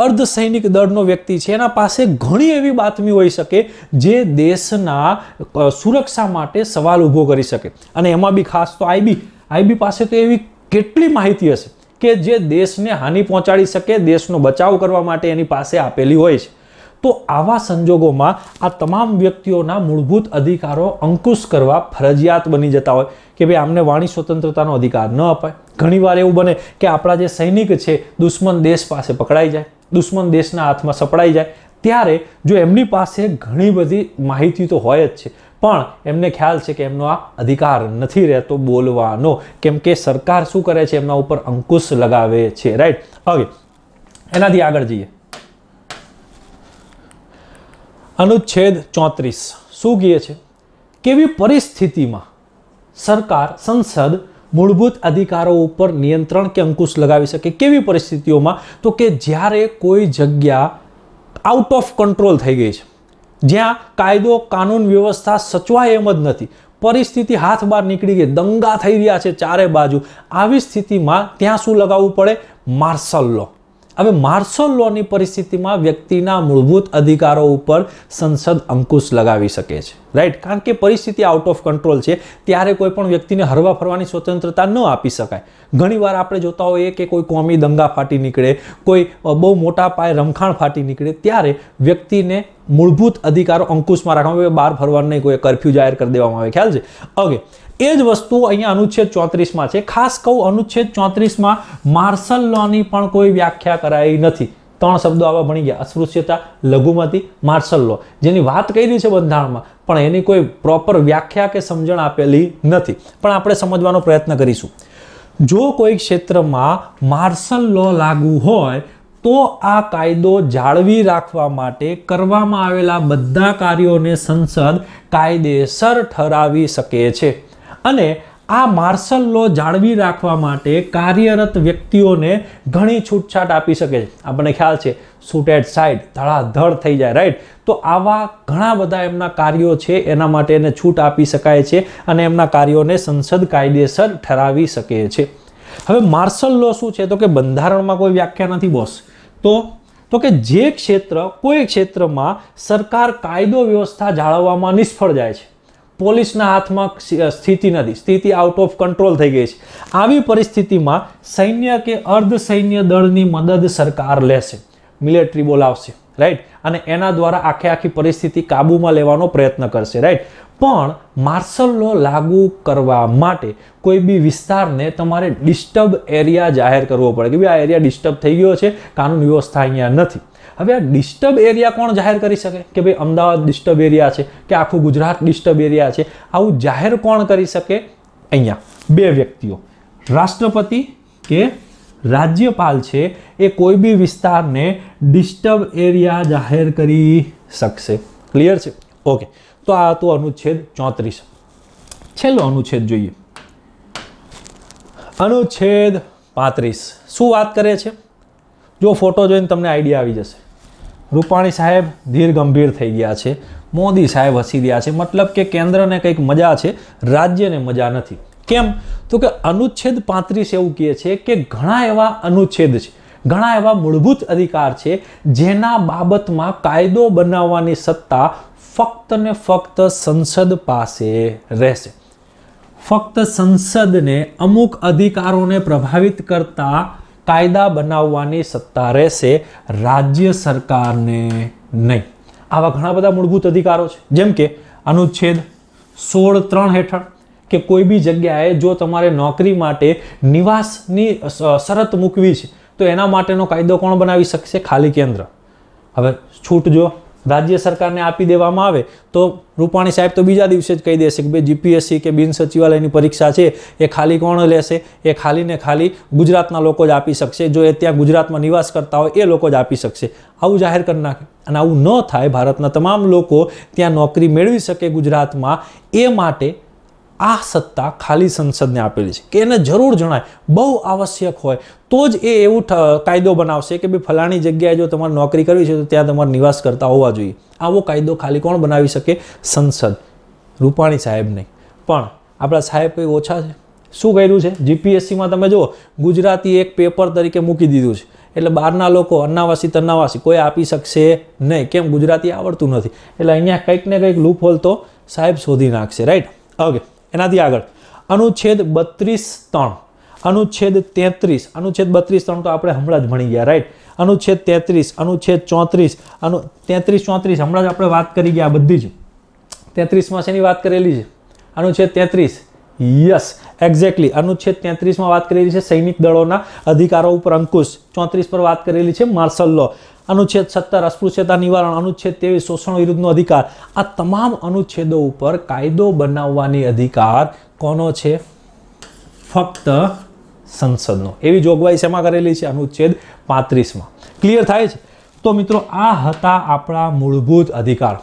અર્ધ સૈનિક દળનો વ્યક્તિ છે એના પાસે ઘણી એવી બાતમી હોઈ શકે જે દેશના સુરક્ષા માટે સવાલ ઊભો કરી શકે અને એમાં બી ખાસ તો આઈબી આઈબી પાસે તો એવી કેટલી માહિતી હશે કે જે દેશને હાનિ પહોંચાડી શકે દેશનો બચાવ કરવા માટે એની પાસે આપેલી હોય છે તો આવા સંજોગોમાં આ તમામ વ્યક્તિઓના મૂળભૂત અધિકારો અંકુશ કરવા ફરજિયાત બની જતા હોય કે ભાઈ આમને વાણી સ્વતંત્રતાનો અધિકાર ન અપાય ઘણીવાર એવું બને કે આપણા જે સૈનિક છે દુશ્મન દેશ પાસે પકડાઈ જાય દુશ્મન દેશના હાથમાં સપડાઈ જાય ત્યારે જો એમની પાસે ઘણી બધી માહિતી તો હોય જ છે પણ એમને ખ્યાલ છે કે એમનો આ અધિકાર નથી રહેતો બોલવાનો કેમ કે સરકાર શું કરે છે એમના ઉપર અંકુશ લગાવે છે રાઈટ હવે એનાથી આગળ જઈએ અનુચ્છેદ ચોત્રીસ શું કહે છે કેવી પરિસ્થિતિમાં સરકાર સંસદ મૂળભૂત અધિકારો ઉપર નિયંત્રણ કે અંકુશ લગાવી શકે કેવી પરિસ્થિતિઓમાં તો કે જ્યારે કોઈ જગ્યા આઉટ ઓફ કંટ્રોલ થઈ ગઈ છે જ્યાં કાયદો કાનૂન વ્યવસ્થા સચવાય એમ જ નથી પરિસ્થિતિ હાથ બહાર નીકળી ગઈ દંગા થઈ રહ્યા છે ચારે બાજુ આવી સ્થિતિમાં ત્યાં શું લગાવવું પડે માર્શલ લો હવે માર્શલ લોની પરિસ્થિતિમાં વ્યક્તિના મૂળભૂત અધિકારો ઉપર સંસદ અંકુશ લગાવી શકે છે રાઈટ કારણ કે પરિસ્થિતિ આઉટ ઓફ કંટ્રોલ છે ત્યારે કોઈ પણ વ્યક્તિને હરવા ફરવાની સ્વતંત્રતા ન આપી શકાય ઘણીવાર આપણે જોતા હોઈએ કે કોઈ કોમી દંગા ફાટી નીકળે કોઈ બહુ મોટા પાયે રમખાણ ફાટી નીકળે ત્યારે વ્યક્તિને મૂળભૂત અધિકારો અંકુશમાં રાખવામાં આવે બહાર ફરવાનું નહીં કોઈ કરફ્યુ જાહેર કરી દેવામાં આવે ખ્યાલ છે ઓકે એ જ વસ્તુ અહીંયા અનુચ્છેદ ચોત્રીસમાં છે ખાસ કહું અનુચ્છેદ ચોત્રીસમાં માર્શલ લોની પણ કોઈ વ્યાખ્યા કરાઈ નથી ત્રણ શબ્દો આવા ભણી ગયા અસ્પૃશ્યતા લઘુમતી માર્શલ લો જેની વાત કરી છે બંધારણમાં પણ એની કોઈ પ્રોપર વ્યાખ્યા કે સમજણ આપેલી નથી પણ આપણે સમજવાનો પ્રયત્ન કરીશું જો કોઈ ક્ષેત્રમાં માર્શલ લો લાગુ હોય તો આ કાયદો જાળવી રાખવા માટે કરવામાં આવેલા બધા કાર્યોને સંસદ કાયદેસર ઠરાવી શકે છે અને આ માર્શલ લો જાળવી રાખવા માટે કાર્યરત વ્યક્તિઓને ઘણી છૂટછાટ આપી શકે છે આપણને ખ્યાલ છે શૂટ એટ સાઇડ ધડાધડ થઈ જાય રાઈટ તો આવા ઘણા બધા એમના કાર્યો છે એના માટે એને છૂટ આપી શકાય છે અને એમના કાર્યોને સંસદ કાયદેસર ઠરાવી શકે છે હવે માર્શલ લો શું છે તો કે બંધારણમાં કોઈ વ્યાખ્યા નથી બોસ તો તો કે જે ક્ષેત્ર કોઈ ક્ષેત્રમાં સરકાર કાયદો વ્યવસ્થા જાળવવામાં નિષ્ફળ જાય છે પોલીસના હાથમાં સ્થિતિ નથી સ્થિતિ આઉટ ઓફ કંટ્રોલ થઈ ગઈ છે આવી પરિસ્થિતિમાં સૈન્ય કે અર્ધ સૈન્ય દળની મદદ સરકાર લેશે મિલિટરી બોલાવશે રાઈટ અને એના દ્વારા આખે આખી પરિસ્થિતિ કાબૂમાં લેવાનો પ્રયત્ન કરશે રાઈટ પણ માર્શલ લો લાગુ કરવા માટે કોઈ બી વિસ્તારને તમારે ડિસ્ટર્બ એરિયા જાહેર કરવો પડે કે ભાઈ આ એરિયા ડિસ્ટર્બ થઈ ગયો છે કાનૂન વ્યવસ્થા અહીંયા નથી હવે આ ડિસ્ટર્બ એરિયા કોણ જાહેર કરી શકે કે ભાઈ અમદાવાદ ડિસ્ટર્બ એરિયા છે કે આખું ગુજરાત ડિસ્ટર્બ એરિયા છે આવું જાહેર કોણ કરી શકે અહીંયા બે વ્યક્તિઓ રાષ્ટ્રપતિ કે રાજ્યપાલ છે એ કોઈ બી વિસ્તારને ડિસ્ટર્બ એરિયા જાહેર કરી શકશે ક્લિયર છે ઓકે તો આ હતું અનુચ્છેદ ચોત્રીસ છેલ્લો અનુચ્છેદ જોઈએ અનુચ્છેદ પાંત્રીસ શું વાત કરે છે જો ફોટો જોઈને તમને આઈડિયા આવી જશે રૂપાણી સાહેબ ધીર ગંભીર થઈ ગયા છે મોદી સાહેબ હસી રહ્યા છે મતલબ કે કેન્દ્રને કંઈક મજા છે રાજ્યને મજા નથી કેમ તો કે અનુચ્છેદ પાંત્રીસ એવું કહે છે કે ઘણા એવા અનુચ્છેદ છે ઘણા એવા મૂળભૂત અધિકાર છે જેના બાબતમાં કાયદો બનાવવાની સત્તા ફક્ત ને ફક્ત સંસદ પાસે રહેશે ફક્ત સંસદને અમુક અધિકારોને પ્રભાવિત કરતા કાયદા બનાવવાની સત્તા રહેશે રાજ્ય સરકારને નહીં આવા ઘણા બધા મૂળભૂત અધિકારો છે જેમ કે અનુચ્છેદ સોળ ત્રણ હેઠળ કે કોઈ બી જગ્યાએ જો તમારે નોકરી માટે નિવાસની શરત મૂકવી છે તો એના માટેનો કાયદો કોણ બનાવી શકશે ખાલી કેન્દ્ર હવે છૂટ જો રાજ્ય સરકારને આપી દેવામાં આવે તો રૂપાણી સાહેબ તો બીજા દિવસે જ કહી દેશે કે ભાઈ જીપીએસસી કે બિન સચિવાલયની પરીક્ષા છે એ ખાલી કોણ લેશે એ ખાલીને ખાલી ગુજરાતના લોકો જ આપી શકશે જો એ ત્યાં ગુજરાતમાં નિવાસ કરતા હોય એ લોકો જ આપી શકશે આવું જાહેર કરી નાખે અને આવું ન થાય ભારતના તમામ લોકો ત્યાં નોકરી મેળવી શકે ગુજરાતમાં એ માટે આ સત્તા ખાલી સંસદને આપેલી છે કે એને જરૂર જણાય બહુ આવશ્યક હોય તો જ એ એવું કાયદો બનાવશે કે ભાઈ ફલાણી જગ્યાએ જો તમારે નોકરી કરવી છે તો ત્યાં તમારે નિવાસ કરતા હોવા જોઈએ આવો કાયદો ખાલી કોણ બનાવી શકે સંસદ રૂપાણી સાહેબ નહીં પણ આપણા સાહેબ કંઈ ઓછા છે શું કર્યું છે જીપીએસસીમાં તમે જુઓ ગુજરાતી એક પેપર તરીકે મૂકી દીધું છે એટલે બહારના લોકો અન્નાવાસી તન્નાવાસી કોઈ આપી શકશે નહીં કેમ ગુજરાતી આવડતું નથી એટલે અહીંયા કંઈક ને કંઈક લૂપ હોલ તો સાહેબ શોધી નાખશે રાઈટ ઓકે એનાથી આગળ અનુચ્છેદ બત્રીસ ત્રણ અનુચ્છેદ તેત્રીસ અનુચ્છેદ બત્રીસ ત્રણ તો આપણે હમણાં જ ભણી ગયા રાઈટ અનુચ્છેદ તેત્રીસ અનુચ્છેદ ચોત્રીસ અનુ તેત્રીસ ચોત્રીસ હમણાં જ આપણે વાત કરી ગયા બધી જ તેત્રીસમાં શેની વાત કરેલી છે અનુચ્છેદ તેત્રીસ યસ એક્ઝેક્ટલી અનુચ્છેદ તેત્રીસમાં વાત કરેલી છે સૈનિક દળોના અધિકારો ઉપર અંકુશ ચોત્રીસ પર વાત કરેલી છે માર્શલ લો અનુચ્છેદ સત્તર અસ્પૃશ્યતા નિવારણ અનુચ્છેદ તેવી શોષણ વિરુદ્ધનો અધિકાર આ તમામ અનુચ્છેદો ઉપર કાયદો બનાવવાની અધિકાર કોનો છે ફક્ત સંસદનો એવી જોગવાઈ શેમાં કરેલી છે અનુચ્છેદ પાંત્રીસમાં ક્લિયર થાય છે તો મિત્રો આ હતા આપણા મૂળભૂત અધિકાર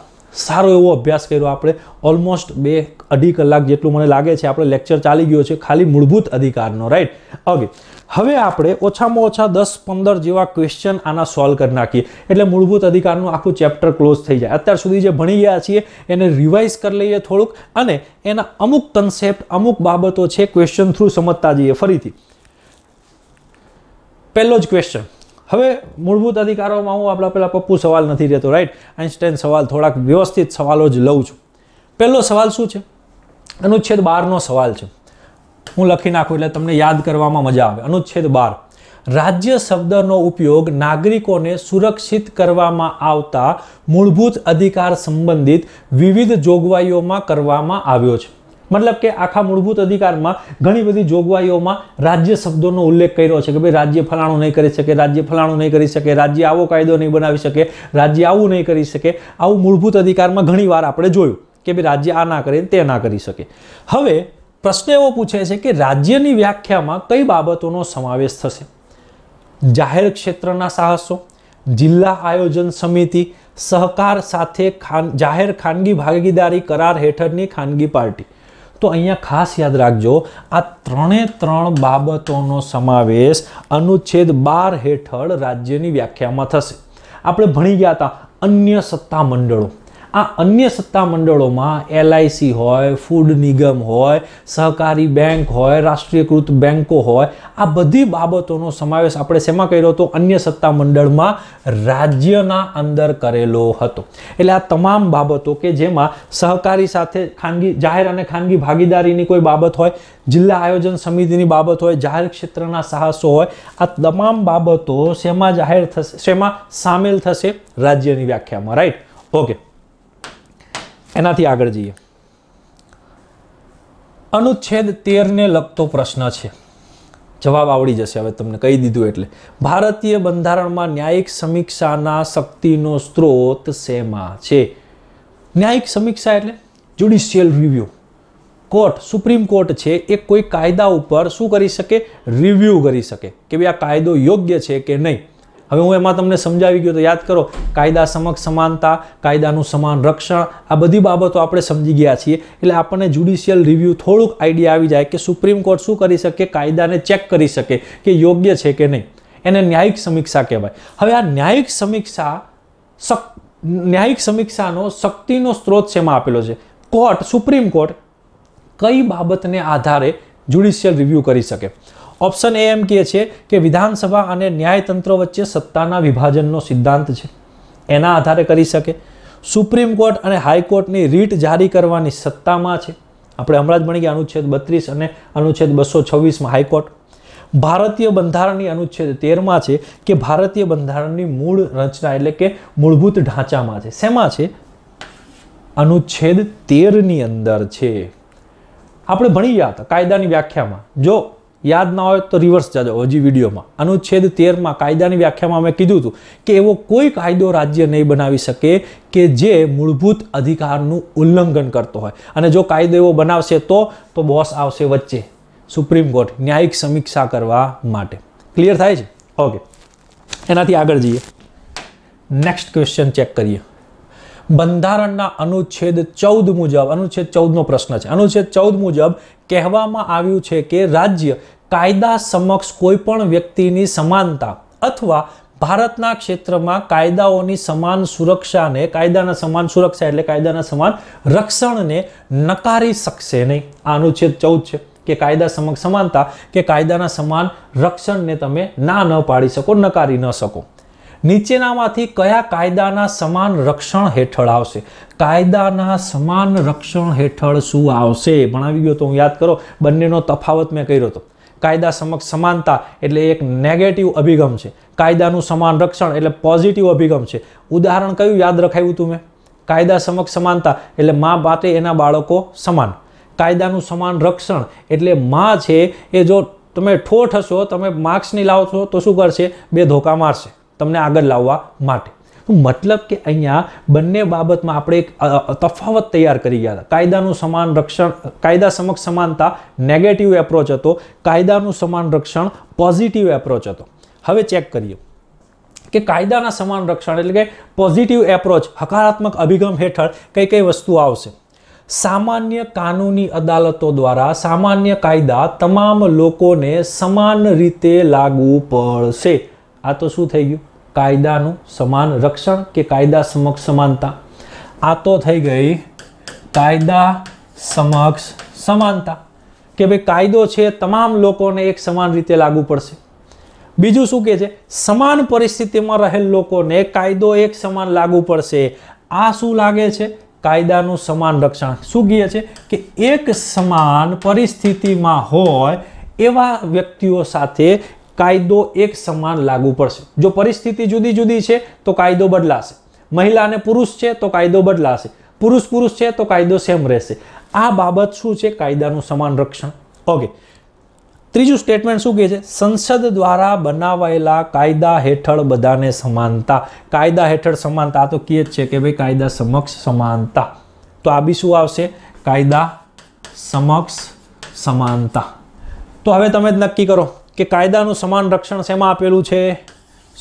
સારો એવો અભ્યાસ કર્યો આપણે ઓલમોસ્ટ બે અઢી કલાક જેટલું મને લાગે છે આપણે લેક્ચર ચાલી ગયો છે ખાલી મૂળભૂત અધિકારનો રાઈટ ઓકે હવે આપણે ઓછામાં ઓછા દસ પંદર જેવા ક્વેશ્ચન આના સોલ્વ કરી નાખીએ એટલે મૂળભૂત અધિકારનું આખું ચેપ્ટર ક્લોઝ થઈ જાય અત્યાર સુધી જે ભણી ગયા છીએ એને રિવાઇઝ કરી લઈએ થોડુંક અને એના અમુક કન્સેપ્ટ અમુક બાબતો છે ક્વેશ્ચન થ્રુ સમજતા જઈએ ફરીથી પહેલો જ ક્વેશ્ચન હવે મૂળભૂત અધિકારોમાં હું આપણા પહેલાં પપ્પુ સવાલ નથી રહેતો રાઈટ આઈન્સ્ટાઈન સવાલ થોડાક વ્યવસ્થિત સવાલો જ લઉં છું પહેલો સવાલ શું છે અનુચ્છેદ બારનો સવાલ છે હું લખી નાખું એટલે તમને યાદ કરવામાં મજા આવે અનુચ્છેદ બાર રાજ્ય શબ્દનો ઉપયોગ નાગરિકોને સુરક્ષિત કરવામાં આવતા મૂળભૂત અધિકાર સંબંધિત વિવિધ જોગવાઈઓમાં કરવામાં આવ્યો છે મતલબ કે આખા મૂળભૂત અધિકારમાં ઘણી બધી જોગવાઈઓમાં રાજ્ય શબ્દોનો ઉલ્લેખ કર્યો છે કે ભાઈ રાજ્ય ફલાણું નહીં કરી શકે રાજ્ય ફલાણું નહીં કરી શકે રાજ્ય આવો કાયદો નહીં બનાવી શકે રાજ્ય આવું નહીં કરી શકે આવું મૂળભૂત અધિકારમાં ઘણીવાર આપણે જોયું કે ભાઈ રાજ્ય આ ના કરે તે ના કરી શકે હવે પ્રશ્ન એવો પૂછે છે કે રાજ્યની વ્યાખ્યામાં કઈ બાબતોનો સમાવેશ થશે જાહેર ક્ષેત્રના સાહસો જિલ્લા આયોજન સમિતિ સહકાર સાથે ખાન જાહેર ખાનગી ભાગીદારી કરાર હેઠળની ખાનગી પાર્ટી તો અહીંયા ખાસ યાદ રાખજો આ ત્રણે ત્રણ બાબતોનો સમાવેશ અનુચ્છેદ બાર હેઠળ રાજ્યની વ્યાખ્યામાં થશે આપણે ભણી ગયા હતા અન્ય સત્તા મંડળો આ અન્ય સત્તા મંડળોમાં એલઆઈસી હોય ફૂડ નિગમ હોય સહકારી બેંક હોય રાષ્ટ્રીયકૃત બેન્કો હોય આ બધી બાબતોનો સમાવેશ આપણે શેમાં કર્યો હતો અન્ય સત્તા મંડળમાં રાજ્યના અંદર કરેલો હતો એટલે આ તમામ બાબતો કે જેમાં સહકારી સાથે ખાનગી જાહેર અને ખાનગી ભાગીદારીની કોઈ બાબત હોય જિલ્લા આયોજન સમિતિની બાબત હોય જાહેર ક્ષેત્રના સાહસો હોય આ તમામ બાબતો શેમાં જાહેર થશે શેમાં સામેલ થશે રાજ્યની વ્યાખ્યામાં રાઈટ ઓકે એનાથી આગળ જઈએ અનુચ્છેદ તેરને લગતો પ્રશ્ન છે જવાબ આવડી જશે હવે તમને કહી દીધું એટલે ભારતીય બંધારણમાં ન્યાયિક સમીક્ષાના શક્તિનો સ્ત્રોત શેમાં છે ન્યાયિક સમીક્ષા એટલે judicial review court supreme court છે એ કોઈ કાયદા ઉપર શું કરી શકે રિવ્યૂ કરી શકે કે ભાઈ આ કાયદો યોગ્ય છે કે નહીં હવે હું એમાં તમને સમજાવી ગયો તો યાદ કરો કાયદા સમક્ષ સમાનતા કાયદાનું સમાન રક્ષણ આ બધી બાબતો આપણે સમજી ગયા છીએ એટલે આપણને જ્યુડિશિયલ રિવ્યૂ થોડુંક આઈડિયા આવી જાય કે સુપ્રીમ કોર્ટ શું કરી શકે કાયદાને ચેક કરી શકે કે યોગ્ય છે કે નહીં એને ન્યાયિક સમીક્ષા કહેવાય હવે આ ન્યાયિક સમીક્ષા ન્યાયિક સમીક્ષાનો શક્તિનો સ્ત્રોત શેમાં આપેલો છે કોર્ટ સુપ્રીમ કોર્ટ કઈ બાબતને આધારે જ્યુડિશિયલ રિવ્યૂ કરી શકે ઓપ્શન એ એમ કહે છે કે વિધાનસભા અને ન્યાયતંત્ર વચ્ચે સત્તાના વિભાજનનો સિદ્ધાંત છે એના આધારે કરી શકે સુપ્રીમ કોર્ટ અને હાઈકોર્ટની રીટ જારી કરવાની સત્તામાં છે આપણે હમણાં જ ભણી ગયા અનુચ્છેદ બત્રીસ અને અનુચ્છેદ બસો છવ્વીસમાં હાઈકોર્ટ ભારતીય બંધારણની અનુચ્છેદ તેરમાં છે કે ભારતીય બંધારણની મૂળ રચના એટલે કે મૂળભૂત ઢાંચામાં છે શેમાં છે અનુચ્છેદ તેરની અંદર છે આપણે ભણી ગયા હતા કાયદાની વ્યાખ્યામાં જો યાદ ના હોય તો રિવર્સ જાજો હજી વિડીયોમાં અનુચ્છેદ તેરમાં કાયદાની વ્યાખ્યામાં મેં કીધું હતું કે એવો કોઈ કાયદો રાજ્ય નહીં બનાવી શકે કે જે મૂળભૂત અધિકારનું ઉલ્લંઘન કરતો હોય અને જો કાયદો એવો બનાવશે તો તો બોસ આવશે વચ્ચે સુપ્રીમ કોર્ટ ન્યાયિક સમીક્ષા કરવા માટે ક્લિયર થાય છે ઓકે એનાથી આગળ જઈએ નેક્સ્ટ ક્વેશ્ચન ચેક કરીએ બંધારણના અનુચ્છેદ ચૌદ મુજબ અનુચ્છેદ ચૌદનો પ્રશ્ન છે અનુચ્છેદ ચૌદ મુજબ કહેવામાં આવ્યું છે કે રાજ્ય કાયદા સમક્ષ કોઈપણ વ્યક્તિની સમાનતા અથવા ભારતના ક્ષેત્રમાં કાયદાઓની સમાન સુરક્ષાને કાયદાના સમાન સુરક્ષા એટલે કાયદાના સમાન રક્ષણને નકારી શકશે નહીં આનું છે ચૌદ છે કે કાયદા સમક્ષ સમાનતા કે કાયદાના સમાન રક્ષણને તમે ના ન પાડી શકો નકારી ન શકો નીચેનામાંથી કયા કાયદાના સમાન રક્ષણ હેઠળ આવશે કાયદાના સમાન રક્ષણ હેઠળ શું આવશે ભણાવી ગયો તો હું યાદ કરો બંનેનો તફાવત મેં કર્યો હતો કાયદા સમક્ષ સમાનતા એટલે એક નેગેટિવ અભિગમ છે કાયદાનું સમાન રક્ષણ એટલે પોઝિટિવ અભિગમ છે ઉદાહરણ કયું યાદ રખાયું હતું મેં કાયદા સમક્ષ સમાનતા એટલે મા બાપે એના બાળકો સમાન કાયદાનું સમાન રક્ષણ એટલે મા છે એ જો તમે ઠોઠ હશો તમે માર્ક્સ નહીં લાવો છો તો શું કરશે બે ધોકા મારશે તમને આગળ લાવવા માટે મતલબ કે અહીંયા બંને બાબતમાં આપણે એક તફાવત તૈયાર કરી ગયા હતા કાયદાનું સમાન રક્ષણ કાયદા સમક્ષ સમાનતા નેગેટિવ એપ્રોચ હતો કાયદાનું સમાન રક્ષણ પોઝિટિવ એપ્રોચ હતો હવે ચેક કરીએ કે કાયદાના સમાન રક્ષણ એટલે કે પોઝિટિવ એપ્રોચ હકારાત્મક અભિગમ હેઠળ કઈ કઈ વસ્તુ આવશે સામાન્ય કાનૂની અદાલતો દ્વારા સામાન્ય કાયદા તમામ લોકોને સમાન રીતે લાગુ પડશે આ તો શું થઈ ગયું કાયદાનું સમાન રક્ષણ કે કાયદા સમક્ષ સમાનતા આ તો થઈ ગઈ કાયદા સમક્ષ સમાનતા કે ભાઈ કાયદો છે તમામ લોકોને એક સમાન રીતે લાગુ પડશે બીજું શું કહે છે સમાન પરિસ્થિતિમાં રહેલ લોકોને કાયદો એક સમાન લાગુ પડશે આ શું લાગે છે કાયદાનું સમાન રક્ષણ શું કહે છે કે એક સમાન પરિસ્થિતિમાં હોય એવા વ્યક્તિઓ સાથે કાયદો એક સમાન લાગુ પડશે જો પરિસ્થિતિ જુદી જુદી છે તો કાયદો બદલાશે મહિલા અને પુરુષ છે તો કાયદો બદલાશે પુરુષ પુરુષ છે તો કાયદો સેમ રહેશે આ બાબત શું છે કાયદાનું સમાન રક્ષણ ઓકે ત્રીજું સ્ટેટમેન્ટ શું કહે છે સંસદ દ્વારા બનાવાયેલા કાયદા હેઠળ બધાને સમાનતા કાયદા હેઠળ સમાનતા તો કહે જ છે કે ભાઈ કાયદા સમક્ષ સમાનતા તો આ બી શું આવશે કાયદા સમક્ષ સમાનતા તો હવે તમે જ નક્કી કરો કે કાયદાનું સમાન રક્ષણ શેમાં આપેલું છે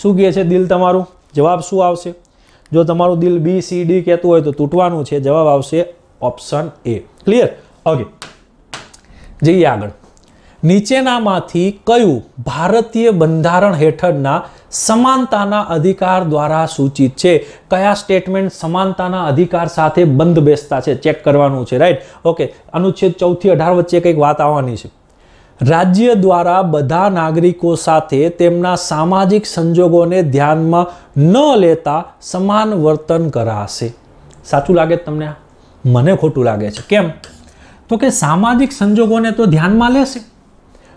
શું કહે છે દિલ તમારું જવાબ શું આવશે જો તમારું દિલ બી સી ડી કહેતું હોય તો તૂટવાનું છે જવાબ આવશે ઓપ્શન એ ક્લિયર ઓકે જઈએ આગળ નીચેનામાંથી કયું ભારતીય બંધારણ હેઠળના સમાનતાના અધિકાર દ્વારા સૂચિત છે કયા સ્ટેટમેન્ટ સમાનતાના અધિકાર સાથે બંધ બેસતા છે ચેક કરવાનું છે રાઈટ ઓકે અનુચ્છેદ ચૌદથી અઢાર વચ્ચે કંઈક વાત આવવાની છે રાજ્ય દ્વારા બધા નાગરિકો સાથે તેમના સામાજિક સંજોગોને ધ્યાનમાં ન લેતા સમાન વર્તન કરાશે સાચું લાગે તમને મને ખોટું લાગે છે કેમ તો કે સામાજિક સંજોગોને તો ધ્યાનમાં લેશે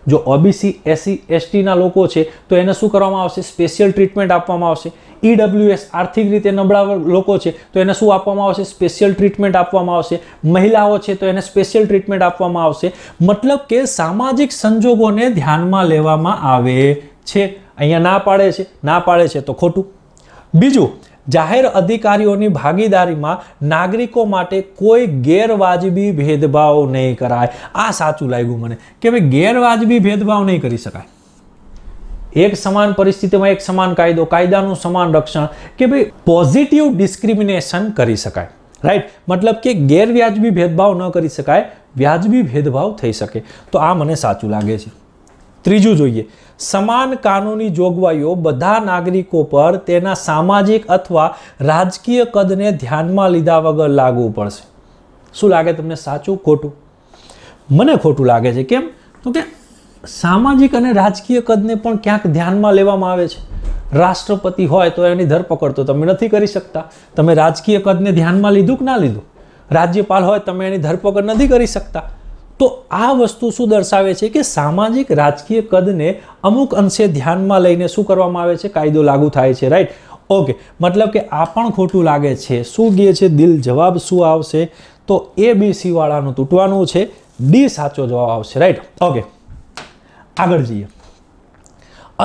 જો ઓબીસી એસસી એસટીના લોકો છે તો એને શું કરવામાં આવશે સ્પેશિયલ ટ્રીટમેન્ટ આપવામાં આવશે ઈડબ્લ્યુએસ e આર્થિક રીતે નબળા લોકો છે તો એને શું આપવામાં આવશે સ્પેશિયલ ટ્રીટમેન્ટ આપવામાં આવશે મહિલાઓ છે તો એને સ્પેશિયલ ટ્રીટમેન્ટ આપવામાં આવશે મતલબ કે સામાજિક સંજોગોને ધ્યાનમાં લેવામાં આવે છે અહીંયા ના પાડે છે ના પાડે છે તો ખોટું બીજું જાહેર અધિકારીઓની ભાગીદારીમાં નાગરિકો માટે કોઈ ગેરવાજબી ભેદભાવ નહીં કરાય આ સાચું લાગ્યું મને કે ભાઈ ગેરવાજબી ભેદભાવ નહીં કરી શકાય એક સમાન પરિસ્થિતિમાં એક સમાન કાયદો કાયદાનું સમાન રક્ષણ કે ભાઈ પોઝિટિવ ડિસ્ક્રિમિનેશન કરી શકાય રાઈટ મતલબ કે ગેરવ્યાજબી ભેદભાવ ન કરી શકાય વ્યાજબી ભેદભાવ થઈ શકે તો આ મને સાચું લાગે છે ત્રીજું જોઈએ સમાન કાનૂની જોગવાઈઓ બધા નાગરિકો પર તેના સામાજિક અથવા રાજકીય કદને ધ્યાનમાં લીધા વગર લાગવું પડશે શું લાગે તમને સાચું ખોટું મને ખોટું લાગે છે કેમ તો કે સામાજિક અને રાજકીય કદને પણ ક્યાંક ધ્યાનમાં લેવામાં આવે છે રાષ્ટ્રપતિ હોય તો એની ધરપકડ તો તમે નથી કરી શકતા તમે રાજકીય કદને ધ્યાનમાં લીધું કે ના લીધું રાજ્યપાલ હોય તમે એની ધરપકડ નથી કરી શકતા તો આ વસ્તુ શું દર્શાવે છે કે સામાજિક રાજકીય કદને અમુક અંશે ધ્યાનમાં લઈને શું કરવામાં આવે છે કાયદો લાગુ થાય છે રાઈટ ઓકે મતલબ કે આ પણ ખોટું લાગે છે શું ગયે છે દિલ જવાબ શું આવશે તો એ બી સીવાળાનું તૂટવાનું છે ડી સાચો જવાબ આવશે રાઈટ ઓકે આગળ જઈએ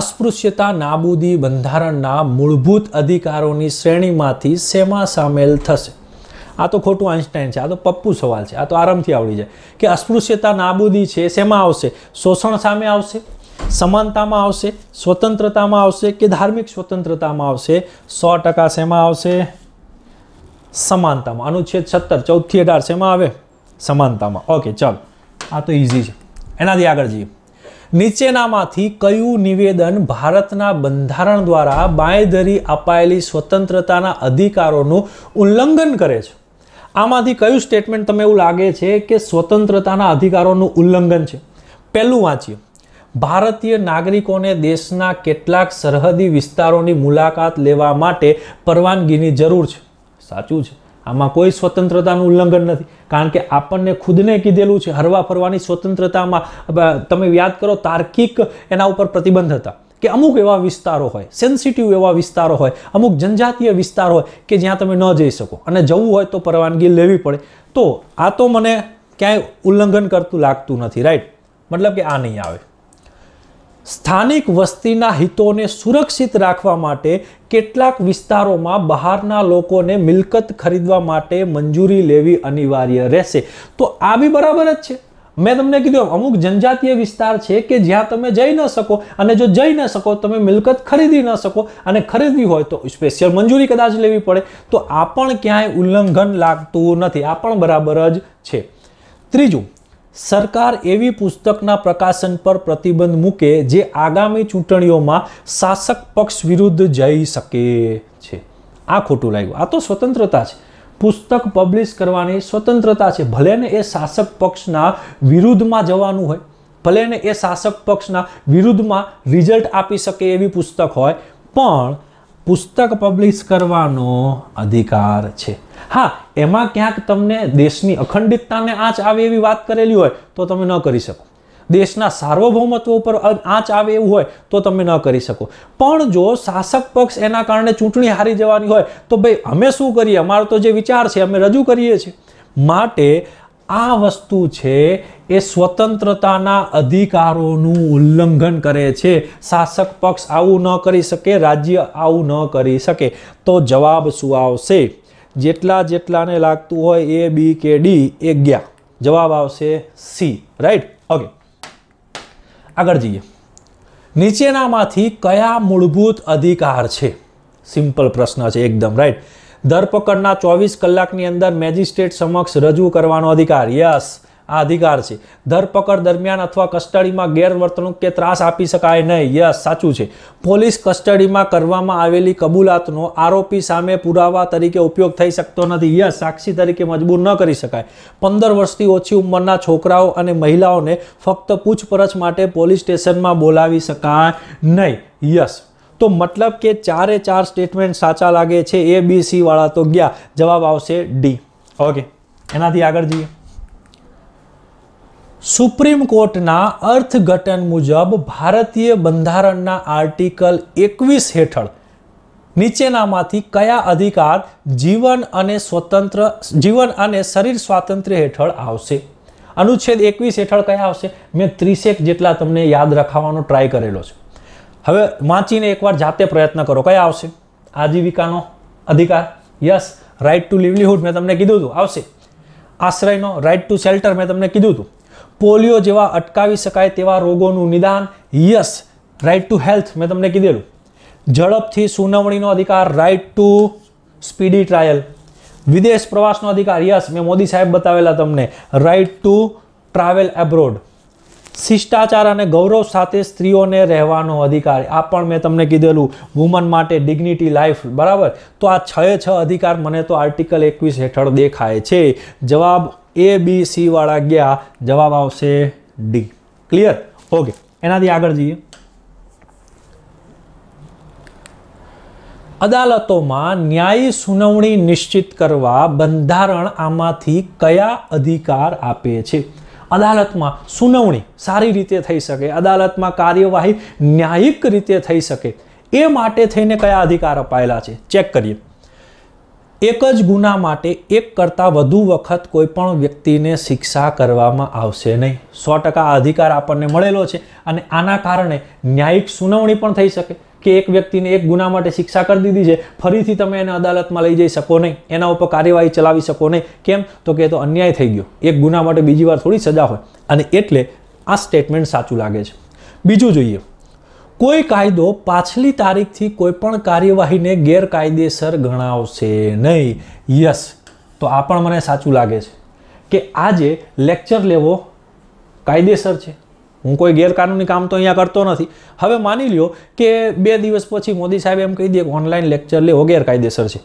અસ્પૃશ્યતા નાબૂદી બંધારણના મૂળભૂત અધિકારોની શ્રેણીમાંથી શેમાં સામેલ થશે આ તો ખોટું આઇન્સ્ટાઈન છે આ તો પપ્પુ સવાલ છે આ તો આરામથી આવડી જાય કે અસ્પૃશ્યતા નાબૂદી છે શેમાં આવશે શોષણ સામે આવશે સમાનતામાં આવશે સ્વતંત્રતામાં આવશે કે ધાર્મિક સ્વતંત્રતામાં આવશે સો ટકા શેમાં આવશે સમાનતામાં અનુચ્છેદ સત્તર ચૌદથી અઢાર શેમાં આવે સમાનતામાં ઓકે ચાલો આ તો ઇઝી છે એનાથી આગળ જઈએ નીચેનામાંથી કયું નિવેદન ભારતના બંધારણ દ્વારા બાંયધરી અપાયેલી સ્વતંત્રતાના અધિકારોનું ઉલ્લંઘન કરે છે આમાંથી કયું સ્ટેટમેન્ટ તમે એવું લાગે છે કે સ્વતંત્રતાના અધિકારોનું ઉલ્લંઘન છે પહેલું વાંચીએ ભારતીય નાગરિકોને દેશના કેટલાક સરહદી વિસ્તારોની મુલાકાત લેવા માટે પરવાનગીની જરૂર છે સાચું છે આમાં કોઈ સ્વતંત્રતાનું ઉલ્લંઘન નથી કારણ કે આપણને ખુદને કીધેલું છે હરવા ફરવાની સ્વતંત્રતામાં તમે યાદ કરો તાર્કિક એના ઉપર પ્રતિબંધ હતા કે અમુક એવા વિસ્તારો હોય સેન્સિટિવ એવા વિસ્તારો હોય અમુક જનજાતીય વિસ્તાર હોય કે જ્યાં તમે ન જઈ શકો અને જવું હોય તો પરવાનગી લેવી પડે તો આ તો મને ક્યાંય ઉલ્લંઘન કરતું લાગતું નથી રાઈટ મતલબ કે આ નહીં આવે સ્થાનિક વસ્તીના હિતોને સુરક્ષિત રાખવા માટે કેટલાક વિસ્તારોમાં બહારના લોકોને મિલકત ખરીદવા માટે મંજૂરી લેવી અનિવાર્ય રહેશે તો આ બી બરાબર જ છે મેં તમને કીધું અમુક જનજાતીય વિસ્તાર છે કે જ્યાં તમે જઈ ન શકો અને જો જઈ ન શકો તમે મિલકત ખરીદી ન શકો અને ખરીદવી હોય તો સ્પેશિયલ મંજૂરી કદાચ લેવી પડે તો આ પણ ક્યાંય ઉલ્લંઘન લાગતું નથી આ પણ બરાબર જ છે ત્રીજું સરકાર એવી પુસ્તકના પ્રકાશન પર પ્રતિબંધ મૂકે જે આગામી ચૂંટણીઓમાં શાસક પક્ષ વિરુદ્ધ જઈ શકે છે આ ખોટું લાગ્યું આ તો સ્વતંત્રતા છે પુસ્તક પબ્લિશ કરવાની સ્વતંત્રતા છે ભલેને એ શાસક પક્ષના વિરુદ્ધમાં જવાનું હોય ભલેને એ શાસક પક્ષના વિરુદ્ધમાં રિઝલ્ટ આપી શકે એવી પુસ્તક હોય પણ પુસ્તક પબ્લિશ કરવાનો અધિકાર છે હા એમાં ક્યાંક તમને દેશની અખંડિતતાને આંચ આવે એવી વાત કરેલી હોય તો તમે ન કરી શકો દેશના સાર્વભૌમત્વ ઉપર આંચ આવે એવું હોય તો તમે ન કરી શકો પણ જો શાસક પક્ષ એના કારણે ચૂંટણી હારી જવાની હોય તો ભાઈ અમે શું કરીએ અમારો તો જે વિચાર છે અમે રજૂ કરીએ છીએ માટે આ વસ્તુ છે એ સ્વતંત્રતાના અધિકારોનું ઉલ્લંઘન કરે છે શાસક પક્ષ આવું ન કરી શકે રાજ્ય આવું ન કરી શકે તો જવાબ શું આવશે જેટલા જેટલાને લાગતું હોય એ બી કે ડી એ ગયા જવાબ આવશે સી રાઈટ ઓકે આગળ જઈએ નીચેનામાંથી કયા મૂળભૂત અધિકાર છે સિમ્પલ પ્રશ્ન છે એકદમ રાઈટ ધરપકડના ચોવીસ કલાકની અંદર મેજિસ્ટ્રેટ સમક્ષ રજૂ કરવાનો અધિકાર યસ આ અધિકાર છે ધરપકડ દરમિયાન અથવા કસ્ટડીમાં ગેરવર્તણૂક કે ત્રાસ આપી શકાય નહીં યસ સાચું છે પોલીસ કસ્ટડીમાં કરવામાં આવેલી કબૂલાતનો આરોપી સામે પુરાવા તરીકે ઉપયોગ થઈ શકતો નથી યસ સાક્ષી તરીકે મજબૂર ન કરી શકાય પંદર વર્ષથી ઓછી ઉંમરના છોકરાઓ અને મહિલાઓને ફક્ત પૂછપરછ માટે પોલીસ સ્ટેશનમાં બોલાવી શકાય નહીં યસ તો મતલબ કે ચારે ચાર સ્ટેટમેન્ટ સાચા લાગે છે એ બી સી વાળા તો ગયા જવાબ આવશે ડી ઓકે એનાથી આગળ જઈએ સુપ્રીમ કોર્ટના અર્થઘટન મુજબ ભારતીય બંધારણના આર્ટિકલ એકવીસ હેઠળ નીચેનામાંથી કયા અધિકાર જીવન અને સ્વતંત્ર જીવન અને શરીર સ્વાતંત્ર્ય હેઠળ આવશે અનુચ્છેદ એકવીસ હેઠળ કયા આવશે મેં ત્રીસેક જેટલા તમને યાદ રખાવાનો ટ્રાય કરેલો છે હવે વાંચીને એકવાર જાતે પ્રયત્ન કરો કયા આવશે આજીવિકાનો અધિકાર યસ રાઇટ ટુ લિવલીહુડ મેં તમને કીધું હતું આવશે આશ્રયનો રાઇટ ટુ શેલ્ટર મેં તમને કીધું હતું પોલિયો જેવા અટકાવી શકાય તેવા રોગોનું નિદાન યસ રાઇટ ટુ હેલ્થ મેં તમને કીધેલું ઝડપથી સુનાવણીનો અધિકાર રાઇટ ટુ સ્પીડી ટ્રાયલ વિદેશ પ્રવાસનો અધિકાર યસ મેં મોદી સાહેબ બતાવેલા તમને રાઇટ ટુ ટ્રાવેલ એબ્રોડ શિષ્ટાચાર અને ગૌરવ સાથે સ્ત્રીઓને રહેવાનો અધિકાર આ પણ મેં તમને કીધેલું વુમન માટે ડિગ્નિટી લાઈફ બરાબર તો આ છ છ અધિકાર મને તો આર્ટિકલ એકવીસ હેઠળ દેખાય છે જવાબ એ બી સી વાળા ગયા જવાબ આવશે ડી ક્લિયર ઓકે એનાથી આગળ જઈએ અદાલતોમાં ન્યાયી સુનાવણી નિશ્ચિત કરવા બંધારણ આમાંથી કયા અધિકાર આપે છે અદાલતમાં સુનાવણી સારી રીતે થઈ શકે અદાલતમાં કાર્યવાહી ન્યાયિક રીતે થઈ શકે એ માટે થઈને કયા અધિકાર અપાયેલા છે ચેક કરીએ એક જ ગુના માટે એક કરતાં વધુ વખત કોઈ પણ વ્યક્તિને શિક્ષા કરવામાં આવશે નહીં સો ટકા અધિકાર આપણને મળેલો છે અને આના કારણે ન્યાયિક સુનાવણી પણ થઈ શકે કે એક વ્યક્તિને એક ગુના માટે શિક્ષા કરી દીધી છે ફરીથી તમે એને અદાલતમાં લઈ જઈ શકો નહીં એના ઉપર કાર્યવાહી ચલાવી શકો નહીં કેમ તો કે તો અન્યાય થઈ ગયો એક ગુના માટે બીજી વાર થોડી સજા હોય અને એટલે આ સ્ટેટમેન્ટ સાચું લાગે છે બીજું જોઈએ કોઈ કાયદો પાછલી તારીખથી કોઈ પણ કાર્યવાહીને ગેરકાયદેસર ગણાવશે નહીં યસ તો આ પણ મને સાચું લાગે છે કે આજે લેક્ચર લેવો કાયદેસર છે હું કોઈ ગેરકાનૂની કામ તો અહીંયા કરતો નથી હવે માની લ્યો કે બે દિવસ પછી મોદી સાહેબ એમ કહી દે કે ઓનલાઈન લેક્ચર લેવો ગેરકાયદેસર છે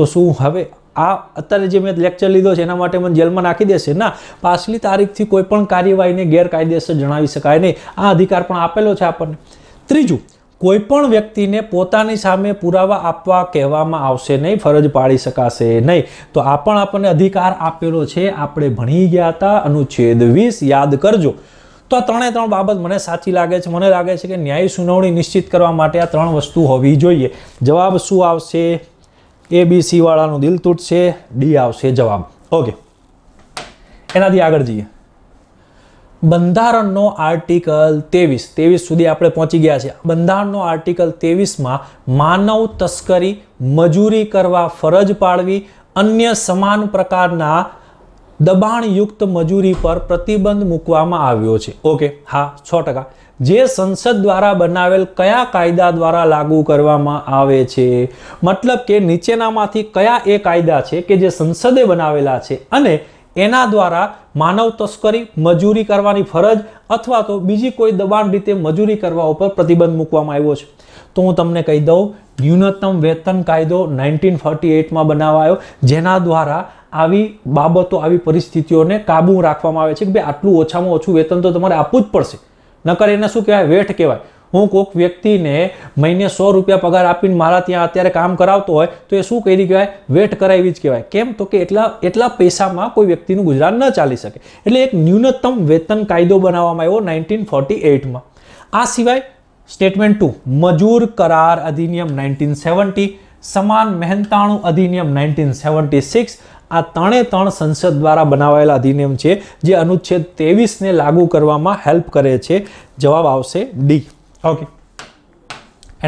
તો શું હવે આ અત્યારે જે મેં લેક્ચર લીધો છે એના માટે મને જેલમાં નાખી દેશે ના પાછલી તારીખથી કોઈ પણ કાર્યવાહીને ગેરકાયદેસર જણાવી શકાય નહીં આ અધિકાર પણ આપેલો છે આપણને ત્રીજું કોઈ પણ વ્યક્તિને પોતાની સામે પુરાવા આપવા કહેવામાં આવશે નહીં ફરજ પાડી શકાશે નહીં તો આ પણ આપણને અધિકાર આપેલો છે આપણે ભણી ગયા હતા અનુચ્છેદ વીસ યાદ કરજો તો આ ત્રણે ત્રણ બાબત મને સાચી લાગે છે મને લાગે છે કે ન્યાય સુનાવણી નિશ્ચિત કરવા માટે આ ત્રણ વસ્તુ હોવી જોઈએ જવાબ શું આવશે એ બી સીવાળાનું દિલ તૂટશે ડી આવશે જવાબ ઓકે એનાથી આગળ જઈએ બંધારણનો આર્ટિકલ ત્રેવીસ ત્રેવીસ સુધી આપણે પહોંચી ગયા છીએ બંધારણનો આર્ટિકલ ત્રેવીસમાં માનવ તસ્કરી મજૂરી કરવા ફરજ પાડવી અન્ય સમાન પ્રકારના દબાણયુક્ત મજૂરી પર પ્રતિબંધ મૂકવામાં આવ્યો છે ઓકે હા છ ટકા જે સંસદ દ્વારા બનાવેલ કયા કાયદા દ્વારા લાગુ કરવામાં આવે છે મતલબ કે નીચેનામાંથી કયા એ કાયદા છે કે જે સંસદે બનાવેલા છે અને એના દ્વારા માનવ તસ્કરી મજૂરી કરવાની ફરજ અથવા તો બીજી કોઈ દબાણ રીતે મજૂરી કરવા ઉપર પ્રતિબંધ મૂકવામાં આવ્યો છે તો હું તમને કહી દઉં ન્યૂનતમ વેતન કાયદો નાઇન્ટીન ફોર્ટી એટમાં બનાવાયો જેના દ્વારા આવી બાબતો આવી પરિસ્થિતિઓને કાબુ રાખવામાં આવે છે કે ભાઈ આટલું ઓછામાં ઓછું વેતન તો તમારે આપવું જ પડશે નકર એને શું કહેવાય વેઠ કહેવાય હું કોઈક વ્યક્તિને મહિને સો રૂપિયા પગાર આપીને મારા ત્યાં અત્યારે કામ કરાવતો હોય તો એ શું કરી કહેવાય વેટ કરાવી જ કહેવાય કેમ તો કે એટલા એટલા પૈસામાં કોઈ વ્યક્તિનું ગુજરાન ન ચાલી શકે એટલે એક ન્યૂનતમ વેતન કાયદો બનાવવામાં આવ્યો નાઇન્ટીન ફોર્ટી એઇટમાં આ સિવાય સ્ટેટમેન્ટ ટુ મજૂર કરાર અધિનિયમ નાઇન્ટીન સેવન્ટી સમાન મહેનતાણું અધિનિયમ નાઇન્ટીન સેવન્ટી સિક્સ આ ત્રણે ત્રણ સંસદ દ્વારા બનાવાયેલા અધિનિયમ છે જે અનુચ્છેદ ત્રેવીસને લાગુ કરવામાં હેલ્પ કરે છે જવાબ આવશે ડી ઓકે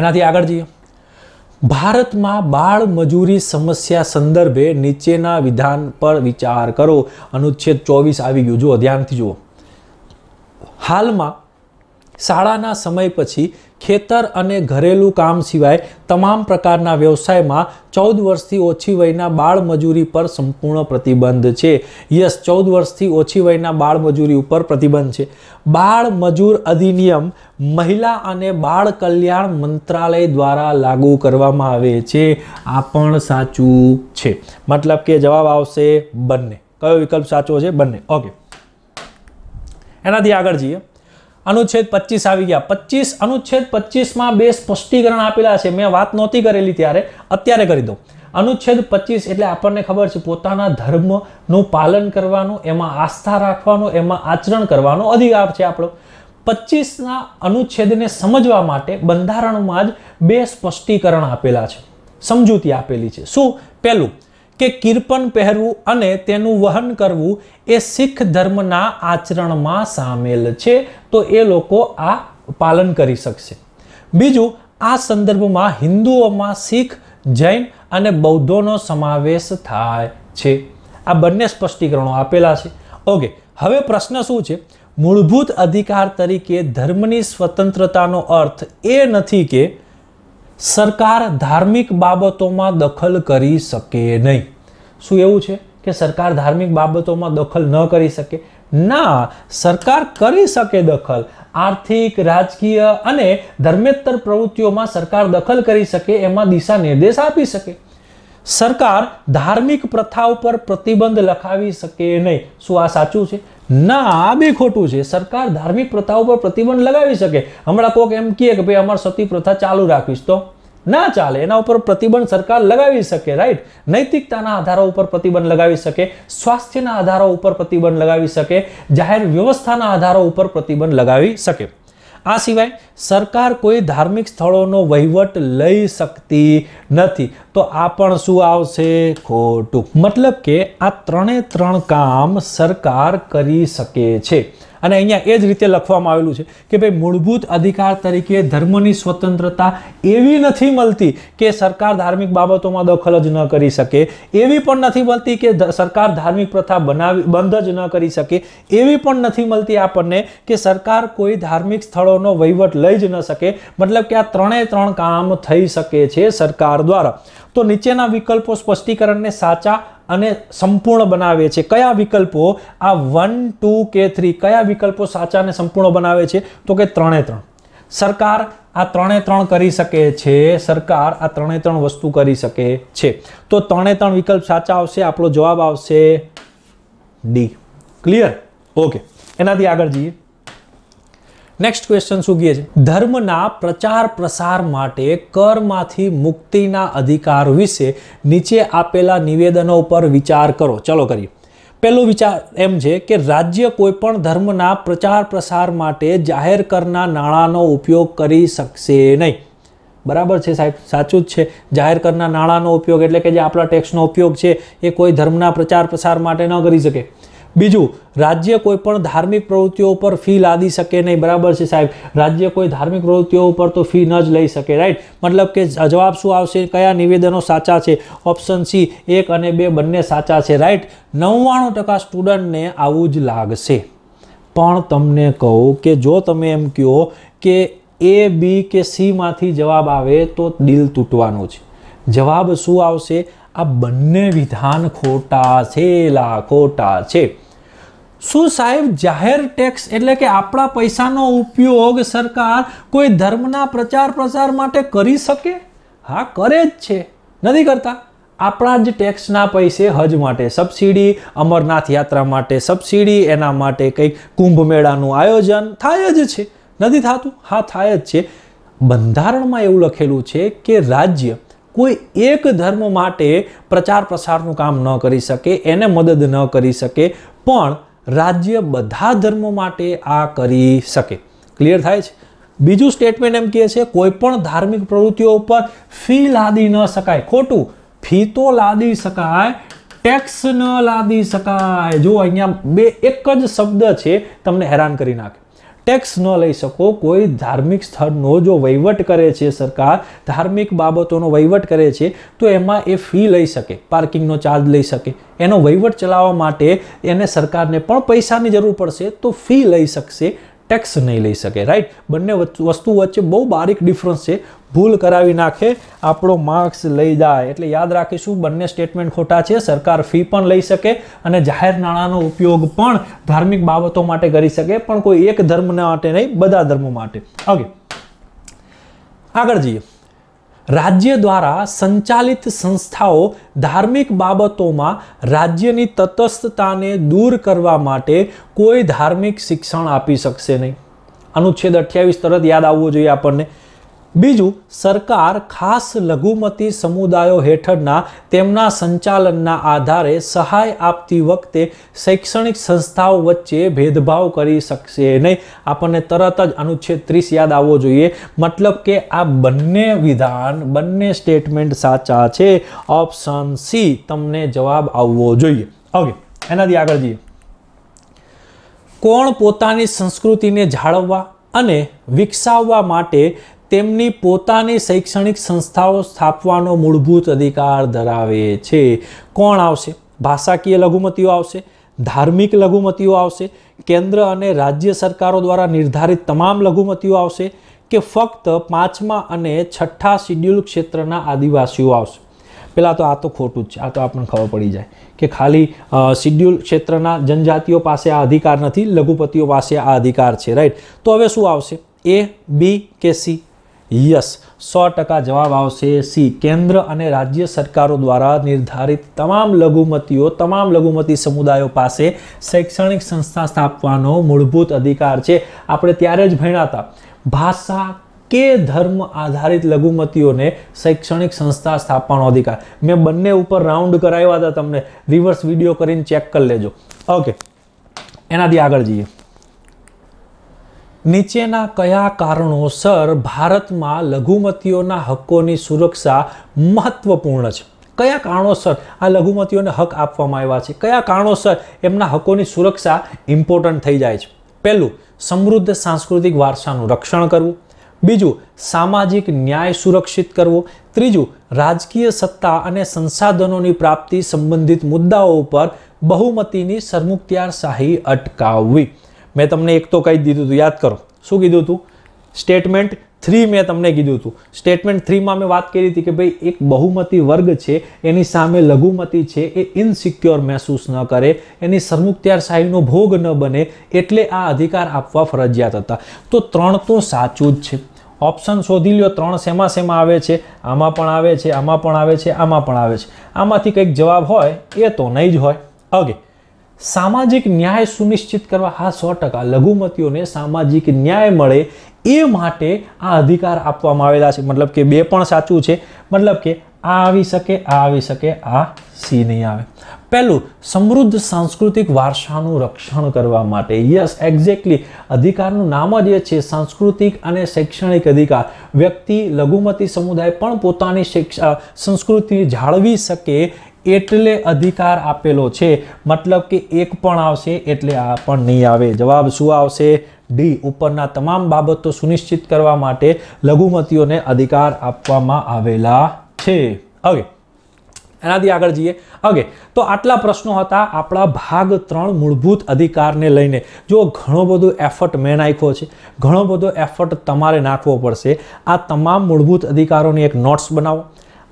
એનાથી આગળ જઈએ ભારતમાં બાળ મજૂરી સમસ્યા સંદર્ભે નીચેના વિધાન પર વિચાર કરો અનુચ્છેદ ચોવીસ આવી ગયું જુઓ ધ્યાનથી જુઓ હાલમાં શાળાના સમય પછી ખેતર અને ઘરેલું કામ સિવાય તમામ પ્રકારના વ્યવસાયમાં ચૌદ વર્ષથી ઓછી વયના બાળમજૂરી પર સંપૂર્ણ પ્રતિબંધ છે યસ ચૌદ વર્ષથી ઓછી વયના બાળમજૂરી ઉપર પ્રતિબંધ છે બાળમજૂર અધિનિયમ મહિલા અને બાળ કલ્યાણ મંત્રાલય દ્વારા લાગુ કરવામાં આવે છે આ પણ સાચું છે મતલબ કે જવાબ આવશે બંને કયો વિકલ્પ સાચો છે બંને ઓકે એનાથી આગળ જઈએ અનુચ્છેદ પચીસ આવી ગયા પચીસ અનુચ્છેદ પચીસમાં બે સ્પષ્ટીકરણ આપેલા છે મેં વાત નહોતી કરેલી ત્યારે અત્યારે કરી દઉં અનુચ્છેદ પચીસ એટલે આપણને ખબર છે પોતાના ધર્મનું પાલન કરવાનું એમાં આસ્થા રાખવાનું એમાં આચરણ કરવાનો અધિકાર છે આપણો પચીસના અનુચ્છેદને સમજવા માટે બંધારણમાં જ બે સ્પષ્ટીકરણ આપેલા છે સમજૂતી આપેલી છે શું પહેલું કે કિર્પન પહેરવું અને તેનું વહન કરવું એ શીખ ધર્મના આચરણમાં સામેલ છે તો એ લોકો આ પાલન કરી શકશે બીજું આ સંદર્ભમાં હિન્દુઓમાં શીખ જૈન અને બૌદ્ધોનો સમાવેશ થાય છે આ બંને સ્પષ્ટીકરણો આપેલા છે ઓકે હવે પ્રશ્ન શું છે મૂળભૂત અધિકાર તરીકે ધર્મની સ્વતંત્રતાનો અર્થ એ નથી કે સરકાર ધાર્મિક બાબતોમાં દખલ કરી શકે નહીં શું એવું છે કે સરકાર ધાર્મિક બાબતોમાં દખલ ન કરી શકે ના સરકાર કરી શકે દખલ આર્થિક રાજકીય અને ધર્મેતર પ્રવૃત્તિઓમાં સરકાર દખલ કરી શકે એમાં દિશા નિર્દેશ આપી શકે સરકાર ધાર્મિક પ્રથા ઉપર પ્રતિબંધ લખાવી શકે નહીં શું આ સાચું છે ના આ બી ખોટું છે સરકાર ધાર્મિક પ્રથા ઉપર પ્રતિબંધ લગાવી શકે હમણાં કોઈક એમ કહે કે ભાઈ અમારે સતી પ્રથા ચાલુ રાખીશ તો ના ચાલે એના ઉપર પ્રતિબંધ સરકાર લગાવી શકે રાઈટ નૈતિકતાના આધારો ઉપર પ્રતિબંધ લગાવી શકે સ્વાસ્થ્યના આધારો ઉપર પ્રતિબંધ લગાવી શકે જાહેર વ્યવસ્થાના આધારો ઉપર પ્રતિબંધ લગાવી શકે આ સિવાય સરકાર કોઈ ધાર્મિક સ્થળોનો વહીવટ લઈ શકતી નથી તો આ પણ શું આવશે ખોટું મતલબ કે આ ત્રણે ત્રણ કામ સરકાર કરી શકે છે અને અહીંયા એ જ રીતે લખવામાં આવેલું છે કે ભાઈ મૂળભૂત અધિકાર તરીકે ધર્મની સ્વતંત્રતા એવી નથી મળતી કે સરકાર ધાર્મિક બાબતોમાં દખલ જ ન કરી શકે એવી પણ નથી મળતી કે સરકાર ધાર્મિક પ્રથા બનાવી બંધ જ ન કરી શકે એવી પણ નથી મળતી આપણને કે સરકાર કોઈ ધાર્મિક સ્થળોનો વહીવટ લઈ જ ન શકે મતલબ કે આ ત્રણે ત્રણ કામ થઈ શકે છે સરકાર દ્વારા તો નીચેના વિકલ્પો સ્પષ્ટીકરણને સાચા અને સંપૂર્ણ બનાવે છે કયા વિકલ્પો આ વન ટુ કે થ્રી કયા વિકલ્પો સાચા અને સંપૂર્ણ બનાવે છે તો કે ત્રણે ત્રણ સરકાર આ ત્રણે ત્રણ કરી શકે છે સરકાર આ ત્રણે ત્રણ વસ્તુ કરી શકે છે તો ત્રણે ત્રણ વિકલ્પ સાચા આવશે આપણો જવાબ આવશે ડી ક્લિયર ઓકે એનાથી આગળ જઈએ નેક્સ્ટ ક્વેશ્ચન શું કહે છે ધર્મના પ્રચાર પ્રસાર માટે કરમાંથી મુક્તિના અધિકાર વિશે નીચે આપેલા નિવેદનો પર વિચાર કરો ચલો કરીએ પહેલો વિચાર એમ છે કે રાજ્ય કોઈપણ ધર્મના પ્રચાર પ્રસાર માટે જાહેર કરના નાણાંનો ઉપયોગ કરી શકશે નહીં બરાબર છે સાહેબ સાચું જ છે જાહેર કરના નાણાંનો ઉપયોગ એટલે કે જે આપણા ટેક્સનો ઉપયોગ છે એ કોઈ ધર્મના પ્રચાર પ્રસાર માટે ન કરી શકે બીજું રાજ્ય કોઈ પણ ધાર્મિક પ્રવૃત્તિઓ ઉપર ફી લાદી શકે નહીં બરાબર છે સાહેબ રાજ્ય કોઈ ધાર્મિક પ્રવૃત્તિઓ ઉપર તો ફી ન જ લઈ શકે રાઈટ મતલબ કે જવાબ શું આવશે કયા નિવેદનો સાચા છે ઓપ્શન સી એક અને બે બંને સાચા છે રાઈટ નવ્વાણું ટકા સ્ટુડન્ટને આવું જ લાગશે પણ તમને કહું કે જો તમે એમ કહો કે એ બી કે સીમાંથી જવાબ આવે તો દિલ તૂટવાનું છે જવાબ શું આવશે આ બંને વિધાન ખોટા છે લા ખોટા છે શું સાહેબ જાહેર ટેક્સ એટલે કે આપણા પૈસાનો ઉપયોગ સરકાર કોઈ ધર્મના પ્રચાર પ્રસાર માટે કરી શકે હા કરે જ છે નથી કરતા આપણા જ ટેક્સના પૈસે હજ માટે સબસિડી અમરનાથ યાત્રા માટે સબસિડી એના માટે કંઈક કુંભ મેળાનું આયોજન થાય જ છે નથી થતું હા થાય જ છે બંધારણમાં એવું લખેલું છે કે રાજ્ય કોઈ એક ધર્મ માટે પ્રચાર પ્રસારનું કામ ન કરી શકે એને મદદ ન કરી શકે પણ રાજ્ય બધા ધર્મો માટે આ કરી શકે ક્લિયર થાય છે બીજું સ્ટેટમેન્ટ એમ કહે છે કોઈ પણ ધાર્મિક પ્રવૃત્તિઓ ઉપર ફી લાદી ન શકાય ખોટું ફી તો લાદી શકાય ટેક્સ ન લાદી શકાય જો અહીંયા બે એક જ શબ્દ છે તમને હેરાન કરી નાખે ટેક્સ ન લઈ શકો કોઈ ધાર્મિક સ્થળનો જો વહીવટ કરે છે સરકાર ધાર્મિક બાબતોનો વહીવટ કરે છે તો એમાં એ ફી લઈ શકે પાર્કિંગનો ચાર્જ લઈ શકે એનો વહીવટ ચલાવવા માટે એને સરકારને પણ પૈસાની જરૂર પડશે તો ફી લઈ શકશે ટેક્સ નહીં લઈ શકે રાઈટ બંને વસ્તુ વચ્ચે બહુ બારીક ડિફરન્સ છે ભૂલ કરાવી નાખે આપણો માર્ક્સ લઈ જાય એટલે યાદ રાખીશું બંને સ્ટેટમેન્ટ ખોટા છે સરકાર ફી પણ લઈ શકે અને જાહેર નાણાંનો ઉપયોગ પણ ધાર્મિક બાબતો માટે કરી શકે પણ કોઈ એક ધર્મના માટે નહીં બધા ધર્મો માટે ઓકે આગળ જઈએ રાજ્ય દ્વારા સંચાલિત સંસ્થાઓ ધાર્મિક બાબતોમાં રાજ્યની તટસ્થતાને દૂર કરવા માટે કોઈ ધાર્મિક શિક્ષણ આપી શકશે નહીં અનુચ્છેદ અઠ્યાવીસ તરત યાદ આવવો જોઈએ આપણને બીજું સરકાર ખાસ લઘુમતી સમુદાયો હેઠળના તેમના સંચાલનના આધારે સહાય આપતી વખતે શૈક્ષણિક સંસ્થાઓ વચ્ચે ભેદભાવ કરી શકશે નહીં આપણને તરત જ અનુચ્છેદ ત્રીસ યાદ આવવો જોઈએ મતલબ કે આ બંને વિધાન બંને સ્ટેટમેન્ટ સાચા છે ઓપ્શન સી તમને જવાબ આવવો જોઈએ ઓકે એનાથી આગળ જઈએ કોણ પોતાની સંસ્કૃતિને જાળવવા અને વિકસાવવા માટે તેમની પોતાની શૈક્ષણિક સંસ્થાઓ સ્થાપવાનો મૂળભૂત અધિકાર ધરાવે છે કોણ આવશે ભાષાકીય લઘુમતીઓ આવશે ધાર્મિક લઘુમતીઓ આવશે કેન્દ્ર અને રાજ્ય સરકારો દ્વારા નિર્ધારિત તમામ લઘુમતીઓ આવશે કે ફક્ત પાંચમા અને છઠ્ઠા શિડ્યુલ ક્ષેત્રના આદિવાસીઓ આવશે પહેલાં તો આ તો ખોટું જ છે આ તો આપણને ખબર પડી જાય કે ખાલી શિડ્યુલ ક્ષેત્રના જનજાતિઓ પાસે આ અધિકાર નથી લઘુપતિઓ પાસે આ અધિકાર છે રાઈટ તો હવે શું આવશે એ બી કે સી યસ સો ટકા જવાબ આવશે સી કેન્દ્ર અને રાજ્ય સરકારો દ્વારા નિર્ધારિત તમામ લઘુમતીઓ તમામ લઘુમતી સમુદાયો પાસે શૈક્ષણિક સંસ્થા સ્થાપવાનો મૂળભૂત અધિકાર છે આપણે ત્યારે જ ભણ્યા ભાષા કે ધર્મ આધારિત લઘુમતીઓને શૈક્ષણિક સંસ્થા સ્થાપવાનો અધિકાર મેં બંને ઉપર રાઉન્ડ કરાવ્યા હતા તમને રિવર્સ વિડીયો કરીને ચેક કરી લેજો ઓકે એનાથી આગળ જઈએ નીચેના કયા કારણોસર ભારતમાં લઘુમતીઓના હકોની સુરક્ષા મહત્વપૂર્ણ છે કયા કારણોસર આ લઘુમતીઓને હક આપવામાં આવ્યા છે કયા કારણોસર એમના હકોની સુરક્ષા ઇમ્પોર્ટન્ટ થઈ જાય છે પહેલું સમૃદ્ધ સાંસ્કૃતિક વારસાનું રક્ષણ કરવું બીજું સામાજિક ન્યાય સુરક્ષિત કરવો ત્રીજું રાજકીય સત્તા અને સંસાધનોની પ્રાપ્તિ સંબંધિત મુદ્દાઓ ઉપર બહુમતીની સરમુખત્યારશાહી અટકાવવી મેં તમને એક તો કહી દીધું હતું યાદ કરો શું કીધું હતું સ્ટેટમેન્ટ થ્રી મેં તમને કીધું હતું સ્ટેટમેન્ટ થ્રીમાં મેં વાત કરી હતી કે ભાઈ એક બહુમતી વર્ગ છે એની સામે લઘુમતી છે એ ઇનસિક્યોર મહેસૂસ ન કરે એની સરમુખત્યારશાહીનો ભોગ ન બને એટલે આ અધિકાર આપવા ફરજિયાત હતા તો ત્રણ તો સાચું જ છે ઓપ્શન શોધી લ્યો ત્રણ શેમાં શેમાં આવે છે આમાં પણ આવે છે આમાં પણ આવે છે આમાં પણ આવે છે આમાંથી કંઈક જવાબ હોય એ તો નહીં જ હોય ઓકે સામાજિક ન્યાય સુનિશ્ચિત કરવા હા સો ટકા લઘુમતીઓને સામાજિક ન્યાય મળે એ માટે આ અધિકાર આપવામાં આવેલા છે મતલબ કે બે પણ સાચું છે મતલબ કે આ આવી શકે આ આવી શકે આ સી નહીં આવે પહેલું સમૃદ્ધ સાંસ્કૃતિક વારસાનું રક્ષણ કરવા માટે યસ એક્ઝેક્ટલી અધિકારનું નામ જ એ છે સાંસ્કૃતિક અને શૈક્ષણિક અધિકાર વ્યક્તિ લઘુમતી સમુદાય પણ પોતાની શિક્ષા સંસ્કૃતિ જાળવી શકે એટલે અધિકાર આપેલો છે મતલબ કે એક પણ આવશે એટલે આ પણ નહીં આવે જવાબ શું આવશે ડી ઉપરના તમામ બાબતો સુનિશ્ચિત કરવા માટે લઘુમતીઓને અધિકાર આપવામાં આવેલા છે હવે એનાથી આગળ જઈએ ઓકે તો આટલા પ્રશ્નો હતા આપણા ભાગ ત્રણ મૂળભૂત અધિકારને લઈને જો ઘણો બધો એફર્ટ મેં નાખ્યો છે ઘણો બધો એફર્ટ તમારે નાખવો પડશે આ તમામ મૂળભૂત અધિકારોની એક નોટ્સ બનાવો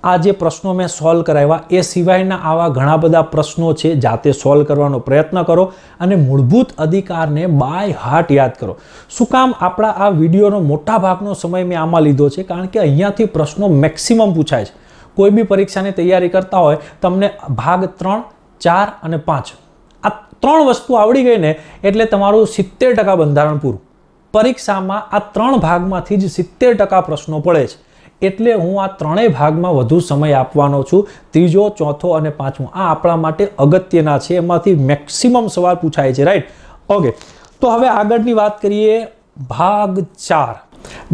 આ જે પ્રશ્નો મેં સોલ્વ કરાવ્યા એ સિવાયના આવા ઘણા બધા પ્રશ્નો છે જાતે સોલ્વ કરવાનો પ્રયત્ન કરો અને મૂળભૂત અધિકારને બાય હાર્ટ યાદ કરો શું કામ આપણા આ વિડીયોનો મોટા ભાગનો સમય મેં આમાં લીધો છે કારણ કે અહીંયાથી પ્રશ્નો મેક્સિમમ પૂછાય છે કોઈ બી પરીક્ષાની તૈયારી કરતા હોય તમને ભાગ ત્રણ ચાર અને પાંચ આ ત્રણ વસ્તુ આવડી ગઈ ને એટલે તમારું સિત્તેર ટકા બંધારણ પૂરું પરીક્ષામાં આ ત્રણ ભાગમાંથી જ સિત્તેર ટકા પ્રશ્નો પડે છે એટલે હું આ ત્રણેય ભાગમાં વધુ સમય આપવાનો છું ત્રીજો ચોથો અને પાંચમો આ આપણા માટે અગત્યના છે એમાંથી મેક્સિમમ સવાલ પૂછાય છે રાઈટ ઓકે તો હવે આગળની વાત કરીએ ભાગ ચાર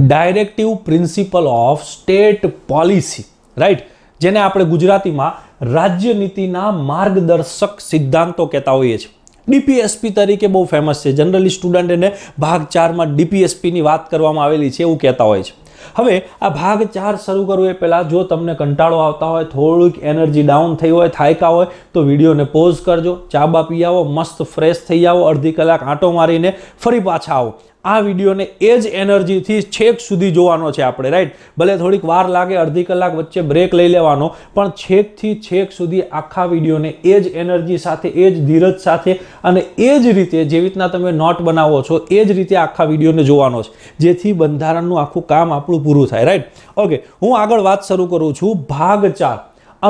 directive principle of state policy right જેને આપણે ગુજરાતીમાં રાજ્યનીતિના માર્ગદર્શક સિદ્ધાંતો કહેતા હોઈએ છીએ ડીપીએસપી તરીકે બહુ ફેમસ છે જનરલી સ્ટુડન્ટ એને ભાગ ચારમાં ડીપીએસપીની વાત કરવામાં આવેલી છે એવું કહેતા હોય છે હવે આ ભાગ ચાર શરૂ કરવો એ પહેલાં જો તમને કંટાળો આવતા હોય થોડુંક એનર્જી ડાઉન થઈ હોય થાયકા હોય તો વિડીયોને પોઝ કરજો ચા બા પી આવો મસ્ત ફ્રેશ થઈ આવો અડધી કલાક આંટો મારીને ફરી પાછા આવો આ વિડીયોને એ જ એનર્જીથી છેક સુધી જોવાનો છે આપણે રાઈટ ભલે થોડીક વાર લાગે અડધી કલાક વચ્ચે બ્રેક લઈ લેવાનો પણ છેકથી છેક સુધી આખા વિડીયોને એ જ એનર્જી સાથે એ જ ધીરજ સાથે અને એ જ રીતે જેવી રીતના તમે નોટ બનાવો છો એ જ રીતે આખા વિડીયોને જોવાનો છે જેથી બંધારણનું આખું કામ આપણું પૂરું થાય રાઈટ ઓકે હું આગળ વાત શરૂ કરું છું ભાગ ચાર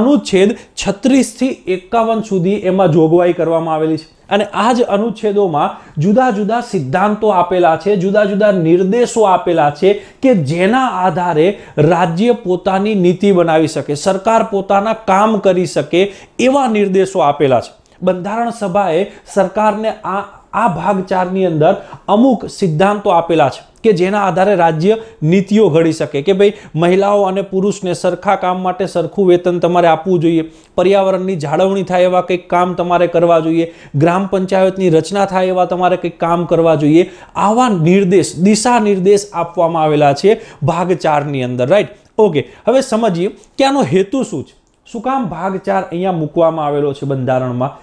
અનુચ્છેદ છત્રીસથી એકાવન સુધી એમાં જોગવાઈ કરવામાં આવેલી છે અને આ જ અનુચ્છેદોમાં જુદા જુદા સિદ્ધાંતો આપેલા છે જુદા જુદા નિર્દેશો આપેલા છે કે જેના આધારે રાજ્ય પોતાની નીતિ બનાવી શકે સરકાર પોતાના કામ કરી શકે એવા નિર્દેશો આપેલા છે બંધારણ સભાએ સરકારને આ આ ભાગ ચારની અંદર અમુક સિદ્ધાંતો આપેલા છે કે જેના આધારે રાજ્ય નીતિઓ ઘડી શકે કે ભાઈ મહિલાઓ અને પુરુષને સરખા કામ માટે સરખું વેતન તમારે આપવું જોઈએ પર્યાવરણની જાળવણી થાય એવા કંઈક કામ તમારે કરવા જોઈએ ગ્રામ પંચાયતની રચના થાય એવા તમારે કંઈક કામ કરવા જોઈએ આવા નિર્દેશ દિશા નિર્દેશ આપવામાં આવેલા છે ભાગ ચારની અંદર રાઈટ ઓકે હવે સમજીએ કે આનો હેતુ શું છે શું કામ ભાગ ચાર અહીંયા મૂકવામાં આવેલો છે બંધારણમાં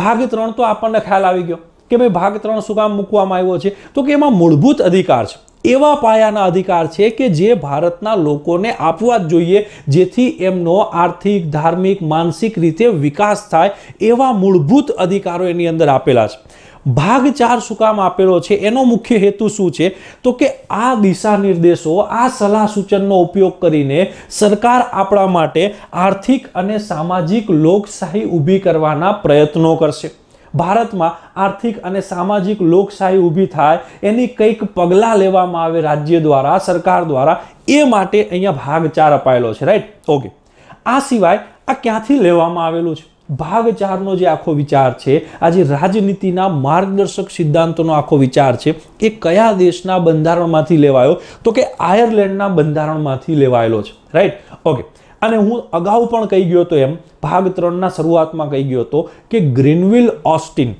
ભાગ ત્રણ તો આપણને ખ્યાલ આવી ગયો કે ભાઈ ભાગ ત્રણ શું કામ મૂકવામાં આવ્યો છે તો કે એમાં મૂળભૂત અધિકાર છે એવા પાયાના અધિકાર છે કે જે ભારતના લોકોને આપવા જ જોઈએ જેથી એમનો આર્થિક ધાર્મિક માનસિક રીતે વિકાસ થાય એવા મૂળભૂત અધિકારો એની અંદર આપેલા છે ભાગ ચાર શું કામ આપેલો છે એનો મુખ્ય હેતુ શું છે તો કે આ દિશા નિર્દેશો આ સલાહ સૂચનનો ઉપયોગ કરીને સરકાર આપણા માટે આર્થિક અને સામાજિક લોકશાહી ઊભી કરવાના પ્રયત્નો કરશે ભારતમાં આર્થિક અને સામાજિક લોકશાહી ઊભી થાય એની કંઈક પગલાં લેવામાં આવે રાજ્ય દ્વારા સરકાર દ્વારા એ માટે અહીંયા ભાગ ચાર અપાયેલો છે રાઈટ ઓકે આ સિવાય આ ક્યાંથી લેવામાં આવેલું છે ભાગ ચારનો જે આખો વિચાર છે આજે રાજનીતિના માર્ગદર્શક સિદ્ધાંતોનો આખો વિચાર છે એ કયા દેશના બંધારણમાંથી લેવાયો તો કે આયર્લેન્ડના બંધારણમાંથી લેવાયેલો છે રાઈટ ઓકે અને હું અગાઉ પણ કહી ગયો હતો એમ ભાગ ત્રણના શરૂઆતમાં કહી ગયો હતો કે ગ્રીનવિલ ઓસ્ટિન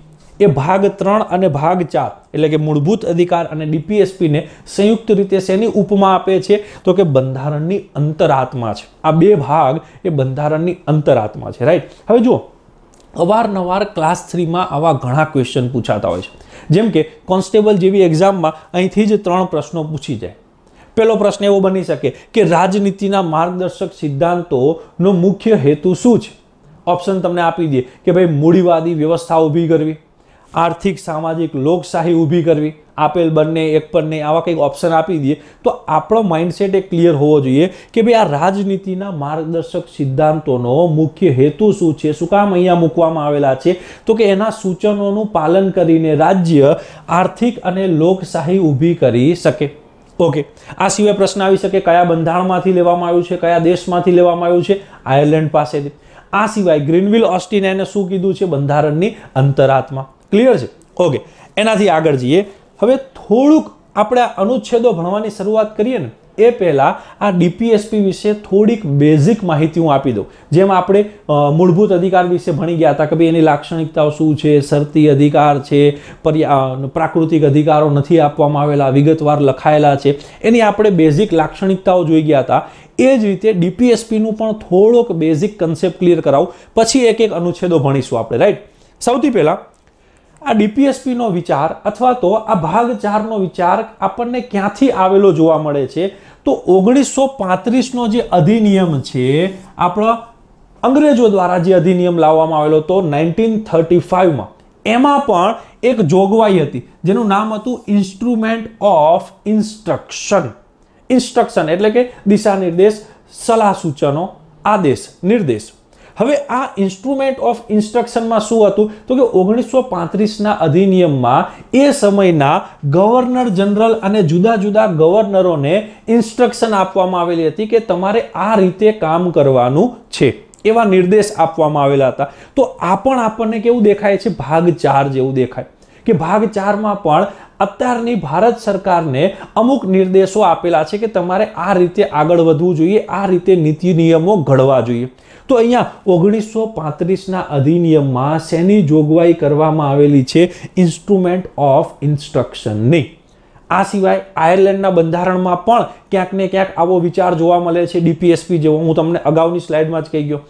એ ભાગ ત્રણ અને ભાગ ચાર એટલે કે મૂળભૂત અધિકાર અને ડીપીએસપીને સંયુક્ત રીતે શેની ઉપમા આપે છે તો કે બંધારણની અંતરાત્મા છે આ બે ભાગ એ બંધારણની અંતરાત્મા છે રાઈટ હવે જુઓ અવારનવાર ક્લાસ થ્રીમાં આવા ઘણા ક્વેશ્ચન પૂછાતા હોય છે જેમ કે કોન્સ્ટેબલ જેવી એક્ઝામમાં અહીંથી જ ત્રણ પ્રશ્નો પૂછી જાય પહેલો પ્રશ્ન એવો બની શકે કે રાજનીતિના માર્ગદર્શક સિદ્ધાંતોનો મુખ્ય હેતુ શું છે ઓપ્શન તમને આપી દઈએ કે ભાઈ મૂડીવાદી વ્યવસ્થા ઊભી કરવી આર્થિક સામાજિક લોકશાહી ઊભી કરવી આપેલ બંને એક પર નહીં આવા કંઈક ઓપ્શન આપી દઈએ તો આપણો માઇન્ડસેટ એ ક્લિયર હોવો જોઈએ કે ભાઈ આ રાજનીતિના માર્ગદર્શક સિદ્ધાંતોનો મુખ્ય હેતુ શું છે શું કામ અહીંયા મૂકવામાં આવેલા છે તો કે એના સૂચનોનું પાલન કરીને રાજ્ય આર્થિક અને લોકશાહી ઊભી કરી શકે ઓકે આ સિવાય પ્રશ્ન આવી શકે કયા બંધારણમાંથી લેવામાં આવ્યું છે કયા દેશમાંથી લેવામાં આવ્યું છે આયર્લેન્ડ પાસેથી આ સિવાય ગ્રીનવિલ ઓસ્ટિન એને શું કીધું છે બંધારણની અંતરાત્મા ક્લિયર છે ઓકે એનાથી આગળ જઈએ હવે થોડુંક આપણે અનુચ્છેદો ભણવાની શરૂઆત કરીએ ને એ પહેલાં આ ડીપીએસપી વિશે થોડીક બેઝિક માહિતી હું આપી દઉં જેમ આપણે મૂળભૂત અધિકાર વિશે ભણી ગયા હતા કે ભાઈ એની લાક્ષણિકતાઓ શું છે શરતી અધિકાર છે પ્રાકૃતિક અધિકારો નથી આપવામાં આવેલા વિગતવાર લખાયેલા છે એની આપણે બેઝિક લાક્ષણિકતાઓ જોઈ ગયા હતા એ જ રીતે ડીપીએસપીનું પણ થોડોક બેઝિક કન્સેપ્ટ ક્લિયર કરાવું પછી એક એક અનુચ્છેદો ભણીશું આપણે રાઈટ સૌથી પહેલાં આ ડીપીએસપીનો વિચાર અથવા તો આ ભાગ ચારનો વિચાર આપણને ક્યાંથી આવેલો જોવા મળે છે તો ઓગણીસો પાંત્રીસનો જે અધિનિયમ છે આપણો અંગ્રેજો દ્વારા જે અધિનિયમ લાવવામાં આવેલો હતો નાઇન્ટીન થર્ટી ફાઇવમાં એમાં પણ એક જોગવાઈ હતી જેનું નામ હતું ઇન્સ્ટ્રુમેન્ટ ઓફ ઇન્સ્ટ્રક્શન ઇન્સ્ટ્રક્શન એટલે કે દિશા નિર્દેશ સલાહ સૂચનો આદેશ નિર્દેશ હવે આ ઇન્સ્ટ્રુમેન્ટ ઓફ ઇન્સ્ટ્રક્શનમાં શું હતું તો કે ઓગણીસો પાંત્રીસના અધિનિયમમાં એ સમયના ગવર્નર જનરલ અને જુદા જુદા ગવર્નરોને ઇન્સ્ટ્રક્શન આપવામાં આવેલી હતી કે તમારે આ રીતે કામ કરવાનું છે એવા નિર્દેશ આપવામાં આવેલા હતા તો આ પણ આપણને કેવું દેખાય છે ભાગ ચાર જેવું દેખાય કે ભાગ ચારમાં પણ અત્યારની ભારત સરકારને અમુક નિર્દેશો આપેલા છે કે તમારે આ રીતે આગળ વધવું જોઈએ આ રીતે નીતિ નિયમો ઘડવા જોઈએ તો અહીંયા ઓગણીસો પાંત્રીસના અધિનિયમમાં શેની જોગવાઈ કરવામાં આવેલી છે ઇન્સ્ટ્રુમેન્ટ ઓફ ઇન્સ્ટ્રક્શનની આ સિવાય આયર્લેન્ડના બંધારણમાં પણ ક્યાંક ને ક્યાંક આવો વિચાર જોવા મળે છે ડીપીએસપી જેવો હું તમને અગાઉની સ્લાઇડમાં જ કહી ગયો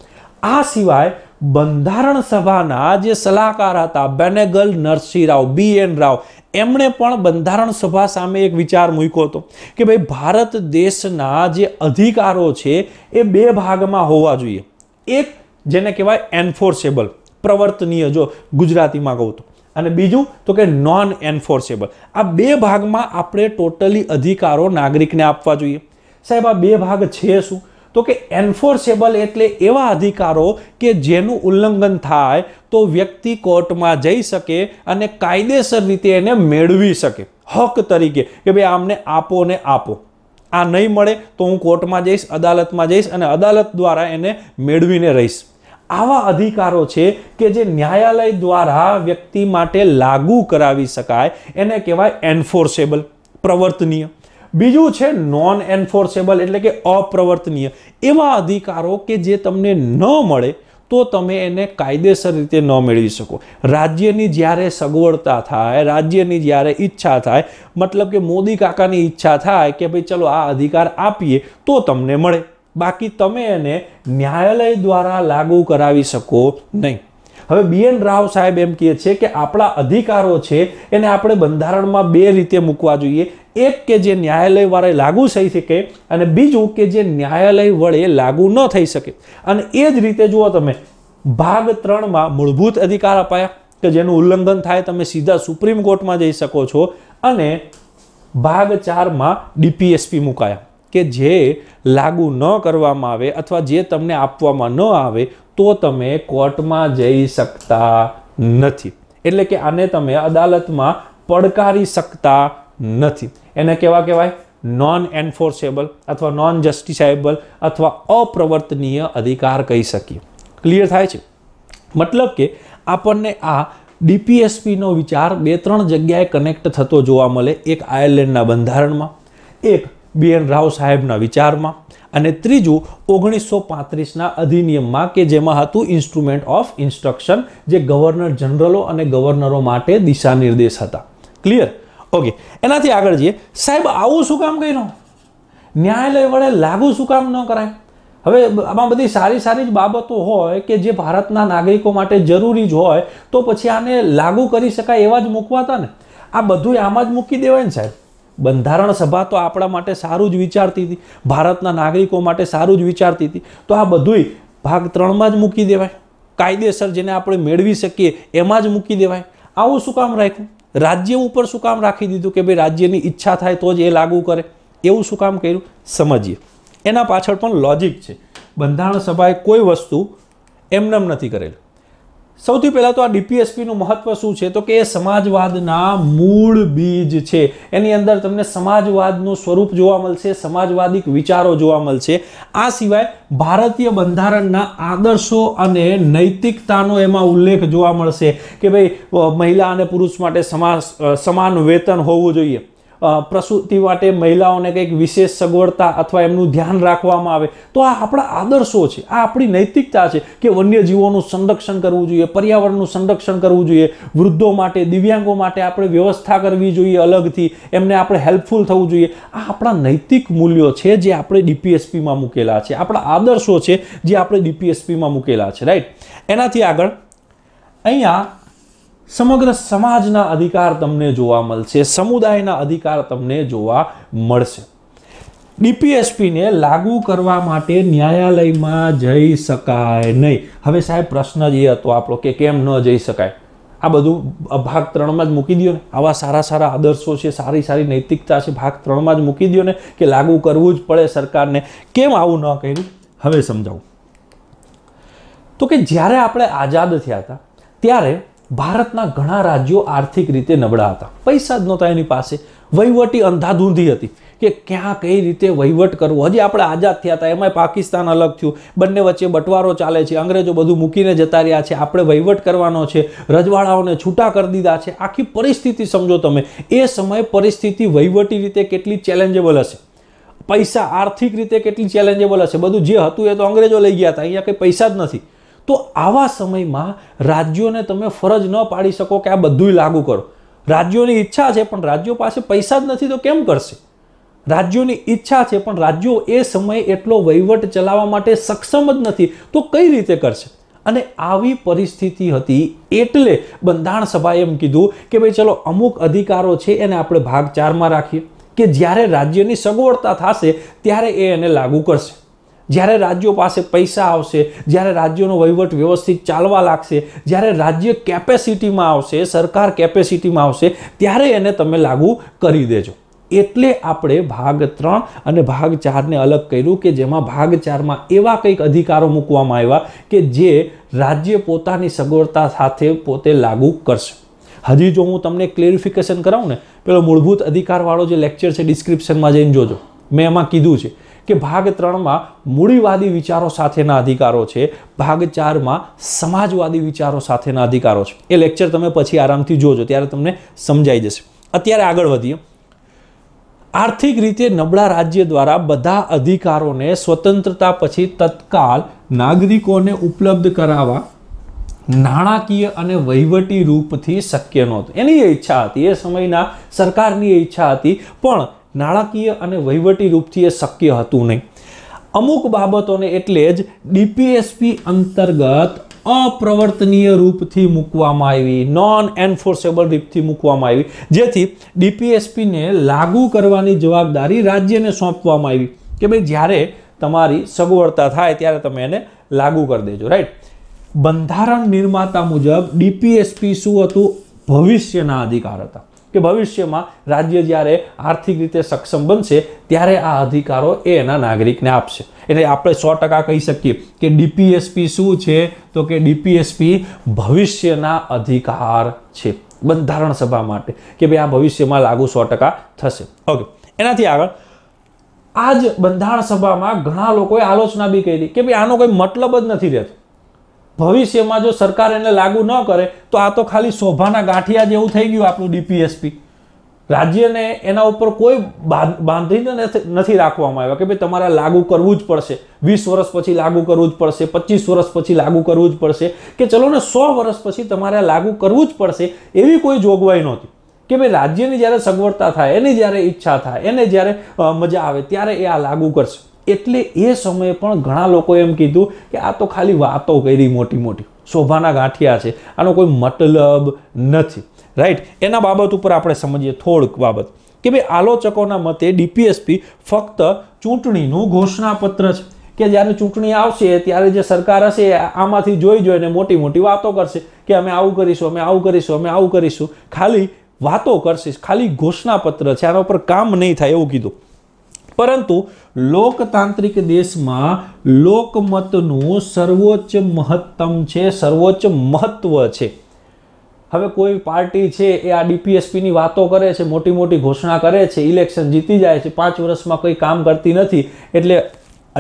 આ સિવાય બંધારણ સભાના જે સલાહકાર હતા બેનેગલ નરસિંહ રાવ બી એન રાવ એમણે પણ બંધારણ સભા સામે એક વિચાર મૂક્યો હતો કે ભાઈ ભારત દેશના જે અધિકારો છે એ બે ભાગમાં હોવા જોઈએ એક જેને કહેવાય એન્ફોર્સેબલ પ્રવર્તનીય જો ગુજરાતીમાં કહું તો અને બીજું તો કે નોન એન્ફોર્સેબલ આ બે ભાગમાં આપણે ટોટલી અધિકારો નાગરિકને આપવા જોઈએ સાહેબ આ બે ભાગ છે શું તો કે એન્ફોર્સેબલ એટલે એવા અધિકારો કે જેનું ઉલ્લંઘન થાય તો વ્યક્તિ કોર્ટમાં જઈ શકે અને કાયદેસર રીતે એને મેળવી શકે હક તરીકે કે ભાઈ આમને આપો ને આપો આ નહીં મળે તો હું કોર્ટમાં જઈશ અદાલતમાં જઈશ અને અદાલત દ્વારા એને મેળવીને રહીશ આવા અધિકારો છે કે જે ન્યાયાલય દ્વારા વ્યક્તિ માટે લાગુ કરાવી શકાય એને કહેવાય એન્ફોર્સેબલ પ્રવર્તનીય બીજું છે નોન એન્ફોર્સેબલ એટલે કે અપ્રવર્તનીય એવા અધિકારો કે જે તમને ન મળે તો તમે એને કાયદેસર રીતે ન મેળવી શકો રાજ્યની જ્યારે સગવડતા થાય રાજ્યની જ્યારે ઈચ્છા થાય મતલબ કે મોદી કાકાની ઈચ્છા થાય કે ભાઈ ચલો આ અધિકાર આપીએ તો તમને મળે બાકી તમે એને ન્યાયાલય દ્વારા લાગુ કરાવી શકો નહીં હવે બી એન રાવ સાહેબ એમ કહે છે કે આપણા અધિકારો છે એને આપણે બંધારણમાં બે રીતે મૂકવા જોઈએ એક કે જે ન્યાયાલયવાળે લાગુ થઈ શકે અને બીજું કે જે ન્યાયાલય વડે લાગુ ન થઈ શકે અને એ જ રીતે જુઓ તમે ભાગ ત્રણમાં મૂળભૂત અધિકાર અપાયા કે જેનું ઉલ્લંઘન થાય તમે સીધા સુપ્રીમ કોર્ટમાં જઈ શકો છો અને ભાગ ચારમાં ડીપીએસપી મુકાયા કે જે લાગુ ન કરવામાં આવે અથવા જે તમને આપવામાં ન આવે તો તમે કોર્ટમાં જઈ શકતા નથી એટલે કે આને તમે અદાલતમાં પડકારી શકતા નથી એને કેવા કહેવાય નોન એન્ફોર્સેબલ અથવા નોન જસ્ટિસાઇબલ અથવા અપ્રવર્તનીય અધિકાર કહી શકીએ ક્લિયર થાય છે મતલબ કે આપણને આ ડીપીએસપીનો વિચાર બે ત્રણ જગ્યાએ કનેક્ટ થતો જોવા મળે એક આયર્લેન્ડના બંધારણમાં એક બી એન રાવ સાહેબના વિચારમાં અને ત્રીજું ઓગણીસો પાંત્રીસના અધિનિયમમાં કે જેમાં હતું ઇન્સ્ટ્રુમેન્ટ ઓફ ઇન્સ્ટ્રક્શન જે ગવર્નર જનરલો અને ગવર્નરો માટે દિશા નિર્દેશ હતા ક્લિયર ઓકે એનાથી આગળ જઈએ સાહેબ આવું શું કામ કર્યું ન્યાયાલય વડે લાગુ શું કામ ન કરાય હવે આમાં બધી સારી સારી જ બાબતો હોય કે જે ભારતના નાગરિકો માટે જરૂરી જ હોય તો પછી આને લાગુ કરી શકાય એવા જ મૂકવાતા ને આ બધું આમાં જ મૂકી દેવાય ને સાહેબ બંધારણ સભા તો આપણા માટે સારું જ વિચારતી હતી ભારતના નાગરિકો માટે સારું જ વિચારતી હતી તો આ બધુંય ભાગ ત્રણમાં જ મૂકી દેવાય કાયદેસર જેને આપણે મેળવી શકીએ એમાં જ મૂકી દેવાય આવું શું કામ રાખ્યું રાજ્ય ઉપર શું કામ રાખી દીધું કે ભાઈ રાજ્યની ઈચ્છા થાય તો જ એ લાગુ કરે એવું શું કામ કર્યું સમજીએ એના પાછળ પણ લોજિક છે બંધારણ સભાએ કોઈ વસ્તુ એમનેમ નથી કરેલ સૌથી પહેલાં તો આ ડીપીએસપીનું મહત્વ શું છે તો કે એ સમાજવાદના મૂળ બીજ છે એની અંદર તમને સમાજવાદનું સ્વરૂપ જોવા મળશે સમાજવાદિક વિચારો જોવા મળશે આ સિવાય ભારતીય બંધારણના આદર્શો અને નૈતિકતાનો એમાં ઉલ્લેખ જોવા મળશે કે ભાઈ મહિલા અને પુરુષ માટે સમાસ સમાન વેતન હોવું જોઈએ પ્રસૂતિ માટે મહિલાઓને કંઈક વિશેષ સગવડતા અથવા એમનું ધ્યાન રાખવામાં આવે તો આ આપણા આદર્શો છે આ આપણી નૈતિકતા છે કે વન્યજીવોનું સંરક્ષણ કરવું જોઈએ પર્યાવરણનું સંરક્ષણ કરવું જોઈએ વૃદ્ધો માટે દિવ્યાંગો માટે આપણે વ્યવસ્થા કરવી જોઈએ અલગથી એમને આપણે હેલ્પફુલ થવું જોઈએ આ આપણા નૈતિક મૂલ્યો છે જે આપણે ડીપીએસપીમાં મૂકેલા છે આપણા આદર્શો છે જે આપણે ડીપીએસપીમાં મૂકેલા છે રાઈટ એનાથી આગળ અહીંયા સમગ્ર સમાજના અધિકાર તમને જોવા મળશે સમુદાયના અધિકાર તમને જોવા મળશે ડીપીએસપીને લાગુ કરવા માટે ન્યાયાલયમાં જઈ શકાય નહીં હવે સાહેબ પ્રશ્ન જ એ હતો આપણો કે કેમ ન જઈ શકાય આ બધું ભાગ ત્રણમાં જ મૂકી દો ને આવા સારા સારા આદર્શો છે સારી સારી નૈતિકતા છે ભાગ ત્રણમાં જ મૂકી દો ને કે લાગુ કરવું જ પડે સરકારને કેમ આવું ન કર્યું હવે સમજાવું તો કે જ્યારે આપણે આઝાદ થયા હતા ત્યારે ભારતના ઘણા રાજ્યો આર્થિક રીતે નબળા હતા પૈસા જ નહોતા એની પાસે વહીવટી અંધાધૂંધી હતી કે ક્યાં કઈ રીતે વહીવટ કરવો હજી આપણે આઝાદ થયા હતા એમાંય પાકિસ્તાન અલગ થયું બંને વચ્ચે બટવારો ચાલે છે અંગ્રેજો બધું મૂકીને જતા રહ્યા છે આપણે વહીવટ કરવાનો છે રજવાડાઓને છૂટા કરી દીધા છે આખી પરિસ્થિતિ સમજો તમે એ સમયે પરિસ્થિતિ વહીવટી રીતે કેટલી ચેલેન્જેબલ હશે પૈસા આર્થિક રીતે કેટલી ચેલેન્જેબલ હશે બધું જે હતું એ તો અંગ્રેજો લઈ ગયા હતા અહીંયા કંઈ પૈસા જ નથી તો આવા સમયમાં રાજ્યોને તમે ફરજ ન પાડી શકો કે આ બધું લાગુ કરો રાજ્યોની ઈચ્છા છે પણ રાજ્યો પાસે પૈસા જ નથી તો કેમ કરશે રાજ્યોની ઈચ્છા છે પણ રાજ્યો એ સમયે એટલો વહીવટ ચલાવવા માટે સક્ષમ જ નથી તો કઈ રીતે કરશે અને આવી પરિસ્થિતિ હતી એટલે બંધારણ સભાએ એમ કીધું કે ભાઈ ચલો અમુક અધિકારો છે એને આપણે ભાગ ચારમાં રાખીએ કે જ્યારે રાજ્યની સગવડતા થશે ત્યારે એ એને લાગુ કરશે જ્યારે રાજ્યો પાસે પૈસા આવશે જ્યારે રાજ્યોનો વહીવટ વ્યવસ્થિત ચાલવા લાગશે જ્યારે રાજ્ય કેપેસિટીમાં આવશે સરકાર કેપેસિટીમાં આવશે ત્યારે એને તમે લાગુ કરી દેજો એટલે આપણે ભાગ ત્રણ અને ભાગ ચારને અલગ કર્યું કે જેમાં ભાગ ચારમાં એવા કંઈક અધિકારો મૂકવામાં આવ્યા કે જે રાજ્ય પોતાની સગવડતા સાથે પોતે લાગુ કરશે હજી જો હું તમને ક્લેરિફિકેશન કરાવું ને પેલો મૂળભૂત અધિકારવાળો જે લેક્ચર છે ડિસ્ક્રિપ્શનમાં જઈને જોજો મેં એમાં કીધું છે કે ભાગ ત્રણમાં મૂડીવાદી વિચારો સાથેના અધિકારો છે ભાગ ચારમાં સમાજવાદી વિચારો સાથેના અધિકારો છે એ લેક્ચર તમે પછી આરામથી જોજો ત્યારે તમને સમજાઈ જશે અત્યારે આગળ વધીએ આર્થિક રીતે નબળા રાજ્ય દ્વારા બધા અધિકારોને સ્વતંત્રતા પછી તત્કાલ નાગરિકોને ઉપલબ્ધ કરાવવા નાણાકીય અને વહીવટી રૂપથી શક્ય નહોતું એની એ ઈચ્છા હતી એ સમયના સરકારની ઈચ્છા હતી પણ નાણાકીય અને વહીવટી રૂપથી એ શક્ય હતું નહીં અમુક બાબતોને એટલે જ ડીપીએસપી અંતર્ગત અપ્રવર્તનીય રૂપથી મૂકવામાં આવી નોન એન્ફોર્સેબલ રીતથી મૂકવામાં આવી જેથી ડીપીએસપીને લાગુ કરવાની જવાબદારી રાજ્યને સોંપવામાં આવી કે ભાઈ જ્યારે તમારી સગવડતા થાય ત્યારે તમે એને લાગુ કરી દેજો રાઈટ બંધારણ નિર્માતા મુજબ ડીપીએસપી શું હતું ભવિષ્યના અધિકાર હતા કે ભવિષ્યમાં રાજ્ય જ્યારે આર્થિક રીતે સક્ષમ બનશે ત્યારે આ અધિકારો એ એના નાગરિકને આપશે એટલે આપણે સો ટકા કહી શકીએ કે ડીપીએસપી શું છે તો કે ડીપીએસપી ભવિષ્યના અધિકાર છે બંધારણ સભા માટે કે ભાઈ આ ભવિષ્યમાં લાગુ સો ટકા થશે ઓકે એનાથી આગળ આ જ બંધારણ સભામાં ઘણા લોકોએ આલોચના બી કરી કે ભાઈ આનો કોઈ મતલબ જ નથી રહેતો ભવિષ્યમાં જો સરકાર એને લાગુ ન કરે તો આ તો ખાલી શોભાના ગાંઠિયા જેવું થઈ ગયું આપણું ડીપીએસપી રાજ્યને એના ઉપર કોઈ બાંધીને નથી રાખવામાં આવ્યા કે ભાઈ તમારે લાગુ કરવું જ પડશે વીસ વર્ષ પછી લાગુ કરવું જ પડશે પચીસ વર્ષ પછી લાગુ કરવું જ પડશે કે ચલો ને સો વર્ષ પછી તમારે લાગુ કરવું જ પડશે એવી કોઈ જોગવાઈ નહોતી કે ભાઈ રાજ્યની જ્યારે સગવડતા થાય એની જ્યારે ઈચ્છા થાય એને જ્યારે મજા આવે ત્યારે એ આ લાગુ કરશે એટલે એ સમયે પણ ઘણા લોકો એમ કીધું કે આ તો ખાલી વાતો કરી મોટી મોટી શોભાના ગાંઠિયા છે આનો કોઈ મતલબ નથી રાઈટ એના બાબત ઉપર આપણે સમજીએ થોડુંક બાબત કે ભાઈ આલોચકોના મતે ડીપીએસપી ફક્ત ચૂંટણીનું ઘોષણાપત્ર છે કે જ્યારે ચૂંટણી આવશે ત્યારે જે સરકાર હશે આમાંથી જોઈ જોઈને મોટી મોટી વાતો કરશે કે અમે આવું કરીશું અમે આવું કરીશું અમે આવું કરીશું ખાલી વાતો કરશે ખાલી ઘોષણાપત્ર છે આના ઉપર કામ નહીં થાય એવું કીધું પરંતુ લોકતાંત્રિક દેશમાં લોકમતનું સર્વોચ્ચ મહત્તમ છે સર્વોચ્ચ મહત્વ છે હવે કોઈ પાર્ટી છે એ આ ડીપીએસપીની વાતો કરે છે મોટી મોટી ઘોષણા કરે છે ઇલેક્શન જીતી જાય છે પાંચ વર્ષમાં કંઈ કામ કરતી નથી એટલે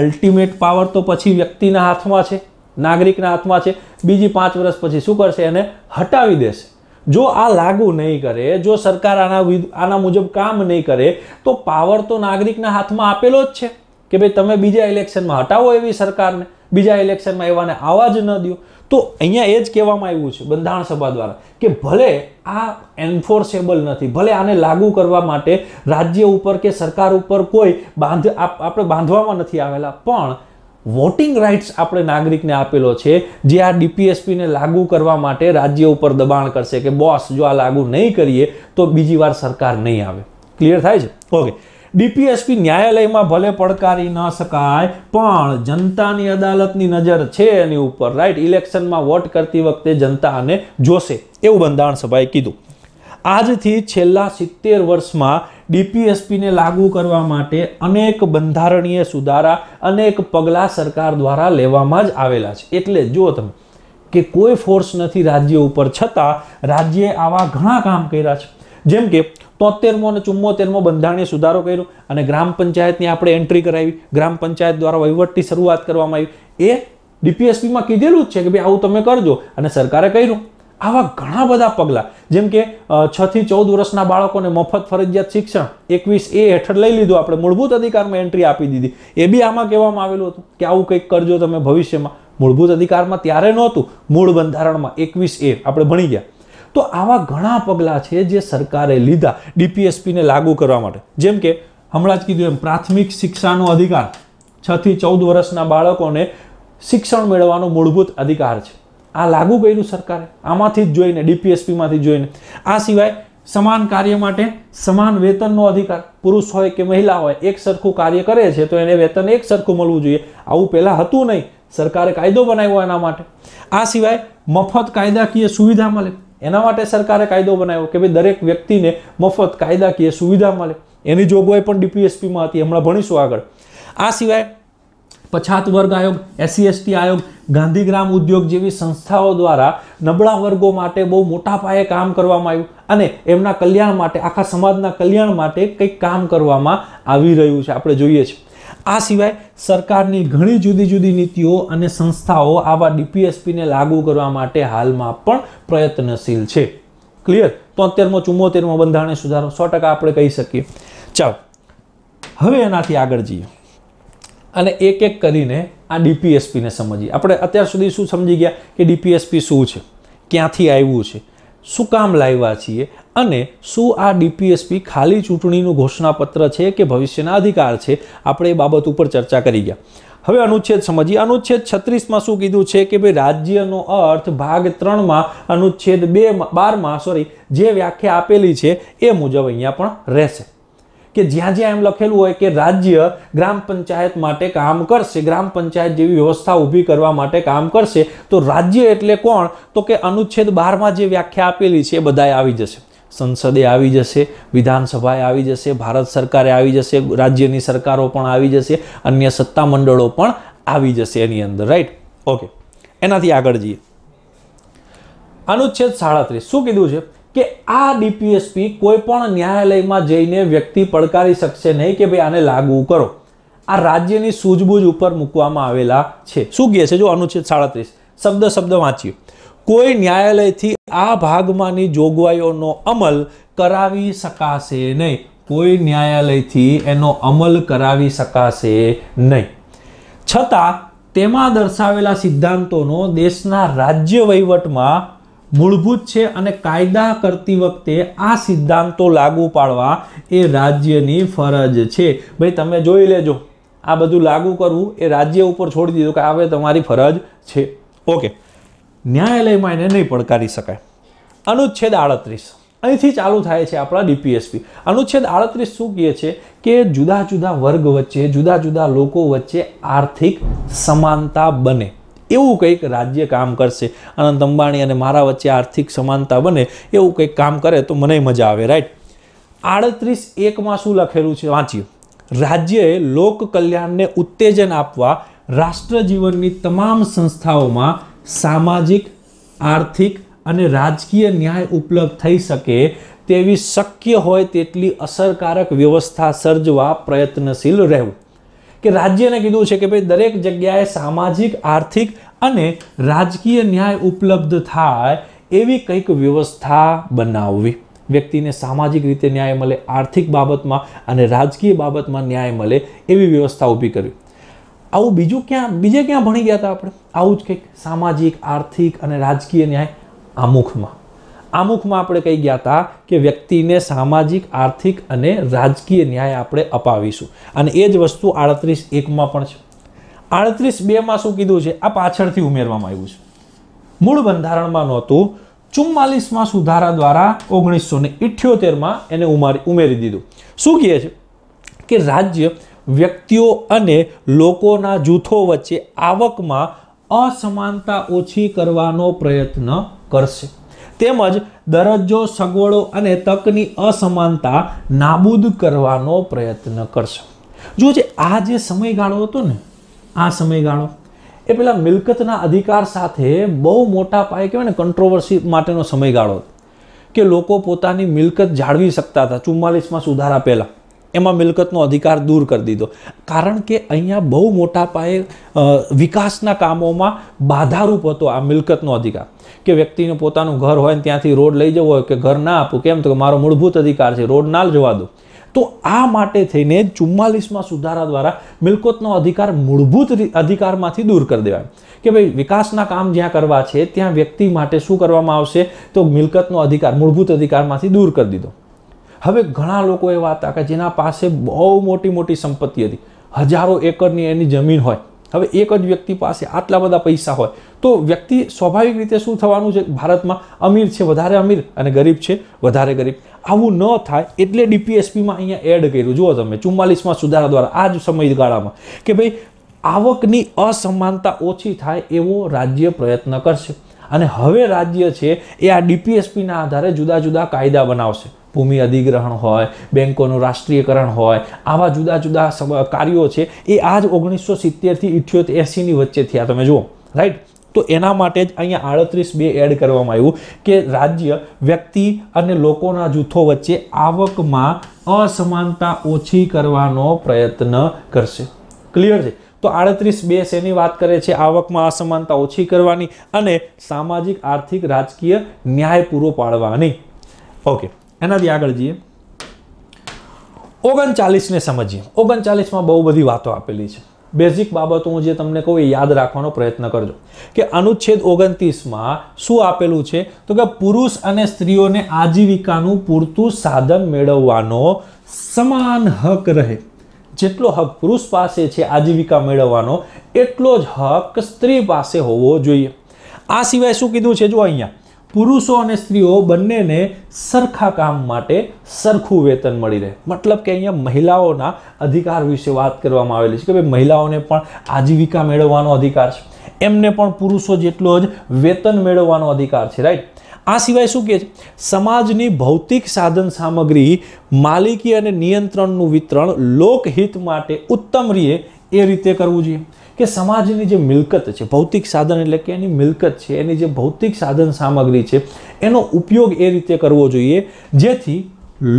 અલ્ટિમેટ પાવર તો પછી વ્યક્તિના હાથમાં છે નાગરિકના હાથમાં છે બીજી પાંચ વર્ષ પછી શું કરશે એને હટાવી દેશે જો આ લાગુ નહીં કરે જો સરકાર આના આના મુજબ કામ નહીં કરે તો પાવર તો નાગરિકના હાથમાં આપેલો જ છે કે ભાઈ તમે બીજા ઇલેક્શનમાં હટાવો એવી સરકારને બીજા ઇલેક્શનમાં એવાને આવા જ ન દો તો અહીંયા એ જ કહેવામાં આવ્યું છે બંધારણ સભા દ્વારા કે ભલે આ એન્ફોર્સેબલ નથી ભલે આને લાગુ કરવા માટે રાજ્ય ઉપર કે સરકાર ઉપર કોઈ બાંધ આપણે બાંધવામાં નથી આવેલા પણ વોટિંગ રાઇટ્સ આપણે નાગરિકને આપેલો છે જે આ ડીપીએસપીને લાગુ કરવા માટે રાજ્ય ઉપર દબાણ કરશે કે બોસ જો આ લાગુ નહીં કરીએ તો બીજી વાર સરકાર નહીં આવે ક્લિયર થાય છે ઓકે ડીપીએસપી ન્યાયાલયમાં ભલે પડકારી ન શકાય પણ જનતાની અદાલતની નજર છે એની ઉપર રાઈટ ઇલેક્શનમાં વોટ કરતી વખતે જનતા આને જોશે એવું બંધારણ સભાએ કીધું આજથી છેલ્લા સિત્તેર વર્ષમાં ડીપીએસપીને લાગુ કરવા માટે અનેક બંધારણીય સુધારા અનેક પગલાં સરકાર દ્વારા લેવામાં જ આવેલા છે એટલે જો તમે કે કોઈ ફોર્સ નથી રાજ્ય ઉપર છતાં રાજ્યે આવા ઘણા કામ કર્યા છે જેમ કે તોતેરમો અને ચુમ્મોતેરમો બંધારણીય સુધારો કર્યો અને ગ્રામ પંચાયતની આપણે એન્ટ્રી કરાવી ગ્રામ પંચાયત દ્વારા વહીવટની શરૂઆત કરવામાં આવી એ ડીપીએસપીમાં કીધેલું જ છે કે ભાઈ આવું તમે કરજો અને સરકારે કર્યું આવા ઘણા બધા પગલાં જેમ કે છથી ચૌદ વર્ષના બાળકોને મફત ફરજિયાત શિક્ષણ એકવીસ એ હેઠળ લઈ લીધું આપણે મૂળભૂત અધિકારમાં એન્ટ્રી આપી દીધી એ બી આમાં કહેવામાં આવેલું હતું કે આવું કંઈક કરજો તમે ભવિષ્યમાં મૂળભૂત અધિકારમાં ત્યારે નહોતું મૂળ બંધારણમાં એકવીસ એ આપણે ભણી ગયા તો આવા ઘણા પગલાં છે જે સરકારે લીધા ડીપીએસપીને લાગુ કરવા માટે જેમ કે હમણાં જ કીધું એમ પ્રાથમિક શિક્ષાનો અધિકાર છથી ચૌદ વર્ષના બાળકોને શિક્ષણ મેળવવાનો મૂળભૂત અધિકાર છે આ લાગુ કર્યું સરકારે આમાંથી જ જોઈને ડીપીએસપીમાંથી જોઈને આ સિવાય સમાન કાર્ય માટે સમાન વેતનનો અધિકાર પુરુષ હોય કે મહિલા હોય એક સરખું કાર્ય કરે છે તો એને વેતન એક સરખું મળવું જોઈએ આવું પહેલાં હતું નહીં સરકારે કાયદો બનાવ્યો એના માટે આ સિવાય મફત કાયદાકીય સુવિધા મળે એના માટે સરકારે કાયદો બનાવ્યો કે ભાઈ દરેક વ્યક્તિને મફત કાયદાકીય સુવિધા મળે એની જોગવાઈ પણ ડીપીએસપીમાં હતી હમણાં ભણીશું આગળ આ સિવાય પછાત વર્ગ આયોગ એસસી એસટી e આયોગ ગાંધીગ્રામ ઉદ્યોગ જેવી સંસ્થાઓ દ્વારા નબળા વર્ગો માટે બહુ મોટા પાયે કામ કરવામાં આવ્યું અને એમના કલ્યાણ માટે આખા સમાજના કલ્યાણ માટે કંઈક કામ કરવામાં આવી રહ્યું છે આપણે જોઈએ છીએ આ સિવાય સરકારની ઘણી જુદી જુદી નીતિઓ અને સંસ્થાઓ આવા ડીપીએસપીને લાગુ કરવા માટે હાલમાં પણ પ્રયત્નશીલ છે ક્લિયર તોતેરમો ચુમ્મોતેરમો બંધારણે સુધારો સો ટકા આપણે કહી શકીએ ચાલો હવે એનાથી આગળ જઈએ અને એક એક કરીને આ ડીપીએસપીને સમજીએ આપણે અત્યાર સુધી શું સમજી ગયા કે ડીપીએસપી શું છે ક્યાંથી આવ્યું છે શું કામ લાવ્યા છીએ અને શું આ ડીપીએસપી ખાલી ચૂંટણીનું ઘોષણાપત્ર છે કે ભવિષ્યના અધિકાર છે આપણે એ બાબત ઉપર ચર્ચા કરી ગયા હવે અનુચ્છેદ સમજીએ અનુચ્છેદ છત્રીસમાં શું કીધું છે કે ભાઈ રાજ્યનો અર્થ ભાગ ત્રણમાં અનુચ્છેદ બે બારમાં સોરી જે વ્યાખ્યા આપેલી છે એ મુજબ અહીંયા પણ રહેશે કે જ્યાં જ્યાં એમ લખેલું હોય કે રાજ્ય ગ્રામ પંચાયત માટે કામ કરશે ગ્રામ પંચાયત જેવી વ્યવસ્થા ઊભી કરવા માટે કામ કરશે તો રાજ્ય એટલે કોણ તો કે અનુચ્છેદ બારમાં જે વ્યાખ્યા આપેલી છે એ બધાએ આવી જશે સંસદે આવી જશે વિધાનસભાએ આવી જશે ભારત સરકારે આવી જશે રાજ્યની સરકારો પણ આવી જશે અન્ય સત્તામંડળો પણ આવી જશે એની અંદર રાઈટ ઓકે એનાથી આગળ જઈએ અનુચ્છેદ સાડત્રીસ શું કીધું છે કે આ ડીપીએસપી કોઈ પણ ન્યાયાલયમાં જઈને વ્યક્તિ પડકારી શકશે નહીં કે ભાઈ આને લાગુ કરો આ રાજ્યની સૂઝબૂઝ ઉપર મૂકવામાં આવેલા છે શું કહે છે જો અનુચ્છેદ સાડત્રીસ શબ્દ શબ્દ વાંચ્યું કોઈ ન્યાયાલયથી આ ભાગમાંની જોગવાઈઓનો અમલ કરાવી શકાશે નહીં કોઈ ન્યાયાલયથી એનો અમલ કરાવી શકાશે નહીં છતાં તેમાં દર્શાવેલા સિદ્ધાંતોનો દેશના રાજ્ય વહીવટમાં મૂળભૂત છે અને કાયદા કરતી વખતે આ સિદ્ધાંતો લાગુ પાડવા એ રાજ્યની ફરજ છે ભાઈ તમે જોઈ લેજો આ બધું લાગુ કરવું એ રાજ્ય ઉપર છોડી દીધું કે હવે તમારી ફરજ છે ઓકે ન્યાયાલયમાં એને નહીં પડકારી શકાય અનુચ્છેદ આડત્રીસ અહીંથી ચાલુ થાય છે આપણા ડીપીએસપી અનુચ્છેદ આડત્રીસ શું કહે છે કે જુદા જુદા વર્ગ વચ્ચે જુદા જુદા લોકો વચ્ચે આર્થિક સમાનતા બને એવું કંઈક રાજ્ય કામ કરશે અનંત અંબાણી અને મારા વચ્ચે આર્થિક સમાનતા બને એવું કંઈક કામ કરે તો મને મજા આવે રાઈટ આડત્રીસ એકમાં શું લખેલું છે વાંચ્યું રાજ્યએ લોક કલ્યાણને ઉત્તેજન આપવા રાષ્ટ્ર જીવનની તમામ સંસ્થાઓમાં સામાજિક આર્થિક અને રાજકીય ન્યાય ઉપલબ્ધ થઈ શકે તેવી શક્ય હોય તેટલી અસરકારક વ્યવસ્થા સર્જવા પ્રયત્નશીલ રહેવું કે રાજ્યને કીધું છે કે ભાઈ દરેક જગ્યાએ સામાજિક આર્થિક અને રાજકીય ન્યાય ઉપલબ્ધ થાય એવી કંઈક વ્યવસ્થા બનાવવી વ્યક્તિને સામાજિક રીતે ન્યાય મળે આર્થિક બાબતમાં અને રાજકીય બાબતમાં ન્યાય મળે એવી વ્યવસ્થા ઊભી કરવી આવું બીજું ક્યાં બીજે ક્યાં ભણી ગયા હતા આપણે આવું જ કંઈક સામાજિક આર્થિક અને રાજકીય ન્યાય આમુખમાં આમુખમાં આપણે કહી ગયા હતા કે વ્યક્તિને સામાજિક આર્થિક અને રાજકીય ન્યાય આપણે અપાવીશું અને એ જ વસ્તુ આડત્રીસ એકમાં પણ છે આડત્રીસ બેમાં શું કીધું છે આ પાછળથી ઉમેરવામાં આવ્યું છે મૂળ બંધારણમાં નહોતું ચુમ્માલીસમાં સુધારા દ્વારા ઓગણીસો ને ઇઠ્યોતેરમાં એને ઉમારી ઉમેરી દીધું શું કહે છે કે રાજ્ય વ્યક્તિઓ અને લોકોના જૂથો વચ્ચે આવકમાં અસમાનતા ઓછી કરવાનો પ્રયત્ન કરશે તેમજ દરજ્જો સગવડો અને તકની અસમાનતા નાબૂદ કરવાનો પ્રયત્ન કરશે જો જે આ જે સમયગાળો હતો ને આ સમયગાળો એ પેલા મિલકતના અધિકાર સાથે બહુ મોટા પાયે કહેવાય ને કંટ્રોવર્સી માટેનો સમયગાળો કે લોકો પોતાની મિલકત જાળવી શકતા હતા ચુમ્માલીસમાં સુધારા પહેલાં એમાં મિલકતનો અધિકાર દૂર કરી દીધો કારણ કે અહીંયા બહુ મોટા પાયે વિકાસના કામોમાં બાધારૂપ હતો આ મિલકતનો અધિકાર કે વ્યક્તિનું પોતાનું ઘર હોય ને ત્યાંથી રોડ લઈ જવો હોય કે ઘર ના આપું કેમ તો મારો મૂળભૂત અધિકાર છે રોડ ના જવા દો તો આ માટે થઈને ચુમ્માલીસમાં સુધારા દ્વારા મિલકતનો અધિકાર મૂળભૂત અધિકારમાંથી દૂર કરી દેવાય કે ભાઈ વિકાસના કામ જ્યાં કરવા છે ત્યાં વ્યક્તિ માટે શું કરવામાં આવશે તો મિલકતનો અધિકાર મૂળભૂત અધિકારમાંથી દૂર કરી દીધો હવે ઘણા લોકો એવા હતા કે જેના પાસે બહુ મોટી મોટી સંપત્તિ હતી હજારો એકરની એની જમીન હોય હવે એક જ વ્યક્તિ પાસે આટલા બધા પૈસા હોય તો વ્યક્તિ સ્વાભાવિક રીતે શું થવાનું છે ભારતમાં અમીર છે વધારે અમીર અને ગરીબ છે વધારે ગરીબ આવું ન થાય એટલે ડીપીએસપીમાં અહીંયા એડ કર્યું જુઓ તમે ચુમ્માલીસમાં સુધારા દ્વારા આ જ સમયગાળામાં કે ભાઈ આવકની અસમાનતા ઓછી થાય એવો રાજ્ય પ્રયત્ન કરશે અને હવે રાજ્ય છે એ આ ડીપીએસપીના આધારે જુદા જુદા કાયદા બનાવશે ભૂમિ અધિગ્રહણ હોય બેન્કોનું રાષ્ટ્રીયકરણ હોય આવા જુદા જુદા કાર્યો છે એ આ જ ઓગણીસો સિત્તેરથી ઇઠ્યોતેર એસીની વચ્ચે થયા તમે જુઓ રાઈટ તો એના માટે જ અહીંયા આડત્રીસ બે એડ કરવામાં આવ્યું કે રાજ્ય વ્યક્તિ અને લોકોના જૂથો વચ્ચે આવકમાં અસમાનતા ઓછી કરવાનો પ્રયત્ન કરશે ક્લિયર છે તો આડત્રીસ બે શેની વાત કરે છે આવકમાં અસમાનતા ઓછી કરવાની અને સામાજિક આર્થિક રાજકીય ન્યાય પૂરો પાડવાની ઓકે એનાથી આગળ જઈએ ઓગણચાલીસને સમજીએ ઓગણચાલીસમાં બહુ બધી વાતો આપેલી છે બેઝિક બાબતો હું જે તમને કહું એ યાદ રાખવાનો પ્રયત્ન કરજો કે અનુચ્છેદ ઓગણત્રીસમાં શું આપેલું છે તો કે પુરુષ અને સ્ત્રીઓને આજીવિકાનું પૂરતું સાધન મેળવવાનો સમાન હક રહે જેટલો હક પુરુષ પાસે છે આજીવિકા મેળવવાનો એટલો જ હક સ્ત્રી પાસે હોવો જોઈએ આ સિવાય શું કીધું છે જો અહીંયા પુરુષો અને સ્ત્રીઓ બંનેને સરખા કામ માટે સરખું વેતન મળી રહે મતલબ કે અહીંયા મહિલાઓના અધિકાર વિશે વાત કરવામાં આવેલી છે કે ભાઈ મહિલાઓને પણ આજીવિકા મેળવવાનો અધિકાર છે એમને પણ પુરુષો જેટલો જ વેતન મેળવવાનો અધિકાર છે રાઈટ આ સિવાય શું કહે છે સમાજની ભૌતિક સાધન સામગ્રી માલિકી અને નિયંત્રણનું વિતરણ લોકહિત માટે ઉત્તમ રીએ એ રીતે કરવું જોઈએ કે સમાજની જે મિલકત છે ભૌતિક સાધન એટલે કે એની મિલકત છે એની જે ભૌતિક સાધન સામગ્રી છે એનો ઉપયોગ એ રીતે કરવો જોઈએ જેથી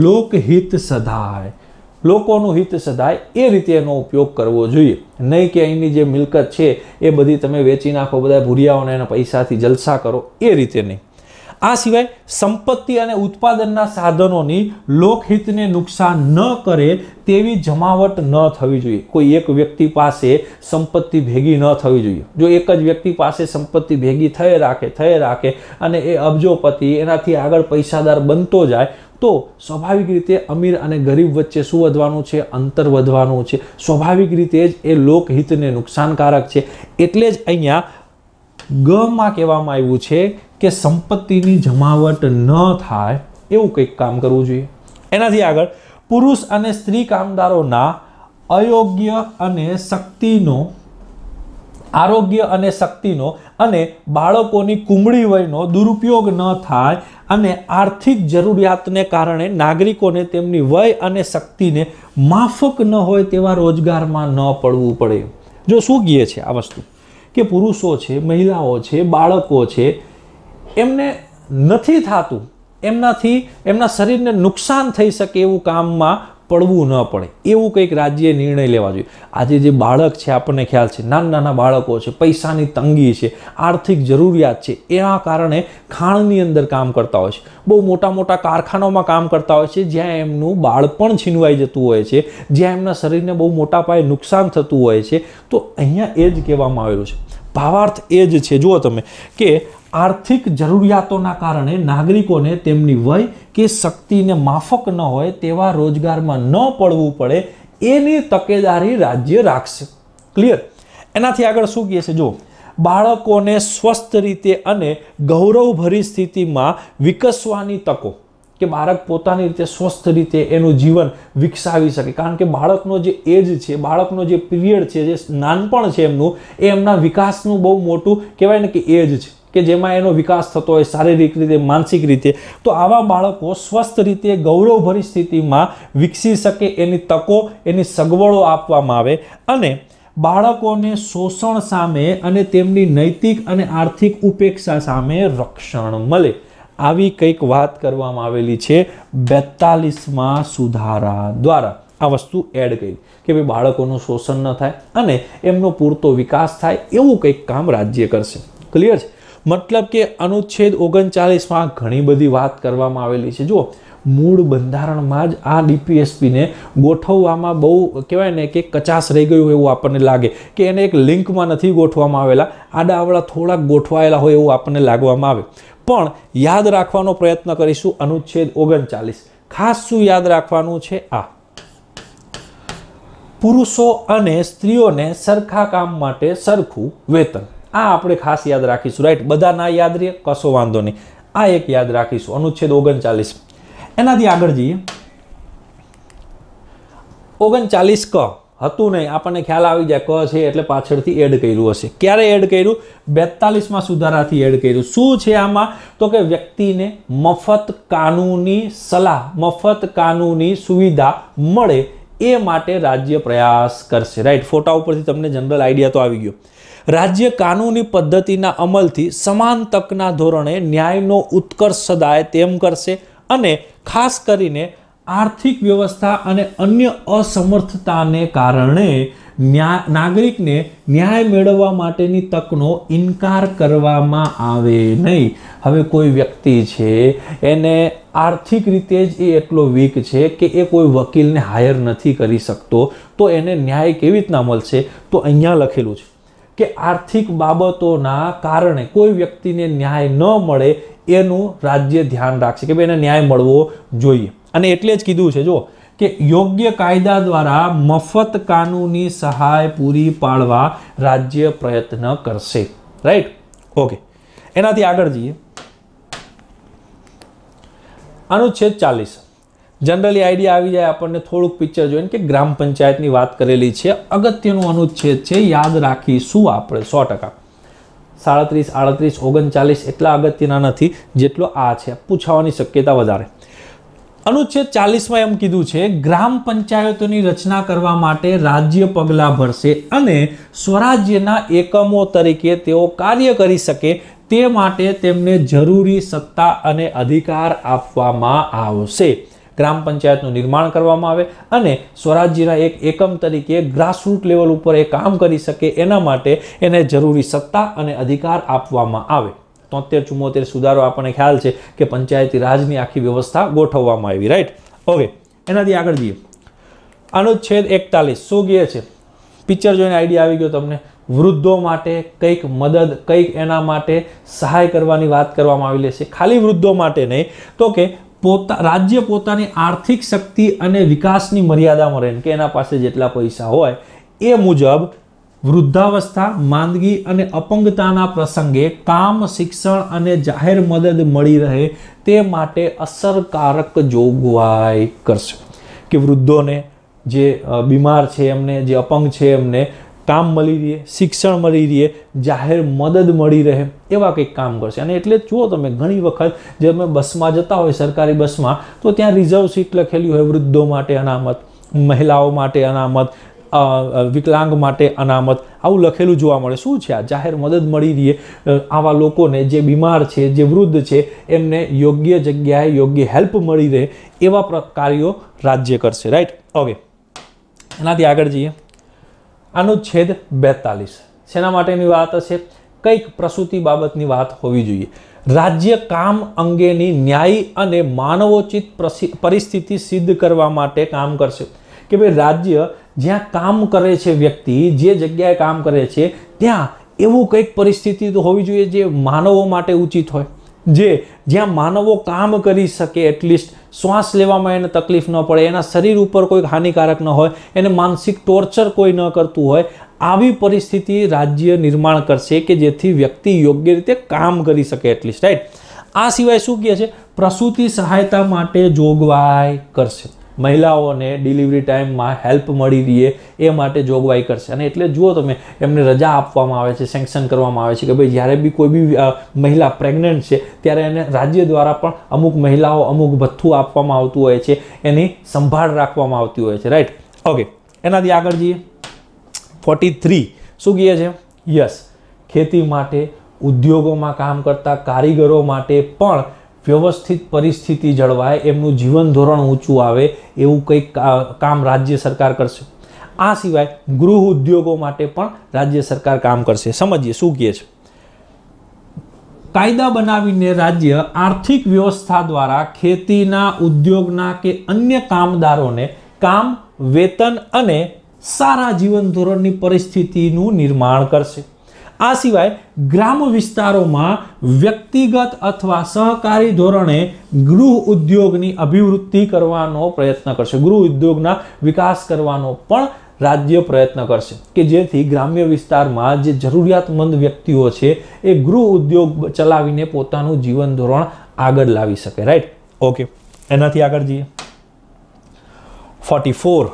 લોકહિત સધાય લોકોનું હિત સધાય એ રીતે એનો ઉપયોગ કરવો જોઈએ નહીં કે અહીંની જે મિલકત છે એ બધી તમે વેચી નાખો બધા ભૂરિયાઓને એના પૈસાથી જલસા કરો એ રીતે નહીં આ સિવાય સંપત્તિ અને ઉત્પાદનના સાધનોની લોકહિતને નુકસાન ન કરે તેવી જમાવટ ન થવી જોઈએ કોઈ એક વ્યક્તિ પાસે સંપત્તિ ભેગી ન થવી જોઈએ જો એક જ વ્યક્તિ પાસે સંપત્તિ ભેગી થઈ રાખે થઈ રાખે અને એ અબજોપતિ એનાથી આગળ પૈસાદાર બનતો જાય તો સ્વાભાવિક રીતે અમીર અને ગરીબ વચ્ચે શું વધવાનું છે અંતર વધવાનું છે સ્વાભાવિક રીતે જ એ લોકહિતને નુકસાનકારક છે એટલે જ અહીંયા ગમાં કહેવામાં આવ્યું છે કે સંપત્તિની જમાવટ ન થાય એવું કંઈક કામ કરવું જોઈએ એનાથી આગળ પુરુષ અને સ્ત્રી કામદારોના અયોગ્ય અને શક્તિનો આરોગ્ય અને શક્તિનો અને બાળકોની કુંબળી વયનો દુરુપયોગ ન થાય અને આર્થિક જરૂરિયાતને કારણે નાગરિકોને તેમની વય અને શક્તિને માફક ન હોય તેવા રોજગારમાં ન પડવું પડે જો શું કહીએ છે આ વસ્તુ કે પુરુષો છે મહિલાઓ છે બાળકો છે એમને નથી થતું એમનાથી એમના શરીરને નુકસાન થઈ શકે એવું કામમાં પડવું ન પડે એવું કંઈક રાજ્યએ નિર્ણય લેવા જોઈએ આજે જે બાળક છે આપણને ખ્યાલ છે નાના નાના બાળકો છે પૈસાની તંગી છે આર્થિક જરૂરિયાત છે એના કારણે ખાણની અંદર કામ કરતા હોય છે બહુ મોટા મોટા કારખાનામાં કામ કરતા હોય છે જ્યાં એમનું બાળપણ છીનવાઈ જતું હોય છે જ્યાં એમના શરીરને બહુ મોટા પાયે નુકસાન થતું હોય છે તો અહીંયા એ જ કહેવામાં આવેલું છે ભાવાર્થ એ જ છે જુઓ તમે કે આર્થિક જરૂરિયાતોના કારણે નાગરિકોને તેમની વય કે શક્તિને માફક ન હોય તેવા રોજગારમાં ન પડવું પડે એની તકેદારી રાજ્ય રાખશે ક્લિયર એનાથી આગળ શું કહે છે જો બાળકોને સ્વસ્થ રીતે અને ગૌરવભરી સ્થિતિમાં વિકસવાની તકો કે બાળક પોતાની રીતે સ્વસ્થ રીતે એનું જીવન વિકસાવી શકે કારણ કે બાળકનો જે એજ છે બાળકનો જે પિરિયડ છે જે નાનપણ છે એમનું એ એમના વિકાસનું બહુ મોટું કહેવાય ને કે એજ છે કે જેમાં એનો વિકાસ થતો હોય શારીરિક રીતે માનસિક રીતે તો આવા બાળકો સ્વસ્થ રીતે ગૌરવભરી સ્થિતિમાં વિકસી શકે એની તકો એની સગવડો આપવામાં આવે અને બાળકોને શોષણ સામે અને તેમની નૈતિક અને આર્થિક ઉપેક્ષા સામે રક્ષણ મળે આવી કંઈક વાત કરવામાં આવેલી છે બેતાલીસમાં સુધારા દ્વારા આ વસ્તુ એડ કરી કે ભાઈ બાળકોનું શોષણ ન થાય અને એમનો પૂરતો વિકાસ થાય એવું કંઈક કામ રાજ્ય કરશે ક્લિયર છે મતલબ કે અનુચ્છેદ ઓગણચાલીસમાં ઘણી બધી વાત કરવામાં આવેલી છે જો મૂળ બંધારણમાં જ આ ડીપીએસપીને ગોઠવવામાં બહુ કહેવાય ને કે કચાસ રહી ગયું એવું આપણને લાગે કે એને એક લિંકમાં નથી ગોઠવામાં આવેલા આડાવડા થોડાક ગોઠવાયેલા હોય એવું આપણને લાગવામાં આવે પણ યાદ રાખવાનો પ્રયત્ન કરીશું અનુચ્છેદ ઓગણચાલીસ ખાસ શું યાદ રાખવાનું છે આ પુરુષો અને સ્ત્રીઓને સરખા કામ માટે સરખું વેતન આ આપણે ખાસ યાદ રાખીશું રાઈટ બધા ના યાદ રહીએ કશો વાંધો નહીં આ એક યાદ રાખીશું અનુચ્છેદ ઓગણચાલીસ એનાથી આગળ જઈએ ઓગણચાલીસ ક હતું નહીં આપણને ખ્યાલ આવી જાય ક છે એટલે પાછળથી એડ કર્યું હશે ક્યારે એડ કર્યું બેતાલીસમાં સુધારાથી એડ કર્યું શું છે આમાં તો કે વ્યક્તિને મફત કાનૂની સલાહ મફત કાનૂની સુવિધા મળે એ માટે રાજ્ય પ્રયાસ કરશે રાઈટ ફોટા ઉપરથી તમને જનરલ આઈડિયા તો આવી ગયો રાજ્ય કાનૂની પદ્ધતિના અમલથી સમાન તકના ધોરણે ન્યાયનો ઉત્કર્ષ સદાય તેમ કરશે અને ખાસ કરીને આર્થિક વ્યવસ્થા અને અન્ય અસમર્થતાને કારણે ન્યાય નાગરિકને ન્યાય મેળવવા માટેની તકનો ઇનકાર કરવામાં આવે નહીં હવે કોઈ વ્યક્તિ છે એને આર્થિક રીતે જ એ એટલો વીક છે કે એ કોઈ વકીલને હાયર નથી કરી શકતો તો એને ન્યાય કેવી રીતના મળશે તો અહીંયા લખેલું છે કે આર્થિક બાબતોના કારણે કોઈ વ્યક્તિને ન્યાય ન મળે એનું રાજ્ય ધ્યાન રાખશે કે ભાઈ એને ન્યાય મળવો જોઈએ અને એટલે જ કીધું છે જો કે યોગ્ય કાયદા દ્વારા મફત કાનૂની સહાય પૂરી પાડવા રાજ્ય પ્રયત્ન કરશે રાઈટ ઓકે એનાથી આગળ જઈએ અનુચ્છેદ ચાલીસ જનરલી આઈડિયા આવી જાય આપણને થોડુંક પિક્ચર જોઈને કે ગ્રામ પંચાયતની વાત કરેલી છે અગત્યનું અનુચ્છેદ છે યાદ રાખીશું આપણે સો ટકા સાડત્રીસ આડત્રીસ ઓગણચાલીસ એટલા અગત્યના નથી જેટલો આ છે પૂછાવાની શક્યતા વધારે અનુચ્છેદ ચાલીસમાં એમ કીધું છે ગ્રામ પંચાયતોની રચના કરવા માટે રાજ્ય પગલાં ભરશે અને સ્વરાજ્યના એકમો તરીકે તેઓ કાર્ય કરી શકે તે માટે તેમને જરૂરી સત્તા અને અધિકાર આપવામાં આવશે ગ્રામ પંચાયતનું નિર્માણ કરવામાં આવે અને સ્વરાજ્યના એક એકમ તરીકે ગ્રાસરૂટ લેવલ ઉપર એ કામ કરી શકે એના માટે એને જરૂરી સત્તા અને અધિકાર આપવામાં આવે તોતેર ચુમ્મોતેર સુધારો આપણને ખ્યાલ છે કે પંચાયતી રાજની આખી વ્યવસ્થા ગોઠવવામાં આવી રાઈટ ઓકે એનાથી આગળ જઈએ અનુચ્છેદ એકતાલીસ શું કહે છે પિક્ચર જોઈને આઈડિયા આવી ગયો તમને વૃદ્ધો માટે કંઈક મદદ કંઈક એના માટે સહાય કરવાની વાત કરવામાં આવી છે ખાલી વૃદ્ધો માટે નહીં તો કે પોતા રાજ્ય પોતાની આર્થિક શક્તિ અને વિકાસની મર્યાદામાં રહીને કે એના પાસે જેટલા પૈસા હોય એ મુજબ વૃદ્ધાવસ્થા માંદગી અને અપંગતાના પ્રસંગે કામ શિક્ષણ અને જાહેર મદદ મળી રહે તે માટે અસરકારક જોગવાઈ કરશે કે વૃદ્ધોને જે બીમાર છે એમને જે અપંગ છે એમને કામ મળી રહે શિક્ષણ મળી રહે જાહેર મદદ મળી રહે એવા કંઈક કામ કરશે અને એટલે જુઓ તમે ઘણી વખત જે અમે બસમાં જતા હોય સરકારી બસમાં તો ત્યાં રિઝર્વ સીટ લખેલી હોય વૃદ્ધો માટે અનામત મહિલાઓ માટે અનામત વિકલાંગ માટે અનામત આવું લખેલું જોવા મળે શું છે આ જાહેર મદદ મળી રહીએ આવા લોકોને જે બીમાર છે જે વૃદ્ધ છે એમને યોગ્ય જગ્યાએ યોગ્ય હેલ્પ મળી રહે એવા કાર્યો રાજ્ય કરશે રાઈટ ઓકે એનાથી આગળ જઈએ અનુચ્છેદ બેતાલીસ શેના માટેની વાત હશે કંઈક પ્રસૂતિ બાબતની વાત હોવી જોઈએ રાજ્ય કામ અંગેની ન્યાયી અને માનવોચિત પરિસ્થિતિ સિદ્ધ કરવા માટે કામ કરશે કે ભાઈ રાજ્ય જ્યાં કામ કરે છે વ્યક્તિ જે જગ્યાએ કામ કરે છે ત્યાં એવું કંઈક પરિસ્થિતિ હોવી જોઈએ જે માનવો માટે ઉચિત હોય જે જ્યાં માનવો કામ કરી શકે એટલીસ્ટ શ્વાસ લેવામાં એને તકલીફ ન પડે એના શરીર ઉપર કોઈ હાનિકારક ન હોય એને માનસિક ટોર્ચર કોઈ ન કરતું હોય આવી પરિસ્થિતિ રાજ્ય નિર્માણ કરશે કે જેથી વ્યક્તિ યોગ્ય રીતે કામ કરી શકે એટલીસ્ટ રાઈટ આ સિવાય શું કહે છે પ્રસૂતિ સહાયતા માટે જોગવાઈ કરશે મહિલાઓને ડિલિવરી ટાઈમમાં હેલ્પ મળી રહીએ એ માટે જોગવાઈ કરશે અને એટલે જુઓ તમે એમને રજા આપવામાં આવે છે સેન્કશન કરવામાં આવે છે કે ભાઈ જ્યારે બી કોઈ બી મહિલા પ્રેગ્નન્ટ છે ત્યારે એને રાજ્ય દ્વારા પણ અમુક મહિલાઓ અમુક ભથ્થું આપવામાં આવતું હોય છે એની સંભાળ રાખવામાં આવતી હોય છે રાઈટ ઓકે એનાથી આગળ જઈએ ફોર્ટી થ્રી શું કહે છે યસ ખેતી માટે ઉદ્યોગોમાં કામ કરતા કારીગરો માટે પણ વ્યવસ્થિત પરિસ્થિતિ જળવાય એમનું જીવન ધોરણ ઊંચું આવે એવું કંઈક કામ રાજ્ય સરકાર કરશે આ સિવાય ગૃહ ઉદ્યોગો માટે પણ રાજ્ય સરકાર કામ કરશે સમજીએ શું કહે છે કાયદા બનાવીને રાજ્ય આર્થિક વ્યવસ્થા દ્વારા ખેતીના ઉદ્યોગના કે અન્ય કામદારોને કામ વેતન અને સારા જીવન ધોરણની પરિસ્થિતિનું નિર્માણ કરશે આ સિવાય ગ્રામ વિસ્તારોમાં વ્યક્તિગત અથવા સહકારી ધોરણે ગૃહ ઉદ્યોગની અભિવૃદ્ધિ કરવાનો પ્રયત્ન કરશે ગૃહ ઉદ્યોગના વિકાસ કરવાનો પણ રાજ્ય પ્રયત્ન કરશે કે જેથી ગ્રામ્ય વિસ્તારમાં જે જરૂરિયાતમંદ વ્યક્તિઓ છે એ ગૃહ ઉદ્યોગ ચલાવીને પોતાનું જીવન ધોરણ આગળ લાવી શકે રાઈટ ઓકે એનાથી આગળ જઈએ ફોર્ટી ફોર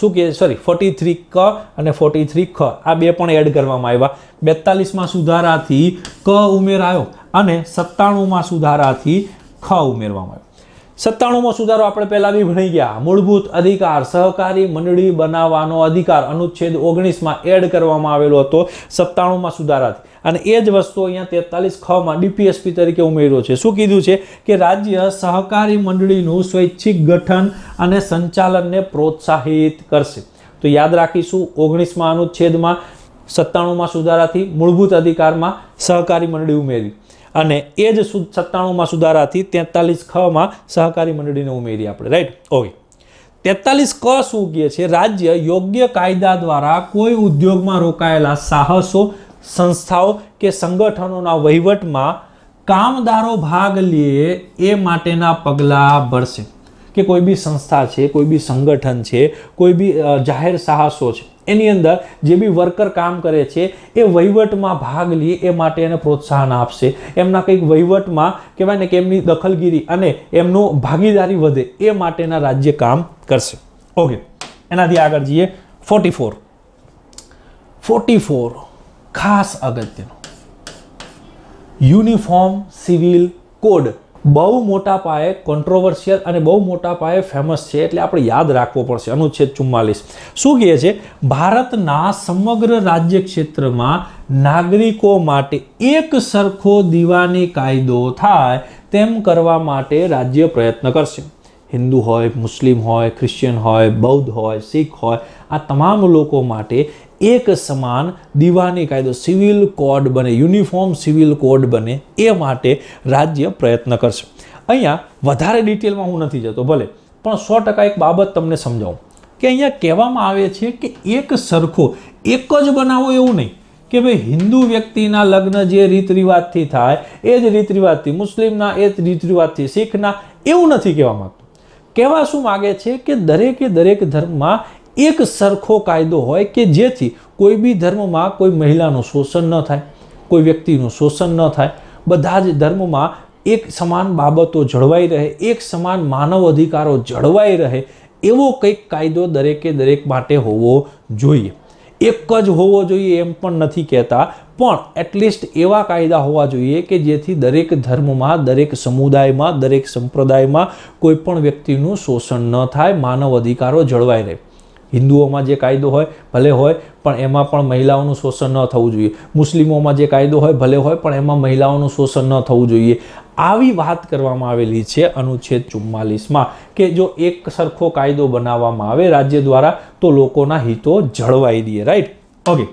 શું કહે સોરી ફોર્ટી થ્રી ક અને ફોર્ટી થ્રી ખ આ બે પણ એડ કરવામાં આવ્યા બેતાલીસમાં સુધારાથી ક ઉમેરાયો અને સત્તાણુંમાં સુધારાથી ખ ઉમેરવામાં આવ્યો સત્તાણુંમાં સુધારો આપણે પહેલાં બી ભણી ગયા મૂળભૂત અધિકાર સહકારી મંડળી બનાવવાનો અધિકાર અનુચ્છેદ ઓગણીસમાં એડ કરવામાં આવેલો હતો સત્તાણુંમાં સુધારાથી અને એ જ વસ્તુ અહીંયા તેતાલીસ ખમાં ડીપીએસપી તરીકે ઉમેર્યો છે શું કીધું છે કે રાજ્ય સહકારી મંડળીનું સ્વૈચ્છિક ગઠન અને સંચાલનને પ્રોત્સાહિત કરશે તો યાદ રાખીશું ઓગણીસમાં અનુચ્છેદમાં સત્તાણુંમાં સુધારાથી મૂળભૂત અધિકારમાં સહકારી મંડળી ઉમેરી અને એ જ સત્તાણુંમાં સુધારાથી તેતાલીસ ખમાં સહકારી મંડળીને ઉમેરી આપણે રાઈટ ઓકે તેતાલીસ ક શું કહે છે રાજ્ય યોગ્ય કાયદા દ્વારા કોઈ ઉદ્યોગમાં રોકાયેલા સાહસો સંસ્થાઓ કે સંગઠનોના વહીવટમાં કામદારો ભાગ લે એ માટેના પગલાં ભરશે કે કોઈ બી સંસ્થા છે કોઈ બી સંગઠન છે કોઈ બી જાહેર સાહસો છે એની અંદર જે બી વર્કર કામ કરે છે એ વહીવટમાં ભાગ લે એ માટે એને પ્રોત્સાહન આપશે એમના કંઈક વહીવટમાં કહેવાય ને કે એમની દખલગીરી અને એમનું ભાગીદારી વધે એ માટેના રાજ્ય કામ કરશે ઓકે એનાથી આગળ જઈએ ફોર્ટી ફોર ફોર્ટી ફોર ખાસ અગત્યનું યુનિફોર્મ સિવિલ કોડ બહુ મોટા પાયે કોન્ટ્રોવર્શિયલ અને બહુ મોટા પાયે ફેમસ છે એટલે આપણે યાદ રાખવો પડશે અનુચ્છેદ ચુમ્માલીસ શું કહે છે ભારતના સમગ્ર રાજ્ય ક્ષેત્રમાં નાગરિકો માટે એક સરખો દીવાની કાયદો થાય તેમ કરવા માટે રાજ્ય પ્રયત્ન કરશે હિન્દુ હોય મુસ્લિમ હોય ક્રિશ્ચિયન હોય બૌદ્ધ હોય શીખ હોય આ તમામ લોકો માટે એક સમાન દીવાની કાયદો સિવિલ કોડ બને યુનિફોર્મ સિવિલ કોડ બને એ માટે રાજ્ય પ્રયત્ન કરશે અહીંયા વધારે ડિટેલમાં હું નથી જતો ભલે પણ સો ટકા એક બાબત તમને સમજાવું કે અહીંયા કહેવામાં આવે છે કે એક સરખો એક જ બનાવો એવું નહીં કે ભાઈ હિન્દુ વ્યક્તિના લગ્ન જે રીત રિવાજથી થાય એ જ રીત રિવાજથી મુસ્લિમના એ જ રીત રિવાજથી શીખના એવું નથી કહેવા માગતું કહેવા શું માગે છે કે દરેકે દરેક ધર્મમાં એક સરખો કાયદો હોય કે જેથી કોઈ બી ધર્મમાં કોઈ મહિલાનું શોષણ ન થાય કોઈ વ્યક્તિનું શોષણ ન થાય બધા જ ધર્મમાં એક સમાન બાબતો જળવાઈ રહે એક સમાન માનવ અધિકારો જળવાઈ રહે એવો કંઈક કાયદો દરેકે દરેક માટે હોવો જોઈએ એક જ હોવો જોઈએ એમ પણ નથી કહેતા પણ એટલીસ્ટ એવા કાયદા હોવા જોઈએ કે જેથી દરેક ધર્મમાં દરેક સમુદાયમાં દરેક સંપ્રદાયમાં કોઈ પણ વ્યક્તિનું શોષણ ન થાય માનવ અધિકારો જળવાઈ રહે હિન્દુઓમાં જે કાયદો હોય ભલે હોય પણ એમાં પણ મહિલાઓનું શોષણ ન થવું જોઈએ મુસ્લિમોમાં જે કાયદો હોય ભલે હોય પણ એમાં મહિલાઓનું શોષણ ન થવું જોઈએ આવી વાત કરવામાં આવેલી છે અનુચ્છેદ ચુમ્માલીસમાં કે જો એક સરખો કાયદો બનાવવામાં આવે રાજ્ય દ્વારા તો લોકોના હિતો જળવાઈ દે રાઈટ ઓકે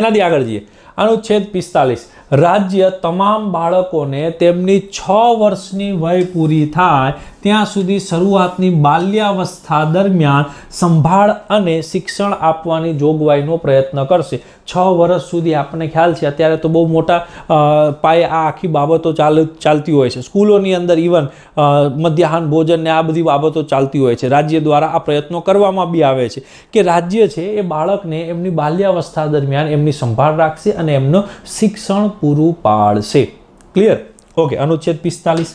એનાથી આગળ જઈએ અનુચ્છેદ પિસ્તાલીસ રાજ્ય તમામ બાળકોને તેમની છ વર્ષની વય પૂરી થાય ત્યાં સુધી શરૂઆતની બાલ્યાવસ્થા દરમિયાન સંભાળ અને શિક્ષણ આપવાની જોગવાઈનો પ્રયત્ન કરશે છ વર્ષ સુધી આપણને ખ્યાલ છે અત્યારે તો બહુ મોટા પાયે આ આખી બાબતો ચાલ ચાલતી હોય છે સ્કૂલોની અંદર ઇવન મધ્યાહન ભોજનને આ બધી બાબતો ચાલતી હોય છે રાજ્ય દ્વારા આ પ્રયત્નો કરવામાં બી આવે છે કે રાજ્ય છે એ બાળકને એમની બાલ્યાવસ્થા દરમિયાન એમની સંભાળ રાખશે અને એમનું શિક્ષણ પૂરું પાડશે ક્લિયર ઓકે અનુચ્છેદ પિસ્તાલીસ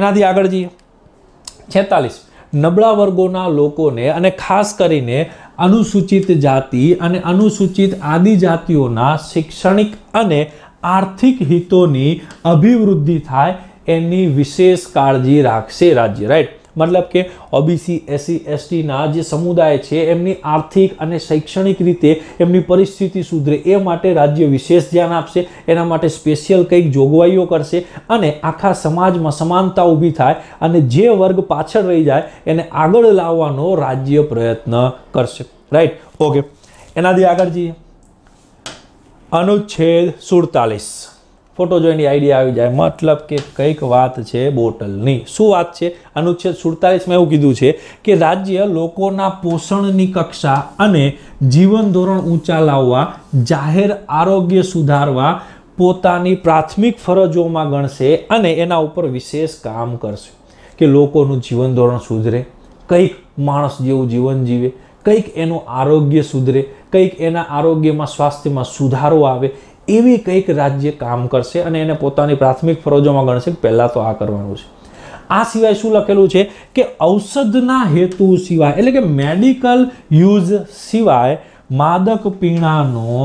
એનાથી આગળ જઈએ છેતાલીસ નબળા વર્ગોના લોકોને અને ખાસ કરીને અનુસૂચિત જાતિ અને અનુસૂચિત આદિજાતિઓના શૈક્ષણિક અને આર્થિક હિતોની અભિવૃદ્ધિ થાય એની વિશેષ કાળજી રાખશે રાજ્ય રાઈટ મતલબ કે ઓબીસી એસસી એસટીના જે સમુદાય છે એમની આર્થિક અને શૈક્ષણિક રીતે એમની પરિસ્થિતિ સુધરે એ માટે રાજ્ય વિશેષ ધ્યાન આપશે એના માટે સ્પેશિયલ કંઈક જોગવાઈઓ કરશે અને આખા સમાજમાં સમાનતા ઊભી થાય અને જે વર્ગ પાછળ રહી જાય એને આગળ લાવવાનો રાજ્ય પ્રયત્ન કરશે રાઈટ ઓકે એનાથી આગળ જઈએ અનુચ્છેદ સુડતાલીસ ફોટો જોઈને આઈડિયા આવી જાય મતલબ કે કંઈક વાત છે બોટલની શું વાત છે અનુચ્છેદ સુડતાલીસમાં એવું કીધું છે કે રાજ્ય લોકોના પોષણની કક્ષા અને જીવન ધોરણ ઊંચા લાવવા જાહેર આરોગ્ય સુધારવા પોતાની પ્રાથમિક ફરજોમાં ગણશે અને એના ઉપર વિશેષ કામ કરશે કે લોકોનું જીવન ધોરણ સુધરે કંઈક માણસ જેવું જીવન જીવે કંઈક એનું આરોગ્ય સુધરે કંઈક એના આરોગ્યમાં સ્વાસ્થ્યમાં સુધારો આવે એવી કંઈક રાજ્ય કામ કરશે અને એને પોતાની પ્રાથમિક ફરજોમાં ગણશે પહેલાં તો આ કરવાનું છે આ સિવાય શું લખેલું છે કે ઔષધના હેતુ સિવાય એટલે કે મેડિકલ યુઝ સિવાય માદક પીણાનો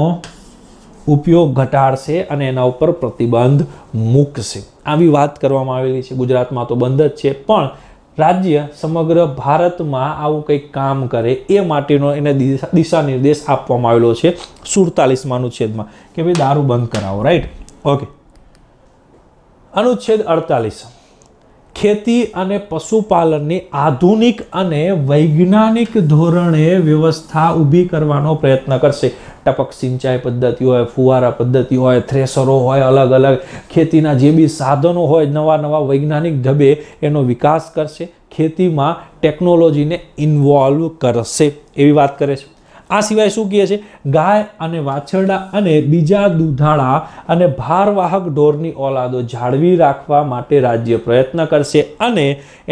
ઉપયોગ ઘટાડશે અને એના ઉપર પ્રતિબંધ મૂકશે આવી વાત કરવામાં આવેલી છે ગુજરાતમાં તો બંધ જ છે પણ રાજ્ય સમગ્ર ભારતમાં આવું કંઈક કામ કરે એ માટેનો એને દિશા નિર્દેશ આપવામાં આવેલો છે સુડતાલીસમાં અનુચ્છેદમાં કે ભાઈ દારૂ બંધ કરાવો રાઈટ ઓકે અનુચ્છેદ અડતાલીસ ખેતી અને પશુપાલનની આધુનિક અને વૈજ્ઞાનિક ધોરણે વ્યવસ્થા ઊભી કરવાનો પ્રયત્ન કરશે ટપક સિંચાઈ પદ્ધતિ હોય ફુવારા પદ્ધતિ હોય થ્રેસરો હોય અલગ અલગ ખેતીના જે બી સાધનો હોય નવા નવા વૈજ્ઞાનિક ઢબે એનો વિકાસ કરશે ખેતીમાં ટેકનોલોજીને ઇન્વોલ્વ કરશે એવી વાત કરે છે આ સિવાય શું કહે છે ગાય અને વાછરડા અને બીજા દૂધાળા અને ભારવાહક ઢોરની ઓલાદો જાળવી રાખવા માટે રાજ્ય પ્રયત્ન કરશે અને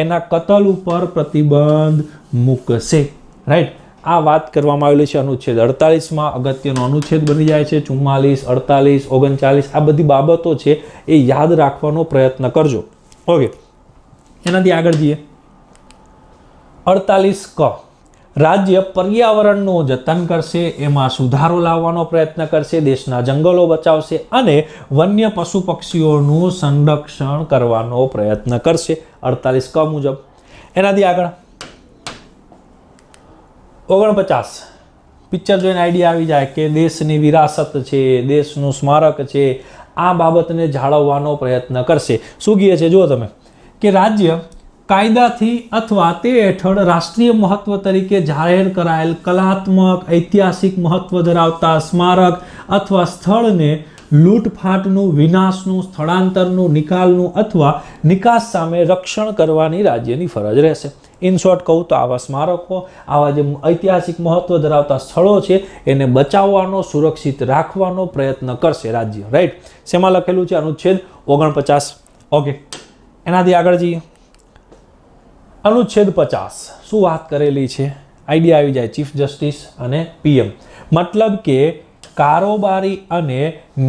એના કતલ ઉપર પ્રતિબંધ મૂકશે રાઈટ આ વાત કરવામાં આવેલી છે અનુચ્છેદ અડતાલીસમાં અગત્યનો અનુચ્છેદ બની જાય છે ચુમ્માલીસ અડતાલીસ ઓગણચાલીસ આ બધી બાબતો છે એ યાદ રાખવાનો પ્રયત્ન કરજો ઓકે એનાથી આગળ જઈએ અડતાલીસ ક રાજ્ય પર્યાવરણનું જતન કરશે એમાં સુધારો લાવવાનો પ્રયત્ન કરશે દેશના જંગલો બચાવશે અને વન્ય પશુ પક્ષીઓનું સંરક્ષણ કરવાનો પ્રયત્ન કરશે અડતાલીસ ક મુજબ એનાથી આગળ ઓગણપચાસ પિક્ચર જોઈને આઈડિયા આવી જાય કે દેશની વિરાસત છે દેશનું સ્મારક છે આ બાબતને જાળવવાનો પ્રયત્ન કરશે શું કહે છે જુઓ તમે કે રાજ્ય કાયદાથી અથવા તે હેઠળ રાષ્ટ્રીય મહત્વ તરીકે જાહેર કરાયેલ કલાત્મક ઐતિહાસિક મહત્વ ધરાવતા સ્મારક અથવા સ્થળને લૂંટફાટનું વિનાશનું સ્થળાંતરનું નિકાલનું અથવા નિકાસ સામે રક્ષણ કરવાની રાજ્યની ફરજ રહેશે ઇન શોર્ટ કહું તો આવા સ્મારકો આવા જે ઐતિહાસિક મહત્વ ધરાવતા સ્થળો છે એને બચાવવાનો સુરક્ષિત રાખવાનો પ્રયત્ન કરશે રાજ્ય રાઈટ શેમાં લખેલું છે અનુચ્છેદ ઓગણપચાસ ઓકે એનાથી આગળ જઈએ અનુચ્છેદ પચાસ શું વાત કરેલી છે આઈડિયા આવી જાય ચીફ જસ્ટિસ અને પીએમ મતલબ કે કારોબારી અને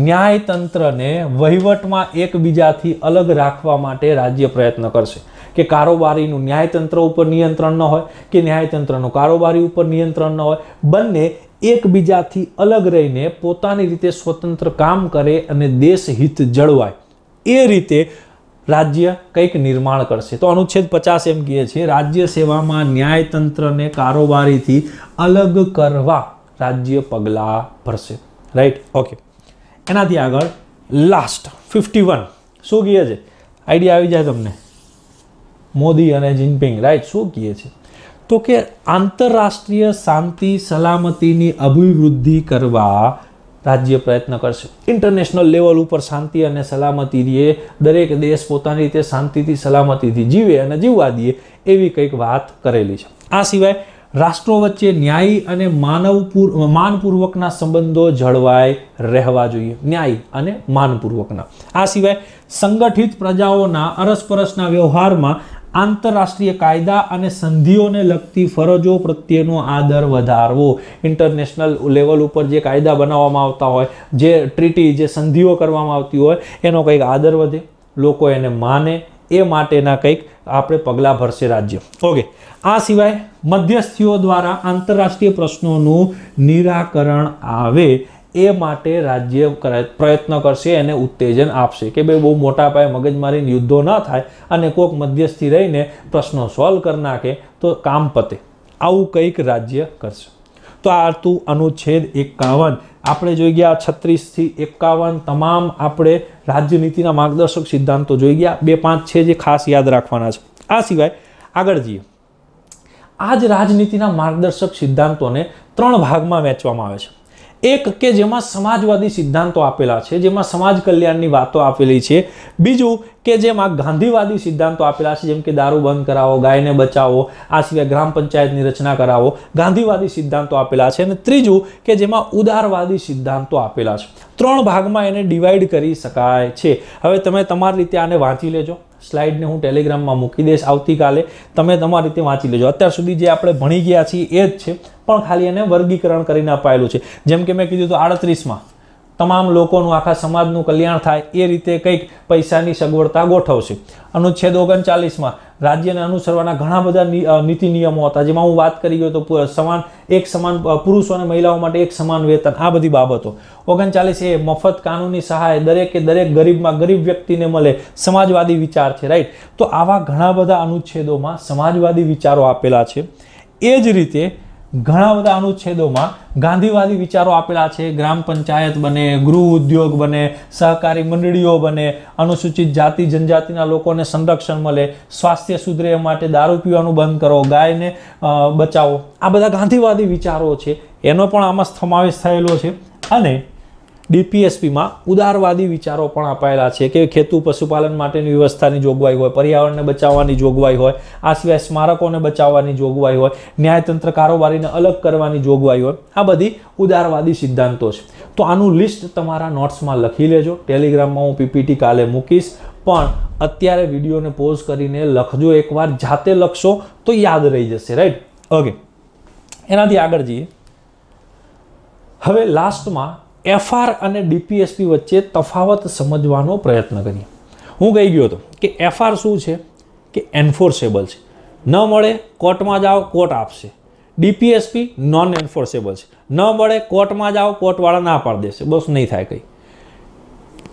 ન્યાયતંત્રને વહીવટમાં એકબીજાથી અલગ રાખવા માટે રાજ્ય પ્રયત્ન કરશે કે કારોબારીનું ન્યાયતંત્ર ઉપર નિયંત્રણ ન હોય કે ન્યાયતંત્રનું કારોબારી ઉપર નિયંત્રણ ન હોય બંને એકબીજાથી અલગ રહીને પોતાની રીતે સ્વતંત્ર કામ કરે અને દેશ હિત જળવાય એ રીતે રાજ્ય કંઈક નિર્માણ કરશે તો અનુચ્છેદ પચાસ એમ કહે છે રાજ્ય સેવામાં ન્યાયતંત્રને કારોબારીથી અલગ કરવા રાજ્ય પગલાં ભરશે રાઈટ ઓકે એનાથી આગળ લાસ્ટ ફિફ્ટી વન શું કહે છે આઈડિયા આવી જાય તમને મોદી અને જિનપિંગ રાઈટ શું કહે છે તો કે આંતરરાષ્ટ્રીય શાંતિ સલામતીની અભિવૃદ્ધિ કરવા રાજ્ય પ્રયત્ન કરશે ઇન્ટરનેશનલ લેવલ ઉપર શાંતિ અને સલામતી દે દરેક દેશ પોતાની રીતે શાંતિથી સલામતીથી જીવે અને જીવવા દે એવી કંઈક વાત કરેલી છે આ સિવાય રાષ્ટ્રો વચ્ચે ન્યાય અને માનવપૂર્વ માનપૂર્વકના સંબંધો જળવાય રહેવા જોઈએ ન્યાય અને માનપૂર્વકના આ સિવાય સંગઠિત પ્રજાઓના અરસપરસના વ્યવહારમાં આંતરરાષ્ટ્રીય કાયદા અને સંધિઓને લગતી ફરજો પ્રત્યેનો આદર વધારવો ઇન્ટરનેશનલ લેવલ ઉપર જે કાયદા બનાવવામાં આવતા હોય જે ટ્રીટી જે સંધિઓ કરવામાં આવતી હોય એનો કંઈક આદર વધે લોકો એને માને એ માટેના કંઈક આપણે પગલાં ભરશે રાજ્ય ઓકે આ સિવાય મધ્યસ્થીઓ દ્વારા આંતરરાષ્ટ્રીય પ્રશ્નોનું નિરાકરણ આવે એ માટે રાજ્ય પ્રયત્ન કરશે એને ઉત્તેજન આપશે કે ભાઈ બહુ મોટા પાયે મગજમારીને યુદ્ધો ન થાય અને કોઈક મધ્યસ્થી રહીને પ્રશ્નો સોલ્વ કરી નાખે તો કામ પતે આવું કંઈક રાજ્ય કરશે તો આ હતું અનુચ્છેદ એકાવન આપણે જોઈ ગયા છત્રીસથી એકાવન તમામ આપણે રાજ્યનીતિના માર્ગદર્શક સિદ્ધાંતો જોઈ ગયા બે પાંચ છે જે ખાસ યાદ રાખવાના છે આ સિવાય આગળ જઈએ આ જ રાજનીતિના માર્ગદર્શક સિદ્ધાંતોને ત્રણ ભાગમાં વહેંચવામાં આવે છે એક કે જેમાં સમાજવાદી સિદ્ધાંતો આપેલા છે જેમાં સમાજ કલ્યાણની વાતો આપેલી છે બીજું કે જેમાં ગાંધીવાદી સિદ્ધાંતો આપેલા છે જેમ કે દારૂ બંધ કરાવો ગાયને બચાવો આ સિવાય ગ્રામ પંચાયતની રચના કરાવો ગાંધીવાદી સિદ્ધાંતો આપેલા છે અને ત્રીજું કે જેમાં ઉદારવાદી સિદ્ધાંતો આપેલા છે ત્રણ ભાગમાં એને ડિવાઈડ કરી શકાય છે હવે તમે તમારી રીતે આને વાંચી લેજો સ્લાઇડને હું ટેલિગ્રામમાં મૂકી દઈશ આવતીકાલે તમે તમારી રીતે વાંચી લેજો અત્યાર સુધી જે આપણે ભણી ગયા છીએ એ જ છે પણ ખાલી એને વર્ગીકરણ કરીને અપાયેલું છે જેમ કે મેં કીધું તો આડત્રીસમાં તમામ લોકોનું આખા સમાજનું કલ્યાણ થાય એ રીતે કંઈક પૈસાની સગવડતા ગોઠવશે અનુચ્છેદ ઓગણચાલીસમાં રાજ્યને અનુસરવાના ઘણા બધા નીતિ નિયમો હતા જેમાં હું વાત કરી ગયો તો સમાન એક સમાન પુરુષો અને મહિલાઓ માટે એક સમાન વેતન આ બધી બાબતો ઓગણચાલીસ એ મફત કાનૂની સહાય દરેકે દરેક ગરીબમાં ગરીબ વ્યક્તિને મળે સમાજવાદી વિચાર છે રાઈટ તો આવા ઘણા બધા અનુચ્છેદોમાં સમાજવાદી વિચારો આપેલા છે એ જ રીતે ઘણા બધા અનુચ્છેદોમાં ગાંધીવાદી વિચારો આપેલા છે ગ્રામ પંચાયત બને ગૃહ ઉદ્યોગ બને સહકારી મંડળીઓ બને અનુસૂચિત જાતિ જનજાતિના લોકોને સંરક્ષણ મળે સ્વાસ્થ્ય સુધરે માટે દારૂ પીવાનું બંધ કરો ગાયને બચાવો આ બધા ગાંધીવાદી વિચારો છે એનો પણ આમાં સમાવેશ થયેલો છે અને ડીપીએસપીમાં ઉદારવાદી વિચારો પણ અપાયેલા છે કે ખેતુ પશુપાલન માટેની વ્યવસ્થાની જોગવાઈ હોય પર્યાવરણને બચાવવાની જોગવાઈ હોય આ સિવાય સ્મારકોને બચાવવાની જોગવાઈ હોય ન્યાયતંત્ર કારોબારીને અલગ કરવાની જોગવાઈ હોય આ બધી ઉદારવાદી સિદ્ધાંતો છે તો આનું લિસ્ટ તમારા નોટ્સમાં લખી લેજો ટેલિગ્રામમાં હું પીપીટી કાલે મૂકીશ પણ અત્યારે વિડીયોને પોઝ કરીને લખજો એકવાર જાતે લખશો તો યાદ રહી જશે રાઈટ ઓકે એનાથી આગળ જઈએ હવે લાસ્ટમાં એફઆર અને ડીપીએસપી વચ્ચે તફાવત સમજવાનો પ્રયત્ન કરીએ હું કહી ગયો હતો કે એફઆર શું છે કે એન્ફોર્સેબલ છે ન મળે કોર્ટમાં જાઓ કોર્ટ આપશે ડીપીએસપી નોન એન્ફોર્સેબલ છે ન મળે કોર્ટમાં જાઓ કોર્ટવાળા ના પાડી દેશે બસ નહીં થાય કંઈ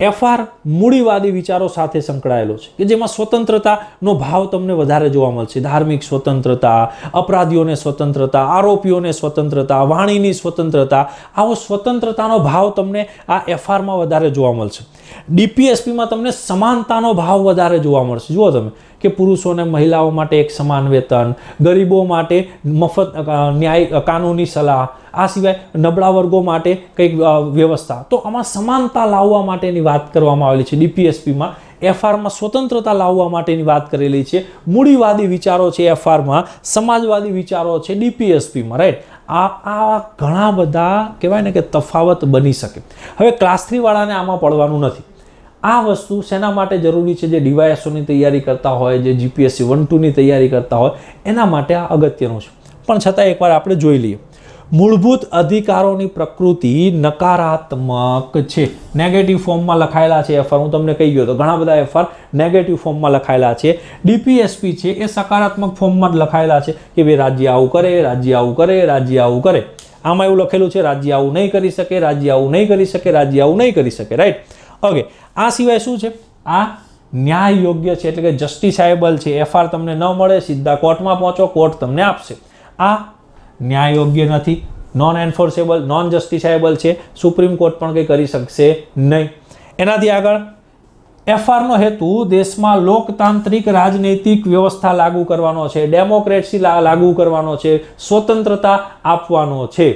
એફઆર મૂડીવાદી વિચારો સાથે સંકળાયેલો છે કે જેમાં સ્વતંત્રતાનો ભાવ તમને વધારે જોવા મળશે ધાર્મિક સ્વતંત્રતા અપરાધીઓને સ્વતંત્રતા આરોપીઓને સ્વતંત્રતા વાણીની સ્વતંત્રતા આવો સ્વતંત્રતાનો ભાવ તમને આ એફઆરમાં વધારે જોવા મળશે ડીપીએસપીમાં તમને સમાનતાનો ભાવ વધારે જોવા મળશે જુઓ તમે કે પુરુષોને મહિલાઓ માટે એક સમાન વેતન ગરીબો માટે મફત ન્યાય કાનૂની સલાહ આ સિવાય નબળા વર્ગો માટે કંઈક વ્યવસ્થા તો આમાં સમાનતા લાવવા માટેની વાત કરવામાં આવેલી છે ડીપીએસપીમાં એફઆરમાં સ્વતંત્રતા લાવવા માટેની વાત કરેલી છે મૂડીવાદી વિચારો છે એફઆરમાં સમાજવાદી વિચારો છે ડીપીએસપીમાં રાઈટ આ આ ઘણા બધા કહેવાય ને કે તફાવત બની શકે હવે ક્લાસ થ્રીવાળાને આમાં પડવાનું નથી આ વસ્તુ શેના માટે જરૂરી છે જે ડીવાયએસઓની તૈયારી કરતા હોય જે જીપીએસસી વન ટુની તૈયારી કરતા હોય એના માટે આ અગત્યનું છે પણ છતાં એકવાર આપણે જોઈ લઈએ મૂળભૂત અધિકારોની પ્રકૃતિ નકારાત્મક છે નેગેટિવ ફોર્મમાં લખાયેલા છે એફઆર હું તમને કહી ગયો તો ઘણા બધા એફઆર નેગેટિવ ફોર્મમાં લખાયેલા છે ડીપીએસપી છે એ સકારાત્મક ફોર્મમાં જ લખાયેલા છે કે ભાઈ રાજ્ય આવું કરે રાજ્ય આવું કરે રાજ્ય આવું કરે આમાં એવું લખેલું છે રાજ્ય આવું નહીં કરી શકે રાજ્ય આવું નહીં કરી શકે રાજ્ય આવું નહીં કરી શકે રાઈટ ઓકે આ સિવાય શું છે આ ન્યાય યોગ્ય છે એટલે કે જસ્ટિસાયેબલ છે એફઆર તમને ન મળે સીધા કોર્ટમાં પહોંચો કોર્ટ તમને આપશે આ ન્યાય યોગ્ય નથી નોન એન્ફોર્સેબલ નોન જસ્ટિસાયેબલ છે સુપ્રીમ કોર્ટ પણ કંઈ કરી શકશે નહીં એનાથી આગળ એફઆરનો હેતુ દેશમાં લોકતાંત્રિક રાજનૈતિક વ્યવસ્થા લાગુ કરવાનો છે ડેમોક્રેસી લાગુ કરવાનો છે સ્વતંત્રતા આપવાનો છે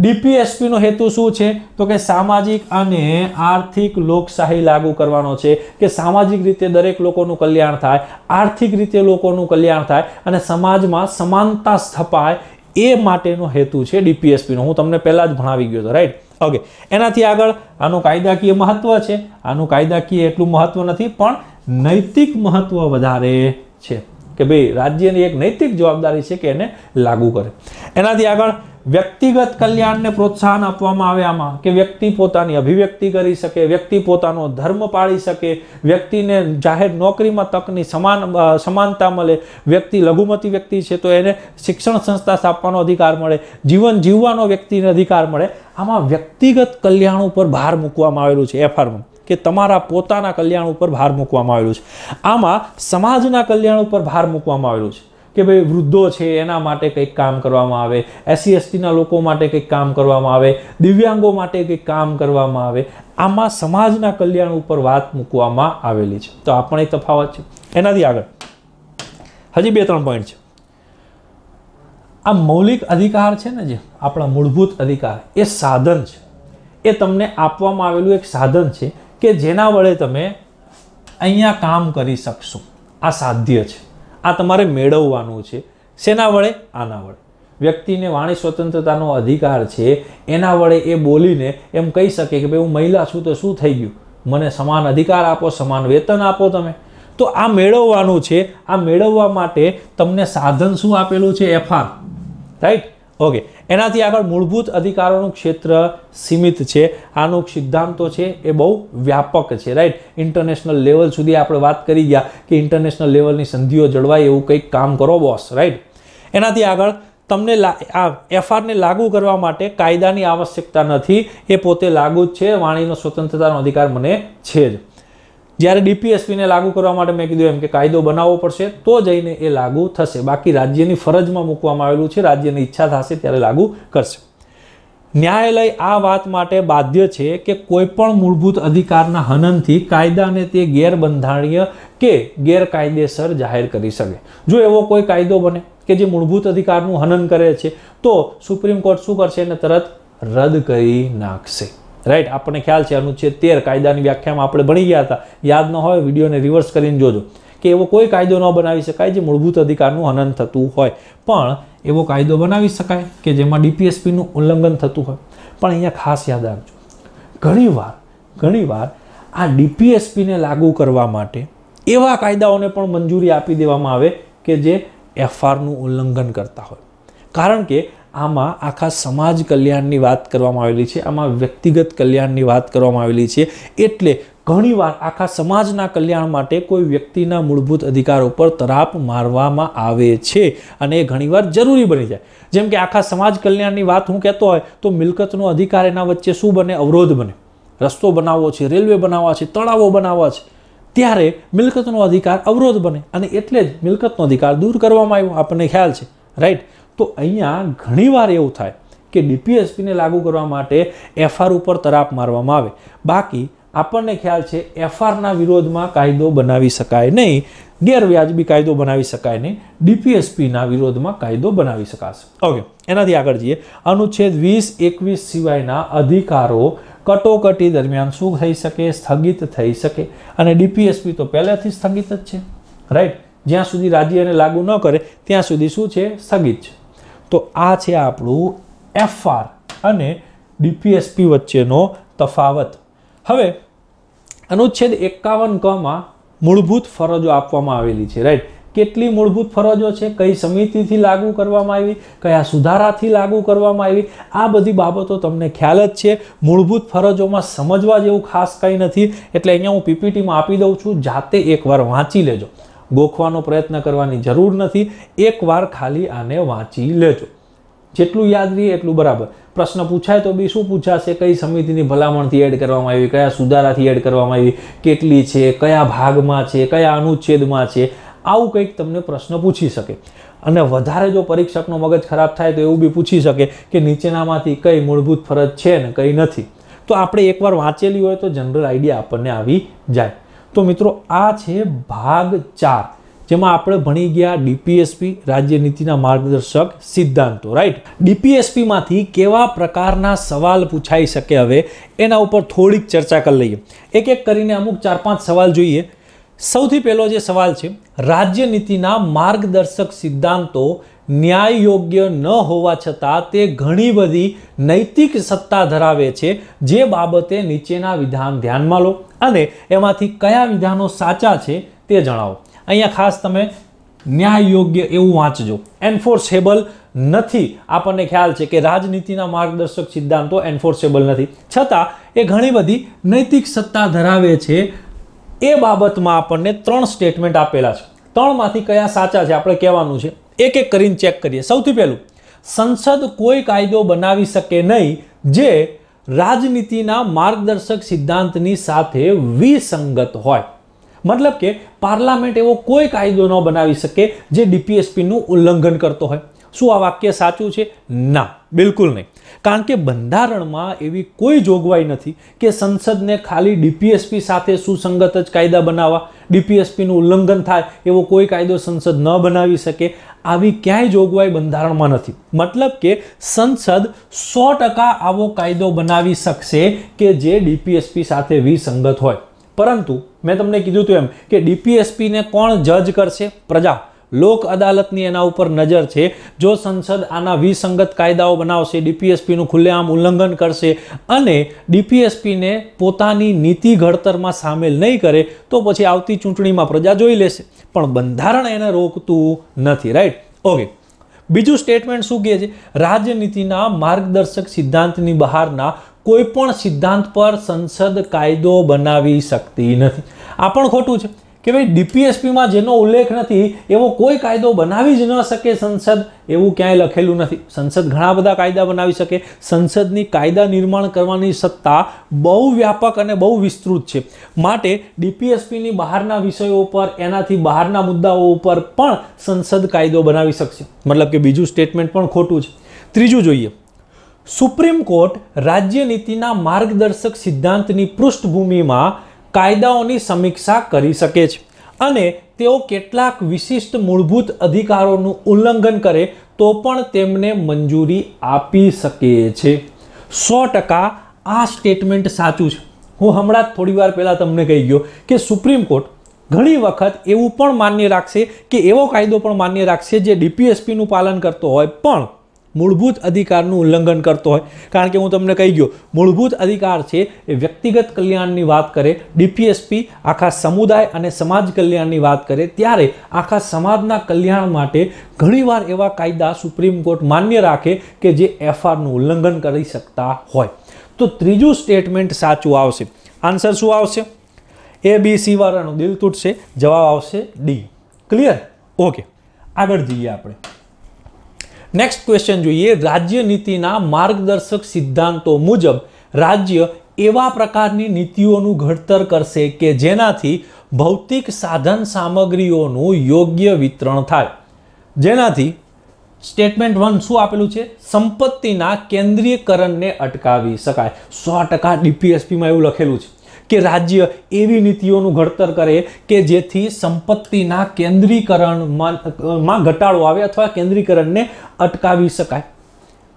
ડીપીએસપીનો હેતુ શું છે તો કે સામાજિક અને આર્થિક લોકશાહી લાગુ કરવાનો છે કે સામાજિક રીતે દરેક લોકોનું કલ્યાણ થાય આર્થિક રીતે લોકોનું કલ્યાણ થાય અને સમાજમાં સમાનતા સ્થપાય એ માટેનો હેતુ છે ડીપીએસપીનો હું તમને પહેલાં જ ભણાવી ગયો હતો રાઈટ ઓકે એનાથી આગળ આનું કાયદાકીય મહત્ત્વ છે આનું કાયદાકીય એટલું મહત્ત્વ નથી પણ નૈતિક મહત્ત્વ વધારે છે કે ભાઈ રાજ્યની એક નૈતિક જવાબદારી છે કે એને લાગુ કરે એનાથી આગળ વ્યક્તિગત કલ્યાણને પ્રોત્સાહન આપવામાં આવે આમાં કે વ્યક્તિ પોતાની અભિવ્યક્તિ કરી શકે વ્યક્તિ પોતાનો ધર્મ પાળી શકે વ્યક્તિને જાહેર નોકરીમાં તકની સમાન સમાનતા મળે વ્યક્તિ લઘુમતી વ્યક્તિ છે તો એને શિક્ષણ સંસ્થા સ્થાપવાનો અધિકાર મળે જીવન જીવવાનો વ્યક્તિને અધિકાર મળે આમાં વ્યક્તિગત કલ્યાણ ઉપર ભાર મૂકવામાં આવેલું છે એફઆરમાં કે તમારા પોતાના કલ્યાણ ઉપર ભાર મૂકવામાં આવેલું છે આમાં સમાજના કલ્યાણ ઉપર ભાર મૂકવામાં આવેલું છે કે ભાઈ વૃદ્ધો છે એના માટે કંઈક કામ કરવામાં આવે એસસી એસટીના લોકો માટે કંઈક કામ કરવામાં આવે દિવ્યાંગો માટે કંઈક કામ કરવામાં આવે આમાં સમાજના કલ્યાણ ઉપર વાત મૂકવામાં આવેલી છે તો આ પણ એક તફાવત છે એનાથી આગળ હજી બે ત્રણ પોઈન્ટ છે આ મૌલિક અધિકાર છે ને જે આપણા મૂળભૂત અધિકાર એ સાધન છે એ તમને આપવામાં આવેલું એક સાધન છે કે જેના વડે તમે અહીંયા કામ કરી શકશો આ સાધ્ય છે આ તમારે મેળવવાનું છે શેના વડે આના વડે વ્યક્તિને વાણી સ્વતંત્રતાનો અધિકાર છે એના વડે એ બોલીને એમ કહી શકે કે ભાઈ હું મહિલા છું તો શું થઈ ગયું મને સમાન અધિકાર આપો સમાન વેતન આપો તમે તો આ મેળવવાનું છે આ મેળવવા માટે તમને સાધન શું આપેલું છે એફઆર રાઈટ ઓકે એનાથી આગળ મૂળભૂત અધિકારોનું ક્ષેત્ર સીમિત છે આનો સિદ્ધાંતો છે એ બહુ વ્યાપક છે રાઈટ ઇન્ટરનેશનલ લેવલ સુધી આપણે વાત કરી ગયા કે ઇન્ટરનેશનલ લેવલની સંધિઓ જળવાય એવું કંઈક કામ કરો બોસ રાઈટ એનાથી આગળ તમને આ એફઆરને લાગુ કરવા માટે કાયદાની આવશ્યકતા નથી એ પોતે લાગુ જ છે વાણીનો સ્વતંત્રતાનો અધિકાર મને છે જ જ્યારે ડીપીએસપીને લાગુ કરવા માટે મેં કીધું એમ કે કાયદો બનાવવો પડશે તો જઈને એ લાગુ થશે બાકી રાજ્યની ફરજમાં મૂકવામાં આવેલું છે રાજ્યની ઈચ્છા થશે ત્યારે લાગુ કરશે ન્યાયાલય આ વાત માટે બાધ્ય છે કે કોઈપણ મૂળભૂત અધિકારના હનનથી કાયદાને તે ગેરબંધારણીય કે ગેરકાયદેસર જાહેર કરી શકે જો એવો કોઈ કાયદો બને કે જે મૂળભૂત અધિકારનું હનન કરે છે તો સુપ્રીમ કોર્ટ શું કરશે એને તરત રદ કરી નાખશે રાઈટ આપણને ખ્યાલ છે અનુચ્છેદ તેર કાયદાની વ્યાખ્યામાં આપણે ભણી ગયા હતા યાદ ન હોય વિડીયોને રિવર્સ કરીને જોજો કે એવો કોઈ કાયદો ન બનાવી શકાય જે મૂળભૂત અધિકારનું હનન થતું હોય પણ એવો કાયદો બનાવી શકાય કે જેમાં ડીપીએસપીનું ઉલ્લંઘન થતું હોય પણ અહીંયા ખાસ યાદ રાખજો ઘણીવાર ઘણીવાર આ ડીપીએસપીને લાગુ કરવા માટે એવા કાયદાઓને પણ મંજૂરી આપી દેવામાં આવે કે જે એફઆરનું ઉલ્લંઘન કરતા હોય કારણ કે આમાં આખા સમાજ કલ્યાણની વાત કરવામાં આવેલી છે આમાં વ્યક્તિગત કલ્યાણની વાત કરવામાં આવેલી છે એટલે ઘણીવાર આખા સમાજના કલ્યાણ માટે કોઈ વ્યક્તિના મૂળભૂત અધિકાર ઉપર તરાપ મારવામાં આવે છે અને એ ઘણીવાર જરૂરી બની જાય જેમ કે આખા સમાજ કલ્યાણની વાત હું કહેતો હોય તો મિલકતનો અધિકાર એના વચ્ચે શું બને અવરોધ બને રસ્તો બનાવવો છે રેલવે બનાવવા છે તળાવો બનાવવા છે ત્યારે મિલકતનો અધિકાર અવરોધ બને અને એટલે જ મિલકતનો અધિકાર દૂર કરવામાં આવ્યો આપણને ખ્યાલ છે રાઈટ તો અહીંયા ઘણીવાર એવું થાય કે ડીપીએસપીને લાગુ કરવા માટે એફઆર ઉપર તરાપ મારવામાં આવે બાકી આપણને ખ્યાલ છે એફઆરના વિરોધમાં કાયદો બનાવી શકાય નહીં ગેરવ્યાજબી કાયદો બનાવી શકાય નહીં ડીપીએસપીના વિરોધમાં કાયદો બનાવી શકાશે ઓકે એનાથી આગળ જઈએ અનુચ્છેદ વીસ એકવીસ સિવાયના અધિકારો કટોકટી દરમિયાન શું થઈ શકે સ્થગિત થઈ શકે અને ડીપીએસપી તો પહેલાંથી સ્થગિત જ છે રાઈટ જ્યાં સુધી રાજ્યને લાગુ ન કરે ત્યાં સુધી શું છે સ્થગિત છે તો આ છે આપણું એફઆર અને ડીપીએસપી વચ્ચેનો તફાવત હવે અનુચ્છેદ એકાવન કમાં મૂળભૂત ફરજો આપવામાં આવેલી છે રાઈટ કેટલી મૂળભૂત ફરજો છે કઈ સમિતિથી લાગુ કરવામાં આવી કયા સુધારાથી લાગુ કરવામાં આવી આ બધી બાબતો તમને ખ્યાલ જ છે મૂળભૂત ફરજોમાં સમજવા જેવું ખાસ કંઈ નથી એટલે અહીંયા હું પીપીટીમાં આપી દઉં છું જાતે એકવાર વાંચી લેજો ગોખવાનો પ્રયત્ન કરવાની જરૂર નથી એકવાર ખાલી આને વાંચી લેજો જેટલું યાદ રહીએ એટલું બરાબર પ્રશ્ન પૂછાય તો બી શું પૂછાશે કઈ સમિતિની ભલામણથી એડ કરવામાં આવી કયા સુધારાથી એડ કરવામાં આવી કેટલી છે કયા ભાગમાં છે કયા અનુચ્છેદમાં છે આવું કંઈક તમને પ્રશ્ન પૂછી શકે અને વધારે જો પરીક્ષકનો મગજ ખરાબ થાય તો એવું બી પૂછી શકે કે નીચેનામાંથી કઈ મૂળભૂત ફરજ છે ને કંઈ નથી તો આપણે એકવાર વાંચેલી હોય તો જનરલ આઈડિયા આપણને આવી જાય તો મિત્રો આ છે ભાગ ચાર જેમાં આપણે ભણી ગયા ડીપીએસપી રાજ્ય નીતિના માર્ગદર્શક સિદ્ધાંતો રાઈટ ડીપીએસપીમાંથી કેવા પ્રકારના સવાલ પૂછાઈ શકે હવે એના ઉપર થોડીક ચર્ચા કરી લઈએ એક એક કરીને અમુક ચાર પાંચ સવાલ જોઈએ સૌથી પહેલો જે સવાલ છે રાજ્ય નીતિના માર્ગદર્શક સિદ્ધાંતો ન્યાય યોગ્ય ન હોવા છતાં તે ઘણી બધી નૈતિક સત્તા ધરાવે છે જે બાબતે નીચેના વિધાન ધ્યાનમાં લો અને એમાંથી કયા વિધાનો સાચા છે તે જણાવો અહીંયા ખાસ તમે ન્યાય યોગ્ય એવું વાંચજો એન્ફોર્સેબલ નથી આપણને ખ્યાલ છે કે રાજનીતિના માર્ગદર્શક સિદ્ધાંતો એન્ફોર્સેબલ નથી છતાં એ ઘણી બધી નૈતિક સત્તા ધરાવે છે એ બાબતમાં આપણને ત્રણ સ્ટેટમેન્ટ આપેલા છે ત્રણમાંથી કયા સાચા છે આપણે કહેવાનું છે એક એક કરીને ચેક કરીએ સૌથી પહેલું સંસદ કોઈ કાયદો બનાવી શકે નહીં જે રાજનીતિના માર્ગદર્શક સિદ્ધાંતની સાથે વિસંગત હોય મતલબ કે પાર્લામેન્ટ એવો કોઈ કાયદો ન બનાવી શકે જે ડીપીએસપીનું ઉલ્લંઘન કરતો હોય શું આ વાક્ય સાચું છે ના બિલકુલ નહીં કારણ કે બંધારણમાં એવી કોઈ જોગવાઈ નથી કે સંસદને ખાલી ડીપીએસપી સાથે સુસંગત જ કાયદા બનાવવા ડીપીએસપીનું ઉલ્લંઘન થાય એવો કોઈ કાયદો સંસદ ન બનાવી શકે આવી ક્યાંય જોગવાઈ બંધારણમાં નથી મતલબ કે સંસદ સો ટકા આવો કાયદો બનાવી શકશે કે જે ડીપીએસપી સાથે વિસંગત હોય પરંતુ મેં તમને કીધું હતું એમ કે ડીપીએસપીને કોણ જજ કરશે પ્રજા લોક અદાલતની એના ઉપર નજર છે જો સંસદ આના વિસંગત કાયદાઓ બનાવશે ડીપીએસપીનું ખુલ્લેઆમ ઉલ્લંઘન કરશે અને ડીપીએસપીને પોતાની નીતિ ઘડતરમાં સામેલ નહીં કરે તો પછી આવતી ચૂંટણીમાં પ્રજા જોઈ લેશે પણ બંધારણ એને રોકતું નથી રાઈટ ઓકે બીજું સ્ટેટમેન્ટ શું કહે છે રાજનીતિના માર્ગદર્શક સિદ્ધાંતની બહારના કોઈ પણ સિદ્ધાંત પર સંસદ કાયદો બનાવી શકતી નથી આ પણ ખોટું છે કે ભાઈ ડીપીએસપીમાં જેનો ઉલ્લેખ નથી એવો કોઈ કાયદો બનાવી જ ન શકે સંસદ એવું ક્યાંય લખેલું નથી સંસદ ઘણા બધા કાયદા બનાવી શકે સંસદની કાયદા નિર્માણ કરવાની સત્તા બહુ વ્યાપક અને બહુ વિસ્તૃત છે માટે ડીપીએસપીની બહારના વિષયો ઉપર એનાથી બહારના મુદ્દાઓ ઉપર પણ સંસદ કાયદો બનાવી શકશે મતલબ કે બીજું સ્ટેટમેન્ટ પણ ખોટું છે ત્રીજું જોઈએ સુપ્રીમ કોર્ટ રાજ્યનીતિના માર્ગદર્શક સિદ્ધાંતની પૃષ્ઠભૂમિમાં કાયદાઓની સમીક્ષા કરી શકે છે અને તેઓ કેટલાક વિશિષ્ટ મૂળભૂત અધિકારોનું ઉલ્લંઘન કરે તો પણ તેમને મંજૂરી આપી શકે છે સો ટકા આ સ્ટેટમેન્ટ સાચું છે હું હમણાં જ થોડી વાર પહેલાં તમને કહી ગયો કે સુપ્રીમ કોર્ટ ઘણી વખત એવું પણ માન્ય રાખશે કે એવો કાયદો પણ માન્ય રાખશે જે ડીપીએસપીનું પાલન કરતો હોય પણ મૂળભૂત અધિકારનું ઉલ્લંઘન કરતો હોય કારણ કે હું તમને કહી ગયો મૂળભૂત અધિકાર છે એ વ્યક્તિગત કલ્યાણની વાત કરે ડીપીએસપી આખા સમુદાય અને સમાજ કલ્યાણની વાત કરે ત્યારે આખા સમાજના કલ્યાણ માટે ઘણીવાર એવા કાયદા સુપ્રીમ કોર્ટ માન્ય રાખે કે જે એફઆરનું ઉલ્લંઘન કરી શકતા હોય તો ત્રીજું સ્ટેટમેન્ટ સાચું આવશે આન્સર શું આવશે એ બી સી વાળાનું દિલ તૂટશે જવાબ આવશે ડી ક્લિયર ઓકે આગળ જઈએ આપણે નેક્સ્ટ ક્વેશ્ચન જોઈએ રાજ્ય નીતિના માર્ગદર્શક સિદ્ધાંતો મુજબ રાજ્ય એવા પ્રકારની નીતિઓનું ઘડતર કરશે કે જેનાથી ભૌતિક સાધન સામગ્રીઓનું યોગ્ય વિતરણ થાય જેનાથી સ્ટેટમેન્ટ વન શું આપેલું છે સંપત્તિના કેન્દ્રીયકરણને અટકાવી શકાય સો ટકા ડીપીએસપીમાં એવું લખેલું છે કે રાજ્ય એવી નીતિઓનું ઘડતર કરે કે જેથી સંપત્તિના કેન્દ્રીકરણમાં ઘટાડો આવે અથવા કેન્દ્રીકરણને અટકાવી શકાય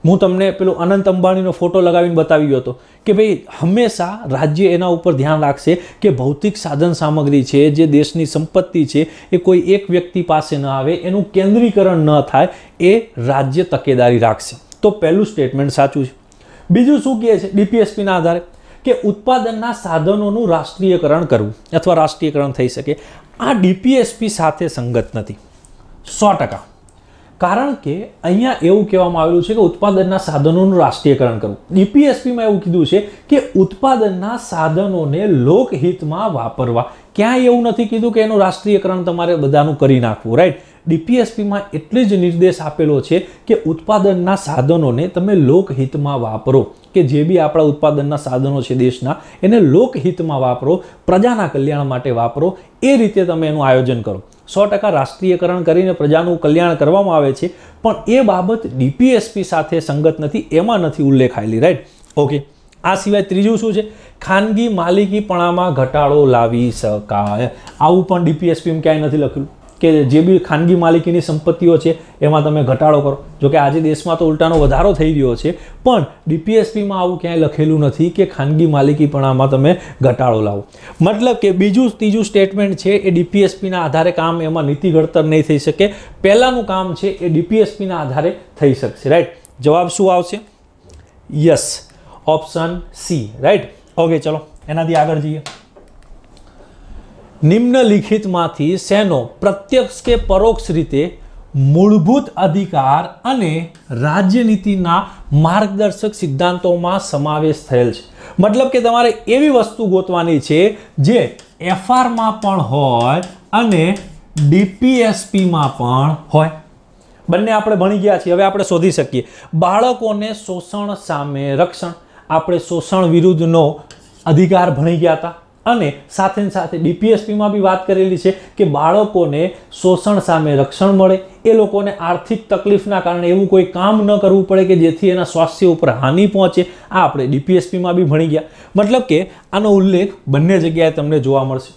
હું તમને પેલું અનંત અંબાણીનો ફોટો લગાવીને બતાવ્યો હતો કે ભાઈ હંમેશા રાજ્ય એના ઉપર ધ્યાન રાખશે કે ભૌતિક સાધન સામગ્રી છે જે દેશની સંપત્તિ છે એ કોઈ એક વ્યક્તિ પાસે ન આવે એનું કેન્દ્રીકરણ ન થાય એ રાજ્ય તકેદારી રાખશે તો પહેલું સ્ટેટમેન્ટ સાચું છે બીજું શું કહે છે ડીપીએસપીના આધારે કે ઉત્પાદનના સાધનોનું રાષ્ટ્રીયકરણ કરવું અથવા રાષ્ટ્રીયકરણ થઈ શકે આ ડીપીએસપી સાથે સંગત નથી સો ટકા કારણ કે અહીંયા એવું કહેવામાં આવેલું છે કે ઉત્પાદનના સાધનોનું રાષ્ટ્રીયકરણ કરવું ડીપીએસપીમાં એવું કીધું છે કે ઉત્પાદનના સાધનોને લોકહિતમાં વાપરવા ક્યાંય એવું નથી કીધું કે એનું રાષ્ટ્રીયકરણ તમારે બધાનું કરી નાખવું રાઈટ ડીપીએસપીમાં એટલે જ નિર્દેશ આપેલો છે કે ઉત્પાદનના સાધનોને તમે લોકહિતમાં વાપરો કે જે બી આપણા ઉત્પાદનના સાધનો છે દેશના એને લોકહિતમાં વાપરો પ્રજાના કલ્યાણ માટે વાપરો એ રીતે તમે એનું આયોજન કરો સો ટકા રાષ્ટ્રીયકરણ કરીને પ્રજાનું કલ્યાણ કરવામાં આવે છે પણ એ બાબત ડીપીએસપી સાથે સંગત નથી એમાં નથી ઉલ્લેખાયેલી રાઈટ ઓકે આ સિવાય ત્રીજું શું છે ખાનગી માલિકીપણામાં ઘટાડો લાવી શકાય આવું પણ ડીપીએસપીમાં ક્યાંય નથી લખેલું કે જે બી ખાનગી માલિકીની સંપત્તિઓ છે એમાં તમે ઘટાડો કરો જોકે આજે દેશમાં તો ઉલટાનો વધારો થઈ રહ્યો છે પણ ડીપીએસપીમાં આવું ક્યાંય લખેલું નથી કે ખાનગી માલિકીપણામાં તમે ઘટાડો લાવો મતલબ કે બીજું ત્રીજું સ્ટેટમેન્ટ છે એ ડીપીએસપીના આધારે કામ એમાં નીતિ ઘડતર નહીં થઈ શકે પહેલાંનું કામ છે એ ડીપીએસપીના આધારે થઈ શકશે રાઈટ જવાબ શું આવશે yes option C right okay ચલો એનાથી આગળ જઈએ નિમ્નલિખિતમાંથી શેનો પ્રત્યક્ષ કે પરોક્ષ રીતે મૂળભૂત અધિકાર અને રાજ્યનીતિના માર્ગદર્શક સિદ્ધાંતોમાં સમાવેશ થયેલ છે મતલબ કે તમારે એવી વસ્તુ ગોતવાની છે જે એફઆરમાં પણ હોય અને ડીપીએસપીમાં પણ હોય બંને આપણે ભણી ગયા છીએ હવે આપણે શોધી શકીએ બાળકોને શોષણ સામે રક્ષણ આપણે શોષણ વિરુદ્ધનો અધિકાર ભણી ગયા હતા અને સાથે સાથે ડીપીએસપીમાં બી વાત કરેલી છે કે બાળકોને શોષણ સામે રક્ષણ મળે એ લોકોને આર્થિક તકલીફના કારણે એવું કોઈ કામ ન કરવું પડે કે જેથી એના સ્વાસ્થ્ય ઉપર હાનિ પહોંચે આ આપણે ડીપીએસપીમાં બી ભણી ગયા મતલબ કે આનો ઉલ્લેખ બંને જગ્યાએ તમને જોવા મળશે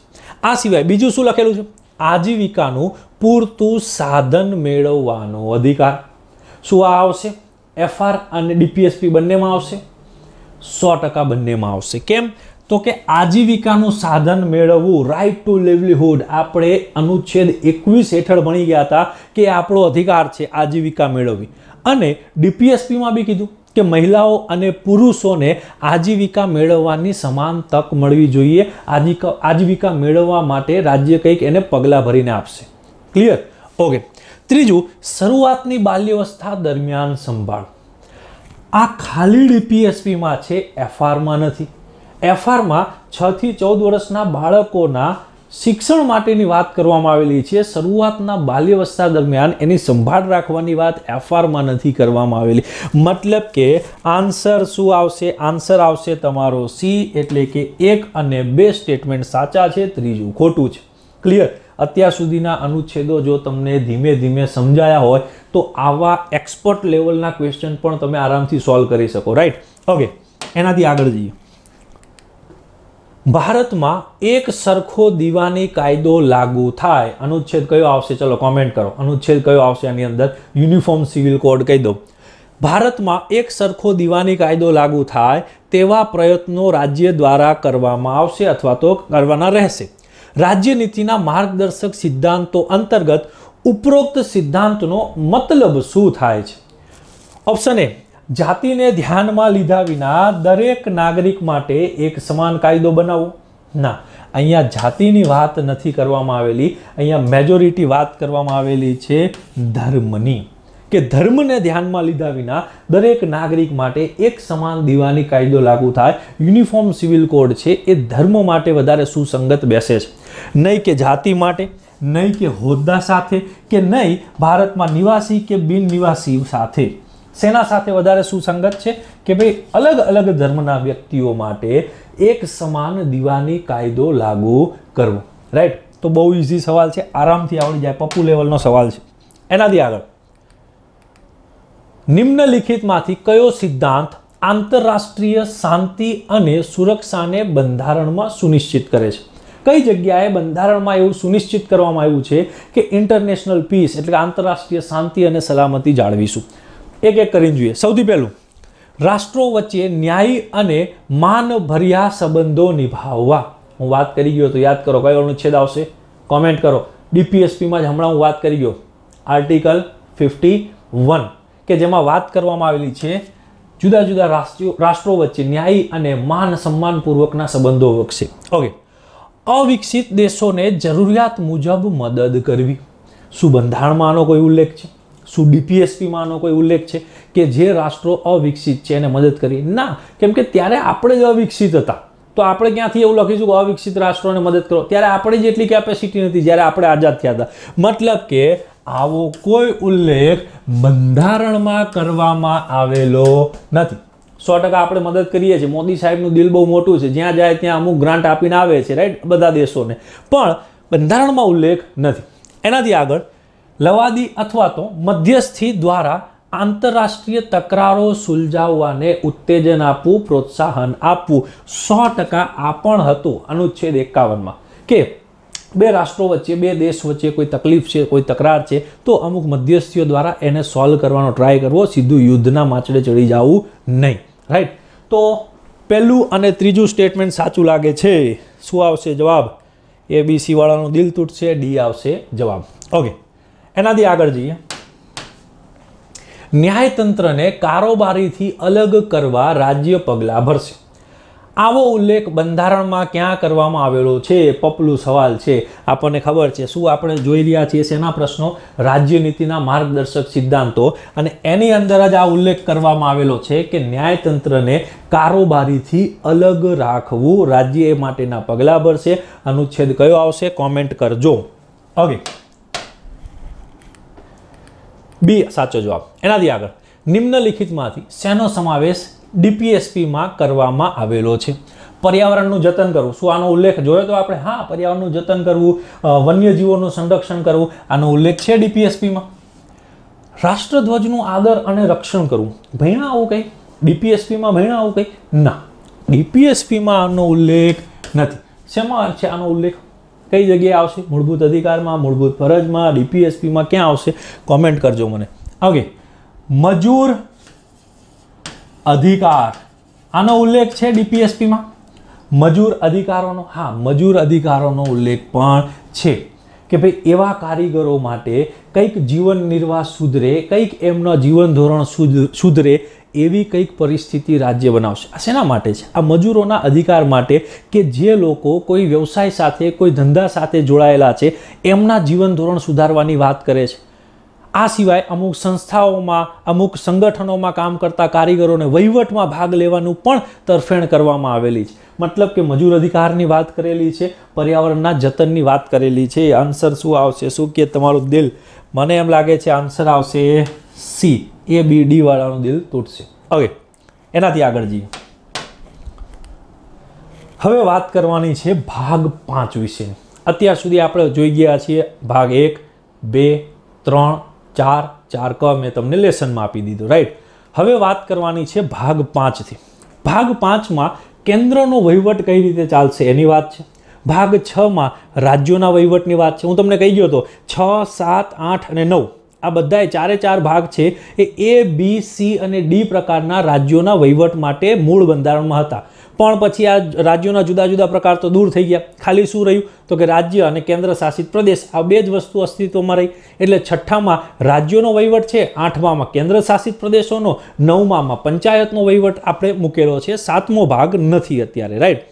આ સિવાય બીજું શું લખેલું છે આજીવિકાનું પૂરતું સાધન મેળવવાનો અધિકાર શું આ આવશે એફઆર અને ડીપીએસપી બંનેમાં આવશે સો ટકા બંનેમાં આવશે કેમ તો કે આજીવિકાનું સાધન મેળવવું રાઇટ ટુ લાઇવલીહુડ આપણે અનુચ્છેદ એકવીસ હેઠળ ભણી ગયા હતા કે આપણો અધિકાર છે આજીવિકા મેળવવી અને ડીપીએસપીમાં બી કીધું કે મહિલાઓ અને પુરુષોને આજીવિકા મેળવવાની સમાન તક મળવી જોઈએ આજીકા આજીવિકા મેળવવા માટે રાજ્ય કંઈક એને પગલાં ભરીને આપશે ક્લિયર ઓકે ત્રીજું શરૂઆતની બાલ્યવસ્થા દરમિયાન સંભાળ આ ખાલી ડીપીએસપીમાં છે એફઆરમાં નથી એફઆરમાં છથી ચૌદ વર્ષના બાળકોના શિક્ષણ માટેની વાત કરવામાં આવેલી છે શરૂઆતના બાલ્યવસ્થા દરમિયાન એની સંભાળ રાખવાની વાત એફઆરમાં નથી કરવામાં આવેલી મતલબ કે આન્સર શું આવશે આન્સર આવશે તમારો સી એટલે કે એક અને બે સ્ટેટમેન્ટ સાચા છે ત્રીજું ખોટું છે ક્લિયર અત્યાર સુધીના અનુચ્છેદો જો તમને ધીમે ધીમે સમજાયા હોય તો આવા એક્સપર્ટ લેવલના ક્વેશ્ચન પણ તમે આરામથી સોલ્વ કરી શકો રાઈટ ઓકે એનાથી આગળ જઈએ ભારતમાં એક સરખો દીવાની કાયદો લાગુ થાય અનુચ્છેદ કયો આવશે ચલો કોમેન્ટ કરો અનુચ્છેદ કયો આવશે આની અંદર યુનિફોર્મ સિવિલ કોડ કહી દો ભારતમાં એક સરખો દીવાની કાયદો લાગુ થાય તેવા પ્રયત્નો રાજ્ય દ્વારા કરવામાં આવશે અથવા તો કરવાના રહેશે રાજ્ય નીતિના માર્ગદર્શક સિદ્ધાંતો અંતર્ગત ઉપરોક્ત સિદ્ધાંતનો મતલબ શું થાય છે ઓપ્શન એ જાતિને ધ્યાનમાં લીધા વિના દરેક નાગરિક માટે એક સમાન કાયદો બનાવવો ના અહીંયા જાતિની વાત નથી કરવામાં આવેલી અહીંયા મેજોરિટી વાત કરવામાં આવેલી છે ધર્મની કે ધર્મને ધ્યાનમાં લીધા વિના દરેક નાગરિક માટે એક સમાન દીવાની કાયદો લાગુ થાય યુનિફોર્મ સિવિલ કોડ છે એ ધર્મ માટે વધારે સુસંગત બેસે છે નહીં કે જાતિ માટે નહીં કે હોદ્દા સાથે કે નહીં ભારતમાં નિવાસી કે બિન નિવાસી સાથે શેના સાથે વધારે સુસંગત છે કે ભાઈ અલગ અલગ ધર્મના વ્યક્તિઓ માટે એક સમાન દિવાની કાયદો લાગુ કરવો રાઈટ તો બહુ ઇઝી સવાલ છે આરામથી આવડી જાય પપ્પુ લેવલનો સવાલ છે એનાથી આગળ નિમ્નલિખિતમાંથી કયો સિદ્ધાંત આંતરરાષ્ટ્રીય શાંતિ અને સુરક્ષાને બંધારણમાં સુનિશ્ચિત કરે છે કઈ જગ્યાએ બંધારણમાં એવું સુનિશ્ચિત કરવામાં આવ્યું છે કે ઇન્ટરનેશનલ પીસ એટલે કે આંતરરાષ્ટ્રીય શાંતિ અને સલામતી જાળવીશું એક એક કરીને જોઈએ સૌથી પહેલું રાષ્ટ્રો વચ્ચે ન્યાયી અને માનભર્યા સંબંધો નિભાવવા હું વાત કરી ગયો તો યાદ કરો કયો અનુચ્છેદ આવશે કોમેન્ટ કરો ડીપીએસપીમાં જ હમણાં હું વાત કરી ગયો આર્ટિકલ ફિફ્ટી વન કે જેમાં વાત કરવામાં આવેલી છે જુદા જુદા રાષ્ટ્રીય રાષ્ટ્રો વચ્ચે ન્યાય અને માન સન્માનપૂર્વકના સંબંધો વખશે ઓકે અવિકસિત દેશોને જરૂરિયાત મુજબ મદદ કરવી શું બંધારણમાં આનો કોઈ ઉલ્લેખ છે શું ડીપીએસપીમાં આનો કોઈ ઉલ્લેખ છે કે જે રાષ્ટ્રો અવિકસિત છે એને મદદ કરી ના કેમ કે ત્યારે આપણે જ અવિકસિત હતા તો આપણે ક્યાંથી એવું લખીશું કે અવિકસિત રાષ્ટ્રોને મદદ કરો ત્યારે આપણી જેટલી કેપેસિટી નથી જ્યારે આપણે આઝાદ થયા હતા મતલબ કે આવો કોઈ ઉલ્લેખ બંધારણમાં કરવામાં આવેલો નથી સો ટકા આપણે મદદ કરીએ છીએ મોદી સાહેબનું દિલ બહુ મોટું છે જ્યાં જાય ત્યાં અમુક ગ્રાન્ટ આપીને આવે છે રાઈટ બધા દેશોને પણ બંધારણમાં ઉલ્લેખ નથી એનાથી આગળ લવાદી અથવા તો મધ્યસ્થી દ્વારા આંતરરાષ્ટ્રીય તકરારો સુલઝાવવાને ઉત્તેજન આપવું પ્રોત્સાહન આપવું સો ટકા આ પણ હતું અનુચ્છેદ એકાવનમાં કે બે રાષ્ટ્રો વચ્ચે બે દેશ વચ્ચે કોઈ તકલીફ છે કોઈ તકરાર છે તો અમુક મધ્યસ્થીઓ દ્વારા એને સોલ્વ કરવાનો ટ્રાય કરવો સીધું યુદ્ધના માછડે ચડી જવું નહીં રાઈટ તો પહેલું અને ત્રીજું સ્ટેટમેન્ટ સાચું લાગે છે શું આવશે જવાબ એ બી વાળાનું દિલ તૂટશે ડી આવશે જવાબ ઓકે એનાથી આગળ જઈએ ન્યાયતંત્રને કારોબારીથી અલગ કરવા રાજ્ય પગલાં ભરશે આવો ઉલ્લેખ બંધારણમાં ક્યાં કરવામાં આવેલો છે પપલું સવાલ છે આપણને ખબર છે શું આપણે જોઈ રહ્યા છીએ શેના પ્રશ્નો રાજ્યનીતિના માર્ગદર્શક સિદ્ધાંતો અને એની અંદર જ આ ઉલ્લેખ કરવામાં આવેલો છે કે ન્યાયતંત્રને કારોબારીથી અલગ રાખવું રાજ્ય એ માટેના પગલાં ભરશે અનુચ્છેદ કયો આવશે કોમેન્ટ કરજો ઓકે બી સાચો જવાબ એનાથી આગળ નિમ્નલિખિતમાંથી શેનો સમાવેશ ડીપીએસપીમાં કરવામાં આવેલો છે પર્યાવરણનું જતન કરવું શું આનો ઉલ્લેખ જોયો તો આપણે હા પર્યાવરણનું જતન કરવું વન્યજીવોનું સંરક્ષણ કરવું આનો ઉલ્લેખ છે ડીપીએસપીમાં રાષ્ટ્રધ્વજનું આદર અને રક્ષણ કરવું ભૈણા આવું કંઈ ડીપીએસપીમાં ભૈણા આવું કંઈ ના ડીપીએસપીમાં આનો ઉલ્લેખ નથી શેમાં છે આનો ઉલ્લેખ કઈ જગ્યાએ આવશે મૂળભૂત અધિકારમાં મૂળભૂત ફરજમાં ડીપીએસપીમાં ક્યાં આવશે કોમેન્ટ કરજો મને ઓકે મજૂર અધિકાર આનો ઉલ્લેખ છે ડીપીએસપીમાં મજૂર અધિકારોનો હા મજૂર અધિકારોનો ઉલ્લેખ પણ છે કે ભાઈ એવા કારીગરો માટે કંઈક જીવન નિર્વાહ સુધરે કંઈક એમનો જીવન ધોરણ સુધરે એવી કંઈક પરિસ્થિતિ રાજ્ય બનાવશે આ શેના માટે છે આ મજૂરોના અધિકાર માટે કે જે લોકો કોઈ વ્યવસાય સાથે કોઈ ધંધા સાથે જોડાયેલા છે એમના જીવન ધોરણ સુધારવાની વાત કરે છે આ સિવાય અમુક સંસ્થાઓમાં અમુક સંગઠનોમાં કામ કરતા કારીગરોને વહીવટમાં ભાગ લેવાનું પણ તરફેણ કરવામાં આવેલી છે મતલબ કે મજૂર અધિકારની વાત કરેલી છે પર્યાવરણના જતનની વાત કરેલી છે આન્સર શું આવશે શું કે તમારું દિલ મને એમ લાગે છે આન્સર આવશે સી એ બી ડી વાળાનું દિલ તૂટશે હવે એનાથી આગળ જઈએ હવે વાત કરવાની છે ભાગ પાંચ વિશેની અત્યાર સુધી આપણે જોઈ ગયા છીએ ભાગ એક બે ત્રણ ચાર ચાર ક મેં તમને લેસનમાં આપી દીધું રાઈટ હવે વાત કરવાની છે ભાગ પાંચથી ભાગ પાંચમાં કેન્દ્રનો વહીવટ કઈ રીતે ચાલશે એની વાત છે ભાગ છમાં રાજ્યોના વહીવટની વાત છે હું તમને કહી ગયો હતો છ સાત આઠ અને નવ આ બધાએ ચારે ચાર ભાગ છે એ એ બી સી અને ડી પ્રકારના રાજ્યોના વહીવટ માટે મૂળ બંધારણમાં હતા પણ પછી આ રાજ્યોના જુદા જુદા પ્રકાર તો દૂર થઈ ગયા ખાલી શું રહ્યું તો કે રાજ્ય અને કેન્દ્ર શાસિત પ્રદેશ આ બે જ વસ્તુ અસ્તિત્વમાં રહી એટલે છઠ્ઠામાં રાજ્યોનો વહીવટ છે આઠમામાં કેન્દ્ર શાસિત પ્રદેશોનો નવમામાં પંચાયતનો વહીવટ આપણે મૂકેલો છે સાતમો ભાગ નથી અત્યારે રાઈટ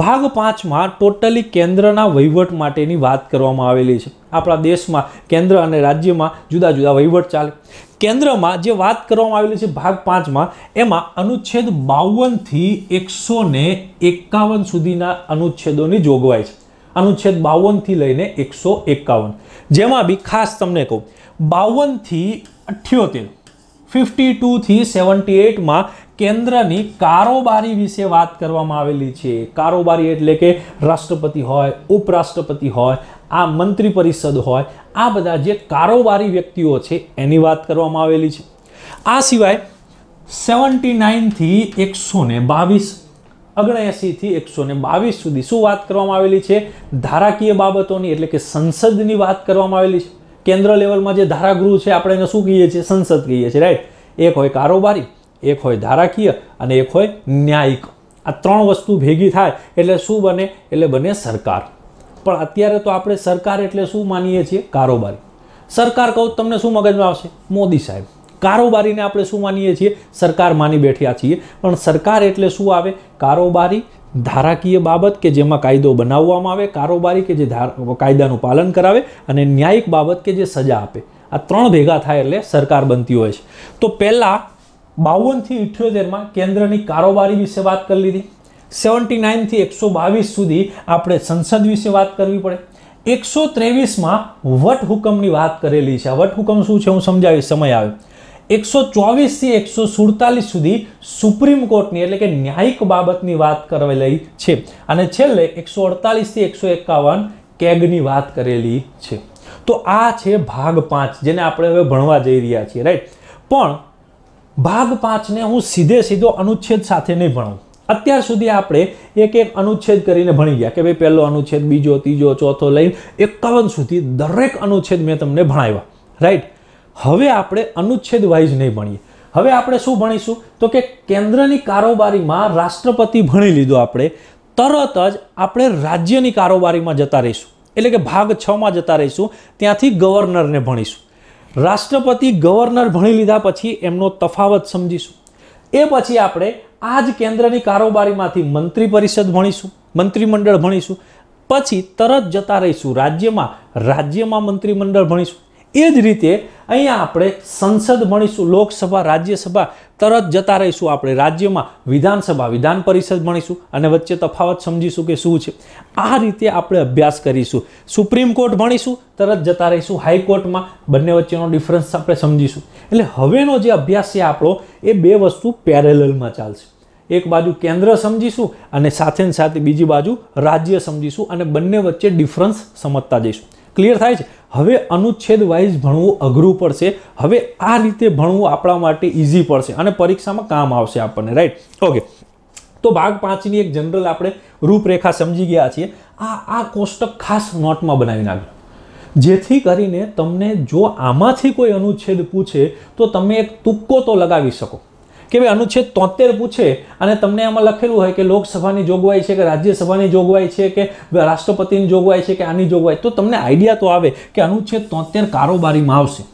ભાગ પાંચમાં ટોટલી કેન્દ્રના વહીવટ માટેની વાત કરવામાં આવેલી છે આપણા દેશમાં કેન્દ્ર અને રાજ્યમાં જુદા જુદા વહીવટ ચાલે કેન્દ્રમાં જે વાત કરવામાં આવેલી છે ભાગ પાંચમાં એમાં અનુચ્છેદ બાવનથી એકસો ને એકાવન સુધીના અનુચ્છેદોની જોગવાઈ છે અનુચ્છેદ બાવનથી લઈને એકસો એકાવન જેમાં બી ખાસ તમને કહું બાવનથી અઠ્યોતેર ફિફ્ટી ટુથી સેવન્ટી એટમાં કેન્દ્રની કારોબારી વિશે વાત કરવામાં આવેલી છે કારોબારી એટલે કે રાષ્ટ્રપતિ હોય ઉપરાષ્ટ્રપતિ હોય આ મંત્રી પરિષદ હોય આ બધા જે કારોબારી વ્યક્તિઓ છે એની વાત કરવામાં આવેલી છે આ સિવાય સેવન્ટી નાઇનથી એકસો ને બાવીસ અગણએંસીથી એકસો ને બાવીસ સુધી શું વાત કરવામાં આવેલી છે ધારાકીય બાબતોની એટલે કે સંસદની વાત કરવામાં આવેલી છે કેન્દ્ર લેવલમાં જે ધારાગૃહ છે આપણે એને શું કહીએ છીએ સંસદ કહીએ છીએ રાઈટ એક હોય કારોબારી એક હોય ધારાકીય અને એક હોય ન્યાયિક આ ત્રણ વસ્તુ ભેગી થાય એટલે શું બને એટલે બને સરકાર પણ અત્યારે તો આપણે સરકાર એટલે શું માનીએ છીએ કારોબારી સરકાર કહું તમને શું મગજમાં આવશે મોદી સાહેબ કારોબારીને આપણે શું માનીએ છીએ સરકાર માની બેઠ્યા છીએ પણ સરકાર એટલે શું આવે કારોબારી ધારાકીય બાબત કે જેમાં કાયદો બનાવવામાં આવે કારોબારી કે જે કાયદાનું પાલન કરાવે અને ન્યાયિક બાબત કે જે સજા આપે આ ત્રણ ભેગા થાય એટલે સરકાર બનતી હોય છે તો પહેલાં બાવનથી ઇઠ્યોતેરમાં કેન્દ્રની કારોબારી વિશે વાત કરી લીધી સેવન્ટી નાઇનથી એકસો બાવીસ સુધી આપણે સંસદ વિશે વાત કરવી પડે એકસો ત્રેવીસમાં વટહુકમની વાત કરેલી છે વટહુકમ શું છે હું સમજાવીશ સમય આવે એકસો ચોવીસથી એકસો સુડતાલીસ સુધી સુપ્રીમ કોર્ટની એટલે કે ન્યાયિક બાબતની વાત કરેલી છે અને છેલ્લે એકસો અડતાલીસથી એકસો એકાવન કેગની વાત કરેલી છે તો આ છે ભાગ પાંચ જેને આપણે હવે ભણવા જઈ રહ્યા છીએ રાઈટ પણ ભાગ પાંચને હું સીધે સીધો અનુચ્છેદ સાથે નહીં ભણું અત્યાર સુધી આપણે એક એક અનુચ્છેદ કરીને ભણી ગયા કે ભાઈ પહેલો અનુચ્છેદ બીજો ત્રીજો ચોથો લઈને એકાવન સુધી દરેક અનુચ્છેદ મેં તમને ભણાવ્યા રાઈટ હવે આપણે અનુચ્છેદ વાઇઝ નહીં ભણીએ હવે આપણે શું ભણીશું તો કે કેન્દ્રની કારોબારીમાં રાષ્ટ્રપતિ ભણી લીધો આપણે તરત જ આપણે રાજ્યની કારોબારીમાં જતા રહીશું એટલે કે ભાગ છમાં જતા રહીશું ત્યાંથી ગવર્નરને ભણીશું રાષ્ટ્રપતિ ગવર્નર ભણી લીધા પછી એમનો તફાવત સમજીશું એ પછી આપણે આ જ કેન્દ્રની કારોબારીમાંથી મંત્રી પરિષદ ભણીશું મંત્રીમંડળ ભણીશું પછી તરત જતા રહીશું રાજ્યમાં રાજ્યમાં મંત્રીમંડળ ભણીશું એ જ રીતે અહીંયા આપણે સંસદ ભણીશું લોકસભા રાજ્યસભા તરત જતા રહીશું આપણે રાજ્યમાં વિધાનસભા વિધાન પરિષદ ભણીશું અને વચ્ચે તફાવત સમજીશું કે શું છે આ રીતે આપણે અભ્યાસ કરીશું સુપ્રીમ કોર્ટ ભણીશું તરત જતા રહીશું હાઈકોર્ટમાં બંને વચ્ચેનો ડિફરન્સ આપણે સમજીશું એટલે હવેનો જે અભ્યાસ છે આપણો એ બે વસ્તુ પેરેલલમાં ચાલશે એક બાજુ કેન્દ્ર સમજીશું અને સાથે સાથે બીજી બાજુ રાજ્ય સમજીશું અને બંને વચ્ચે ડિફરન્સ સમજતા જઈશું ક્લિયર થાય છે હવે અનુચ્છેદ વાઇઝ ભણવું અઘરું પડશે હવે આ રીતે ભણવું આપણા માટે ઇઝી પડશે અને પરીક્ષામાં કામ આવશે આપણને રાઈટ ઓકે તો ભાગ પાંચની એક જનરલ આપણે રૂપરેખા સમજી ગયા છીએ આ આ કોષ્ટક ખાસ નોટમાં બનાવી નાખ્યું જેથી કરીને તમને જો આમાંથી કોઈ અનુચ્છેદ પૂછે તો તમે એક તુક્કો તો લગાવી શકો કે ભાઈ અનુચ્છેદ તોતેર પૂછે અને તમને આમાં લખેલું હોય કે લોકસભાની જોગવાઈ છે કે રાજ્યસભાની જોગવાઈ છે કે રાષ્ટ્રપતિની જોગવાઈ છે કે આની જોગવાઈ તો તમને આઈડિયા તો આવે કે અનુચ્છેદ તોતેર કારોબારીમાં આવશે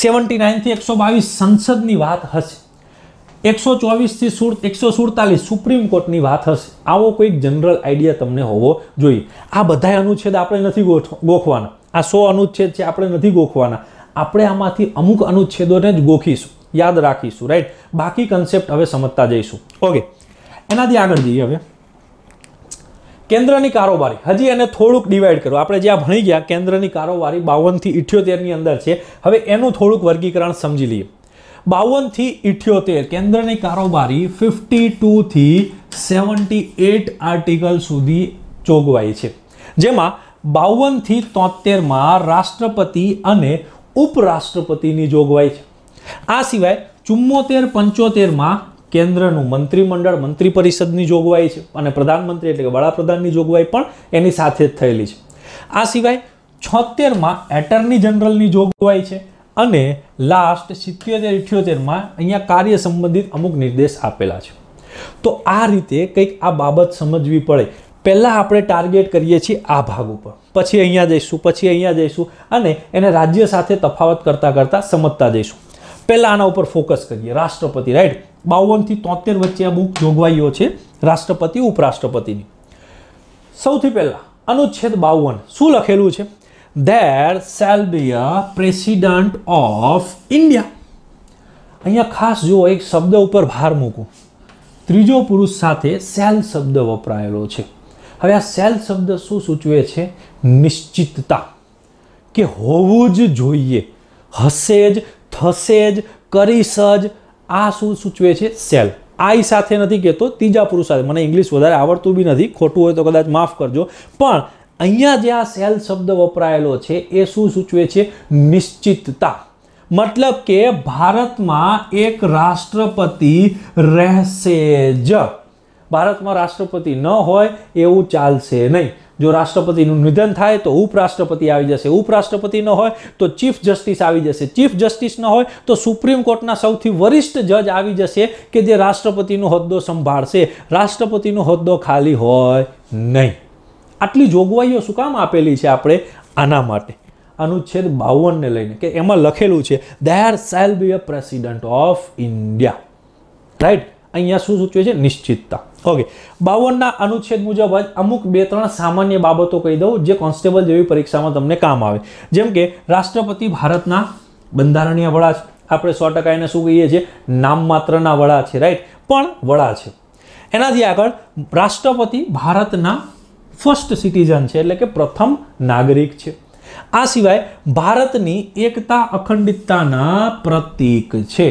સેવન્ટી નાઇનથી એકસો બાવીસ સંસદની વાત હશે એકસો ચોવીસથી સુર એકસો સુડતાલીસ સુપ્રીમ કોર્ટની વાત હશે આવો કોઈક જનરલ આઈડિયા તમને હોવો જોઈએ આ બધા અનુચ્છેદ આપણે નથી ગોખવાના આ સો અનુચ્છેદ છે આપણે નથી ગોખવાના આપણે આમાંથી અમુક અનુચ્છેદોને જ ગોખીશું યાદ રાખીશું રાઈટ બાકી કન્સેપ્ટ હવે સમજતા જઈશું ઓકે એનાથી આગળ જઈએ હવે કેન્દ્રની કારોબારી હજી એને થોડુંક ડિવાઈડ કરો આપણે જ્યાં ભણી ગયા કેન્દ્રની કારોબારી બાવનથી ઇઠ્યોતેરની અંદર છે હવે એનું થોડુંક વર્ગીકરણ સમજી લઈએ બાવનથી ઇઠ્યોતેર કેન્દ્રની કારોબારી ફિફ્ટી ટુથી સેવન્ટી એટ આર્ટિકલ સુધી જોગવાઈ છે જેમાં બાવનથી તોતેરમાં રાષ્ટ્રપતિ અને ઉપરાષ્ટ્રપતિની જોગવાઈ છે આ સિવાય ચુમ્મોતેર પંચોતેરમાં કેન્દ્રનું મંત્રીમંડળ મંત્રી પરિષદની જોગવાઈ છે અને પ્રધાનમંત્રી એટલે કે વડાપ્રધાનની જોગવાઈ પણ એની સાથે જ થયેલી છે આ સિવાય છોતેરમાં એટર્ની જનરલની જોગવાઈ છે અને લાસ્ટ સિત્યોતેર ઇઠ્યોતેરમાં અહીંયા કાર્ય સંબંધિત અમુક નિર્દેશ આપેલા છે તો આ રીતે કંઈક આ બાબત સમજવી પડે પહેલાં આપણે ટાર્ગેટ કરીએ છીએ આ ભાગ ઉપર પછી અહીંયા જઈશું પછી અહીંયા જઈશું અને એને રાજ્ય સાથે તફાવત કરતાં કરતાં સમજતા જઈશું પહેલાં આના ઉપર ફોકસ કરીએ રાષ્ટ્રપતિ રાઈટ બાવનથી તોતેર વચ્ચે આ અમુક જોગવાઈઓ છે રાષ્ટ્રપતિ ઉપરાષ્ટ્રપતિની સૌથી પહેલાં અનુચ્છેદ બાવન શું લખેલું છે there shall be a president of India અહીંયા ખાસ જુઓ એક શબ્દ ઉપર ભાર મૂકું ત્રીજો પુરુષ સાથે સેલ શબ્દ વપરાયેલો છે હવે આ સેલ શબ્દ શું સૂચવે છે નિશ્ચિતતા કે હોવું જ જોઈએ હશે જ થશે જ કરીશ જ આ શું સૂચવે છે સેલ આઈ સાથે નથી કહેતો ત્રીજા પુરુષ સાથે મને ઇંગ્લિશ વધારે આવડતું બી નથી ખોટું હોય તો કદાચ માફ કરજો પણ અહીંયા જે આ સેલ શબ્દ વપરાયેલો છે એ શું સૂચવે છે નિશ્ચિતતા મતલબ કે ભારતમાં એક રાષ્ટ્રપતિ રહેશે જ ભારતમાં રાષ્ટ્રપતિ ન હોય એવું ચાલશે નહીં જો રાષ્ટ્રપતિનું નિધન થાય તો ઉપરાષ્ટ્રપતિ આવી જશે ઉપરાષ્ટ્રપતિ ન હોય તો ચીફ જસ્ટિસ આવી જશે ચીફ જસ્ટિસ ન હોય તો સુપ્રીમ કોર્ટના સૌથી વરિષ્ઠ જજ આવી જશે કે જે રાષ્ટ્રપતિનો હોદ્દો સંભાળશે રાષ્ટ્રપતિનો હોદ્દો ખાલી હોય નહીં આટલી જોગવાઈઓ શું કામ આપેલી છે આપણે આના માટે અનુચ્છેદ બાવનને લઈને કે એમાં લખેલું છે there shall be a president of India right અહીંયા શું સૂચવે છે નિશ્ચિતતા ઓકે બાવનના અનુચ્છેદ મુજબ જ અમુક બે ત્રણ સામાન્ય બાબતો કહી દઉં જે કોન્સ્ટેબલ જેવી પરીક્ષામાં તમને કામ આવે જેમ કે રાષ્ટ્રપતિ ભારતના બંધારણીય વડા છે આપણે સો ટકા એને શું કહીએ છીએ નામ માત્રના વડા છે રાઈટ પણ વડા છે એનાથી આગળ રાષ્ટ્રપતિ ભારતના ફર્સ્ટ સિટીઝન છે એટલે કે પ્રથમ નાગરિક છે આ સિવાય ભારતની એકતા અખંડિતતાના પ્રતીક છે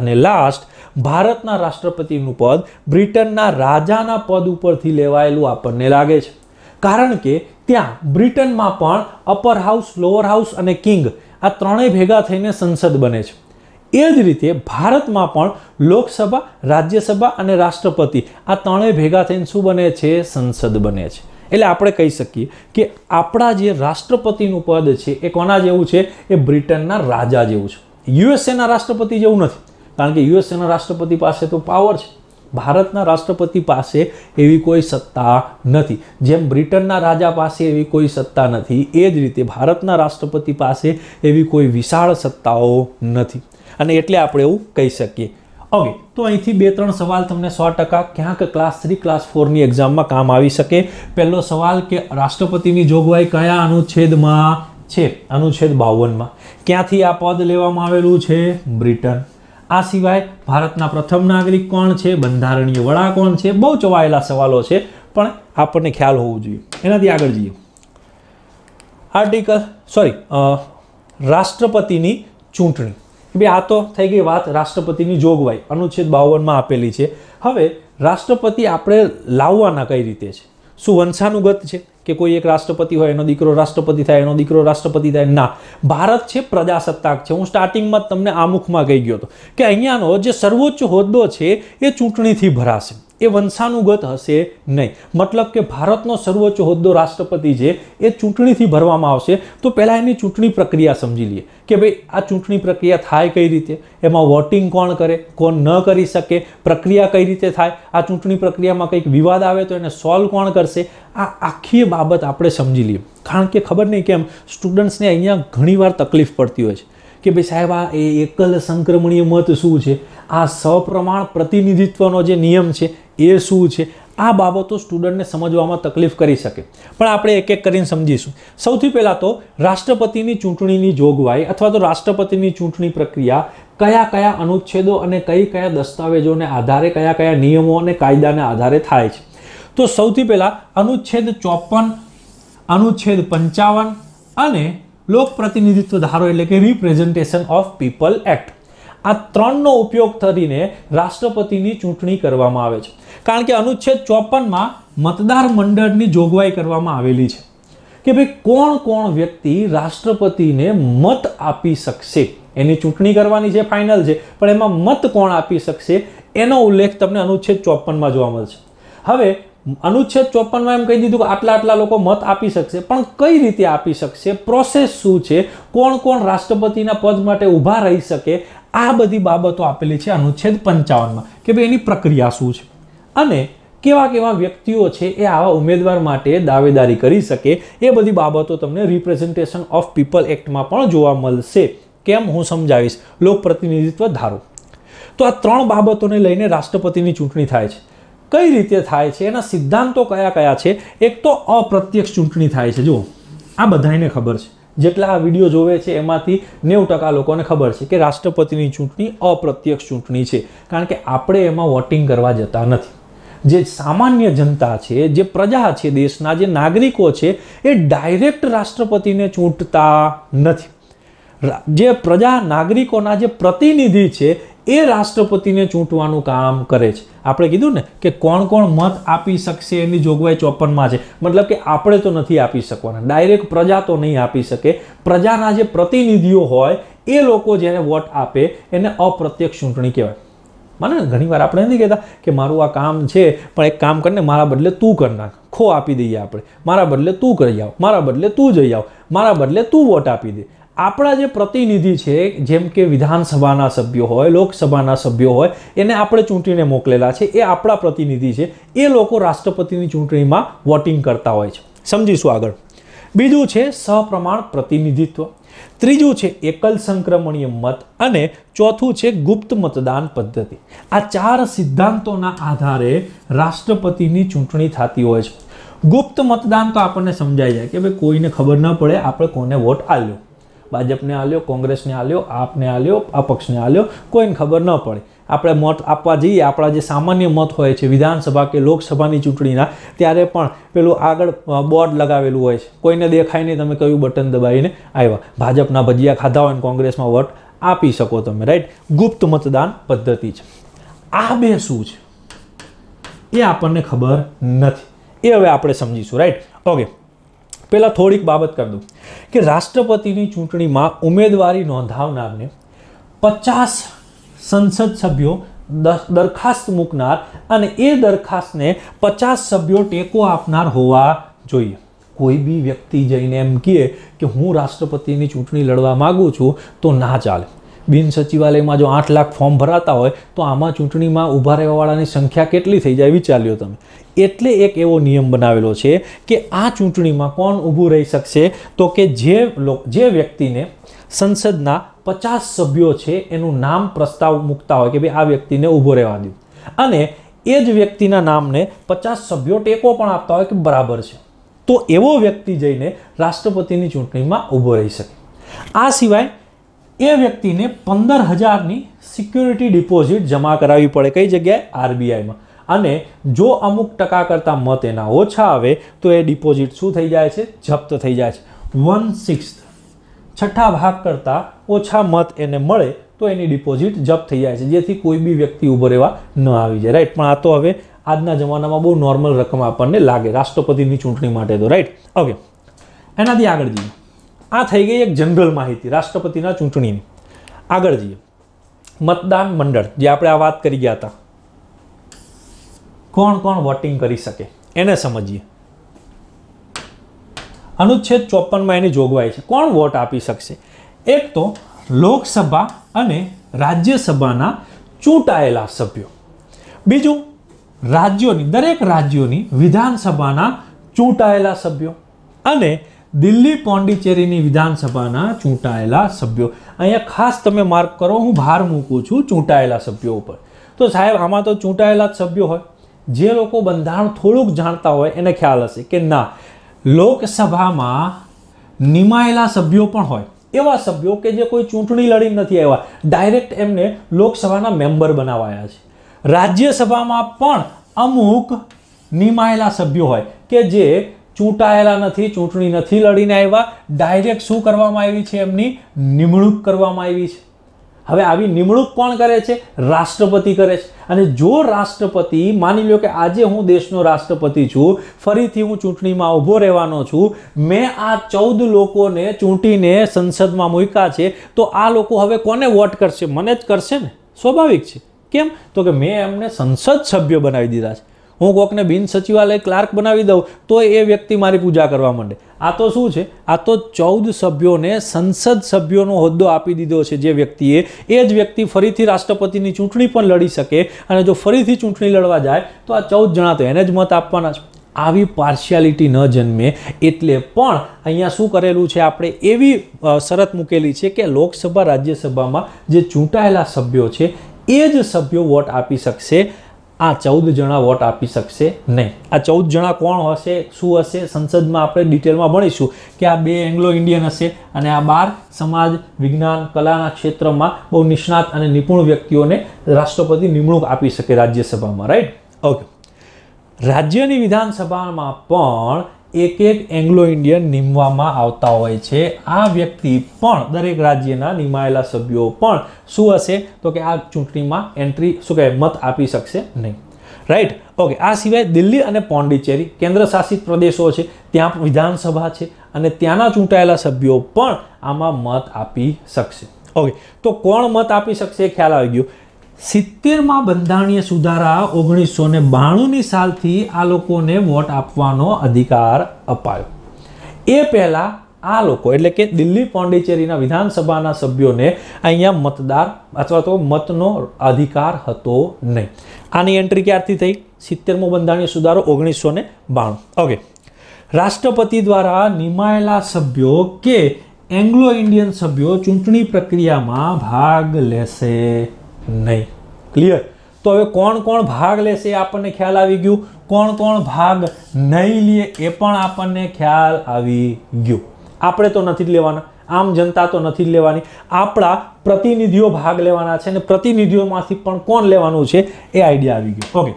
અને લાસ્ટ ભારતના રાષ્ટ્રપતિનું પદ બ્રિટનના રાજાના પદ ઉપરથી લેવાયેલું આપણને લાગે છે કારણ કે ત્યાં બ્રિટનમાં પણ અપર હાઉસ લોઅર હાઉસ અને કિંગ આ ત્રણેય ભેગા થઈને સંસદ બને છે એ જ રીતે ભારતમાં પણ લોકસભા રાજ્યસભા અને રાષ્ટ્રપતિ આ ત્રણેય ભેગા થઈને શું બને છે સંસદ બને છે એટલે આપણે કહી શકીએ કે આપણા જે રાષ્ટ્રપતિનું પદ છે એ કોના જેવું છે એ બ્રિટનના રાજા જેવું છે યુએસએના રાષ્ટ્રપતિ જેવું નથી કારણ કે યુએસએના રાષ્ટ્રપતિ પાસે તો પાવર છે ભારતના રાષ્ટ્રપતિ પાસે એવી કોઈ સત્તા નથી જેમ બ્રિટનના રાજા પાસે એવી કોઈ સત્તા નથી એ જ રીતે ભારતના રાષ્ટ્રપતિ પાસે એવી કોઈ વિશાળ સત્તાઓ નથી અને એટલે આપણે એવું કહી શકીએ ઓકે તો અહીંથી બે ત્રણ સવાલ તમને સો ટકા ક્યાંક ક્લાસ થ્રી ક્લાસ ફોરની એક્ઝામમાં કામ આવી શકે પહેલો સવાલ કે રાષ્ટ્રપતિની જોગવાઈ કયા અનુચ્છેદમાં છે અનુચ્છેદ બાવનમાં ક્યાંથી આ પદ લેવામાં આવેલું છે બ્રિટન આ સિવાય ભારતના પ્રથમ નાગરિક કોણ છે બંધારણીય વડા કોણ છે બહુ ચવાયેલા સવાલો છે પણ આપણને ખ્યાલ હોવો જોઈએ એનાથી આગળ જઈએ આર્ટિકલ સોરી રાષ્ટ્રપતિની ચૂંટણી ભાઈ આ તો થઈ ગઈ વાત રાષ્ટ્રપતિની જોગવાઈ અનુચ્છેદ બાવનમાં આપેલી છે હવે રાષ્ટ્રપતિ આપણે લાવવાના કઈ રીતે છે શું વંશાનુગત છે કે કોઈ એક રાષ્ટ્રપતિ હોય એનો દીકરો રાષ્ટ્રપતિ થાય એનો દીકરો રાષ્ટ્રપતિ થાય ના ભારત છે પ્રજાસત્તાક છે હું સ્ટાર્ટિંગમાં તમને આમુખમાં કહી ગયો હતો કે અહીંયાનો જે સર્વોચ્ચ હોદ્દો છે એ ચૂંટણીથી ભરાશે એ વંશાનુગત હશે નહીં મતલબ કે ભારતનો સર્વોચ્ચ હોદ્દો રાષ્ટ્રપતિ છે એ ચૂંટણીથી ભરવામાં આવશે તો પહેલાં એની ચૂંટણી પ્રક્રિયા સમજી લઈએ કે ભાઈ આ ચૂંટણી પ્રક્રિયા થાય કઈ રીતે એમાં વોટિંગ કોણ કરે કોણ ન કરી શકે પ્રક્રિયા કઈ રીતે થાય આ ચૂંટણી પ્રક્રિયામાં કંઈક વિવાદ આવે તો એને સોલ્વ કોણ કરશે આ આખી બાબત આપણે સમજી લઈએ કારણ કે ખબર નહીં કેમ સ્ટુડન્ટ્સને અહીંયા ઘણીવાર તકલીફ પડતી હોય છે કે ભાઈ સાહેબ આ એ એકલ સંક્રમણીય મત શું છે આ સપ્રમાણ પ્રતિનિધિત્વનો જે નિયમ છે એ શું છે આ બાબતો સ્ટુડન્ટને સમજવામાં તકલીફ કરી શકે પણ આપણે એક એક કરીને સમજીશું સૌથી પહેલાં તો રાષ્ટ્રપતિની ચૂંટણીની જોગવાઈ અથવા તો રાષ્ટ્રપતિની ચૂંટણી પ્રક્રિયા કયા કયા અનુચ્છેદો અને કઈ કયા દસ્તાવેજોને આધારે કયા કયા નિયમો અને કાયદાને આધારે થાય છે તો સૌથી પહેલાં અનુચ્છેદ ચોપન અનુચ્છેદ પંચાવન અને લોકપ્રતિનિધિત્વ ધારો એટલે કે રિપ્રેઝન્ટેશન ઓફ પીપલ એક્ટ આ ત્રણનો ઉપયોગ કરીને રાષ્ટ્રપતિની ચૂંટણી કરવામાં આવે છે કારણ કે અનુચ્છેદ ચોપનમાં મતદાર મંડળની જોગવાઈ કરવામાં આવેલી છે કે ભાઈ કોણ કોણ વ્યક્તિ રાષ્ટ્રપતિને મત આપી શકશે એની ચૂંટણી કરવાની છે ફાઇનલ છે પણ એમાં મત કોણ આપી શકશે એનો ઉલ્લેખ તમને અનુચ્છેદ ચોપનમાં જોવા મળશે હવે અનુચ્છેદ ચોપનમાં એમ કહી દીધું કે આટલા આટલા લોકો મત આપી શકશે પણ કઈ રીતે આપી શકશે પ્રોસેસ શું છે કોણ કોણ રાષ્ટ્રપતિના પદ માટે ઊભા રહી શકે આ બધી બાબતો આપેલી છે અનુચ્છેદ પંચાવનમાં કે ભાઈ એની પ્રક્રિયા શું છે અને કેવા કેવા વ્યક્તિઓ છે એ આવા ઉમેદવાર માટે દાવેદારી કરી શકે એ બધી બાબતો તમને રિપ્રેઝેન્ટેશન ઓફ પીપલ એક્ટમાં પણ જોવા મળશે કેમ હું સમજાવીશ લોકપ્રતિનિધિત્વ ધારો તો આ ત્રણ બાબતોને લઈને રાષ્ટ્રપતિની ચૂંટણી થાય છે કઈ રીતે થાય છે એના સિદ્ધાંતો કયા કયા છે એક તો અપ્રત્યક્ષ ચૂંટણી થાય છે જુઓ આ બધાને ખબર છે જેટલા આ વિડીયો જોવે છે એમાંથી નેવું ટકા લોકોને ખબર છે કે રાષ્ટ્રપતિની ચૂંટણી અપ્રત્યક્ષ ચૂંટણી છે કારણ કે આપણે એમાં વોટિંગ કરવા જતા નથી જે સામાન્ય જનતા છે જે પ્રજા છે દેશના જે નાગરિકો છે એ ડાયરેક્ટ રાષ્ટ્રપતિને ચૂંટતા નથી જે પ્રજા નાગરિકોના જે પ્રતિનિધિ છે એ રાષ્ટ્રપતિને ચૂંટવાનું કામ કરે છે આપણે કીધું ને કે કોણ કોણ મત આપી શકશે એની જોગવાઈ ચોપનમાં છે મતલબ કે આપણે તો નથી આપી શકવાના ડાયરેક્ટ પ્રજા તો નહીં આપી શકે પ્રજાના જે પ્રતિનિધિઓ હોય એ લોકો જેને વોટ આપે એને અપ્રત્યક્ષ ચૂંટણી કહેવાય મને ઘણીવાર આપણે નથી કહેતા કે મારું આ કામ છે પણ એક કામ કરીને મારા બદલે તું કર નાખ ખો આપી દઈએ આપણે મારા બદલે તું કરી આવ મારા બદલે તું જઈ આવ મારા બદલે તું વોટ આપી દે આપણા જે પ્રતિનિધિ છે જેમ કે વિધાનસભાના સભ્યો હોય લોકસભાના સભ્યો હોય એને આપણે ચૂંટીને મોકલેલા છે એ આપણા પ્રતિનિધિ છે એ લોકો રાષ્ટ્રપતિની ચૂંટણીમાં વોટિંગ કરતા હોય છે સમજીશું આગળ બીજું છે સહપ્રમાણ પ્રતિનિધિત્વ ત્રીજું છે એકલ સંક્રમણીય મત અને ચોથું છે ગુપ્ત મતદાન પદ્ધતિ આ ચાર સિદ્ધાંતોના આધારે રાષ્ટ્રપતિની ચૂંટણી થતી હોય છે ગુપ્ત મતદાન તો આપણને સમજાઈ જાય કે ભાઈ કોઈને ખબર ન પડે આપણે કોને વોટ આવ્યો ભાજપને આલ્યો કોંગ્રેસને આલ્યો આપને આલ્યો અપક્ષને આલ્યો કોઈને ખબર ન પડે આપણે મત આપવા જઈએ આપણા જે સામાન્ય મત હોય છે વિધાનસભા કે લોકસભાની ચૂંટણીના ત્યારે પણ પેલું આગળ બોર્ડ લગાવેલું હોય છે કોઈને દેખાય નહીં તમે કયું બટન દબાવીને આવ્યા ભાજપના ભજીયા ખાધા હોય ને કોંગ્રેસમાં વોટ આપી શકો તમે રાઈટ ગુપ્ત મતદાન પદ્ધતિ છે આ બે શું છે એ આપણને ખબર નથી એ હવે આપણે સમજીશું રાઈટ ઓકે પહેલાં થોડીક બાબત કરી દઉં કે રાષ્ટ્રપતિની ચૂંટણીમાં ઉમેદવારી નોંધાવનારને પચાસ સંસદ સભ્યો દરખાસ્ત મૂકનાર અને એ દરખાસ્તને પચાસ સભ્યો ટેકો આપનાર હોવા જોઈએ કોઈ બી વ્યક્તિ જઈને એમ કહે કે હું રાષ્ટ્રપતિની ચૂંટણી લડવા માગું છું તો ના ચાલે બિન સચિવાલયમાં જો આઠ લાખ ફોર્મ ભરાતા હોય તો આમાં ચૂંટણીમાં ઊભા રહેવાવાળાની સંખ્યા કેટલી થઈ જાય વિચાર લ્યો તમે એટલે એક એવો નિયમ બનાવેલો છે કે આ ચૂંટણીમાં કોણ ઊભું રહી શકશે તો કે જે જે વ્યક્તિને સંસદના પચાસ સભ્યો છે એનું નામ પ્રસ્તાવ મૂકતા હોય કે ભાઈ આ વ્યક્તિને ઊભો રહેવા દઉં અને એ જ વ્યક્તિના નામને પચાસ સભ્યો ટેકો પણ આપતા હોય કે બરાબર છે તો એવો વ્યક્તિ જઈને રાષ્ટ્રપતિની ચૂંટણીમાં ઊભો રહી શકે આ સિવાય એ વ્યક્તિને પંદર હજારની સિક્યુરિટી ડિપોઝિટ જમા કરાવવી પડે કઈ જગ્યાએ આરબીઆઈમાં અને જો અમુક ટકા કરતાં મત એના ઓછા આવે તો એ ડિપોઝિટ શું થઈ જાય છે જપ્ત થઈ જાય છે વન સિક્સ છઠ્ઠા ભાગ કરતાં ઓછા મત એને મળે તો એની ડિપોઝિટ જપ્ત થઈ જાય છે જેથી કોઈ બી વ્યક્તિ ઊભો રહેવા ન આવી જાય રાઈટ પણ આ તો હવે આજના જમાનામાં બહુ નોર્મલ રકમ આપણને લાગે રાષ્ટ્રપતિની ચૂંટણી માટે તો રાઈટ ઓકે એનાથી આગળ જઈએ આ થઈ ગઈ એક જનરલ માહિતી રાષ્ટ્રપતિના ચૂંટણીની આગળ જઈએ મતદાન મંડળ જે આપણે આ વાત કરી ગયા હતા કોણ કોણ વોટિંગ કરી શકે એને સમજીએ અનુચ્છેદ ચોપનમાં એની જોગવાઈ છે કોણ વોટ આપી શકશે એક તો લોકસભા અને રાજ્યસભાના ચૂંટાયેલા સભ્યો બીજું રાજ્યોની દરેક રાજ્યોની વિધાનસભાના ચૂંટાયેલા સભ્યો અને દિલ્હી પોંડિચેરીની વિધાનસભાના ચૂંટાયેલા સભ્યો અહીંયા ખાસ તમે માર્ક કરો હું ભાર મૂકું છું ચૂંટાયેલા સભ્યો ઉપર તો સાહેબ આમાં તો ચૂંટાયેલા જ સભ્યો હોય જે લોકો બંધારણ થોડુંક જાણતા હોય એને ખ્યાલ હશે કે ના લોકસભામાં નિમાયેલા સભ્યો પણ હોય એવા સભ્યો કે જે કોઈ ચૂંટણી લડી નથી આવ્યા ડાયરેક્ટ એમને લોકસભાના મેમ્બર બનાવાયા છે રાજ્યસભામાં પણ અમુક નિમાયેલા સભ્યો હોય કે જે ચૂંટાયેલા નથી ચૂંટણી નથી લડીને આવ્યા ડાયરેક્ટ શું કરવામાં આવી છે એમની નિમણૂક કરવામાં આવી છે હવે આવી નિમણૂક કોણ કરે છે રાષ્ટ્રપતિ કરે છે અને જો રાષ્ટ્રપતિ માની લો કે આજે હું દેશનો રાષ્ટ્રપતિ છું ફરીથી હું ચૂંટણીમાં ઊભો રહેવાનો છું મેં આ ચૌદ લોકોને ચૂંટીને સંસદમાં મૂક્યા છે તો આ લોકો હવે કોને વોટ કરશે મને જ કરશે ને સ્વાભાવિક છે કેમ તો કે મેં એમને સંસદ સભ્ય બનાવી દીધા છે હું કોકને બિન સચિવાલય ક્લાર્ક બનાવી દઉં તો એ વ્યક્તિ મારી પૂજા કરવા માંડે આ તો શું છે આ તો ચૌદ સભ્યોને સંસદ સભ્યોનો હોદ્દો આપી દીધો છે જે વ્યક્તિએ એ જ વ્યક્તિ ફરીથી રાષ્ટ્રપતિની ચૂંટણી પણ લડી શકે અને જો ફરીથી ચૂંટણી લડવા જાય તો આ ચૌદ જણા તો એને જ મત આપવાના છે આવી પાર્શિયાલિટી ન જન્મે એટલે પણ અહીંયા શું કરેલું છે આપણે એવી શરત મૂકેલી છે કે લોકસભા રાજ્યસભામાં જે ચૂંટાયેલા સભ્યો છે એ જ સભ્યો વોટ આપી શકશે આ ચૌદ જણા વોટ આપી શકશે નહીં આ ચૌદ જણા કોણ હશે શું હશે સંસદમાં આપણે ડિટેલમાં ભણીશું કે આ બે એંગ્લો ઇન્ડિયન હશે અને આ બાર સમાજ વિજ્ઞાન કલાના ક્ષેત્રમાં બહુ નિષ્ણાત અને નિપુણ વ્યક્તિઓને રાષ્ટ્રપતિ નિમણૂક આપી શકે રાજ્યસભામાં રાઈટ ઓકે રાજ્યની વિધાનસભામાં પણ એક એક એંગ્લો ઇન્ડિયન નીમવામાં આવતા હોય છે આ વ્યક્તિ પણ દરેક રાજ્યના નિમાયેલા સભ્યો પણ શું હશે તો કે આ ચૂંટણીમાં એન્ટ્રી શું કહે મત આપી શકશે નહીં રાઈટ ઓકે આ સિવાય દિલ્હી અને પોંડિચેરી કેન્દ્ર શાસિત પ્રદેશો છે ત્યાં વિધાનસભા છે અને ત્યાંના ચૂંટાયેલા સભ્યો પણ આમાં મત આપી શકશે ઓકે તો કોણ મત આપી શકશે ખ્યાલ આવી ગયો સિત્તેરમાં બંધારણીય સુધારા ઓગણીસો ને બાણુંની સાલથી આ લોકોને વોટ આપવાનો અધિકાર અપાયો એ પહેલાં આ લોકો એટલે કે દિલ્હી પોંડિચેરીના વિધાનસભાના સભ્યોને અહીંયા મતદાર અથવા તો મતનો અધિકાર હતો નહીં આની એન્ટ્રી ક્યારથી થઈ સિત્તેરમો બંધારણીય સુધારો ઓગણીસો ને બાણું ઓકે રાષ્ટ્રપતિ દ્વારા નિમાયેલા સભ્યો કે એંગ્લો ઇન્ડિયન સભ્યો ચૂંટણી પ્રક્રિયામાં ભાગ લેશે નહીં ક્લિયર તો હવે કોણ કોણ ભાગ લેશે આપણને ખ્યાલ આવી ગયું કોણ કોણ ભાગ નહીં લે એ પણ આપણને ખ્યાલ આવી ગયો આપણે તો નથી જ લેવાના આમ જનતા તો નથી જ લેવાની આપણા પ્રતિનિધિઓ ભાગ લેવાના છે અને પ્રતિનિધિઓમાંથી પણ કોણ લેવાનું છે એ આઈડિયા આવી ગયો ઓકે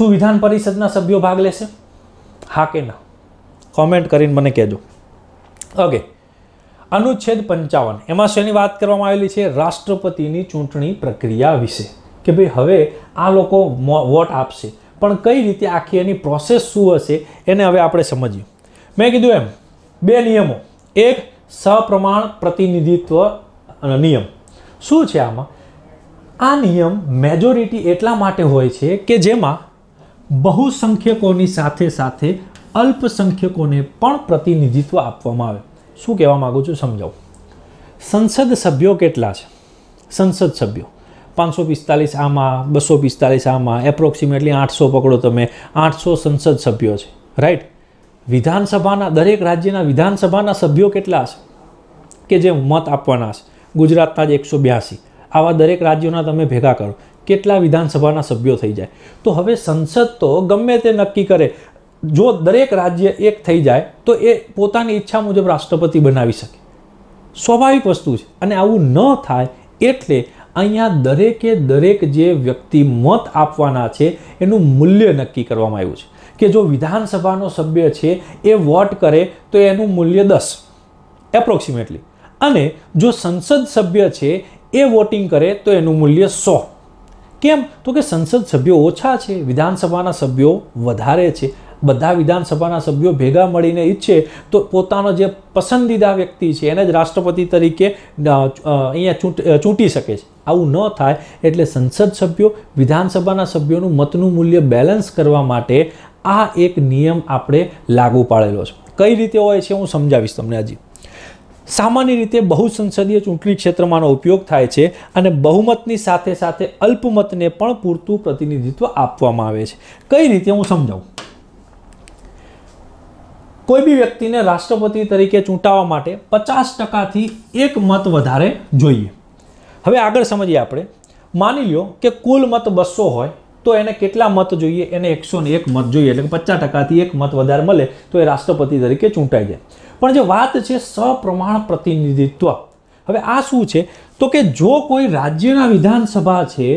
શું વિધાન પરિષદના સભ્યો ભાગ લેશે હા કે ના કોમેન્ટ કરીને મને કહેજો ઓકે અનુચ્છેદ પંચાવન એમાં શેની વાત કરવામાં આવેલી છે રાષ્ટ્રપતિની ચૂંટણી પ્રક્રિયા વિશે કે ભાઈ હવે આ લોકો વોટ આપશે પણ કઈ રીતે આખી એની પ્રોસેસ શું હશે એને હવે આપણે સમજીએ મેં કીધું એમ બે નિયમો એક સપ્રમાણ પ્રતિનિધિત્વ નિયમ શું છે આમાં આ નિયમ મેજોરિટી એટલા માટે હોય છે કે જેમાં બહુસંખ્યકોની સાથે સાથે અલ્પસંખ્યકોને પણ પ્રતિનિધિત્વ આપવામાં આવે શું કહેવા માગું છું સમજાવું સંસદ સભ્યો કેટલા છે સંસદ સભ્યો પાંચસો પિસ્તાલીસ આમાં બસો પિસ્તાલીસ આમાં એપ્રોક્સિમેટલી આઠસો પકડો તમે આઠસો સંસદ સભ્યો છે રાઈટ વિધાનસભાના દરેક રાજ્યના વિધાનસભાના સભ્યો કેટલા છે કે જે મત આપવાના છે ગુજરાતના જ એકસો બ્યાસી આવા દરેક રાજ્યોના તમે ભેગા કરો કેટલા વિધાનસભાના સભ્યો થઈ જાય તો હવે સંસદ તો ગમે તે નક્કી કરે જો દરેક રાજ્ય એક થઈ જાય તો એ પોતાની ઈચ્છા મુજબ રાષ્ટ્રપતિ બનાવી શકે સ્વાભાવિક વસ્તુ છે અને આવું ન થાય એટલે અહીંયા દરેકે દરેક જે વ્યક્તિ મત આપવાના છે એનું મૂલ્ય નક્કી કરવામાં આવ્યું છે કે જો વિધાનસભાનો સભ્ય છે એ વોટ કરે તો એનું મૂલ્ય દસ એપ્રોક્સિમેટલી અને જો સંસદ સભ્ય છે એ વોટિંગ કરે તો એનું મૂલ્ય સો કેમ તો કે સંસદ સભ્યો ઓછા છે વિધાનસભાના સભ્યો વધારે છે બધા વિધાનસભાના સભ્યો ભેગા મળીને ઈચ્છે તો પોતાનો જે પસંદીદા વ્યક્તિ છે એને જ રાષ્ટ્રપતિ તરીકે અહીંયા ચૂંટ ચૂંટી શકે છે આવું ન થાય એટલે સંસદ સભ્યો વિધાનસભાના સભ્યોનું મતનું મૂલ્ય બેલેન્સ કરવા માટે આ એક નિયમ આપણે લાગુ પાડેલો છે કઈ રીતે હોય છે હું સમજાવીશ તમને હજી સામાન્ય રીતે બહુસંસદીય ચૂંટણી ક્ષેત્રમાંનો ઉપયોગ થાય છે અને બહુમતની સાથે સાથે અલ્પમતને પણ પૂરતું પ્રતિનિધિત્વ આપવામાં આવે છે કઈ રીતે હું સમજાવું કોઈ બી વ્યક્તિને રાષ્ટ્રપતિ તરીકે ચૂંટાવા માટે પચાસ ટકાથી એક મત વધારે જોઈએ હવે આગળ સમજીએ આપણે માની લો કે કુલ મત બસો હોય તો એને કેટલા મત જોઈએ એને એકસો એક મત જોઈએ એટલે પચાસ ટકાથી એક મત વધારે મળે તો એ રાષ્ટ્રપતિ તરીકે ચૂંટાઈ જાય પણ જે વાત છે સપ્રમાણ પ્રતિનિધિત્વ હવે આ શું છે તો કે જો કોઈ રાજ્યના વિધાનસભા છે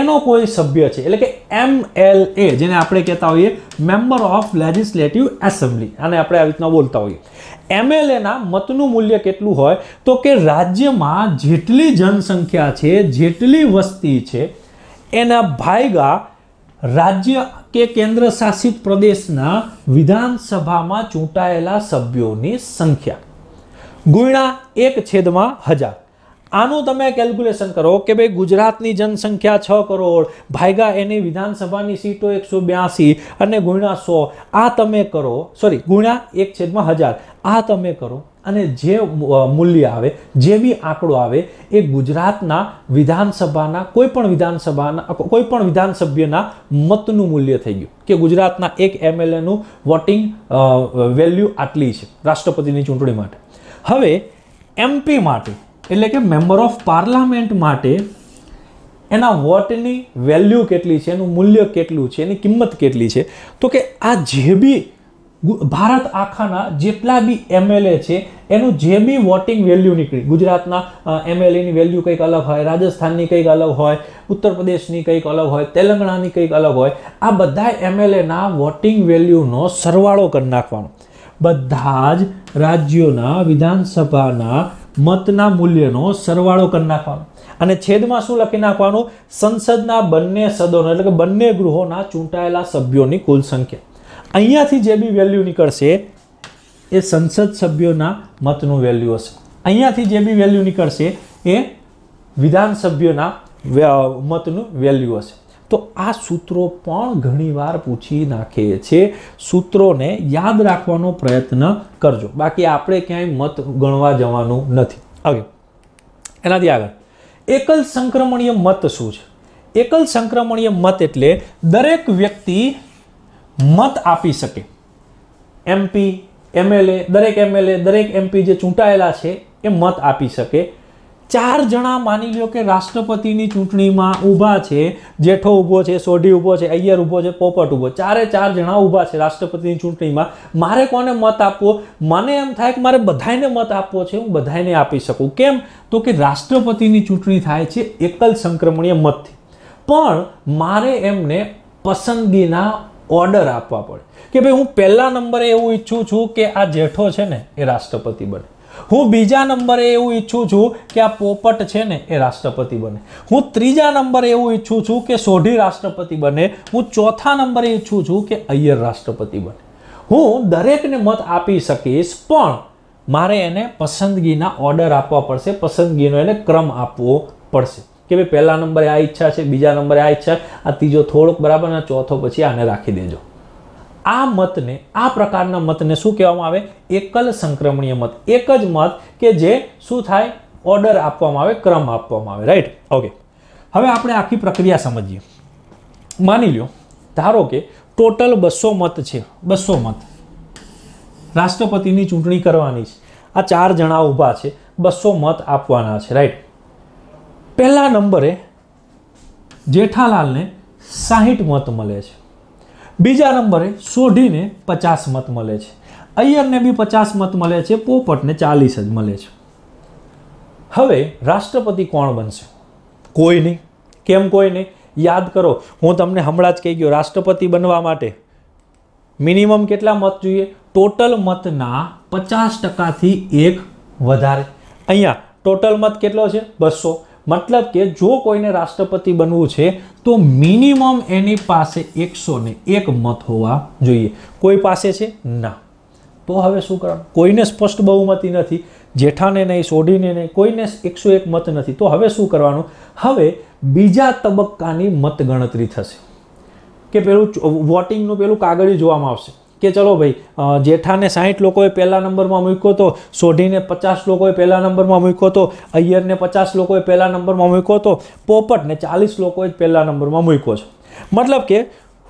એનો કોઈ સભ્ય છે એટલે કે એમ એલ એ જેને આપણે કહેતા હોઈએ મેમ્બર ઓફ લેજિસ્લેટિવ એસેમ્બલી અને આપણે આવી રીતના બોલતા હોઈએ એમએલએના મતનું મૂલ્ય કેટલું હોય તો કે રાજ્યમાં જેટલી જનસંખ્યા છે જેટલી વસ્તી છે એના ભાયગા રાજ્ય કે કેન્દ્ર શાસિત પ્રદેશના વિધાનસભામાં ચૂંટાયેલા સભ્યોની સંખ્યા ગુણા એક છેદમાં હજાર આનું તમે કેલ્ક્યુલેશન કરો કે ભાઈ ગુજરાતની જનસંખ્યા છ કરોડ ભાઈગા એની વિધાનસભાની સીટો એકસો બ્યાસી અને ગુણ્યા સો આ તમે કરો સોરી ગુણ્યા એક છેદમાં હજાર આ તમે કરો અને જે મૂલ્ય આવે જે બી આંકડો આવે એ ગુજરાતના વિધાનસભાના કોઈ પણ વિધાનસભાના કોઈ પણ વિધાનસભ્યના મતનું મૂલ્ય થઈ ગયું કે ગુજરાતના એક એમએલએનું વોટિંગ વેલ્યુ આટલી છે રાષ્ટ્રપતિની ચૂંટણી માટે હવે એમપી માટે એટલે કે મેમ્બર ઓફ પાર્લામેન્ટ માટે એના વોટની વેલ્યુ કેટલી છે એનું મૂલ્ય કેટલું છે એની કિંમત કેટલી છે તો કે આ જે બી ભારત આખાના જેટલા બી એમએલએ છે એનું જે બી વોટિંગ વેલ્યુ નીકળી ગુજરાતના એમએલએની વેલ્યુ કંઈક અલગ હોય રાજસ્થાનની કંઈક અલગ હોય ઉત્તર પ્રદેશની કંઈક અલગ હોય તેલંગણાની કંઈક અલગ હોય આ બધા એમએલએના વોટિંગ વેલ્યુનો સરવાળો કરી નાખવાનો બધા જ રાજ્યોના વિધાનસભાના મતના મૂલ્યનો સરવાળો કરી નાખવાનો અને છેદમાં શું લખી નાખવાનું સંસદના બંને સદનો એટલે કે બંને ગૃહોના ચૂંટાયેલા સભ્યોની કુલ સંખ્યા અહીંયાથી જે બી વેલ્યુ નીકળશે એ સંસદ સભ્યોના મતનું વેલ્યુ હશે અહીંયાથી જે બી વેલ્યુ નીકળશે એ વિધાનસભ્યોના મતનું વેલ્યુ હશે તો આ સૂત્રો પણ ઘણીવાર પૂછી નાખે છે સૂત્રોને યાદ રાખવાનો પ્રયત્ન કરજો બાકી આપણે ક્યાંય મત ગણવા જવાનું નથી હવે એનાથી આગળ એકલ સંક્રમણીય મત શું છે એકલ સંક્રમણીય મત એટલે દરેક વ્યક્તિ મત આપી શકે એમપી એમએલએ દરેક એમએલએ દરેક એમપી જે ચૂંટાયેલા છે એ મત આપી શકે ચાર જણા માની લો કે રાષ્ટ્રપતિની ચૂંટણીમાં ઊભા છે જેઠો ઊભો છે સોઢી ઊભો છે અય્યર ઊભો છે પોપટ ઊભો ચારે ચાર જણા ઊભા છે રાષ્ટ્રપતિની ચૂંટણીમાં મારે કોને મત આપવો મને એમ થાય કે મારે બધાને મત આપવો છે હું બધાને આપી શકું કેમ તો કે રાષ્ટ્રપતિની ચૂંટણી થાય છે એકલ સંક્રમણીય મતથી પણ મારે એમને પસંદગીના ઓર્ડર આપવા પડે કે ભાઈ હું પહેલા નંબરે એવું ઈચ્છું છું કે આ જેઠો છે ને એ રાષ્ટ્રપતિ બને હું બીજા નંબરે એવું ઈચ્છું છું કે આ પોપટ છે ને એ રાષ્ટ્રપતિ બને હું ત્રીજા નંબરે એવું ઈચ્છું છું કે સોઢી રાષ્ટ્રપતિ બને હું ચોથા નંબરે ઈચ્છું છું કે અય્યર રાષ્ટ્રપતિ બને હું દરેકને મત આપી શકીશ પણ મારે એને પસંદગીના ઓર્ડર આપવા પડશે પસંદગીનો એને ક્રમ આપવો પડશે કે ભાઈ પહેલા નંબરે આ ઈચ્છા છે બીજા નંબરે આ ઈચ્છા આ ત્રીજો થોડોક બરાબર અને ચોથો પછી આને રાખી દેજો આ મતને આ પ્રકારના મતને શું કહેવામાં આવે એકલ સંક્રમણીય મત એક જ મત કે જે શું થાય ઓર્ડર આપવામાં આવે ક્રમ આપવામાં આવે રાઈટ ઓકે હવે આપણે આખી પ્રક્રિયા સમજીએ માની લ્યો ધારો કે ટોટલ બસો મત છે બસો મત રાષ્ટ્રપતિની ચૂંટણી કરવાની છે આ ચાર જણા ઊભા છે બસો મત આપવાના છે રાઈટ પહેલા નંબરે જેઠાલાલને સાહીઠ મત મળે છે બીજા નંબરે સોઢીને પચાસ મત મળે છે અય્યરને બી પચાસ મત મળે છે પોપટને ચાલીસ જ મળે છે હવે રાષ્ટ્રપતિ કોણ બનશે કોઈ નહીં કેમ કોઈ નહીં યાદ કરો હું તમને હમણાં જ કહી ગયો રાષ્ટ્રપતિ બનવા માટે મિનિમમ કેટલા મત જોઈએ ટોટલ મતના પચાસ ટકાથી એક વધારે અહીંયા ટોટલ મત કેટલો છે બસો મતલબ કે જો કોઈને રાષ્ટ્રપતિ બનવું છે તો મિનિમમ એની પાસે એકસો એક મત હોવા જોઈએ કોઈ પાસે છે ના તો હવે શું કરવાનું કોઈને સ્પષ્ટ બહુમતી નથી જેઠાને નહીં સોઢીને નહીં કોઈને એકસો એક મત નથી તો હવે શું કરવાનું હવે બીજા તબક્કાની મતગણતરી થશે કે પેલું વોટિંગનું પેલું કાગળિયું જોવામાં આવશે કે ચલો ભાઈ જેઠાને સાહીઠ લોકોએ પહેલા નંબરમાં મૂક્યો હતો સોઢીને પચાસ લોકોએ પહેલા નંબરમાં મૂક્યો હતો અય્યરને પચાસ લોકોએ પહેલા નંબરમાં મૂક્યો હતો પોપટને ચાલીસ લોકોએ જ પહેલા નંબરમાં મૂક્યો છે મતલબ કે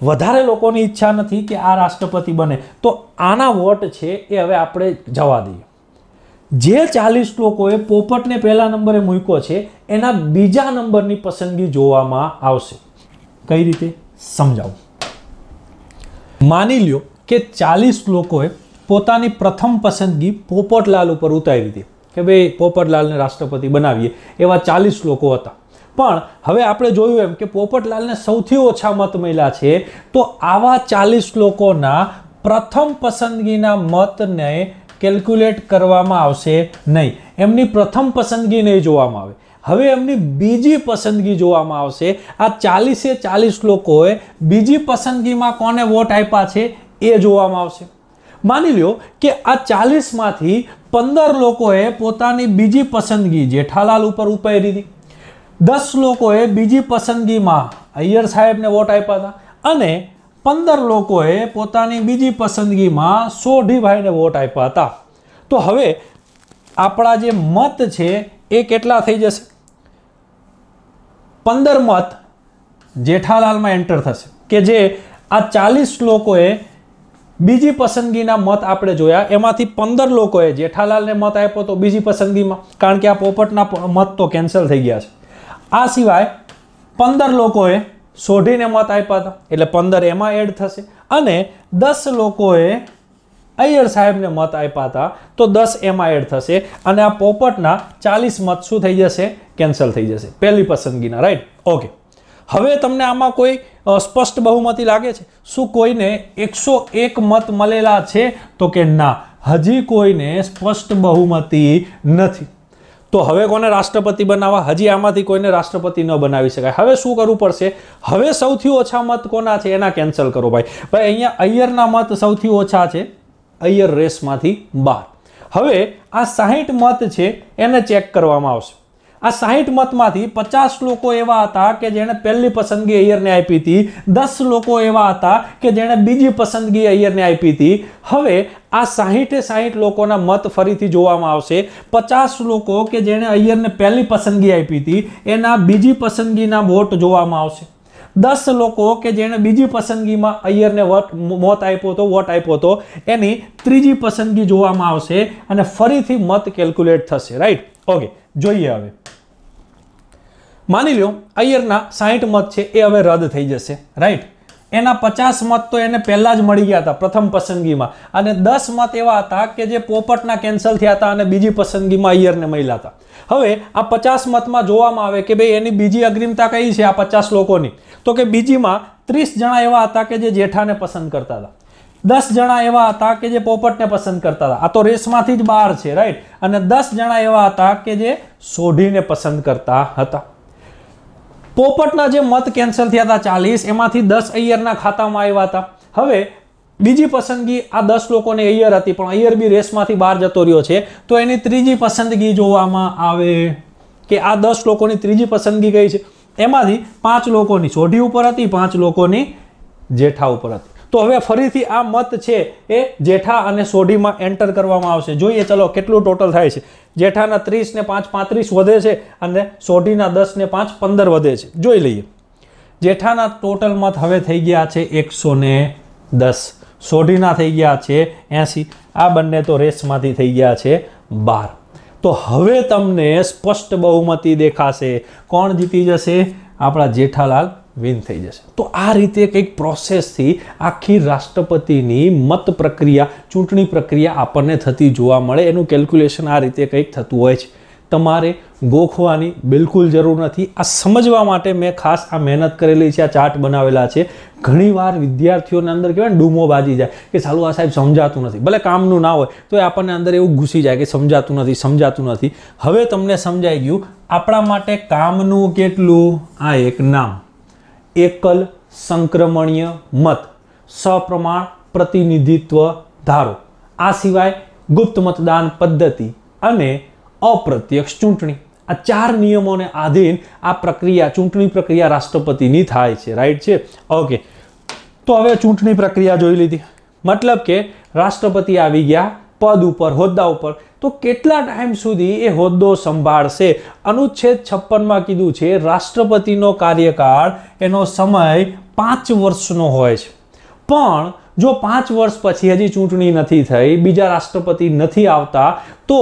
વધારે લોકોની ઈચ્છા નથી કે આ રાષ્ટ્રપતિ બને તો આના વોટ છે એ હવે આપણે જવા દઈએ જે ચાલીસ લોકોએ પોપટને પહેલા નંબરે મૂક્યો છે એના બીજા નંબરની પસંદગી જોવામાં આવશે કઈ રીતે સમજાવું માની લ્યો કે ચાલીસ લોકોએ પોતાની પ્રથમ પસંદગી પોપટલાલ ઉપર ઉતારી હતી કે ભાઈ પોપટલાલને રાષ્ટ્રપતિ બનાવીએ એવા ચાલીસ લોકો હતા પણ હવે આપણે જોયું એમ કે પોપટલાલને સૌથી ઓછા મત મળ્યા છે તો આવા ચાલીસ લોકોના પ્રથમ પસંદગીના મતને કેલ્ક્યુલેટ કરવામાં આવશે નહીં એમની પ્રથમ પસંદગી નહીં જોવામાં આવે હવે એમની બીજી પસંદગી જોવામાં આવશે આ ચાલીસે ચાલીસ લોકોએ બીજી પસંદગીમાં કોને વોટ આપ્યા છે એ જોવામાં આવશે માની લ્યો કે આ ચાલીસમાંથી પંદર લોકોએ પોતાની બીજી પસંદગી જેઠાલાલ ઉપર ઉપાડી દીધી દસ લોકોએ બીજી પસંદગીમાં અય્યર સાહેબને વોટ આપ્યા હતા અને પંદર લોકોએ પોતાની બીજી પસંદગીમાં સોઢીભાઈને વોટ આપ્યા હતા તો હવે આપણા જે મત છે એ કેટલા થઈ જશે પંદર મત જેઠાલાલમાં એન્ટર થશે કે જે આ ચાલીસ લોકોએ બીજી પસંદગીના મત આપણે જોયા એમાંથી પંદર લોકોએ જેઠાલાલને મત આપ્યો તો બીજી પસંદગીમાં કારણ કે આ પોપટના મત તો કેન્સલ થઈ ગયા છે આ સિવાય પંદર લોકોએ સોઢીને મત આપ્યા હતા એટલે પંદર એમાં એડ થશે અને દસ લોકોએ અય્યર સાહેબને મત આપ્યા હતા તો દસ એમાં એડ થશે અને આ પોપટના ચાલીસ મત શું થઈ જશે કેન્સલ થઈ જશે પહેલી પસંદગીના રાઈટ ઓકે હવે તમને આમાં કોઈ સ્પષ્ટ બહુમતી લાગે છે શું કોઈને એકસો એક મત મળેલા છે તો કે ના હજી કોઈને સ્પષ્ટ બહુમતી નથી તો હવે કોને રાષ્ટ્રપતિ બનાવવા હજી આમાંથી કોઈને રાષ્ટ્રપતિ ન બનાવી શકાય હવે શું કરવું પડશે હવે સૌથી ઓછા મત કોના છે એના કેન્સલ કરો ભાઈ ભાઈ અહીંયા અય્યરના મત સૌથી ઓછા છે અય્યર રેસમાંથી બહાર હવે આ સાહીઠ મત છે એને ચેક કરવામાં આવશે આ સાહીઠ મતમાંથી પચાસ લોકો એવા હતા કે જેણે પહેલી પસંદગી અય્યરને આપી હતી દસ લોકો એવા હતા કે જેણે બીજી પસંદગી અય્યરને આપી હતી હવે આ સાહીઠે સાહીઠ લોકોના મત ફરીથી જોવામાં આવશે પચાસ લોકો કે જેણે અય્યરને પહેલી પસંદગી આપી હતી એના બીજી પસંદગીના વોટ જોવામાં આવશે દસ લોકો કે જેણે બીજી પસંદગીમાં અય્યરને વોટ મોત આપ્યો હતો વોટ આપ્યો હતો એની ત્રીજી પસંદગી જોવામાં આવશે અને ફરીથી મત કેલ્ક્યુલેટ થશે રાઈટ ઓકે જોઈએ હવે માની લો અય્યરના સાહીઠ મત છે એ હવે રદ થઈ જશે રાઈટ એના પચાસ મત તો એને પહેલાં જ મળી ગયા હતા પ્રથમ પસંદગીમાં અને દસ મત એવા હતા કે જે પોપટના કેન્સલ થયા હતા અને બીજી પસંદગીમાં અય્યરને મળ્યા હતા હવે આ પચાસ મતમાં જોવામાં આવે કે ભાઈ એની બીજી અગ્રિમતા કઈ છે આ પચાસ લોકોની તો કે બીજીમાં ત્રીસ જણા એવા હતા કે જે જેઠાને પસંદ કરતા હતા દસ જણા એવા હતા કે જે પોપટને પસંદ કરતા હતા આ તો રેસમાંથી જ બહાર છે રાઈટ અને દસ જણા એવા હતા કે જે સોઢીને પસંદ કરતા હતા પોપટના જે મત કેન્સલ થયા હતા ચાલીસ એમાંથી દસ અય્યરના ખાતામાં આવ્યા હતા હવે બીજી પસંદગી આ દસ લોકોને અય્યર હતી પણ અય્યર બી રેસમાંથી બહાર જતો રહ્યો છે તો એની ત્રીજી પસંદગી જોવામાં આવે કે આ દસ લોકોની ત્રીજી પસંદગી ગઈ છે એમાંથી પાંચ લોકોની સોઢી ઉપર હતી પાંચ લોકોની જેઠા ઉપર હતી તો હવે ફરીથી આ મત છે એ જેઠા અને સોઢીમાં એન્ટર કરવામાં આવશે જોઈએ ચલો કેટલું ટોટલ થાય છે જેઠાના ત્રીસ ને પાંચ પાંત્રીસ વધે છે અને સોઢીના દસ ને પાંચ પંદર વધે છે જોઈ લઈએ જેઠાના ટોટલ મત હવે થઈ ગયા છે એકસો ને દસ સોઢીના થઈ ગયા છે એંસી આ બંને તો રેસમાંથી થઈ ગયા છે બાર તો હવે તમને સ્પષ્ટ બહુમતી દેખાશે કોણ જીતી જશે આપણા જેઠાલાલ વિન થઈ જશે તો આ રીતે કંઈક પ્રોસેસથી આખી રાષ્ટ્રપતિની મત પ્રક્રિયા ચૂંટણી પ્રક્રિયા આપણને થતી જોવા મળે એનું કેલ્ક્યુલેશન આ રીતે કંઈક થતું હોય છે તમારે ગોખવાની બિલકુલ જરૂર નથી આ સમજવા માટે મેં ખાસ આ મહેનત કરેલી છે આ ચાર્ટ બનાવેલા છે ઘણીવાર વિદ્યાર્થીઓને અંદર કહેવાય ડૂમો બાજી જાય કે સાલું આ સાહેબ સમજાતું નથી ભલે કામનું ના હોય તો એ આપણને અંદર એવું ઘૂસી જાય કે સમજાતું નથી સમજાતું નથી હવે તમને સમજાઈ ગયું આપણા માટે કામનું કેટલું આ એક નામ એકલ સંક્રમણીય મત સપ્રમાણ પ્રતિનિધિત્વ ધારો આ સિવાય ગુપ્ત મતદાન પદ્ધતિ અને અપ્રત્યક્ષ ચૂંટણી આ ચાર નિયમોને આધીન આ પ્રક્રિયા ચૂંટણી પ્રક્રિયા રાષ્ટ્રપતિની થાય છે રાઈટ છે ઓકે તો હવે ચૂંટણી પ્રક્રિયા જોઈ લીધી મતલબ કે રાષ્ટ્રપતિ આવી ગયા પદ ઉપર હોદ્દા ઉપર તો કેટલા ટાઈમ સુધી એ હોદ્દો સંભાળશે અનુચ્છેદ છપ્પનમાં કીધું છે રાષ્ટ્રપતિનો કાર્યકાળ એનો સમય પાંચ વર્ષનો હોય છે પણ જો પાંચ વર્ષ પછી હજી ચૂંટણી નથી થઈ બીજા રાષ્ટ્રપતિ નથી આવતા તો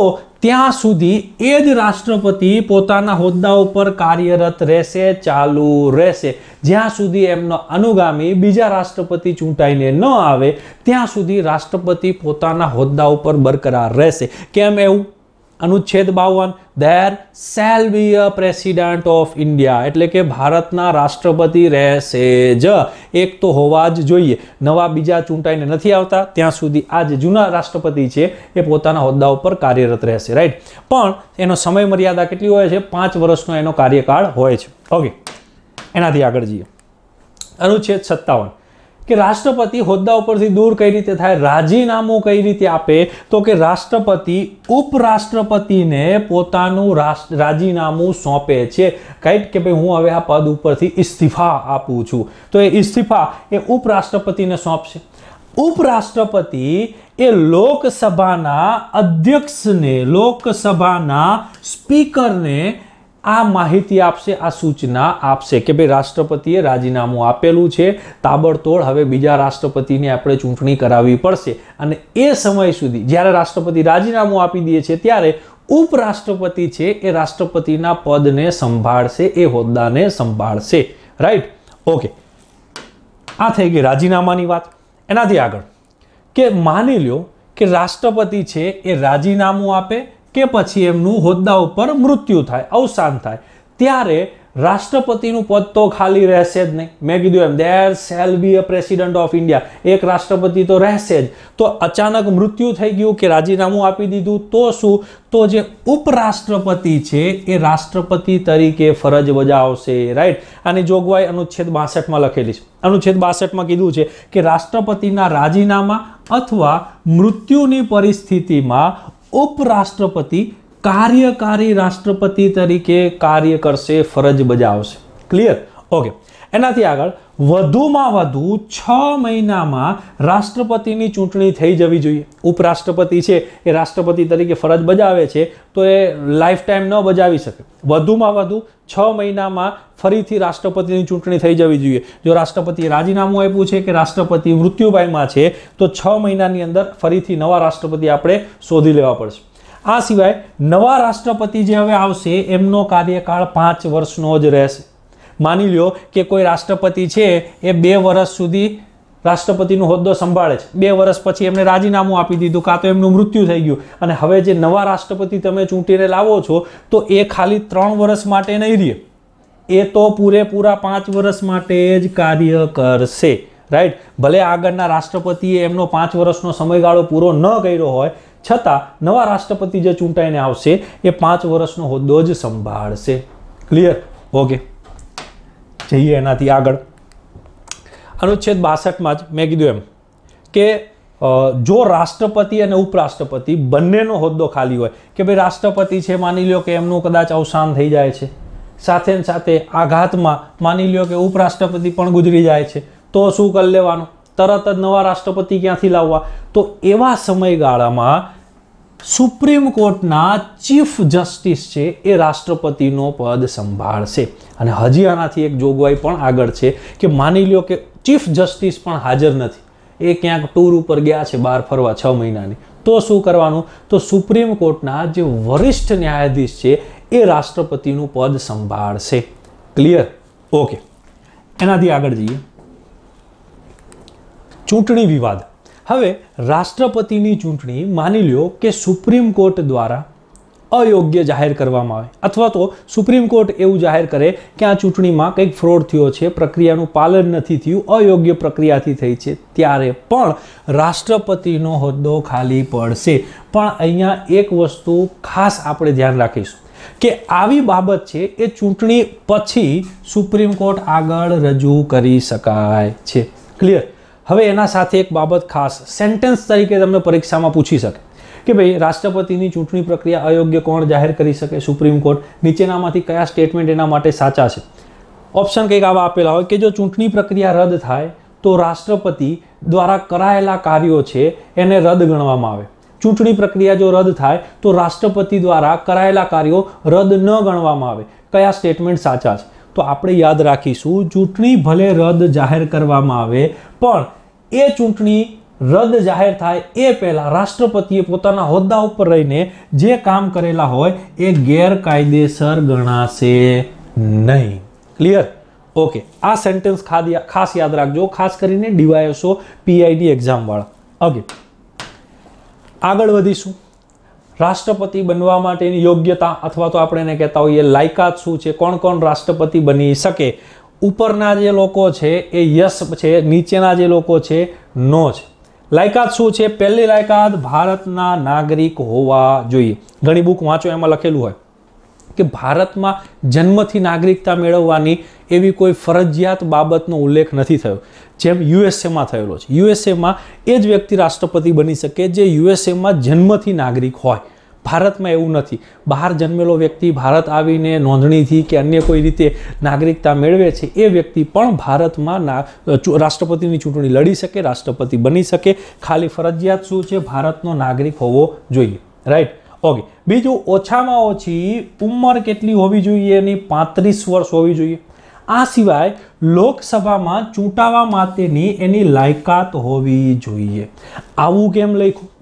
ત્યાં સુધી એ જ રાષ્ટ્રપતિ પોતાના હોદ્દા ઉપર કાર્યરત રહેશે ચાલુ રહેશે જ્યાં સુધી એમનો અનુગામી બીજા રાષ્ટ્રપતિ ચૂંટાઈને ન આવે ત્યાં સુધી રાષ્ટ્રપતિ પોતાના હોદ્દા ઉપર બરકરાર રહેશે કેમ એવું અનુચ્છેદ બાવન there shall be a president of India એટલે કે ભારતના રાષ્ટ્રપતિ રહેશે જ એક તો હોવા જ જોઈએ નવા બીજા ચૂંટાઈને નથી આવતા ત્યાં સુધી આ જે જૂના રાષ્ટ્રપતિ છે એ પોતાના હોદ્દા ઉપર કાર્યરત રહેશે રાઈટ પણ એનો સમય મર્યાદા કેટલી હોય છે પાંચ વર્ષનો એનો કાર્યકાળ હોય છે ઓકે એનાથી આગળ જઈએ અનુચ્છેદ સત્તાવન કે રાષ્ટ્રપતિ હોદ્દા ઉપરથી દૂર કઈ રીતે થાય રાજીનામું કઈ રીતે આપે તો કે રાષ્ટ્રપતિ ઉપરાષ્ટ્રપતિને પોતાનું રાજીનામું સોંપે છે કંઈક કે ભાઈ હું હવે આ પદ ઉપરથી ઇસ્તીફા આપું છું તો એ ઇસ્તીફા એ ઉપરાષ્ટ્રપતિને સોંપશે ઉપરાષ્ટ્રપતિ એ લોકસભાના અધ્યક્ષને લોકસભાના સ્પીકરને આ માહિતી આપશે આ સૂચના આપશે કે ભાઈ રાષ્ટ્રપતિએ રાજીનામું આપેલું છે તાબડતોડ હવે બીજા રાષ્ટ્રપતિની આપણે ચૂંટણી કરાવવી પડશે અને એ સમય સુધી જ્યારે રાષ્ટ્રપતિ રાજીનામું આપી દે છે ત્યારે ઉપરાષ્ટ્રપતિ છે એ રાષ્ટ્રપતિના પદને સંભાળશે એ હોદ્દાને સંભાળશે રાઈટ ઓકે આ થઈ ગઈ રાજીનામાની વાત એનાથી આગળ કે માની લ્યો કે રાષ્ટ્રપતિ છે એ રાજીનામું આપે કે પછી એમનું હોદ્દા ઉપર મૃત્યુ થાય અવસાન થાય ત્યારે રાષ્ટ્રપતિનું પદ તો ખાલી રહેશે જ નહીં મેં કીધું એમ there shall be a president of India એક રાષ્ટ્રપતિ તો રહેશે જ તો અચાનક મૃત્યુ થઈ ગયું કે રાજીનામું આપી દીધું તો શું તો જે ઉપરાષ્ટ્રપતિ છે એ રાષ્ટ્રપતિ તરીકે ફરજ બજાવશે રાઈટ આની જોગવાઈ અનુચ્છેદ બાસઠમાં લખેલી છે અનુચ્છેદ બાસઠમાં કીધું છે કે રાષ્ટ્રપતિના રાજીનામા અથવા મૃત્યુની પરિસ્થિતિમાં ઉપરાષ્ટ્રપતિ કાર્યકારી રાષ્ટ્રપતિ તરીકે કાર્ય કરશે ફરજ બજાવશે ક્લિયર ઓકે એનાથી આગળ વધુમાં વધુ છ મહિનામાં રાષ્ટ્રપતિની ચૂંટણી થઈ જવી જોઈએ ઉપરાષ્ટ્રપતિ છે એ રાષ્ટ્રપતિ તરીકે ફરજ બજાવે છે તો એ લાઈફ ટાઈમ ન બજાવી શકે વધુમાં વધુ છ મહિનામાં ફરીથી રાષ્ટ્રપતિની ચૂંટણી થઈ જવી જોઈએ જો રાષ્ટ્રપતિએ રાજીનામું આપ્યું છે કે રાષ્ટ્રપતિ મૃત્યુભાઈમાં છે તો છ મહિનાની અંદર ફરીથી નવા રાષ્ટ્રપતિ આપણે શોધી લેવા પડશે આ સિવાય નવા રાષ્ટ્રપતિ જે હવે આવશે એમનો કાર્યકાળ પાંચ વર્ષનો જ રહેશે માની લ્યો કે કોઈ રાષ્ટ્રપતિ છે એ બે વર્ષ સુધી રાષ્ટ્રપતિનો હોદ્દો સંભાળે છે બે વર્ષ પછી એમને રાજીનામું આપી દીધું કાં તો એમનું મૃત્યુ થઈ ગયું અને હવે જે નવા રાષ્ટ્રપતિ તમે ચૂંટીને લાવો છો તો એ ખાલી ત્રણ વર્ષ માટે નહીં રહે એ તો પૂરેપૂરા પાંચ વર્ષ માટે જ કાર્ય કરશે રાઈટ ભલે આગળના રાષ્ટ્રપતિએ એમનો પાંચ વર્ષનો સમયગાળો પૂરો ન કર્યો હોય છતાં નવા રાષ્ટ્રપતિ જે ચૂંટાઈને આવશે એ પાંચ વર્ષનો હોદ્દો જ સંભાળશે ક્લિયર ઓકે જઈએ એનાથી આગળ અનુચ્છેદ બાસઠમાં જ મેં કીધું એમ કે જો રાષ્ટ્રપતિ અને ઉપરાષ્ટ્રપતિ બંનેનો હોદ્દો ખાલી હોય કે ભાઈ રાષ્ટ્રપતિ છે માની લ્યો કે એમનું કદાચ અવસાન થઈ જાય છે સાથે ને સાથે આઘાતમાં માની લ્યો કે ઉપરાષ્ટ્રપતિ પણ ગુજરી જાય છે તો શું કરી લેવાનું તરત જ નવા રાષ્ટ્રપતિ ક્યાંથી લાવવા તો એવા સમયગાળામાં સુપ્રીમ કોર્ટના ચીફ જસ્ટિસ છે એ રાષ્ટ્રપતિનો પદ સંભાળશે અને હજી આનાથી એક જોગવાઈ પણ આગળ છે કે માની લ્યો કે ચીફ જસ્ટિસ પણ હાજર નથી એ ક્યાંક ટૂર ઉપર ગયા છે બહાર ફરવા છ મહિનાની તો શું કરવાનું તો સુપ્રીમ કોર્ટના જે વરિષ્ઠ ન્યાયાધીશ છે એ રાષ્ટ્રપતિનું પદ સંભાળશે ક્લિયર ઓકે એનાથી આગળ જઈએ ચૂંટણી વિવાદ હવે રાષ્ટ્રપતિની ચૂંટણી માની લ્યો કે સુપ્રીમ કોર્ટ દ્વારા અયોગ્ય જાહેર કરવામાં આવે અથવા તો સુપ્રીમ કોર્ટ એવું જાહેર કરે કે આ ચૂંટણીમાં કંઈક ફ્રોડ થયો છે પ્રક્રિયાનું પાલન નથી થયું અયોગ્ય પ્રક્રિયાથી થઈ છે ત્યારે પણ રાષ્ટ્રપતિનો હોદ્દો ખાલી પડશે પણ અહીંયા એક વસ્તુ ખાસ આપણે ધ્યાન રાખીશું કે આવી બાબત છે એ ચૂંટણી પછી સુપ્રીમ કોર્ટ આગળ રજૂ કરી શકાય છે ક્લિયર હવે એના સાથે એક બાબત ખાસ સેન્ટેન્સ તરીકે તમને પરીક્ષામાં પૂછી શકે કે ભાઈ રાષ્ટ્રપતિની ચૂંટણી પ્રક્રિયા અયોગ્ય કોણ જાહેર કરી શકે સુપ્રીમ કોર્ટ નીચેનામાંથી કયા સ્ટેટમેન્ટ એના માટે સાચા છે ઓપ્શન કંઈક આવા આપેલા હોય કે જો ચૂંટણી પ્રક્રિયા રદ થાય તો રાષ્ટ્રપતિ દ્વારા કરાયેલા કાર્યો છે એને રદ ગણવામાં આવે ચૂંટણી પ્રક્રિયા જો રદ થાય તો રાષ્ટ્રપતિ દ્વારા કરાયેલા કાર્યો રદ ન ગણવામાં આવે કયા સ્ટેટમેન્ટ સાચા છે તો આપણે યાદ રાખીશું ચૂંટણી ભલે રદ જાહેર કરવામાં આવે પણ એ ચૂંટણી રદ જાહેર થાય એ પહેલાં રાષ્ટ્રપતિએ પોતાના હોદ્દા ઉપર રહીને જે કામ કરેલા હોય એ ગેરકાયદેસર ગણાશે નહીં ક્લિયર ઓકે આ સેન્ટેન્સ ખાસ યાદ રાખજો ખાસ કરીને ડીવાયએસઓ પીઆઈડી એક્ઝામવાળા ઓકે આગળ વધીશું રાષ્ટ્રપતિ બનવા માટેની યોગ્યતા અથવા તો આપણે એને કહેતા હોઈએ લાયકાત શું છે કોણ કોણ રાષ્ટ્રપતિ બની શકે ઉપરના જે લોકો છે એ યસ છે નીચેના જે લોકો છે નો છે લાયકાત શું છે પહેલી લાયકાત ભારતના નાગરિક હોવા જોઈએ ઘણી બુક વાંચો એમાં લખેલું હોય કે ભારતમાં જન્મથી નાગરિકતા મેળવવાની એવી કોઈ ફરજિયાત બાબતનો ઉલ્લેખ નથી થયો જેમ યુએસએમાં થયેલો છે યુએસએમાં એ જ વ્યક્તિ રાષ્ટ્રપતિ બની શકે જે યુએસએમાં જન્મથી નાગરિક હોય ભારતમાં એવું નથી બહાર જન્મેલો વ્યક્તિ ભારત આવીને નોંધણીથી કે અન્ય કોઈ રીતે નાગરિકતા મેળવે છે એ વ્યક્તિ પણ ભારતમાં રાષ્ટ્રપતિની ચૂંટણી લડી શકે રાષ્ટ્રપતિ બની શકે ખાલી ફરજિયાત શું છે ભારતનો નાગરિક હોવો જોઈએ રાઈટ ઓકે બીજું ઓછામાં ઓછી ઉંમર કેટલી હોવી જોઈએ એની પાંત્રીસ વર્ષ હોવી જોઈએ આ સિવાય લોકસભામાં ચૂંટાવા માટેની એની લાયકાત હોવી જોઈએ આવું કેમ લખ્યું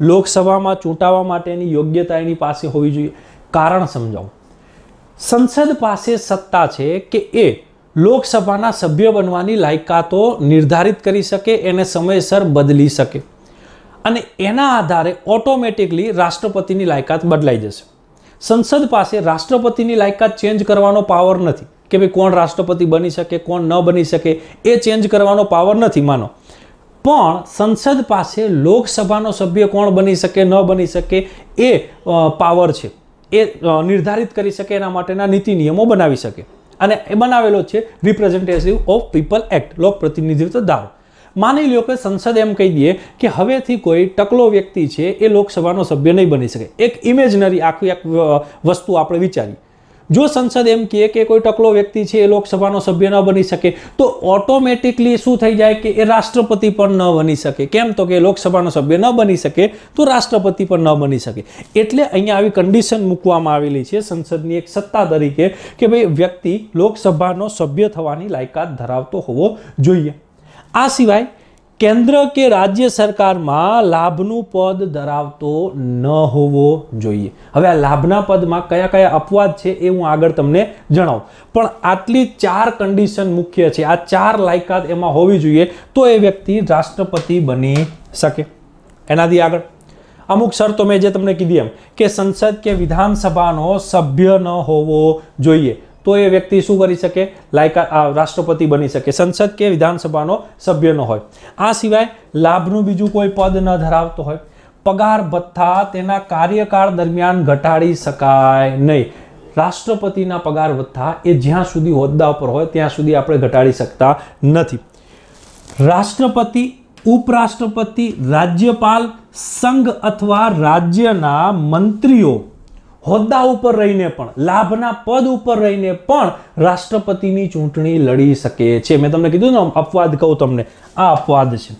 લોકસભામાં ચૂંટાવા માટેની યોગ્યતા એની પાસે હોવી જોઈએ કારણ સમજાવું સંસદ પાસે સત્તા છે કે એ લોકસભાના સભ્ય બનવાની લાયકાતો નિર્ધારિત કરી શકે એને સમયસર બદલી શકે અને એના આધારે ઓટોમેટિકલી રાષ્ટ્રપતિની લાયકાત બદલાઈ જશે સંસદ પાસે રાષ્ટ્રપતિની લાયકાત ચેન્જ કરવાનો પાવર નથી કે ભાઈ કોણ રાષ્ટ્રપતિ બની શકે કોણ ન બની શકે એ ચેન્જ કરવાનો પાવર નથી માનો પણ સંસદ પાસે લોકસભાનો સભ્ય કોણ બની શકે ન બની શકે એ પાવર છે એ નિર્ધારિત કરી શકે એના માટેના નીતિ નિયમો બનાવી શકે અને એ બનાવેલો છે રિપ્રેઝેન્ટેટિવ ઓફ પીપલ એક્ટ લોક પ્રતિનિધિત્વ દાવો માની લો કે સંસદ એમ કહી દઈએ કે હવેથી કોઈ ટકલો વ્યક્તિ છે એ લોકસભાનો સભ્ય નહીં બની શકે એક ઇમેજનરી આખી એક વસ્તુ આપણે વિચારીએ જો સંસદ એમ કહે કે કોઈ ટકલો વ્યક્તિ છે એ લોકસભાનો સભ્ય ન બની શકે તો ઓટોમેટિકલી શું થઈ જાય કે એ રાષ્ટ્રપતિ પણ ન બની શકે કેમ તો કે લોકસભાનો સભ્ય ન બની શકે તો રાષ્ટ્રપતિ પણ ન બની શકે એટલે અહીંયા આવી કન્ડિશન મૂકવામાં આવેલી છે સંસદની એક સત્તા તરીકે કે ભાઈ વ્યક્તિ લોકસભાનો સભ્ય થવાની લાયકાત ધરાવતો હોવો જોઈએ આ સિવાય કેન્દ્ર કે રાજ્ય સરકારમાં લાભનું પદ ધરાવતો ન હોવો જોઈએ હવે આ લાભના પદમાં કયા કયા અપવાદ છે એ હું આગળ તમને જણાવું પણ આટલી ચાર કન્ડિશન મુખ્ય છે આ ચાર લાયકાત એમાં હોવી જોઈએ તો એ વ્યક્તિ રાષ્ટ્રપતિ બની શકે એનાથી આગળ અમુક શરતો મેં જે તમને કીધી એમ કે સંસદ કે વિધાનસભાનો સભ્ય ન હોવો જોઈએ તો એ વ્યક્તિ શું કરી શકે લાયકાત રાષ્ટ્રપતિ બની શકે સંસદ કે વિધાનસભાનો સભ્ય ન હોય આ સિવાય લાભનું બીજું કોઈ પદ ન ધરાવતો હોય પગાર ભથ્થા તેના કાર્યકાળ દરમિયાન ઘટાડી શકાય નહીં રાષ્ટ્રપતિના પગાર વધતા એ જ્યાં સુધી હોદ્દા ઉપર હોય ત્યાં સુધી આપણે ઘટાડી શકતા નથી રાષ્ટ્રપતિ ઉપરાષ્ટ્રપતિ રાજ્યપાલ સંઘ અથવા રાજ્યના મંત્રીઓ હોદ્દા ઉપર રહીને પણ લાભના પદ ઉપર રહીને પણ રાષ્ટ્રપતિની ચૂંટણી લડી શકે છે મેં તમને કીધું ને અપવાદ કહું તમને આ અપવાદ છે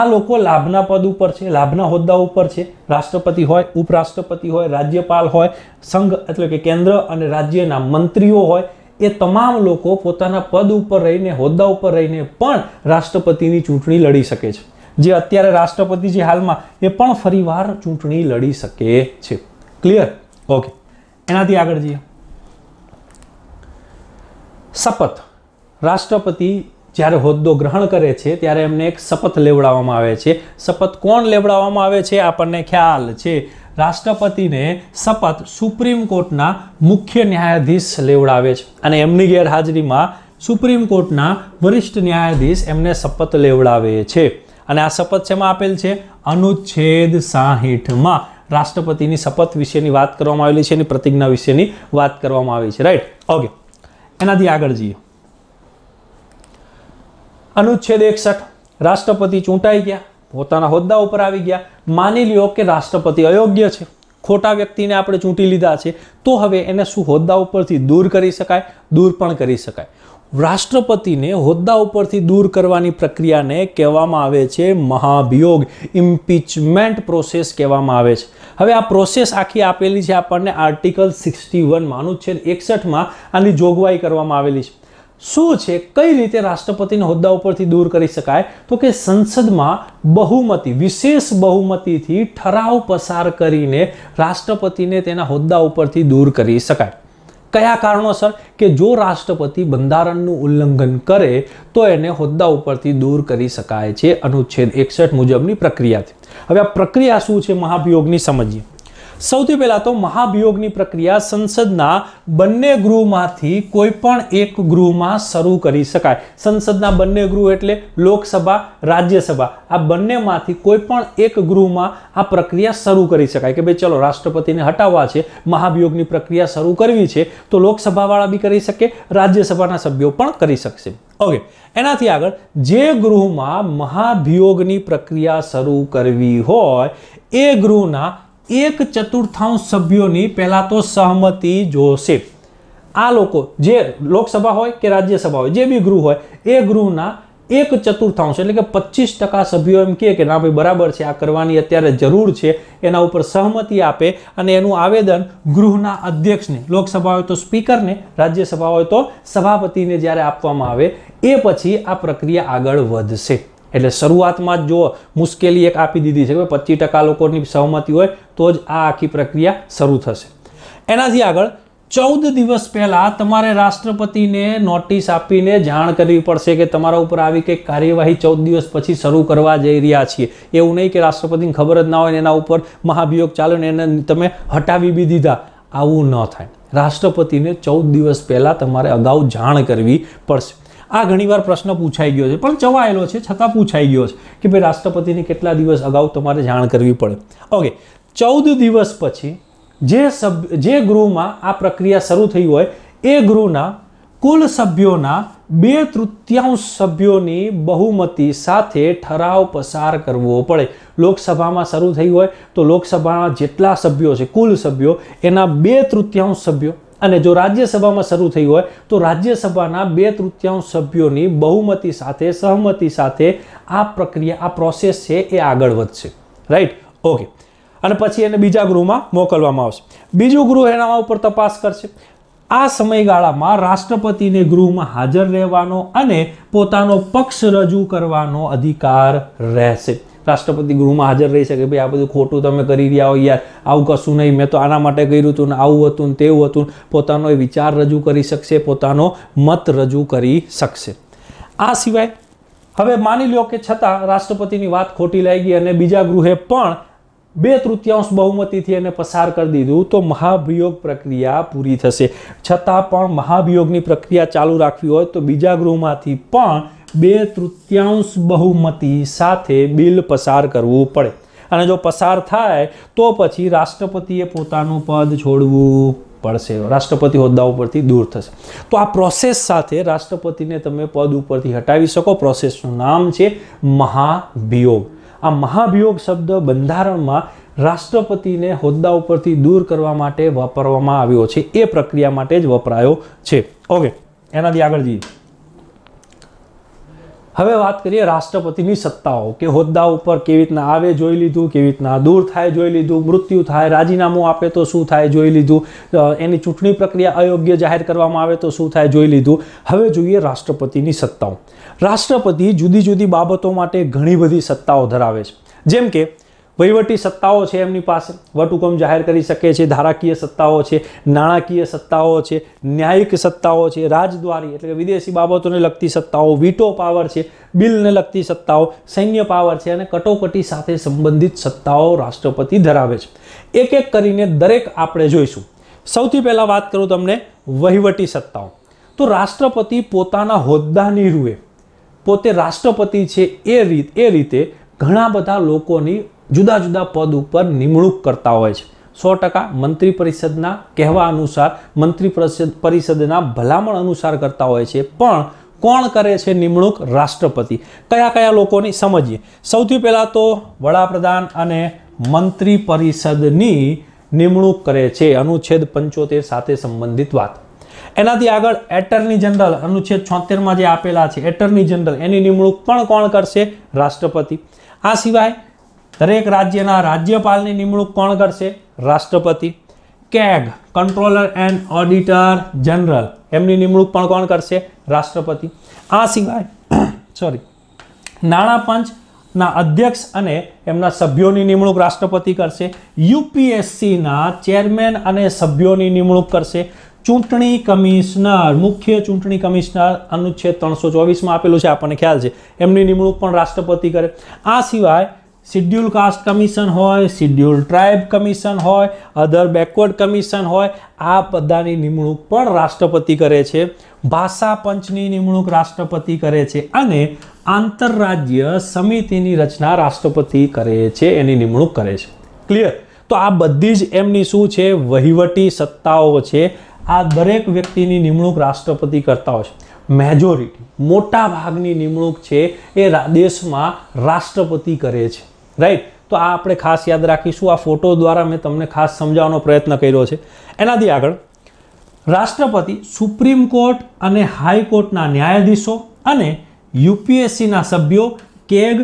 આ લોકો લાભના પદ ઉપર છે લાભના હોદ્દા ઉપર છે રાષ્ટ્રપતિ હોય ઉપરાષ્ટ્રપતિ હોય રાજ્યપાલ હોય સંઘ એટલે કે કેન્દ્ર અને રાજ્યના મંત્રીઓ હોય એ તમામ લોકો પોતાના પદ ઉપર રહીને હોદ્દા ઉપર રહીને પણ રાષ્ટ્રપતિની ચૂંટણી લડી શકે છે જે અત્યારે રાષ્ટ્રપતિ જે હાલમાં એ પણ ફરીવાર ચૂંટણી લડી શકે છે ક્લિયર ઓકે એનાથી આગળ જઈએ શપથ રાષ્ટ્રપતિ જ્યારે હોદ્દો ગ્રહણ કરે છે ત્યારે એમને એક શપથ લેવડાવવામાં આવે છે શપથ કોણ લેવડાવવામાં આવે છે આપણને ખ્યાલ છે રાષ્ટ્રપતિને શપથ સુપ્રીમ કોર્ટના મુખ્ય ન્યાયાધીશ લેવડાવે છે અને એમની ગેરહાજરીમાં સુપ્રીમ કોર્ટના વરિષ્ઠ ન્યાયાધીશ એમને શપથ લેવડાવે છે અને આ શપથ શેમાં આપેલ છે અનુચ્છેદ સાહીઠમાં રાષ્ટ્રપતિની શપથ વિશેની વાત કરવામાં આવેલી છે એની પ્રતિજ્ઞા વિશેની વાત કરવામાં આવી છે રાઈટ ઓકે એનાથી આગળ જઈએ અનુચ્છેદ એકસઠ રાષ્ટ્રપતિ ચૂંટાઈ ગયા પોતાના હોદ્દા ઉપર આવી ગયા માની લ્યો કે રાષ્ટ્રપતિ અયોગ્ય છે ખોટા વ્યક્તિને આપણે ચૂંટી લીધા છે તો હવે એને શું હોદ્દા ઉપરથી દૂર કરી શકાય દૂર પણ કરી શકાય રાષ્ટ્રપતિને હોદ્દા ઉપરથી દૂર કરવાની પ્રક્રિયાને કહેવામાં આવે છે મહાભિયોગ ઇમ્પીચમેન્ટ પ્રોસેસ કહેવામાં આવે છે હવે આ પ્રોસેસ આખી આપેલી છે આપણને આર્ટિકલ સિક્સટી વનમાં અનુચ્છેદ એકસઠમાં આની જોગવાઈ કરવામાં આવેલી છે શું છે કઈ રીતે રાષ્ટ્રપતિને હોદ્દા ઉપરથી દૂર કરી શકાય તો કે સંસદમાં બહુમતી વિશેષ બહુમતીથી ઠરાવ પસાર કરીને રાષ્ટ્રપતિને તેના હોદ્દા ઉપરથી દૂર કરી શકાય કયા કારણોસર કે જો રાષ્ટ્રપતિ બંધારણનું ઉલ્લંઘન કરે તો એને હોદ્દા ઉપરથી દૂર કરી શકાય છે અનુચ્છેદ એકસઠ મુજબની પ્રક્રિયાથી હવે આ પ્રક્રિયા શું છે મહાભિયોગની સમજીએ સૌથી પહેલાં તો મહાભિયોગની પ્રક્રિયા સંસદના બંને ગૃહમાંથી કોઈ પણ એક ગૃહમાં શરૂ કરી શકાય સંસદના બંને ગૃહ એટલે લોકસભા રાજ્યસભા આ બંનેમાંથી કોઈ પણ એક ગૃહમાં આ પ્રક્રિયા શરૂ કરી શકાય કે ભાઈ ચલો રાષ્ટ્રપતિને હટાવવા છે મહાભિયોગની પ્રક્રિયા શરૂ કરવી છે તો લોકસભાવાળા બી કરી શકે રાજ્યસભાના સભ્યો પણ કરી શકશે ઓકે એનાથી આગળ જે ગૃહમાં મહાભિયોગની પ્રક્રિયા શરૂ કરવી હોય એ ગૃહના એક ચતુર્થાંશ સભ્યોની પહેલાં તો સહમતિ જોશે આ લોકો જે લોકસભા હોય કે રાજ્યસભા હોય જે બી ગૃહ હોય એ ગૃહના એક ચતુર્થાંશ એટલે કે પચીસ ટકા સભ્યો એમ કહે કે ના ભાઈ બરાબર છે આ કરવાની અત્યારે જરૂર છે એના ઉપર સહમતિ આપે અને એનું આવેદન ગૃહના અધ્યક્ષને લોકસભા હોય તો સ્પીકરને રાજ્યસભા હોય તો સભાપતિને જ્યારે આપવામાં આવે એ પછી આ પ્રક્રિયા આગળ વધશે એટલે શરૂઆતમાં જ જો મુશ્કેલી એક આપી દીધી છે કે પચીસ ટકા લોકોની સહમતી હોય તો જ આ આખી પ્રક્રિયા શરૂ થશે એનાથી આગળ ચૌદ દિવસ પહેલાં તમારે રાષ્ટ્રપતિને નોટિસ આપીને જાણ કરવી પડશે કે તમારા ઉપર આવી કંઈક કાર્યવાહી ચૌદ દિવસ પછી શરૂ કરવા જઈ રહ્યા છીએ એવું નહીં કે રાષ્ટ્રપતિની ખબર જ ના હોય એના ઉપર મહાભિયોગ ચાલે ને એને તમે હટાવી બી દીધા આવું ન થાય રાષ્ટ્રપતિને ચૌદ દિવસ પહેલાં તમારે અગાઉ જાણ કરવી પડશે આ ઘણીવાર પ્રશ્ન પૂછાઈ ગયો છે પણ ચવાયેલો છે છતાં પૂછાઈ ગયો છે કે ભાઈ રાષ્ટ્રપતિને કેટલા દિવસ અગાઉ તમારે જાણ કરવી પડે ઓકે ચૌદ દિવસ પછી જે સભ્ય જે ગૃહમાં આ પ્રક્રિયા શરૂ થઈ હોય એ ગૃહના કુલ સભ્યોના બે તૃતીયાંશ સભ્યોની બહુમતી સાથે ઠરાવ પસાર કરવો પડે લોકસભામાં શરૂ થઈ હોય તો લોકસભાના જેટલા સભ્યો છે કુલ સભ્યો એના બે તૃતીયાંશ સભ્યો અને જો રાજ્યસભામાં શરૂ થઈ હોય તો રાજ્યસભાના બે તૃતીયાંશ સભ્યોની બહુમતી સાથે સહમતી સાથે આ પ્રક્રિયા આ પ્રોસેસ છે એ આગળ વધશે રાઈટ ઓકે અને પછી એને બીજા ગૃહમાં મોકલવામાં આવશે બીજું ગૃહ એના ઉપર તપાસ કરશે આ સમયગાળામાં રાષ્ટ્રપતિને ગૃહમાં હાજર રહેવાનો અને પોતાનો પક્ષ રજૂ કરવાનો અધિકાર રહેશે રાષ્ટ્રપતિ ગૃહમાં હાજર રહી શકે ભાઈ આ બધું ખોટું તમે કરી રહ્યા હોય યાર આવું કશું નહીં મેં તો આના માટે કર્યું હતું ને આવું હતું ને તેવું હતું પોતાનો એ વિચાર રજૂ કરી શકશે પોતાનો મત રજૂ કરી શકશે આ સિવાય હવે માની લો કે છતાં રાષ્ટ્રપતિની વાત ખોટી લાગી અને બીજા ગૃહે પણ બે તૃતીયાંશ બહુમતીથી એને પસાર કરી દીધું તો મહાભિયોગ પ્રક્રિયા પૂરી થશે છતાં પણ મહાભિયોગની પ્રક્રિયા ચાલુ રાખવી હોય તો બીજા ગૃહમાંથી પણ બે તૃતીયાંશ બહુમતી સાથે બિલ પસાર કરવું પડે અને જો પસાર થાય તો પછી રાષ્ટ્રપતિએ પોતાનું પદ છોડવું પડશે રાષ્ટ્રપતિ હોદ્દા ઉપરથી દૂર થશે તો આ પ્રોસેસ સાથે રાષ્ટ્રપતિને તમે પદ ઉપરથી હટાવી શકો પ્રોસેસનું નામ છે મહાભિયોગ આ મહાભિયોગ શબ્દ બંધારણમાં રાષ્ટ્રપતિને હોદ્દા ઉપરથી દૂર કરવા માટે વાપરવામાં આવ્યો છે એ પ્રક્રિયા માટે જ વપરાયો છે ઓકે એનાથી આગળ જઈએ હવે વાત કરીએ રાષ્ટ્રપતિની સત્તાઓ કે હોદ્દા ઉપર કેવી રીતના આવે જોઈ લીધું કેવી રીતના દૂર થાય જોઈ લીધું મૃત્યુ થાય રાજીનામું આપે તો શું થાય જોઈ લીધું એની ચૂંટણી પ્રક્રિયા અયોગ્ય જાહેર કરવામાં આવે તો શું થાય જોઈ લીધું હવે જોઈએ રાષ્ટ્રપતિની સત્તાઓ રાષ્ટ્રપતિ જુદી જુદી બાબતો માટે ઘણી બધી સત્તાઓ ધરાવે છે જેમ કે વહીવટી સત્તાઓ છે એમની પાસે વટહુકમ જાહેર કરી શકે છે ધારાકીય સત્તાઓ છે નાણાકીય સત્તાઓ છે ન્યાયિક સત્તાઓ છે રાજદ્વારી એટલે કે વિદેશી બાબતોને લગતી સત્તાઓ વીટો પાવર છે બિલને લગતી સત્તાઓ સૈન્ય પાવર છે અને કટોકટી સાથે સંબંધિત સત્તાઓ રાષ્ટ્રપતિ ધરાવે છે એક એક કરીને દરેક આપણે જોઈશું સૌથી પહેલાં વાત કરું તમને વહીવટી સત્તાઓ તો રાષ્ટ્રપતિ પોતાના હોદ્દાની રૂએ પોતે રાષ્ટ્રપતિ છે એ રીત એ રીતે ઘણા બધા લોકોની જુદા જુદા પદ ઉપર નિમણૂક કરતા હોય છે સો ટકા મંત્રી પરિષદના કહેવા અનુસાર મંત્રી પરિષદ પરિષદના ભલામણ અનુસાર કરતા હોય છે પણ કોણ કરે છે નિમણૂક રાષ્ટ્રપતિ કયા કયા લોકોની સમજીએ સૌથી પહેલાં તો વડાપ્રધાન અને મંત્રી પરિષદની નિમણૂક કરે છે અનુચ્છેદ પંચોતેર સાથે સંબંધિત વાત એનાથી આગળ એટર્ની જનરલ અનુચ્છેદ છોતેરમાં જે આપેલા છે એટર્ની જનરલ એની નિમણૂક પણ કોણ કરશે રાષ્ટ્રપતિ આ સિવાય દરેક રાજ્યના રાજ્યપાલની નિમણૂક કોણ કરશે રાષ્ટ્રપતિ CAG controller and auditor general એમની નિમણૂક પણ કોણ કરશે રાષ્ટ્રપતિ આ સિવાય સોરી [coughs] નાણાં પંચના અધ્યક્ષ અને એમના સભ્યોની નિમણૂક રાષ્ટ્રપતિ કરશે યુપીએસસીના ચેરમેન અને સભ્યોની નિમણૂક કરશે ચૂંટણી કમિશનર મુખ્ય ચૂંટણી કમિશનર અનુચ્છેદ ત્રણસો ચોવીસમાં આપેલું છે આપણને ખ્યાલ છે એમની નિમણૂક પણ રાષ્ટ્રપતિ કરે આ સિવાય શિડ્યુલ કાસ્ટ કમિશન હોય શિડ્યુલ ટ્રાઇબ કમિશન હોય અધર બેકવર્ડ કમિશન હોય આ બધાની નિમણૂક પણ રાષ્ટ્રપતિ કરે છે ભાષા પંચની નિમણૂક રાષ્ટ્રપતિ કરે છે અને આંતરરાજ્ય સમિતિની રચના રાષ્ટ્રપતિ કરે છે એની નિમણૂક કરે છે ક્લિયર તો આ બધી જ એમની શું છે વહીવટી સત્તાઓ છે આ દરેક વ્યક્તિની નિમણૂક રાષ્ટ્રપતિ કરતા હોય છે મેજોરિટી મોટા ભાગની નિમણૂક છે એ દેશમાં રાષ્ટ્રપતિ કરે છે રાઈટ તો આ આપણે ખાસ યાદ રાખીશું આ ફોટો દ્વારા મેં તમને ખાસ સમજાવવાનો પ્રયત્ન કર્યો છે એનાથી આગળ રાષ્ટ્રપતિ સુપ્રીમ કોર્ટ અને હાઈકોર્ટના ન્યાયાધીશો અને યુપીએસસીના સભ્યો કેગ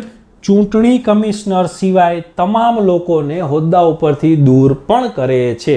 ચૂંટણી કમિશનર સિવાય તમામ લોકોને હોદ્દા ઉપરથી દૂર પણ કરે છે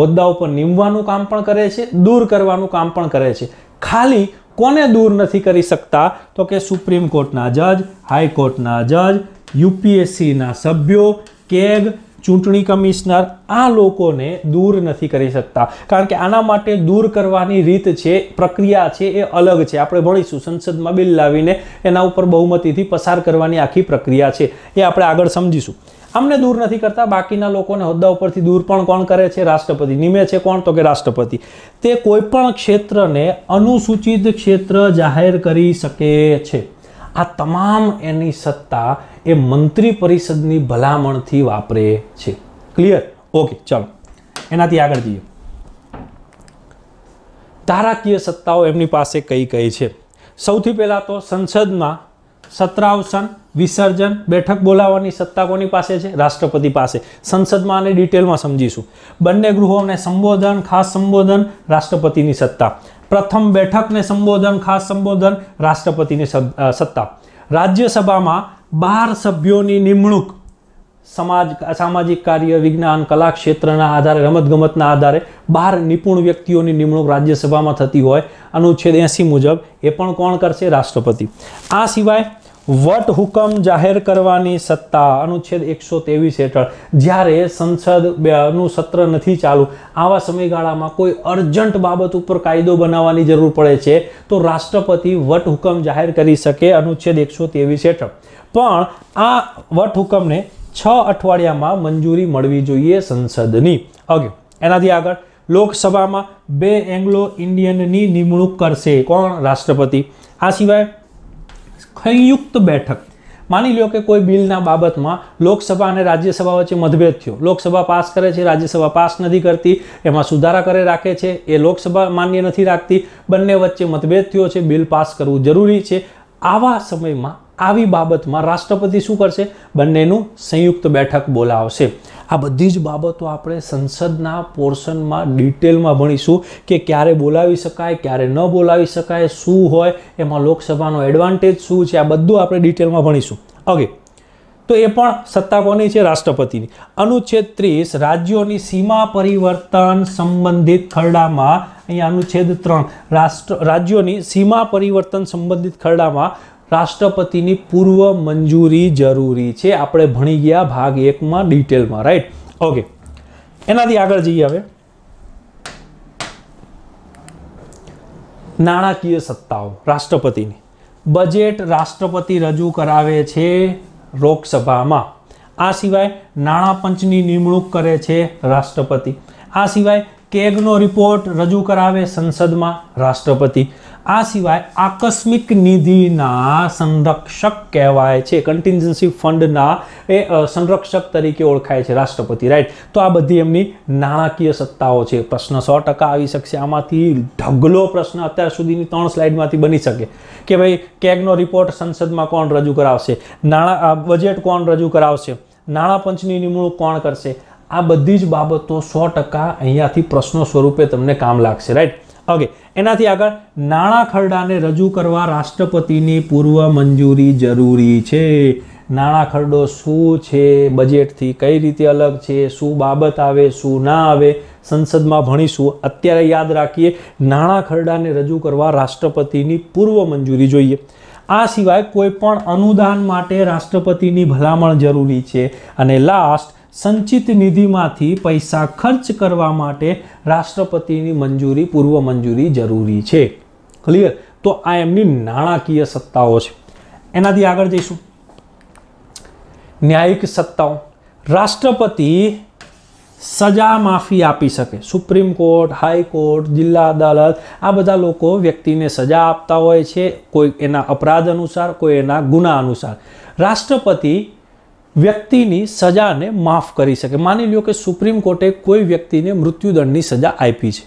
હોદ્દા ઉપર નીમવાનું કામ પણ કરે છે દૂર કરવાનું કામ પણ કરે છે ખાલી કોને દૂર નથી કરી શકતા તો કે સુપ્રીમ કોર્ટના જજ હાઈકોર્ટના જજ યુપીએસસીના સભ્યો કેગ ચૂંટણી કમિશનર આ લોકોને દૂર નથી કરી શકતા કારણ કે આના માટે દૂર કરવાની રીત છે પ્રક્રિયા છે એ અલગ છે આપણે ભણીશું સંસદમાં બિલ લાવીને એના ઉપર બહુમતીથી પસાર કરવાની આખી પ્રક્રિયા છે એ આપણે આગળ સમજીશું આમને દૂર નથી કરતા બાકીના લોકોને હોદ્દા ઉપરથી દૂર પણ કોણ કરે છે રાષ્ટ્રપતિ નિમે છે કોણ તો કે રાષ્ટ્રપતિ તે કોઈપણ ક્ષેત્રને અનુસૂચિત ક્ષેત્ર જાહેર કરી શકે છે આ તમામ એની સત્તા એ મંત્રી પરિષદની ભલામણથી વાપરે છે ક્લિયર ઓકે ચાલો એનાથી આગળ જઈએ ધારાકીય સત્તાઓ એમની પાસે કઈ કઈ છે સૌથી પહેલાં તો સંસદમાં સત્રાવસન વિસર્જન બેઠક બોલાવવાની સત્તા કોની પાસે છે રાષ્ટ્રપતિ પાસે સંસદમાં આને ડિટેલમાં સમજીશું બંને ગૃહોને સંબોધન ખાસ સંબોધન રાષ્ટ્રપતિની સત્તા પ્રથમ બેઠકને સંબોધન ખાસ સંબોધન રાષ્ટ્રપતિની સત્તા રાજ્યસભામાં બાર સભ્યોની નિમણૂક સમાજ સામાજિક કાર્ય વિજ્ઞાન કલા ક્ષેત્રના આધારે રમતગમતના આધારે બહાર નિપુણ વ્યક્તિઓની નિમણૂક રાજ્યસભામાં થતી હોય અનુચ્છેદ એંસી મુજબ એ પણ કોણ કરશે રાષ્ટ્રપતિ આ સિવાય વટ હુકમ જાહેર કરવાની સત્તા અનુચ્છેદ એકસો ત્રેવીસ હેઠળ જ્યારે સંસદ સંસદનું સત્ર નથી ચાલુ આવા સમયગાળામાં કોઈ અર્જન્ટ બાબત ઉપર કાયદો બનાવવાની જરૂર પડે છે તો રાષ્ટ્રપતિ વટ હુકમ જાહેર કરી શકે અનુચ્છેદ એકસો ત્રેવીસ હેઠળ પણ આ વટ હુકમને છ અઠવાડિયામાં મંજૂરી મળવી જોઈએ સંસદની ઓકે એનાથી આગળ લોકસભામાં બે એંગ્લો ઇન્ડિયનની નિમણૂક કરશે કોણ રાષ્ટ્રપતિ આ સિવાય સંયુક્ત બેઠક માની લો કે કોઈ બિલના બાબતમાં લોકસભા અને રાજ્યસભા વચ્ચે મતભેદ થયો લોકસભા પાસ કરે છે રાજ્યસભા પાસ નથી કરતી એમાં સુધારા કરે રાખે છે એ લોકસભા માન્ય નથી રાખતી બંને વચ્ચે મતભેદ થયો છે બિલ પાસ કરવું જરૂરી છે આવા સમયમાં આવી બાબતમાં રાષ્ટ્રપતિ શું કરશે બંનેનું સંયુક્ત બેઠક બોલાવશે આ બધી જ બાબતો આપણે સંસદના પોર્શનમાં ડિટેલમાં ભણીશું કે ક્યારે બોલાવી શકાય ક્યારે ન બોલાવી શકાય શું હોય એમાં લોકસભાનો એડવાન્ટેજ શું છે આ બધું આપણે ડિટેલમાં ભણીશું ઓકે તો એ પણ સત્તા કોની છે રાષ્ટ્રપતિની અનુચ્છેદ ત્રીસ રાજ્યોની સીમા પરિવર્તન સંબંધિત ખરડામાં અહીંયા અનુચ્છેદ ત્રણ રાષ્ટ્ર રાજ્યોની સીમા પરિવર્તન સંબંધિત ખરડામાં રાષ્ટ્રપતિની પૂર્વ મંજૂરી જરૂરી છે આપણે ભણી ગયા ભાગ એકમાં ડિટેલમાં રાઈટ ઓકે એનાથી આગળ જઈએ હવે નાણાકીય સત્તાઓ રાષ્ટ્રપતિની બજેટ રાષ્ટ્રપતિ રજૂ કરાવે છે લોકસભામાં આ સિવાય નાણાં પંચની નિમણૂક કરે છે રાષ્ટ્રપતિ આ સિવાય કેગનો રિપોર્ટ રજૂ કરાવે સંસદમાં રાષ્ટ્રપતિ આ સિવાય આકસ્મિક નિધિના સંરક્ષક કહેવાય છે કન્ટિન્જન્સી ફંડના એ સંરક્ષક તરીકે ઓળખાય છે રાષ્ટ્રપતિ રાઈટ તો આ બધી એમની નાણાકીય સત્તાઓ છે પ્રશ્ન સો ટકા આવી શકશે આમાંથી ઢગલો પ્રશ્ન અત્યાર સુધીની ત્રણ સ્લાઇડમાંથી બની શકે કે ભાઈ કેગનો રિપોર્ટ સંસદમાં કોણ રજૂ કરાવશે નાણાં બજેટ કોણ રજૂ કરાવશે નાણાં પંચની નિમણૂક કોણ કરશે આ બધી જ બાબતો સો ટકા અહીંયાથી પ્રશ્નો સ્વરૂપે તમને કામ લાગશે રાઈટ ઓકે એનાથી આગળ નાણાં ખરડાને રજૂ કરવા રાષ્ટ્રપતિની પૂર્વ મંજૂરી જરૂરી છે નાણાં ખરડો શું છે બજેટથી કઈ રીતે અલગ છે શું બાબત આવે શું ના આવે સંસદમાં ભણીશું અત્યારે યાદ રાખીએ નાણાં ખરડાને રજૂ કરવા રાષ્ટ્રપતિની પૂર્વ મંજૂરી જોઈએ આ સિવાય કોઈ પણ અનુદાન માટે રાષ્ટ્રપતિની ભલામણ જરૂરી છે અને લાસ્ટ સંચિત નિધિમાંથી પૈસા ખર્ચ કરવા માટે રાષ્ટ્રપતિની મંજૂરી પૂર્વ મંજૂરી જરૂરી છે ક્લિયર તો આ એમની નાણાકીય સત્તાઓ છે એનાથી આગળ જઈશું ન્યાયિક સત્તાઓ રાષ્ટ્રપતિ સજા માફી આપી શકે સુપ્રીમ કોર્ટ હાઈકોર્ટ જિલ્લા અદાલત આ બધા લોકો વ્યક્તિને સજા આપતા હોય છે કોઈ એના અપરાધ અનુસાર કોઈ એના ગુના અનુસાર રાષ્ટ્રપતિ વ્યક્તિની સજાને માફ કરી શકે માની લ્યો કે સુપ્રીમ કોર્ટે કોઈ વ્યક્તિને મૃત્યુદંડની સજા આપી છે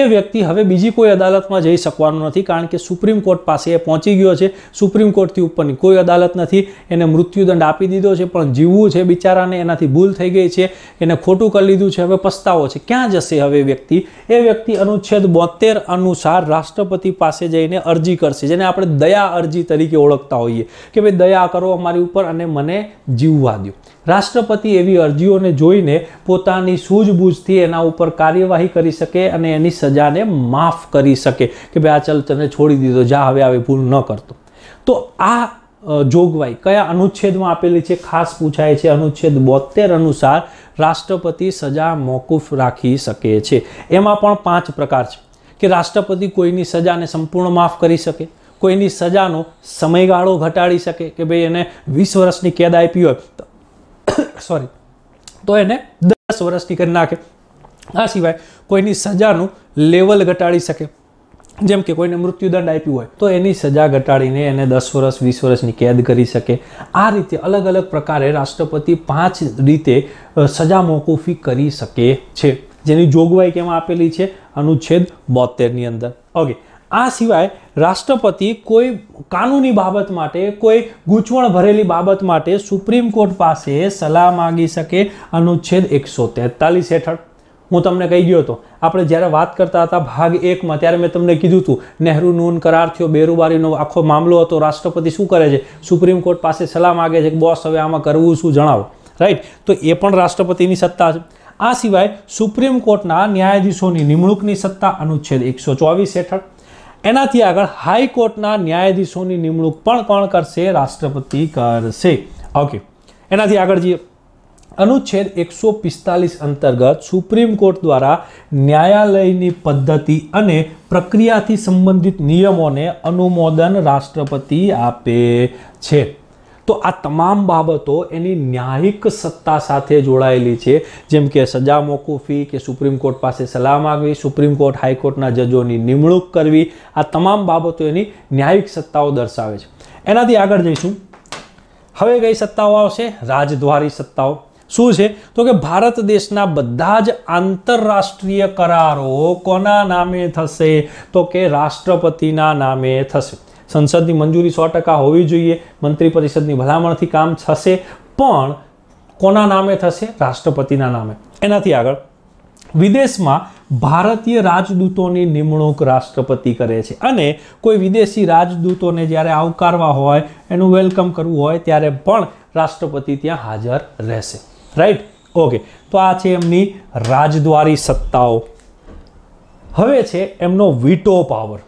એ વ્યક્તિ હવે બીજી કોઈ અદાલતમાં જઈ શકવાનો નથી કારણ કે સુપ્રીમ કોર્ટ પાસે એ પહોંચી ગયો છે સુપ્રીમ કોર્ટથી ઉપરની કોઈ અદાલત નથી એને મૃત્યુદંડ આપી દીધો છે પણ જીવવું છે બિચારાને એનાથી ભૂલ થઈ ગઈ છે એને ખોટું કરી લીધું છે હવે પસ્તાવો છે ક્યાં જશે હવે વ્યક્તિ એ વ્યક્તિ અનુચ્છેદ બોતેર અનુસાર રાષ્ટ્રપતિ પાસે જઈને અરજી કરશે જેને આપણે દયા અરજી તરીકે ઓળખતા હોઈએ કે ભાઈ દયા કરો અમારી ઉપર અને મને જીવવા દો રાષ્ટ્રપતિ એવી અરજીઓને જોઈને પોતાની સૂઝબૂઝથી એના ઉપર કાર્યવાહી કરી શકે અને એની સજાને માફ કરી શકે કે ભાઈ આ ચલ તને છોડી દીધો જા હવે આવી ભૂલ ન કરતો તો આ જોગવાઈ કયા અનુચ્છેદમાં આપેલી છે ખાસ પૂછાય છે અનુચ્છેદ બોતેર અનુસાર રાષ્ટ્રપતિ સજા મોકૂફ રાખી શકે છે એમાં પણ પાંચ પ્રકાર છે કે રાષ્ટ્રપતિ કોઈની સજાને સંપૂર્ણ માફ કરી શકે કોઈની સજાનો સમયગાળો ઘટાડી શકે કે ભાઈ એને વીસ વર્ષની કેદ આપી હોય તો સોરી [coughs] તો એને દસ વર્ષની કરી નાખે આ સિવાય કોઈની સજાનું લેવલ ઘટાડી શકે જેમ કે કોઈને મૃત્યુદંડ આપ્યું હોય તો એની સજા ઘટાડીને એને દસ વર્ષ વીસ વર્ષની કેદ કરી શકે આ રીતે અલગ અલગ પ્રકારે રાષ્ટ્રપતિ પાંચ રીતે સજા મોકૂફી કરી શકે છે જેની જોગવાઈ કેમાં આપેલી છે અનુચ્છેદ બોતેરની અંદર ઓકે આ સિવાય રાષ્ટ્રપતિ કોઈ કાનૂની બાબત માટે કોઈ ગૂંચવણ ભરેલી બાબત માટે સુપ્રીમ કોર્ટ પાસે સલાહ માગી શકે અનુચ્છેદ એકસો તેતાલીસ હેઠળ હું તમને કહી ગયો હતો આપણે જ્યારે વાત કરતા હતા ભાગ એકમાં ત્યારે મેં તમને કીધું હતું નહેરુ નૂન કરાર થયો બેરુબારીનો આખો મામલો હતો રાષ્ટ્રપતિ શું કરે છે સુપ્રીમ કોર્ટ પાસે સલાહ માગે છે કે બોસ હવે આમાં કરવું શું જણાવો રાઈટ તો એ પણ રાષ્ટ્રપતિની સત્તા છે આ સિવાય સુપ્રીમ કોર્ટના ન્યાયાધીશોની નિમણૂકની સત્તા અનુચ્છેદ એકસો ચોવીસ હેઠળ એનાથી આગળ હાઈકોર્ટના ન્યાયાધીશોની નિમણૂક પણ કોણ કરશે રાષ્ટ્રપતિ કરશે ઓકે એનાથી આગળ જઈએ અનુચ્છેદ એકસો પિસ્તાલીસ અંતર્ગત સુપ્રીમ કોર્ટ દ્વારા ન્યાયાલયની પદ્ધતિ અને પ્રક્રિયાથી સંબંધિત નિયમોને અનુમોદન રાષ્ટ્રપતિ આપે છે તો આ તમામ બાબતો એની ન્યાયિક સત્તા સાથે જોડાયેલી છે જેમ કે સજા મોકૂફી કે સુપ્રીમ કોર્ટ પાસે સલાહ માગવી સુપ્રીમ કોર્ટ હાઈકોર્ટના જજોની નિમણૂક કરવી આ તમામ બાબતો એની ન્યાયિક સત્તાઓ દર્શાવે છે એનાથી આગળ જઈશું હવે કઈ સત્તાઓ આવશે રાજદ્વારી સત્તાઓ શું છે તો કે ભારત દેશના બધા જ આંતરરાષ્ટ્રીય કરારો કોના નામે થશે તો કે રાષ્ટ્રપતિના નામે થશે સંસદની મંજૂરી સો ટકા હોવી જોઈએ મંત્રી પરિષદની ભલામણથી કામ થશે પણ કોના નામે થશે રાષ્ટ્રપતિના નામે એનાથી આગળ વિદેશમાં ભારતીય રાજદૂતોની નિમણૂક રાષ્ટ્રપતિ કરે છે અને કોઈ વિદેશી રાજદૂતોને જ્યારે આવકારવા હોય એનું વેલકમ કરવું હોય ત્યારે પણ રાષ્ટ્રપતિ ત્યાં હાજર રહેશે રાઈટ ઓકે તો આ છે એમની રાજદ્વારી સત્તાઓ હવે છે એમનો વીટો પાવર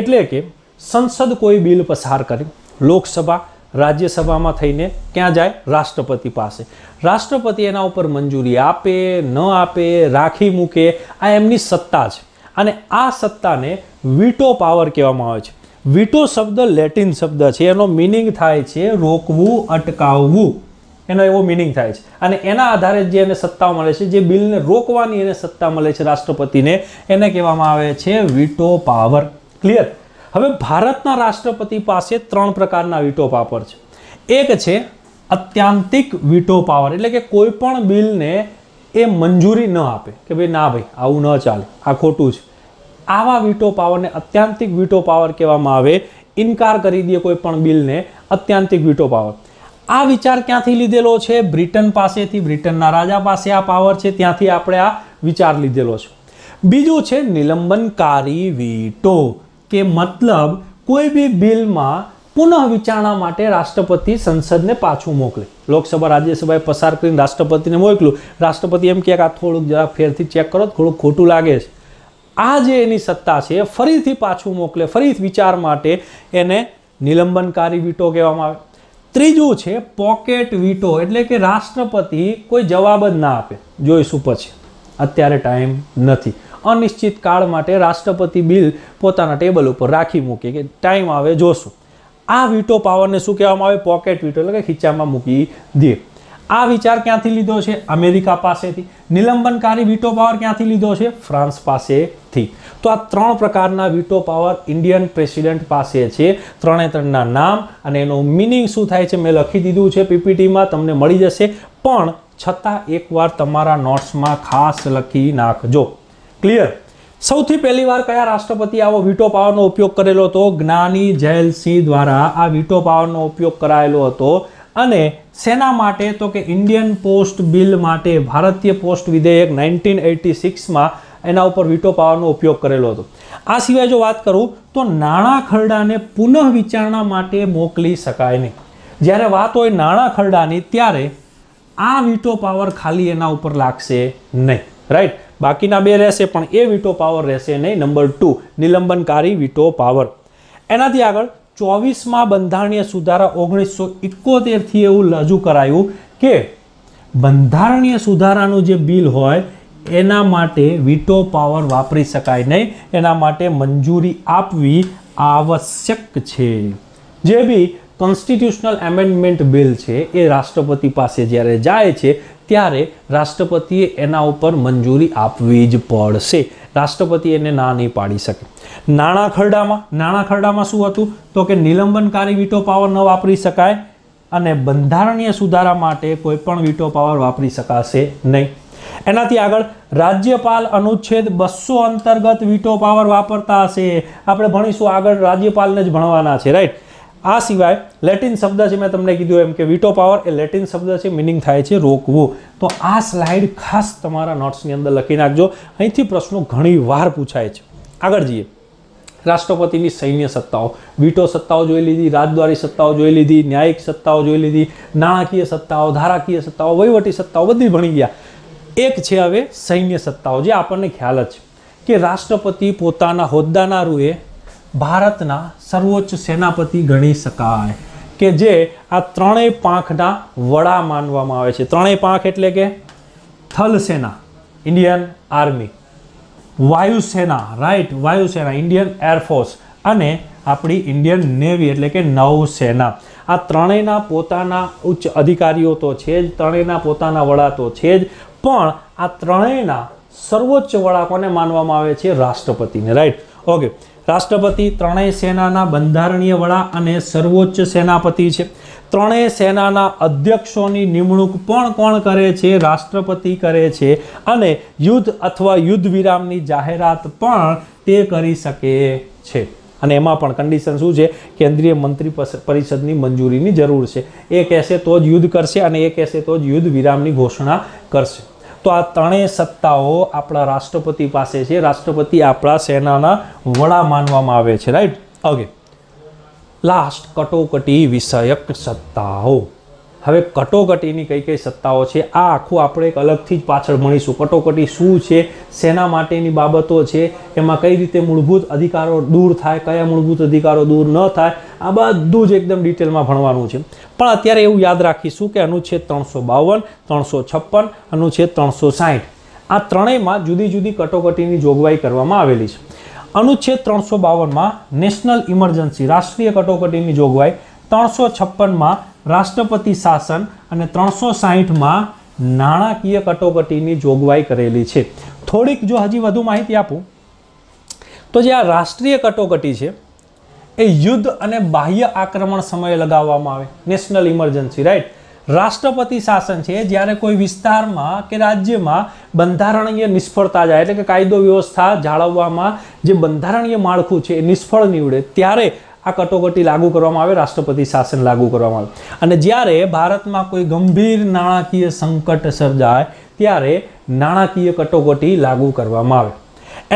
એટલે કે સંસદ કોઈ બિલ પસાર કરે લોકસભા રાજ્યસભામાં થઈને ક્યાં જાય રાષ્ટ્રપતિ પાસે રાષ્ટ્રપતિ એના ઉપર મંજૂરી આપે ન આપે રાખી મૂકે આ એમની સત્તા છે અને આ સત્તાને વીટો પાવર કહેવામાં આવે છે વીટો શબ્દ લેટિન શબ્દ છે એનો મિનિંગ થાય છે રોકવું અટકાવવું એનો એવો મિનિંગ થાય છે અને એના આધારે જે એને સત્તા મળે છે જે બિલને રોકવાની એને સત્તા મળે છે રાષ્ટ્રપતિને એને કહેવામાં આવે છે વીટો પાવર ક્લિયર હવે ભારતના રાષ્ટ્રપતિ પાસે ત્રણ પ્રકારના વીટો પાવર છે એક છે અત્યાંતિક વીટો પાવર એટલે કે કોઈ પણ બિલને એ મંજૂરી ન આપે કે ભાઈ ના ભાઈ આવું ન ચાલે આ ખોટું છે આવા વીટો પાવરને અત્યાંતિક વીટો પાવર કહેવામાં આવે ઇનકાર કરી દે કોઈ પણ બિલને અત્યાંતિક વીટો પાવર આ વિચાર ક્યાંથી લીધેલો છે બ્રિટન પાસેથી બ્રિટનના રાજા પાસે આ પાવર છે ત્યાંથી આપણે આ વિચાર લીધેલો છે બીજું છે નિલંબનકારી વીટો કે મતલબ કોઈ બી બિલમાં પુનઃ વિચારણા માટે રાષ્ટ્રપતિ સંસદને પાછું મોકલે લોકસભા રાજ્યસભાએ પસાર કરીને રાષ્ટ્રપતિને મોકલ્યું રાષ્ટ્રપતિ એમ કે આ થોડુંક જરા ફેરથી ચેક કરો થોડુંક ખોટું લાગે છે આ જે એની સત્તા છે એ ફરીથી પાછું મોકલે ફરી વિચાર માટે એને નિલંબનકારી વીટો કહેવામાં આવે ત્રીજું છે પોકેટ વીટો એટલે કે રાષ્ટ્રપતિ કોઈ જવાબ જ ના આપે જોઈશું પછી અત્યારે ટાઈમ નથી અનિશ્ચિત કાળ માટે રાષ્ટ્રપતિ બિલ પોતાના ટેબલ ઉપર રાખી મૂકે કે ટાઈમ આવે જોશું આ વીટો પાવરને શું કહેવામાં આવે પોકેટ વીટો એટલે કે ખીચામાં મૂકી દે આ વિચાર ક્યાંથી લીધો છે અમેરિકા પાસેથી નિલંબનકારી વીટો પાવર ક્યાંથી લીધો છે ફ્રાન્સ પાસેથી તો આ ત્રણ પ્રકારના વીટો પાવર ઇન્ડિયન પ્રેસિડેન્ટ પાસે છે ત્રણે ત્રણના નામ અને એનું મિનિંગ શું થાય છે મેં લખી દીધું છે પીપીટીમાં તમને મળી જશે પણ છતાં એકવાર તમારા નોટ્સમાં ખાસ લખી નાખજો ક્લિયર સૌથી પહેલી વાર કયા રાષ્ટ્રપતિ આવો વીટો પાવરનો ઉપયોગ કરેલો હતો જ્ઞાની જયલસિંહ દ્વારા આ વીટો પાવરનો ઉપયોગ કરાયેલો હતો અને સેના માટે તો કે ઇન્ડિયન પોસ્ટ બિલ માટે ભારતીય પોસ્ટ વિધેયક નાઇન્ટીન એટી સિક્સમાં એના ઉપર વીટો પાવરનો ઉપયોગ કરેલો હતો આ સિવાય જો વાત કરું તો નાણાં ખરડાને પુનઃ વિચારણા માટે મોકલી શકાય નહીં જ્યારે વાત હોય નાણાં ખરડાની ત્યારે આ વીટો પાવર ખાલી એના ઉપર લાગશે નહીં રાઈટ બાકીના બે રહેશે પણ એ વીટો પાવર રહેશે નહીં નંબર ટુ નિલંબનકારી વીટો પાવર એનાથી આગળ ચોવીસમાં બંધારણીય સુધારા ઓગણીસો ઇકોતેરથી એવું રજૂ કરાયું કે બંધારણીય સુધારાનું જે બિલ હોય એના માટે વીટો પાવર વાપરી શકાય નહીં એના માટે મંજૂરી આપવી આવશ્યક છે જે બી કોન્સ્ટિટ્યુશનલ એમેન્ડમેન્ટ બિલ છે એ રાષ્ટ્રપતિ પાસે જ્યારે જાય છે ત્યારે રાષ્ટ્રપતિએ એના ઉપર મંજૂરી આપવી જ પડશે રાષ્ટ્રપતિ એને ના નહીં પાડી શકે નાણાં ખરડામાં નાણાં ખરડામાં શું હતું તો કે નિલંબનકારી વીટો પાવર ન વાપરી શકાય અને બંધારણીય સુધારા માટે કોઈપણ વીટો પાવર વાપરી શકાશે નહીં એનાથી આગળ રાજ્યપાલ અનુચ્છેદ બસો અંતર્ગત વીટો પાવર વાપરતા હશે આપણે ભણીશું આગળ રાજ્યપાલને જ ભણવાના છે રાઈટ આ સિવાય લેટિન શબ્દ છે મેં તમને કીધું એમ કે વિટો પાવર એ લેટિન શબ્દ છે મિનિંગ થાય છે રોકવું તો આ સ્લાઇડ ખાસ તમારા નોટ્સની અંદર લખી નાખજો અહીંથી પ્રશ્નો ઘણી વાર પૂછાય છે આગળ જઈએ રાષ્ટ્રપતિની સૈન્ય સત્તાઓ વીટો સત્તાઓ જોઈ લીધી રાજદ્વારી સત્તાઓ જોઈ લીધી ન્યાયિક સત્તાઓ જોઈ લીધી નાણાકીય સત્તાઓ ધારાકીય સત્તાઓ વહીવટી સત્તાઓ બધી ભણી ગયા એક છે હવે સૈન્ય સત્તાઓ જે આપણને ખ્યાલ જ છે કે રાષ્ટ્રપતિ પોતાના હોદ્દાના રૂએ ભારતના સર્વોચ્ચ સેનાપતિ ગણી શકાય કે જે આ ત્રણેય પાંખના વડા માનવામાં આવે છે ત્રણેય પાંખ એટલે કે થલ સેના ઇન્ડિયન આર્મી વાયુસેના રાઈટ વાયુસેના ઇન્ડિયન એરફોર્સ અને આપણી ઇન્ડિયન નેવી એટલે કે નૌસેના આ ત્રણેયના પોતાના ઉચ્ચ અધિકારીઓ તો છે જ ત્રણેયના પોતાના વડા તો છે જ પણ આ ત્રણેયના સર્વોચ્ચ વડા કોને માનવામાં આવે છે રાષ્ટ્રપતિને રાઈટ ઓકે રાષ્ટ્રપતિ ત્રણેય સેનાના બંધારણીય વડા અને સર્વોચ્ચ સેનાપતિ છે ત્રણેય સેનાના અધ્યક્ષોની નિમણૂક પણ કોણ કરે છે રાષ્ટ્રપતિ કરે છે અને યુદ્ધ અથવા યુદ્ધ વિરામની જાહેરાત પણ તે કરી શકે છે અને એમાં પણ કન્ડિશન શું છે કેન્દ્રીય મંત્રી પરિષદની મંજૂરીની જરૂર છે એ કહેશે તો જ યુદ્ધ કરશે અને એ કહેશે તો જ યુદ્ધ વિરામની ઘોષણા કરશે તો આ ત્રણેય સત્તાઓ આપણા રાષ્ટ્રપતિ પાસે છે રાષ્ટ્રપતિ આપણા સેનાના વડા માનવામાં આવે છે રાઈટ ઓકે લાસ્ટ કટોકટી વિષયક સત્તાઓ હવે કટોકટીની કઈ કઈ સત્તાઓ છે આ આખું આપણે એક અલગથી જ પાછળ ભણીશું કટોકટી શું છે શેના માટેની બાબતો છે એમાં કઈ રીતે મૂળભૂત અધિકારો દૂર થાય કયા મૂળભૂત અધિકારો દૂર ન થાય આ બધું જ એકદમ ડિટેલમાં ભણવાનું છે પણ અત્યારે એવું યાદ રાખીશું કે અનુચ્છેદ ત્રણસો બાવન ત્રણસો છપ્પન અનુચ્છેદ ત્રણસો સાહીઠ આ ત્રણેયમાં જુદી જુદી કટોકટીની જોગવાઈ કરવામાં આવેલી છે અનુચ્છેદ ત્રણસો બાવનમાં નેશનલ ઇમરજન્સી રાષ્ટ્રીય કટોકટીની જોગવાઈ ત્રણસો છપ્પનમાં રાષ્ટ્રપતિ શાસન અને ત્રણસો સાહીઠમાં નાણાકીય કટોકટીની જોગવાઈ કરેલી છે થોડીક જો હજી વધુ માહિતી આપું તો જે આ રાષ્ટ્રીય કટોકટી છે એ યુદ્ધ અને બાહ્ય આક્રમણ સમયે લગાવવામાં આવે નેશનલ ઇમરજન્સી રાઈટ રાષ્ટ્રપતિ શાસન છે જ્યારે કોઈ વિસ્તારમાં કે રાજ્યમાં બંધારણીય નિષ્ફળતા જાય એટલે કે કાયદો વ્યવસ્થા જાળવવામાં જે બંધારણીય માળખું છે એ નિષ્ફળ નીવડે ત્યારે આ કટોકટી લાગુ કરવામાં આવે રાષ્ટ્રપતિ શાસન લાગુ કરવામાં આવે અને જ્યારે ભારતમાં કોઈ ગંભીર નાણાકીય સંકટ સર્જાય ત્યારે નાણાકીય કટોકટી લાગુ કરવામાં આવે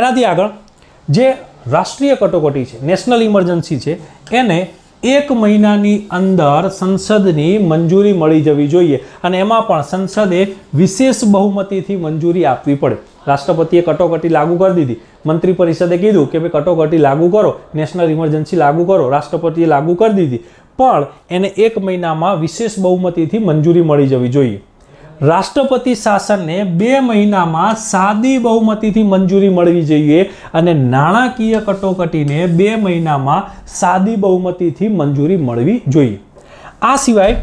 એનાથી આગળ જે રાષ્ટ્રીય કટોકટી છે નેશનલ ઇમરજન્સી છે એને એક મહિનાની અંદર સંસદની મંજૂરી મળી જવી જોઈએ અને એમાં પણ સંસદે વિશેષ બહુમતીથી મંજૂરી આપવી પડે રાષ્ટ્રપતિએ કટોકટી લાગુ કરી દીધી મંત્રી પરિષદે કીધું કે ભાઈ કટોકટી લાગુ કરો નેશનલ ઇમરજન્સી લાગુ કરો રાષ્ટ્રપતિએ લાગુ કરી દીધી પણ એને એક મહિનામાં વિશેષ બહુમતીથી મંજૂરી મળી જવી જોઈએ રાષ્ટ્રપતિ શાસનને બે મહિનામાં સાદી બહુમતીથી મંજૂરી મળવી જોઈએ અને નાણાકીય કટોકટીને બે મહિનામાં સાદી બહુમતીથી મંજૂરી મળવી જોઈએ આ સિવાય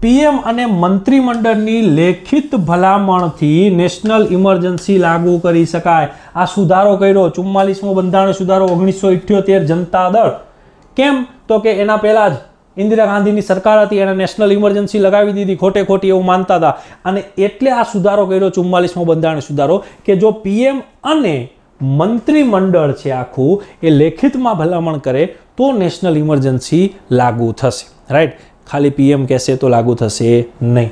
પીએમ અને મંત્રીમંડળની લેખિત ભલામણથી નેશનલ ઇમરજન્સી લાગુ કરી શકાય આ સુધારો કર્યો ચુમ્માલીસમો બંધારણ સુધારો ઓગણીસો ઇઠ્યોતેર જનતા દળ કેમ તો કે એના પહેલાં જ ઇન્દિરા ગાંધીની સરકાર હતી એણે નેશનલ ઇમરજન્સી લગાવી દીધી ખોટે ખોટી એવું માનતા હતા અને એટલે આ સુધારો કર્યો ચુમ્માલીસમો બંધારણ સુધારો કે જો પીએમ અને મંત્રીમંડળ છે આખું એ લેખિતમાં ભલામણ કરે તો નેશનલ ઇમરજન્સી લાગુ થશે રાઈટ ખાલી પીએમ કહેશે તો લાગુ થશે નહીં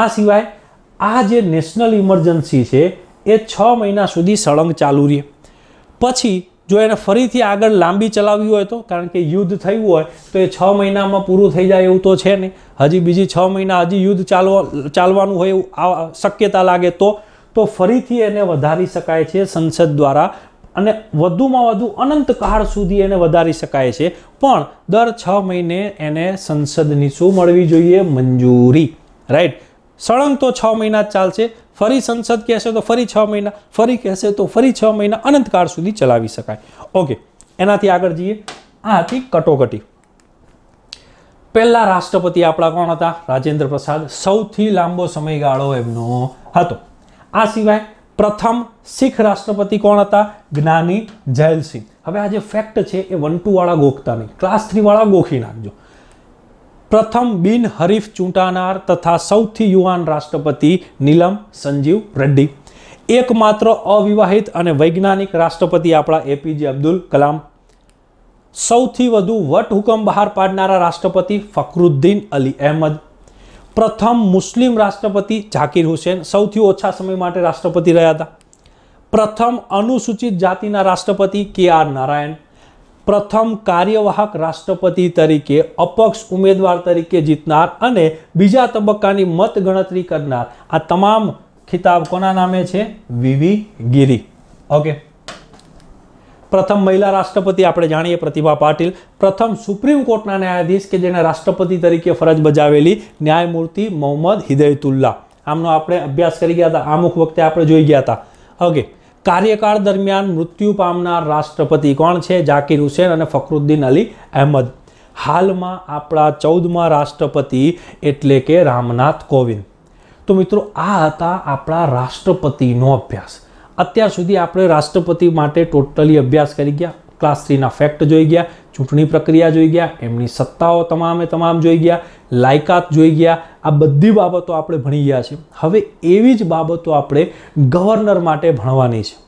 આ સિવાય આ જે નેશનલ ઇમરજન્સી છે એ છ મહિના સુધી સળંગ ચાલુ રહે પછી જો એને ફરીથી આગળ લાંબી ચલાવવી હોય તો કારણ કે યુદ્ધ થયું હોય તો એ છ મહિનામાં પૂરું થઈ જાય એવું તો છે નહીં હજી બીજી છ મહિના હજી યુદ્ધ ચાલવા ચાલવાનું હોય એવું શક્યતા લાગે તો તો ફરીથી એને વધારી શકાય છે સંસદ દ્વારા અને વધુમાં વધુ અનંત કાળ સુધી એને વધારી શકાય છે પણ દર છ મહિને એને સંસદની શું મળવી જોઈએ મંજૂરી રાઈટ સળંગ તો છ મહિના જ ચાલશે ફરી સંસદ કહેશે તો ફરી છ મહિના ફરી કહેશે તો ફરી છ મહિના અનંતકાળ સુધી ચલાવી શકાય ઓકે એનાથી આગળ જઈએ આ હતી કટોકટી પહેલા રાષ્ટ્રપતિ આપણા કોણ હતા રાજેન્દ્ર પ્રસાદ સૌથી લાંબો સમયગાળો એમનો હતો આ સિવાય પ્રથમ શીખ રાષ્ટ્રપતિ કોણ હતા જ્ઞાની જયલસિંહ હવે આ જે ફેક્ટ છે એ વન ટુવાળા ગોખતા નહીં ક્લાસ થ્રીવાળા ગોખી નાખજો પ્રથમ બિન હરીફ ચૂંટાનાર તથા સૌથી યુવાન રાષ્ટ્રપતિ નીલમ સંજીવ રેડ્ડી એકમાત્ર અવિવાહિત અને વૈજ્ઞાનિક રાષ્ટ્રપતિ આપણા એપીજે અબ્દુલ કલામ સૌથી વધુ વટહુકમ બહાર પાડનારા રાષ્ટ્રપતિ ફકરુદ્દીન અલી અહેમદ પ્રથમ મુસ્લિમ રાષ્ટ્રપતિ ઝાકીર હુસેન સૌથી ઓછા સમય માટે રાષ્ટ્રપતિ રહ્યા હતા પ્રથમ અનુસૂચિત જાતિના રાષ્ટ્રપતિ કે આર નારાયણ પ્રથમ કાર્યવાહક રાષ્ટ્રપતિ તરીકે અપક્ષ ઉમેદવાર તરીકે જીતનાર અને બીજા તબક્કાની મત ગણતરી કરનાર આ તમામ ખિતાબ કોના નામે છે વિવી ગીરી ઓકે પ્રથમ મહિલા રાષ્ટ્રપતિ આપણે જાણીએ પ્રતિભા પાટીલ પ્રથમ સુપ્રીમ કોર્ટના ન્યાયાધીશ કે જેણે રાષ્ટ્રપતિ તરીકે ફરજ બજાવેલી ન્યાયમૂર્તિ મોહમ્મદ હિદાયતુલ્લા આમનો આપણે અભ્યાસ કરી ગયા હતા અમુક વખતે આપણે જોઈ ગયા હતા ઓકે કાર્યકાળ દરમિયાન મૃત્યુ પામનાર રાષ્ટ્રપતિ કોણ છે જાકીર હુસેન અને ફકરુદ્દીન અલી અહેમદ હાલમાં આપણા ચૌદમા રાષ્ટ્રપતિ એટલે કે રામનાથ કોવિંદ તો મિત્રો આ હતા આપણા રાષ્ટ્રપતિનો અભ્યાસ અત્યાર સુધી આપણે રાષ્ટ્રપતિ માટે ટોટલી અભ્યાસ કરી ગયા ક્લાસ થ્રીના ફેક્ટ જોઈ ગયા ચૂંટણી પ્રક્રિયા જોઈ ગયા એમની સત્તાઓ તમામે તમામ જોઈ ગયા લાયકાત જોઈ ગયા આ બધી બાબતો આપણે ભણી ગયા છે હવે એવી જ બાબતો આપણે ગવર્નર માટે ભણવાની છે